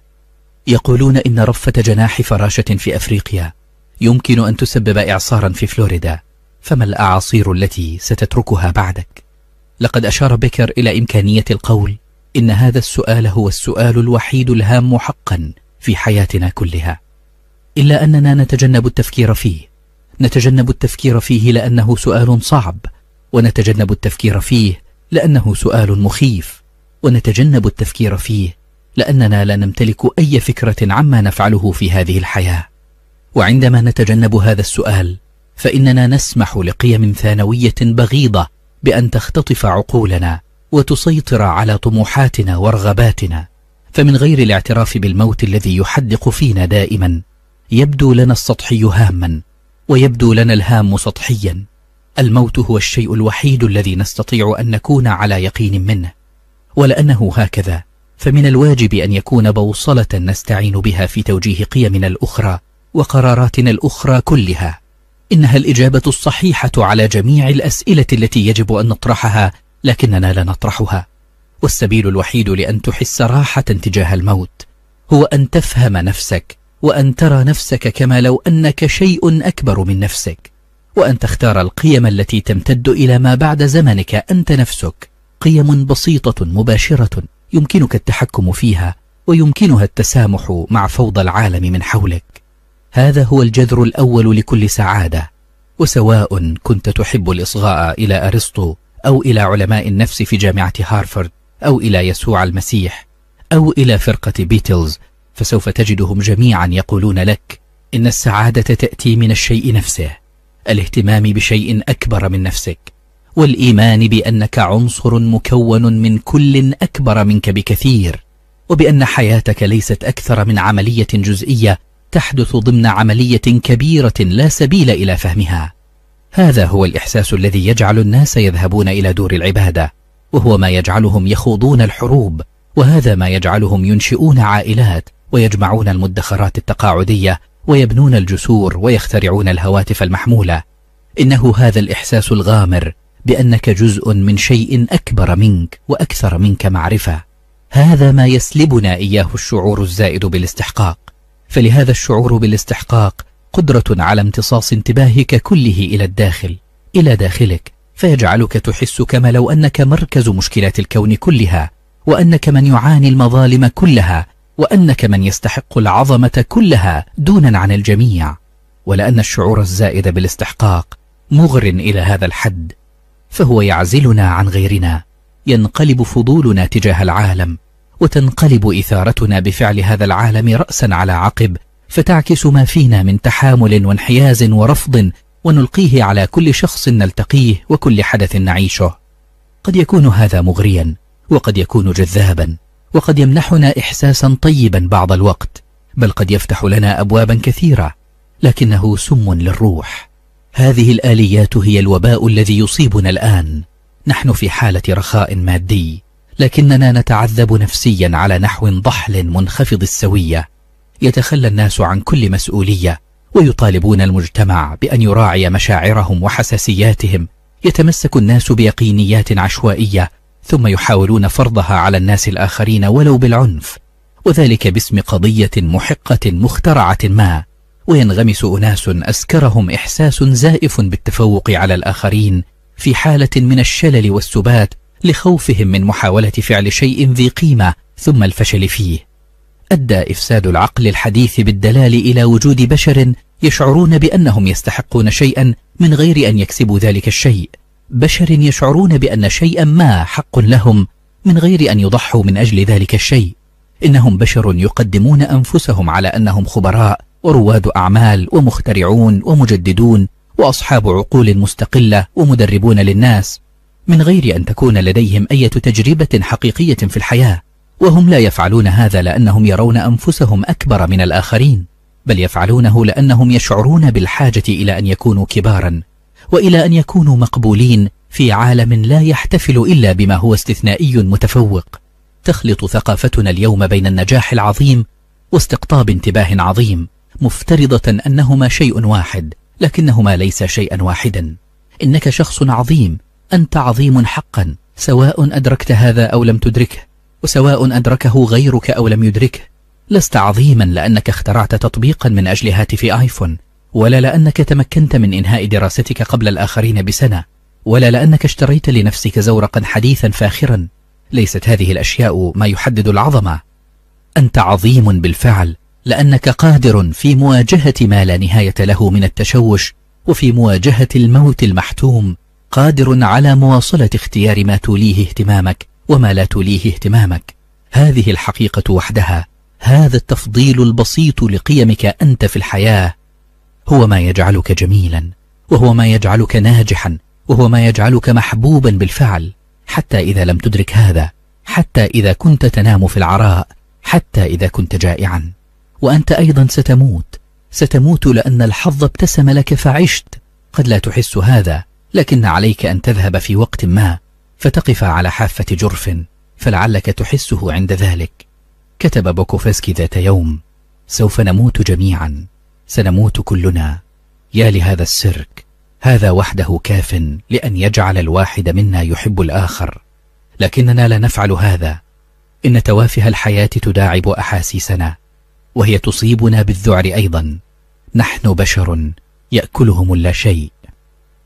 يقولون إن رفة جناح فراشة في أفريقيا يمكن أن تسبب إعصارا في فلوريدا فما الأعاصير التي ستتركها بعدك؟ لقد أشار بيكر إلى إمكانية القول إن هذا السؤال هو السؤال الوحيد الهام حقا في حياتنا كلها إلا أننا نتجنب التفكير فيه نتجنب التفكير فيه لأنه سؤال صعب ونتجنب التفكير فيه لأنه سؤال مخيف ونتجنب التفكير فيه لأننا لا نمتلك أي فكرة عما نفعله في هذه الحياة وعندما نتجنب هذا السؤال فإننا نسمح لقيم ثانوية بغيضة بأن تختطف عقولنا وتسيطر على طموحاتنا ورغباتنا فمن غير الاعتراف بالموت الذي يحدق فينا دائما يبدو لنا السطحي هاما ويبدو لنا الهام سطحيا الموت هو الشيء الوحيد الذي نستطيع أن نكون على يقين منه ولأنه هكذا فمن الواجب أن يكون بوصلة نستعين بها في توجيه قيمنا الأخرى وقراراتنا الأخرى كلها إنها الإجابة الصحيحة على جميع الأسئلة التي يجب أن نطرحها لكننا لا نطرحها والسبيل الوحيد لأن تحس راحة تجاه الموت هو أن تفهم نفسك وأن ترى نفسك كما لو أنك شيء أكبر من نفسك وأن تختار القيم التي تمتد إلى ما بعد زمنك أنت نفسك قيم بسيطة مباشرة يمكنك التحكم فيها ويمكنها التسامح مع فوضى العالم من حولك هذا هو الجذر الأول لكل سعادة وسواء كنت تحب الإصغاء إلى أرسطو أو إلى علماء النفس في جامعة هارفرد أو إلى يسوع المسيح أو إلى فرقة بيتلز فسوف تجدهم جميعا يقولون لك إن السعادة تأتي من الشيء نفسه الاهتمام بشيء أكبر من نفسك والإيمان بأنك عنصر مكون من كل أكبر منك بكثير وبأن حياتك ليست أكثر من عملية جزئية تحدث ضمن عملية كبيرة لا سبيل إلى فهمها هذا هو الإحساس الذي يجعل الناس يذهبون إلى دور العبادة وهو ما يجعلهم يخوضون الحروب وهذا ما يجعلهم ينشئون عائلات ويجمعون المدخرات التقاعدية ويبنون الجسور ويخترعون الهواتف المحمولة إنه هذا الإحساس الغامر بأنك جزء من شيء أكبر منك وأكثر منك معرفة هذا ما يسلبنا إياه الشعور الزائد بالاستحقاق فلهذا الشعور بالاستحقاق قدرة على امتصاص انتباهك كله إلى الداخل إلى داخلك فيجعلك تحس كما لو أنك مركز مشكلات الكون كلها وأنك من يعاني المظالم كلها وأنك من يستحق العظمة كلها دونا عن الجميع ولأن الشعور الزائد بالاستحقاق مغر إلى هذا الحد فهو يعزلنا عن غيرنا ينقلب فضولنا تجاه العالم وتنقلب إثارتنا بفعل هذا العالم رأسا على عقب فتعكس ما فينا من تحامل وانحياز ورفض ونلقيه على كل شخص نلتقيه وكل حدث نعيشه قد يكون هذا مغريا وقد يكون جذابا وقد يمنحنا إحساسا طيبا بعض الوقت بل قد يفتح لنا أبوابا كثيرة لكنه سم للروح هذه الآليات هي الوباء الذي يصيبنا الآن نحن في حالة رخاء مادي لكننا نتعذب نفسيا على نحو ضحل منخفض السوية يتخلى الناس عن كل مسؤولية ويطالبون المجتمع بأن يراعي مشاعرهم وحساسياتهم يتمسك الناس بيقينيات عشوائية ثم يحاولون فرضها على الناس الآخرين ولو بالعنف وذلك باسم قضية محقة مخترعة ما وينغمس أناس أسكرهم إحساس زائف بالتفوق على الآخرين في حالة من الشلل والسبات لخوفهم من محاولة فعل شيء ذي قيمة ثم الفشل فيه أدى إفساد العقل الحديث بالدلال إلى وجود بشر يشعرون بأنهم يستحقون شيئا من غير أن يكسبوا ذلك الشيء بشر يشعرون بأن شيئا ما حق لهم من غير أن يضحوا من أجل ذلك الشيء إنهم بشر يقدمون أنفسهم على أنهم خبراء ورواد أعمال ومخترعون ومجددون وأصحاب عقول مستقلة ومدربون للناس من غير أن تكون لديهم أي تجربة حقيقية في الحياة وهم لا يفعلون هذا لأنهم يرون أنفسهم أكبر من الآخرين بل يفعلونه لأنهم يشعرون بالحاجة إلى أن يكونوا كبارا وإلى أن يكونوا مقبولين في عالم لا يحتفل إلا بما هو استثنائي متفوق تخلط ثقافتنا اليوم بين النجاح العظيم واستقطاب انتباه عظيم مفترضة أنهما شيء واحد لكنهما ليس شيئا واحدا إنك شخص عظيم أنت عظيم حقا سواء أدركت هذا أو لم تدركه وسواء أدركه غيرك أو لم يدركه لست عظيما لأنك اخترعت تطبيقا من أجل هاتف آيفون ولا لأنك تمكنت من إنهاء دراستك قبل الآخرين بسنة ولا لأنك اشتريت لنفسك زورقا حديثا فاخرا ليست هذه الأشياء ما يحدد العظمة أنت عظيم بالفعل لأنك قادر في مواجهة ما لا نهاية له من التشوش وفي مواجهة الموت المحتوم قادر على مواصلة اختيار ما توليه اهتمامك وما لا توليه اهتمامك هذه الحقيقة وحدها هذا التفضيل البسيط لقيمك أنت في الحياة هو ما يجعلك جميلا وهو ما يجعلك ناجحا وهو ما يجعلك محبوبا بالفعل حتى إذا لم تدرك هذا حتى إذا كنت تنام في العراء حتى إذا كنت جائعا وأنت أيضا ستموت ستموت لأن الحظ ابتسم لك فعشت قد لا تحس هذا لكن عليك أن تذهب في وقت ما فتقف على حافة جرف فلعلك تحسه عند ذلك كتب بوكوفسكي ذات يوم سوف نموت جميعا سنموت كلنا يا لهذا السرك هذا وحده كاف لأن يجعل الواحد منا يحب الآخر لكننا لا نفعل هذا إن توافه الحياة تداعب أحاسيسنا وهي تصيبنا بالذعر أيضا نحن بشر يأكلهم اللاشيء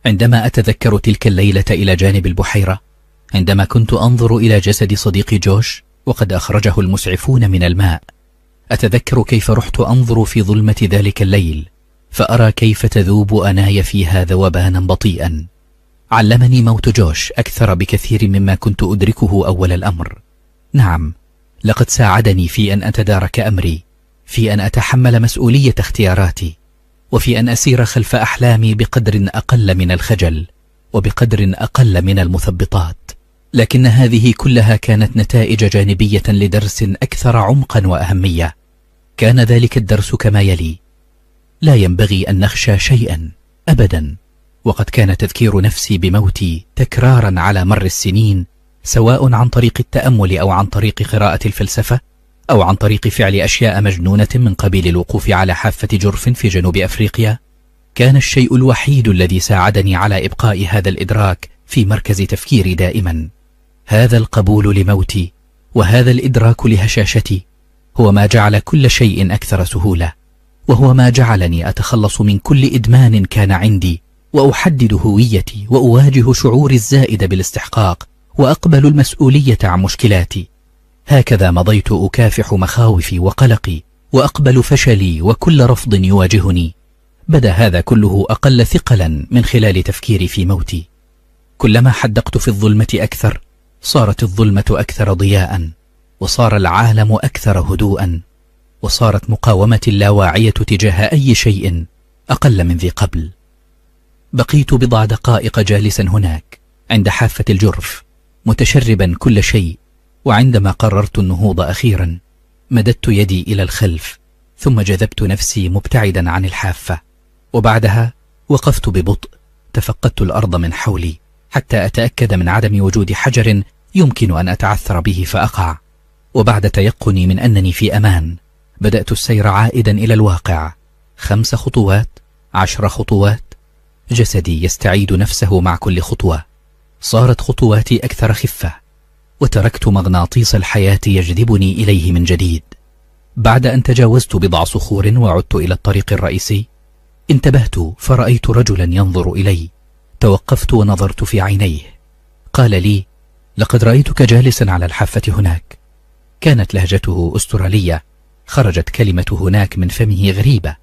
عندما أتذكر تلك الليلة إلى جانب البحيرة عندما كنت أنظر إلى جسد صديقي جوش وقد أخرجه المسعفون من الماء أتذكر كيف رحت أنظر في ظلمة ذلك الليل فأرى كيف تذوب أناي فيها ذوبانا بطيئا علمني موت جوش أكثر بكثير مما كنت أدركه أول الأمر نعم لقد ساعدني في أن أتدارك أمري في أن أتحمل مسؤولية اختياراتي وفي أن أسير خلف أحلامي بقدر أقل من الخجل وبقدر أقل من المثبطات لكن هذه كلها كانت نتائج جانبية لدرس أكثر عمقا وأهمية كان ذلك الدرس كما يلي لا ينبغي أن نخشى شيئا أبدا وقد كان تذكير نفسي بموتي تكرارا على مر السنين سواء عن طريق التأمل أو عن طريق قراءة الفلسفة أو عن طريق فعل أشياء مجنونة من قبيل الوقوف على حافة جرف في جنوب أفريقيا كان الشيء الوحيد الذي ساعدني على إبقاء هذا الإدراك في مركز تفكيري دائماً هذا القبول لموتي وهذا الإدراك لهشاشتي هو ما جعل كل شيء أكثر سهولة وهو ما جعلني أتخلص من كل إدمان كان عندي وأحدد هويتي وأواجه شعوري الزائد بالاستحقاق وأقبل المسؤولية عن مشكلاتي هكذا مضيت أكافح مخاوفي وقلقي وأقبل فشلي وكل رفض يواجهني بدا هذا كله أقل ثقلا من خلال تفكيري في موتي كلما حدقت في الظلمة أكثر صارت الظلمة أكثر ضياء وصار العالم أكثر هدوءا وصارت مقاومة اللاواعية تجاه أي شيء أقل من ذي قبل بقيت بضع دقائق جالسا هناك عند حافة الجرف متشربا كل شيء وعندما قررت النهوض أخيرا مددت يدي إلى الخلف ثم جذبت نفسي مبتعدا عن الحافة وبعدها وقفت ببطء تفقدت الأرض من حولي حتى أتأكد من عدم وجود حجر يمكن أن أتعثر به فأقع وبعد تيقني من أنني في أمان بدأت السير عائدا إلى الواقع خمس خطوات عشر خطوات جسدي يستعيد نفسه مع كل خطوة صارت خطواتي أكثر خفة وتركت مغناطيس الحياة يجذبني إليه من جديد بعد أن تجاوزت بضع صخور وعدت إلى الطريق الرئيسي انتبهت فرأيت رجلا ينظر إلي توقفت ونظرت في عينيه قال لي لقد رأيتك جالسا على الحافة هناك كانت لهجته أسترالية خرجت كلمة هناك من فمه غريبة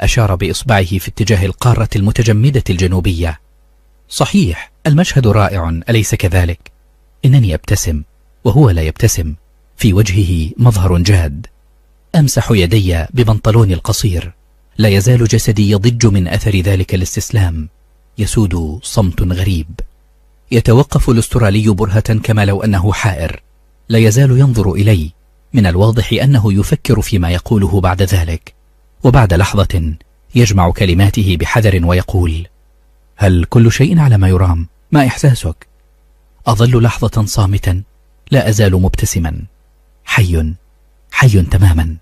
أشار بإصبعه في اتجاه القارة المتجمدة الجنوبية صحيح المشهد رائع أليس كذلك؟ إنني أبتسم وهو لا يبتسم في وجهه مظهر جاد أمسح يدي ببنطلوني القصير لا يزال جسدي يضج من أثر ذلك الاستسلام يسود صمت غريب يتوقف الاسترالي برهة كما لو أنه حائر لا يزال ينظر إلي من الواضح أنه يفكر فيما يقوله بعد ذلك وبعد لحظة يجمع كلماته بحذر ويقول هل كل شيء على ما يرام؟ ما إحساسك؟ أظل لحظة صامتا لا أزال مبتسما حي حي تماما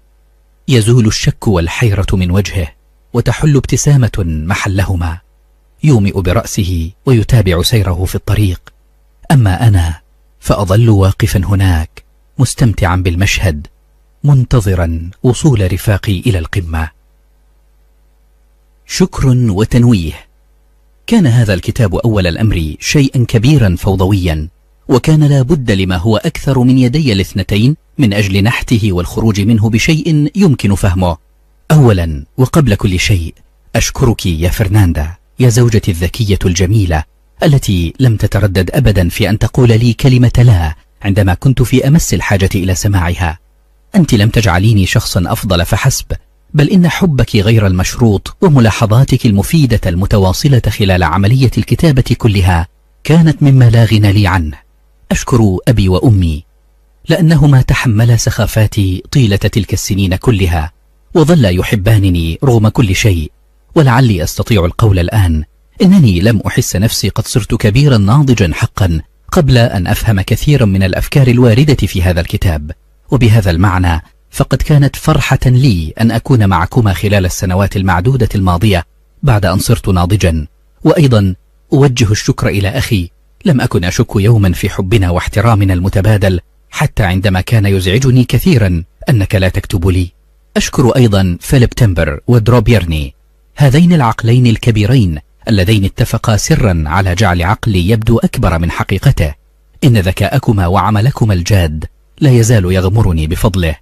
يزول الشك والحيرة من وجهه وتحل ابتسامة محلهما يومئ برأسه ويتابع سيره في الطريق أما أنا فأظل واقفا هناك مستمتعا بالمشهد منتظرا وصول رفاقي إلى القمة شكر وتنويه كان هذا الكتاب أول الأمر شيئا كبيرا فوضويا وكان لا بد لما هو أكثر من يدي الاثنتين من أجل نحته والخروج منه بشيء يمكن فهمه أولا وقبل كل شيء أشكرك يا فرناندا يا زوجتي الذكية الجميلة التي لم تتردد أبدا في أن تقول لي كلمة لا عندما كنت في أمس الحاجة إلى سماعها أنت لم تجعليني شخصا أفضل فحسب بل إن حبك غير المشروط وملاحظاتك المفيدة المتواصلة خلال عملية الكتابة كلها كانت مما لا غنى لي عنه أشكر أبي وأمي لأنهما تحملا سخافاتي طيلة تلك السنين كلها وظلا يحبانني رغم كل شيء ولعلي أستطيع القول الآن إنني لم أحس نفسي قد صرت كبيرا ناضجا حقا قبل أن أفهم كثيرا من الأفكار الواردة في هذا الكتاب وبهذا المعنى فقد كانت فرحة لي أن أكون معكما خلال السنوات المعدودة الماضية بعد أن صرت ناضجا وأيضا أوجه الشكر إلى أخي لم أكن أشك يوما في حبنا واحترامنا المتبادل حتى عندما كان يزعجني كثيرا أنك لا تكتب لي أشكر أيضا فيليب تمبر ودروب يرني هذين العقلين الكبيرين اللذين اتفقا سرا على جعل عقلي يبدو أكبر من حقيقته إن ذكاءكما وعملكما الجاد لا يزال يغمرني بفضله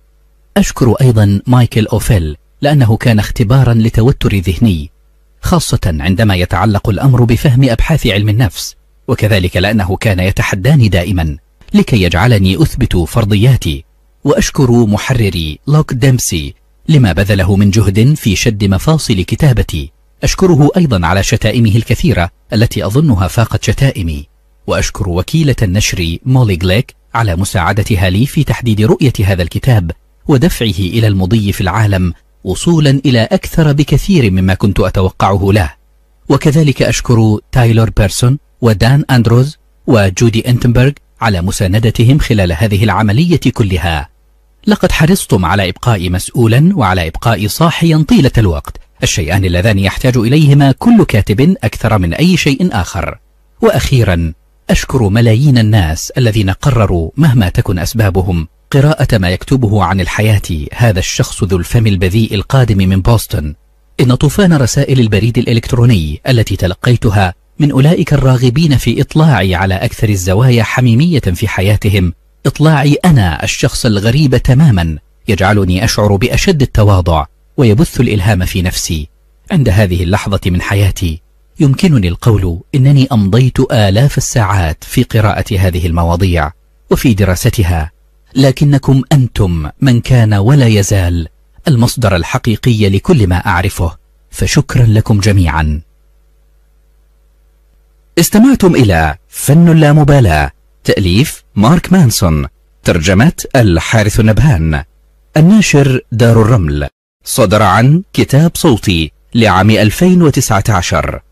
أشكر أيضا مايكل أوفيل لأنه كان اختبارا لتوتر ذهني خاصة عندما يتعلق الأمر بفهم أبحاث علم النفس وكذلك لأنه كان يتحداني دائما لكي يجعلني أثبت فرضياتي وأشكر محرري لوك ديمسي لما بذله من جهد في شد مفاصل كتابتي أشكره أيضا على شتائمه الكثيرة التي أظنها فاقت شتائمي وأشكر وكيلة النشر مولي جليك على مساعدتها لي في تحديد رؤية هذا الكتاب ودفعه إلى المضي في العالم وصولا إلى أكثر بكثير مما كنت أتوقعه له وكذلك أشكر تايلور بيرسون ودان أندروز وجودي أنتنبرغ على مساندتهم خلال هذه العملية كلها لقد حرصتم على إبقاء مسؤولا وعلى إبقاء صاحيا طيلة الوقت الشيئان اللذان يحتاج إليهما كل كاتب أكثر من أي شيء آخر وأخيرا أشكر ملايين الناس الذين قرروا مهما تكن أسبابهم قراءة ما يكتبه عن الحياة هذا الشخص ذو الفم البذيء القادم من بوسطن إن طوفان رسائل البريد الإلكتروني التي تلقيتها من أولئك الراغبين في إطلاعي على أكثر الزوايا حميمية في حياتهم إطلاعي أنا الشخص الغريب تماما يجعلني أشعر بأشد التواضع ويبث الإلهام في نفسي عند هذه اللحظة من حياتي يمكنني القول إنني أمضيت آلاف الساعات في قراءة هذه المواضيع وفي دراستها لكنكم أنتم من كان ولا يزال المصدر الحقيقي لكل ما أعرفه فشكرا لكم جميعا استمعتم إلى فن اللامبالاة تأليف مارك مانسون ترجمة الحارث النبهان الناشر دار الرمل صدر عن كتاب صوتي لعام 2019